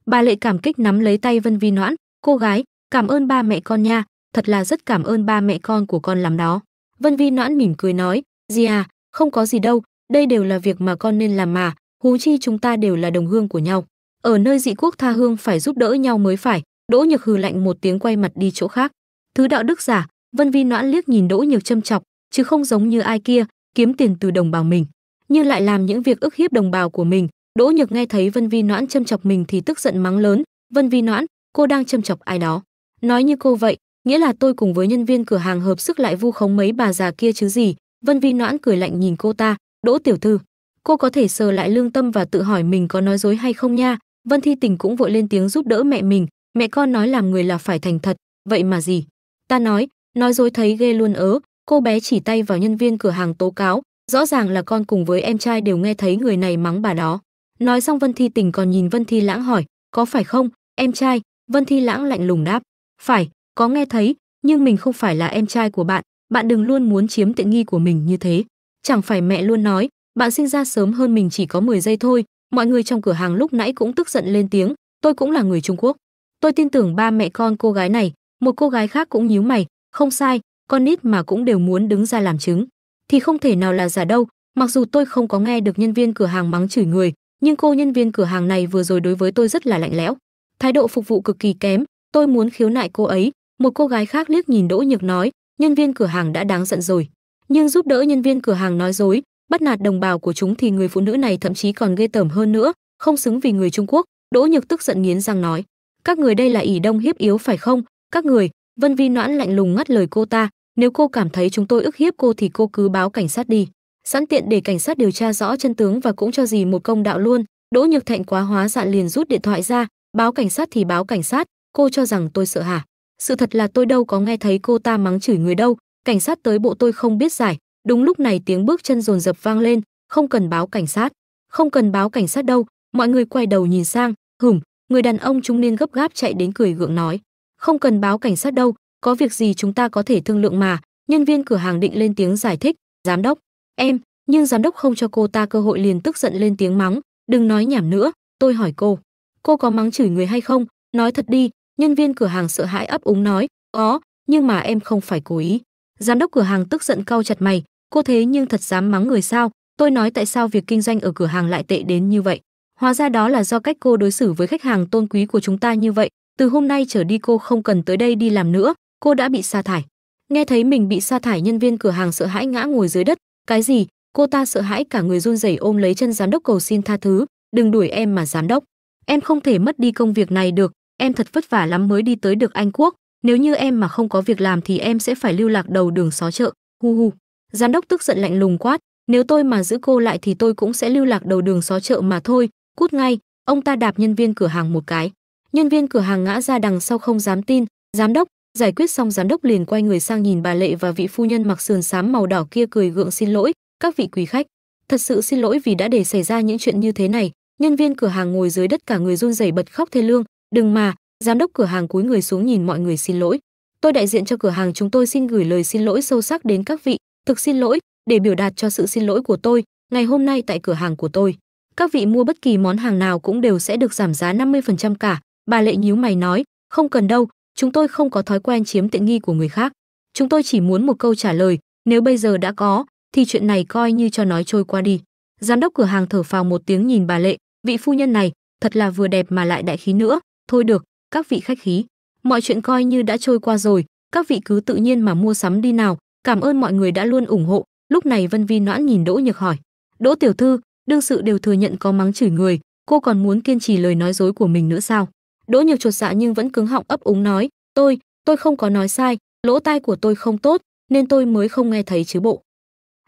bà lệ cảm kích nắm lấy tay vân vi noãn cô gái cảm ơn ba mẹ con nha thật là rất cảm ơn ba mẹ con của con làm đó vân vi noãn mỉm cười nói gì à không có gì đâu đây đều là việc mà con nên làm mà Hú chi chúng ta đều là đồng hương của nhau ở nơi dị quốc tha hương phải giúp đỡ nhau mới phải Đỗ Nhược hừ lạnh một tiếng quay mặt đi chỗ khác. Thứ đạo đức giả, Vân Vi noãn liếc nhìn Đỗ Nhược châm chọc, chứ không giống như ai kia, kiếm tiền từ đồng bào mình, nhưng lại làm những việc ức hiếp đồng bào của mình. Đỗ Nhược nghe thấy Vân Vi noãn châm chọc mình thì tức giận mắng lớn, "Vân Vi noãn, cô đang châm chọc ai đó?" Nói như cô vậy, nghĩa là tôi cùng với nhân viên cửa hàng hợp sức lại vu khống mấy bà già kia chứ gì. Vân Vi noãn cười lạnh nhìn cô ta, "Đỗ tiểu thư, cô có thể sờ lại lương tâm và tự hỏi mình có nói dối hay không nha." Vân Thi Tình cũng vội lên tiếng giúp đỡ mẹ mình, Mẹ con nói làm người là phải thành thật, vậy mà gì? Ta nói, nói dối thấy ghê luôn ớ, cô bé chỉ tay vào nhân viên cửa hàng tố cáo, rõ ràng là con cùng với em trai đều nghe thấy người này mắng bà đó. Nói xong Vân Thi Tình còn nhìn Vân Thi Lãng hỏi, có phải không, em trai? Vân Thi Lãng lạnh lùng đáp, phải, có nghe thấy, nhưng mình không phải là em trai của bạn, bạn đừng luôn muốn chiếm tiện nghi của mình như thế. Chẳng phải mẹ luôn nói, bạn sinh ra sớm hơn mình chỉ có 10 giây thôi, mọi người trong cửa hàng lúc nãy cũng tức giận lên tiếng, tôi cũng là người Trung Quốc. Tôi tin tưởng ba mẹ con cô gái này, một cô gái khác cũng nhíu mày, không sai, con nít mà cũng đều muốn đứng ra làm chứng. Thì không thể nào là giả đâu, mặc dù tôi không có nghe được nhân viên cửa hàng mắng chửi người, nhưng cô nhân viên cửa hàng này vừa rồi đối với tôi rất là lạnh lẽo. Thái độ phục vụ cực kỳ kém, tôi muốn khiếu nại cô ấy. Một cô gái khác liếc nhìn Đỗ Nhược nói, nhân viên cửa hàng đã đáng giận rồi. Nhưng giúp đỡ nhân viên cửa hàng nói dối, bắt nạt đồng bào của chúng thì người phụ nữ này thậm chí còn ghê tởm hơn nữa, không xứng vì người Trung Quốc. Đỗ Nhược tức giận nghiến răng nói các người đây là ỷ đông hiếp yếu phải không các người vân vi noãn lạnh lùng ngắt lời cô ta nếu cô cảm thấy chúng tôi ức hiếp cô thì cô cứ báo cảnh sát đi sẵn tiện để cảnh sát điều tra rõ chân tướng và cũng cho gì một công đạo luôn đỗ nhược thạnh quá hóa dạn liền rút điện thoại ra báo cảnh sát thì báo cảnh sát cô cho rằng tôi sợ hả sự thật là tôi đâu có nghe thấy cô ta mắng chửi người đâu cảnh sát tới bộ tôi không biết giải đúng lúc này tiếng bước chân dồn dập vang lên không cần báo cảnh sát không cần báo cảnh sát đâu mọi người quay đầu nhìn sang hửm người đàn ông trung niên gấp gáp chạy đến cười gượng nói không cần báo cảnh sát đâu có việc gì chúng ta có thể thương lượng mà nhân viên cửa hàng định lên tiếng giải thích giám đốc em nhưng giám đốc không cho cô ta cơ hội liền tức giận lên tiếng mắng đừng nói nhảm nữa tôi hỏi cô cô có mắng chửi người hay không nói thật đi nhân viên cửa hàng sợ hãi ấp úng nói có nhưng mà em không phải cố ý giám đốc cửa hàng tức giận cau chặt mày cô thế nhưng thật dám mắng người sao tôi nói tại sao việc kinh doanh ở cửa hàng lại tệ đến như vậy Hóa ra đó là do cách cô đối xử với khách hàng tôn quý của chúng ta như vậy, từ hôm nay trở đi cô không cần tới đây đi làm nữa, cô đã bị sa thải. Nghe thấy mình bị sa thải nhân viên cửa hàng sợ hãi ngã ngồi dưới đất, cái gì? Cô ta sợ hãi cả người run rẩy ôm lấy chân giám đốc cầu xin tha thứ, đừng đuổi em mà giám đốc. Em không thể mất đi công việc này được, em thật vất vả lắm mới đi tới được Anh Quốc, nếu như em mà không có việc làm thì em sẽ phải lưu lạc đầu đường xó chợ, hu hu. Giám đốc tức giận lạnh lùng quát, nếu tôi mà giữ cô lại thì tôi cũng sẽ lưu lạc đầu đường xó chợ mà thôi, cút ngay ông ta đạp nhân viên cửa hàng một cái nhân viên cửa hàng ngã ra đằng sau không dám tin giám đốc giải quyết xong giám đốc liền quay người sang nhìn bà lệ và vị phu nhân mặc sườn xám màu đỏ kia cười gượng xin lỗi các vị quý khách thật sự xin lỗi vì đã để xảy ra những chuyện như thế này nhân viên cửa hàng ngồi dưới đất cả người run rẩy bật khóc thê lương đừng mà giám đốc cửa hàng cúi người xuống nhìn mọi người xin lỗi tôi đại diện cho cửa hàng chúng tôi xin gửi lời xin lỗi sâu sắc đến các vị thực xin lỗi để biểu đạt cho sự xin lỗi của tôi ngày hôm nay tại cửa hàng của tôi các vị mua bất kỳ món hàng nào cũng đều sẽ được giảm giá 50% cả. Bà Lệ nhíu mày nói, không cần đâu, chúng tôi không có thói quen chiếm tiện nghi của người khác. Chúng tôi chỉ muốn một câu trả lời, nếu bây giờ đã có, thì chuyện này coi như cho nói trôi qua đi. Giám đốc cửa hàng thở phào một tiếng nhìn bà Lệ, vị phu nhân này, thật là vừa đẹp mà lại đại khí nữa, thôi được, các vị khách khí. Mọi chuyện coi như đã trôi qua rồi, các vị cứ tự nhiên mà mua sắm đi nào, cảm ơn mọi người đã luôn ủng hộ. Lúc này Vân Vi noãn nhìn Đỗ Nhược hỏi, Đỗ tiểu thư, đương sự đều thừa nhận có mắng chửi người cô còn muốn kiên trì lời nói dối của mình nữa sao đỗ nhược chuột dạ nhưng vẫn cứng họng ấp úng nói tôi tôi không có nói sai lỗ tai của tôi không tốt nên tôi mới không nghe thấy chứ bộ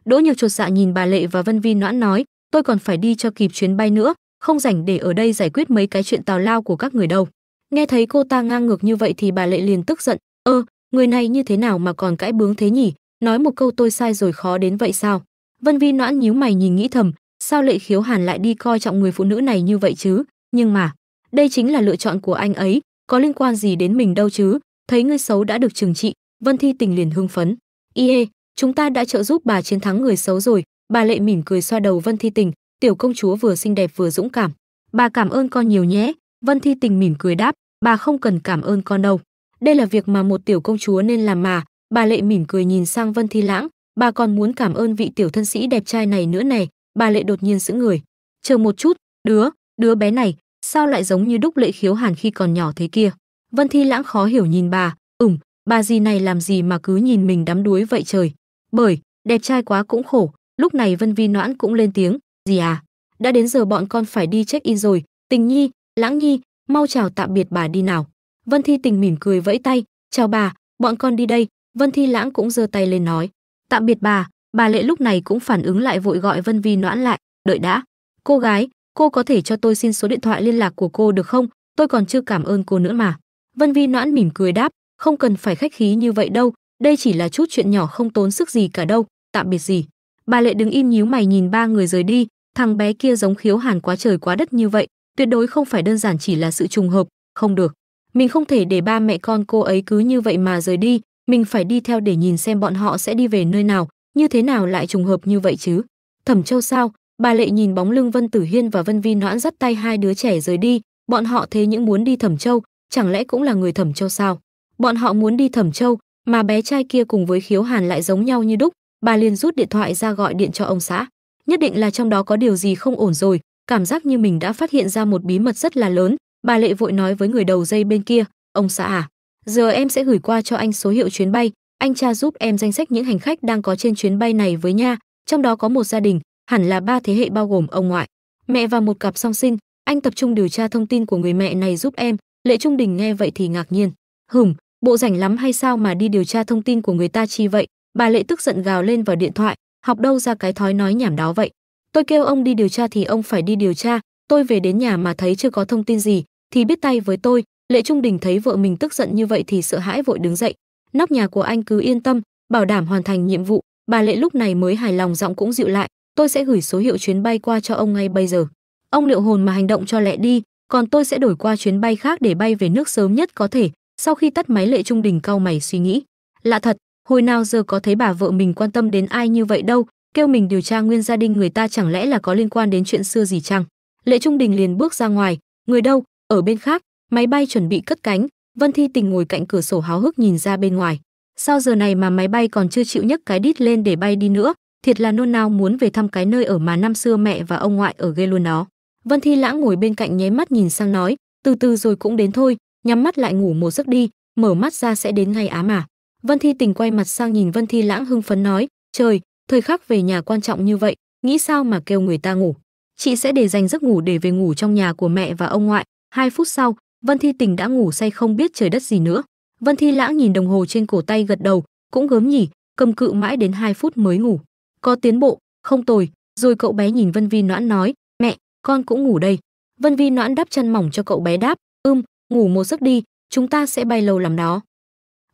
đỗ nhược chuột dạ nhìn bà lệ và vân vi noãn nói tôi còn phải đi cho kịp chuyến bay nữa không rảnh để ở đây giải quyết mấy cái chuyện tào lao của các người đâu nghe thấy cô ta ngang ngược như vậy thì bà lệ liền tức giận ơ người này như thế nào mà còn cãi bướng thế nhỉ nói một câu tôi sai rồi khó đến vậy sao vân vi noãn nhíu mày nhìn nghĩ thầm sao lệ khiếu hàn lại đi coi trọng người phụ nữ này như vậy chứ nhưng mà đây chính là lựa chọn của anh ấy có liên quan gì đến mình đâu chứ thấy người xấu đã được trừng trị vân thi tình liền hưng phấn ie chúng ta đã trợ giúp bà chiến thắng người xấu rồi bà lệ mỉm cười xoa đầu vân thi tình tiểu công chúa vừa xinh đẹp vừa dũng cảm bà cảm ơn con nhiều nhé vân thi tình mỉm cười đáp bà không cần cảm ơn con đâu đây là việc mà một tiểu công chúa nên làm mà bà lệ mỉm cười nhìn sang vân thi lãng bà còn muốn cảm ơn vị tiểu thân sĩ đẹp trai này nữa này bà lệ đột nhiên giữ người chờ một chút đứa đứa bé này sao lại giống như đúc lệ khiếu hàn khi còn nhỏ thế kia vân thi lãng khó hiểu nhìn bà ừm bà gì này làm gì mà cứ nhìn mình đắm đuối vậy trời bởi đẹp trai quá cũng khổ lúc này vân vi noãn cũng lên tiếng gì à đã đến giờ bọn con phải đi check in rồi tình nhi lãng nhi mau chào tạm biệt bà đi nào vân thi tình mỉm cười vẫy tay chào bà bọn con đi đây vân thi lãng cũng giơ tay lên nói tạm biệt bà Bà Lệ lúc này cũng phản ứng lại vội gọi Vân Vi noãn lại, "Đợi đã, cô gái, cô có thể cho tôi xin số điện thoại liên lạc của cô được không? Tôi còn chưa cảm ơn cô nữa mà." Vân Vi noãn mỉm cười đáp, "Không cần phải khách khí như vậy đâu, đây chỉ là chút chuyện nhỏ không tốn sức gì cả đâu, tạm biệt gì." Bà Lệ đứng im nhíu mày nhìn ba người rời đi, thằng bé kia giống khiếu hàn quá trời quá đất như vậy, tuyệt đối không phải đơn giản chỉ là sự trùng hợp, không được. Mình không thể để ba mẹ con cô ấy cứ như vậy mà rời đi, mình phải đi theo để nhìn xem bọn họ sẽ đi về nơi nào, như thế nào lại trùng hợp như vậy chứ thẩm châu sao bà lệ nhìn bóng lưng vân tử hiên và vân vi noãn dắt tay hai đứa trẻ rời đi bọn họ thế những muốn đi thẩm châu chẳng lẽ cũng là người thẩm châu sao bọn họ muốn đi thẩm châu mà bé trai kia cùng với khiếu hàn lại giống nhau như đúc bà liền rút điện thoại ra gọi điện cho ông xã nhất định là trong đó có điều gì không ổn rồi cảm giác như mình đã phát hiện ra một bí mật rất là lớn bà lệ vội nói với người đầu dây bên kia ông xã à giờ em sẽ gửi qua cho anh số hiệu chuyến bay anh cha giúp em danh sách những hành khách đang có trên chuyến bay này với nha, trong đó có một gia đình, hẳn là ba thế hệ bao gồm ông ngoại, mẹ và một cặp song sinh, anh tập trung điều tra thông tin của người mẹ này giúp em, Lệ Trung Đình nghe vậy thì ngạc nhiên, hửm, bộ rảnh lắm hay sao mà đi điều tra thông tin của người ta chi vậy, bà Lệ tức giận gào lên vào điện thoại, học đâu ra cái thói nói nhảm đó vậy. Tôi kêu ông đi điều tra thì ông phải đi điều tra, tôi về đến nhà mà thấy chưa có thông tin gì, thì biết tay với tôi, Lệ Trung Đình thấy vợ mình tức giận như vậy thì sợ hãi vội đứng dậy, nóc nhà của anh cứ yên tâm, bảo đảm hoàn thành nhiệm vụ, bà Lệ lúc này mới hài lòng giọng cũng dịu lại, tôi sẽ gửi số hiệu chuyến bay qua cho ông ngay bây giờ. Ông liệu hồn mà hành động cho lẹ đi, còn tôi sẽ đổi qua chuyến bay khác để bay về nước sớm nhất có thể. Sau khi tắt máy Lệ Trung Đình cau mày suy nghĩ, lạ thật, hồi nào giờ có thấy bà vợ mình quan tâm đến ai như vậy đâu, kêu mình điều tra nguyên gia đình người ta chẳng lẽ là có liên quan đến chuyện xưa gì chăng. Lệ Trung Đình liền bước ra ngoài, người đâu, ở bên khác, máy bay chuẩn bị cất cánh, Vân Thi Tình ngồi cạnh cửa sổ háo hức nhìn ra bên ngoài. Sao giờ này mà máy bay còn chưa chịu nhấc cái đít lên để bay đi nữa? Thiệt là nôn nao muốn về thăm cái nơi ở mà năm xưa mẹ và ông ngoại ở ghê luôn nó. Vân Thi Lãng ngồi bên cạnh nháy mắt nhìn sang nói, từ từ rồi cũng đến thôi, nhắm mắt lại ngủ một giấc đi, mở mắt ra sẽ đến ngay á mà. Vân Thi Tình quay mặt sang nhìn Vân Thi Lãng hưng phấn nói, trời, thời khắc về nhà quan trọng như vậy, nghĩ sao mà kêu người ta ngủ. Chị sẽ để dành giấc ngủ để về ngủ trong nhà của mẹ và ông ngoại. Hai phút sau, Vân Thi Tình đã ngủ say không biết trời đất gì nữa. Vân Thi Lãng nhìn đồng hồ trên cổ tay gật đầu, cũng gớm nhỉ, cầm cự mãi đến 2 phút mới ngủ. Có tiến bộ, không tồi, rồi cậu bé nhìn Vân Vi Noãn nói, "Mẹ, con cũng ngủ đây." Vân Vi Noãn đắp chân mỏng cho cậu bé đáp, "Ừm, ngủ một giấc đi, chúng ta sẽ bay lâu lắm đó."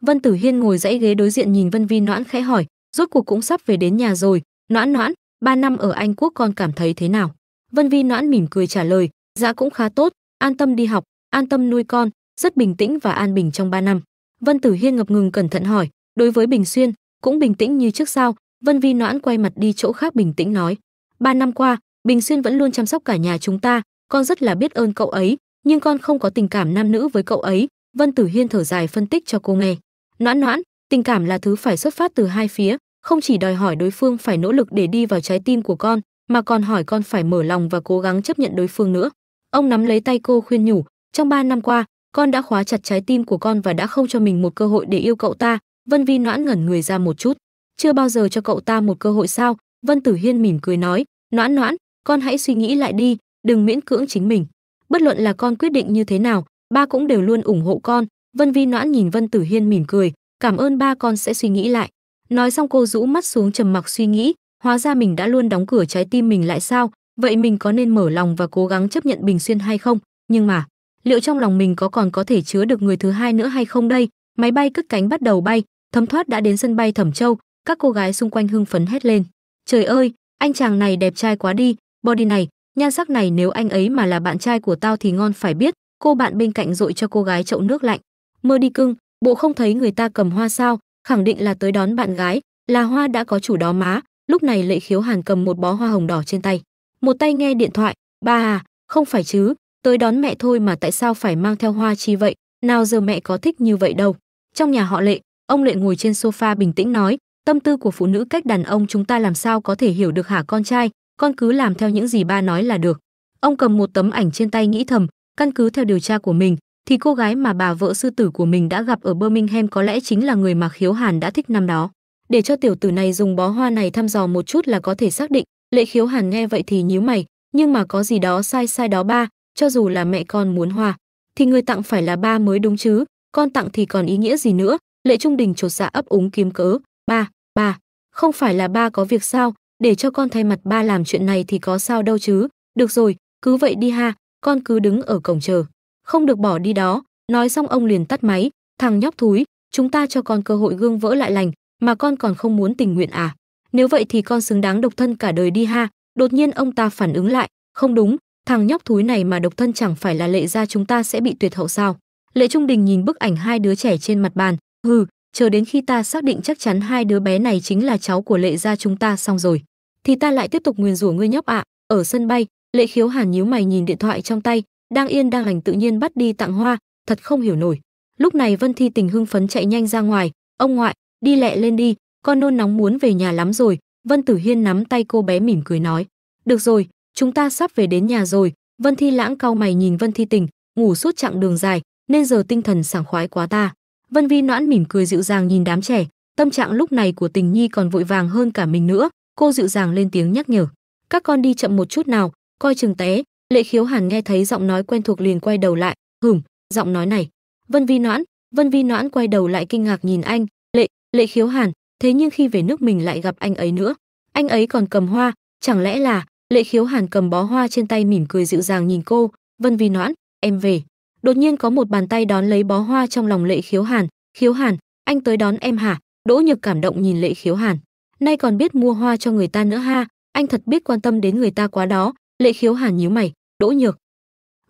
Vân Tử Hiên ngồi dãy ghế đối diện nhìn Vân Vi Noãn khẽ hỏi, rốt cuộc cũng sắp về đến nhà rồi, "Noãn Noãn, ba năm ở Anh quốc con cảm thấy thế nào?" Vân Vi Noãn mỉm cười trả lời, "Dạ cũng khá tốt, an tâm đi học, an tâm nuôi con, rất bình tĩnh và an bình trong 3 năm. Vân Tử Hiên ngập ngừng cẩn thận hỏi, đối với Bình Xuyên, cũng bình tĩnh như trước sao? Vân Vi Noãn quay mặt đi chỗ khác bình tĩnh nói, ba năm qua, Bình Xuyên vẫn luôn chăm sóc cả nhà chúng ta, con rất là biết ơn cậu ấy, nhưng con không có tình cảm nam nữ với cậu ấy." Vân Tử Hiên thở dài phân tích cho cô nghe. "Noãn Noãn, tình cảm là thứ phải xuất phát từ hai phía, không chỉ đòi hỏi đối phương phải nỗ lực để đi vào trái tim của con, mà còn hỏi con phải mở lòng và cố gắng chấp nhận đối phương nữa." Ông nắm lấy tay cô khuyên nhủ, trong 3 năm qua, con đã khóa chặt trái tim của con và đã không cho mình một cơ hội để yêu cậu ta. Vân Vi noãn ngẩn người ra một chút. Chưa bao giờ cho cậu ta một cơ hội sao? Vân Tử Hiên mỉm cười nói, noãn noãn, con hãy suy nghĩ lại đi, đừng miễn cưỡng chính mình. Bất luận là con quyết định như thế nào, ba cũng đều luôn ủng hộ con. Vân Vi noãn nhìn Vân Tử Hiên mỉm cười, cảm ơn ba con sẽ suy nghĩ lại. Nói xong cô rũ mắt xuống trầm mặc suy nghĩ, hóa ra mình đã luôn đóng cửa trái tim mình lại sao, vậy mình có nên mở lòng và cố gắng chấp nhận Bình Xuyên hay không? Nhưng mà, liệu trong lòng mình có còn có thể chứa được người thứ hai nữa hay không đây máy bay cất cánh bắt đầu bay thấm thoát đã đến sân bay thẩm châu các cô gái xung quanh hưng phấn hét lên trời ơi anh chàng này đẹp trai quá đi body này nhan sắc này nếu anh ấy mà là bạn trai của tao thì ngon phải biết cô bạn bên cạnh dội cho cô gái chậu nước lạnh mơ đi cưng bộ không thấy người ta cầm hoa sao khẳng định là tới đón bạn gái là hoa đã có chủ đó má lúc này lệ khiếu hàn cầm một bó hoa hồng đỏ trên tay một tay nghe điện thoại ba à không phải chứ Tới đón mẹ thôi mà tại sao phải mang theo hoa chi vậy? Nào giờ mẹ có thích như vậy đâu. Trong nhà họ Lệ, ông Lệ ngồi trên sofa bình tĩnh nói, tâm tư của phụ nữ cách đàn ông chúng ta làm sao có thể hiểu được hả con trai, con cứ làm theo những gì ba nói là được. Ông cầm một tấm ảnh trên tay nghĩ thầm, căn cứ theo điều tra của mình, thì cô gái mà bà vợ sư tử của mình đã gặp ở Birmingham có lẽ chính là người mà Khiếu Hàn đã thích năm đó. Để cho tiểu tử này dùng bó hoa này thăm dò một chút là có thể xác định, Lệ Khiếu Hàn nghe vậy thì nhíu mày, nhưng mà có gì đó sai sai đó ba, cho dù là mẹ con muốn hòa, thì người tặng phải là ba mới đúng chứ, con tặng thì còn ý nghĩa gì nữa? Lệ Trung Đình chột dạ ấp úng kiếm cớ, "Ba, ba, không phải là ba có việc sao, để cho con thay mặt ba làm chuyện này thì có sao đâu chứ, được rồi, cứ vậy đi ha, con cứ đứng ở cổng chờ, không được bỏ đi đó." Nói xong ông liền tắt máy, "Thằng nhóc thúi, chúng ta cho con cơ hội gương vỡ lại lành, mà con còn không muốn tình nguyện à? Nếu vậy thì con xứng đáng độc thân cả đời đi ha." Đột nhiên ông ta phản ứng lại, "Không đúng, thằng nhóc thúi này mà độc thân chẳng phải là lệ ra chúng ta sẽ bị tuyệt hậu sao lệ trung đình nhìn bức ảnh hai đứa trẻ trên mặt bàn hừ chờ đến khi ta xác định chắc chắn hai đứa bé này chính là cháu của lệ gia chúng ta xong rồi thì ta lại tiếp tục nguyền rủa ngươi nhóc ạ ở sân bay lệ khiếu hàn nhíu mày nhìn điện thoại trong tay đang yên đang lành tự nhiên bắt đi tặng hoa thật không hiểu nổi lúc này vân thi tình hưng phấn chạy nhanh ra ngoài ông ngoại đi lẹ lên đi con nôn nóng muốn về nhà lắm rồi vân tử hiên nắm tay cô bé mỉm cười nói được rồi chúng ta sắp về đến nhà rồi vân thi lãng cau mày nhìn vân thi tình ngủ suốt chặng đường dài nên giờ tinh thần sảng khoái quá ta vân vi noãn mỉm cười dịu dàng nhìn đám trẻ tâm trạng lúc này của tình nhi còn vội vàng hơn cả mình nữa cô dịu dàng lên tiếng nhắc nhở các con đi chậm một chút nào coi chừng té lệ khiếu hàn nghe thấy giọng nói quen thuộc liền quay đầu lại hửm giọng nói này vân vi noãn vân vi noãn quay đầu lại kinh ngạc nhìn anh lệ lệ khiếu hàn thế nhưng khi về nước mình lại gặp anh ấy nữa anh ấy còn cầm hoa chẳng lẽ là lệ khiếu hàn cầm bó hoa trên tay mỉm cười dịu dàng nhìn cô vân vi noãn em về đột nhiên có một bàn tay đón lấy bó hoa trong lòng lệ khiếu hàn khiếu hàn anh tới đón em hả đỗ nhược cảm động nhìn lệ khiếu hàn nay còn biết mua hoa cho người ta nữa ha anh thật biết quan tâm đến người ta quá đó lệ khiếu hàn nhíu mày đỗ nhược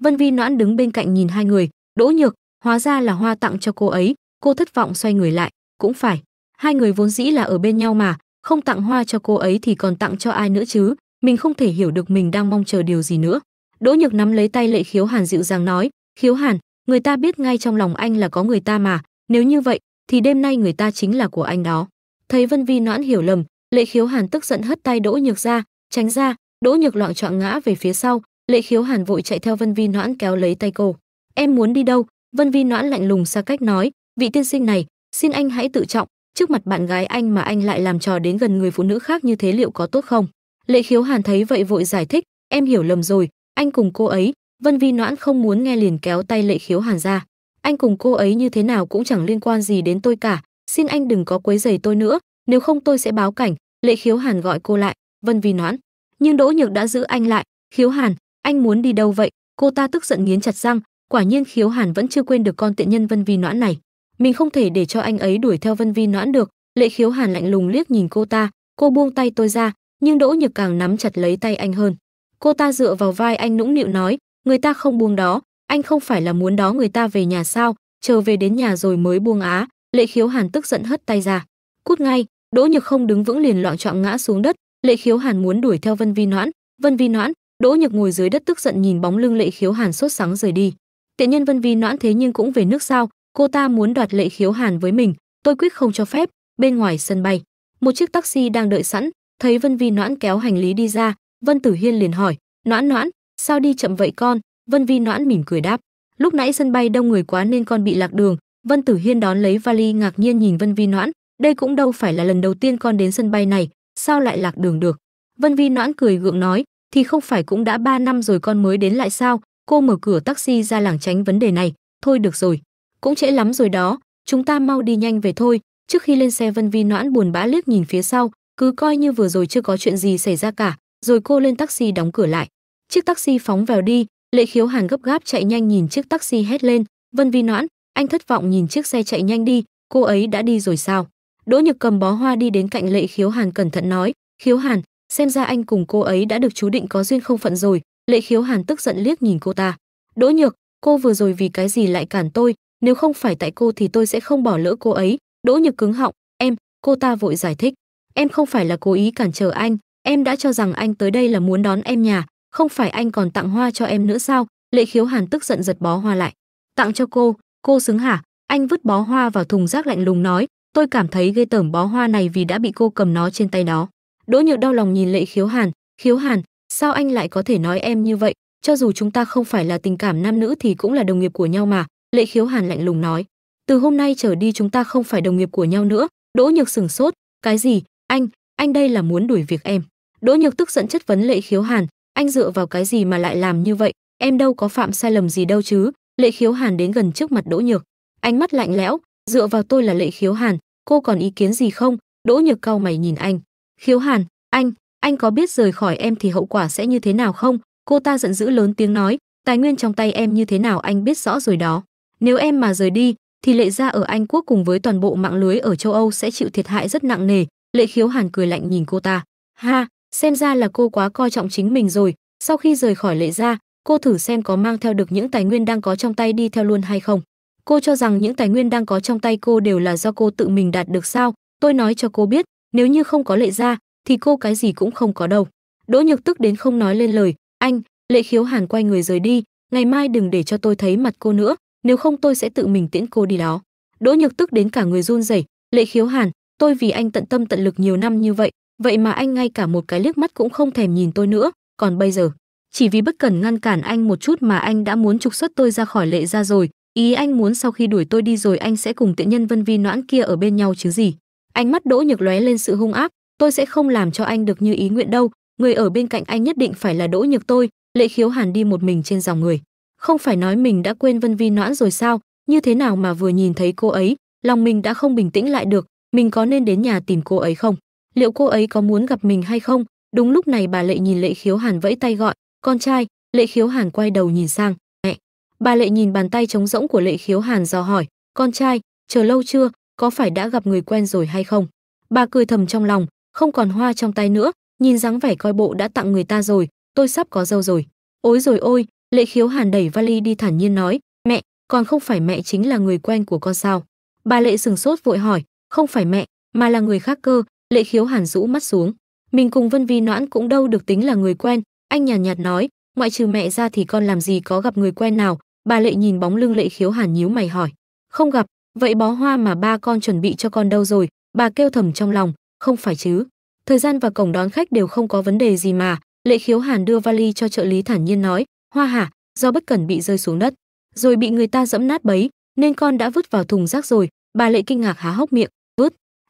vân vi noãn đứng bên cạnh nhìn hai người đỗ nhược hóa ra là hoa tặng cho cô ấy cô thất vọng xoay người lại cũng phải hai người vốn dĩ là ở bên nhau mà không tặng hoa cho cô ấy thì còn tặng cho ai nữa chứ mình không thể hiểu được mình đang mong chờ điều gì nữa đỗ nhược nắm lấy tay lệ khiếu hàn dịu dàng nói khiếu hàn người ta biết ngay trong lòng anh là có người ta mà nếu như vậy thì đêm nay người ta chính là của anh đó thấy vân vi noãn hiểu lầm lệ khiếu hàn tức giận hất tay đỗ nhược ra tránh ra đỗ nhược loạn trọn ngã về phía sau lệ khiếu hàn vội chạy theo vân vi noãn kéo lấy tay cô em muốn đi đâu vân vi noãn lạnh lùng xa cách nói vị tiên sinh này xin anh hãy tự trọng trước mặt bạn gái anh mà anh lại làm trò đến gần người phụ nữ khác như thế liệu có tốt không Lệ Khiếu Hàn thấy vậy vội giải thích, em hiểu lầm rồi, anh cùng cô ấy, Vân Vi Noãn không muốn nghe liền kéo tay Lệ Khiếu Hàn ra. Anh cùng cô ấy như thế nào cũng chẳng liên quan gì đến tôi cả, xin anh đừng có quấy rầy tôi nữa, nếu không tôi sẽ báo cảnh. Lệ Khiếu Hàn gọi cô lại, Vân Vi Noãn. Nhưng Đỗ Nhược đã giữ anh lại, Khiếu Hàn, anh muốn đi đâu vậy? Cô ta tức giận nghiến chặt răng, quả nhiên Khiếu Hàn vẫn chưa quên được con tiện nhân Vân Vi Noãn này. Mình không thể để cho anh ấy đuổi theo Vân Vi Noãn được. Lệ Khiếu Hàn lạnh lùng liếc nhìn cô ta, cô buông tay tôi ra, nhưng Đỗ Nhược càng nắm chặt lấy tay anh hơn. Cô ta dựa vào vai anh nũng nịu nói, người ta không buông đó, anh không phải là muốn đó người ta về nhà sao, chờ về đến nhà rồi mới buông á, Lệ Khiếu Hàn tức giận hất tay ra. Cút ngay, Đỗ Nhược không đứng vững liền loạn trọng ngã xuống đất, Lệ Khiếu Hàn muốn đuổi theo Vân Vi Noãn, Vân Vi Noãn, Đỗ Nhược ngồi dưới đất tức giận nhìn bóng lưng Lệ Khiếu Hàn sốt sắng rời đi. Tiện nhân Vân Vi Noãn thế nhưng cũng về nước sao, cô ta muốn đoạt Lệ Khiếu Hàn với mình, tôi quyết không cho phép, bên ngoài sân bay, một chiếc taxi đang đợi sẵn, thấy Vân Vi Noãn kéo hành lý đi ra, Vân Tử Hiên liền hỏi, "Noãn Noãn, sao đi chậm vậy con?" Vân Vi Noãn mỉm cười đáp, "Lúc nãy sân bay đông người quá nên con bị lạc đường." Vân Tử Hiên đón lấy vali ngạc nhiên nhìn Vân Vi Noãn, "Đây cũng đâu phải là lần đầu tiên con đến sân bay này, sao lại lạc đường được?" Vân Vi Noãn cười gượng nói, "Thì không phải cũng đã 3 năm rồi con mới đến lại sao?" Cô mở cửa taxi ra làng tránh vấn đề này, "Thôi được rồi, cũng trễ lắm rồi đó, chúng ta mau đi nhanh về thôi." Trước khi lên xe Vân Vi Noãn buồn bã liếc nhìn phía sau, cứ coi như vừa rồi chưa có chuyện gì xảy ra cả rồi cô lên taxi đóng cửa lại chiếc taxi phóng vào đi lệ khiếu hàn gấp gáp chạy nhanh nhìn chiếc taxi hét lên vân vi noãn anh thất vọng nhìn chiếc xe chạy nhanh đi cô ấy đã đi rồi sao đỗ nhược cầm bó hoa đi đến cạnh lệ khiếu hàn cẩn thận nói khiếu hàn xem ra anh cùng cô ấy đã được chú định có duyên không phận rồi lệ khiếu hàn tức giận liếc nhìn cô ta đỗ nhược cô vừa rồi vì cái gì lại cản tôi nếu không phải tại cô thì tôi sẽ không bỏ lỡ cô ấy đỗ nhược cứng họng em cô ta vội giải thích em không phải là cố ý cản trở anh em đã cho rằng anh tới đây là muốn đón em nhà không phải anh còn tặng hoa cho em nữa sao lệ khiếu hàn tức giận giật bó hoa lại tặng cho cô cô xứng hả anh vứt bó hoa vào thùng rác lạnh lùng nói tôi cảm thấy ghê tởm bó hoa này vì đã bị cô cầm nó trên tay đó đỗ nhược đau lòng nhìn lệ khiếu hàn khiếu hàn sao anh lại có thể nói em như vậy cho dù chúng ta không phải là tình cảm nam nữ thì cũng là đồng nghiệp của nhau mà lệ khiếu hàn lạnh lùng nói từ hôm nay trở đi chúng ta không phải đồng nghiệp của nhau nữa đỗ nhược sửng sốt cái gì anh anh đây là muốn đuổi việc em đỗ nhược tức giận chất vấn lệ khiếu hàn anh dựa vào cái gì mà lại làm như vậy em đâu có phạm sai lầm gì đâu chứ lệ khiếu hàn đến gần trước mặt đỗ nhược ánh mắt lạnh lẽo dựa vào tôi là lệ khiếu hàn cô còn ý kiến gì không đỗ nhược cau mày nhìn anh khiếu hàn anh anh có biết rời khỏi em thì hậu quả sẽ như thế nào không cô ta giận dữ lớn tiếng nói tài nguyên trong tay em như thế nào anh biết rõ rồi đó nếu em mà rời đi thì lệ ra ở anh quốc cùng với toàn bộ mạng lưới ở châu âu sẽ chịu thiệt hại rất nặng nề lệ khiếu hàn cười lạnh nhìn cô ta ha xem ra là cô quá coi trọng chính mình rồi sau khi rời khỏi lệ gia cô thử xem có mang theo được những tài nguyên đang có trong tay đi theo luôn hay không cô cho rằng những tài nguyên đang có trong tay cô đều là do cô tự mình đạt được sao tôi nói cho cô biết nếu như không có lệ gia thì cô cái gì cũng không có đâu đỗ nhược tức đến không nói lên lời anh lệ khiếu hàn quay người rời đi ngày mai đừng để cho tôi thấy mặt cô nữa nếu không tôi sẽ tự mình tiễn cô đi đó đỗ nhược tức đến cả người run rẩy lệ khiếu hàn tôi vì anh tận tâm tận lực nhiều năm như vậy, vậy mà anh ngay cả một cái liếc mắt cũng không thèm nhìn tôi nữa, còn bây giờ, chỉ vì bất cần ngăn cản anh một chút mà anh đã muốn trục xuất tôi ra khỏi lệ ra rồi, ý anh muốn sau khi đuổi tôi đi rồi anh sẽ cùng tiện nhân Vân Vi Noãn kia ở bên nhau chứ gì. Ánh mắt Đỗ Nhược lóe lên sự hung ác, tôi sẽ không làm cho anh được như ý nguyện đâu, người ở bên cạnh anh nhất định phải là Đỗ Nhược tôi, Lệ Khiếu Hàn đi một mình trên dòng người. Không phải nói mình đã quên Vân Vi Noãn rồi sao, như thế nào mà vừa nhìn thấy cô ấy, lòng mình đã không bình tĩnh lại được, mình có nên đến nhà tìm cô ấy không? Liệu cô ấy có muốn gặp mình hay không? Đúng lúc này bà Lệ nhìn Lệ Khiếu Hàn vẫy tay gọi, "Con trai." Lệ Khiếu Hàn quay đầu nhìn sang, "Mẹ." Bà Lệ nhìn bàn tay trống rỗng của Lệ Khiếu Hàn dò hỏi, "Con trai, chờ lâu chưa, có phải đã gặp người quen rồi hay không?" Bà cười thầm trong lòng, không còn hoa trong tay nữa, nhìn dáng vẻ coi bộ đã tặng người ta rồi, tôi sắp có dâu rồi. Ôi rồi ôi, Lệ Khiếu Hàn đẩy vali đi thản nhiên nói, "Mẹ, còn không phải mẹ chính là người quen của con sao?" Bà Lệ sừng sốt vội hỏi, không phải mẹ, mà là người khác cơ, lệ khiếu hàn rũ mắt xuống. Mình cùng Vân Vi Noãn cũng đâu được tính là người quen, anh nhàn nhạt, nói, ngoại trừ mẹ ra thì con làm gì có gặp người quen nào, bà lệ nhìn bóng lưng lệ khiếu hàn nhíu mày hỏi. Không gặp, vậy bó hoa mà ba con chuẩn bị cho con đâu rồi, bà kêu thầm trong lòng, không phải chứ. Thời gian và cổng đón khách đều không có vấn đề gì mà, lệ khiếu hàn đưa vali cho trợ lý thản nhiên nói, hoa hả, do bất cẩn bị rơi xuống đất, rồi bị người ta dẫm nát bấy, nên con đã vứt vào thùng rác rồi, bà lệ kinh ngạc há hốc miệng,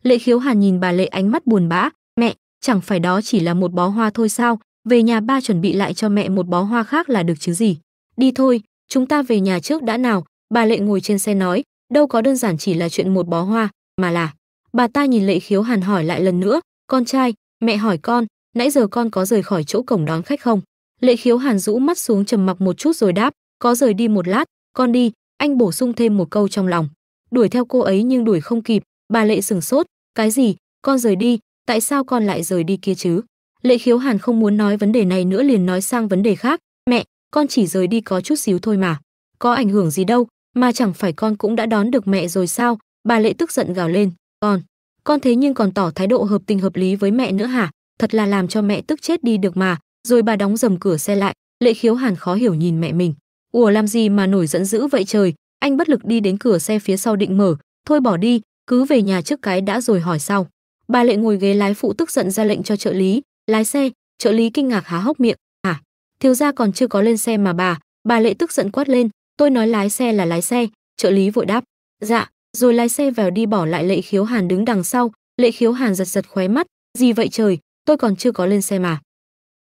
Lệ Khiếu Hàn nhìn bà Lệ ánh mắt buồn bã, "Mẹ, chẳng phải đó chỉ là một bó hoa thôi sao, về nhà ba chuẩn bị lại cho mẹ một bó hoa khác là được chứ gì. Đi thôi, chúng ta về nhà trước đã nào." Bà Lệ ngồi trên xe nói, "Đâu có đơn giản chỉ là chuyện một bó hoa, mà là." Bà ta nhìn Lệ Khiếu Hàn hỏi lại lần nữa, "Con trai, mẹ hỏi con, nãy giờ con có rời khỏi chỗ cổng đón khách không?" Lệ Khiếu Hàn rũ mắt xuống trầm mặc một chút rồi đáp, "Có rời đi một lát, con đi." Anh bổ sung thêm một câu trong lòng. Đuổi theo cô ấy nhưng đuổi không kịp, bà Lệ sừng sốt, cái gì? Con rời đi, tại sao con lại rời đi kia chứ? Lệ Khiếu Hàn không muốn nói vấn đề này nữa liền nói sang vấn đề khác, "Mẹ, con chỉ rời đi có chút xíu thôi mà, có ảnh hưởng gì đâu, mà chẳng phải con cũng đã đón được mẹ rồi sao?" Bà Lệ tức giận gào lên, "Con, con thế nhưng còn tỏ thái độ hợp tình hợp lý với mẹ nữa hả? Thật là làm cho mẹ tức chết đi được mà." Rồi bà đóng dầm cửa xe lại, Lệ Khiếu Hàn khó hiểu nhìn mẹ mình, "Ủa làm gì mà nổi giận dữ vậy trời?" Anh bất lực đi đến cửa xe phía sau định mở, "Thôi bỏ đi, cứ về nhà trước cái đã rồi hỏi sau bà lệ ngồi ghế lái phụ tức giận ra lệnh cho trợ lý lái xe trợ lý kinh ngạc há hốc miệng hả à, thiếu gia còn chưa có lên xe mà bà bà lệ tức giận quát lên tôi nói lái xe là lái xe trợ lý vội đáp dạ rồi lái xe vào đi bỏ lại lệ khiếu hàn đứng đằng sau lệ khiếu hàn giật giật khóe mắt gì vậy trời tôi còn chưa có lên xe mà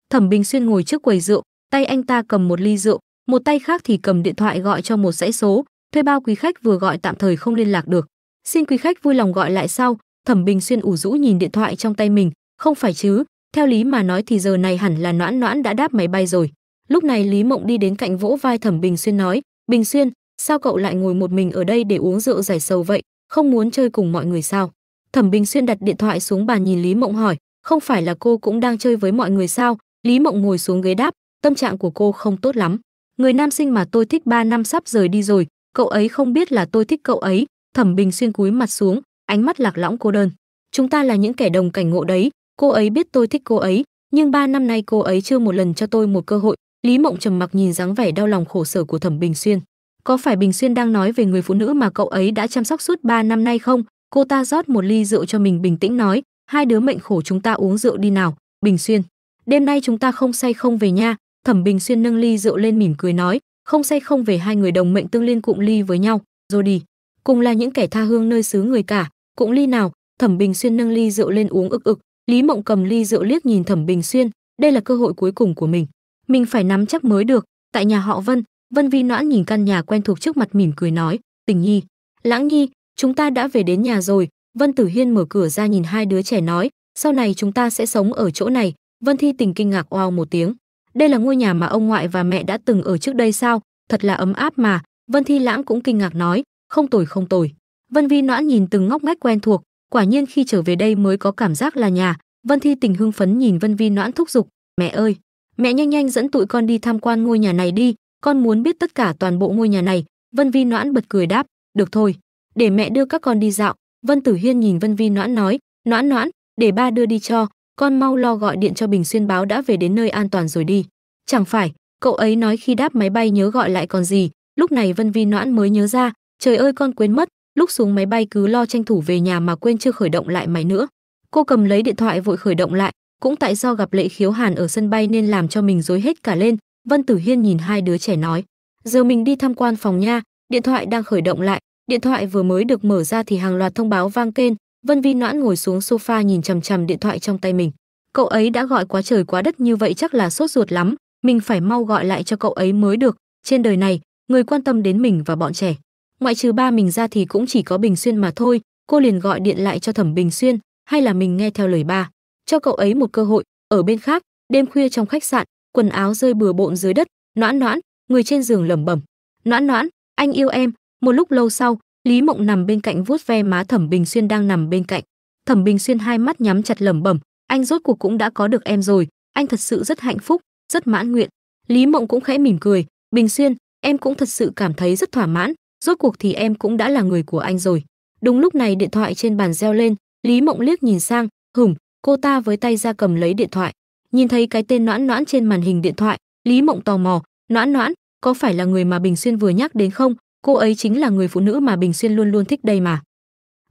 thẩm bình xuyên ngồi trước quầy rượu tay anh ta cầm một ly rượu một tay khác thì cầm điện thoại gọi cho một dãy số thuê bao quý khách vừa gọi tạm thời không liên lạc được xin quý khách vui lòng gọi lại sau thẩm bình xuyên ủ rũ nhìn điện thoại trong tay mình không phải chứ theo lý mà nói thì giờ này hẳn là noãn noãn đã đáp máy bay rồi lúc này lý mộng đi đến cạnh vỗ vai thẩm bình xuyên nói bình xuyên sao cậu lại ngồi một mình ở đây để uống rượu giải sầu vậy không muốn chơi cùng mọi người sao thẩm bình xuyên đặt điện thoại xuống bàn nhìn lý mộng hỏi không phải là cô cũng đang chơi với mọi người sao lý mộng ngồi xuống ghế đáp tâm trạng của cô không tốt lắm người nam sinh mà tôi thích ba năm sắp rời đi rồi cậu ấy không biết là tôi thích cậu ấy thẩm bình xuyên cúi mặt xuống ánh mắt lạc lõng cô đơn chúng ta là những kẻ đồng cảnh ngộ đấy cô ấy biết tôi thích cô ấy nhưng ba năm nay cô ấy chưa một lần cho tôi một cơ hội lý mộng trầm mặc nhìn dáng vẻ đau lòng khổ sở của thẩm bình xuyên có phải bình xuyên đang nói về người phụ nữ mà cậu ấy đã chăm sóc suốt ba năm nay không cô ta rót một ly rượu cho mình bình tĩnh nói hai đứa mệnh khổ chúng ta uống rượu đi nào bình xuyên đêm nay chúng ta không say không về nha thẩm bình xuyên nâng ly rượu lên mỉm cười nói không say không về hai người đồng mệnh tương liên cụm ly với nhau rồi đi cùng là những kẻ tha hương nơi xứ người cả cũng ly nào thẩm bình xuyên nâng ly rượu lên uống ực ực lý mộng cầm ly rượu liếc nhìn thẩm bình xuyên đây là cơ hội cuối cùng của mình mình phải nắm chắc mới được tại nhà họ vân vân vi noãn nhìn căn nhà quen thuộc trước mặt mỉm cười nói tình nhi lãng nhi chúng ta đã về đến nhà rồi vân tử hiên mở cửa ra nhìn hai đứa trẻ nói sau này chúng ta sẽ sống ở chỗ này vân thi tình kinh ngạc oao một tiếng đây là ngôi nhà mà ông ngoại và mẹ đã từng ở trước đây sao thật là ấm áp mà vân thi lãng cũng kinh ngạc nói không tồi không tồi vân vi noãn nhìn từng ngóc ngách quen thuộc quả nhiên khi trở về đây mới có cảm giác là nhà vân thi tình hưng phấn nhìn vân vi noãn thúc giục mẹ ơi mẹ nhanh nhanh dẫn tụi con đi tham quan ngôi nhà này đi con muốn biết tất cả toàn bộ ngôi nhà này vân vi noãn bật cười đáp được thôi để mẹ đưa các con đi dạo vân tử hiên nhìn vân vi noãn nói noãn noãn để ba đưa đi cho con mau lo gọi điện cho bình xuyên báo đã về đến nơi an toàn rồi đi chẳng phải cậu ấy nói khi đáp máy bay nhớ gọi lại còn gì lúc này vân vi noãn mới nhớ ra Trời ơi con quên mất, lúc xuống máy bay cứ lo tranh thủ về nhà mà quên chưa khởi động lại máy nữa. Cô cầm lấy điện thoại vội khởi động lại, cũng tại do gặp Lệ Khiếu Hàn ở sân bay nên làm cho mình rối hết cả lên, Vân Tử Hiên nhìn hai đứa trẻ nói, "Giờ mình đi tham quan phòng nha." Điện thoại đang khởi động lại, điện thoại vừa mới được mở ra thì hàng loạt thông báo vang kênh, Vân Vi Noãn ngồi xuống sofa nhìn chằm chằm điện thoại trong tay mình. Cậu ấy đã gọi quá trời quá đất như vậy chắc là sốt ruột lắm, mình phải mau gọi lại cho cậu ấy mới được, trên đời này, người quan tâm đến mình và bọn trẻ ngoại trừ ba mình ra thì cũng chỉ có Bình Xuyên mà thôi, cô liền gọi điện lại cho Thẩm Bình Xuyên, hay là mình nghe theo lời ba, cho cậu ấy một cơ hội, ở bên khác, đêm khuya trong khách sạn, quần áo rơi bừa bộn dưới đất, Noãn Noãn, người trên giường lẩm bẩm, "Noãn Noãn, anh yêu em." Một lúc lâu sau, Lý Mộng nằm bên cạnh vuốt ve má Thẩm Bình Xuyên đang nằm bên cạnh. Thẩm Bình Xuyên hai mắt nhắm chặt lẩm bẩm, anh rốt cuộc cũng đã có được em rồi, anh thật sự rất hạnh phúc, rất mãn nguyện. Lý Mộng cũng khẽ mỉm cười, Bình Xuyên, em cũng thật sự cảm thấy rất thỏa mãn, rốt cuộc thì em cũng đã là người của anh rồi. Đúng lúc này điện thoại trên bàn reo lên, Lý Mộng liếc nhìn sang, hửng, cô ta với tay ra cầm lấy điện thoại. Nhìn thấy cái tên Noãn Noãn trên màn hình điện thoại, Lý Mộng tò mò, "Noãn Noãn, có phải là người mà Bình Xuyên vừa nhắc đến không? Cô ấy chính là người phụ nữ mà Bình Xuyên luôn luôn thích đây mà."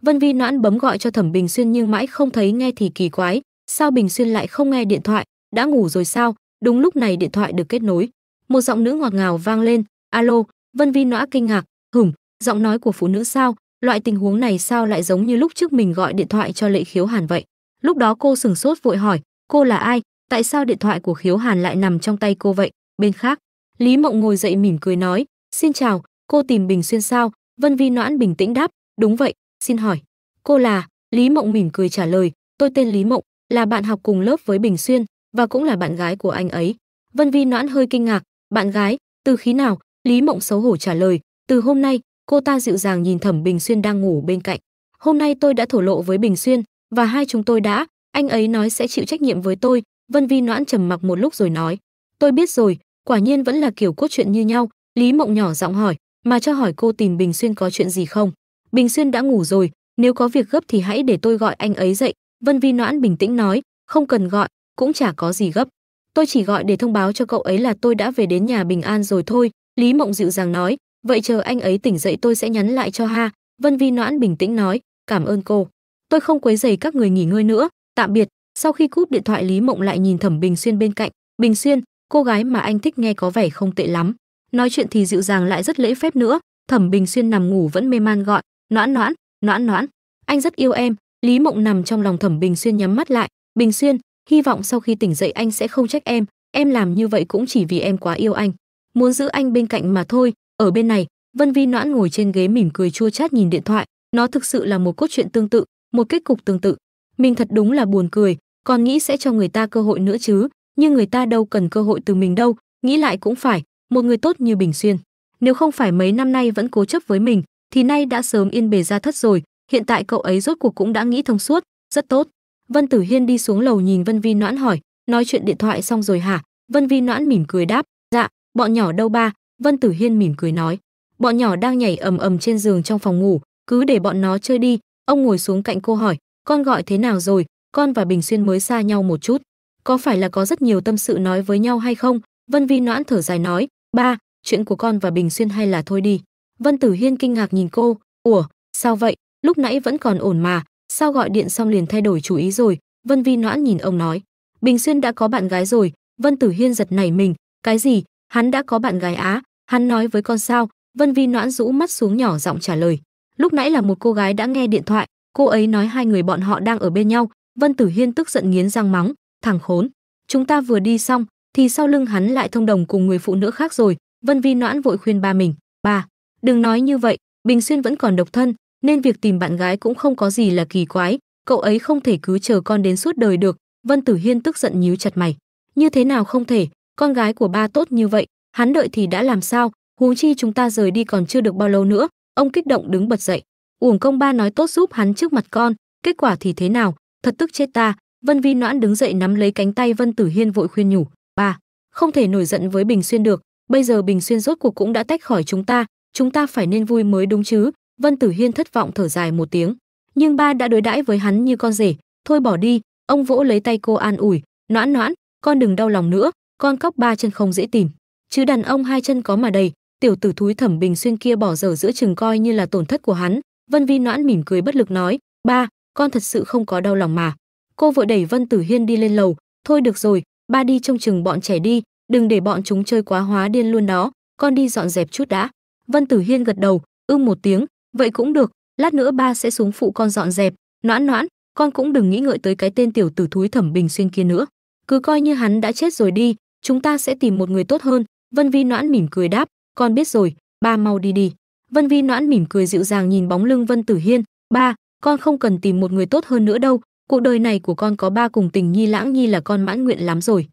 Vân Vi Noãn bấm gọi cho Thẩm Bình Xuyên nhưng mãi không thấy nghe thì kỳ quái, sao Bình Xuyên lại không nghe điện thoại, đã ngủ rồi sao? Đúng lúc này điện thoại được kết nối, một giọng nữ ngọt ngào vang lên, "Alo." Vân Vi Noãn kinh ngạc, hửm giọng nói của phụ nữ sao loại tình huống này sao lại giống như lúc trước mình gọi điện thoại cho lệ khiếu hàn vậy lúc đó cô sửng sốt vội hỏi cô là ai tại sao điện thoại của khiếu hàn lại nằm trong tay cô vậy bên khác lý mộng ngồi dậy mỉm cười nói xin chào cô tìm bình xuyên sao vân vi noãn bình tĩnh đáp đúng vậy xin hỏi cô là lý mộng mỉm cười trả lời tôi tên lý mộng là bạn học cùng lớp với bình xuyên và cũng là bạn gái của anh ấy vân vi noãn hơi kinh ngạc bạn gái từ khí nào lý mộng xấu hổ trả lời từ hôm nay, cô ta dịu dàng nhìn Thẩm Bình Xuyên đang ngủ bên cạnh. Hôm nay tôi đã thổ lộ với Bình Xuyên và hai chúng tôi đã, anh ấy nói sẽ chịu trách nhiệm với tôi. Vân Vi noãn trầm mặc một lúc rồi nói, tôi biết rồi, quả nhiên vẫn là kiểu cốt truyện như nhau. Lý Mộng nhỏ giọng hỏi, mà cho hỏi cô tìm Bình Xuyên có chuyện gì không? Bình Xuyên đã ngủ rồi, nếu có việc gấp thì hãy để tôi gọi anh ấy dậy. Vân Vi noãn bình tĩnh nói, không cần gọi, cũng chả có gì gấp. Tôi chỉ gọi để thông báo cho cậu ấy là tôi đã về đến nhà bình an rồi thôi. Lý Mộng dịu dàng nói, vậy chờ anh ấy tỉnh dậy tôi sẽ nhắn lại cho ha vân vi noãn bình tĩnh nói cảm ơn cô tôi không quấy rầy các người nghỉ ngơi nữa tạm biệt sau khi cúp điện thoại lý mộng lại nhìn thẩm bình xuyên bên cạnh bình xuyên cô gái mà anh thích nghe có vẻ không tệ lắm nói chuyện thì dịu dàng lại rất lễ phép nữa thẩm bình xuyên nằm ngủ vẫn mê man gọi noãn noãn noãn noãn anh rất yêu em lý mộng nằm trong lòng thẩm bình xuyên nhắm mắt lại bình xuyên hy vọng sau khi tỉnh dậy anh sẽ không trách em em làm như vậy cũng chỉ vì em quá yêu anh muốn giữ anh bên cạnh mà thôi ở bên này, Vân Vi Noãn ngồi trên ghế mỉm cười chua chát nhìn điện thoại, nó thực sự là một cốt truyện tương tự, một kết cục tương tự. Mình thật đúng là buồn cười, còn nghĩ sẽ cho người ta cơ hội nữa chứ, nhưng người ta đâu cần cơ hội từ mình đâu, nghĩ lại cũng phải, một người tốt như Bình Xuyên, nếu không phải mấy năm nay vẫn cố chấp với mình, thì nay đã sớm yên bề ra thất rồi, hiện tại cậu ấy rốt cuộc cũng đã nghĩ thông suốt, rất tốt. Vân Tử Hiên đi xuống lầu nhìn Vân Vi Noãn hỏi, nói chuyện điện thoại xong rồi hả? Vân Vi Noãn mỉm cười đáp, dạ, bọn nhỏ đâu ba, Vân Tử Hiên mỉm cười nói, bọn nhỏ đang nhảy ầm ầm trên giường trong phòng ngủ, cứ để bọn nó chơi đi. Ông ngồi xuống cạnh cô hỏi, con gọi thế nào rồi, con và Bình Xuyên mới xa nhau một chút. Có phải là có rất nhiều tâm sự nói với nhau hay không? Vân Vi noãn thở dài nói, ba, chuyện của con và Bình Xuyên hay là thôi đi. Vân Tử Hiên kinh ngạc nhìn cô, ủa, sao vậy, lúc nãy vẫn còn ổn mà, sao gọi điện xong liền thay đổi chủ ý rồi, Vân Vi noãn nhìn ông nói. Bình Xuyên đã có bạn gái rồi, Vân Tử Hiên giật nảy mình, cái gì, hắn đã có bạn gái á, Hắn nói với con sao, Vân Vi noãn rũ mắt xuống nhỏ giọng trả lời. Lúc nãy là một cô gái đã nghe điện thoại, cô ấy nói hai người bọn họ đang ở bên nhau, Vân Tử Hiên tức giận nghiến răng mắng, thằng khốn. Chúng ta vừa đi xong, thì sau lưng hắn lại thông đồng cùng người phụ nữ khác rồi, Vân Vi noãn vội khuyên ba mình, ba, đừng nói như vậy, Bình Xuyên vẫn còn độc thân, nên việc tìm bạn gái cũng không có gì là kỳ quái, cậu ấy không thể cứ chờ con đến suốt đời được, Vân Tử Hiên tức giận nhíu chặt mày. Như thế nào không thể, con gái của ba tốt như vậy, hắn đợi thì đã làm sao huống chi chúng ta rời đi còn chưa được bao lâu nữa ông kích động đứng bật dậy uổng công ba nói tốt giúp hắn trước mặt con kết quả thì thế nào thật tức chết ta vân vi noãn đứng dậy nắm lấy cánh tay vân tử hiên vội khuyên nhủ ba không thể nổi giận với bình xuyên được bây giờ bình xuyên rốt cuộc cũng đã tách khỏi chúng ta chúng ta phải nên vui mới đúng chứ vân tử hiên thất vọng thở dài một tiếng nhưng ba đã đối đãi với hắn như con rể thôi bỏ đi ông vỗ lấy tay cô an ủi noãn noãn con đừng đau lòng nữa con cóc ba chân không dễ tìm chứ đàn ông hai chân có mà đầy tiểu tử thúi thẩm bình xuyên kia bỏ dở giữa chừng coi như là tổn thất của hắn vân vi noãn mỉm cười bất lực nói ba con thật sự không có đau lòng mà cô vội đẩy vân tử hiên đi lên lầu thôi được rồi ba đi trông chừng bọn trẻ đi đừng để bọn chúng chơi quá hóa điên luôn đó con đi dọn dẹp chút đã vân tử hiên gật đầu ư ừ một tiếng vậy cũng được lát nữa ba sẽ xuống phụ con dọn dẹp noãn noãn con cũng đừng nghĩ ngợi tới cái tên tiểu tử thúi thẩm bình xuyên kia nữa cứ coi như hắn đã chết rồi đi chúng ta sẽ tìm một người tốt hơn Vân Vi Noãn mỉm cười đáp, con biết rồi, ba mau đi đi. Vân Vi Noãn mỉm cười dịu dàng nhìn bóng lưng Vân Tử Hiên, ba, con không cần tìm một người tốt hơn nữa đâu, cuộc đời này của con có ba cùng tình nhi lãng nhi là con mãn nguyện lắm rồi.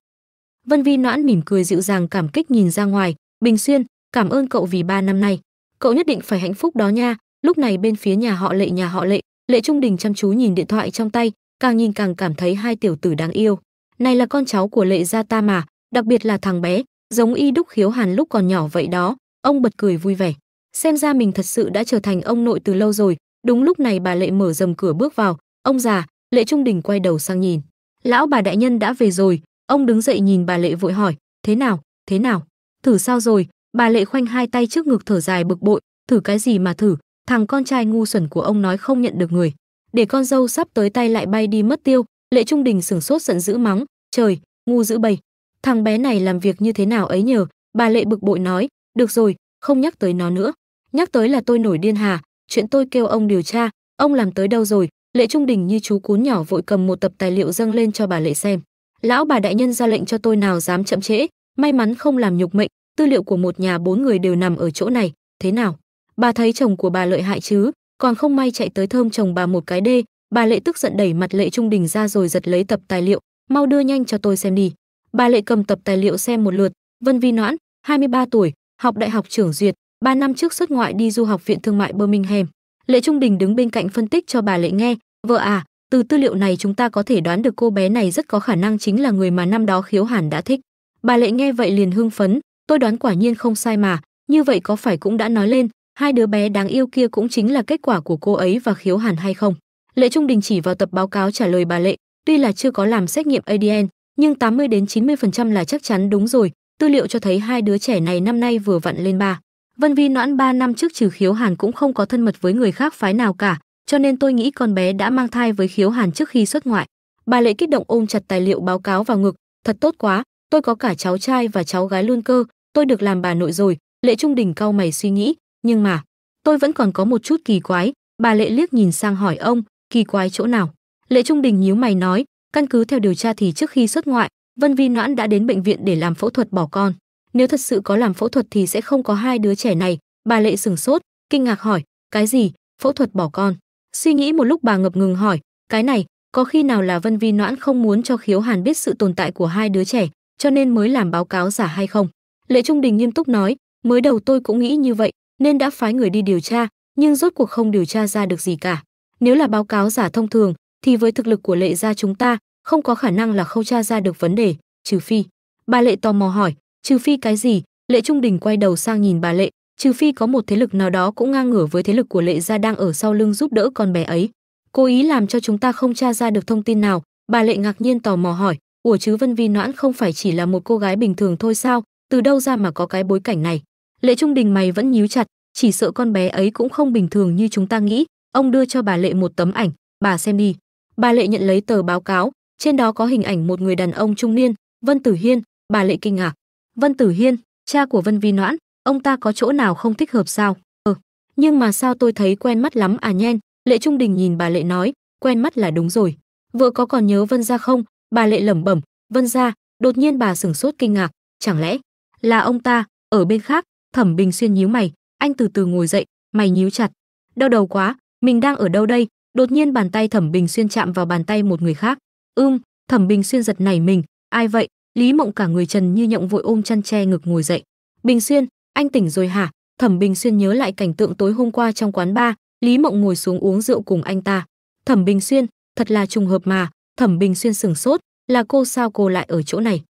Vân Vi Noãn mỉm cười dịu dàng cảm kích nhìn ra ngoài, Bình Xuyên, cảm ơn cậu vì ba năm nay, cậu nhất định phải hạnh phúc đó nha. Lúc này bên phía nhà họ Lệ nhà họ Lệ, Lệ Trung Đình chăm chú nhìn điện thoại trong tay, càng nhìn càng cảm thấy hai tiểu tử đáng yêu. Này là con cháu của Lệ gia ta mà, đặc biệt là thằng bé, giống y đúc khiếu hàn lúc còn nhỏ vậy đó ông bật cười vui vẻ xem ra mình thật sự đã trở thành ông nội từ lâu rồi đúng lúc này bà lệ mở rầm cửa bước vào ông già lệ trung đình quay đầu sang nhìn lão bà đại nhân đã về rồi ông đứng dậy nhìn bà lệ vội hỏi thế nào thế nào thử sao rồi bà lệ khoanh hai tay trước ngực thở dài bực bội thử cái gì mà thử thằng con trai ngu xuẩn của ông nói không nhận được người để con dâu sắp tới tay lại bay đi mất tiêu lệ trung đình sửng sốt giận dữ mắng trời ngu dữ bầy Thằng bé này làm việc như thế nào ấy nhờ, bà Lệ bực bội nói, được rồi, không nhắc tới nó nữa. Nhắc tới là tôi nổi điên hà, chuyện tôi kêu ông điều tra, ông làm tới đâu rồi? Lệ Trung Đình như chú cún nhỏ vội cầm một tập tài liệu dâng lên cho bà Lệ xem. Lão bà đại nhân ra lệnh cho tôi nào dám chậm trễ, may mắn không làm nhục mệnh, tư liệu của một nhà bốn người đều nằm ở chỗ này, thế nào? Bà thấy chồng của bà lợi hại chứ, còn không may chạy tới thơm chồng bà một cái đê, bà Lệ tức giận đẩy mặt Lệ Trung Đình ra rồi giật lấy tập tài liệu, mau đưa nhanh cho tôi xem đi. Bà Lệ cầm tập tài liệu xem một lượt, Vân Vi Noãn, 23 tuổi, học đại học trưởng duyệt, 3 năm trước xuất ngoại đi du học viện thương mại Birmingham. Lệ Trung Đình đứng bên cạnh phân tích cho bà Lệ nghe, "Vợ à, từ tư liệu này chúng ta có thể đoán được cô bé này rất có khả năng chính là người mà năm đó Khiếu Hàn đã thích." Bà Lệ nghe vậy liền hưng phấn, "Tôi đoán quả nhiên không sai mà, như vậy có phải cũng đã nói lên, hai đứa bé đáng yêu kia cũng chính là kết quả của cô ấy và Khiếu Hàn hay không?" Lệ Trung Đình chỉ vào tập báo cáo trả lời bà Lệ, tuy là chưa có làm xét nghiệm ADN, nhưng 80 đến 90% là chắc chắn đúng rồi, tư liệu cho thấy hai đứa trẻ này năm nay vừa vặn lên ba. Vân Vi Noãn 3 năm trước trừ Khiếu Hàn cũng không có thân mật với người khác phái nào cả, cho nên tôi nghĩ con bé đã mang thai với Khiếu Hàn trước khi xuất ngoại. Bà Lệ kích động ôm chặt tài liệu báo cáo vào ngực, thật tốt quá, tôi có cả cháu trai và cháu gái luôn cơ, tôi được làm bà nội rồi, Lệ Trung Đình cau mày suy nghĩ, nhưng mà, tôi vẫn còn có một chút kỳ quái, bà Lệ liếc nhìn sang hỏi ông, kỳ quái chỗ nào? Lệ Trung Đình nhíu mày nói, Căn cứ theo điều tra thì trước khi xuất ngoại, Vân Vi Noãn đã đến bệnh viện để làm phẫu thuật bỏ con. Nếu thật sự có làm phẫu thuật thì sẽ không có hai đứa trẻ này. Bà Lệ sừng sốt, kinh ngạc hỏi, cái gì? Phẫu thuật bỏ con. Suy nghĩ một lúc bà ngập ngừng hỏi, cái này, có khi nào là Vân Vi Noãn không muốn cho Khiếu Hàn biết sự tồn tại của hai đứa trẻ, cho nên mới làm báo cáo giả hay không? Lệ Trung Đình nghiêm túc nói, mới đầu tôi cũng nghĩ như vậy, nên đã phái người đi điều tra, nhưng rốt cuộc không điều tra ra được gì cả. Nếu là báo cáo giả thông thường, thì với thực lực của lệ gia chúng ta không có khả năng là không tra ra được vấn đề trừ phi bà lệ tò mò hỏi trừ phi cái gì lệ trung đình quay đầu sang nhìn bà lệ trừ phi có một thế lực nào đó cũng ngang ngửa với thế lực của lệ gia đang ở sau lưng giúp đỡ con bé ấy cố ý làm cho chúng ta không tra ra được thông tin nào bà lệ ngạc nhiên tò mò hỏi ủa chứ vân vi noãn không phải chỉ là một cô gái bình thường thôi sao từ đâu ra mà có cái bối cảnh này lệ trung đình mày vẫn nhíu chặt chỉ sợ con bé ấy cũng không bình thường như chúng ta nghĩ ông đưa cho bà lệ một tấm ảnh bà xem đi Bà Lệ nhận lấy tờ báo cáo, trên đó có hình ảnh một người đàn ông trung niên, Vân Tử Hiên, bà Lệ kinh ngạc. Vân Tử Hiên, cha của Vân Vi Noãn, ông ta có chỗ nào không thích hợp sao? Ừ, nhưng mà sao tôi thấy quen mắt lắm à nhen, Lệ Trung Đình nhìn bà Lệ nói, quen mắt là đúng rồi. vợ có còn nhớ Vân ra không? Bà Lệ lẩm bẩm, Vân ra, đột nhiên bà sửng sốt kinh ngạc, chẳng lẽ là ông ta, ở bên khác, Thẩm Bình Xuyên nhíu mày, anh từ từ ngồi dậy, mày nhíu chặt. Đau đầu quá, mình đang ở đâu đây? đột nhiên bàn tay thẩm bình xuyên chạm vào bàn tay một người khác ưm thẩm bình xuyên giật nảy mình ai vậy lý mộng cả người trần như nhộng vội ôm chăn tre ngực ngồi dậy bình xuyên anh tỉnh rồi hả thẩm bình xuyên nhớ lại cảnh tượng tối hôm qua trong quán bar lý mộng ngồi xuống uống rượu cùng anh ta thẩm bình xuyên thật là trùng hợp mà thẩm bình xuyên sửng sốt là cô sao cô lại ở chỗ này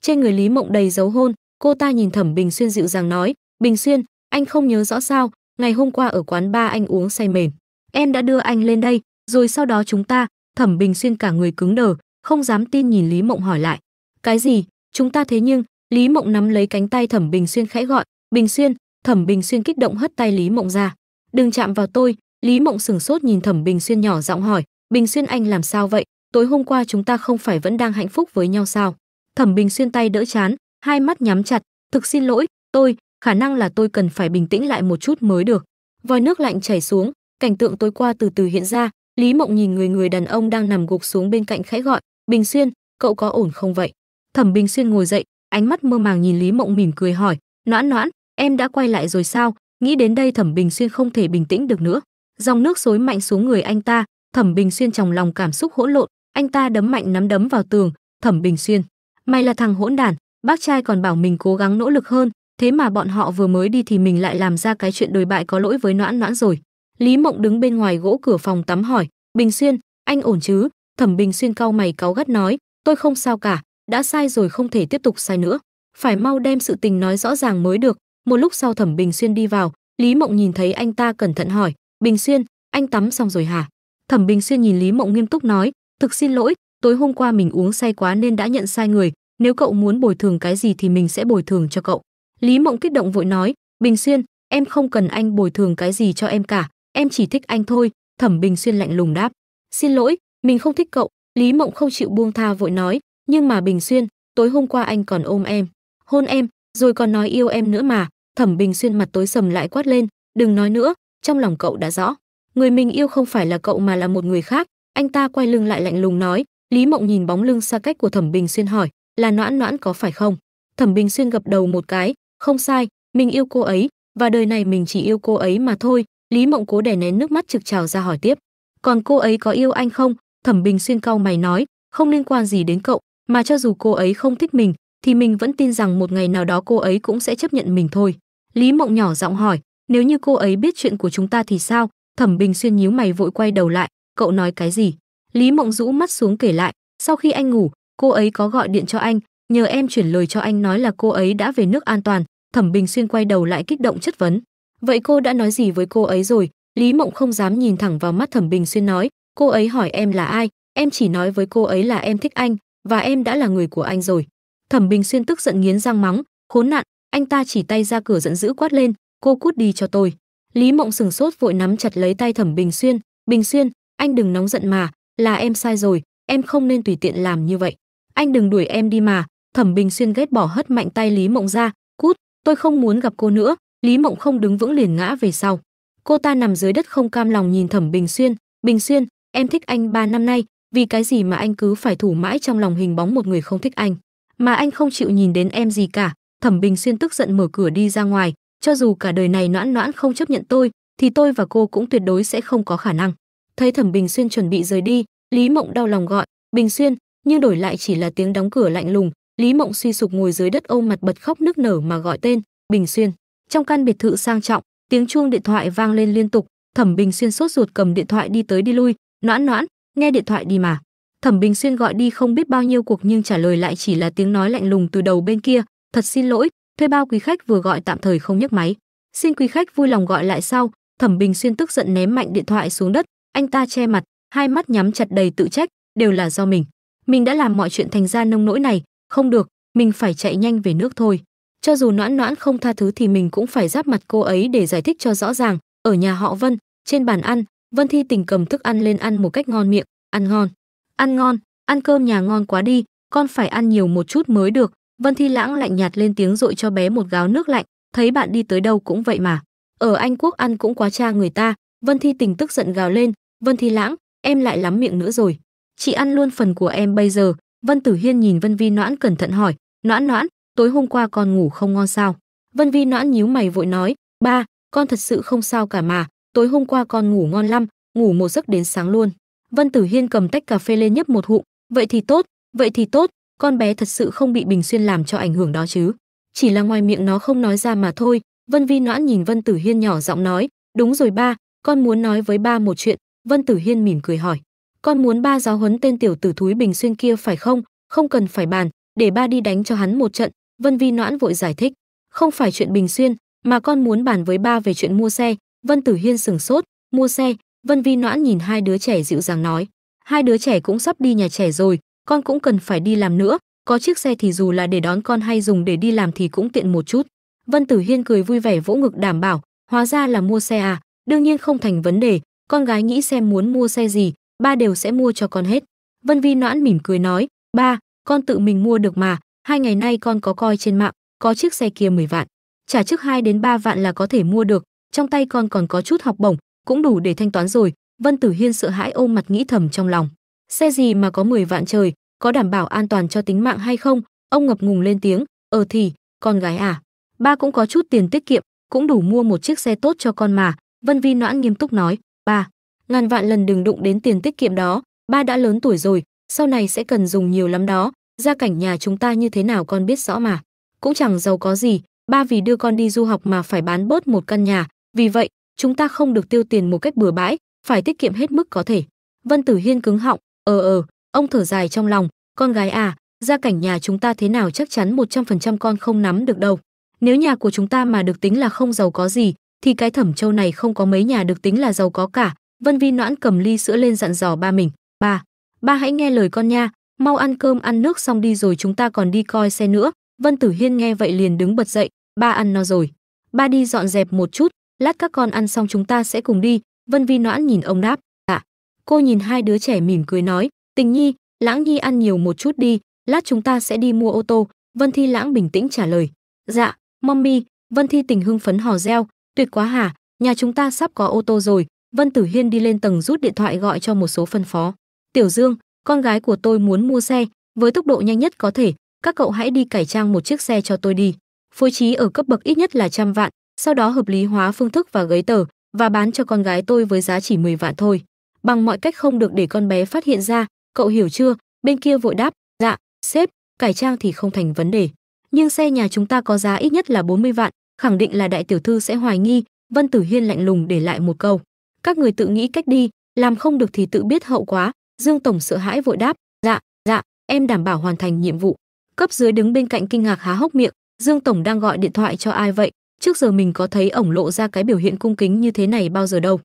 trên người lý mộng đầy dấu hôn cô ta nhìn thẩm bình xuyên dịu dàng nói bình xuyên anh không nhớ rõ sao ngày hôm qua ở quán ba anh uống say mềm Em đã đưa anh lên đây, rồi sau đó chúng ta, Thẩm Bình Xuyên cả người cứng đờ, không dám tin nhìn Lý Mộng hỏi lại. Cái gì? Chúng ta thế nhưng, Lý Mộng nắm lấy cánh tay Thẩm Bình Xuyên khẽ gọi, "Bình Xuyên." Thẩm Bình Xuyên kích động hất tay Lý Mộng ra. "Đừng chạm vào tôi." Lý Mộng sững sốt nhìn Thẩm Bình Xuyên nhỏ giọng hỏi, "Bình Xuyên anh làm sao vậy? Tối hôm qua chúng ta không phải vẫn đang hạnh phúc với nhau sao?" Thẩm Bình Xuyên tay đỡ chán, hai mắt nhắm chặt, "Thực xin lỗi, tôi, khả năng là tôi cần phải bình tĩnh lại một chút mới được." Vòi nước lạnh chảy xuống, cảnh tượng tối qua từ từ hiện ra lý mộng nhìn người người đàn ông đang nằm gục xuống bên cạnh khẽ gọi bình xuyên cậu có ổn không vậy thẩm bình xuyên ngồi dậy ánh mắt mơ màng nhìn lý mộng mỉm cười hỏi noãn noãn em đã quay lại rồi sao nghĩ đến đây thẩm bình xuyên không thể bình tĩnh được nữa dòng nước xối mạnh xuống người anh ta thẩm bình xuyên trong lòng cảm xúc hỗn lộn anh ta đấm mạnh nắm đấm vào tường thẩm bình xuyên mày là thằng hỗn đản bác trai còn bảo mình cố gắng nỗ lực hơn thế mà bọn họ vừa mới đi thì mình lại làm ra cái chuyện đồi bại có lỗi với noãn noãn rồi Lý Mộng đứng bên ngoài gỗ cửa phòng tắm hỏi, "Bình Xuyên, anh ổn chứ?" Thẩm Bình Xuyên cau mày cáu gắt nói, "Tôi không sao cả, đã sai rồi không thể tiếp tục sai nữa, phải mau đem sự tình nói rõ ràng mới được." Một lúc sau Thẩm Bình Xuyên đi vào, Lý Mộng nhìn thấy anh ta cẩn thận hỏi, "Bình Xuyên, anh tắm xong rồi hả?" Thẩm Bình Xuyên nhìn Lý Mộng nghiêm túc nói, "Thực xin lỗi, tối hôm qua mình uống say quá nên đã nhận sai người, nếu cậu muốn bồi thường cái gì thì mình sẽ bồi thường cho cậu." Lý Mộng kích động vội nói, "Bình Xuyên, em không cần anh bồi thường cái gì cho em cả, em chỉ thích anh thôi thẩm bình xuyên lạnh lùng đáp xin lỗi mình không thích cậu lý mộng không chịu buông tha vội nói nhưng mà bình xuyên tối hôm qua anh còn ôm em hôn em rồi còn nói yêu em nữa mà thẩm bình xuyên mặt tối sầm lại quát lên đừng nói nữa trong lòng cậu đã rõ người mình yêu không phải là cậu mà là một người khác anh ta quay lưng lại lạnh lùng nói lý mộng nhìn bóng lưng xa cách của thẩm bình xuyên hỏi là noãn noãn có phải không thẩm bình xuyên gập đầu một cái không sai mình yêu cô ấy và đời này mình chỉ yêu cô ấy mà thôi Lý Mộng Cố đè nén nước mắt trực trào ra hỏi tiếp, "Còn cô ấy có yêu anh không?" Thẩm Bình xuyên cau mày nói, "Không liên quan gì đến cậu, mà cho dù cô ấy không thích mình, thì mình vẫn tin rằng một ngày nào đó cô ấy cũng sẽ chấp nhận mình thôi." Lý Mộng nhỏ giọng hỏi, "Nếu như cô ấy biết chuyện của chúng ta thì sao?" Thẩm Bình xuyên nhíu mày vội quay đầu lại, "Cậu nói cái gì?" Lý Mộng rũ mắt xuống kể lại, "Sau khi anh ngủ, cô ấy có gọi điện cho anh, nhờ em chuyển lời cho anh nói là cô ấy đã về nước an toàn." Thẩm Bình xuyên quay đầu lại kích động chất vấn, vậy cô đã nói gì với cô ấy rồi lý mộng không dám nhìn thẳng vào mắt thẩm bình xuyên nói cô ấy hỏi em là ai em chỉ nói với cô ấy là em thích anh và em đã là người của anh rồi thẩm bình xuyên tức giận nghiến răng mắng khốn nạn anh ta chỉ tay ra cửa giận dữ quát lên cô cút đi cho tôi lý mộng sừng sốt vội nắm chặt lấy tay thẩm bình xuyên bình xuyên anh đừng nóng giận mà là em sai rồi em không nên tùy tiện làm như vậy anh đừng đuổi em đi mà thẩm bình xuyên ghét bỏ hất mạnh tay lý mộng ra cút tôi không muốn gặp cô nữa Lý Mộng không đứng vững liền ngã về sau. Cô ta nằm dưới đất không cam lòng nhìn Thẩm Bình Xuyên, "Bình Xuyên, em thích anh ba năm nay, vì cái gì mà anh cứ phải thủ mãi trong lòng hình bóng một người không thích anh, mà anh không chịu nhìn đến em gì cả?" Thẩm Bình Xuyên tức giận mở cửa đi ra ngoài, cho dù cả đời này noãn noãn không chấp nhận tôi, thì tôi và cô cũng tuyệt đối sẽ không có khả năng. Thấy Thẩm Bình Xuyên chuẩn bị rời đi, Lý Mộng đau lòng gọi, "Bình Xuyên," nhưng đổi lại chỉ là tiếng đóng cửa lạnh lùng, Lý Mộng suy sụp ngồi dưới đất ôm mặt bật khóc nức nở mà gọi tên, "Bình Xuyên." Trong căn biệt thự sang trọng, tiếng chuông điện thoại vang lên liên tục, Thẩm Bình Xuyên sốt ruột cầm điện thoại đi tới đi lui, "Noãn Noãn, nghe điện thoại đi mà." Thẩm Bình Xuyên gọi đi không biết bao nhiêu cuộc nhưng trả lời lại chỉ là tiếng nói lạnh lùng từ đầu bên kia, "Thật xin lỗi, thuê bao quý khách vừa gọi tạm thời không nhấc máy, xin quý khách vui lòng gọi lại sau." Thẩm Bình Xuyên tức giận ném mạnh điện thoại xuống đất, anh ta che mặt, hai mắt nhắm chặt đầy tự trách, đều là do mình. Mình đã làm mọi chuyện thành ra nông nỗi này, không được, mình phải chạy nhanh về nước thôi cho dù noãn noãn không tha thứ thì mình cũng phải giáp mặt cô ấy để giải thích cho rõ ràng ở nhà họ vân trên bàn ăn vân thi tình cầm thức ăn lên ăn một cách ngon miệng ăn ngon ăn ngon ăn cơm nhà ngon quá đi con phải ăn nhiều một chút mới được vân thi lãng lạnh nhạt lên tiếng dội cho bé một gáo nước lạnh thấy bạn đi tới đâu cũng vậy mà ở anh quốc ăn cũng quá cha người ta vân thi tình tức giận gào lên vân thi lãng em lại lắm miệng nữa rồi chị ăn luôn phần của em bây giờ vân tử hiên nhìn vân vi noãn cẩn thận hỏi noãn noãn tối hôm qua con ngủ không ngon sao vân vi noãn nhíu mày vội nói ba con thật sự không sao cả mà tối hôm qua con ngủ ngon lắm ngủ một giấc đến sáng luôn vân tử hiên cầm tách cà phê lên nhấp một hụm vậy thì tốt vậy thì tốt con bé thật sự không bị bình xuyên làm cho ảnh hưởng đó chứ chỉ là ngoài miệng nó không nói ra mà thôi vân vi noãn nhìn vân tử hiên nhỏ giọng nói đúng rồi ba con muốn nói với ba một chuyện vân tử hiên mỉm cười hỏi con muốn ba giáo huấn tên tiểu tử thúi bình xuyên kia phải không không cần phải bàn để ba đi đánh cho hắn một trận Vân Vi Noãn vội giải thích, không phải chuyện Bình Xuyên, mà con muốn bàn với ba về chuyện mua xe. Vân Tử Hiên sừng sốt, mua xe, Vân Vi Noãn nhìn hai đứa trẻ dịu dàng nói, hai đứa trẻ cũng sắp đi nhà trẻ rồi, con cũng cần phải đi làm nữa, có chiếc xe thì dù là để đón con hay dùng để đi làm thì cũng tiện một chút. Vân Tử Hiên cười vui vẻ vỗ ngực đảm bảo, hóa ra là mua xe à, đương nhiên không thành vấn đề, con gái nghĩ xem muốn mua xe gì, ba đều sẽ mua cho con hết. Vân Vi Noãn mỉm cười nói, ba, con tự mình mua được mà, Hai ngày nay con có coi trên mạng, có chiếc xe kia 10 vạn, trả trước 2 đến 3 vạn là có thể mua được, trong tay con còn có chút học bổng, cũng đủ để thanh toán rồi." Vân Tử Hiên sợ hãi ôm mặt nghĩ thầm trong lòng. Xe gì mà có 10 vạn trời, có đảm bảo an toàn cho tính mạng hay không? Ông ngập ngùng lên tiếng, "Ờ thì, con gái à, ba cũng có chút tiền tiết kiệm, cũng đủ mua một chiếc xe tốt cho con mà." Vân Vi Noãn nghiêm túc nói, "Ba, ngàn vạn lần đừng đụng đến tiền tiết kiệm đó, ba đã lớn tuổi rồi, sau này sẽ cần dùng nhiều lắm đó, gia cảnh nhà chúng ta như thế nào con biết rõ mà. Cũng chẳng giàu có gì, ba vì đưa con đi du học mà phải bán bớt một căn nhà, vì vậy, chúng ta không được tiêu tiền một cách bừa bãi, phải tiết kiệm hết mức có thể. Vân Tử Hiên cứng họng, ờ ờ, ông thở dài trong lòng, con gái à, gia cảnh nhà chúng ta thế nào chắc chắn 100% con không nắm được đâu. Nếu nhà của chúng ta mà được tính là không giàu có gì, thì cái thẩm châu này không có mấy nhà được tính là giàu có cả. Vân Vi Noãn cầm ly sữa lên dặn dò ba mình, ba, ba hãy nghe lời con nha, mau ăn cơm ăn nước xong đi rồi chúng ta còn đi coi xe nữa. Vân Tử Hiên nghe vậy liền đứng bật dậy, ba ăn no rồi. Ba đi dọn dẹp một chút, lát các con ăn xong chúng ta sẽ cùng đi. Vân Vi noãn nhìn ông đáp, ạ. Dạ. Cô nhìn hai đứa trẻ mỉm cười nói, tình nhi, lãng nhi ăn nhiều một chút đi, lát chúng ta sẽ đi mua ô tô. Vân Thi lãng bình tĩnh trả lời, dạ, mommy, Vân Thi tình hưng phấn hò reo, tuyệt quá hả, nhà chúng ta sắp có ô tô rồi. Vân Tử Hiên đi lên tầng rút điện thoại gọi cho một số phân phó. Tiểu Dương, con gái của tôi muốn mua xe, với tốc độ nhanh nhất có thể, các cậu hãy đi cải trang một chiếc xe cho tôi đi. Phối trí ở cấp bậc ít nhất là trăm vạn, sau đó hợp lý hóa phương thức và giấy tờ và bán cho con gái tôi với giá chỉ 10 vạn thôi. Bằng mọi cách không được để con bé phát hiện ra, cậu hiểu chưa? Bên kia vội đáp, dạ, sếp, cải trang thì không thành vấn đề. Nhưng xe nhà chúng ta có giá ít nhất là 40 vạn, khẳng định là đại tiểu thư sẽ hoài nghi, Vân Tử Hiên lạnh lùng để lại một câu. Các người tự nghĩ cách đi, làm không được thì tự biết hậu quả, Dương tổng sợ hãi vội đáp, "Dạ, dạ, em đảm bảo hoàn thành nhiệm vụ." Cấp dưới đứng bên cạnh kinh ngạc há hốc miệng, Dương tổng đang gọi điện thoại cho ai vậy? Trước giờ mình có thấy ổng lộ ra cái biểu hiện cung kính như thế này bao giờ đâu.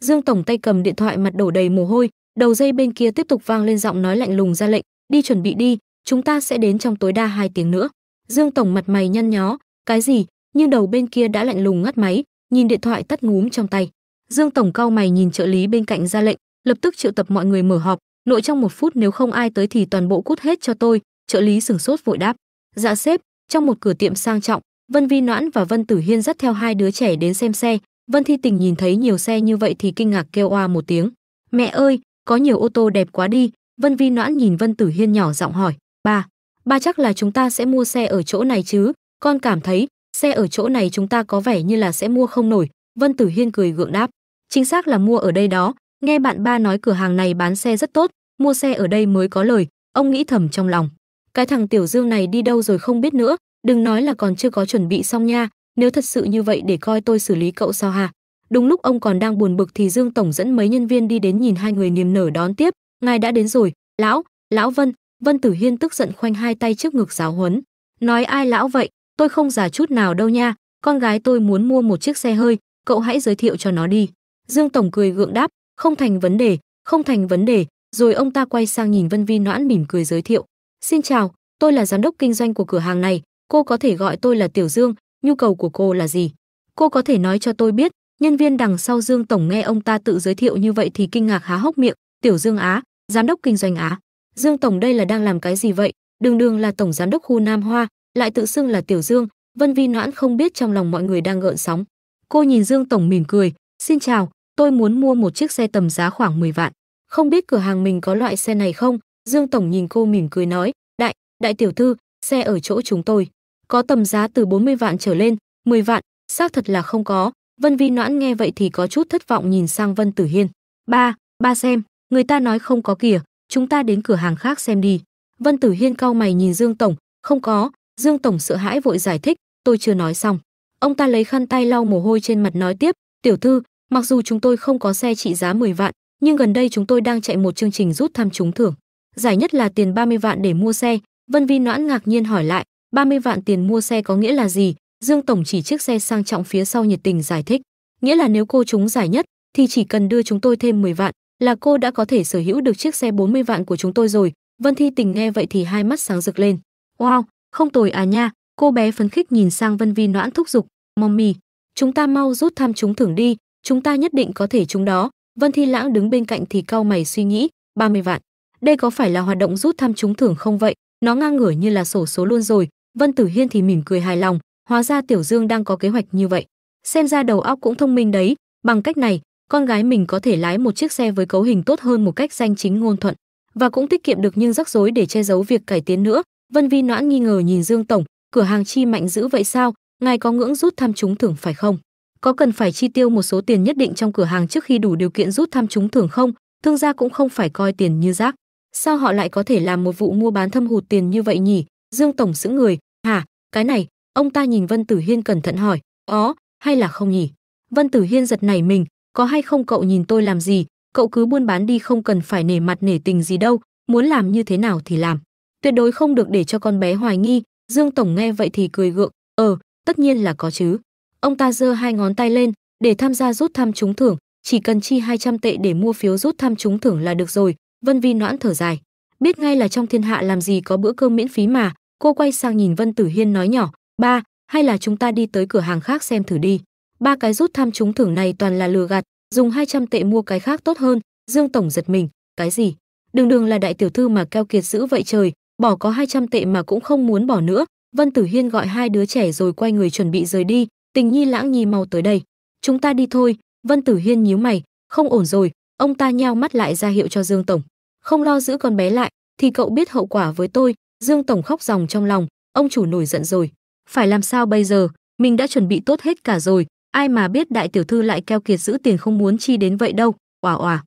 Dương tổng tay cầm điện thoại mặt đổ đầy mồ hôi, đầu dây bên kia tiếp tục vang lên giọng nói lạnh lùng ra lệnh, "Đi chuẩn bị đi, chúng ta sẽ đến trong tối đa hai tiếng nữa." Dương tổng mặt mày nhăn nhó, "Cái gì?" Nhưng đầu bên kia đã lạnh lùng ngắt máy, nhìn điện thoại tắt ngúm trong tay. Dương tổng cau mày nhìn trợ lý bên cạnh ra lệnh, lập tức triệu tập mọi người mở họp nội trong một phút nếu không ai tới thì toàn bộ cút hết cho tôi trợ lý sửng sốt vội đáp dạ sếp trong một cửa tiệm sang trọng vân vi noãn và vân tử hiên dắt theo hai đứa trẻ đến xem xe vân thi tình nhìn thấy nhiều xe như vậy thì kinh ngạc kêu oa một tiếng mẹ ơi có nhiều ô tô đẹp quá đi vân vi noãn nhìn vân tử hiên nhỏ giọng hỏi ba ba chắc là chúng ta sẽ mua xe ở chỗ này chứ con cảm thấy xe ở chỗ này chúng ta có vẻ như là sẽ mua không nổi vân tử hiên cười gượng đáp chính xác là mua ở đây đó Nghe bạn ba nói cửa hàng này bán xe rất tốt, mua xe ở đây mới có lời, ông nghĩ thầm trong lòng. Cái thằng Tiểu Dương này đi đâu rồi không biết nữa, đừng nói là còn chưa có chuẩn bị xong nha, nếu thật sự như vậy để coi tôi xử lý cậu sao hả? Đúng lúc ông còn đang buồn bực thì Dương Tổng dẫn mấy nhân viên đi đến nhìn hai người niềm nở đón tiếp, ngài đã đến rồi, lão, lão Vân, Vân Tử Hiên tức giận khoanh hai tay trước ngực giáo huấn. Nói ai lão vậy, tôi không già chút nào đâu nha, con gái tôi muốn mua một chiếc xe hơi, cậu hãy giới thiệu cho nó đi. Dương Tổng cười gượng đáp, không thành vấn đề không thành vấn đề rồi ông ta quay sang nhìn vân vi noãn mỉm cười giới thiệu xin chào tôi là giám đốc kinh doanh của cửa hàng này cô có thể gọi tôi là tiểu dương nhu cầu của cô là gì cô có thể nói cho tôi biết nhân viên đằng sau dương tổng nghe ông ta tự giới thiệu như vậy thì kinh ngạc há hốc miệng tiểu dương á giám đốc kinh doanh á dương tổng đây là đang làm cái gì vậy đường đường là tổng giám đốc khu nam hoa lại tự xưng là tiểu dương vân vi noãn không biết trong lòng mọi người đang gợn sóng cô nhìn dương tổng mỉm cười xin chào tôi muốn mua một chiếc xe tầm giá khoảng 10 vạn. Không biết cửa hàng mình có loại xe này không? Dương Tổng nhìn cô mỉm cười nói, đại, đại tiểu thư, xe ở chỗ chúng tôi. Có tầm giá từ 40 vạn trở lên, 10 vạn, xác thật là không có. Vân Vi Noãn nghe vậy thì có chút thất vọng nhìn sang Vân Tử Hiên. Ba, ba xem, người ta nói không có kìa, chúng ta đến cửa hàng khác xem đi. Vân Tử Hiên cau mày nhìn Dương Tổng, không có, Dương Tổng sợ hãi vội giải thích, tôi chưa nói xong. Ông ta lấy khăn tay lau mồ hôi trên mặt nói tiếp, tiểu thư, Mặc dù chúng tôi không có xe trị giá 10 vạn, nhưng gần đây chúng tôi đang chạy một chương trình rút thăm trúng thưởng. Giải nhất là tiền 30 vạn để mua xe. Vân Vi Noãn ngạc nhiên hỏi lại, 30 vạn tiền mua xe có nghĩa là gì? Dương Tổng chỉ chiếc xe sang trọng phía sau nhiệt tình giải thích. Nghĩa là nếu cô trúng giải nhất, thì chỉ cần đưa chúng tôi thêm 10 vạn là cô đã có thể sở hữu được chiếc xe 40 vạn của chúng tôi rồi. Vân Thi Tình nghe vậy thì hai mắt sáng rực lên. Wow, không tồi à nha, cô bé phấn khích nhìn sang Vân Vi Noãn thúc giục, "Mommy, chúng ta mau rút thăm trúng thưởng đi, chúng ta nhất định có thể chúng đó. Vân Thi Lãng đứng bên cạnh thì cau mày suy nghĩ, 30 vạn. Đây có phải là hoạt động rút thăm trúng thưởng không vậy? Nó ngang ngửa như là sổ số luôn rồi. Vân Tử Hiên thì mỉm cười hài lòng, hóa ra Tiểu Dương đang có kế hoạch như vậy. Xem ra đầu óc cũng thông minh đấy, bằng cách này, con gái mình có thể lái một chiếc xe với cấu hình tốt hơn một cách danh chính ngôn thuận và cũng tiết kiệm được những rắc rối để che giấu việc cải tiến nữa. Vân Vi Noãn nghi ngờ nhìn Dương tổng, cửa hàng chi mạnh dữ vậy sao, ngài có ngưỡng rút thăm trúng thưởng phải không? có cần phải chi tiêu một số tiền nhất định trong cửa hàng trước khi đủ điều kiện rút thăm trúng thưởng không? Thương gia cũng không phải coi tiền như rác. Sao họ lại có thể làm một vụ mua bán thâm hụt tiền như vậy nhỉ? Dương Tổng sững người, hả? Cái này, ông ta nhìn Vân Tử Hiên cẩn thận hỏi, ó, hay là không nhỉ? Vân Tử Hiên giật nảy mình, có hay không cậu nhìn tôi làm gì? Cậu cứ buôn bán đi không cần phải nể mặt nể tình gì đâu, muốn làm như thế nào thì làm. Tuyệt đối không được để cho con bé hoài nghi, Dương Tổng nghe vậy thì cười gượng, ờ, tất nhiên là có chứ Ông ta giơ hai ngón tay lên, để tham gia rút thăm trúng thưởng, chỉ cần chi 200 tệ để mua phiếu rút thăm trúng thưởng là được rồi, Vân Vi noãn thở dài. Biết ngay là trong thiên hạ làm gì có bữa cơm miễn phí mà, cô quay sang nhìn Vân Tử Hiên nói nhỏ, ba, hay là chúng ta đi tới cửa hàng khác xem thử đi. Ba cái rút thăm trúng thưởng này toàn là lừa gạt, dùng 200 tệ mua cái khác tốt hơn, Dương Tổng giật mình, cái gì? Đường đường là đại tiểu thư mà keo kiệt dữ vậy trời, bỏ có 200 tệ mà cũng không muốn bỏ nữa. Vân Tử Hiên gọi hai đứa trẻ rồi quay người chuẩn bị rời đi, tình nhi lãng nhi mau tới đây chúng ta đi thôi vân tử hiên nhíu mày không ổn rồi ông ta nheo mắt lại ra hiệu cho dương tổng không lo giữ con bé lại thì cậu biết hậu quả với tôi dương tổng khóc ròng trong lòng ông chủ nổi giận rồi phải làm sao bây giờ mình đã chuẩn bị tốt hết cả rồi ai mà biết đại tiểu thư lại keo kiệt giữ tiền không muốn chi đến vậy đâu òa òa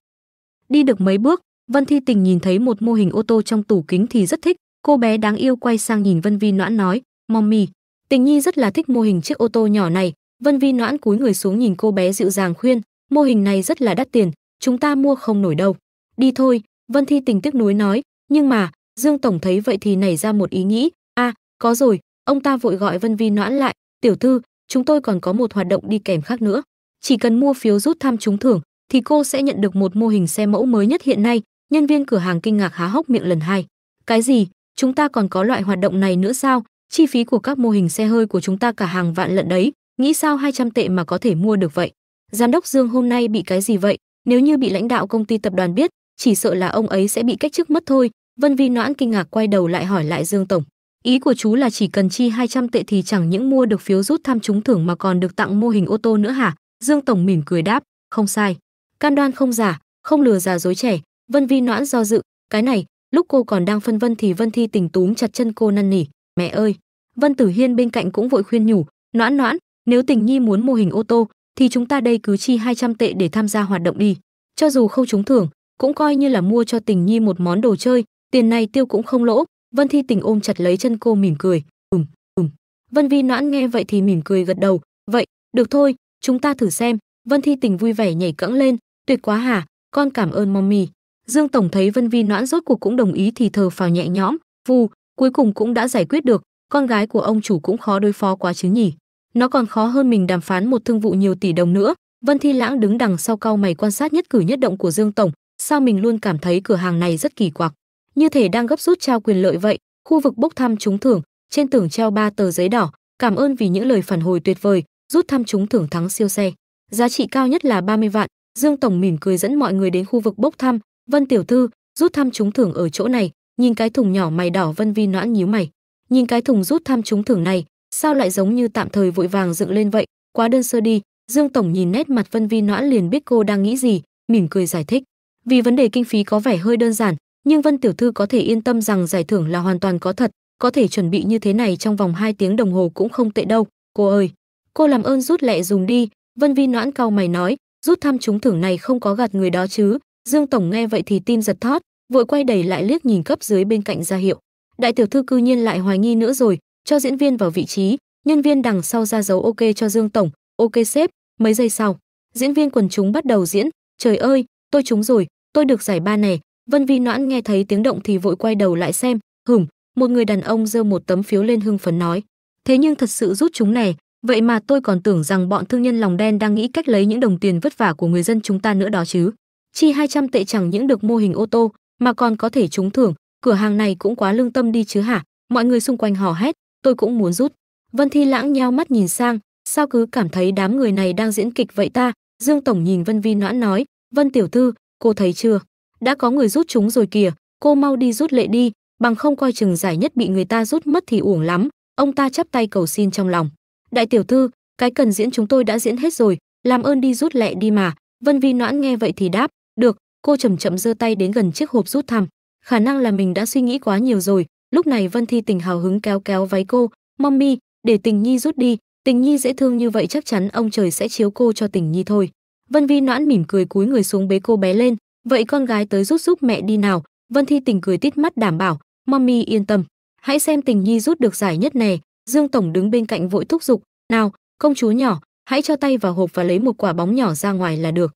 đi được mấy bước vân thi tình nhìn thấy một mô hình ô tô trong tủ kính thì rất thích cô bé đáng yêu quay sang nhìn vân vi noãn nói mommy Tình Nhi rất là thích mô hình chiếc ô tô nhỏ này, Vân Vi Noãn cúi người xuống nhìn cô bé dịu dàng khuyên, mô hình này rất là đắt tiền, chúng ta mua không nổi đâu. Đi thôi, Vân Thi Tình tiếc nuối nói, nhưng mà, Dương tổng thấy vậy thì nảy ra một ý nghĩ, a, có rồi, ông ta vội gọi Vân Vi Noãn lại, tiểu thư, chúng tôi còn có một hoạt động đi kèm khác nữa. Chỉ cần mua phiếu rút thăm trúng thưởng thì cô sẽ nhận được một mô hình xe mẫu mới nhất hiện nay, nhân viên cửa hàng kinh ngạc há hốc miệng lần hai. Cái gì? Chúng ta còn có loại hoạt động này nữa sao? chi phí của các mô hình xe hơi của chúng ta cả hàng vạn lận đấy, nghĩ sao 200 tệ mà có thể mua được vậy. Giám đốc Dương hôm nay bị cái gì vậy? Nếu như bị lãnh đạo công ty tập đoàn biết, chỉ sợ là ông ấy sẽ bị cách chức mất thôi. Vân Vi Noãn kinh ngạc quay đầu lại hỏi lại Dương tổng. Ý của chú là chỉ cần chi 200 tệ thì chẳng những mua được phiếu rút thăm trúng thưởng mà còn được tặng mô hình ô tô nữa hả? Dương tổng mỉm cười đáp, không sai. can đoan không giả, không lừa già dối trẻ. Vân Vi Noãn do dự, cái này, lúc cô còn đang phân vân thì Vân Thi tình túm chặt chân cô năn nỉ mẹ ơi vân tử hiên bên cạnh cũng vội khuyên nhủ noãn noãn nếu tình nhi muốn mô hình ô tô thì chúng ta đây cứ chi 200 tệ để tham gia hoạt động đi cho dù không trúng thưởng cũng coi như là mua cho tình nhi một món đồ chơi tiền này tiêu cũng không lỗ vân thi tình ôm chặt lấy chân cô mỉm cười ừm ừm vân vi noãn nghe vậy thì mỉm cười gật đầu vậy được thôi chúng ta thử xem vân thi tình vui vẻ nhảy cẫng lên tuyệt quá hả con cảm ơn mommy dương tổng thấy vân vi noãn rốt cuộc cũng đồng ý thì thờ phào nhẹ nhõm vù cuối cùng cũng đã giải quyết được, con gái của ông chủ cũng khó đối phó quá chứ nhỉ. Nó còn khó hơn mình đàm phán một thương vụ nhiều tỷ đồng nữa. Vân Thi Lãng đứng đằng sau cau mày quan sát nhất cử nhất động của Dương tổng, sao mình luôn cảm thấy cửa hàng này rất kỳ quặc, như thể đang gấp rút trao quyền lợi vậy. Khu vực bốc thăm trúng thưởng, trên tường treo ba tờ giấy đỏ, cảm ơn vì những lời phản hồi tuyệt vời, rút thăm trúng thưởng thắng siêu xe. Giá trị cao nhất là 30 vạn, Dương tổng mỉm cười dẫn mọi người đến khu vực bốc thăm, "Vân tiểu thư, rút thăm trúng thưởng ở chỗ này, nhìn cái thùng nhỏ mày đỏ vân vi noãn nhíu mày nhìn cái thùng rút thăm trúng thưởng này sao lại giống như tạm thời vội vàng dựng lên vậy quá đơn sơ đi dương tổng nhìn nét mặt vân vi noãn liền biết cô đang nghĩ gì mỉm cười giải thích vì vấn đề kinh phí có vẻ hơi đơn giản nhưng vân tiểu thư có thể yên tâm rằng giải thưởng là hoàn toàn có thật có thể chuẩn bị như thế này trong vòng 2 tiếng đồng hồ cũng không tệ đâu cô ơi cô làm ơn rút lẹ dùng đi vân vi noãn cau mày nói rút thăm trúng thưởng này không có gạt người đó chứ dương tổng nghe vậy thì tim giật thót vội quay đầy lại liếc nhìn cấp dưới bên cạnh ra hiệu đại tiểu thư cư nhiên lại hoài nghi nữa rồi cho diễn viên vào vị trí nhân viên đằng sau ra dấu ok cho dương tổng ok sếp mấy giây sau diễn viên quần chúng bắt đầu diễn trời ơi tôi trúng rồi tôi được giải ba này vân vi noãn nghe thấy tiếng động thì vội quay đầu lại xem hửm một người đàn ông giơ một tấm phiếu lên hưng phấn nói thế nhưng thật sự rút chúng này vậy mà tôi còn tưởng rằng bọn thương nhân lòng đen đang nghĩ cách lấy những đồng tiền vất vả của người dân chúng ta nữa đó chứ chi 200 tệ chẳng những được mô hình ô tô mà còn có thể trúng thưởng cửa hàng này cũng quá lương tâm đi chứ hả mọi người xung quanh hò hét tôi cũng muốn rút vân thi lãng nheo mắt nhìn sang sao cứ cảm thấy đám người này đang diễn kịch vậy ta dương tổng nhìn vân vi noãn nói vân tiểu thư cô thấy chưa đã có người rút chúng rồi kìa cô mau đi rút lệ đi bằng không coi chừng giải nhất bị người ta rút mất thì uổng lắm ông ta chắp tay cầu xin trong lòng đại tiểu thư cái cần diễn chúng tôi đã diễn hết rồi làm ơn đi rút lệ đi mà vân vi noãn nghe vậy thì đáp được cô chậm chậm giơ tay đến gần chiếc hộp rút thăm khả năng là mình đã suy nghĩ quá nhiều rồi lúc này vân thi tình hào hứng kéo kéo váy cô mommy để tình nhi rút đi tình nhi dễ thương như vậy chắc chắn ông trời sẽ chiếu cô cho tình nhi thôi vân vi noãn mỉm cười cúi người xuống bế cô bé lên vậy con gái tới rút giúp mẹ đi nào vân thi tình cười tít mắt đảm bảo mommy yên tâm hãy xem tình nhi rút được giải nhất nè dương tổng đứng bên cạnh vội thúc giục nào công chúa nhỏ hãy cho tay vào hộp và lấy một quả bóng nhỏ ra ngoài là được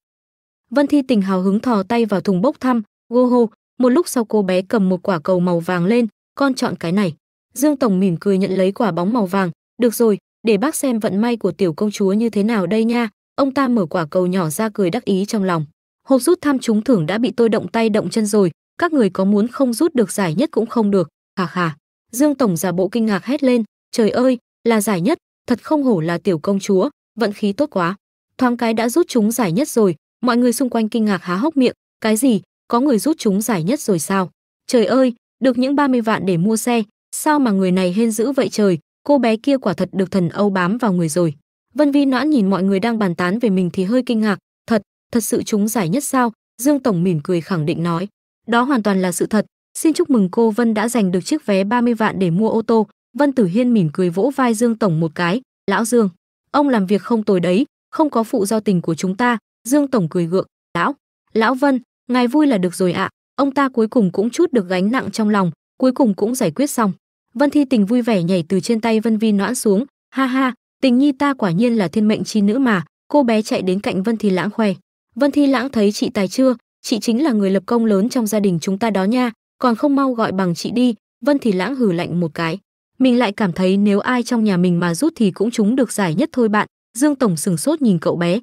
Vân Thi Tình hào hứng thò tay vào thùng bốc thăm, gô hô. Một lúc sau cô bé cầm một quả cầu màu vàng lên, "Con chọn cái này." Dương tổng mỉm cười nhận lấy quả bóng màu vàng, "Được rồi, để bác xem vận may của tiểu công chúa như thế nào đây nha." Ông ta mở quả cầu nhỏ ra cười đắc ý trong lòng. Hộp rút thăm trúng thưởng đã bị tôi động tay động chân rồi, các người có muốn không rút được giải nhất cũng không được, khà khà. Dương tổng giả bộ kinh ngạc hét lên, "Trời ơi, là giải nhất, thật không hổ là tiểu công chúa, vận khí tốt quá." Thoáng cái đã rút chúng giải nhất rồi, mọi người xung quanh kinh ngạc há hốc miệng cái gì có người rút chúng giải nhất rồi sao trời ơi được những 30 vạn để mua xe sao mà người này hên dữ vậy trời cô bé kia quả thật được thần âu bám vào người rồi vân vi noãn nhìn mọi người đang bàn tán về mình thì hơi kinh ngạc thật thật sự chúng giải nhất sao dương tổng mỉm cười khẳng định nói đó hoàn toàn là sự thật xin chúc mừng cô vân đã giành được chiếc vé 30 vạn để mua ô tô vân tử hiên mỉm cười vỗ vai dương tổng một cái lão dương ông làm việc không tồi đấy không có phụ do tình của chúng ta Dương tổng cười gượng, "Lão, lão Vân, ngài vui là được rồi ạ." Ông ta cuối cùng cũng chút được gánh nặng trong lòng, cuối cùng cũng giải quyết xong. Vân Thi Tình vui vẻ nhảy từ trên tay Vân Vi noãn xuống, "Ha ha, Tình Nhi ta quả nhiên là thiên mệnh chi nữ mà." Cô bé chạy đến cạnh Vân Thi Lãng khoe. "Vân Thi Lãng thấy chị tài chưa, chị chính là người lập công lớn trong gia đình chúng ta đó nha, còn không mau gọi bằng chị đi." Vân Thi Lãng hử lạnh một cái. Mình lại cảm thấy nếu ai trong nhà mình mà rút thì cũng chúng được giải nhất thôi bạn. Dương tổng sừng sốt nhìn cậu bé,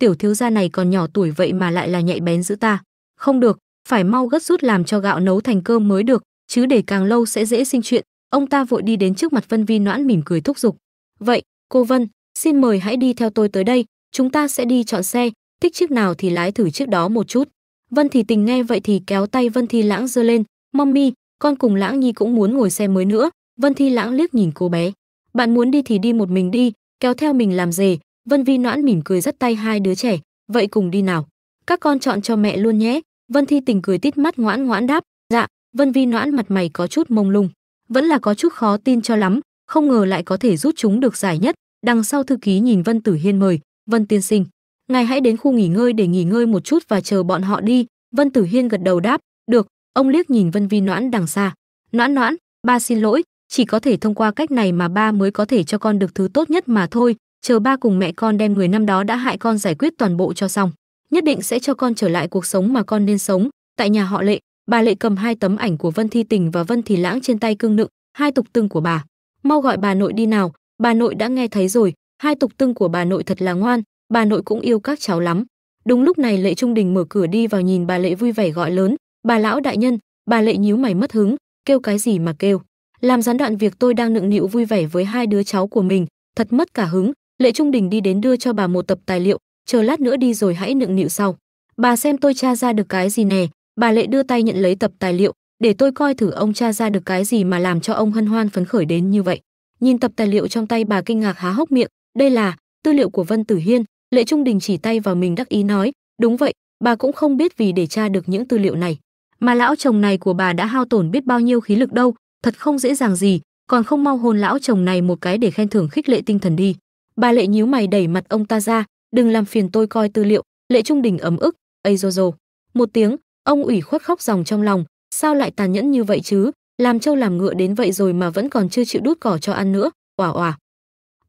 tiểu thiếu gia này còn nhỏ tuổi vậy mà lại là nhạy bén giữ ta. Không được, phải mau gấp rút làm cho gạo nấu thành cơm mới được, chứ để càng lâu sẽ dễ sinh chuyện. Ông ta vội đi đến trước mặt Vân Vi Noãn mỉm cười thúc giục. "Vậy, cô Vân, xin mời hãy đi theo tôi tới đây, chúng ta sẽ đi chọn xe, thích chiếc nào thì lái thử chiếc đó một chút." Vân Thì Tình nghe vậy thì kéo tay Vân Thi Lãng giơ lên, "Mommy, con cùng Lãng Nhi cũng muốn ngồi xe mới nữa." Vân Thi Lãng liếc nhìn cô bé, "Bạn muốn đi thì đi một mình đi, kéo theo mình làm gì, Vân Vi Noãn mỉm cười dắt tay hai đứa trẻ, vậy cùng đi nào. Các con chọn cho mẹ luôn nhé. Vân Thi Tình cười tít mắt ngoãn ngoãn đáp, dạ. Vân Vi Noãn mặt mày có chút mông lung, vẫn là có chút khó tin cho lắm, không ngờ lại có thể rút chúng được giải nhất. Đằng sau thư ký nhìn Vân Tử Hiên mời, Vân tiên sinh, ngài hãy đến khu nghỉ ngơi để nghỉ ngơi một chút và chờ bọn họ đi. Vân Tử Hiên gật đầu đáp, được. Ông liếc nhìn Vân Vi Noãn đằng xa, Noãn Noãn, ba xin lỗi, chỉ có thể thông qua cách này mà ba mới có thể cho con được thứ tốt nhất mà thôi chờ ba cùng mẹ con đem người năm đó đã hại con giải quyết toàn bộ cho xong nhất định sẽ cho con trở lại cuộc sống mà con nên sống tại nhà họ lệ bà lệ cầm hai tấm ảnh của vân thi tình và vân thì lãng trên tay cương nựng hai tục tưng của bà mau gọi bà nội đi nào bà nội đã nghe thấy rồi hai tục tưng của bà nội thật là ngoan bà nội cũng yêu các cháu lắm đúng lúc này lệ trung đình mở cửa đi vào nhìn bà lệ vui vẻ gọi lớn bà lão đại nhân bà lệ nhíu mày mất hứng kêu cái gì mà kêu làm gián đoạn việc tôi đang nựng nịu vui vẻ với hai đứa cháu của mình thật mất cả hứng Lệ Trung Đình đi đến đưa cho bà một tập tài liệu, chờ lát nữa đi rồi hãy nựng nịu sau. Bà xem tôi tra ra được cái gì nè, bà Lệ đưa tay nhận lấy tập tài liệu, để tôi coi thử ông tra ra được cái gì mà làm cho ông hân hoan phấn khởi đến như vậy. Nhìn tập tài liệu trong tay bà kinh ngạc há hốc miệng, đây là tư liệu của Vân Tử Hiên, Lệ Trung Đình chỉ tay vào mình đắc ý nói, đúng vậy, bà cũng không biết vì để tra được những tư liệu này. Mà lão chồng này của bà đã hao tổn biết bao nhiêu khí lực đâu, thật không dễ dàng gì, còn không mau hôn lão chồng này một cái để khen thưởng khích lệ tinh thần đi. Bà Lệ nhíu mày đẩy mặt ông ta ra, "Đừng làm phiền tôi coi tư liệu." Lệ Trung Đình ấm ức, "Ây rồ rồ." Một tiếng, ông ủy khuất khóc ròng trong lòng, "Sao lại tàn nhẫn như vậy chứ, làm trâu làm ngựa đến vậy rồi mà vẫn còn chưa chịu đút cỏ cho ăn nữa." Oà oà.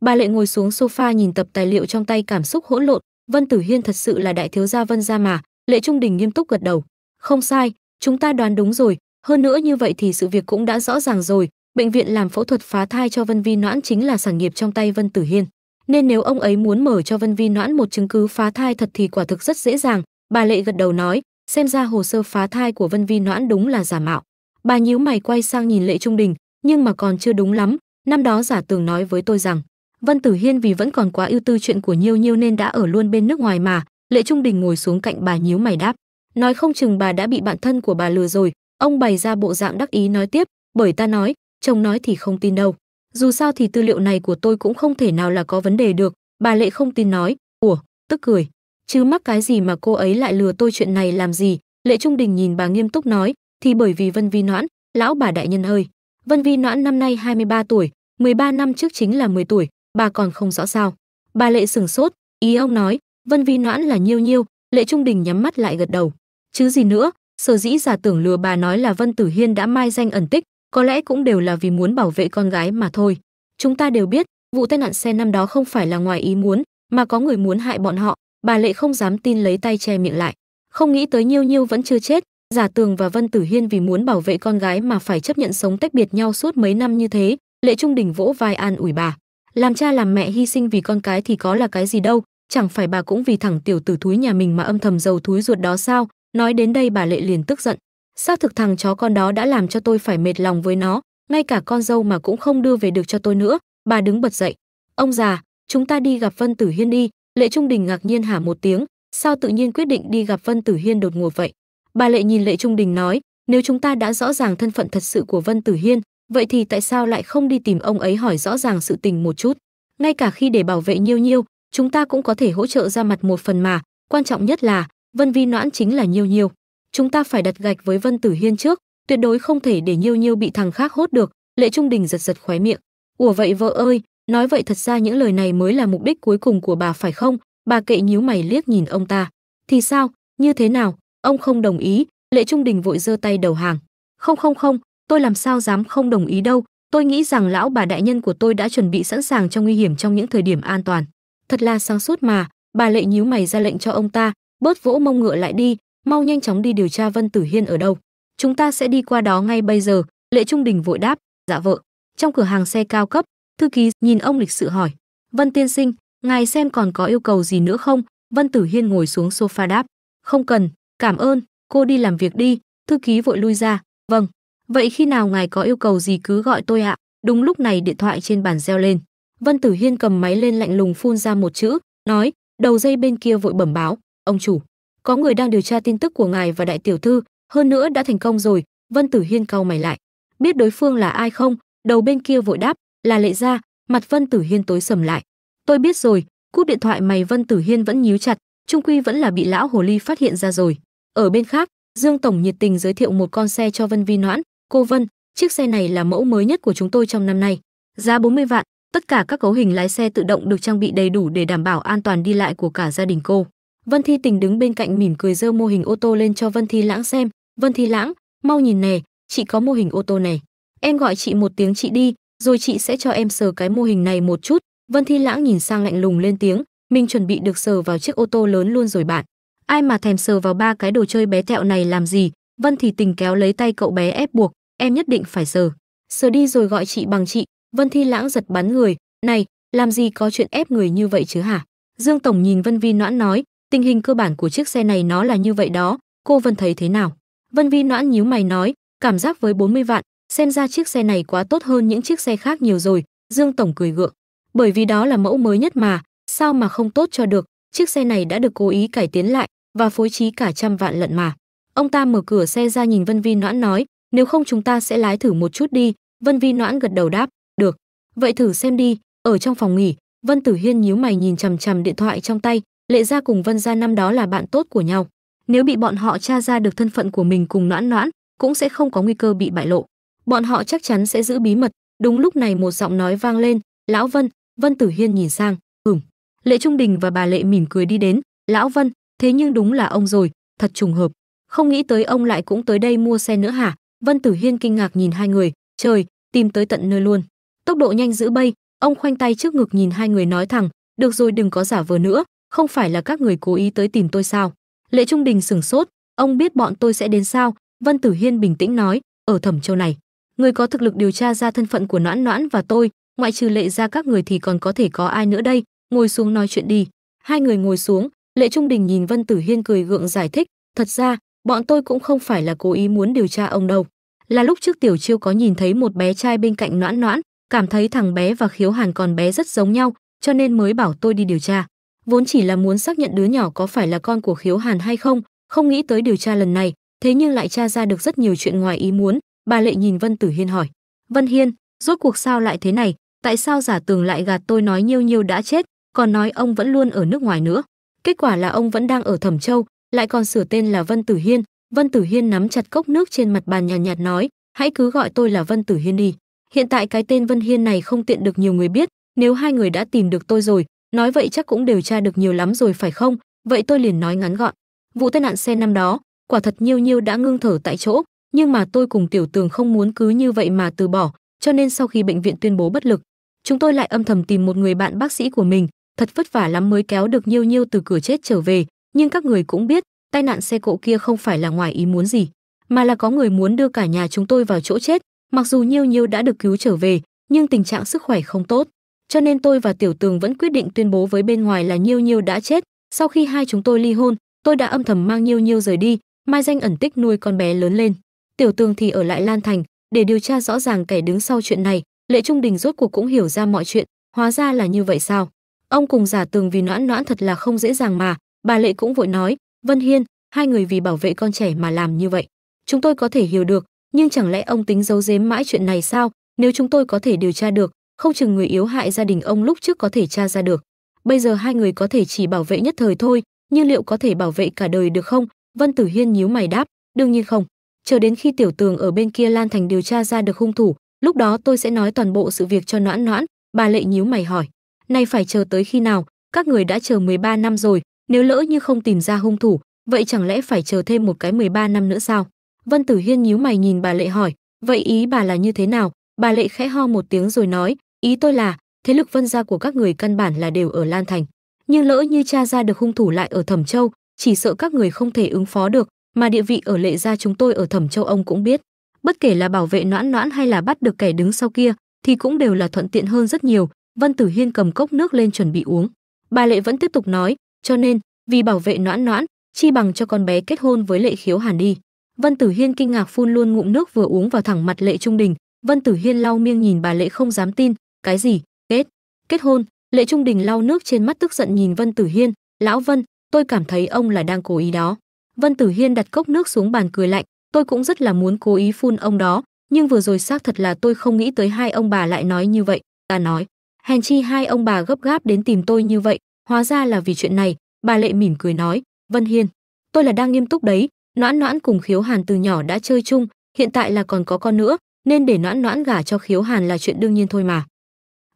Bà Lệ ngồi xuống sofa nhìn tập tài liệu trong tay cảm xúc hỗn lộn, Vân Tử Hiên thật sự là đại thiếu gia Vân gia mà, Lệ Trung Đình nghiêm túc gật đầu. Không sai, chúng ta đoán đúng rồi, hơn nữa như vậy thì sự việc cũng đã rõ ràng rồi, bệnh viện làm phẫu thuật phá thai cho Vân Vi Noãn chính là sản nghiệp trong tay Vân Tử Hiên nên nếu ông ấy muốn mở cho Vân Vi Noãn một chứng cứ phá thai thật thì quả thực rất dễ dàng. Bà Lệ gật đầu nói, xem ra hồ sơ phá thai của Vân Vi Noãn đúng là giả mạo. Bà nhíu mày quay sang nhìn Lệ Trung Đình, nhưng mà còn chưa đúng lắm, năm đó giả tường nói với tôi rằng, Vân Tử Hiên vì vẫn còn quá ưu tư chuyện của Nhiêu Nhiêu nên đã ở luôn bên nước ngoài mà, Lệ Trung Đình ngồi xuống cạnh bà nhíu mày đáp, nói không chừng bà đã bị bạn thân của bà lừa rồi, ông bày ra bộ dạng đắc ý nói tiếp, bởi ta nói, chồng nói thì không tin đâu dù sao thì tư liệu này của tôi cũng không thể nào là có vấn đề được bà lệ không tin nói ủa tức cười chứ mắc cái gì mà cô ấy lại lừa tôi chuyện này làm gì lệ trung đình nhìn bà nghiêm túc nói thì bởi vì vân vi noãn lão bà đại nhân ơi vân vi noãn năm nay 23 tuổi 13 năm trước chính là 10 tuổi bà còn không rõ sao bà lệ sửng sốt ý ông nói vân vi noãn là nhiêu nhiêu lệ trung đình nhắm mắt lại gật đầu chứ gì nữa sở dĩ giả tưởng lừa bà nói là vân tử hiên đã mai danh ẩn tích có lẽ cũng đều là vì muốn bảo vệ con gái mà thôi. Chúng ta đều biết, vụ tai nạn xe năm đó không phải là ngoài ý muốn, mà có người muốn hại bọn họ, bà Lệ không dám tin lấy tay che miệng lại. Không nghĩ tới Nhiêu Nhiêu vẫn chưa chết, Giả Tường và Vân Tử Hiên vì muốn bảo vệ con gái mà phải chấp nhận sống tách biệt nhau suốt mấy năm như thế, Lệ Trung Đình vỗ vai an ủi bà. Làm cha làm mẹ hy sinh vì con cái thì có là cái gì đâu, chẳng phải bà cũng vì thằng tiểu tử thúi nhà mình mà âm thầm giàu thúi ruột đó sao? Nói đến đây bà Lệ liền tức giận, Sao thực thằng chó con đó đã làm cho tôi phải mệt lòng với nó, ngay cả con dâu mà cũng không đưa về được cho tôi nữa, bà đứng bật dậy. Ông già, chúng ta đi gặp Vân Tử Hiên đi, Lệ Trung Đình ngạc nhiên hả một tiếng, sao tự nhiên quyết định đi gặp Vân Tử Hiên đột ngột vậy? Bà Lệ nhìn Lệ Trung Đình nói, nếu chúng ta đã rõ ràng thân phận thật sự của Vân Tử Hiên, vậy thì tại sao lại không đi tìm ông ấy hỏi rõ ràng sự tình một chút? Ngay cả khi để bảo vệ Nhiêu Nhiêu, chúng ta cũng có thể hỗ trợ ra mặt một phần mà, quan trọng nhất là Vân Vi Noãn chính là Nhiêu Nhiêu chúng ta phải đặt gạch với Vân Tử Hiên trước, tuyệt đối không thể để Nhiêu Nhiêu bị thằng khác hốt được." Lệ Trung Đình giật giật khóe miệng. "Ủa vậy vợ ơi, nói vậy thật ra những lời này mới là mục đích cuối cùng của bà phải không?" Bà kệ nhíu mày liếc nhìn ông ta. "Thì sao? Như thế nào? Ông không đồng ý?" Lệ Trung Đình vội giơ tay đầu hàng. "Không không không, tôi làm sao dám không đồng ý đâu, tôi nghĩ rằng lão bà đại nhân của tôi đã chuẩn bị sẵn sàng cho nguy hiểm trong những thời điểm an toàn." Thật là sáng suốt mà, bà lệ nhíu mày ra lệnh cho ông ta, bớt vỗ mông ngựa lại đi, mau nhanh chóng đi điều tra Vân Tử Hiên ở đâu. Chúng ta sẽ đi qua đó ngay bây giờ, Lệ Trung Đình vội đáp, dạ vợ. Trong cửa hàng xe cao cấp, thư ký nhìn ông lịch sự hỏi, Vân Tiên Sinh, ngài xem còn có yêu cầu gì nữa không? Vân Tử Hiên ngồi xuống sofa đáp, không cần, cảm ơn, cô đi làm việc đi, thư ký vội lui ra, vâng. Vậy khi nào ngài có yêu cầu gì cứ gọi tôi ạ. Đúng lúc này điện thoại trên bàn reo lên. Vân Tử Hiên cầm máy lên lạnh lùng phun ra một chữ, nói, đầu dây bên kia vội bẩm báo, ông chủ, có người đang điều tra tin tức của ngài và đại tiểu thư hơn nữa đã thành công rồi vân tử hiên cau mày lại biết đối phương là ai không đầu bên kia vội đáp là lệ gia mặt vân tử hiên tối sầm lại tôi biết rồi cúp điện thoại mày vân tử hiên vẫn nhíu chặt trung quy vẫn là bị lão hồ ly phát hiện ra rồi ở bên khác dương tổng nhiệt tình giới thiệu một con xe cho vân vi noãn cô vân chiếc xe này là mẫu mới nhất của chúng tôi trong năm nay giá 40 vạn tất cả các cấu hình lái xe tự động được trang bị đầy đủ để đảm bảo an toàn đi lại của cả gia đình cô Vân Thi Tình đứng bên cạnh mỉm cười giơ mô hình ô tô lên cho Vân Thi Lãng xem, "Vân Thi Lãng, mau nhìn nè, chị có mô hình ô tô này. Em gọi chị một tiếng chị đi, rồi chị sẽ cho em sờ cái mô hình này một chút." Vân Thi Lãng nhìn sang lạnh lùng lên tiếng, "Mình chuẩn bị được sờ vào chiếc ô tô lớn luôn rồi bạn. Ai mà thèm sờ vào ba cái đồ chơi bé tẹo này làm gì?" Vân Thi Tình kéo lấy tay cậu bé ép buộc, "Em nhất định phải sờ." Sờ đi rồi gọi chị bằng chị, Vân Thi Lãng giật bắn người, "Này, làm gì có chuyện ép người như vậy chứ hả?" Dương tổng nhìn Vân Vi Noãn nói, Tình hình cơ bản của chiếc xe này nó là như vậy đó, cô Vân thấy thế nào? Vân Vi noãn nhíu mày nói, cảm giác với 40 vạn, xem ra chiếc xe này quá tốt hơn những chiếc xe khác nhiều rồi, Dương Tổng cười gượng. Bởi vì đó là mẫu mới nhất mà, sao mà không tốt cho được, chiếc xe này đã được cố ý cải tiến lại và phối trí cả trăm vạn lận mà. Ông ta mở cửa xe ra nhìn Vân Vi noãn nói, nếu không chúng ta sẽ lái thử một chút đi, Vân Vi noãn gật đầu đáp, được, vậy thử xem đi, ở trong phòng nghỉ, Vân Tử Hiên nhíu mày nhìn chằm chằm điện thoại trong tay, Lệ gia cùng Vân gia năm đó là bạn tốt của nhau. Nếu bị bọn họ tra ra được thân phận của mình cùng Noãn Noãn, cũng sẽ không có nguy cơ bị bại lộ. Bọn họ chắc chắn sẽ giữ bí mật. Đúng lúc này một giọng nói vang lên, "Lão Vân." Vân Tử Hiên nhìn sang, Hửng, Lệ Trung Đình và bà Lệ mỉm cười đi đến, "Lão Vân, thế nhưng đúng là ông rồi, thật trùng hợp. Không nghĩ tới ông lại cũng tới đây mua xe nữa hả?" Vân Tử Hiên kinh ngạc nhìn hai người, "Trời, tìm tới tận nơi luôn." Tốc độ nhanh giữ bay, ông khoanh tay trước ngực nhìn hai người nói thẳng, "Được rồi, đừng có giả vờ nữa, không phải là các người cố ý tới tìm tôi sao lệ trung đình sửng sốt ông biết bọn tôi sẽ đến sao vân tử hiên bình tĩnh nói ở thẩm châu này người có thực lực điều tra ra thân phận của noãn noãn và tôi ngoại trừ lệ ra các người thì còn có thể có ai nữa đây ngồi xuống nói chuyện đi hai người ngồi xuống lệ trung đình nhìn vân tử hiên cười gượng giải thích thật ra bọn tôi cũng không phải là cố ý muốn điều tra ông đâu là lúc trước tiểu chiêu có nhìn thấy một bé trai bên cạnh noãn noãn cảm thấy thằng bé và khiếu hàn còn bé rất giống nhau cho nên mới bảo tôi đi điều tra vốn chỉ là muốn xác nhận đứa nhỏ có phải là con của khiếu hàn hay không không nghĩ tới điều tra lần này thế nhưng lại tra ra được rất nhiều chuyện ngoài ý muốn bà lệ nhìn vân tử hiên hỏi vân hiên rốt cuộc sao lại thế này tại sao giả tường lại gạt tôi nói nhiêu nhiêu đã chết còn nói ông vẫn luôn ở nước ngoài nữa kết quả là ông vẫn đang ở thẩm châu lại còn sửa tên là vân tử hiên vân tử hiên nắm chặt cốc nước trên mặt bàn nhàn nhạt, nhạt nói hãy cứ gọi tôi là vân tử hiên đi hiện tại cái tên vân hiên này không tiện được nhiều người biết nếu hai người đã tìm được tôi rồi Nói vậy chắc cũng điều tra được nhiều lắm rồi phải không? Vậy tôi liền nói ngắn gọn. Vụ tai nạn xe năm đó, quả thật Nhiêu Nhiêu đã ngưng thở tại chỗ, nhưng mà tôi cùng Tiểu Tường không muốn cứ như vậy mà từ bỏ, cho nên sau khi bệnh viện tuyên bố bất lực, chúng tôi lại âm thầm tìm một người bạn bác sĩ của mình, thật vất vả lắm mới kéo được Nhiêu Nhiêu từ cửa chết trở về, nhưng các người cũng biết, tai nạn xe cộ kia không phải là ngoài ý muốn gì, mà là có người muốn đưa cả nhà chúng tôi vào chỗ chết, mặc dù Nhiêu Nhiêu đã được cứu trở về, nhưng tình trạng sức khỏe không tốt cho nên tôi và tiểu tường vẫn quyết định tuyên bố với bên ngoài là Nhiêu Nhiêu đã chết. Sau khi hai chúng tôi ly hôn, tôi đã âm thầm mang Nhiêu Nhiêu rời đi, Mai Danh ẩn tích nuôi con bé lớn lên. Tiểu tường thì ở lại Lan Thành để điều tra rõ ràng kẻ đứng sau chuyện này. Lệ Trung Đình rốt cuộc cũng hiểu ra mọi chuyện, hóa ra là như vậy sao? Ông cùng giả tường vì noãn noãn thật là không dễ dàng mà, bà Lệ cũng vội nói, Vân Hiên, hai người vì bảo vệ con trẻ mà làm như vậy. Chúng tôi có thể hiểu được, nhưng chẳng lẽ ông tính giấu giếm mãi chuyện này sao? Nếu chúng tôi có thể điều tra được, không chừng người yếu hại gia đình ông lúc trước có thể tra ra được. Bây giờ hai người có thể chỉ bảo vệ nhất thời thôi, nhưng liệu có thể bảo vệ cả đời được không? Vân Tử Hiên nhíu mày đáp, đương nhiên không. Chờ đến khi tiểu tường ở bên kia Lan Thành điều tra ra được hung thủ, lúc đó tôi sẽ nói toàn bộ sự việc cho noãn noãn, bà lệ nhíu mày hỏi. này phải chờ tới khi nào, các người đã chờ 13 năm rồi, nếu lỡ như không tìm ra hung thủ, vậy chẳng lẽ phải chờ thêm một cái 13 năm nữa sao? Vân Tử Hiên nhíu mày nhìn bà lệ hỏi, vậy ý bà là như thế nào? Bà lệ khẽ ho một tiếng rồi nói, Ý tôi là, thế lực Vân gia của các người căn bản là đều ở Lan Thành, nhưng lỡ như cha ra được hung thủ lại ở Thẩm Châu, chỉ sợ các người không thể ứng phó được, mà địa vị ở Lệ gia chúng tôi ở Thẩm Châu ông cũng biết, bất kể là bảo vệ noãn noãn hay là bắt được kẻ đứng sau kia thì cũng đều là thuận tiện hơn rất nhiều, Vân Tử Hiên cầm cốc nước lên chuẩn bị uống. Bà Lệ vẫn tiếp tục nói, cho nên, vì bảo vệ noãn noãn, chi bằng cho con bé kết hôn với Lệ Khiếu Hàn đi. Vân Tử Hiên kinh ngạc phun luôn ngụm nước vừa uống vào thẳng mặt Lệ Trung Đình, Vân Tử Hiên lau miệng nhìn bà Lệ không dám tin, cái gì? Kết? Kết hôn? Lệ Trung Đình lau nước trên mắt tức giận nhìn Vân Tử Hiên, "Lão Vân, tôi cảm thấy ông là đang cố ý đó." Vân Tử Hiên đặt cốc nước xuống bàn cười lạnh, "Tôi cũng rất là muốn cố ý phun ông đó, nhưng vừa rồi xác thật là tôi không nghĩ tới hai ông bà lại nói như vậy." Ta nói, "Hèn chi hai ông bà gấp gáp đến tìm tôi như vậy, hóa ra là vì chuyện này." Bà Lệ mỉm cười nói, "Vân Hiên, tôi là đang nghiêm túc đấy, Noãn Noãn cùng Khiếu Hàn từ nhỏ đã chơi chung, hiện tại là còn có con nữa, nên để Noãn Noãn gả cho Khiếu Hàn là chuyện đương nhiên thôi mà."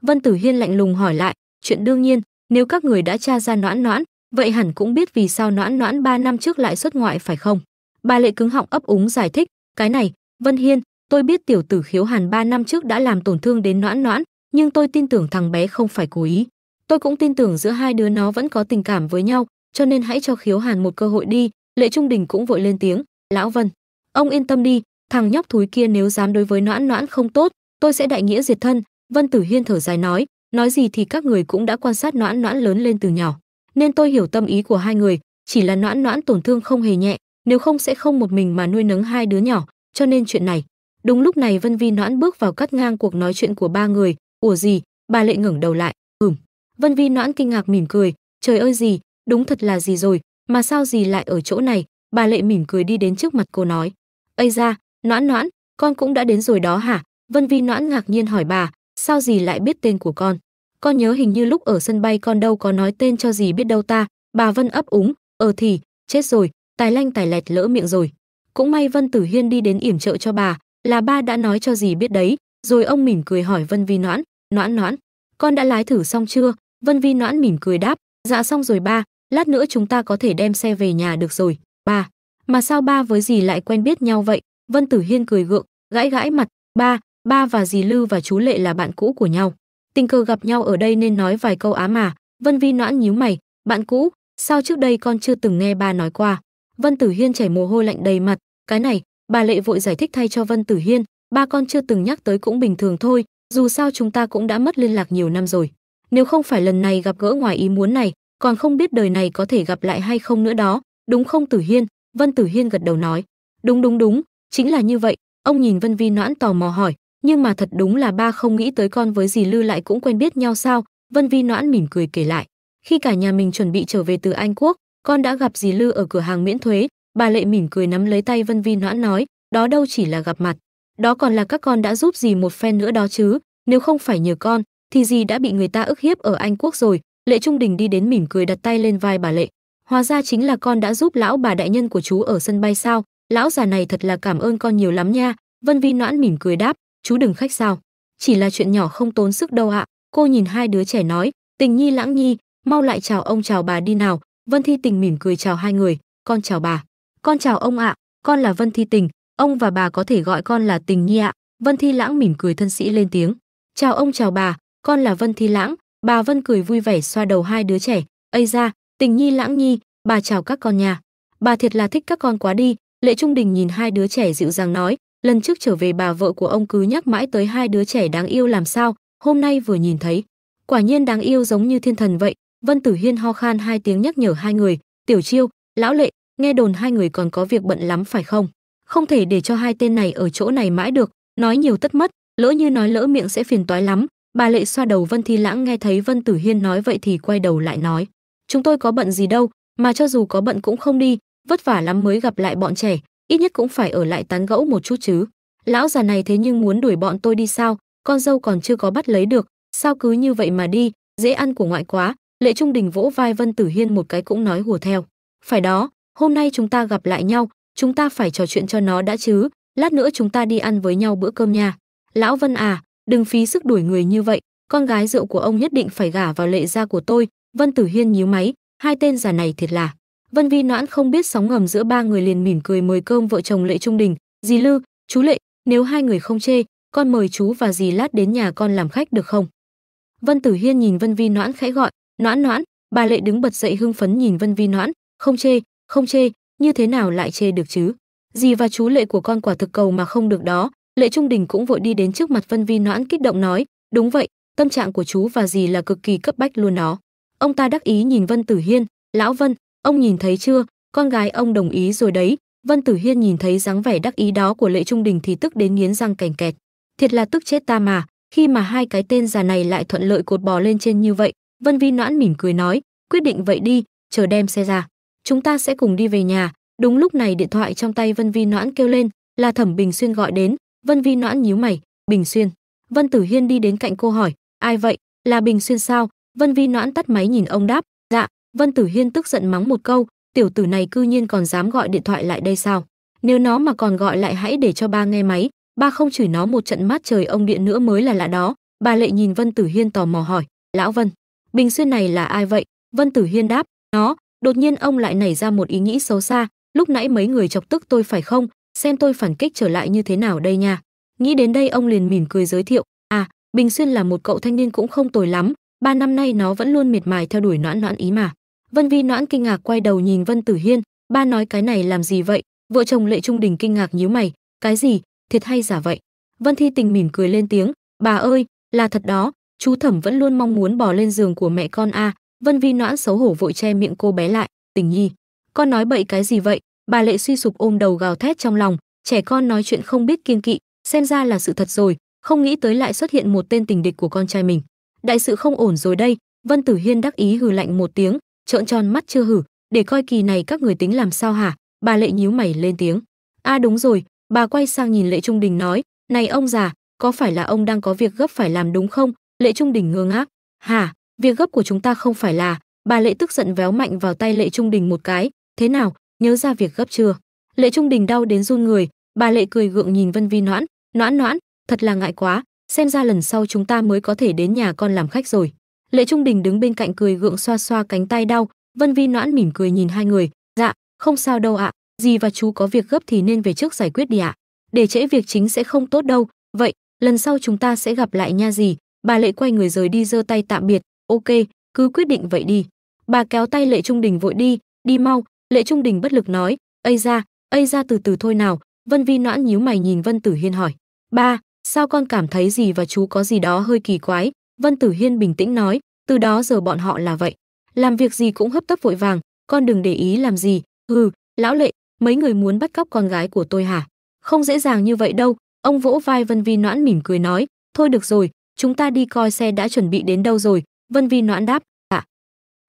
Vân Tử Hiên lạnh lùng hỏi lại, chuyện đương nhiên, nếu các người đã tra ra noãn noãn, vậy hẳn cũng biết vì sao noãn noãn 3 năm trước lại xuất ngoại phải không? Bà lệ cứng họng ấp úng giải thích, cái này, Vân Hiên, tôi biết tiểu tử khiếu hàn 3 năm trước đã làm tổn thương đến noãn noãn, nhưng tôi tin tưởng thằng bé không phải cố ý. Tôi cũng tin tưởng giữa hai đứa nó vẫn có tình cảm với nhau, cho nên hãy cho khiếu hàn một cơ hội đi. Lệ Trung Đình cũng vội lên tiếng, lão Vân, ông yên tâm đi, thằng nhóc thúi kia nếu dám đối với noãn noãn không tốt, tôi sẽ đại nghĩa diệt thân, Vân Tử Hiên thở dài nói, nói gì thì các người cũng đã quan sát noãn noãn lớn lên từ nhỏ, nên tôi hiểu tâm ý của hai người, chỉ là noãn noãn tổn thương không hề nhẹ, nếu không sẽ không một mình mà nuôi nấng hai đứa nhỏ, cho nên chuyện này. Đúng lúc này Vân Vi noãn bước vào cắt ngang cuộc nói chuyện của ba người, "Ủa gì?" Bà Lệ ngẩng đầu lại, "Ừm." Vân Vi noãn kinh ngạc mỉm cười, "Trời ơi gì, đúng thật là gì rồi, mà sao gì lại ở chỗ này?" Bà Lệ mỉm cười đi đến trước mặt cô nói, "Ây da, noãn noãn, con cũng đã đến rồi đó hả?" Vân Vi noãn ngạc nhiên hỏi bà, sao dì lại biết tên của con con nhớ hình như lúc ở sân bay con đâu có nói tên cho dì biết đâu ta bà vân ấp úng ờ thì chết rồi tài lanh tài lẹt lỡ miệng rồi cũng may vân tử hiên đi đến yểm trợ cho bà là ba đã nói cho dì biết đấy rồi ông mỉm cười hỏi vân vi noãn noãn noãn con đã lái thử xong chưa vân vi noãn mỉm cười đáp dạ xong rồi ba lát nữa chúng ta có thể đem xe về nhà được rồi ba mà sao ba với dì lại quen biết nhau vậy vân tử hiên cười gượng gãi gãi mặt ba Ba và dì Lưu và chú Lệ là bạn cũ của nhau. Tình cờ gặp nhau ở đây nên nói vài câu á mà, Vân Vi noãn nhíu mày, bạn cũ, sao trước đây con chưa từng nghe ba nói qua. Vân Tử Hiên chảy mồ hôi lạnh đầy mặt, cái này, bà Lệ vội giải thích thay cho Vân Tử Hiên, ba con chưa từng nhắc tới cũng bình thường thôi, dù sao chúng ta cũng đã mất liên lạc nhiều năm rồi. Nếu không phải lần này gặp gỡ ngoài ý muốn này, còn không biết đời này có thể gặp lại hay không nữa đó, đúng không Tử Hiên? Vân Tử Hiên gật đầu nói, đúng đúng đúng, chính là như vậy. Ông nhìn Vân Vi Noãn tò mò hỏi, nhưng mà thật đúng là ba không nghĩ tới con với dì Lư lại cũng quen biết nhau sao, Vân Vi noãn mỉm cười kể lại. Khi cả nhà mình chuẩn bị trở về từ Anh Quốc, con đã gặp dì Lư ở cửa hàng miễn thuế, bà Lệ mỉm cười nắm lấy tay Vân Vi noãn nói, đó đâu chỉ là gặp mặt, đó còn là các con đã giúp dì một phen nữa đó chứ, nếu không phải nhờ con, thì dì đã bị người ta ức hiếp ở Anh Quốc rồi. Lệ Trung Đình đi đến mỉm cười đặt tay lên vai bà Lệ. Hóa ra chính là con đã giúp lão bà đại nhân của chú ở sân bay sao, lão già này thật là cảm ơn con nhiều lắm nha. Vân Vi noãn mỉm cười đáp, chú đừng khách sao chỉ là chuyện nhỏ không tốn sức đâu ạ cô nhìn hai đứa trẻ nói tình nhi lãng nhi mau lại chào ông chào bà đi nào vân thi tình mỉm cười chào hai người con chào bà con chào ông ạ con là vân thi tình ông và bà có thể gọi con là tình nhi ạ vân thi lãng mỉm cười thân sĩ lên tiếng chào ông chào bà con là vân thi lãng bà vân cười vui vẻ xoa đầu hai đứa trẻ ây ra tình nhi lãng nhi bà chào các con nhà bà thiệt là thích các con quá đi lệ trung đình nhìn hai đứa trẻ dịu dàng nói lần trước trở về bà vợ của ông cứ nhắc mãi tới hai đứa trẻ đáng yêu làm sao, hôm nay vừa nhìn thấy, quả nhiên đáng yêu giống như thiên thần vậy. Vân Tử Hiên ho khan hai tiếng nhắc nhở hai người, "Tiểu Chiêu, lão lệ, nghe đồn hai người còn có việc bận lắm phải không? Không thể để cho hai tên này ở chỗ này mãi được, nói nhiều tất mất, lỡ như nói lỡ miệng sẽ phiền toái lắm." Bà Lệ xoa đầu Vân Thi Lãng nghe thấy Vân Tử Hiên nói vậy thì quay đầu lại nói, "Chúng tôi có bận gì đâu, mà cho dù có bận cũng không đi, vất vả lắm mới gặp lại bọn trẻ, ít nhất cũng phải ở lại tán gẫu một chút chứ. Lão già này thế nhưng muốn đuổi bọn tôi đi sao, con dâu còn chưa có bắt lấy được, sao cứ như vậy mà đi, dễ ăn của ngoại quá. Lệ Trung Đình vỗ vai Vân Tử Hiên một cái cũng nói hùa theo. Phải đó, hôm nay chúng ta gặp lại nhau, chúng ta phải trò chuyện cho nó đã chứ, lát nữa chúng ta đi ăn với nhau bữa cơm nha. Lão Vân à, đừng phí sức đuổi người như vậy, con gái rượu của ông nhất định phải gả vào lệ gia của tôi. Vân Tử Hiên nhíu máy, hai tên già này thiệt là. Vân Vi Noãn không biết sóng ngầm giữa ba người liền mỉm cười mời cơm vợ chồng Lệ Trung Đình, dì Lư, chú Lệ, nếu hai người không chê, con mời chú và dì lát đến nhà con làm khách được không? Vân Tử Hiên nhìn Vân Vi Noãn khẽ gọi, "Noãn Noãn." Bà Lệ đứng bật dậy hưng phấn nhìn Vân Vi Noãn, "Không chê, không chê, như thế nào lại chê được chứ? Dì và chú Lệ của con quả thực cầu mà không được đó." Lệ Trung Đình cũng vội đi đến trước mặt Vân Vi Noãn kích động nói, "Đúng vậy, tâm trạng của chú và dì là cực kỳ cấp bách luôn đó." Ông ta đắc ý nhìn Vân Tử Hiên, "Lão Vân, Ông nhìn thấy chưa, con gái ông đồng ý rồi đấy. Vân Tử Hiên nhìn thấy dáng vẻ đắc ý đó của Lệ Trung Đình thì tức đến nghiến răng cành kẹt. Thiệt là tức chết ta mà, khi mà hai cái tên già này lại thuận lợi cột bò lên trên như vậy, Vân Vi Noãn mỉm cười nói, quyết định vậy đi, chờ đem xe ra. Chúng ta sẽ cùng đi về nhà. Đúng lúc này điện thoại trong tay Vân Vi Noãn kêu lên, là Thẩm Bình Xuyên gọi đến, Vân Vi Noãn nhíu mày, "Bình Xuyên?" Vân Tử Hiên đi đến cạnh cô hỏi, "Ai vậy? Là Bình Xuyên sao?" Vân Vi Noãn tắt máy nhìn ông đáp, Vân Tử Hiên tức giận mắng một câu, tiểu tử này cư nhiên còn dám gọi điện thoại lại đây sao? Nếu nó mà còn gọi lại hãy để cho ba nghe máy, ba không chửi nó một trận mát trời ông điện nữa mới là lạ đó. Bà Lệ nhìn Vân Tử Hiên tò mò hỏi, "Lão Vân, Bình Xuyên này là ai vậy?" Vân Tử Hiên đáp, "Nó." Đột nhiên ông lại nảy ra một ý nghĩ xấu xa, lúc nãy mấy người chọc tức tôi phải không, xem tôi phản kích trở lại như thế nào đây nha. Nghĩ đến đây ông liền mỉm cười giới thiệu, "À, Bình Xuyên là một cậu thanh niên cũng không tồi lắm, ba năm nay nó vẫn luôn miệt mài theo đuổi noãn noãn ý mà Vân Vi Noãn kinh ngạc quay đầu nhìn Vân Tử Hiên, ba nói cái này làm gì vậy? Vợ chồng Lệ Trung Đình kinh ngạc nhíu mày, cái gì? Thiệt hay giả vậy? Vân Thi Tình mỉm cười lên tiếng, bà ơi, là thật đó, chú Thẩm vẫn luôn mong muốn bò lên giường của mẹ con a. Vân Vi Noãn xấu hổ vội che miệng cô bé lại, Tình Nhi, con nói bậy cái gì vậy? Bà Lệ suy sụp ôm đầu gào thét trong lòng, trẻ con nói chuyện không biết kiên kỵ, xem ra là sự thật rồi, không nghĩ tới lại xuất hiện một tên tình địch của con trai mình. Đại sự không ổn rồi đây, Vân Tử Hiên đắc ý hừ lạnh một tiếng, trợn tròn mắt chưa hử, để coi kỳ này các người tính làm sao hả? Bà Lệ nhíu mày lên tiếng. A à đúng rồi, bà quay sang nhìn Lệ Trung Đình nói, "Này ông già, có phải là ông đang có việc gấp phải làm đúng không?" Lệ Trung Đình ngơ ngác, "Hả? Việc gấp của chúng ta không phải là?" Bà Lệ tức giận véo mạnh vào tay Lệ Trung Đình một cái, "Thế nào, nhớ ra việc gấp chưa?" Lệ Trung Đình đau đến run người, bà Lệ cười gượng nhìn Vân Vi Noãn, "Noãn Noãn, thật là ngại quá, xem ra lần sau chúng ta mới có thể đến nhà con làm khách rồi." Lệ Trung Đình đứng bên cạnh cười gượng xoa xoa cánh tay đau, Vân Vi Noãn mỉm cười nhìn hai người, "Dạ, không sao đâu ạ, dì và chú có việc gấp thì nên về trước giải quyết đi ạ. Để trễ việc chính sẽ không tốt đâu, vậy, lần sau chúng ta sẽ gặp lại nha dì." Bà Lệ quay người rời đi giơ tay tạm biệt, "Ok, cứ quyết định vậy đi." Bà kéo tay Lệ Trung Đình vội đi, "Đi mau." Lệ Trung Đình bất lực nói, "Ây ra, ây ra từ từ thôi nào." Vân Vi Noãn nhíu mày nhìn Vân Tử Hiên hỏi, "Ba, sao con cảm thấy dì và chú có gì đó hơi kỳ quái?" Vân Tử Hiên bình tĩnh nói, từ đó giờ bọn họ là vậy. Làm việc gì cũng hấp tấp vội vàng, con đừng để ý làm gì. Hừ, lão lệ, mấy người muốn bắt cóc con gái của tôi hả? Không dễ dàng như vậy đâu. Ông vỗ vai Vân Vi Noãn mỉm cười nói, thôi được rồi, chúng ta đi coi xe đã chuẩn bị đến đâu rồi. Vân Vi Noãn đáp, ạ. Dạ.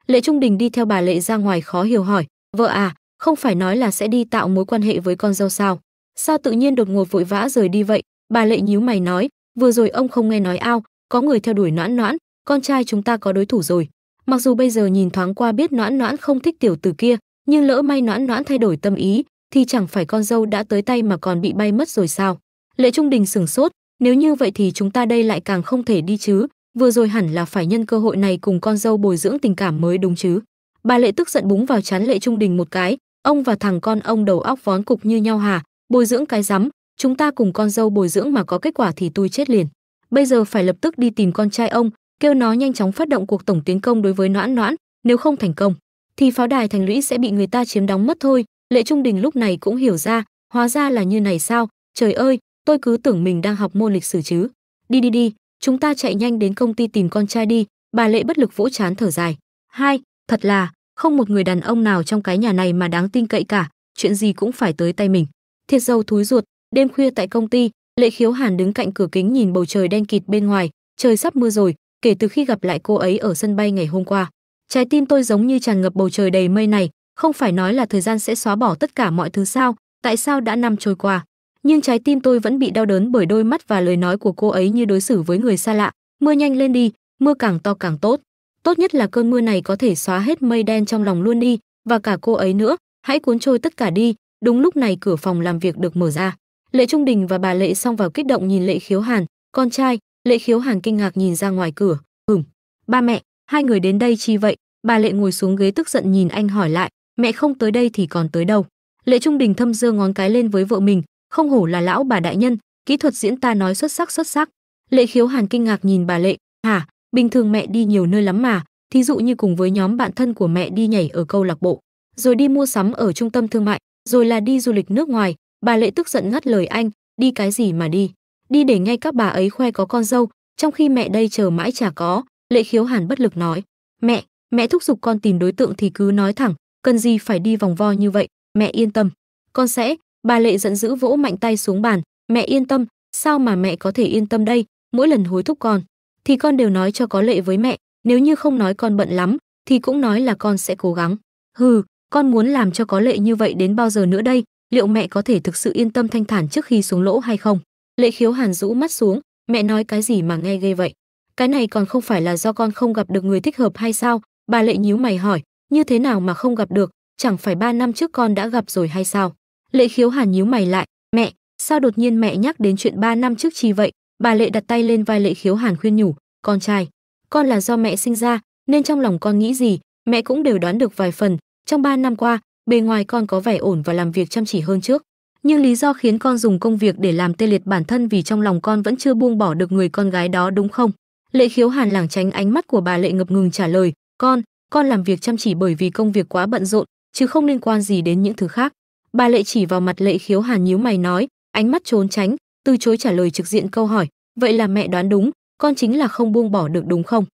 Lệ Trung Đình đi theo bà Lệ ra ngoài khó hiểu hỏi, vợ à, không phải nói là sẽ đi tạo mối quan hệ với con dâu sao? Sao tự nhiên đột ngột vội vã rời đi vậy? Bà Lệ nhíu mày nói, vừa rồi ông không nghe nói ao, có người theo đuổi noãn noãn con trai chúng ta có đối thủ rồi mặc dù bây giờ nhìn thoáng qua biết noãn noãn không thích tiểu tử kia nhưng lỡ may noãn noãn thay đổi tâm ý thì chẳng phải con dâu đã tới tay mà còn bị bay mất rồi sao lệ trung đình sửng sốt nếu như vậy thì chúng ta đây lại càng không thể đi chứ vừa rồi hẳn là phải nhân cơ hội này cùng con dâu bồi dưỡng tình cảm mới đúng chứ bà lệ tức giận búng vào chán lệ trung đình một cái ông và thằng con ông đầu óc vón cục như nhau hà bồi dưỡng cái rắm chúng ta cùng con dâu bồi dưỡng mà có kết quả thì tôi chết liền bây giờ phải lập tức đi tìm con trai ông kêu nó nhanh chóng phát động cuộc tổng tiến công đối với noãn noãn nếu không thành công thì pháo đài thành lũy sẽ bị người ta chiếm đóng mất thôi lệ trung đình lúc này cũng hiểu ra hóa ra là như này sao trời ơi tôi cứ tưởng mình đang học môn lịch sử chứ đi đi đi chúng ta chạy nhanh đến công ty tìm con trai đi bà lệ bất lực vỗ chán thở dài hai thật là không một người đàn ông nào trong cái nhà này mà đáng tin cậy cả chuyện gì cũng phải tới tay mình thiệt dâu thúi ruột đêm khuya tại công ty Lệ Khiếu Hàn đứng cạnh cửa kính nhìn bầu trời đen kịt bên ngoài, trời sắp mưa rồi, kể từ khi gặp lại cô ấy ở sân bay ngày hôm qua. Trái tim tôi giống như tràn ngập bầu trời đầy mây này, không phải nói là thời gian sẽ xóa bỏ tất cả mọi thứ sao, tại sao đã năm trôi qua. Nhưng trái tim tôi vẫn bị đau đớn bởi đôi mắt và lời nói của cô ấy như đối xử với người xa lạ. Mưa nhanh lên đi, mưa càng to càng tốt. Tốt nhất là cơn mưa này có thể xóa hết mây đen trong lòng luôn đi, và cả cô ấy nữa, hãy cuốn trôi tất cả đi. Đúng lúc này cửa phòng làm việc được mở ra. Lệ Trung Đình và bà Lệ xong vào kích động nhìn Lệ Khiếu Hàn, con trai, Lệ Khiếu Hàn kinh ngạc nhìn ra ngoài cửa, "Ừm, ba mẹ, hai người đến đây chi vậy?" Bà Lệ ngồi xuống ghế tức giận nhìn anh hỏi lại, "Mẹ không tới đây thì còn tới đâu?" Lệ Trung Đình thâm giơ ngón cái lên với vợ mình, "Không hổ là lão bà đại nhân, kỹ thuật diễn ta nói xuất sắc xuất sắc." Lệ Khiếu Hàn kinh ngạc nhìn bà Lệ, "Hả, bình thường mẹ đi nhiều nơi lắm mà, thí dụ như cùng với nhóm bạn thân của mẹ đi nhảy ở câu lạc bộ, rồi đi mua sắm ở trung tâm thương mại, rồi là đi du lịch nước ngoài, Bà Lệ tức giận ngắt lời anh, đi cái gì mà đi, đi để ngay các bà ấy khoe có con dâu, trong khi mẹ đây chờ mãi chả có, Lệ Khiếu Hàn bất lực nói, "Mẹ, mẹ thúc giục con tìm đối tượng thì cứ nói thẳng, cần gì phải đi vòng vo như vậy, mẹ yên tâm." "Con sẽ." Bà Lệ giận dữ vỗ mạnh tay xuống bàn, "Mẹ yên tâm, sao mà mẹ có thể yên tâm đây, mỗi lần hối thúc con thì con đều nói cho có lệ với mẹ, nếu như không nói con bận lắm thì cũng nói là con sẽ cố gắng." "Hừ, con muốn làm cho có lệ như vậy đến bao giờ nữa đây, liệu mẹ có thể thực sự yên tâm thanh thản trước khi xuống lỗ hay không lệ khiếu hàn rũ mắt xuống mẹ nói cái gì mà nghe ghê vậy cái này còn không phải là do con không gặp được người thích hợp hay sao bà lệ nhíu mày hỏi như thế nào mà không gặp được chẳng phải ba năm trước con đã gặp rồi hay sao lệ khiếu hàn nhíu mày lại mẹ sao đột nhiên mẹ nhắc đến chuyện ba năm trước chi vậy bà lệ đặt tay lên vai lệ khiếu hàn khuyên nhủ con trai con là do mẹ sinh ra nên trong lòng con nghĩ gì mẹ cũng đều đoán được vài phần trong ba năm qua bề ngoài con có vẻ ổn và làm việc chăm chỉ hơn trước nhưng lý do khiến con dùng công việc để làm tê liệt bản thân vì trong lòng con vẫn chưa buông bỏ được người con gái đó đúng không lệ khiếu hàn lảng tránh ánh mắt của bà lệ ngập ngừng trả lời con con làm việc chăm chỉ bởi vì công việc quá bận rộn chứ không liên quan gì đến những thứ khác bà lệ chỉ vào mặt lệ khiếu hàn nhíu mày nói ánh mắt trốn tránh từ chối trả lời trực diện câu hỏi vậy là mẹ đoán đúng con chính là không buông bỏ được đúng không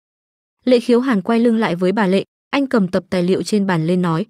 lệ khiếu hàn quay lưng lại với bà lệ anh cầm tập tài liệu trên bàn lên nói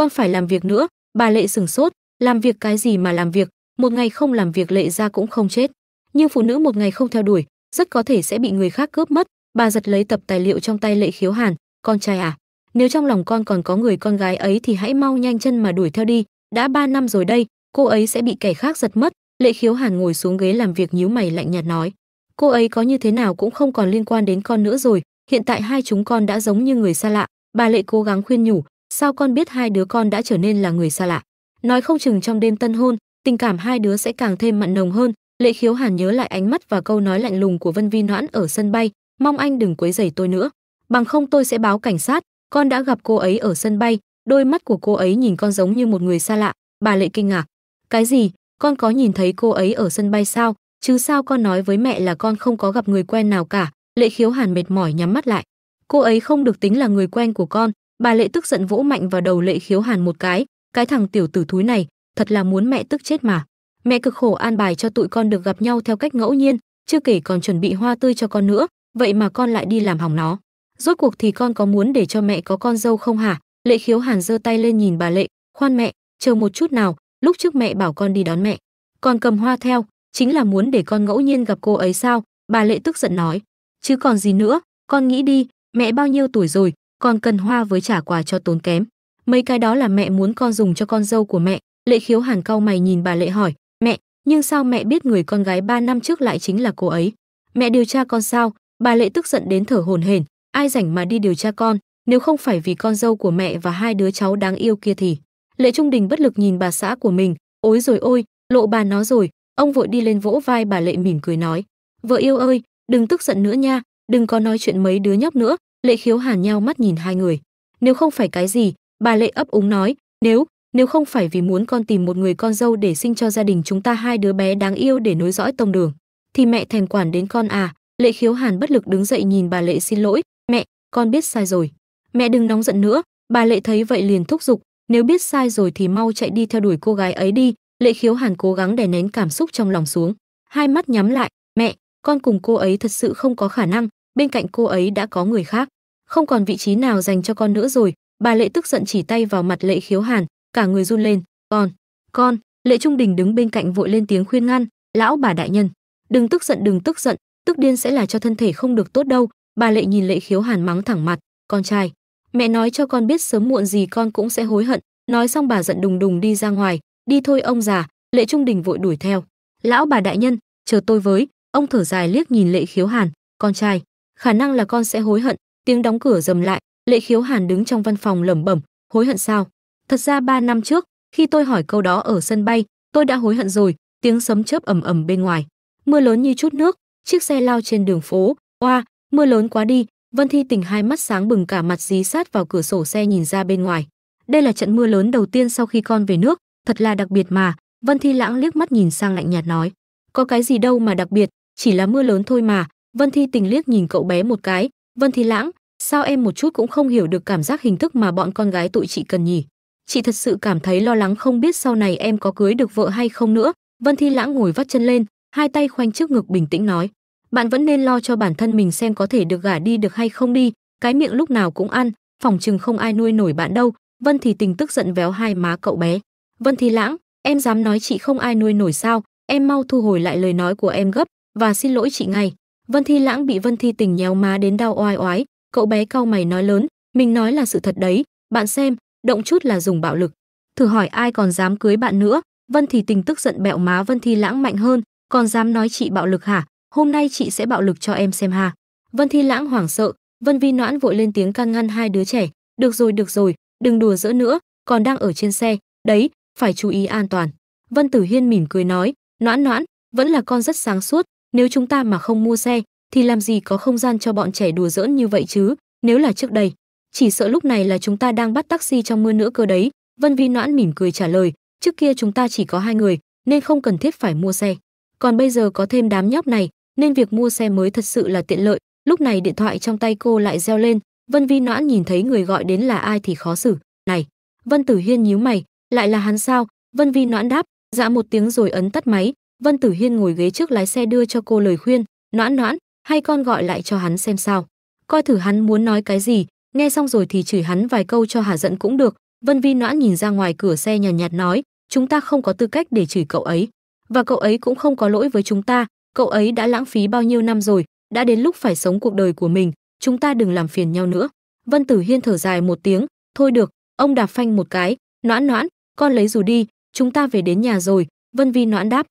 con phải làm việc nữa bà lệ sửng sốt làm việc cái gì mà làm việc một ngày không làm việc lệ ra cũng không chết nhưng phụ nữ một ngày không theo đuổi rất có thể sẽ bị người khác cướp mất bà giật lấy tập tài liệu trong tay lệ khiếu hàn con trai à nếu trong lòng con còn có người con gái ấy thì hãy mau nhanh chân mà đuổi theo đi đã ba năm rồi đây cô ấy sẽ bị kẻ khác giật mất lệ khiếu hàn ngồi xuống ghế làm việc nhíu mày lạnh nhạt nói cô ấy có như thế nào cũng không còn liên quan đến con nữa rồi hiện tại hai chúng con đã giống như người xa lạ bà lệ cố gắng khuyên nhủ Sao con biết hai đứa con đã trở nên là người xa lạ? Nói không chừng trong đêm tân hôn, tình cảm hai đứa sẽ càng thêm mặn nồng hơn. Lệ Khiếu Hàn nhớ lại ánh mắt và câu nói lạnh lùng của Vân Vi Noãn ở sân bay, mong anh đừng quấy rầy tôi nữa, bằng không tôi sẽ báo cảnh sát, con đã gặp cô ấy ở sân bay, đôi mắt của cô ấy nhìn con giống như một người xa lạ, bà Lệ kinh ngạc. Cái gì? Con có nhìn thấy cô ấy ở sân bay sao? Chứ sao con nói với mẹ là con không có gặp người quen nào cả? Lệ Khiếu Hàn mệt mỏi nhắm mắt lại. Cô ấy không được tính là người quen của con, Bà Lệ tức giận vỗ mạnh vào đầu Lệ Khiếu Hàn một cái, cái thằng tiểu tử thúi này, thật là muốn mẹ tức chết mà. Mẹ cực khổ an bài cho tụi con được gặp nhau theo cách ngẫu nhiên, chưa kể còn chuẩn bị hoa tươi cho con nữa, vậy mà con lại đi làm hỏng nó. Rốt cuộc thì con có muốn để cho mẹ có con dâu không hả? Lệ Khiếu Hàn giơ tay lên nhìn bà Lệ, "Khoan mẹ, chờ một chút nào, lúc trước mẹ bảo con đi đón mẹ, con cầm hoa theo, chính là muốn để con ngẫu nhiên gặp cô ấy sao?" Bà Lệ tức giận nói, "Chứ còn gì nữa, con nghĩ đi, mẹ bao nhiêu tuổi rồi, còn cần hoa với trả quà cho tốn kém. Mấy cái đó là mẹ muốn con dùng cho con dâu của mẹ. Lệ khiếu hàn cau mày nhìn bà Lệ hỏi, mẹ, nhưng sao mẹ biết người con gái 3 năm trước lại chính là cô ấy? Mẹ điều tra con sao? Bà Lệ tức giận đến thở hồn hển, ai rảnh mà đi điều tra con, nếu không phải vì con dâu của mẹ và hai đứa cháu đáng yêu kia thì. Lệ Trung Đình bất lực nhìn bà xã của mình, ôi rồi ôi, lộ bà nó rồi, ông vội đi lên vỗ vai bà Lệ mỉm cười nói, vợ yêu ơi, đừng tức giận nữa nha, đừng có nói chuyện mấy đứa nhóc nữa, Lệ Khiếu Hàn nhao mắt nhìn hai người. Nếu không phải cái gì, bà Lệ ấp úng nói, nếu, nếu không phải vì muốn con tìm một người con dâu để sinh cho gia đình chúng ta hai đứa bé đáng yêu để nối dõi tông đường, thì mẹ thèm quản đến con à. Lệ Khiếu Hàn bất lực đứng dậy nhìn bà Lệ xin lỗi, mẹ, con biết sai rồi. Mẹ đừng nóng giận nữa, bà Lệ thấy vậy liền thúc giục, nếu biết sai rồi thì mau chạy đi theo đuổi cô gái ấy đi. Lệ Khiếu Hàn cố gắng đè nén cảm xúc trong lòng xuống, hai mắt nhắm lại, mẹ, con cùng cô ấy thật sự không có khả năng, bên cạnh cô ấy đã có người khác không còn vị trí nào dành cho con nữa rồi bà lệ tức giận chỉ tay vào mặt lệ khiếu hàn cả người run lên con con lệ trung đình đứng bên cạnh vội lên tiếng khuyên ngăn lão bà đại nhân đừng tức giận đừng tức giận tức điên sẽ là cho thân thể không được tốt đâu bà lệ nhìn lệ khiếu hàn mắng thẳng mặt con trai mẹ nói cho con biết sớm muộn gì con cũng sẽ hối hận nói xong bà giận đùng đùng đi ra ngoài đi thôi ông già lệ trung đình vội đuổi theo lão bà đại nhân chờ tôi với ông thở dài liếc nhìn lệ khiếu hàn con trai khả năng là con sẽ hối hận tiếng đóng cửa dầm lại lệ khiếu hàn đứng trong văn phòng lẩm bẩm hối hận sao thật ra ba năm trước khi tôi hỏi câu đó ở sân bay tôi đã hối hận rồi tiếng sấm chớp ầm ầm bên ngoài mưa lớn như chút nước chiếc xe lao trên đường phố oa mưa lớn quá đi vân thi tỉnh hai mắt sáng bừng cả mặt dí sát vào cửa sổ xe nhìn ra bên ngoài đây là trận mưa lớn đầu tiên sau khi con về nước thật là đặc biệt mà vân thi lãng liếc mắt nhìn sang lạnh nhạt nói có cái gì đâu mà đặc biệt chỉ là mưa lớn thôi mà Vân Thi Tình liếc nhìn cậu bé một cái, "Vân Thi Lãng, sao em một chút cũng không hiểu được cảm giác hình thức mà bọn con gái tụi chị cần nhỉ? Chị thật sự cảm thấy lo lắng không biết sau này em có cưới được vợ hay không nữa." Vân Thi Lãng ngồi vắt chân lên, hai tay khoanh trước ngực bình tĩnh nói, "Bạn vẫn nên lo cho bản thân mình xem có thể được gả đi được hay không đi, cái miệng lúc nào cũng ăn, phòng chừng không ai nuôi nổi bạn đâu." Vân Thì Tình tức giận véo hai má cậu bé. "Vân Thi Lãng, em dám nói chị không ai nuôi nổi sao? Em mau thu hồi lại lời nói của em gấp và xin lỗi chị ngay." Vân Thi Lãng bị Vân Thi Tình nhéo má đến đau oai oái, cậu bé cau mày nói lớn, mình nói là sự thật đấy, bạn xem, động chút là dùng bạo lực. Thử hỏi ai còn dám cưới bạn nữa? Vân Thi Tình tức giận bẹo má Vân Thi Lãng mạnh hơn, còn dám nói chị bạo lực hả? Hôm nay chị sẽ bạo lực cho em xem ha. Vân Thi Lãng hoảng sợ, Vân Vi Noãn vội lên tiếng can ngăn hai đứa trẻ, "Được rồi, được rồi, đừng đùa giỡn nữa, còn đang ở trên xe, đấy, phải chú ý an toàn." Vân Tử Hiên mỉm cười nói, "Noãn Noãn, vẫn là con rất sáng suốt, nếu chúng ta mà không mua xe thì làm gì có không gian cho bọn trẻ đùa giỡn như vậy chứ, nếu là trước đây, chỉ sợ lúc này là chúng ta đang bắt taxi trong mưa nữa cơ đấy." Vân Vi Noãn mỉm cười trả lời, "Trước kia chúng ta chỉ có hai người nên không cần thiết phải mua xe. Còn bây giờ có thêm đám nhóc này nên việc mua xe mới thật sự là tiện lợi." Lúc này điện thoại trong tay cô lại reo lên, Vân Vi Noãn nhìn thấy người gọi đến là ai thì khó xử. "Này." Vân Tử Hiên nhíu mày, "Lại là hắn sao?" Vân Vi Noãn đáp, dạ một tiếng rồi ấn tắt máy, Vân Tử Hiên ngồi ghế trước lái xe đưa cho cô lời khuyên, "Noãn Noãn, hay con gọi lại cho hắn xem sao, coi thử hắn muốn nói cái gì, nghe xong rồi thì chửi hắn vài câu cho hả giận cũng được." Vân Vi Noãn nhìn ra ngoài cửa xe nhàn nhạt, nhạt nói, "Chúng ta không có tư cách để chửi cậu ấy, và cậu ấy cũng không có lỗi với chúng ta, cậu ấy đã lãng phí bao nhiêu năm rồi, đã đến lúc phải sống cuộc đời của mình, chúng ta đừng làm phiền nhau nữa." Vân Tử Hiên thở dài một tiếng, "Thôi được." Ông đạp phanh một cái, "Noãn Noãn, con lấy dù đi, chúng ta về đến nhà rồi." Vân Vi Noãn đáp,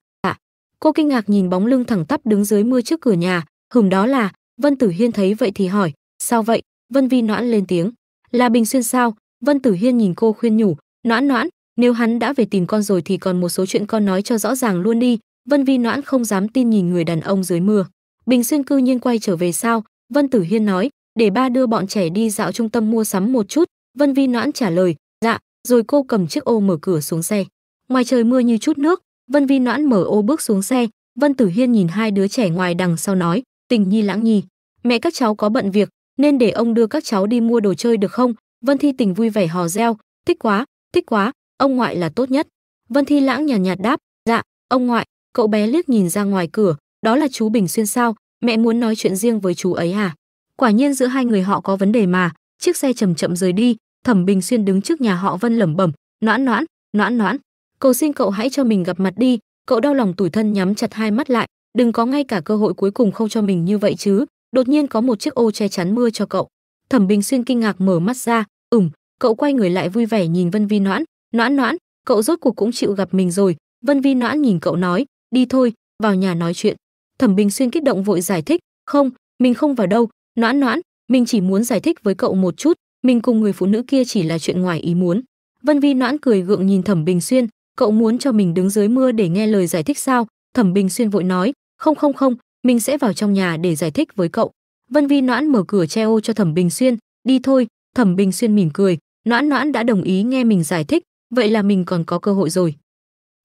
cô kinh ngạc nhìn bóng lưng thẳng tắp đứng dưới mưa trước cửa nhà hừm đó là vân tử hiên thấy vậy thì hỏi sao vậy vân vi noãn lên tiếng là bình xuyên sao vân tử hiên nhìn cô khuyên nhủ noãn noãn nếu hắn đã về tìm con rồi thì còn một số chuyện con nói cho rõ ràng luôn đi vân vi noãn không dám tin nhìn người đàn ông dưới mưa bình xuyên cư nhiên quay trở về sao vân tử hiên nói để ba đưa bọn trẻ đi dạo trung tâm mua sắm một chút vân vi noãn trả lời dạ rồi cô cầm chiếc ô mở cửa xuống xe ngoài trời mưa như chút nước Vân Vi Noãn mở ô bước xuống xe, Vân Tử Hiên nhìn hai đứa trẻ ngoài đằng sau nói, "Tình Nhi lãng nhi, mẹ các cháu có bận việc, nên để ông đưa các cháu đi mua đồ chơi được không?" Vân Thi Tình vui vẻ hò reo, "Thích quá, thích quá, ông ngoại là tốt nhất." Vân Thi lãng nhàn nhạt, nhạt đáp, "Dạ, ông ngoại." Cậu bé liếc nhìn ra ngoài cửa, "Đó là chú Bình Xuyên sao? Mẹ muốn nói chuyện riêng với chú ấy à?" Quả nhiên giữa hai người họ có vấn đề mà, chiếc xe chậm chậm rời đi, Thẩm Bình Xuyên đứng trước nhà họ Vân lẩm bẩm, "Noãn Noãn, Noãn Noãn." cầu xin cậu hãy cho mình gặp mặt đi cậu đau lòng tủi thân nhắm chặt hai mắt lại đừng có ngay cả cơ hội cuối cùng không cho mình như vậy chứ đột nhiên có một chiếc ô che chắn mưa cho cậu thẩm bình xuyên kinh ngạc mở mắt ra ừm cậu quay người lại vui vẻ nhìn vân vi noãn noãn noãn cậu rốt cuộc cũng chịu gặp mình rồi vân vi noãn nhìn cậu nói đi thôi vào nhà nói chuyện thẩm bình xuyên kích động vội giải thích không mình không vào đâu noãn noãn mình chỉ muốn giải thích với cậu một chút mình cùng người phụ nữ kia chỉ là chuyện ngoài ý muốn vân vi noãn cười gượng nhìn thẩm bình xuyên cậu muốn cho mình đứng dưới mưa để nghe lời giải thích sao? Thẩm Bình Xuyên vội nói, không không không, mình sẽ vào trong nhà để giải thích với cậu. Vân Vi Noãn mở cửa che ô cho Thẩm Bình Xuyên, đi thôi. Thẩm Bình Xuyên mỉm cười, Noãn Noãn đã đồng ý nghe mình giải thích, vậy là mình còn có cơ hội rồi.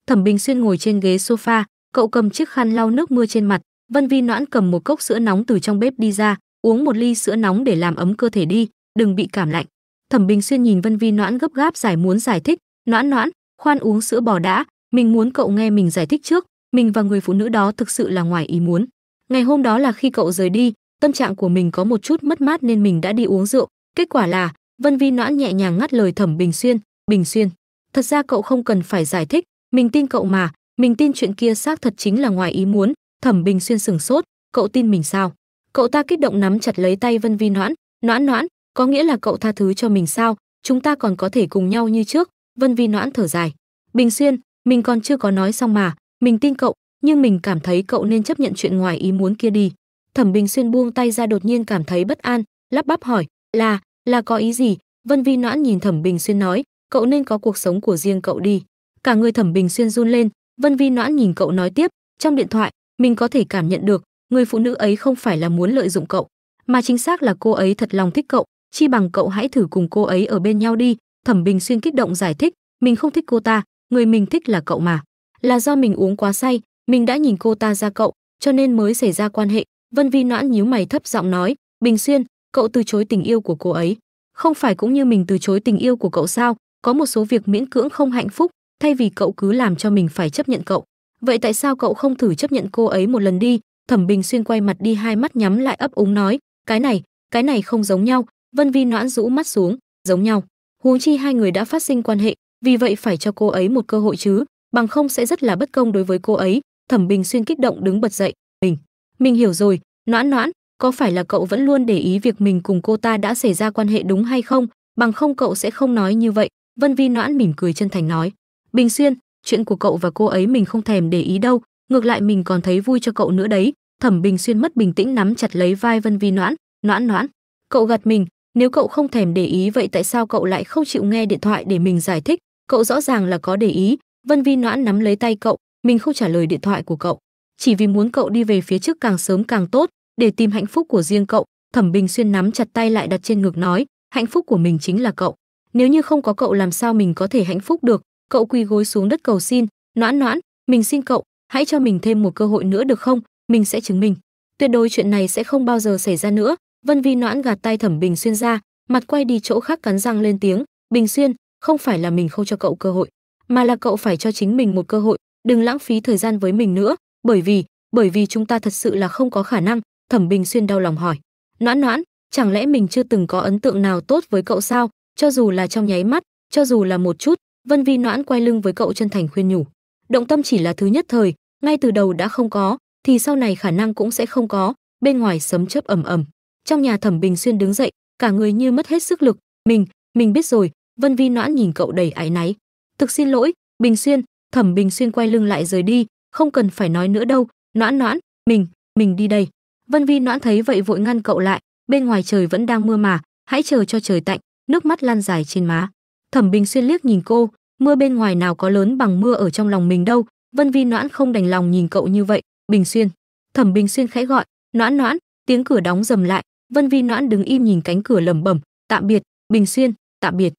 Thẩm Bình Xuyên ngồi trên ghế sofa, cậu cầm chiếc khăn lau nước mưa trên mặt, Vân Vi Noãn cầm một cốc sữa nóng từ trong bếp đi ra, uống một ly sữa nóng để làm ấm cơ thể đi, đừng bị cảm lạnh. Thẩm Bình Xuyên nhìn Vân Vi Noãn gấp gáp giải muốn giải thích, "Noãn Noãn, khoan uống sữa bò đã mình muốn cậu nghe mình giải thích trước mình và người phụ nữ đó thực sự là ngoài ý muốn ngày hôm đó là khi cậu rời đi tâm trạng của mình có một chút mất mát nên mình đã đi uống rượu kết quả là vân vi noãn nhẹ nhàng ngắt lời thẩm bình xuyên bình xuyên thật ra cậu không cần phải giải thích mình tin cậu mà mình tin chuyện kia xác thật chính là ngoài ý muốn thẩm bình xuyên sừng sốt cậu tin mình sao cậu ta kích động nắm chặt lấy tay vân vi noãn noãn noãn có nghĩa là cậu tha thứ cho mình sao chúng ta còn có thể cùng nhau như trước vân vi noãn thở dài bình xuyên mình còn chưa có nói xong mà mình tin cậu nhưng mình cảm thấy cậu nên chấp nhận chuyện ngoài ý muốn kia đi thẩm bình xuyên buông tay ra đột nhiên cảm thấy bất an lắp bắp hỏi là là có ý gì vân vi noãn nhìn thẩm bình xuyên nói cậu nên có cuộc sống của riêng cậu đi cả người thẩm bình xuyên run lên vân vi noãn nhìn cậu nói tiếp trong điện thoại mình có thể cảm nhận được người phụ nữ ấy không phải là muốn lợi dụng cậu mà chính xác là cô ấy thật lòng thích cậu chi bằng cậu hãy thử cùng cô ấy ở bên nhau đi Thẩm Bình Xuyên kích động giải thích, mình không thích cô ta, người mình thích là cậu mà. Là do mình uống quá say, mình đã nhìn cô ta ra cậu, cho nên mới xảy ra quan hệ. Vân Vi Noãn nhíu mày thấp giọng nói, Bình Xuyên, cậu từ chối tình yêu của cô ấy. Không phải cũng như mình từ chối tình yêu của cậu sao, có một số việc miễn cưỡng không hạnh phúc, thay vì cậu cứ làm cho mình phải chấp nhận cậu. Vậy tại sao cậu không thử chấp nhận cô ấy một lần đi? Thẩm Bình Xuyên quay mặt đi hai mắt nhắm lại ấp úng nói, cái này, cái này không giống nhau. Vân Vi noãn rũ mắt xuống, giống nhau huống chi hai người đã phát sinh quan hệ vì vậy phải cho cô ấy một cơ hội chứ bằng không sẽ rất là bất công đối với cô ấy thẩm bình xuyên kích động đứng bật dậy mình mình hiểu rồi noãn noãn có phải là cậu vẫn luôn để ý việc mình cùng cô ta đã xảy ra quan hệ đúng hay không bằng không cậu sẽ không nói như vậy vân vi noãn mỉm cười chân thành nói bình xuyên chuyện của cậu và cô ấy mình không thèm để ý đâu ngược lại mình còn thấy vui cho cậu nữa đấy thẩm bình xuyên mất bình tĩnh nắm chặt lấy vai vân vi noãn noãn noãn cậu gạt mình nếu cậu không thèm để ý vậy tại sao cậu lại không chịu nghe điện thoại để mình giải thích? Cậu rõ ràng là có để ý. Vân Vi Noãn nắm lấy tay cậu, mình không trả lời điện thoại của cậu. Chỉ vì muốn cậu đi về phía trước càng sớm càng tốt, để tìm hạnh phúc của riêng cậu. Thẩm Bình Xuyên nắm chặt tay lại đặt trên ngực nói, hạnh phúc của mình chính là cậu. Nếu như không có cậu làm sao mình có thể hạnh phúc được? Cậu quỳ gối xuống đất cầu xin, noãn noãn, mình xin cậu, hãy cho mình thêm một cơ hội nữa được không? Mình sẽ chứng minh. Tuyệt đối chuyện này sẽ không bao giờ xảy ra nữa, Vân Vi Noãn gạt tay Thẩm Bình Xuyên ra, mặt quay đi chỗ khác cắn răng lên tiếng, "Bình Xuyên, không phải là mình không cho cậu cơ hội, mà là cậu phải cho chính mình một cơ hội, đừng lãng phí thời gian với mình nữa, bởi vì, bởi vì chúng ta thật sự là không có khả năng." Thẩm Bình Xuyên đau lòng hỏi, "Noãn Noãn, chẳng lẽ mình chưa từng có ấn tượng nào tốt với cậu sao? Cho dù là trong nháy mắt, cho dù là một chút." Vân Vi Noãn quay lưng với cậu chân thành khuyên nhủ, "Động tâm chỉ là thứ nhất thời, ngay từ đầu đã không có, thì sau này khả năng cũng sẽ không có." Bên ngoài sấm chớp ầm ầm trong nhà thẩm bình xuyên đứng dậy cả người như mất hết sức lực mình mình biết rồi vân vi noãn nhìn cậu đầy áy náy thực xin lỗi bình xuyên thẩm bình xuyên quay lưng lại rời đi không cần phải nói nữa đâu noãn noãn mình mình đi đây vân vi noãn thấy vậy vội ngăn cậu lại bên ngoài trời vẫn đang mưa mà hãy chờ cho trời tạnh nước mắt lan dài trên má thẩm bình xuyên liếc nhìn cô mưa bên ngoài nào có lớn bằng mưa ở trong lòng mình đâu vân vi noãn không đành lòng nhìn cậu như vậy bình xuyên thẩm bình xuyên khẽ gọi noãn noãn tiếng cửa đóng dầm lại Vân Vi Noãn đứng im nhìn cánh cửa lẩm bẩm, "Tạm biệt, Bình Xuyên, tạm biệt."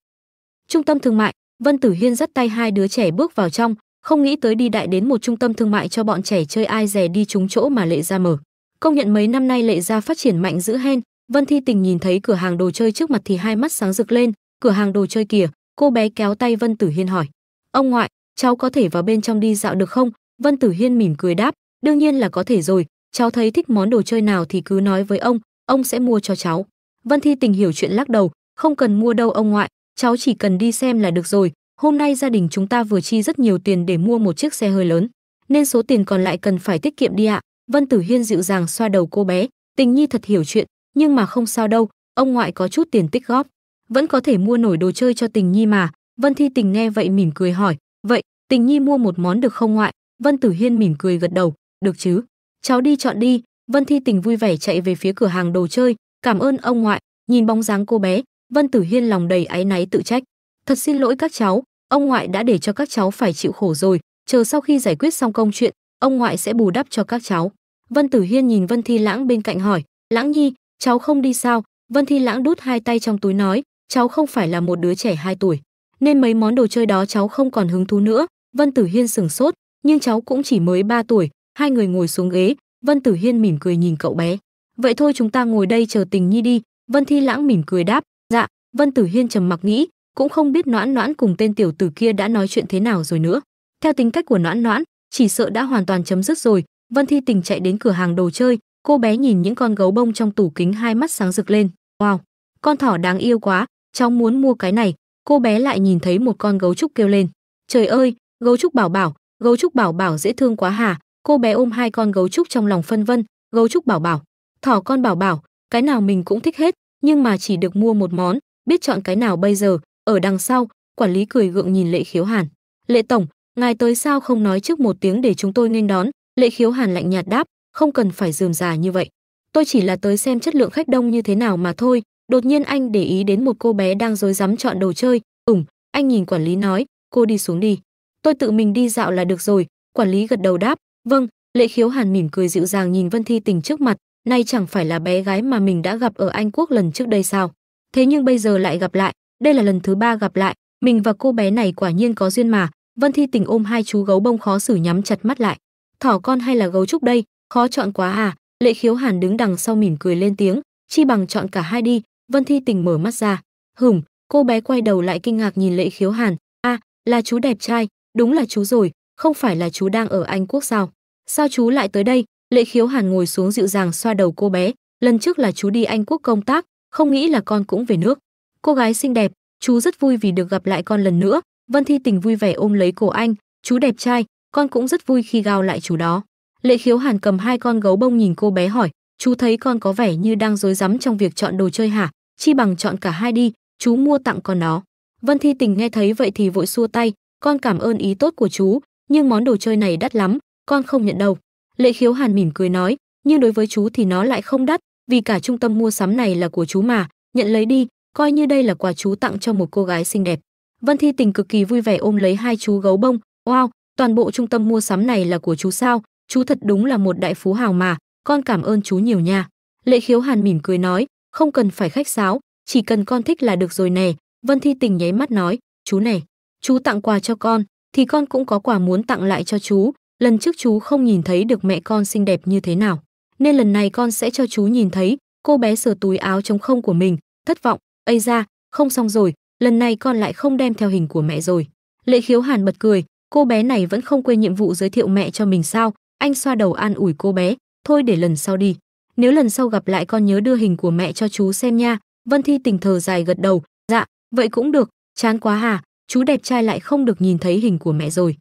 Trung tâm thương mại, Vân Tử Hiên dắt tay hai đứa trẻ bước vào trong, không nghĩ tới đi đại đến một trung tâm thương mại cho bọn trẻ chơi ai dè đi trúng chỗ mà Lệ ra mở. Công nhận mấy năm nay Lệ ra phát triển mạnh dữ hen, Vân Thi Tình nhìn thấy cửa hàng đồ chơi trước mặt thì hai mắt sáng rực lên, cửa hàng đồ chơi kìa, cô bé kéo tay Vân Tử Hiên hỏi, "Ông ngoại, cháu có thể vào bên trong đi dạo được không?" Vân Tử Hiên mỉm cười đáp, "Đương nhiên là có thể rồi, cháu thấy thích món đồ chơi nào thì cứ nói với ông, ông sẽ mua cho cháu. Vân Thi Tình hiểu chuyện lắc đầu, không cần mua đâu ông ngoại, cháu chỉ cần đi xem là được rồi. Hôm nay gia đình chúng ta vừa chi rất nhiều tiền để mua một chiếc xe hơi lớn, nên số tiền còn lại cần phải tiết kiệm đi ạ. Vân Tử Hiên dịu dàng xoa đầu cô bé, Tình Nhi thật hiểu chuyện, nhưng mà không sao đâu, ông ngoại có chút tiền tích góp, vẫn có thể mua nổi đồ chơi cho Tình Nhi mà. Vân Thi Tình nghe vậy mỉm cười hỏi, vậy Tình Nhi mua một món được không ngoại? Vân Tử Hiên mỉm cười gật đầu, được chứ? Cháu đi chọn đi, Vân Thi Tình vui vẻ chạy về phía cửa hàng đồ chơi, cảm ơn ông ngoại, nhìn bóng dáng cô bé, Vân Tử Hiên lòng đầy áy náy tự trách. Thật xin lỗi các cháu, ông ngoại đã để cho các cháu phải chịu khổ rồi, chờ sau khi giải quyết xong công chuyện, ông ngoại sẽ bù đắp cho các cháu. Vân Tử Hiên nhìn Vân Thi Lãng bên cạnh hỏi, Lãng Nhi, cháu không đi sao? Vân Thi Lãng đút hai tay trong túi nói, cháu không phải là một đứa trẻ 2 tuổi, nên mấy món đồ chơi đó cháu không còn hứng thú nữa. Vân Tử Hiên sừng sốt, nhưng cháu cũng chỉ mới 3 tuổi, hai người ngồi xuống ghế, Vân Tử Hiên mỉm cười nhìn cậu bé. Vậy thôi chúng ta ngồi đây chờ Tình Nhi đi. Vân Thi Lãng mỉm cười đáp. Dạ. Vân Tử Hiên trầm mặc nghĩ, cũng không biết Noãn Noãn cùng tên tiểu tử kia đã nói chuyện thế nào rồi nữa. Theo tính cách của Noãn Noãn, chỉ sợ đã hoàn toàn chấm dứt rồi. Vân Thi Tình chạy đến cửa hàng đồ chơi, cô bé nhìn những con gấu bông trong tủ kính hai mắt sáng rực lên. Wow, con thỏ đáng yêu quá, cháu muốn mua cái này. Cô bé lại nhìn thấy một con gấu trúc kêu lên. Trời ơi, gấu trúc bảo bảo, gấu trúc bảo bảo dễ thương quá hả, cô bé ôm hai con gấu trúc trong lòng phân vân gấu trúc bảo bảo thỏ con bảo bảo cái nào mình cũng thích hết nhưng mà chỉ được mua một món biết chọn cái nào bây giờ ở đằng sau quản lý cười gượng nhìn lệ khiếu hàn lệ tổng ngài tới sao không nói trước một tiếng để chúng tôi nên đón lệ khiếu hàn lạnh nhạt đáp không cần phải dườm già như vậy tôi chỉ là tới xem chất lượng khách đông như thế nào mà thôi đột nhiên anh để ý đến một cô bé đang rối rắm chọn đồ chơi ủng anh nhìn quản lý nói cô đi xuống đi tôi tự mình đi dạo là được rồi quản lý gật đầu đáp vâng lệ khiếu hàn mỉm cười dịu dàng nhìn vân thi tình trước mặt nay chẳng phải là bé gái mà mình đã gặp ở anh quốc lần trước đây sao thế nhưng bây giờ lại gặp lại đây là lần thứ ba gặp lại mình và cô bé này quả nhiên có duyên mà vân thi tình ôm hai chú gấu bông khó xử nhắm chặt mắt lại thỏ con hay là gấu trúc đây khó chọn quá à lệ khiếu hàn đứng đằng sau mỉm cười lên tiếng chi bằng chọn cả hai đi vân thi tình mở mắt ra hửm cô bé quay đầu lại kinh ngạc nhìn lệ khiếu hàn a à, là chú đẹp trai đúng là chú rồi không phải là chú đang ở anh quốc sao sao chú lại tới đây lệ khiếu hàn ngồi xuống dịu dàng xoa đầu cô bé lần trước là chú đi anh quốc công tác không nghĩ là con cũng về nước cô gái xinh đẹp chú rất vui vì được gặp lại con lần nữa vân thi tình vui vẻ ôm lấy cổ anh chú đẹp trai con cũng rất vui khi gao lại chú đó lệ khiếu hàn cầm hai con gấu bông nhìn cô bé hỏi chú thấy con có vẻ như đang rối rắm trong việc chọn đồ chơi hả chi bằng chọn cả hai đi chú mua tặng con nó vân thi tình nghe thấy vậy thì vội xua tay con cảm ơn ý tốt của chú nhưng món đồ chơi này đắt lắm con không nhận đâu lệ khiếu hàn mỉm cười nói nhưng đối với chú thì nó lại không đắt vì cả trung tâm mua sắm này là của chú mà nhận lấy đi coi như đây là quà chú tặng cho một cô gái xinh đẹp vân thi tình cực kỳ vui vẻ ôm lấy hai chú gấu bông wow toàn bộ trung tâm mua sắm này là của chú sao chú thật đúng là một đại phú hào mà con cảm ơn chú nhiều nha lệ khiếu hàn mỉm cười nói không cần phải khách sáo chỉ cần con thích là được rồi nè vân thi tình nháy mắt nói chú này chú tặng quà cho con thì con cũng có quà muốn tặng lại cho chú lần trước chú không nhìn thấy được mẹ con xinh đẹp như thế nào nên lần này con sẽ cho chú nhìn thấy cô bé sờ túi áo trống không của mình thất vọng ây ra không xong rồi lần này con lại không đem theo hình của mẹ rồi lệ khiếu hàn bật cười cô bé này vẫn không quên nhiệm vụ giới thiệu mẹ cho mình sao anh xoa đầu an ủi cô bé thôi để lần sau đi nếu lần sau gặp lại con nhớ đưa hình của mẹ cho chú xem nha vân thi tình thờ dài gật đầu dạ vậy cũng được chán quá hà chú đẹp trai lại không được nhìn thấy hình của mẹ rồi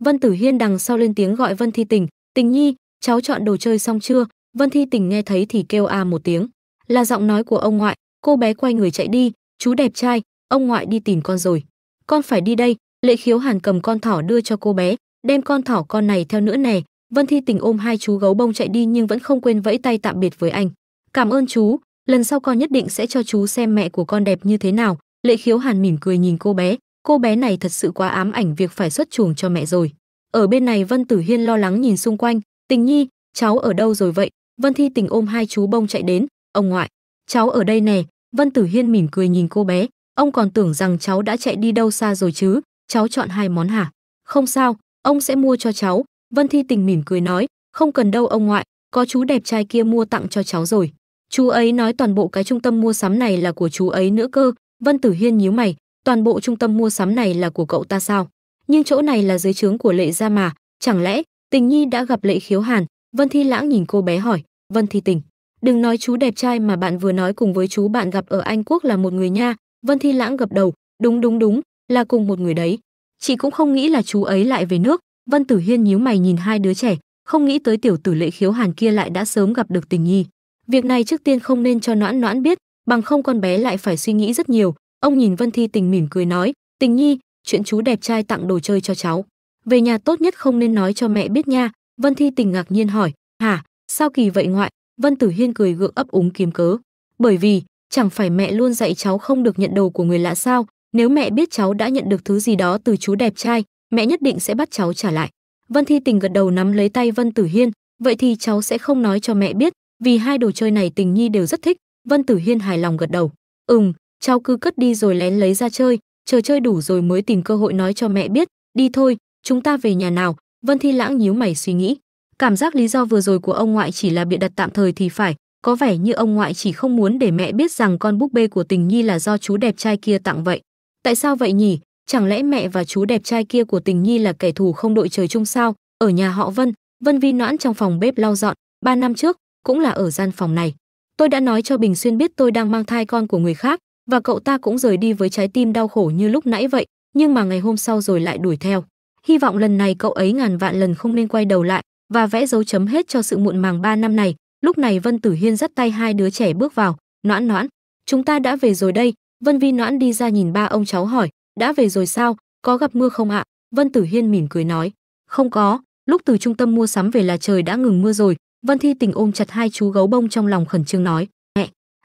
Vân Tử Hiên đằng sau lên tiếng gọi Vân Thi Tình, "Tình Nhi, cháu chọn đồ chơi xong chưa?" Vân Thi Tình nghe thấy thì kêu a một tiếng. Là giọng nói của ông ngoại, cô bé quay người chạy đi, "Chú đẹp trai, ông ngoại đi tìm con rồi. Con phải đi đây." Lệ Khiếu Hàn cầm con thỏ đưa cho cô bé, "Đem con thỏ con này theo nữa nè." Vân Thi Tình ôm hai chú gấu bông chạy đi nhưng vẫn không quên vẫy tay tạm biệt với anh. "Cảm ơn chú, lần sau con nhất định sẽ cho chú xem mẹ của con đẹp như thế nào." Lệ Khiếu Hàn mỉm cười nhìn cô bé, cô bé này thật sự quá ám ảnh việc phải xuất chuồng cho mẹ rồi. Ở bên này Vân Tử Hiên lo lắng nhìn xung quanh, Tình Nhi, cháu ở đâu rồi vậy? Vân Thi Tình ôm hai chú bông chạy đến, ông ngoại, cháu ở đây nè, Vân Tử Hiên mỉm cười nhìn cô bé, ông còn tưởng rằng cháu đã chạy đi đâu xa rồi chứ, cháu chọn hai món hả? Không sao, ông sẽ mua cho cháu, Vân Thi Tình mỉm cười nói, không cần đâu ông ngoại, có chú đẹp trai kia mua tặng cho cháu rồi. Chú ấy nói toàn bộ cái trung tâm mua sắm này là của chú ấy nữa cơ, Vân Tử Hiên nhíu mày, toàn bộ trung tâm mua sắm này là của cậu ta sao? Nhưng chỗ này là dưới trướng của Lệ gia mà, chẳng lẽ Tình Nhi đã gặp Lệ Khiếu Hàn? Vân Thi Lãng nhìn cô bé hỏi, "Vân Thi Tình, đừng nói chú đẹp trai mà bạn vừa nói cùng với chú bạn gặp ở Anh Quốc là một người nha." Vân Thi Lãng gập đầu, "Đúng đúng đúng, là cùng một người đấy." Chị cũng không nghĩ là chú ấy lại về nước, Vân Tử Hiên nhíu mày nhìn hai đứa trẻ, không nghĩ tới tiểu tử Lệ Khiếu Hàn kia lại đã sớm gặp được Tình Nhi. Việc này trước tiên không nên cho Noãn Noãn biết, bằng không con bé lại phải suy nghĩ rất nhiều, Ông nhìn Vân Thi Tình mỉm cười nói, "Tình Nhi, chuyện chú đẹp trai tặng đồ chơi cho cháu, về nhà tốt nhất không nên nói cho mẹ biết nha." Vân Thi Tình ngạc nhiên hỏi, "Hả? Sao kỳ vậy ngoại?" Vân Tử Hiên cười gượng ấp úng kiếm cớ, "Bởi vì chẳng phải mẹ luôn dạy cháu không được nhận đồ của người lạ sao, nếu mẹ biết cháu đã nhận được thứ gì đó từ chú đẹp trai, mẹ nhất định sẽ bắt cháu trả lại." Vân Thi Tình gật đầu nắm lấy tay Vân Tử Hiên, "Vậy thì cháu sẽ không nói cho mẹ biết, vì hai đồ chơi này Tình Nhi đều rất thích." Vân Tử Hiên hài lòng gật đầu. "Ừm, cháu cứ cất đi rồi lén lấy ra chơi, chờ chơi đủ rồi mới tìm cơ hội nói cho mẹ biết, đi thôi, chúng ta về nhà nào." Vân Thi Lãng nhíu mày suy nghĩ, cảm giác lý do vừa rồi của ông ngoại chỉ là bịa đặt tạm thời thì phải, có vẻ như ông ngoại chỉ không muốn để mẹ biết rằng con búp bê của Tình Nhi là do chú đẹp trai kia tặng vậy. Tại sao vậy nhỉ? Chẳng lẽ mẹ và chú đẹp trai kia của Tình Nhi là kẻ thù không đội trời chung sao? Ở nhà họ Vân, Vân Vi noãn trong phòng bếp lau dọn, ba năm trước, cũng là ở gian phòng này. Tôi đã nói cho Bình Xuyên biết tôi đang mang thai con của người khác, và cậu ta cũng rời đi với trái tim đau khổ như lúc nãy vậy, nhưng mà ngày hôm sau rồi lại đuổi theo. Hy vọng lần này cậu ấy ngàn vạn lần không nên quay đầu lại và vẽ dấu chấm hết cho sự muộn màng ba năm này. Lúc này Vân Tử Hiên dắt tay hai đứa trẻ bước vào, "Noãn Noãn, chúng ta đã về rồi đây." Vân Vi Noãn đi ra nhìn ba ông cháu hỏi, "Đã về rồi sao? Có gặp mưa không ạ?" Vân Tử Hiên mỉm cười nói, "Không có, lúc từ trung tâm mua sắm về là trời đã ngừng mưa rồi." Vân Thi Tình ôm chặt hai chú gấu bông trong lòng khẩn trương nói,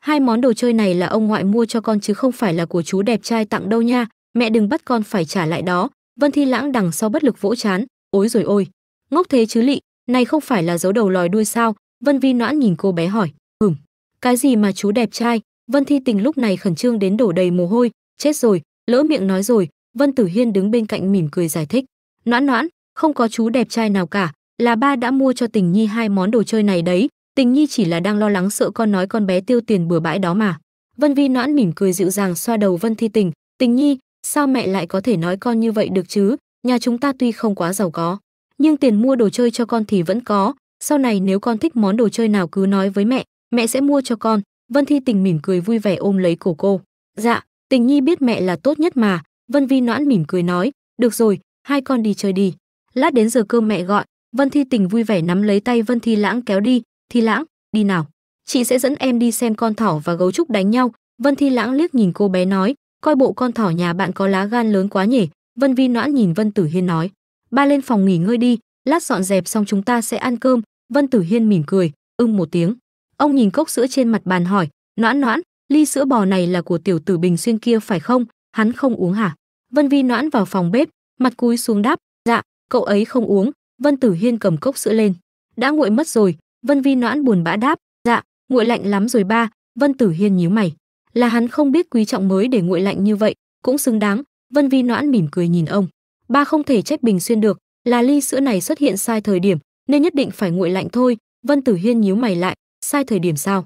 Hai món đồ chơi này là ông ngoại mua cho con chứ không phải là của chú đẹp trai tặng đâu nha, mẹ đừng bắt con phải trả lại đó. Vân Thi Lãng đằng sau bất lực vỗ chán, ối rồi ôi, ngốc thế chứ lị, này không phải là dấu đầu lòi đuôi sao? Vân Vi noãn nhìn cô bé hỏi, ừm, cái gì mà chú đẹp trai? Vân Thi Tình lúc này khẩn trương đến đổ đầy mồ hôi, chết rồi, lỡ miệng nói rồi. Vân Tử Hiên đứng bên cạnh mỉm cười giải thích, noãn noãn, không có chú đẹp trai nào cả, là ba đã mua cho Tình Nhi hai món đồ chơi này đấy, Tình Nhi chỉ là đang lo lắng sợ con nói con bé tiêu tiền bừa bãi đó mà. Vân Vi noãn mỉm cười dịu dàng xoa đầu Vân Thi Tình, "Tình Nhi, sao mẹ lại có thể nói con như vậy được chứ? Nhà chúng ta tuy không quá giàu có, nhưng tiền mua đồ chơi cho con thì vẫn có, sau này nếu con thích món đồ chơi nào cứ nói với mẹ, mẹ sẽ mua cho con." Vân Thi Tình mỉm cười vui vẻ ôm lấy cổ cô. "Dạ, Tình Nhi biết mẹ là tốt nhất mà." Vân Vi noãn mỉm cười nói, "Được rồi, hai con đi chơi đi. Lát đến giờ cơm mẹ gọi." Vân Thi Tình vui vẻ nắm lấy tay Vân Thi Lãng kéo đi, Thi Lãng, đi nào, chị sẽ dẫn em đi xem con thỏ và gấu trúc đánh nhau. Vân Thi Lãng liếc nhìn cô bé nói, coi bộ con thỏ nhà bạn có lá gan lớn quá nhỉ. Vân Vi Noãn nhìn Vân Tử Hiên nói, ba lên phòng nghỉ ngơi đi, lát dọn dẹp xong chúng ta sẽ ăn cơm. Vân Tử Hiên mỉm cười, ưng một tiếng. Ông nhìn cốc sữa trên mặt bàn hỏi, Noãn Noãn, ly sữa bò này là của tiểu tử Bình Xuyên kia phải không? Hắn không uống hả? Vân Vi Noãn vào phòng bếp, mặt cúi xuống đáp, dạ, cậu ấy không uống. Vân Tử Hiên cầm cốc sữa lên, đã nguội mất rồi vân vi noãn buồn bã đáp dạ nguội lạnh lắm rồi ba vân tử hiên nhíu mày là hắn không biết quý trọng mới để nguội lạnh như vậy cũng xứng đáng vân vi noãn mỉm cười nhìn ông ba không thể trách bình xuyên được là ly sữa này xuất hiện sai thời điểm nên nhất định phải nguội lạnh thôi vân tử hiên nhíu mày lại sai thời điểm sao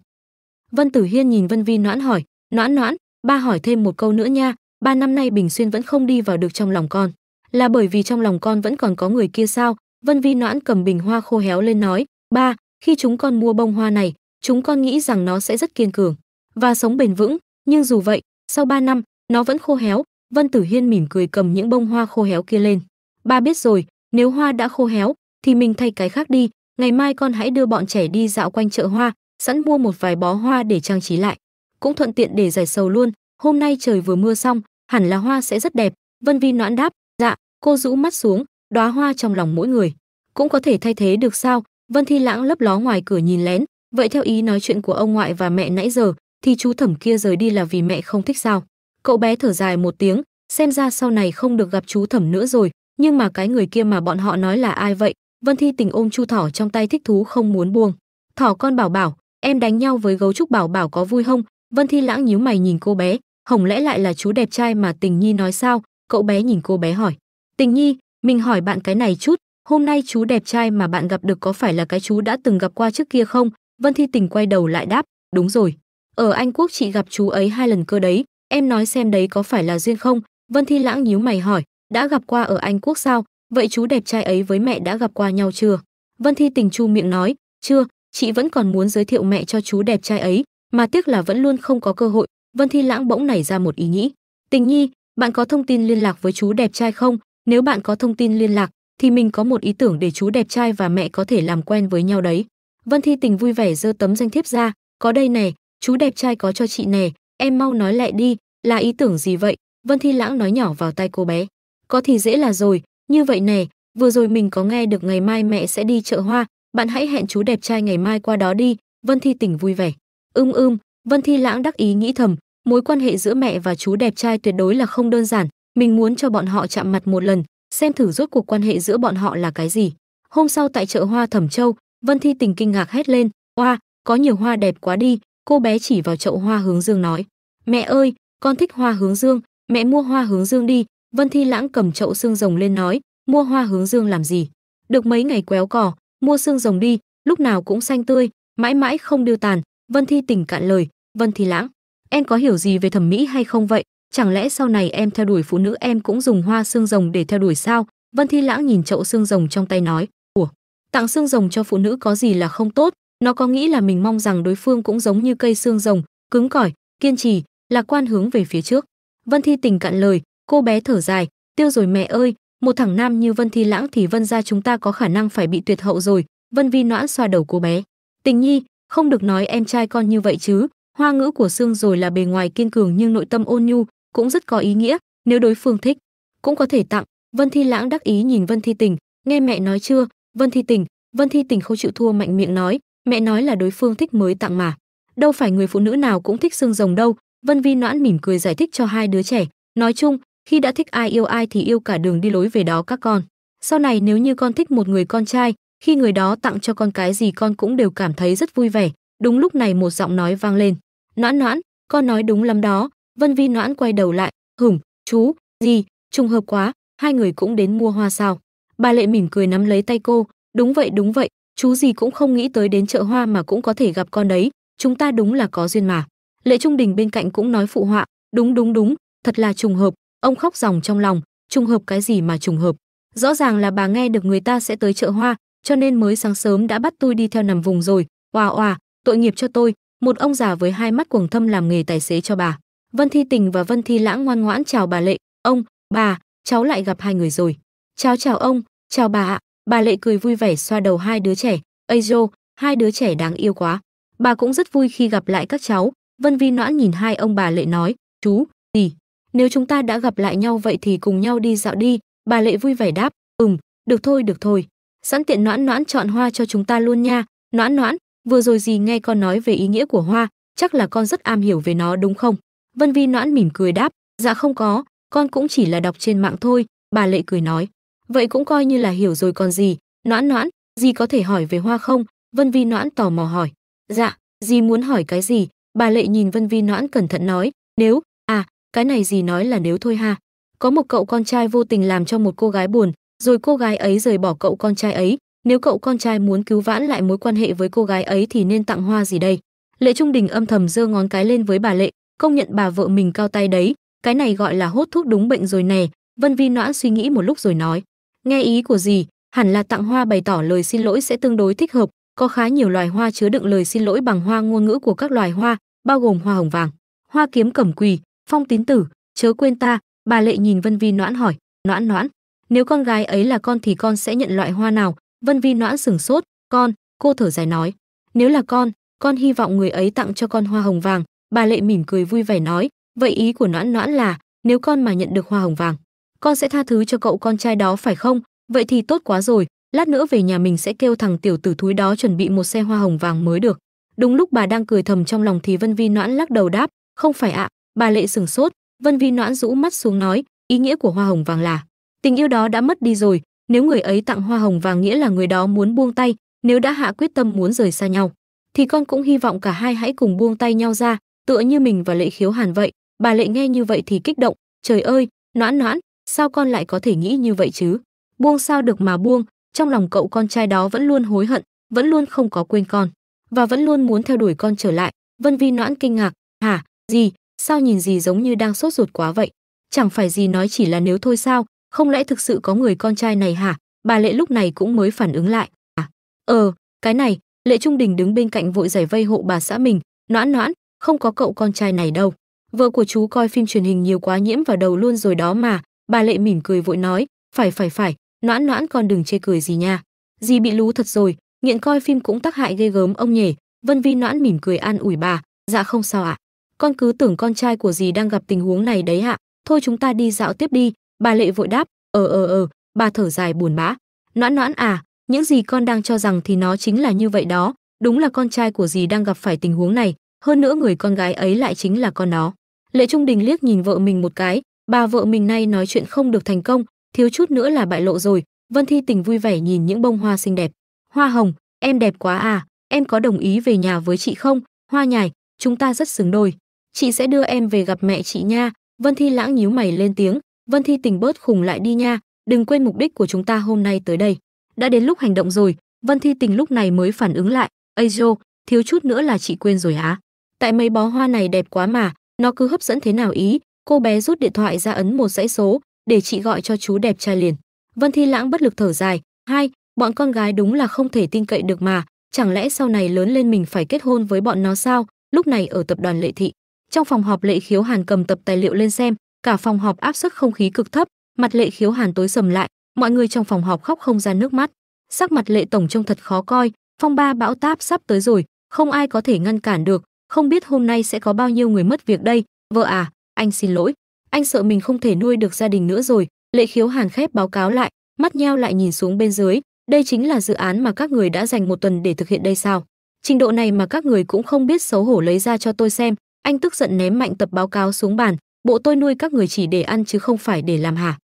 vân tử hiên nhìn vân vi noãn hỏi noãn noãn ba hỏi thêm một câu nữa nha ba năm nay bình xuyên vẫn không đi vào được trong lòng con là bởi vì trong lòng con vẫn còn có người kia sao vân vi noãn cầm bình hoa khô héo lên nói ba khi chúng con mua bông hoa này, chúng con nghĩ rằng nó sẽ rất kiên cường và sống bền vững, nhưng dù vậy, sau 3 năm, nó vẫn khô héo. Vân Tử Hiên mỉm cười cầm những bông hoa khô héo kia lên. Ba biết rồi, nếu hoa đã khô héo thì mình thay cái khác đi, ngày mai con hãy đưa bọn trẻ đi dạo quanh chợ hoa, sẵn mua một vài bó hoa để trang trí lại, cũng thuận tiện để giải sầu luôn. Hôm nay trời vừa mưa xong, hẳn là hoa sẽ rất đẹp." Vân Vi noãn đáp, "Dạ." Cô rũ mắt xuống, đóa hoa trong lòng mỗi người cũng có thể thay thế được sao? Vân Thi Lãng lấp ló ngoài cửa nhìn lén, vậy theo ý nói chuyện của ông ngoại và mẹ nãy giờ, thì chú thẩm kia rời đi là vì mẹ không thích sao? Cậu bé thở dài một tiếng, xem ra sau này không được gặp chú thẩm nữa rồi, nhưng mà cái người kia mà bọn họ nói là ai vậy? Vân Thi tình ôm chu thỏ trong tay thích thú không muốn buông. Thỏ con bảo bảo, em đánh nhau với gấu trúc bảo bảo có vui không? Vân Thi Lãng nhíu mày nhìn cô bé, hồng lẽ lại là chú đẹp trai mà Tình Nhi nói sao? Cậu bé nhìn cô bé hỏi. Tình Nhi, mình hỏi bạn cái này chút, hôm nay chú đẹp trai mà bạn gặp được có phải là cái chú đã từng gặp qua trước kia không? Vân Thi Tình quay đầu lại đáp, đúng rồi. Ở Anh Quốc chị gặp chú ấy hai lần cơ đấy, em nói xem đấy có phải là duyên không? Vân Thi Lãng nhíu mày hỏi, đã gặp qua ở Anh Quốc sao? Vậy chú đẹp trai ấy với mẹ đã gặp qua nhau chưa? Vân Thi Tình chu miệng nói, chưa, chị vẫn còn muốn giới thiệu mẹ cho chú đẹp trai ấy, mà tiếc là vẫn luôn không có cơ hội. Vân Thi Lãng bỗng nảy ra một ý nghĩ. Tình Nhi, bạn có thông tin liên lạc với chú đẹp trai không? Nếu bạn có thông tin liên lạc, thì mình có một ý tưởng để chú đẹp trai và mẹ có thể làm quen với nhau đấy. Vân Thi Tình vui vẻ giơ tấm danh thiếp ra, có đây này, chú đẹp trai có cho chị nè, em mau nói lại đi, là ý tưởng gì vậy? Vân Thi Lãng nói nhỏ vào tay cô bé. Có thì dễ là rồi, như vậy nè, vừa rồi mình có nghe được ngày mai mẹ sẽ đi chợ hoa, bạn hãy hẹn chú đẹp trai ngày mai qua đó đi, Vân Thi Tình vui vẻ. Ưm ưm, Vân Thi Lãng đắc ý nghĩ thầm, mối quan hệ giữa mẹ và chú đẹp trai tuyệt đối là không đơn giản, mình muốn cho bọn họ chạm mặt một lần, xem thử rốt cuộc quan hệ giữa bọn họ là cái gì. Hôm sau tại chợ hoa Thẩm Châu, Vân Thi Tình kinh ngạc hét lên, "Oa, có nhiều hoa đẹp quá đi." Cô bé chỉ vào chậu hoa hướng dương nói, "Mẹ ơi, con thích hoa hướng dương, mẹ mua hoa hướng dương đi." Vân Thi Lãng cầm chậu xương rồng lên nói, "Mua hoa hướng dương làm gì? Được mấy ngày quéo cỏ, mua xương rồng đi, lúc nào cũng xanh tươi, mãi mãi không điêu tàn." Vân Thi Tình cạn lời, "Vân Thi Lãng, em có hiểu gì về thẩm mỹ hay không vậy? chẳng lẽ sau này em theo đuổi phụ nữ em cũng dùng hoa xương rồng để theo đuổi sao vân thi lãng nhìn chậu xương rồng trong tay nói ủa tặng xương rồng cho phụ nữ có gì là không tốt nó có nghĩ là mình mong rằng đối phương cũng giống như cây xương rồng cứng cỏi kiên trì lạc quan hướng về phía trước vân thi tình cạn lời cô bé thở dài tiêu rồi mẹ ơi một thằng nam như vân thi lãng thì vân ra chúng ta có khả năng phải bị tuyệt hậu rồi vân vi noãn xoa đầu cô bé tình nhi không được nói em trai con như vậy chứ hoa ngữ của xương rồi là bề ngoài kiên cường nhưng nội tâm ôn nhu cũng rất có ý nghĩa nếu đối phương thích cũng có thể tặng vân thi lãng đắc ý nhìn vân thi tình nghe mẹ nói chưa vân thi tình vân thi tình không chịu thua mạnh miệng nói mẹ nói là đối phương thích mới tặng mà đâu phải người phụ nữ nào cũng thích xương rồng đâu vân vi noãn mỉm cười giải thích cho hai đứa trẻ nói chung khi đã thích ai yêu ai thì yêu cả đường đi lối về đó các con sau này nếu như con thích một người con trai khi người đó tặng cho con cái gì con cũng đều cảm thấy rất vui vẻ đúng lúc này một giọng nói vang lên noãn noãn con nói đúng lắm đó Vân Vi Noãn quay đầu lại, hửng, chú, gì, trùng hợp quá, hai người cũng đến mua hoa sao. Bà Lệ mỉm cười nắm lấy tay cô, đúng vậy đúng vậy, chú gì cũng không nghĩ tới đến chợ hoa mà cũng có thể gặp con đấy, chúng ta đúng là có duyên mà. Lệ Trung Đình bên cạnh cũng nói phụ họa, đúng đúng đúng, thật là trùng hợp, ông khóc ròng trong lòng, trùng hợp cái gì mà trùng hợp. Rõ ràng là bà nghe được người ta sẽ tới chợ hoa, cho nên mới sáng sớm đã bắt tôi đi theo nằm vùng rồi, oà oà, tội nghiệp cho tôi, một ông già với hai mắt quầng thâm làm nghề tài xế cho bà. Vân Thi Tình và Vân Thi Lãng ngoan ngoãn chào bà Lệ, "Ông, bà, cháu lại gặp hai người rồi." "Cháu chào ông, chào bà ạ." Bà Lệ cười vui vẻ xoa đầu hai đứa trẻ, "Ây dô, hai đứa trẻ đáng yêu quá." Bà cũng rất vui khi gặp lại các cháu. Vân Vi Noãn nhìn hai ông bà Lệ nói, "Chú, gì? Nếu chúng ta đã gặp lại nhau vậy thì cùng nhau đi dạo đi." Bà Lệ vui vẻ đáp, "Ừm, được thôi, được thôi. Sẵn tiện Noãn Noãn chọn hoa cho chúng ta luôn nha." "Noãn Noãn, vừa rồi gì nghe con nói về ý nghĩa của hoa, chắc là con rất am hiểu về nó đúng không?" Vân Vi Noãn mỉm cười đáp, dạ không có, con cũng chỉ là đọc trên mạng thôi, bà Lệ cười nói. Vậy cũng coi như là hiểu rồi còn gì, Noãn Noãn, dì có thể hỏi về hoa không? Vân Vi Noãn tò mò hỏi. Dạ, dì muốn hỏi cái gì? Bà Lệ nhìn Vân Vi Noãn cẩn thận nói, nếu, à, cái này dì nói là nếu thôi ha. Có một cậu con trai vô tình làm cho một cô gái buồn, rồi cô gái ấy rời bỏ cậu con trai ấy. Nếu cậu con trai muốn cứu vãn lại mối quan hệ với cô gái ấy thì nên tặng hoa gì đây? Lệ Trung Đình âm thầm giơ ngón cái lên với bà Lệ, công nhận bà vợ mình cao tay đấy, cái này gọi là hốt thuốc đúng bệnh rồi nè, Vân Vi Noãn suy nghĩ một lúc rồi nói, nghe ý của gì, hẳn là tặng hoa bày tỏ lời xin lỗi sẽ tương đối thích hợp, có khá nhiều loài hoa chứa đựng lời xin lỗi bằng hoa ngôn ngữ của các loài hoa, bao gồm hoa hồng vàng, hoa kiếm cẩm quỳ, phong tín tử, chớ quên ta, bà Lệ nhìn Vân Vi Noãn hỏi, Noãn Noãn, nếu con gái ấy là con thì con sẽ nhận loại hoa nào? Vân Vi Noãn sửng sốt, con, cô thở dài nói, nếu là con, con hy vọng người ấy tặng cho con hoa hồng vàng, Bà Lệ mỉm cười vui vẻ nói, vậy ý của Noãn Noãn là, nếu con mà nhận được hoa hồng vàng, con sẽ tha thứ cho cậu con trai đó phải không? Vậy thì tốt quá rồi, lát nữa về nhà mình sẽ kêu thằng tiểu tử thúi đó chuẩn bị một xe hoa hồng vàng mới được. Đúng lúc bà đang cười thầm trong lòng thì Vân Vi Noãn lắc đầu đáp, không phải ạ, bà Lệ sửng sốt, Vân Vi Noãn rũ mắt xuống nói, ý nghĩa của hoa hồng vàng là, tình yêu đó đã mất đi rồi, nếu người ấy tặng hoa hồng vàng nghĩa là người đó muốn buông tay, nếu đã hạ quyết tâm muốn rời xa nhau, thì con cũng hy vọng cả hai hãy cùng buông tay nhau ra, tựa như mình và lệ khiếu hàn vậy bà lệ nghe như vậy thì kích động trời ơi noãn noãn sao con lại có thể nghĩ như vậy chứ buông sao được mà buông trong lòng cậu con trai đó vẫn luôn hối hận vẫn luôn không có quên con và vẫn luôn muốn theo đuổi con trở lại vân vi noãn kinh ngạc hả gì sao nhìn gì giống như đang sốt ruột quá vậy chẳng phải gì nói chỉ là nếu thôi sao không lẽ thực sự có người con trai này hả bà lệ lúc này cũng mới phản ứng lại à ờ cái này lệ trung đình đứng bên cạnh vội giải vây hộ bà xã mình noãn noãn không có cậu con trai này đâu. Vợ của chú coi phim truyền hình nhiều quá nhiễm vào đầu luôn rồi đó mà, bà Lệ mỉm cười vội nói, phải phải phải, noãn noãn con đừng chê cười gì nha. Dì bị lú thật rồi, nghiện coi phim cũng tác hại ghê gớm ông nhỉ, Vân Vi noãn mỉm cười an ủi bà, dạ không sao ạ. Con cứ tưởng con trai của dì đang gặp tình huống này đấy ạ, thôi chúng ta đi dạo tiếp đi, bà Lệ vội đáp, ờ ờ ờ, bà thở dài buồn bã. Noãn noãn à, những gì con đang cho rằng thì nó chính là như vậy đó, đúng là con trai của dì đang gặp phải tình huống này, hơn nữa người con gái ấy lại chính là con nó lệ trung đình liếc nhìn vợ mình một cái bà vợ mình nay nói chuyện không được thành công thiếu chút nữa là bại lộ rồi vân thi tình vui vẻ nhìn những bông hoa xinh đẹp hoa hồng em đẹp quá à em có đồng ý về nhà với chị không hoa nhài chúng ta rất xứng đôi chị sẽ đưa em về gặp mẹ chị nha vân thi lãng nhíu mày lên tiếng vân thi tình bớt khùng lại đi nha đừng quên mục đích của chúng ta hôm nay tới đây đã đến lúc hành động rồi vân thi tình lúc này mới phản ứng lại ây dô thiếu chút nữa là chị quên rồi á tại mấy bó hoa này đẹp quá mà nó cứ hấp dẫn thế nào ý cô bé rút điện thoại ra ấn một dãy số để chị gọi cho chú đẹp trai liền vân thi lãng bất lực thở dài hai bọn con gái đúng là không thể tin cậy được mà chẳng lẽ sau này lớn lên mình phải kết hôn với bọn nó sao lúc này ở tập đoàn lệ thị trong phòng họp lệ khiếu hàn cầm tập tài liệu lên xem cả phòng họp áp suất không khí cực thấp mặt lệ khiếu hàn tối sầm lại mọi người trong phòng họp khóc không ra nước mắt sắc mặt lệ tổng trông thật khó coi phong ba bão táp sắp tới rồi không ai có thể ngăn cản được không biết hôm nay sẽ có bao nhiêu người mất việc đây vợ à anh xin lỗi anh sợ mình không thể nuôi được gia đình nữa rồi lệ khiếu hàn khép báo cáo lại mắt nheo lại nhìn xuống bên dưới đây chính là dự án mà các người đã dành một tuần để thực hiện đây sao trình độ này mà các người cũng không biết xấu hổ lấy ra cho tôi xem anh tức giận ném mạnh tập báo cáo xuống bàn bộ tôi nuôi các người chỉ để ăn chứ không phải để làm hả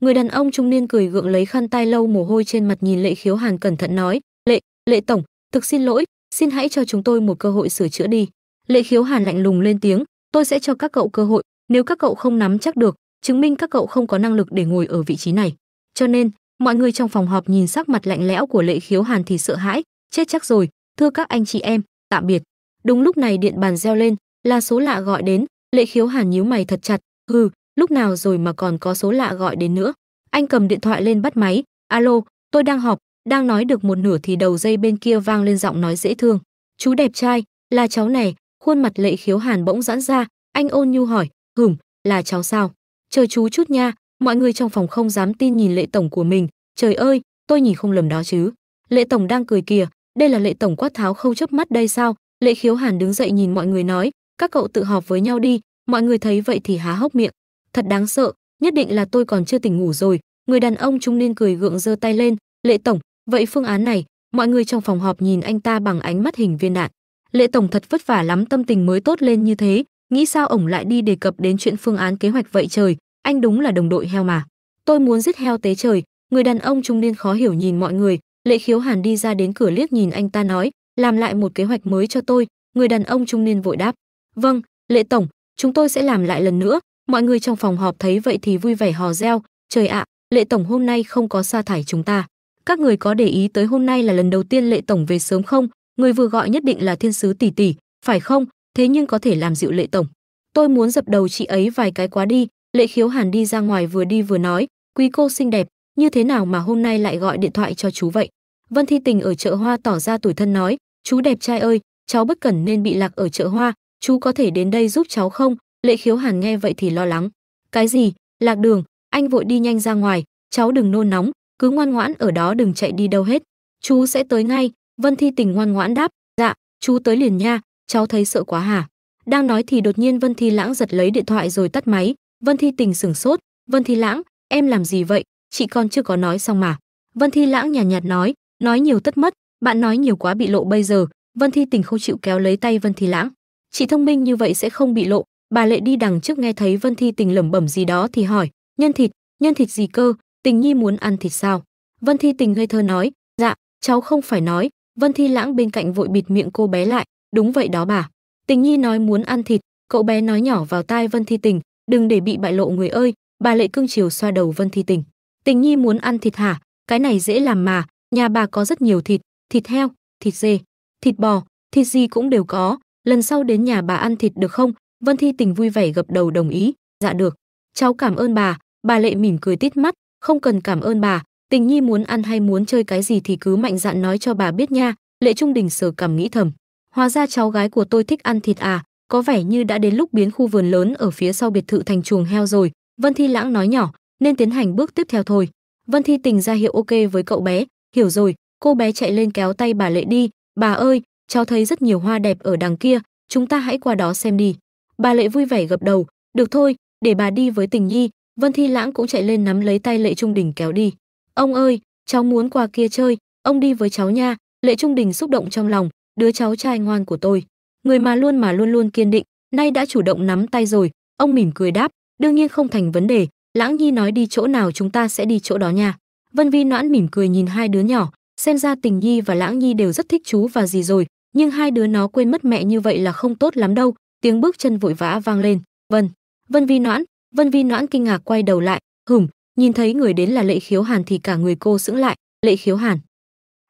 người đàn ông trung niên cười gượng lấy khăn tay lâu mồ hôi trên mặt nhìn lệ khiếu hàn cẩn thận nói lệ lệ tổng thực xin lỗi xin hãy cho chúng tôi một cơ hội sửa chữa đi. Lệ khiếu hàn lạnh lùng lên tiếng, tôi sẽ cho các cậu cơ hội, nếu các cậu không nắm chắc được, chứng minh các cậu không có năng lực để ngồi ở vị trí này. Cho nên, mọi người trong phòng họp nhìn sắc mặt lạnh lẽo của lệ khiếu hàn thì sợ hãi, chết chắc rồi, thưa các anh chị em, tạm biệt. Đúng lúc này điện bàn reo lên, là số lạ gọi đến, lệ khiếu hàn nhíu mày thật chặt, hừ, lúc nào rồi mà còn có số lạ gọi đến nữa. Anh cầm điện thoại lên bắt máy, alo, tôi đang họp, đang nói được một nửa thì đầu dây bên kia vang lên giọng nói dễ thương. Chú đẹp trai, là cháu này, khuôn mặt lệ khiếu hàn bỗng giãn ra, anh ôn nhu hỏi, hửm, là cháu sao? Chờ chú chút nha, mọi người trong phòng không dám tin nhìn lệ tổng của mình, trời ơi, tôi nhìn không lầm đó chứ. Lệ tổng đang cười kìa, đây là lệ tổng quát tháo không chớp mắt đây sao? Lệ khiếu hàn đứng dậy nhìn mọi người nói, các cậu tự họp với nhau đi, mọi người thấy vậy thì há hốc miệng. Thật đáng sợ, nhất định là tôi còn chưa tỉnh ngủ rồi. Người đàn ông trung niên cười gượng giơ tay lên, lệ tổng, Vậy phương án này, mọi người trong phòng họp nhìn anh ta bằng ánh mắt hình viên đạn. Lệ tổng thật vất vả lắm tâm tình mới tốt lên như thế, nghĩ sao ổng lại đi đề cập đến chuyện phương án kế hoạch vậy trời, anh đúng là đồng đội heo mà. Tôi muốn giết heo tế trời, người đàn ông trung niên khó hiểu nhìn mọi người, Lệ Khiếu Hàn đi ra đến cửa liếc nhìn anh ta nói, làm lại một kế hoạch mới cho tôi, người đàn ông trung niên vội đáp. Vâng, Lệ tổng, chúng tôi sẽ làm lại lần nữa. Mọi người trong phòng họp thấy vậy thì vui vẻ hò reo, trời ạ, Lệ tổng hôm nay không có sa thải chúng ta các người có để ý tới hôm nay là lần đầu tiên lệ tổng về sớm không người vừa gọi nhất định là thiên sứ tỷ tỷ phải không thế nhưng có thể làm dịu lệ tổng tôi muốn dập đầu chị ấy vài cái quá đi lệ khiếu hàn đi ra ngoài vừa đi vừa nói quý cô xinh đẹp như thế nào mà hôm nay lại gọi điện thoại cho chú vậy vân thi tình ở chợ hoa tỏ ra tuổi thân nói chú đẹp trai ơi cháu bất cẩn nên bị lạc ở chợ hoa chú có thể đến đây giúp cháu không lệ khiếu hàn nghe vậy thì lo lắng cái gì lạc đường anh vội đi nhanh ra ngoài cháu đừng nôn nóng cứ ngoan ngoãn ở đó đừng chạy đi đâu hết chú sẽ tới ngay vân thi tình ngoan ngoãn đáp dạ chú tới liền nha cháu thấy sợ quá hả đang nói thì đột nhiên vân thi lãng giật lấy điện thoại rồi tắt máy vân thi tình sửng sốt vân thi lãng em làm gì vậy chị con chưa có nói xong mà vân thi lãng nhàn nhạt, nhạt nói nói nhiều tất mất bạn nói nhiều quá bị lộ bây giờ vân thi tình không chịu kéo lấy tay vân thi lãng chị thông minh như vậy sẽ không bị lộ bà lệ đi đằng trước nghe thấy vân thi tình lẩm bẩm gì đó thì hỏi nhân thịt nhân thịt gì cơ Tình Nhi muốn ăn thịt sao? Vân Thi Tình ngây thơ nói, dạ, cháu không phải nói. Vân Thi Lãng bên cạnh vội bịt miệng cô bé lại, đúng vậy đó bà. Tình Nhi nói muốn ăn thịt, cậu bé nói nhỏ vào tai Vân Thi Tình, đừng để bị bại lộ người ơi, bà lệ cưng chiều xoa đầu Vân Thi Tình. Tình Nhi muốn ăn thịt hả? Cái này dễ làm mà, nhà bà có rất nhiều thịt, thịt heo, thịt dê, thịt bò, thịt gì cũng đều có, lần sau đến nhà bà ăn thịt được không? Vân Thi Tình vui vẻ gập đầu đồng ý, dạ được. Cháu cảm ơn bà, bà lệ mỉm cười tít mắt, không cần cảm ơn bà tình nhi muốn ăn hay muốn chơi cái gì thì cứ mạnh dạn nói cho bà biết nha lệ trung đình sờ cảm nghĩ thầm hóa ra cháu gái của tôi thích ăn thịt à có vẻ như đã đến lúc biến khu vườn lớn ở phía sau biệt thự thành chuồng heo rồi vân thi lãng nói nhỏ nên tiến hành bước tiếp theo thôi vân thi tình ra hiệu ok với cậu bé hiểu rồi cô bé chạy lên kéo tay bà lệ đi bà ơi cháu thấy rất nhiều hoa đẹp ở đằng kia chúng ta hãy qua đó xem đi bà lệ vui vẻ gập đầu được thôi để bà đi với tình nhi Vân Thi Lãng cũng chạy lên nắm lấy tay Lệ Trung Đình kéo đi. "Ông ơi, cháu muốn qua kia chơi, ông đi với cháu nha." Lệ Trung Đình xúc động trong lòng, đứa cháu trai ngoan của tôi, người mà luôn mà luôn luôn kiên định, nay đã chủ động nắm tay rồi, ông mỉm cười đáp, đương nhiên không thành vấn đề, Lãng Nhi nói đi chỗ nào chúng ta sẽ đi chỗ đó nha. Vân Vi noãn mỉm cười nhìn hai đứa nhỏ, xem ra Tình Nhi và Lãng Nhi đều rất thích chú và gì rồi, nhưng hai đứa nó quên mất mẹ như vậy là không tốt lắm đâu, tiếng bước chân vội vã vang lên, "Vân, Vân Vi noãn, Vân Vi Noãn kinh ngạc quay đầu lại, hửm, nhìn thấy người đến là Lệ Khiếu Hàn thì cả người cô sững lại, Lệ Khiếu Hàn.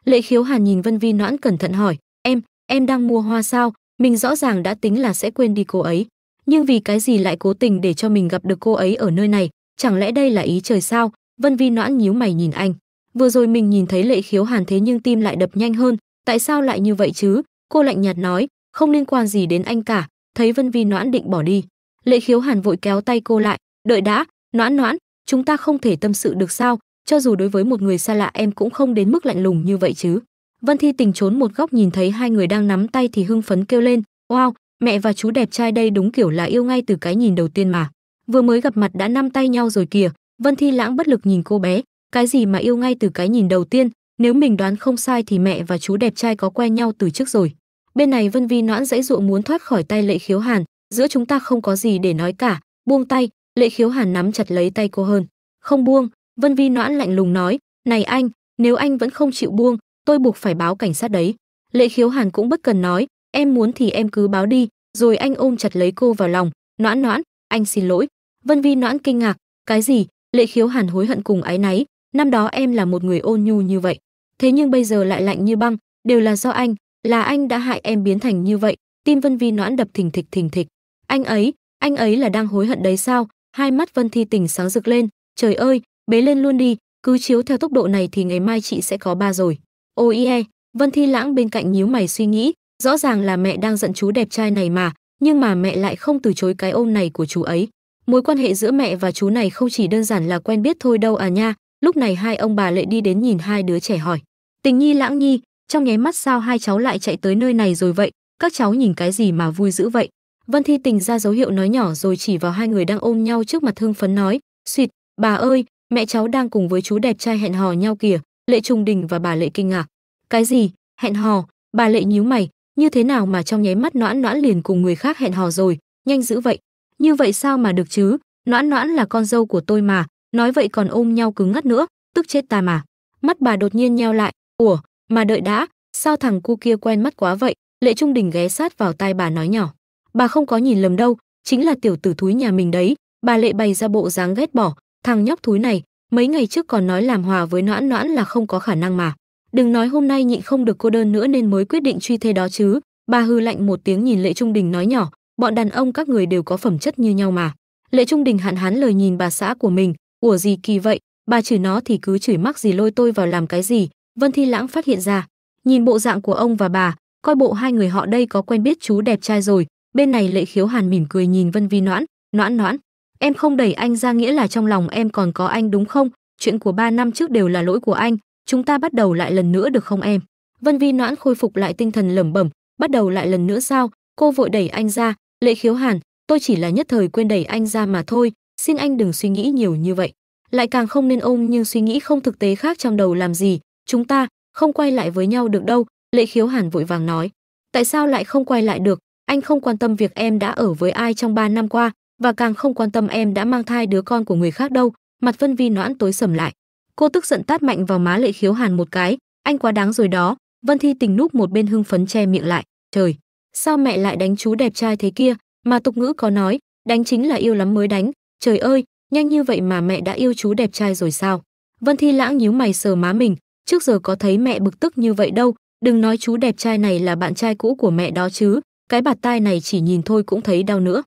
Lệ Khiếu Hàn nhìn Vân Vi Noãn cẩn thận hỏi, "Em, em đang mua hoa sao? Mình rõ ràng đã tính là sẽ quên đi cô ấy, nhưng vì cái gì lại cố tình để cho mình gặp được cô ấy ở nơi này, chẳng lẽ đây là ý trời sao?" Vân Vi Noãn nhíu mày nhìn anh. Vừa rồi mình nhìn thấy Lệ Khiếu Hàn thế nhưng tim lại đập nhanh hơn, tại sao lại như vậy chứ? Cô lạnh nhạt nói, "Không liên quan gì đến anh cả." Thấy Vân Vi Noãn định bỏ đi, lệ khiếu hàn vội kéo tay cô lại đợi đã noãn noãn chúng ta không thể tâm sự được sao cho dù đối với một người xa lạ em cũng không đến mức lạnh lùng như vậy chứ vân thi tình trốn một góc nhìn thấy hai người đang nắm tay thì hưng phấn kêu lên wow mẹ và chú đẹp trai đây đúng kiểu là yêu ngay từ cái nhìn đầu tiên mà vừa mới gặp mặt đã nắm tay nhau rồi kìa vân thi lãng bất lực nhìn cô bé cái gì mà yêu ngay từ cái nhìn đầu tiên nếu mình đoán không sai thì mẹ và chú đẹp trai có quen nhau từ trước rồi bên này vân vi noãn dãy dụa muốn thoát khỏi tay lệ khiếu hàn giữa chúng ta không có gì để nói cả buông tay lệ khiếu hàn nắm chặt lấy tay cô hơn không buông vân vi noãn lạnh lùng nói này anh nếu anh vẫn không chịu buông tôi buộc phải báo cảnh sát đấy lệ khiếu hàn cũng bất cần nói em muốn thì em cứ báo đi rồi anh ôm chặt lấy cô vào lòng noãn noãn anh xin lỗi vân vi noãn kinh ngạc cái gì lệ khiếu hàn hối hận cùng áy náy năm đó em là một người ôn nhu như vậy thế nhưng bây giờ lại lạnh như băng đều là do anh là anh đã hại em biến thành như vậy tim vân vi noãn đập thình thịch thình thịch anh ấy, anh ấy là đang hối hận đấy sao? Hai mắt Vân Thi tỉnh sáng rực lên, trời ơi, bế lên luôn đi, cứ chiếu theo tốc độ này thì ngày mai chị sẽ có ba rồi. Ôi e, Vân Thi Lãng bên cạnh nhíu mày suy nghĩ, rõ ràng là mẹ đang giận chú đẹp trai này mà, nhưng mà mẹ lại không từ chối cái ôm này của chú ấy. Mối quan hệ giữa mẹ và chú này không chỉ đơn giản là quen biết thôi đâu à nha. Lúc này hai ông bà lại đi đến nhìn hai đứa trẻ hỏi. Tình nhi lãng nhi, trong nháy mắt sao hai cháu lại chạy tới nơi này rồi vậy? Các cháu nhìn cái gì mà vui dữ vậy? Vân Thi Tình ra dấu hiệu nói nhỏ rồi chỉ vào hai người đang ôm nhau trước mặt hưng phấn nói, "Xuyệt, bà ơi, mẹ cháu đang cùng với chú đẹp trai hẹn hò nhau kìa." Lệ Trung Đình và bà Lệ kinh ngạc. À. "Cái gì? Hẹn hò?" Bà Lệ nhíu mày, "Như thế nào mà trong nháy mắt Noãn Noãn liền cùng người khác hẹn hò rồi, nhanh dữ vậy. Như vậy sao mà được chứ? Noãn Noãn là con dâu của tôi mà, nói vậy còn ôm nhau cứng ngắt nữa, tức chết ta mà." Mắt bà đột nhiên nheo lại, "Ủa, mà đợi đã, sao thằng cu kia quen mắt quá vậy?" Lệ Trung Đình ghé sát vào tai bà nói nhỏ bà không có nhìn lầm đâu chính là tiểu tử thúi nhà mình đấy bà lệ bày ra bộ dáng ghét bỏ thằng nhóc thúi này mấy ngày trước còn nói làm hòa với noãn noãn là không có khả năng mà đừng nói hôm nay nhịn không được cô đơn nữa nên mới quyết định truy thê đó chứ bà hư lạnh một tiếng nhìn lệ trung đình nói nhỏ bọn đàn ông các người đều có phẩm chất như nhau mà lệ trung đình hạn hán lời nhìn bà xã của mình ủa gì kỳ vậy bà chửi nó thì cứ chửi mắc gì lôi tôi vào làm cái gì vân thi lãng phát hiện ra nhìn bộ dạng của ông và bà coi bộ hai người họ đây có quen biết chú đẹp trai rồi bên này lệ khiếu hàn mỉm cười nhìn vân vi noãn noãn noãn em không đẩy anh ra nghĩa là trong lòng em còn có anh đúng không chuyện của ba năm trước đều là lỗi của anh chúng ta bắt đầu lại lần nữa được không em vân vi noãn khôi phục lại tinh thần lẩm bẩm bắt đầu lại lần nữa sao cô vội đẩy anh ra lệ khiếu hàn tôi chỉ là nhất thời quên đẩy anh ra mà thôi xin anh đừng suy nghĩ nhiều như vậy lại càng không nên ôm nhưng suy nghĩ không thực tế khác trong đầu làm gì chúng ta không quay lại với nhau được đâu lệ khiếu hàn vội vàng nói tại sao lại không quay lại được anh không quan tâm việc em đã ở với ai trong 3 năm qua và càng không quan tâm em đã mang thai đứa con của người khác đâu. Mặt Vân Vi noãn tối sầm lại. Cô tức giận tát mạnh vào má Lệ Khiếu Hàn một cái, anh quá đáng rồi đó. Vân Thi Tình núp một bên hưng phấn che miệng lại, trời, sao mẹ lại đánh chú đẹp trai thế kia, mà tục ngữ có nói, đánh chính là yêu lắm mới đánh, trời ơi, nhanh như vậy mà mẹ đã yêu chú đẹp trai rồi sao? Vân Thi Lãng nhíu mày sờ má mình, trước giờ có thấy mẹ bực tức như vậy đâu, đừng nói chú đẹp trai này là bạn trai cũ của mẹ đó chứ, cái bạt tai này chỉ nhìn thôi cũng thấy đau nữa.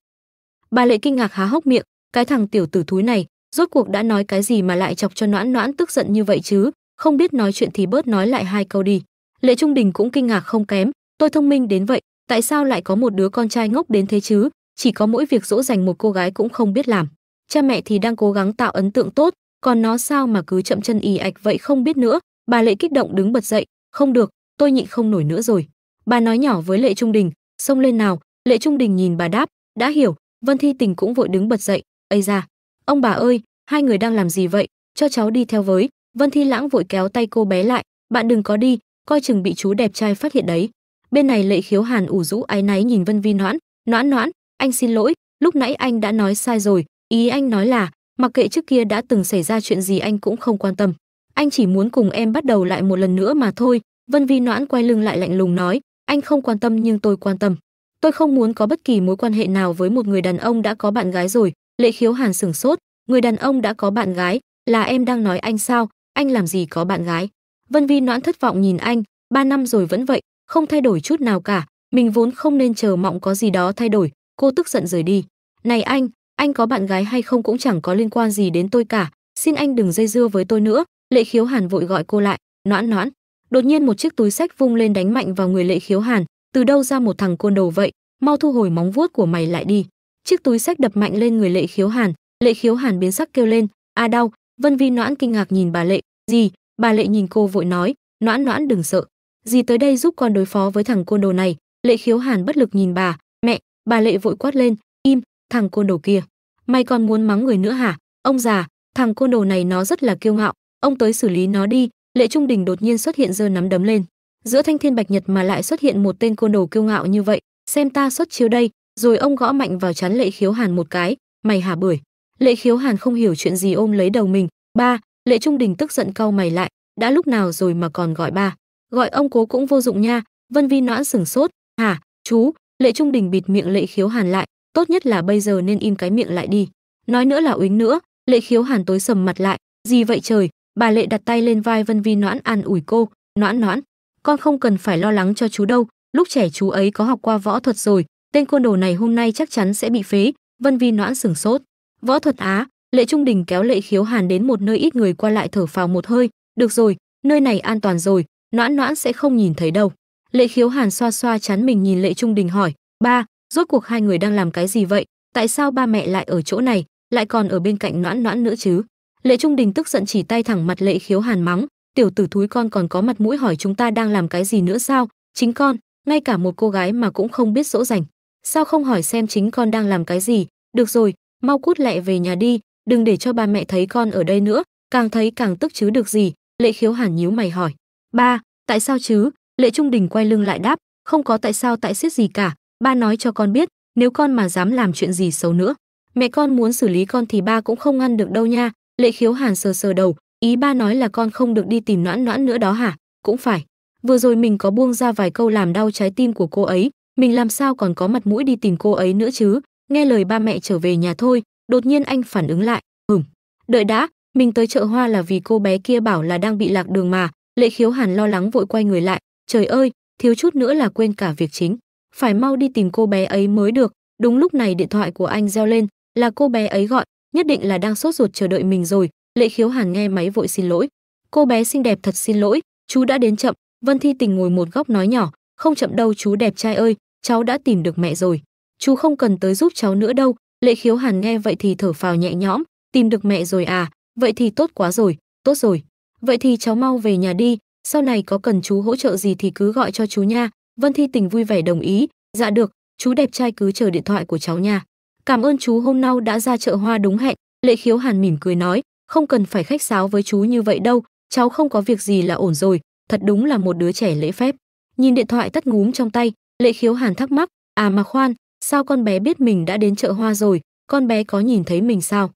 Bà Lệ kinh ngạc há hốc miệng, cái thằng tiểu tử thúi này, rốt cuộc đã nói cái gì mà lại chọc cho noãn noãn tức giận như vậy chứ, không biết nói chuyện thì bớt nói lại hai câu đi. Lệ Trung Đình cũng kinh ngạc không kém, tôi thông minh đến vậy, tại sao lại có một đứa con trai ngốc đến thế chứ, chỉ có mỗi việc dỗ dành một cô gái cũng không biết làm. Cha mẹ thì đang cố gắng tạo ấn tượng tốt, còn nó sao mà cứ chậm chân ì ạch vậy không biết nữa. Bà Lệ kích động đứng bật dậy, không được, tôi nhịn không nổi nữa rồi. Bà nói nhỏ với Lệ Trung Đình, xông lên nào lệ trung đình nhìn bà đáp đã hiểu vân thi tình cũng vội đứng bật dậy ây ra ông bà ơi hai người đang làm gì vậy cho cháu đi theo với vân thi lãng vội kéo tay cô bé lại bạn đừng có đi coi chừng bị chú đẹp trai phát hiện đấy bên này lệ khiếu hàn ủ rũ áy náy nhìn vân vi noãn noãn noãn anh xin lỗi lúc nãy anh đã nói sai rồi ý anh nói là mặc kệ trước kia đã từng xảy ra chuyện gì anh cũng không quan tâm anh chỉ muốn cùng em bắt đầu lại một lần nữa mà thôi vân vi noãn quay lưng lại lạnh lùng nói anh không quan tâm nhưng tôi quan tâm. Tôi không muốn có bất kỳ mối quan hệ nào với một người đàn ông đã có bạn gái rồi. Lệ khiếu hàn sửng sốt, người đàn ông đã có bạn gái, là em đang nói anh sao, anh làm gì có bạn gái. Vân Vi noãn thất vọng nhìn anh, ba năm rồi vẫn vậy, không thay đổi chút nào cả, mình vốn không nên chờ mọng có gì đó thay đổi, cô tức giận rời đi. Này anh, anh có bạn gái hay không cũng chẳng có liên quan gì đến tôi cả, xin anh đừng dây dưa với tôi nữa. Lệ khiếu hàn vội gọi cô lại, noãn noãn, đột nhiên một chiếc túi sách vung lên đánh mạnh vào người lệ khiếu hàn từ đâu ra một thằng côn đồ vậy mau thu hồi móng vuốt của mày lại đi chiếc túi sách đập mạnh lên người lệ khiếu hàn lệ khiếu hàn biến sắc kêu lên a đau vân vi noãn kinh ngạc nhìn bà lệ gì bà lệ nhìn cô vội nói noãn noãn đừng sợ gì tới đây giúp con đối phó với thằng côn đồ này lệ khiếu hàn bất lực nhìn bà mẹ bà lệ vội quát lên im thằng côn đồ kia mày còn muốn mắng người nữa hả ông già thằng côn đồ này nó rất là kiêu ngạo ông tới xử lý nó đi lệ trung đình đột nhiên xuất hiện giơ nắm đấm lên giữa thanh thiên bạch nhật mà lại xuất hiện một tên côn đồ kiêu ngạo như vậy xem ta xuất chiếu đây rồi ông gõ mạnh vào chán lệ khiếu hàn một cái mày hả bưởi lệ khiếu hàn không hiểu chuyện gì ôm lấy đầu mình ba lệ trung đình tức giận cau mày lại đã lúc nào rồi mà còn gọi ba gọi ông cố cũng vô dụng nha vân vi noãn sừng sốt hả chú lệ trung đình bịt miệng lệ khiếu hàn lại tốt nhất là bây giờ nên im cái miệng lại đi nói nữa là uýnh nữa lệ khiếu hàn tối sầm mặt lại gì vậy trời Bà Lệ đặt tay lên vai Vân Vi Noãn an ủi cô, "Noãn Noãn, con không cần phải lo lắng cho chú đâu, lúc trẻ chú ấy có học qua võ thuật rồi, tên côn đồ này hôm nay chắc chắn sẽ bị phế." Vân Vi Noãn sửng sốt. Võ thuật á? Lệ Trung Đình kéo Lệ Khiếu Hàn đến một nơi ít người qua lại thở phào một hơi, "Được rồi, nơi này an toàn rồi, Noãn Noãn sẽ không nhìn thấy đâu." Lệ Khiếu Hàn xoa xoa chán mình nhìn Lệ Trung Đình hỏi, "Ba, rốt cuộc hai người đang làm cái gì vậy? Tại sao ba mẹ lại ở chỗ này, lại còn ở bên cạnh Noãn Noãn nữa chứ?" lệ trung đình tức giận chỉ tay thẳng mặt lệ khiếu hàn mắng tiểu tử thúi con còn có mặt mũi hỏi chúng ta đang làm cái gì nữa sao chính con ngay cả một cô gái mà cũng không biết dỗ dành sao không hỏi xem chính con đang làm cái gì được rồi mau cút lẹ về nhà đi đừng để cho ba mẹ thấy con ở đây nữa càng thấy càng tức chứ được gì lệ khiếu hàn nhíu mày hỏi ba tại sao chứ lệ trung đình quay lưng lại đáp không có tại sao tại xiết gì cả ba nói cho con biết nếu con mà dám làm chuyện gì xấu nữa mẹ con muốn xử lý con thì ba cũng không ngăn được đâu nha lệ khiếu hàn sờ sờ đầu ý ba nói là con không được đi tìm noãn noãn nữa đó hả cũng phải vừa rồi mình có buông ra vài câu làm đau trái tim của cô ấy mình làm sao còn có mặt mũi đi tìm cô ấy nữa chứ nghe lời ba mẹ trở về nhà thôi đột nhiên anh phản ứng lại hửm đợi đã mình tới chợ hoa là vì cô bé kia bảo là đang bị lạc đường mà lệ khiếu hàn lo lắng vội quay người lại trời ơi thiếu chút nữa là quên cả việc chính phải mau đi tìm cô bé ấy mới được đúng lúc này điện thoại của anh reo lên là cô bé ấy gọi nhất định là đang sốt ruột chờ đợi mình rồi lệ khiếu hàn nghe máy vội xin lỗi cô bé xinh đẹp thật xin lỗi chú đã đến chậm vân thi tình ngồi một góc nói nhỏ không chậm đâu chú đẹp trai ơi cháu đã tìm được mẹ rồi chú không cần tới giúp cháu nữa đâu lệ khiếu hàn nghe vậy thì thở phào nhẹ nhõm tìm được mẹ rồi à vậy thì tốt quá rồi tốt rồi vậy thì cháu mau về nhà đi sau này có cần chú hỗ trợ gì thì cứ gọi cho chú nha vân thi tình vui vẻ đồng ý dạ được chú đẹp trai cứ chờ điện thoại của cháu nha Cảm ơn chú hôm nay đã ra chợ hoa đúng hẹn, Lệ Khiếu Hàn mỉm cười nói, không cần phải khách sáo với chú như vậy đâu, cháu không có việc gì là ổn rồi, thật đúng là một đứa trẻ lễ phép. Nhìn điện thoại tắt ngúm trong tay, Lệ Khiếu Hàn thắc mắc, à mà khoan, sao con bé biết mình đã đến chợ hoa rồi, con bé có nhìn thấy mình sao?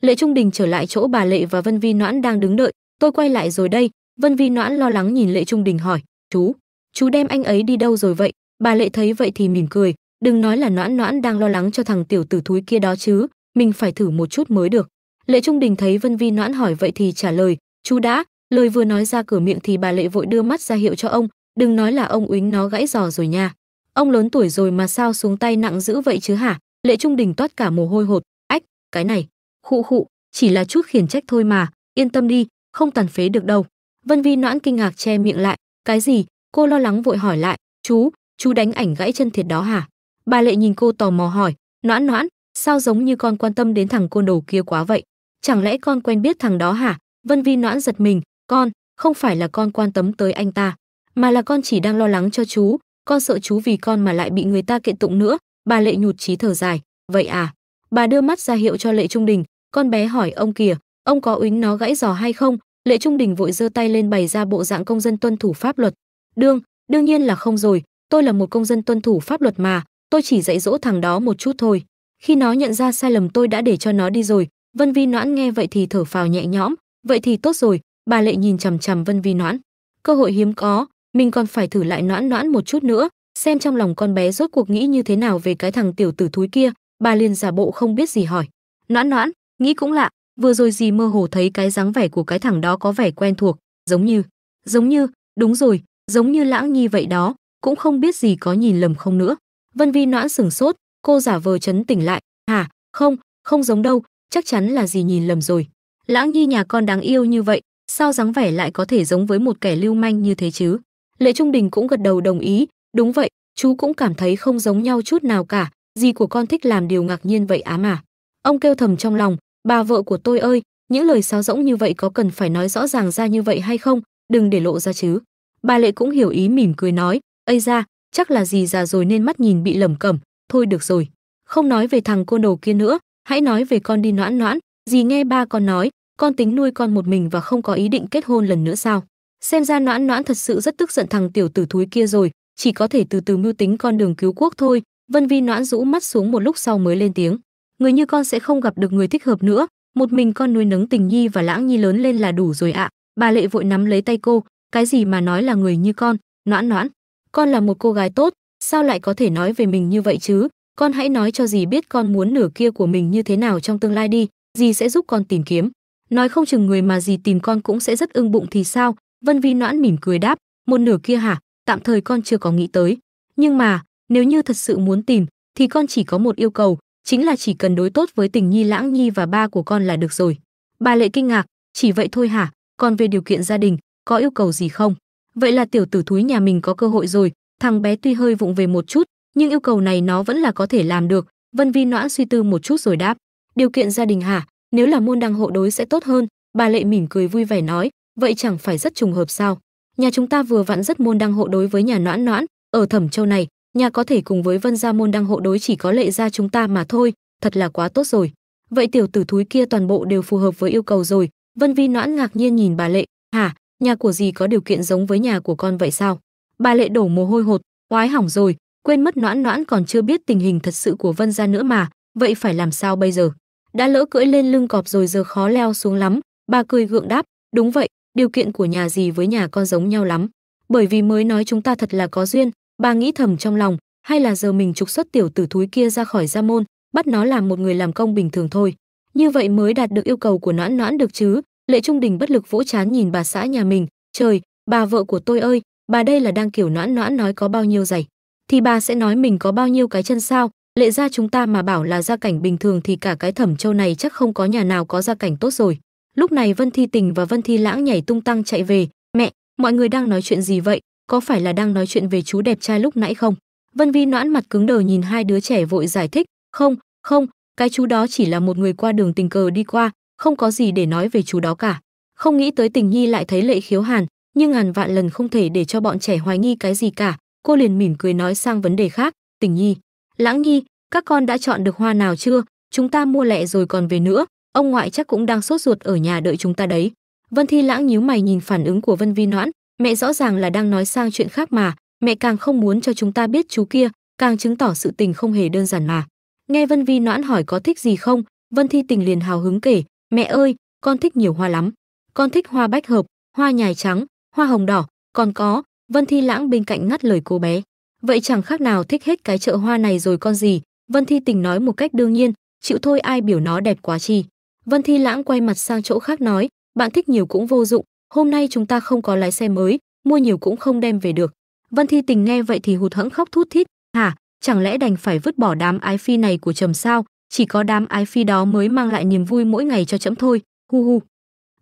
Lệ Trung Đình trở lại chỗ bà Lệ và Vân Vi Noãn đang đứng đợi, tôi quay lại rồi đây, Vân Vi Noãn lo lắng nhìn Lệ Trung Đình hỏi, chú, chú đem anh ấy đi đâu rồi vậy? Bà Lệ thấy vậy thì mỉm cười, Đừng nói là noãn noãn đang lo lắng cho thằng tiểu tử thúi kia đó chứ, mình phải thử một chút mới được. Lệ Trung Đình thấy Vân Vi noãn hỏi vậy thì trả lời, chú đã, lời vừa nói ra cửa miệng thì bà Lệ vội đưa mắt ra hiệu cho ông, đừng nói là ông úy nó gãy giò rồi nha. Ông lớn tuổi rồi mà sao xuống tay nặng dữ vậy chứ hả? Lệ Trung Đình toát cả mồ hôi hột, ách, cái này, khụ khụ, chỉ là chút khiển trách thôi mà, yên tâm đi, không tàn phế được đâu. Vân Vi noãn kinh ngạc che miệng lại, cái gì? Cô lo lắng vội hỏi lại, chú, chú đánh ảnh gãy chân thiệt đó hả? Bà Lệ nhìn cô tò mò hỏi, "Noãn Noãn, sao giống như con quan tâm đến thằng côn đồ kia quá vậy? Chẳng lẽ con quen biết thằng đó hả?" Vân Vi Noãn giật mình, "Con, không phải là con quan tâm tới anh ta, mà là con chỉ đang lo lắng cho chú, con sợ chú vì con mà lại bị người ta kiện tụng nữa." Bà Lệ nhụt chí thở dài, "Vậy à?" Bà đưa mắt ra hiệu cho Lệ Trung Đình, con bé hỏi ông kìa, ông có uýnh nó gãy giò hay không? Lệ Trung Đình vội giơ tay lên bày ra bộ dạng công dân tuân thủ pháp luật. "Đương, đương nhiên là không rồi, tôi là một công dân tuân thủ pháp luật mà, tôi chỉ dạy dỗ thằng đó một chút thôi. Khi nó nhận ra sai lầm tôi đã để cho nó đi rồi, Vân Vi Noãn nghe vậy thì thở phào nhẹ nhõm, vậy thì tốt rồi, bà Lệ nhìn chằm chằm Vân Vi Noãn. Cơ hội hiếm có, mình còn phải thử lại Noãn Noãn một chút nữa, xem trong lòng con bé rốt cuộc nghĩ như thế nào về cái thằng tiểu tử thúi kia, bà liền giả bộ không biết gì hỏi. Noãn Noãn, nghĩ cũng lạ, vừa rồi gì mơ hồ thấy cái dáng vẻ của cái thằng đó có vẻ quen thuộc, giống như, giống như, đúng rồi, giống như Lãng Nhi vậy đó, cũng không biết gì có nhìn lầm không nữa. Vân Vi Noãn sửng sốt, cô giả vờ chấn tỉnh lại, "Hả? Không, không giống đâu, chắc chắn là gì nhìn lầm rồi. Lãng Nhi nhà con đáng yêu như vậy, sao dáng vẻ lại có thể giống với một kẻ lưu manh như thế chứ?" Lệ Trung Đình cũng gật đầu đồng ý, "Đúng vậy, chú cũng cảm thấy không giống nhau chút nào cả, gì của con thích làm điều ngạc nhiên vậy á mà." Ông kêu thầm trong lòng, "Bà vợ của tôi ơi, những lời sáo rỗng như vậy có cần phải nói rõ ràng ra như vậy hay không, đừng để lộ ra chứ." Bà Lệ cũng hiểu ý mỉm cười nói, "Ây ra chắc là gì già rồi nên mắt nhìn bị lẩm cẩm thôi được rồi không nói về thằng cô đầu kia nữa hãy nói về con đi noãn noãn dì nghe ba con nói con tính nuôi con một mình và không có ý định kết hôn lần nữa sao xem ra noãn noãn thật sự rất tức giận thằng tiểu tử thúi kia rồi chỉ có thể từ từ mưu tính con đường cứu quốc thôi vân vi noãn rũ mắt xuống một lúc sau mới lên tiếng người như con sẽ không gặp được người thích hợp nữa một mình con nuôi nấng tình nhi và lãng nhi lớn lên là đủ rồi ạ bà lệ vội nắm lấy tay cô cái gì mà nói là người như con noãn noãn con là một cô gái tốt, sao lại có thể nói về mình như vậy chứ? Con hãy nói cho dì biết con muốn nửa kia của mình như thế nào trong tương lai đi, dì sẽ giúp con tìm kiếm. Nói không chừng người mà dì tìm con cũng sẽ rất ưng bụng thì sao? Vân Vi noãn mỉm cười đáp, một nửa kia hả? Tạm thời con chưa có nghĩ tới. Nhưng mà, nếu như thật sự muốn tìm, thì con chỉ có một yêu cầu, chính là chỉ cần đối tốt với tình nhi lãng nhi và ba của con là được rồi. Bà Lệ kinh ngạc, chỉ vậy thôi hả? Còn về điều kiện gia đình, có yêu cầu gì không? vậy là tiểu tử thúi nhà mình có cơ hội rồi thằng bé tuy hơi vụng về một chút nhưng yêu cầu này nó vẫn là có thể làm được vân vi noãn suy tư một chút rồi đáp điều kiện gia đình hả nếu là môn đăng hộ đối sẽ tốt hơn bà lệ mỉm cười vui vẻ nói vậy chẳng phải rất trùng hợp sao nhà chúng ta vừa vặn rất môn đăng hộ đối với nhà noãn noãn ở thẩm châu này nhà có thể cùng với vân gia môn đăng hộ đối chỉ có lệ gia chúng ta mà thôi thật là quá tốt rồi vậy tiểu tử thúi kia toàn bộ đều phù hợp với yêu cầu rồi vân vi noãn ngạc nhiên nhìn bà lệ hả nhà của dì có điều kiện giống với nhà của con vậy sao? Bà Lệ đổ mồ hôi hột, oái hỏng rồi, quên mất noãn noãn còn chưa biết tình hình thật sự của Vân gia nữa mà, vậy phải làm sao bây giờ? Đã lỡ cưỡi lên lưng cọp rồi giờ khó leo xuống lắm, bà cười gượng đáp, đúng vậy, điều kiện của nhà dì với nhà con giống nhau lắm. Bởi vì mới nói chúng ta thật là có duyên, bà nghĩ thầm trong lòng, hay là giờ mình trục xuất tiểu tử thúi kia ra khỏi gia môn, bắt nó làm một người làm công bình thường thôi. Như vậy mới đạt được yêu cầu của noãn noãn được chứ, Lệ Trung Đình bất lực vỗ chán nhìn bà xã nhà mình, trời, bà vợ của tôi ơi, bà đây là đang kiểu noãn noãn nói có bao nhiêu giày. Thì bà sẽ nói mình có bao nhiêu cái chân sao, lệ ra chúng ta mà bảo là gia cảnh bình thường thì cả cái thẩm châu này chắc không có nhà nào có gia cảnh tốt rồi. Lúc này Vân Thi Tình và Vân Thi Lãng nhảy tung tăng chạy về, mẹ, mọi người đang nói chuyện gì vậy, có phải là đang nói chuyện về chú đẹp trai lúc nãy không? Vân Vi noãn mặt cứng đờ nhìn hai đứa trẻ vội giải thích, không, không, cái chú đó chỉ là một người qua đường tình cờ đi qua, không có gì để nói về chú đó cả không nghĩ tới tình nhi lại thấy lệ khiếu hàn nhưng ngàn vạn lần không thể để cho bọn trẻ hoài nghi cái gì cả cô liền mỉm cười nói sang vấn đề khác tình nhi lãng nhi các con đã chọn được hoa nào chưa chúng ta mua lẹ rồi còn về nữa ông ngoại chắc cũng đang sốt ruột ở nhà đợi chúng ta đấy vân thi lãng nhíu mày nhìn phản ứng của vân vi noãn mẹ rõ ràng là đang nói sang chuyện khác mà mẹ càng không muốn cho chúng ta biết chú kia càng chứng tỏ sự tình không hề đơn giản mà nghe vân vi noãn hỏi có thích gì không vân thi tình liền hào hứng kể Mẹ ơi, con thích nhiều hoa lắm. Con thích hoa bách hợp, hoa nhài trắng, hoa hồng đỏ, còn có, Vân Thi Lãng bên cạnh ngắt lời cô bé. Vậy chẳng khác nào thích hết cái chợ hoa này rồi con gì, Vân Thi tình nói một cách đương nhiên, chịu thôi ai biểu nó đẹp quá chi. Vân Thi Lãng quay mặt sang chỗ khác nói, bạn thích nhiều cũng vô dụng, hôm nay chúng ta không có lái xe mới, mua nhiều cũng không đem về được. Vân Thi tình nghe vậy thì hụt hẫng khóc thút thít, hả, chẳng lẽ đành phải vứt bỏ đám ái phi này của trầm sao, chỉ có đám ái phi đó mới mang lại niềm vui mỗi ngày cho trẫm thôi hu hu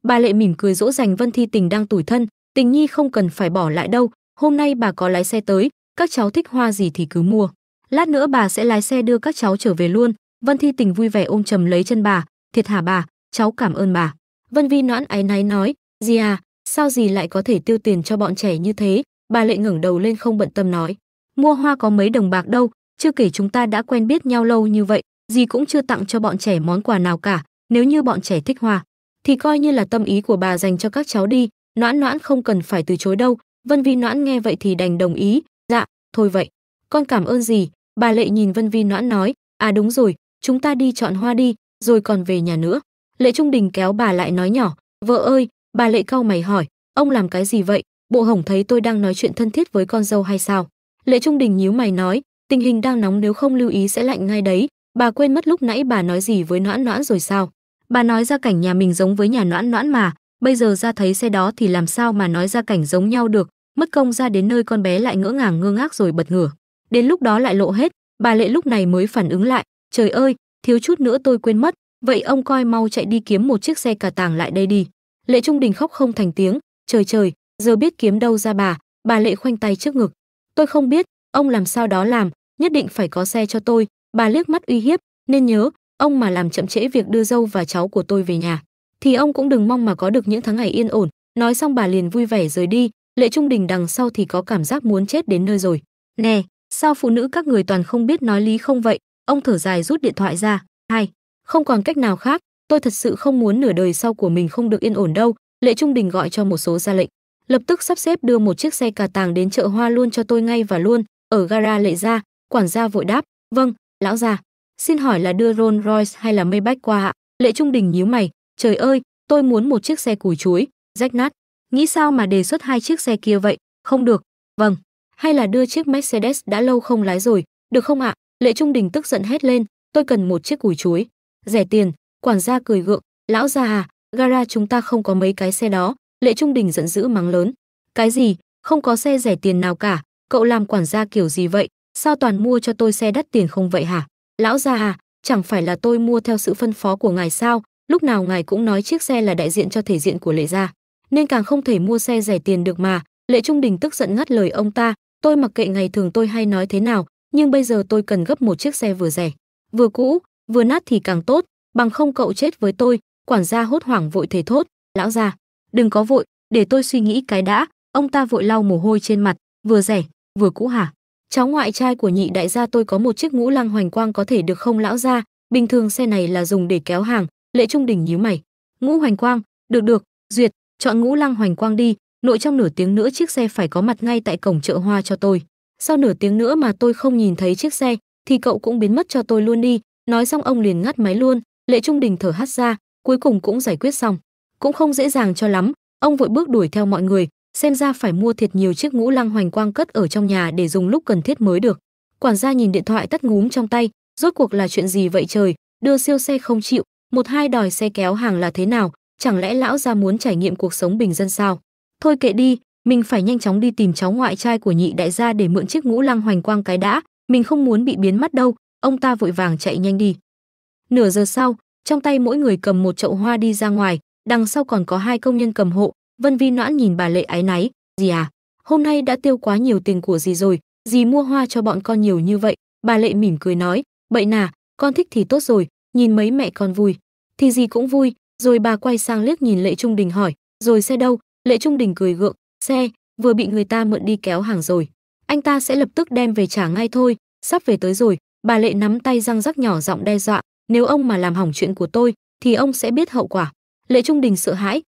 bà lệ mỉm cười dỗ dành vân thi tình đang tủi thân tình nhi không cần phải bỏ lại đâu hôm nay bà có lái xe tới các cháu thích hoa gì thì cứ mua lát nữa bà sẽ lái xe đưa các cháu trở về luôn vân thi tình vui vẻ ôm chầm lấy chân bà thiệt hả bà cháu cảm ơn bà vân vi noãn áy náy nói gì à sao gì lại có thể tiêu tiền cho bọn trẻ như thế bà lệ ngẩng đầu lên không bận tâm nói mua hoa có mấy đồng bạc đâu chưa kể chúng ta đã quen biết nhau lâu như vậy dì cũng chưa tặng cho bọn trẻ món quà nào cả, nếu như bọn trẻ thích hoa, thì coi như là tâm ý của bà dành cho các cháu đi, noãn noãn không cần phải từ chối đâu, Vân Vi noãn nghe vậy thì đành đồng ý, dạ, thôi vậy, con cảm ơn dì, bà Lệ nhìn Vân Vi noãn nói, à đúng rồi, chúng ta đi chọn hoa đi, rồi còn về nhà nữa. Lệ Trung Đình kéo bà lại nói nhỏ, vợ ơi, bà Lệ cau mày hỏi, ông làm cái gì vậy, bộ hồng thấy tôi đang nói chuyện thân thiết với con dâu hay sao? Lệ Trung Đình nhíu mày nói, tình hình đang nóng nếu không lưu ý sẽ lạnh ngay đấy, Bà quên mất lúc nãy bà nói gì với Noãn Noãn rồi sao? Bà nói ra cảnh nhà mình giống với nhà Noãn Noãn mà, bây giờ ra thấy xe đó thì làm sao mà nói ra cảnh giống nhau được, mất công ra đến nơi con bé lại ngỡ ngàng ngơ ngác rồi bật ngửa. Đến lúc đó lại lộ hết, bà Lệ lúc này mới phản ứng lại, trời ơi, thiếu chút nữa tôi quên mất, vậy ông coi mau chạy đi kiếm một chiếc xe cà tàng lại đây đi. Lệ Trung Đình khóc không thành tiếng, trời trời, giờ biết kiếm đâu ra bà, bà Lệ khoanh tay trước ngực. Tôi không biết, ông làm sao đó làm, nhất định phải có xe cho tôi, Bà liếc mắt uy hiếp, nên nhớ, ông mà làm chậm trễ việc đưa dâu và cháu của tôi về nhà, thì ông cũng đừng mong mà có được những tháng ngày yên ổn. Nói xong bà liền vui vẻ rời đi, Lệ Trung Đình đằng sau thì có cảm giác muốn chết đến nơi rồi. Nè, sao phụ nữ các người toàn không biết nói lý không vậy? Ông thở dài rút điện thoại ra. Hai, không còn cách nào khác, tôi thật sự không muốn nửa đời sau của mình không được yên ổn đâu. Lệ Trung Đình gọi cho một số ra lệnh, lập tức sắp xếp đưa một chiếc xe cà tàng đến chợ hoa luôn cho tôi ngay và luôn, ở gara lệ ra, quản gia vội đáp, vâng, lão già xin hỏi là đưa rolls royce hay là maybach qua ạ lệ trung đình nhíu mày trời ơi tôi muốn một chiếc xe củi chuối rách nát nghĩ sao mà đề xuất hai chiếc xe kia vậy không được vâng hay là đưa chiếc mercedes đã lâu không lái rồi được không ạ lệ trung đình tức giận hét lên tôi cần một chiếc củi chuối rẻ tiền quản gia cười gượng lão già à gara chúng ta không có mấy cái xe đó lệ trung đình giận dữ mắng lớn cái gì không có xe rẻ tiền nào cả cậu làm quản gia kiểu gì vậy sao toàn mua cho tôi xe đắt tiền không vậy hả? Lão già? à, chẳng phải là tôi mua theo sự phân phó của ngài sao? Lúc nào ngài cũng nói chiếc xe là đại diện cho thể diện của lệ gia, nên càng không thể mua xe rẻ tiền được mà. Lệ Trung Đình tức giận ngắt lời ông ta, tôi mặc kệ ngày thường tôi hay nói thế nào, nhưng bây giờ tôi cần gấp một chiếc xe vừa rẻ, vừa cũ, vừa nát thì càng tốt, bằng không cậu chết với tôi, quản gia hốt hoảng vội thề thốt, lão già, đừng có vội, để tôi suy nghĩ cái đã, ông ta vội lau mồ hôi trên mặt, vừa rẻ, vừa cũ hả? cháu ngoại trai của nhị đại gia tôi có một chiếc ngũ lăng hoành quang có thể được không lão gia bình thường xe này là dùng để kéo hàng lệ trung đình nhíu mày ngũ hoành quang được được duyệt chọn ngũ lăng hoành quang đi nội trong nửa tiếng nữa chiếc xe phải có mặt ngay tại cổng chợ hoa cho tôi sau nửa tiếng nữa mà tôi không nhìn thấy chiếc xe thì cậu cũng biến mất cho tôi luôn đi nói xong ông liền ngắt máy luôn lệ trung đình thở hắt ra cuối cùng cũng giải quyết xong cũng không dễ dàng cho lắm ông vội bước đuổi theo mọi người xem ra phải mua thiệt nhiều chiếc ngũ lăng hoành quang cất ở trong nhà để dùng lúc cần thiết mới được. Quản gia nhìn điện thoại tắt ngúm trong tay, rốt cuộc là chuyện gì vậy trời, đưa siêu xe không chịu, một hai đòi xe kéo hàng là thế nào, chẳng lẽ lão gia muốn trải nghiệm cuộc sống bình dân sao? Thôi kệ đi, mình phải nhanh chóng đi tìm cháu ngoại trai của nhị đại gia để mượn chiếc ngũ lăng hoành quang cái đã, mình không muốn bị biến mất đâu, ông ta vội vàng chạy nhanh đi. Nửa giờ sau, trong tay mỗi người cầm một chậu hoa đi ra ngoài, đằng sau còn có hai công nhân cầm hộ, Vân Vi Noãn nhìn bà lệ ái náy, "Dì à, hôm nay đã tiêu quá nhiều tiền của dì rồi, dì mua hoa cho bọn con nhiều như vậy." Bà lệ mỉm cười nói, "Bậy nà, con thích thì tốt rồi, nhìn mấy mẹ con vui." Thì dì cũng vui, rồi bà quay sang liếc nhìn Lệ Trung Đình hỏi, "Rồi xe đâu?" Lệ Trung Đình cười gượng, "Xe vừa bị người ta mượn đi kéo hàng rồi, anh ta sẽ lập tức đem về trả ngay thôi, sắp về tới rồi." Bà Lệ nắm tay răng rắc nhỏ giọng đe dọa, "Nếu ông mà làm hỏng chuyện của tôi thì ông sẽ biết hậu quả." Lệ Trung Đình sợ hãi,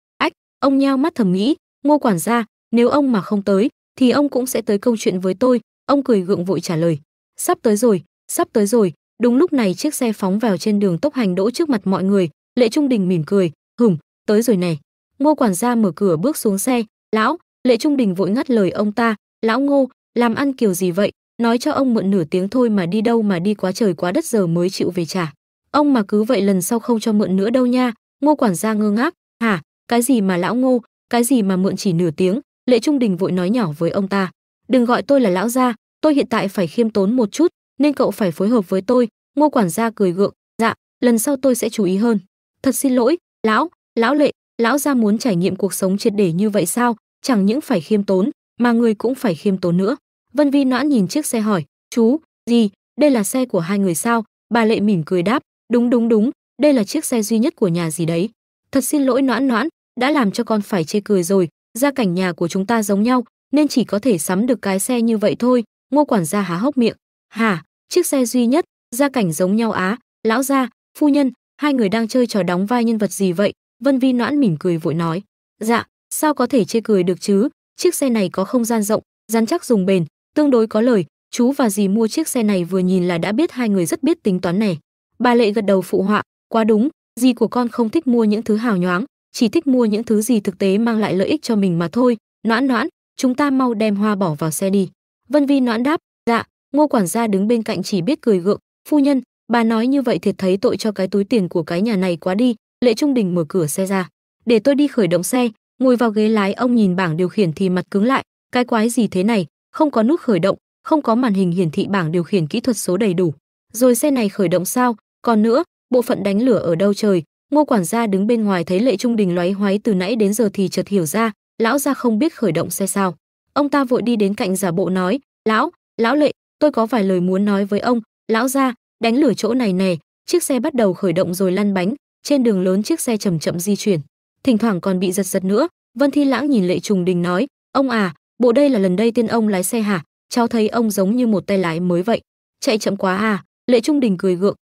ông nheo mắt thầm nghĩ ngô quản gia nếu ông mà không tới thì ông cũng sẽ tới câu chuyện với tôi ông cười gượng vội trả lời sắp tới rồi sắp tới rồi đúng lúc này chiếc xe phóng vào trên đường tốc hành đỗ trước mặt mọi người lệ trung đình mỉm cười hửng tới rồi này ngô quản gia mở cửa bước xuống xe lão lệ trung đình vội ngắt lời ông ta lão ngô làm ăn kiểu gì vậy nói cho ông mượn nửa tiếng thôi mà đi đâu mà đi quá trời quá đất giờ mới chịu về trả ông mà cứ vậy lần sau không cho mượn nữa đâu nha ngô quản gia ngơ ngác hả cái gì mà lão ngô cái gì mà mượn chỉ nửa tiếng lệ trung đình vội nói nhỏ với ông ta đừng gọi tôi là lão gia tôi hiện tại phải khiêm tốn một chút nên cậu phải phối hợp với tôi ngô quản gia cười gượng dạ lần sau tôi sẽ chú ý hơn thật xin lỗi lão lão lệ lão gia muốn trải nghiệm cuộc sống triệt để như vậy sao chẳng những phải khiêm tốn mà người cũng phải khiêm tốn nữa vân vi noãn nhìn chiếc xe hỏi chú gì đây là xe của hai người sao bà lệ mỉm cười đáp đúng đúng đúng đây là chiếc xe duy nhất của nhà gì đấy thật xin lỗi noãn noãn đã làm cho con phải chê cười rồi gia cảnh nhà của chúng ta giống nhau nên chỉ có thể sắm được cái xe như vậy thôi ngô quản gia há hốc miệng hả chiếc xe duy nhất gia cảnh giống nhau á lão gia phu nhân hai người đang chơi trò đóng vai nhân vật gì vậy vân vi noãn mỉm cười vội nói dạ sao có thể chê cười được chứ chiếc xe này có không gian rộng rắn chắc dùng bền tương đối có lời chú và dì mua chiếc xe này vừa nhìn là đã biết hai người rất biết tính toán này bà lệ gật đầu phụ họa quá đúng Dì của con không thích mua những thứ hào nhoáng, chỉ thích mua những thứ gì thực tế mang lại lợi ích cho mình mà thôi. Noãn noãn, chúng ta mau đem hoa bỏ vào xe đi. Vân Vi noãn đáp, dạ, ngô quản gia đứng bên cạnh chỉ biết cười gượng. Phu nhân, bà nói như vậy thiệt thấy tội cho cái túi tiền của cái nhà này quá đi. Lệ Trung Đình mở cửa xe ra. Để tôi đi khởi động xe, ngồi vào ghế lái ông nhìn bảng điều khiển thì mặt cứng lại. Cái quái gì thế này, không có nút khởi động, không có màn hình hiển thị bảng điều khiển kỹ thuật số đầy đủ. Rồi xe này khởi động sao? Còn nữa, bộ phận đánh lửa ở đâu trời ngô quản gia đứng bên ngoài thấy lệ trung đình loáy hoáy từ nãy đến giờ thì chợt hiểu ra lão gia không biết khởi động xe sao ông ta vội đi đến cạnh giả bộ nói lão lão lệ tôi có vài lời muốn nói với ông lão gia đánh lửa chỗ này nè chiếc xe bắt đầu khởi động rồi lăn bánh trên đường lớn chiếc xe chậm chậm di chuyển thỉnh thoảng còn bị giật giật nữa vân thi lãng nhìn lệ trùng đình nói ông à bộ đây là lần đây tiên ông lái xe hả cháu thấy ông giống như một tay lái mới vậy chạy chậm quá à lệ trung đình cười gượng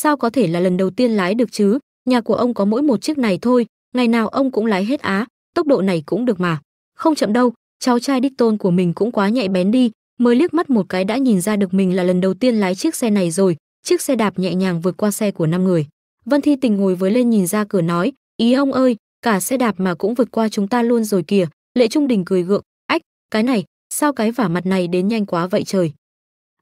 sao có thể là lần đầu tiên lái được chứ, nhà của ông có mỗi một chiếc này thôi, ngày nào ông cũng lái hết á, tốc độ này cũng được mà. Không chậm đâu, cháu trai đích tôn của mình cũng quá nhạy bén đi, mới liếc mắt một cái đã nhìn ra được mình là lần đầu tiên lái chiếc xe này rồi, chiếc xe đạp nhẹ nhàng vượt qua xe của năm người. Vân Thi Tình ngồi với lên nhìn ra cửa nói, ý ông ơi, cả xe đạp mà cũng vượt qua chúng ta luôn rồi kìa, Lệ Trung Đình cười gượng, ách, cái này, sao cái vả mặt này đến nhanh quá vậy trời.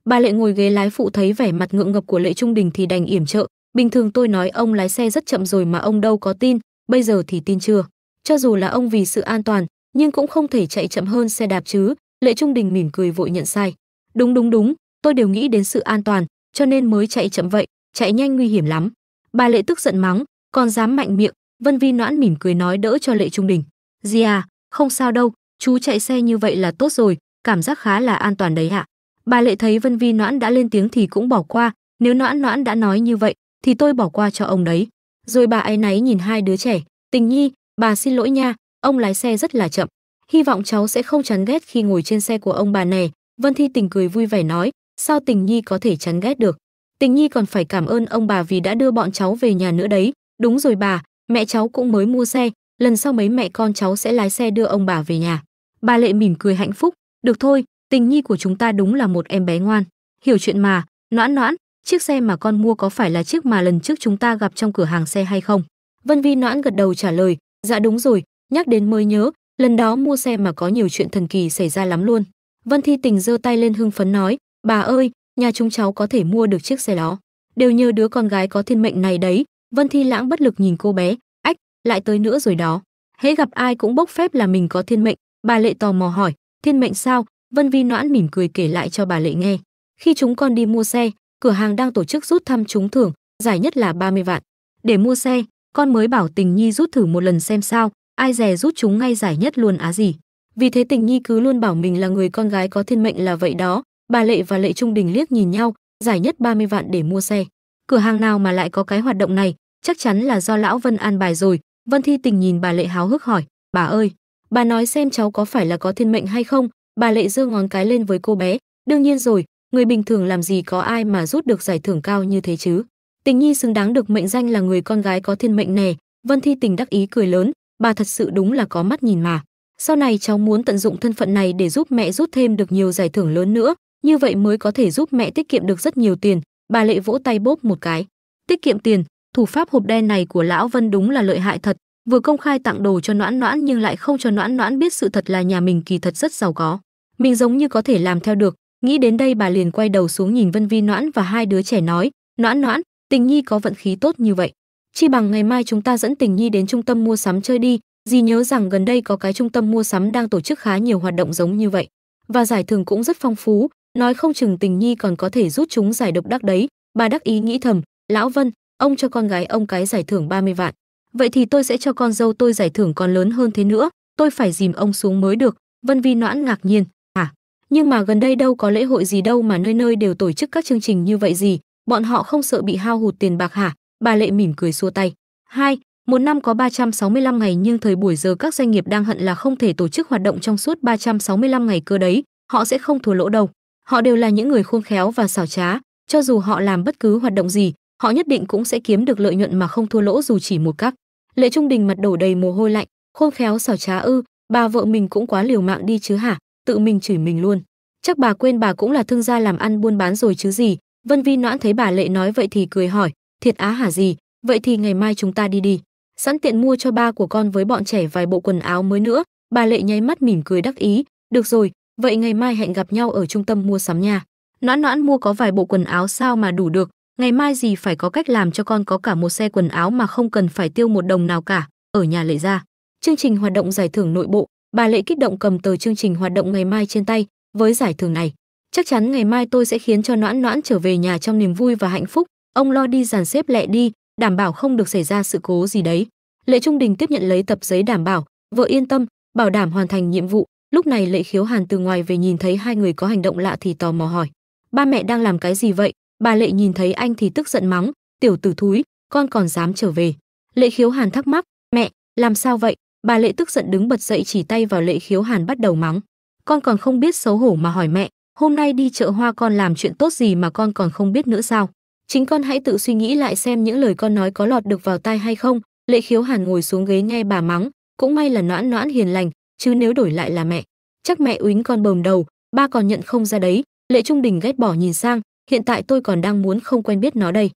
Bà Lệ ngồi ghế lái phụ thấy vẻ mặt ngượng ngập của Lệ Trung Đình thì đành yểm trợ, bình thường tôi nói ông lái xe rất chậm rồi mà ông đâu có tin, bây giờ thì tin chưa. Cho dù là ông vì sự an toàn, nhưng cũng không thể chạy chậm hơn xe đạp chứ, Lệ Trung Đình mỉm cười vội nhận sai. Đúng đúng đúng, tôi đều nghĩ đến sự an toàn, cho nên mới chạy chậm vậy, chạy nhanh nguy hiểm lắm. Bà Lệ tức giận mắng, còn dám mạnh miệng, Vân Vi noãn mỉm cười nói đỡ cho Lệ Trung Đình. Gì à, không sao đâu, chú chạy xe như vậy là tốt rồi, cảm giác khá là an toàn đấy ạ. À? Bà Lệ thấy Vân Vi Noãn đã lên tiếng thì cũng bỏ qua, nếu Noãn Noãn đã nói như vậy thì tôi bỏ qua cho ông đấy. Rồi bà ấy náy nhìn hai đứa trẻ, Tình Nhi, bà xin lỗi nha, ông lái xe rất là chậm. Hy vọng cháu sẽ không chán ghét khi ngồi trên xe của ông bà này. Vân Thi Tình cười vui vẻ nói, sao Tình Nhi có thể chán ghét được. Tình Nhi còn phải cảm ơn ông bà vì đã đưa bọn cháu về nhà nữa đấy. Đúng rồi bà, mẹ cháu cũng mới mua xe, lần sau mấy mẹ con cháu sẽ lái xe đưa ông bà về nhà. Bà Lệ mỉm cười hạnh phúc, được thôi, tình nhi của chúng ta đúng là một em bé ngoan hiểu chuyện mà noãn noãn chiếc xe mà con mua có phải là chiếc mà lần trước chúng ta gặp trong cửa hàng xe hay không vân vi noãn gật đầu trả lời dạ đúng rồi nhắc đến mới nhớ lần đó mua xe mà có nhiều chuyện thần kỳ xảy ra lắm luôn vân thi tình giơ tay lên hưng phấn nói bà ơi nhà chúng cháu có thể mua được chiếc xe đó đều nhờ đứa con gái có thiên mệnh này đấy vân thi lãng bất lực nhìn cô bé ách lại tới nữa rồi đó hễ gặp ai cũng bốc phép là mình có thiên mệnh bà lệ tò mò hỏi thiên mệnh sao Vân Vi Noãn mỉm cười kể lại cho bà Lệ nghe. Khi chúng con đi mua xe, cửa hàng đang tổ chức rút thăm trúng thưởng, giải nhất là 30 vạn. Để mua xe, con mới bảo Tình Nhi rút thử một lần xem sao, ai dè rút chúng ngay giải nhất luôn á gì. Vì thế Tình Nhi cứ luôn bảo mình là người con gái có thiên mệnh là vậy đó. Bà Lệ và Lệ Trung Đình liếc nhìn nhau, giải nhất 30 vạn để mua xe. Cửa hàng nào mà lại có cái hoạt động này, chắc chắn là do lão Vân an bài rồi. Vân Thi Tình nhìn bà Lệ háo hức hỏi, "Bà ơi, bà nói xem cháu có phải là có thiên mệnh hay không, Bà Lệ giơ ngón cái lên với cô bé, đương nhiên rồi, người bình thường làm gì có ai mà rút được giải thưởng cao như thế chứ. Tình Nhi xứng đáng được mệnh danh là người con gái có thiên mệnh nè, Vân Thi Tình đắc ý cười lớn, bà thật sự đúng là có mắt nhìn mà. Sau này cháu muốn tận dụng thân phận này để giúp mẹ rút thêm được nhiều giải thưởng lớn nữa, như vậy mới có thể giúp mẹ tiết kiệm được rất nhiều tiền, bà Lệ vỗ tay bốp một cái. Tiết kiệm tiền, thủ pháp hộp đen này của lão Vân đúng là lợi hại thật, vừa công khai tặng đồ cho noãn noãn nhưng lại không cho noãn noãn biết sự thật là nhà mình kỳ thật rất giàu có mình giống như có thể làm theo được nghĩ đến đây bà liền quay đầu xuống nhìn vân vi noãn và hai đứa trẻ nói noãn noãn tình nhi có vận khí tốt như vậy chi bằng ngày mai chúng ta dẫn tình nhi đến trung tâm mua sắm chơi đi dì nhớ rằng gần đây có cái trung tâm mua sắm đang tổ chức khá nhiều hoạt động giống như vậy và giải thưởng cũng rất phong phú nói không chừng tình nhi còn có thể rút chúng giải độc đắc đấy bà đắc ý nghĩ thầm lão vân ông cho con gái ông cái giải thưởng 30 vạn vậy thì tôi sẽ cho con dâu tôi giải thưởng còn lớn hơn thế nữa tôi phải dìm ông xuống mới được vân vi noãn ngạc nhiên à nhưng mà gần đây đâu có lễ hội gì đâu mà nơi nơi đều tổ chức các chương trình như vậy gì bọn họ không sợ bị hao hụt tiền bạc hả bà lệ mỉm cười xua tay hai một năm có 365 ngày nhưng thời buổi giờ các doanh nghiệp đang hận là không thể tổ chức hoạt động trong suốt 365 ngày cơ đấy họ sẽ không thua lỗ đâu họ đều là những người khôn khéo và xảo trá cho dù họ làm bất cứ hoạt động gì họ nhất định cũng sẽ kiếm được lợi nhuận mà không thua lỗ dù chỉ một cách Lệ Trung Đình mặt đổ đầy mồ hôi lạnh, khôn khéo xảo trá ư, bà vợ mình cũng quá liều mạng đi chứ hả, tự mình chửi mình luôn. Chắc bà quên bà cũng là thương gia làm ăn buôn bán rồi chứ gì. Vân Vi Noãn thấy bà Lệ nói vậy thì cười hỏi, thiệt á hả gì, vậy thì ngày mai chúng ta đi đi. Sẵn tiện mua cho ba của con với bọn trẻ vài bộ quần áo mới nữa, bà Lệ nháy mắt mỉm cười đắc ý, được rồi, vậy ngày mai hẹn gặp nhau ở trung tâm mua sắm nha. Noãn Noãn mua có vài bộ quần áo sao mà đủ được, ngày mai gì phải có cách làm cho con có cả một xe quần áo mà không cần phải tiêu một đồng nào cả, ở nhà lệ ra. Chương trình hoạt động giải thưởng nội bộ, bà lệ kích động cầm tờ chương trình hoạt động ngày mai trên tay, với giải thưởng này, chắc chắn ngày mai tôi sẽ khiến cho noãn noãn trở về nhà trong niềm vui và hạnh phúc, ông lo đi dàn xếp lẹ đi, đảm bảo không được xảy ra sự cố gì đấy. Lệ Trung Đình tiếp nhận lấy tập giấy đảm bảo, vợ yên tâm, bảo đảm hoàn thành nhiệm vụ. Lúc này Lệ Khiếu Hàn từ ngoài về nhìn thấy hai người có hành động lạ thì tò mò hỏi: "Ba mẹ đang làm cái gì vậy? Bà Lệ nhìn thấy anh thì tức giận mắng, "Tiểu tử thúi, con còn dám trở về." Lệ Khiếu Hàn thắc mắc, "Mẹ, làm sao vậy?" Bà Lệ tức giận đứng bật dậy chỉ tay vào Lệ Khiếu Hàn bắt đầu mắng, "Con còn không biết xấu hổ mà hỏi mẹ, hôm nay đi chợ hoa con làm chuyện tốt gì mà con còn không biết nữa sao?" Chính con hãy tự suy nghĩ lại xem những lời con nói có lọt được vào tai hay không. Lệ Khiếu Hàn ngồi xuống ghế nghe bà mắng, cũng may là noãn noãn hiền lành, chứ nếu đổi lại là mẹ, chắc mẹ úy con bờm đầu, ba còn nhận không ra đấy. Lệ Trung Đình ghét bỏ nhìn sang, hiện tại tôi còn đang muốn không quen biết nó đây.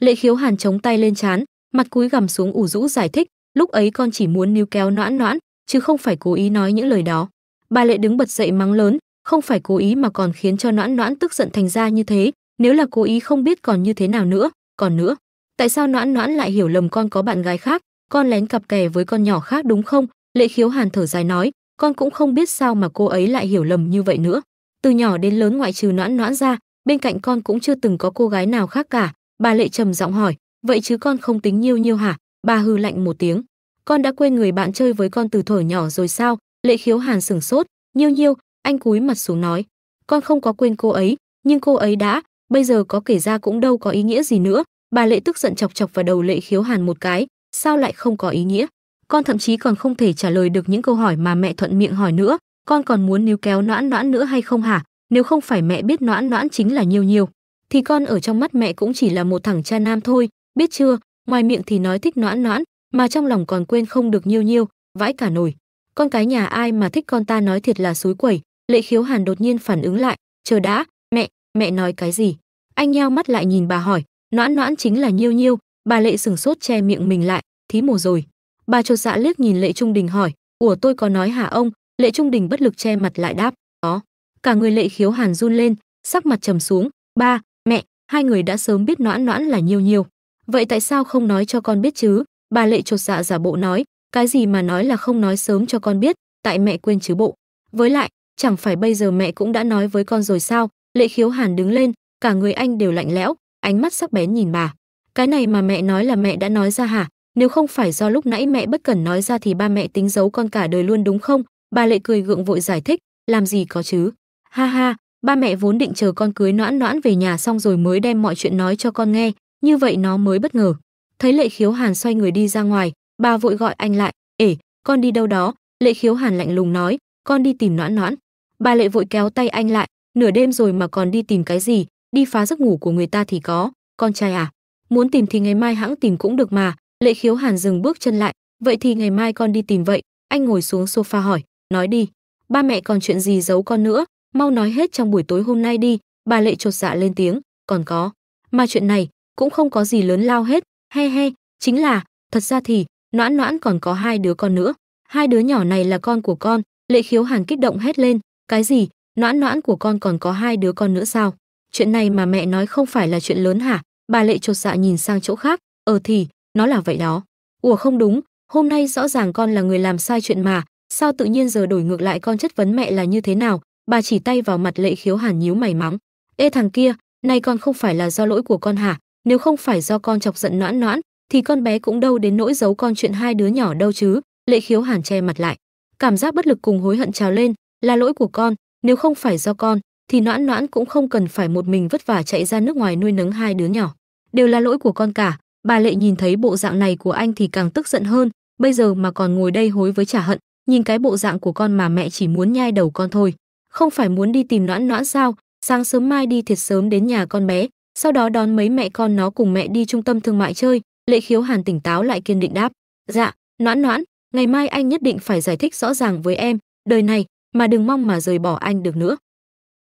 Lệ khiếu hàn chống tay lên chán, mặt cúi gằm xuống ủ rũ giải thích, lúc ấy con chỉ muốn níu kéo noãn noãn, chứ không phải cố ý nói những lời đó. Bà Lệ đứng bật dậy mắng lớn, không phải cố ý mà còn khiến cho noãn noãn tức giận thành ra như thế, nếu là cố ý không biết còn như thế nào nữa, còn nữa. Tại sao noãn noãn lại hiểu lầm con có bạn gái khác, con lén cặp kè với con nhỏ khác đúng không? Lệ khiếu hàn thở dài nói, con cũng không biết sao mà cô ấy lại hiểu lầm như vậy nữa. Từ nhỏ đến lớn ngoại trừ noãn noãn ra, bên cạnh con cũng chưa từng có cô gái nào khác cả bà lệ trầm giọng hỏi vậy chứ con không tính nhiêu nhiêu hả bà hư lạnh một tiếng con đã quên người bạn chơi với con từ thổi nhỏ rồi sao lệ khiếu hàn sửng sốt nhiêu nhiêu anh cúi mặt xuống nói con không có quên cô ấy nhưng cô ấy đã bây giờ có kể ra cũng đâu có ý nghĩa gì nữa bà lệ tức giận chọc chọc vào đầu lệ khiếu hàn một cái sao lại không có ý nghĩa con thậm chí còn không thể trả lời được những câu hỏi mà mẹ thuận miệng hỏi nữa con còn muốn níu kéo noãn noãn nữa hay không hả nếu không phải mẹ biết noãn noãn chính là nhiều nhiều thì con ở trong mắt mẹ cũng chỉ là một thằng cha nam thôi biết chưa ngoài miệng thì nói thích noãn noãn mà trong lòng còn quên không được nhiêu nhiêu vãi cả nổi con cái nhà ai mà thích con ta nói thiệt là suối quẩy lệ khiếu hàn đột nhiên phản ứng lại chờ đã mẹ mẹ nói cái gì anh nheo mắt lại nhìn bà hỏi noãn noãn chính là nhiêu nhiêu bà lệ sừng sốt che miệng mình lại thí mồ rồi bà chột dạ liếc nhìn lệ trung đình hỏi ủa tôi có nói hả ông lệ trung đình bất lực che mặt lại đáp có cả người lệ khiếu hàn run lên sắc mặt trầm xuống ba mẹ hai người đã sớm biết noãn noãn là nhiều nhiều. vậy tại sao không nói cho con biết chứ bà lệ chột dạ giả bộ nói cái gì mà nói là không nói sớm cho con biết tại mẹ quên chứ bộ với lại chẳng phải bây giờ mẹ cũng đã nói với con rồi sao lệ khiếu hàn đứng lên cả người anh đều lạnh lẽo ánh mắt sắc bén nhìn bà cái này mà mẹ nói là mẹ đã nói ra hả nếu không phải do lúc nãy mẹ bất cẩn nói ra thì ba mẹ tính giấu con cả đời luôn đúng không bà lệ cười gượng vội giải thích làm gì có chứ Ha ha, ba mẹ vốn định chờ con cưới noãn noãn về nhà xong rồi mới đem mọi chuyện nói cho con nghe, như vậy nó mới bất ngờ. Thấy lệ khiếu hàn xoay người đi ra ngoài, bà vội gọi anh lại, ể, con đi đâu đó, lệ khiếu hàn lạnh lùng nói, con đi tìm noãn noãn. Bà lệ vội kéo tay anh lại, nửa đêm rồi mà còn đi tìm cái gì, đi phá giấc ngủ của người ta thì có, con trai à, muốn tìm thì ngày mai hãng tìm cũng được mà, lệ khiếu hàn dừng bước chân lại, vậy thì ngày mai con đi tìm vậy, anh ngồi xuống sofa hỏi, nói đi, ba mẹ còn chuyện gì giấu con nữa, mau nói hết trong buổi tối hôm nay đi, bà lệ trột dạ lên tiếng, còn có, mà chuyện này cũng không có gì lớn lao hết, he he, chính là, thật ra thì, noãn noãn còn có hai đứa con nữa, hai đứa nhỏ này là con của con, lệ khiếu hàn kích động hét lên, cái gì, noãn noãn của con còn có hai đứa con nữa sao, chuyện này mà mẹ nói không phải là chuyện lớn hả, bà lệ trột dạ nhìn sang chỗ khác, ờ thì, nó là vậy đó, ủa không đúng, hôm nay rõ ràng con là người làm sai chuyện mà, sao tự nhiên giờ đổi ngược lại con chất vấn mẹ là như thế nào, bà chỉ tay vào mặt lệ khiếu hàn nhíu mày mắng ê thằng kia nay con không phải là do lỗi của con hả nếu không phải do con chọc giận noãn noãn thì con bé cũng đâu đến nỗi giấu con chuyện hai đứa nhỏ đâu chứ lệ khiếu hàn che mặt lại cảm giác bất lực cùng hối hận trào lên là lỗi của con nếu không phải do con thì noãn noãn cũng không cần phải một mình vất vả chạy ra nước ngoài nuôi nấng hai đứa nhỏ đều là lỗi của con cả bà lệ nhìn thấy bộ dạng này của anh thì càng tức giận hơn bây giờ mà còn ngồi đây hối với trả hận nhìn cái bộ dạng của con mà mẹ chỉ muốn nhai đầu con thôi không phải muốn đi tìm noãn noãn sao sáng sớm mai đi thiệt sớm đến nhà con bé sau đó đón mấy mẹ con nó cùng mẹ đi trung tâm thương mại chơi lệ khiếu hàn tỉnh táo lại kiên định đáp dạ noãn noãn ngày mai anh nhất định phải giải thích rõ ràng với em đời này mà đừng mong mà rời bỏ anh được nữa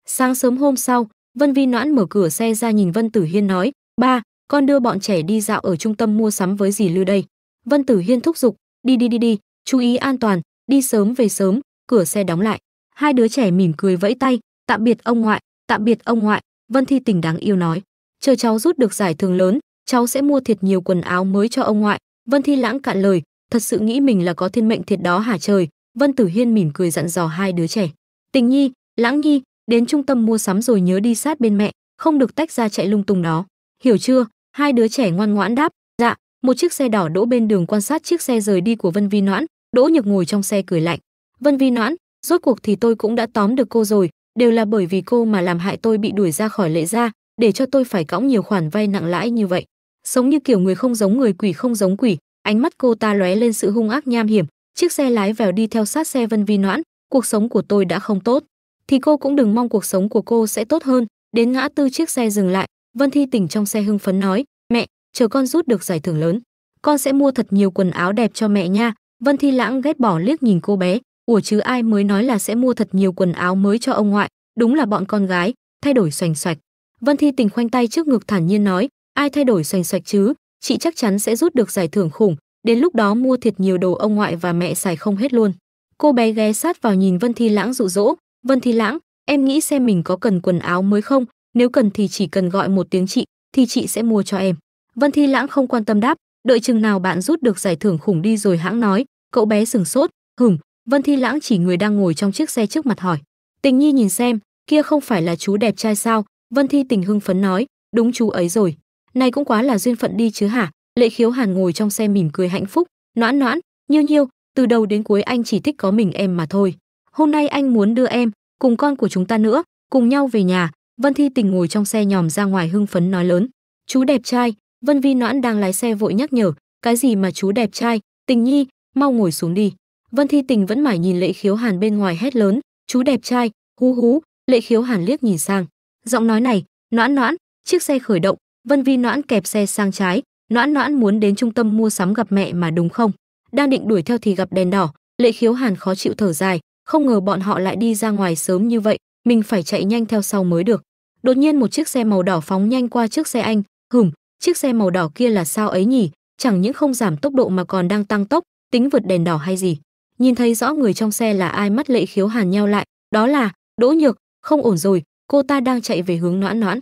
sáng sớm hôm sau vân vi noãn mở cửa xe ra nhìn vân tử hiên nói ba con đưa bọn trẻ đi dạo ở trung tâm mua sắm với dì lư đây vân tử hiên thúc giục đi đi đi đi chú ý an toàn đi sớm về sớm cửa xe đóng lại hai đứa trẻ mỉm cười vẫy tay tạm biệt ông ngoại tạm biệt ông ngoại vân thi tình đáng yêu nói chờ cháu rút được giải thưởng lớn cháu sẽ mua thiệt nhiều quần áo mới cho ông ngoại vân thi lãng cạn lời thật sự nghĩ mình là có thiên mệnh thiệt đó hả trời vân tử hiên mỉm cười dặn dò hai đứa trẻ tình nhi lãng nhi đến trung tâm mua sắm rồi nhớ đi sát bên mẹ không được tách ra chạy lung tung đó hiểu chưa hai đứa trẻ ngoan ngoãn đáp dạ một chiếc xe đỏ đỗ bên đường quan sát chiếc xe rời đi của vân vi noãn đỗ nhược ngồi trong xe cười lạnh vân vi noãn Rốt cuộc thì tôi cũng đã tóm được cô rồi, đều là bởi vì cô mà làm hại tôi bị đuổi ra khỏi lệ gia, để cho tôi phải cõng nhiều khoản vay nặng lãi như vậy. Sống như kiểu người không giống người quỷ không giống quỷ, ánh mắt cô ta lóe lên sự hung ác nham hiểm, chiếc xe lái vào đi theo sát xe Vân Vi Noãn, cuộc sống của tôi đã không tốt, thì cô cũng đừng mong cuộc sống của cô sẽ tốt hơn. Đến ngã tư chiếc xe dừng lại, Vân Thi Tỉnh trong xe hưng phấn nói, "Mẹ, chờ con rút được giải thưởng lớn, con sẽ mua thật nhiều quần áo đẹp cho mẹ nha." Vân Thi Lãng ghét bỏ liếc nhìn cô bé, ủa chứ ai mới nói là sẽ mua thật nhiều quần áo mới cho ông ngoại, đúng là bọn con gái, thay đổi xoành xoạch. Vân Thi Tình khoanh tay trước ngực thản nhiên nói, ai thay đổi xoành xoạch chứ, chị chắc chắn sẽ rút được giải thưởng khủng, đến lúc đó mua thiệt nhiều đồ ông ngoại và mẹ xài không hết luôn. Cô bé ghé sát vào nhìn Vân Thi Lãng dụ dỗ, "Vân Thi Lãng, em nghĩ xem mình có cần quần áo mới không, nếu cần thì chỉ cần gọi một tiếng chị, thì chị sẽ mua cho em." Vân Thi Lãng không quan tâm đáp, "Đợi chừng nào bạn rút được giải thưởng khủng đi rồi hãng nói." Cậu bé sừng sốt, "Hửm, Vân Thi Lãng chỉ người đang ngồi trong chiếc xe trước mặt hỏi. Tình Nhi nhìn xem, kia không phải là chú đẹp trai sao? Vân Thi Tình hưng phấn nói, đúng chú ấy rồi. Này cũng quá là duyên phận đi chứ hả? Lệ Khiếu Hàn ngồi trong xe mỉm cười hạnh phúc, noãn noãn, nhiêu nhiêu, từ đầu đến cuối anh chỉ thích có mình em mà thôi. Hôm nay anh muốn đưa em, cùng con của chúng ta nữa, cùng nhau về nhà. Vân Thi Tình ngồi trong xe nhòm ra ngoài hưng phấn nói lớn. Chú đẹp trai, Vân Vi Noãn đang lái xe vội nhắc nhở, cái gì mà chú đẹp trai, Tình Nhi, mau ngồi xuống đi. Vân Thi Tình vẫn mải nhìn Lệ Khiếu Hàn bên ngoài hét lớn, "Chú đẹp trai, hú hú." Lệ Khiếu Hàn liếc nhìn sang. Giọng nói này, "Noãn Noãn." Chiếc xe khởi động, Vân Vi Noãn kẹp xe sang trái, "Noãn Noãn muốn đến trung tâm mua sắm gặp mẹ mà đúng không?" Đang định đuổi theo thì gặp đèn đỏ, Lệ Khiếu Hàn khó chịu thở dài, không ngờ bọn họ lại đi ra ngoài sớm như vậy, mình phải chạy nhanh theo sau mới được. Đột nhiên một chiếc xe màu đỏ phóng nhanh qua trước xe anh, hửm, chiếc xe màu đỏ kia là sao ấy nhỉ, chẳng những không giảm tốc độ mà còn đang tăng tốc, tính vượt đèn đỏ hay gì nhìn thấy rõ người trong xe là ai mắt lệ khiếu hàn nheo lại đó là đỗ nhược không ổn rồi cô ta đang chạy về hướng noãn noãn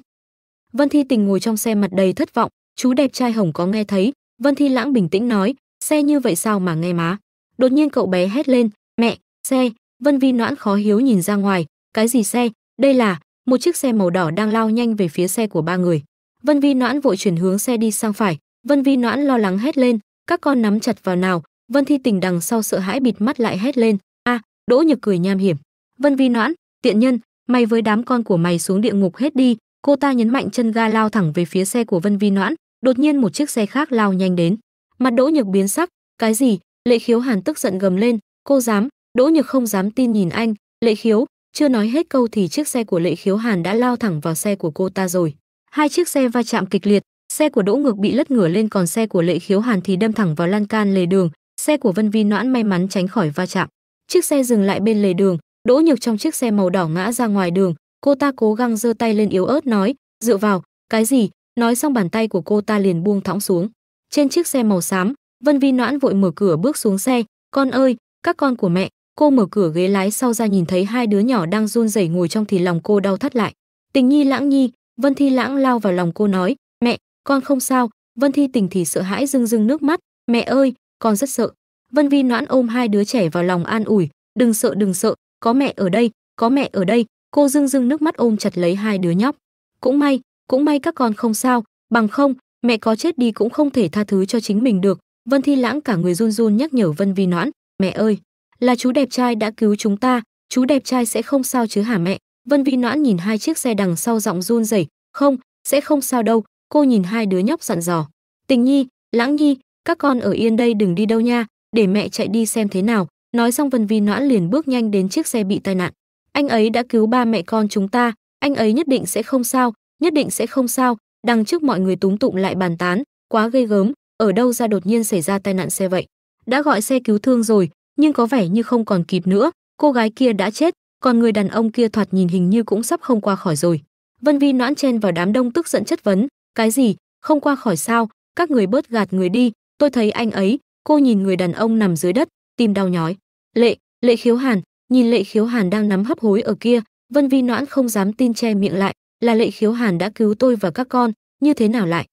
vân thi tình ngồi trong xe mặt đầy thất vọng chú đẹp trai hồng có nghe thấy vân thi lãng bình tĩnh nói xe như vậy sao mà nghe má đột nhiên cậu bé hét lên mẹ xe vân vi noãn khó hiếu nhìn ra ngoài cái gì xe đây là một chiếc xe màu đỏ đang lao nhanh về phía xe của ba người vân vi noãn vội chuyển hướng xe đi sang phải vân vi noãn lo lắng hét lên các con nắm chặt vào nào vân thi tình đằng sau sợ hãi bịt mắt lại hét lên a à, đỗ nhược cười nham hiểm vân vi noãn tiện nhân mày với đám con của mày xuống địa ngục hết đi cô ta nhấn mạnh chân ga lao thẳng về phía xe của vân vi noãn đột nhiên một chiếc xe khác lao nhanh đến mặt đỗ nhược biến sắc cái gì lệ khiếu hàn tức giận gầm lên cô dám đỗ nhược không dám tin nhìn anh lệ khiếu chưa nói hết câu thì chiếc xe của lệ khiếu hàn đã lao thẳng vào xe của cô ta rồi hai chiếc xe va chạm kịch liệt xe của đỗ ngược bị lật ngửa lên còn xe của lệ khiếu hàn thì đâm thẳng vào lan can lề đường Xe của Vân Vi Noãn may mắn tránh khỏi va chạm. Chiếc xe dừng lại bên lề đường, Đỗ Nhược trong chiếc xe màu đỏ ngã ra ngoài đường, cô ta cố gắng giơ tay lên yếu ớt nói, "Dựa vào, cái gì?" Nói xong bàn tay của cô ta liền buông thõng xuống. Trên chiếc xe màu xám, Vân Vi Noãn vội mở cửa bước xuống xe, "Con ơi, các con của mẹ." Cô mở cửa ghế lái sau ra nhìn thấy hai đứa nhỏ đang run rẩy ngồi trong thì lòng cô đau thắt lại. Tình Nhi Lãng Nhi, Vân Thi Lãng lao vào lòng cô nói, "Mẹ, con không sao." Vân Thi Tình thì sợ hãi rưng rưng nước mắt, "Mẹ ơi, con rất sợ vân vi noãn ôm hai đứa trẻ vào lòng an ủi đừng sợ đừng sợ có mẹ ở đây có mẹ ở đây cô dưng dưng nước mắt ôm chặt lấy hai đứa nhóc cũng may cũng may các con không sao bằng không mẹ có chết đi cũng không thể tha thứ cho chính mình được vân thi lãng cả người run run nhắc nhở vân vi noãn mẹ ơi là chú đẹp trai đã cứu chúng ta chú đẹp trai sẽ không sao chứ hả mẹ vân vi noãn nhìn hai chiếc xe đằng sau giọng run rẩy không sẽ không sao đâu cô nhìn hai đứa nhóc dặn dò tình nhi lãng nhi các con ở yên đây đừng đi đâu nha để mẹ chạy đi xem thế nào nói xong vân vi noãn liền bước nhanh đến chiếc xe bị tai nạn anh ấy đã cứu ba mẹ con chúng ta anh ấy nhất định sẽ không sao nhất định sẽ không sao đằng trước mọi người túng tụng lại bàn tán quá gây gớm ở đâu ra đột nhiên xảy ra tai nạn xe vậy đã gọi xe cứu thương rồi nhưng có vẻ như không còn kịp nữa cô gái kia đã chết còn người đàn ông kia thoạt nhìn hình như cũng sắp không qua khỏi rồi vân vi noãn chen vào đám đông tức giận chất vấn cái gì không qua khỏi sao các người bớt gạt người đi tôi thấy anh ấy cô nhìn người đàn ông nằm dưới đất tim đau nhói lệ lệ khiếu hàn nhìn lệ khiếu hàn đang nắm hấp hối ở kia vân vi noãn không dám tin che miệng lại là lệ khiếu hàn đã cứu tôi và các con như thế nào lại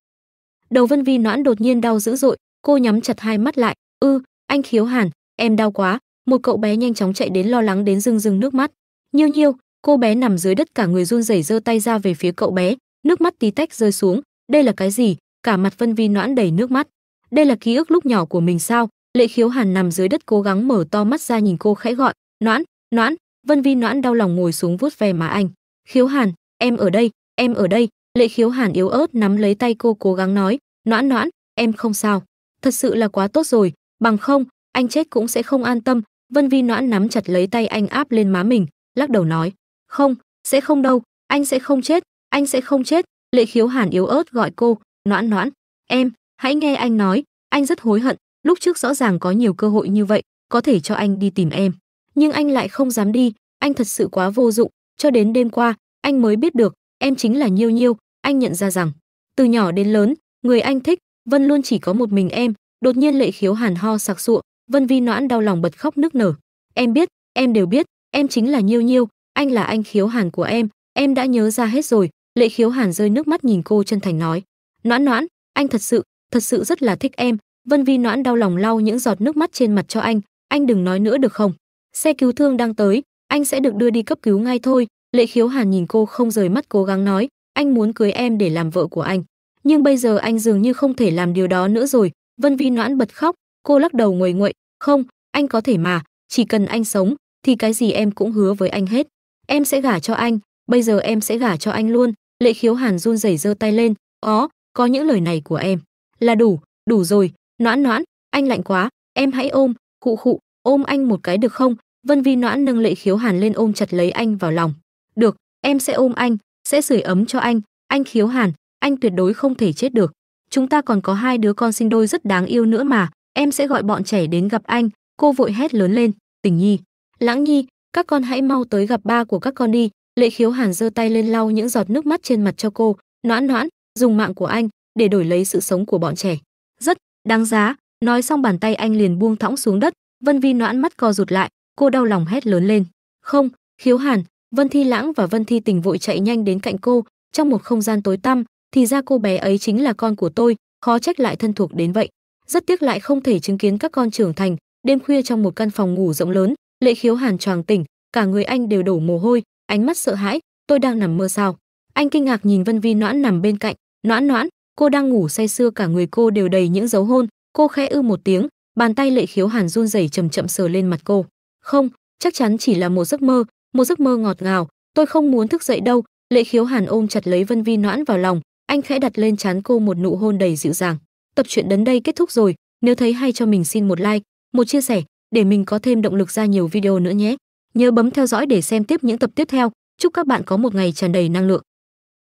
đầu vân vi noãn đột nhiên đau dữ dội cô nhắm chặt hai mắt lại ư anh khiếu hàn em đau quá một cậu bé nhanh chóng chạy đến lo lắng đến rưng rưng nước mắt nhiêu nhiêu cô bé nằm dưới đất cả người run rẩy giơ tay ra về phía cậu bé nước mắt tí tách rơi xuống đây là cái gì cả mặt vân vi noãn đầy nước mắt đây là ký ức lúc nhỏ của mình sao lệ khiếu hàn nằm dưới đất cố gắng mở to mắt ra nhìn cô khẽ gọi noãn noãn vân vi noãn đau lòng ngồi xuống vuốt ve má anh khiếu hàn em ở đây em ở đây lệ khiếu hàn yếu ớt nắm lấy tay cô cố gắng nói noãn noãn em không sao thật sự là quá tốt rồi bằng không anh chết cũng sẽ không an tâm vân vi noãn nắm chặt lấy tay anh áp lên má mình lắc đầu nói không sẽ không đâu anh sẽ không chết anh sẽ không chết lệ khiếu hàn yếu ớt gọi cô noãn noãn em Hãy nghe anh nói, anh rất hối hận, lúc trước rõ ràng có nhiều cơ hội như vậy, có thể cho anh đi tìm em, nhưng anh lại không dám đi, anh thật sự quá vô dụng, cho đến đêm qua, anh mới biết được, em chính là Nhiêu Nhiêu, anh nhận ra rằng, từ nhỏ đến lớn, người anh thích, Vân luôn chỉ có một mình em, đột nhiên lệ khiếu hàn ho sặc sụa, Vân Vi noãn đau lòng bật khóc nức nở. Em biết, em đều biết, em chính là Nhiêu Nhiêu, anh là anh khiếu hàn của em, em đã nhớ ra hết rồi, lệ khiếu hàn rơi nước mắt nhìn cô chân thành nói. Noãn noãn, anh thật sự, thật sự rất là thích em vân vi noãn đau lòng lau những giọt nước mắt trên mặt cho anh anh đừng nói nữa được không xe cứu thương đang tới anh sẽ được đưa đi cấp cứu ngay thôi lệ khiếu hàn nhìn cô không rời mắt cố gắng nói anh muốn cưới em để làm vợ của anh nhưng bây giờ anh dường như không thể làm điều đó nữa rồi vân vi noãn bật khóc cô lắc đầu nguội nguội. không anh có thể mà chỉ cần anh sống thì cái gì em cũng hứa với anh hết em sẽ gả cho anh bây giờ em sẽ gả cho anh luôn lệ khiếu hàn run rẩy giơ tay lên ó có những lời này của em là đủ đủ rồi noãn noãn anh lạnh quá em hãy ôm khụ khụ ôm anh một cái được không vân vi noãn nâng lệ khiếu hàn lên ôm chặt lấy anh vào lòng được em sẽ ôm anh sẽ sưởi ấm cho anh anh khiếu hàn anh tuyệt đối không thể chết được chúng ta còn có hai đứa con sinh đôi rất đáng yêu nữa mà em sẽ gọi bọn trẻ đến gặp anh cô vội hét lớn lên tình nhi lãng nhi các con hãy mau tới gặp ba của các con đi lệ khiếu hàn giơ tay lên lau những giọt nước mắt trên mặt cho cô noãn noãn dùng mạng của anh để đổi lấy sự sống của bọn trẻ rất đáng giá nói xong bàn tay anh liền buông thõng xuống đất vân vi noãn mắt co rụt lại cô đau lòng hét lớn lên không khiếu hàn vân thi lãng và vân thi tình vội chạy nhanh đến cạnh cô trong một không gian tối tăm thì ra cô bé ấy chính là con của tôi khó trách lại thân thuộc đến vậy rất tiếc lại không thể chứng kiến các con trưởng thành đêm khuya trong một căn phòng ngủ rộng lớn lệ khiếu hàn choàng tỉnh cả người anh đều đổ mồ hôi ánh mắt sợ hãi tôi đang nằm mơ sao anh kinh ngạc nhìn vân vi noãn nằm bên cạnh noãn noãn cô đang ngủ say sưa cả người cô đều đầy những dấu hôn cô khẽ ư một tiếng bàn tay lệ khiếu hàn run rẩy chậm chậm sờ lên mặt cô không chắc chắn chỉ là một giấc mơ một giấc mơ ngọt ngào tôi không muốn thức dậy đâu lệ khiếu hàn ôm chặt lấy vân vi noãn vào lòng anh khẽ đặt lên trán cô một nụ hôn đầy dịu dàng tập truyện đến đây kết thúc rồi nếu thấy hay cho mình xin một like một chia sẻ để mình có thêm động lực ra nhiều video nữa nhé nhớ bấm theo dõi để xem tiếp những tập tiếp theo chúc các bạn có một ngày tràn đầy năng lượng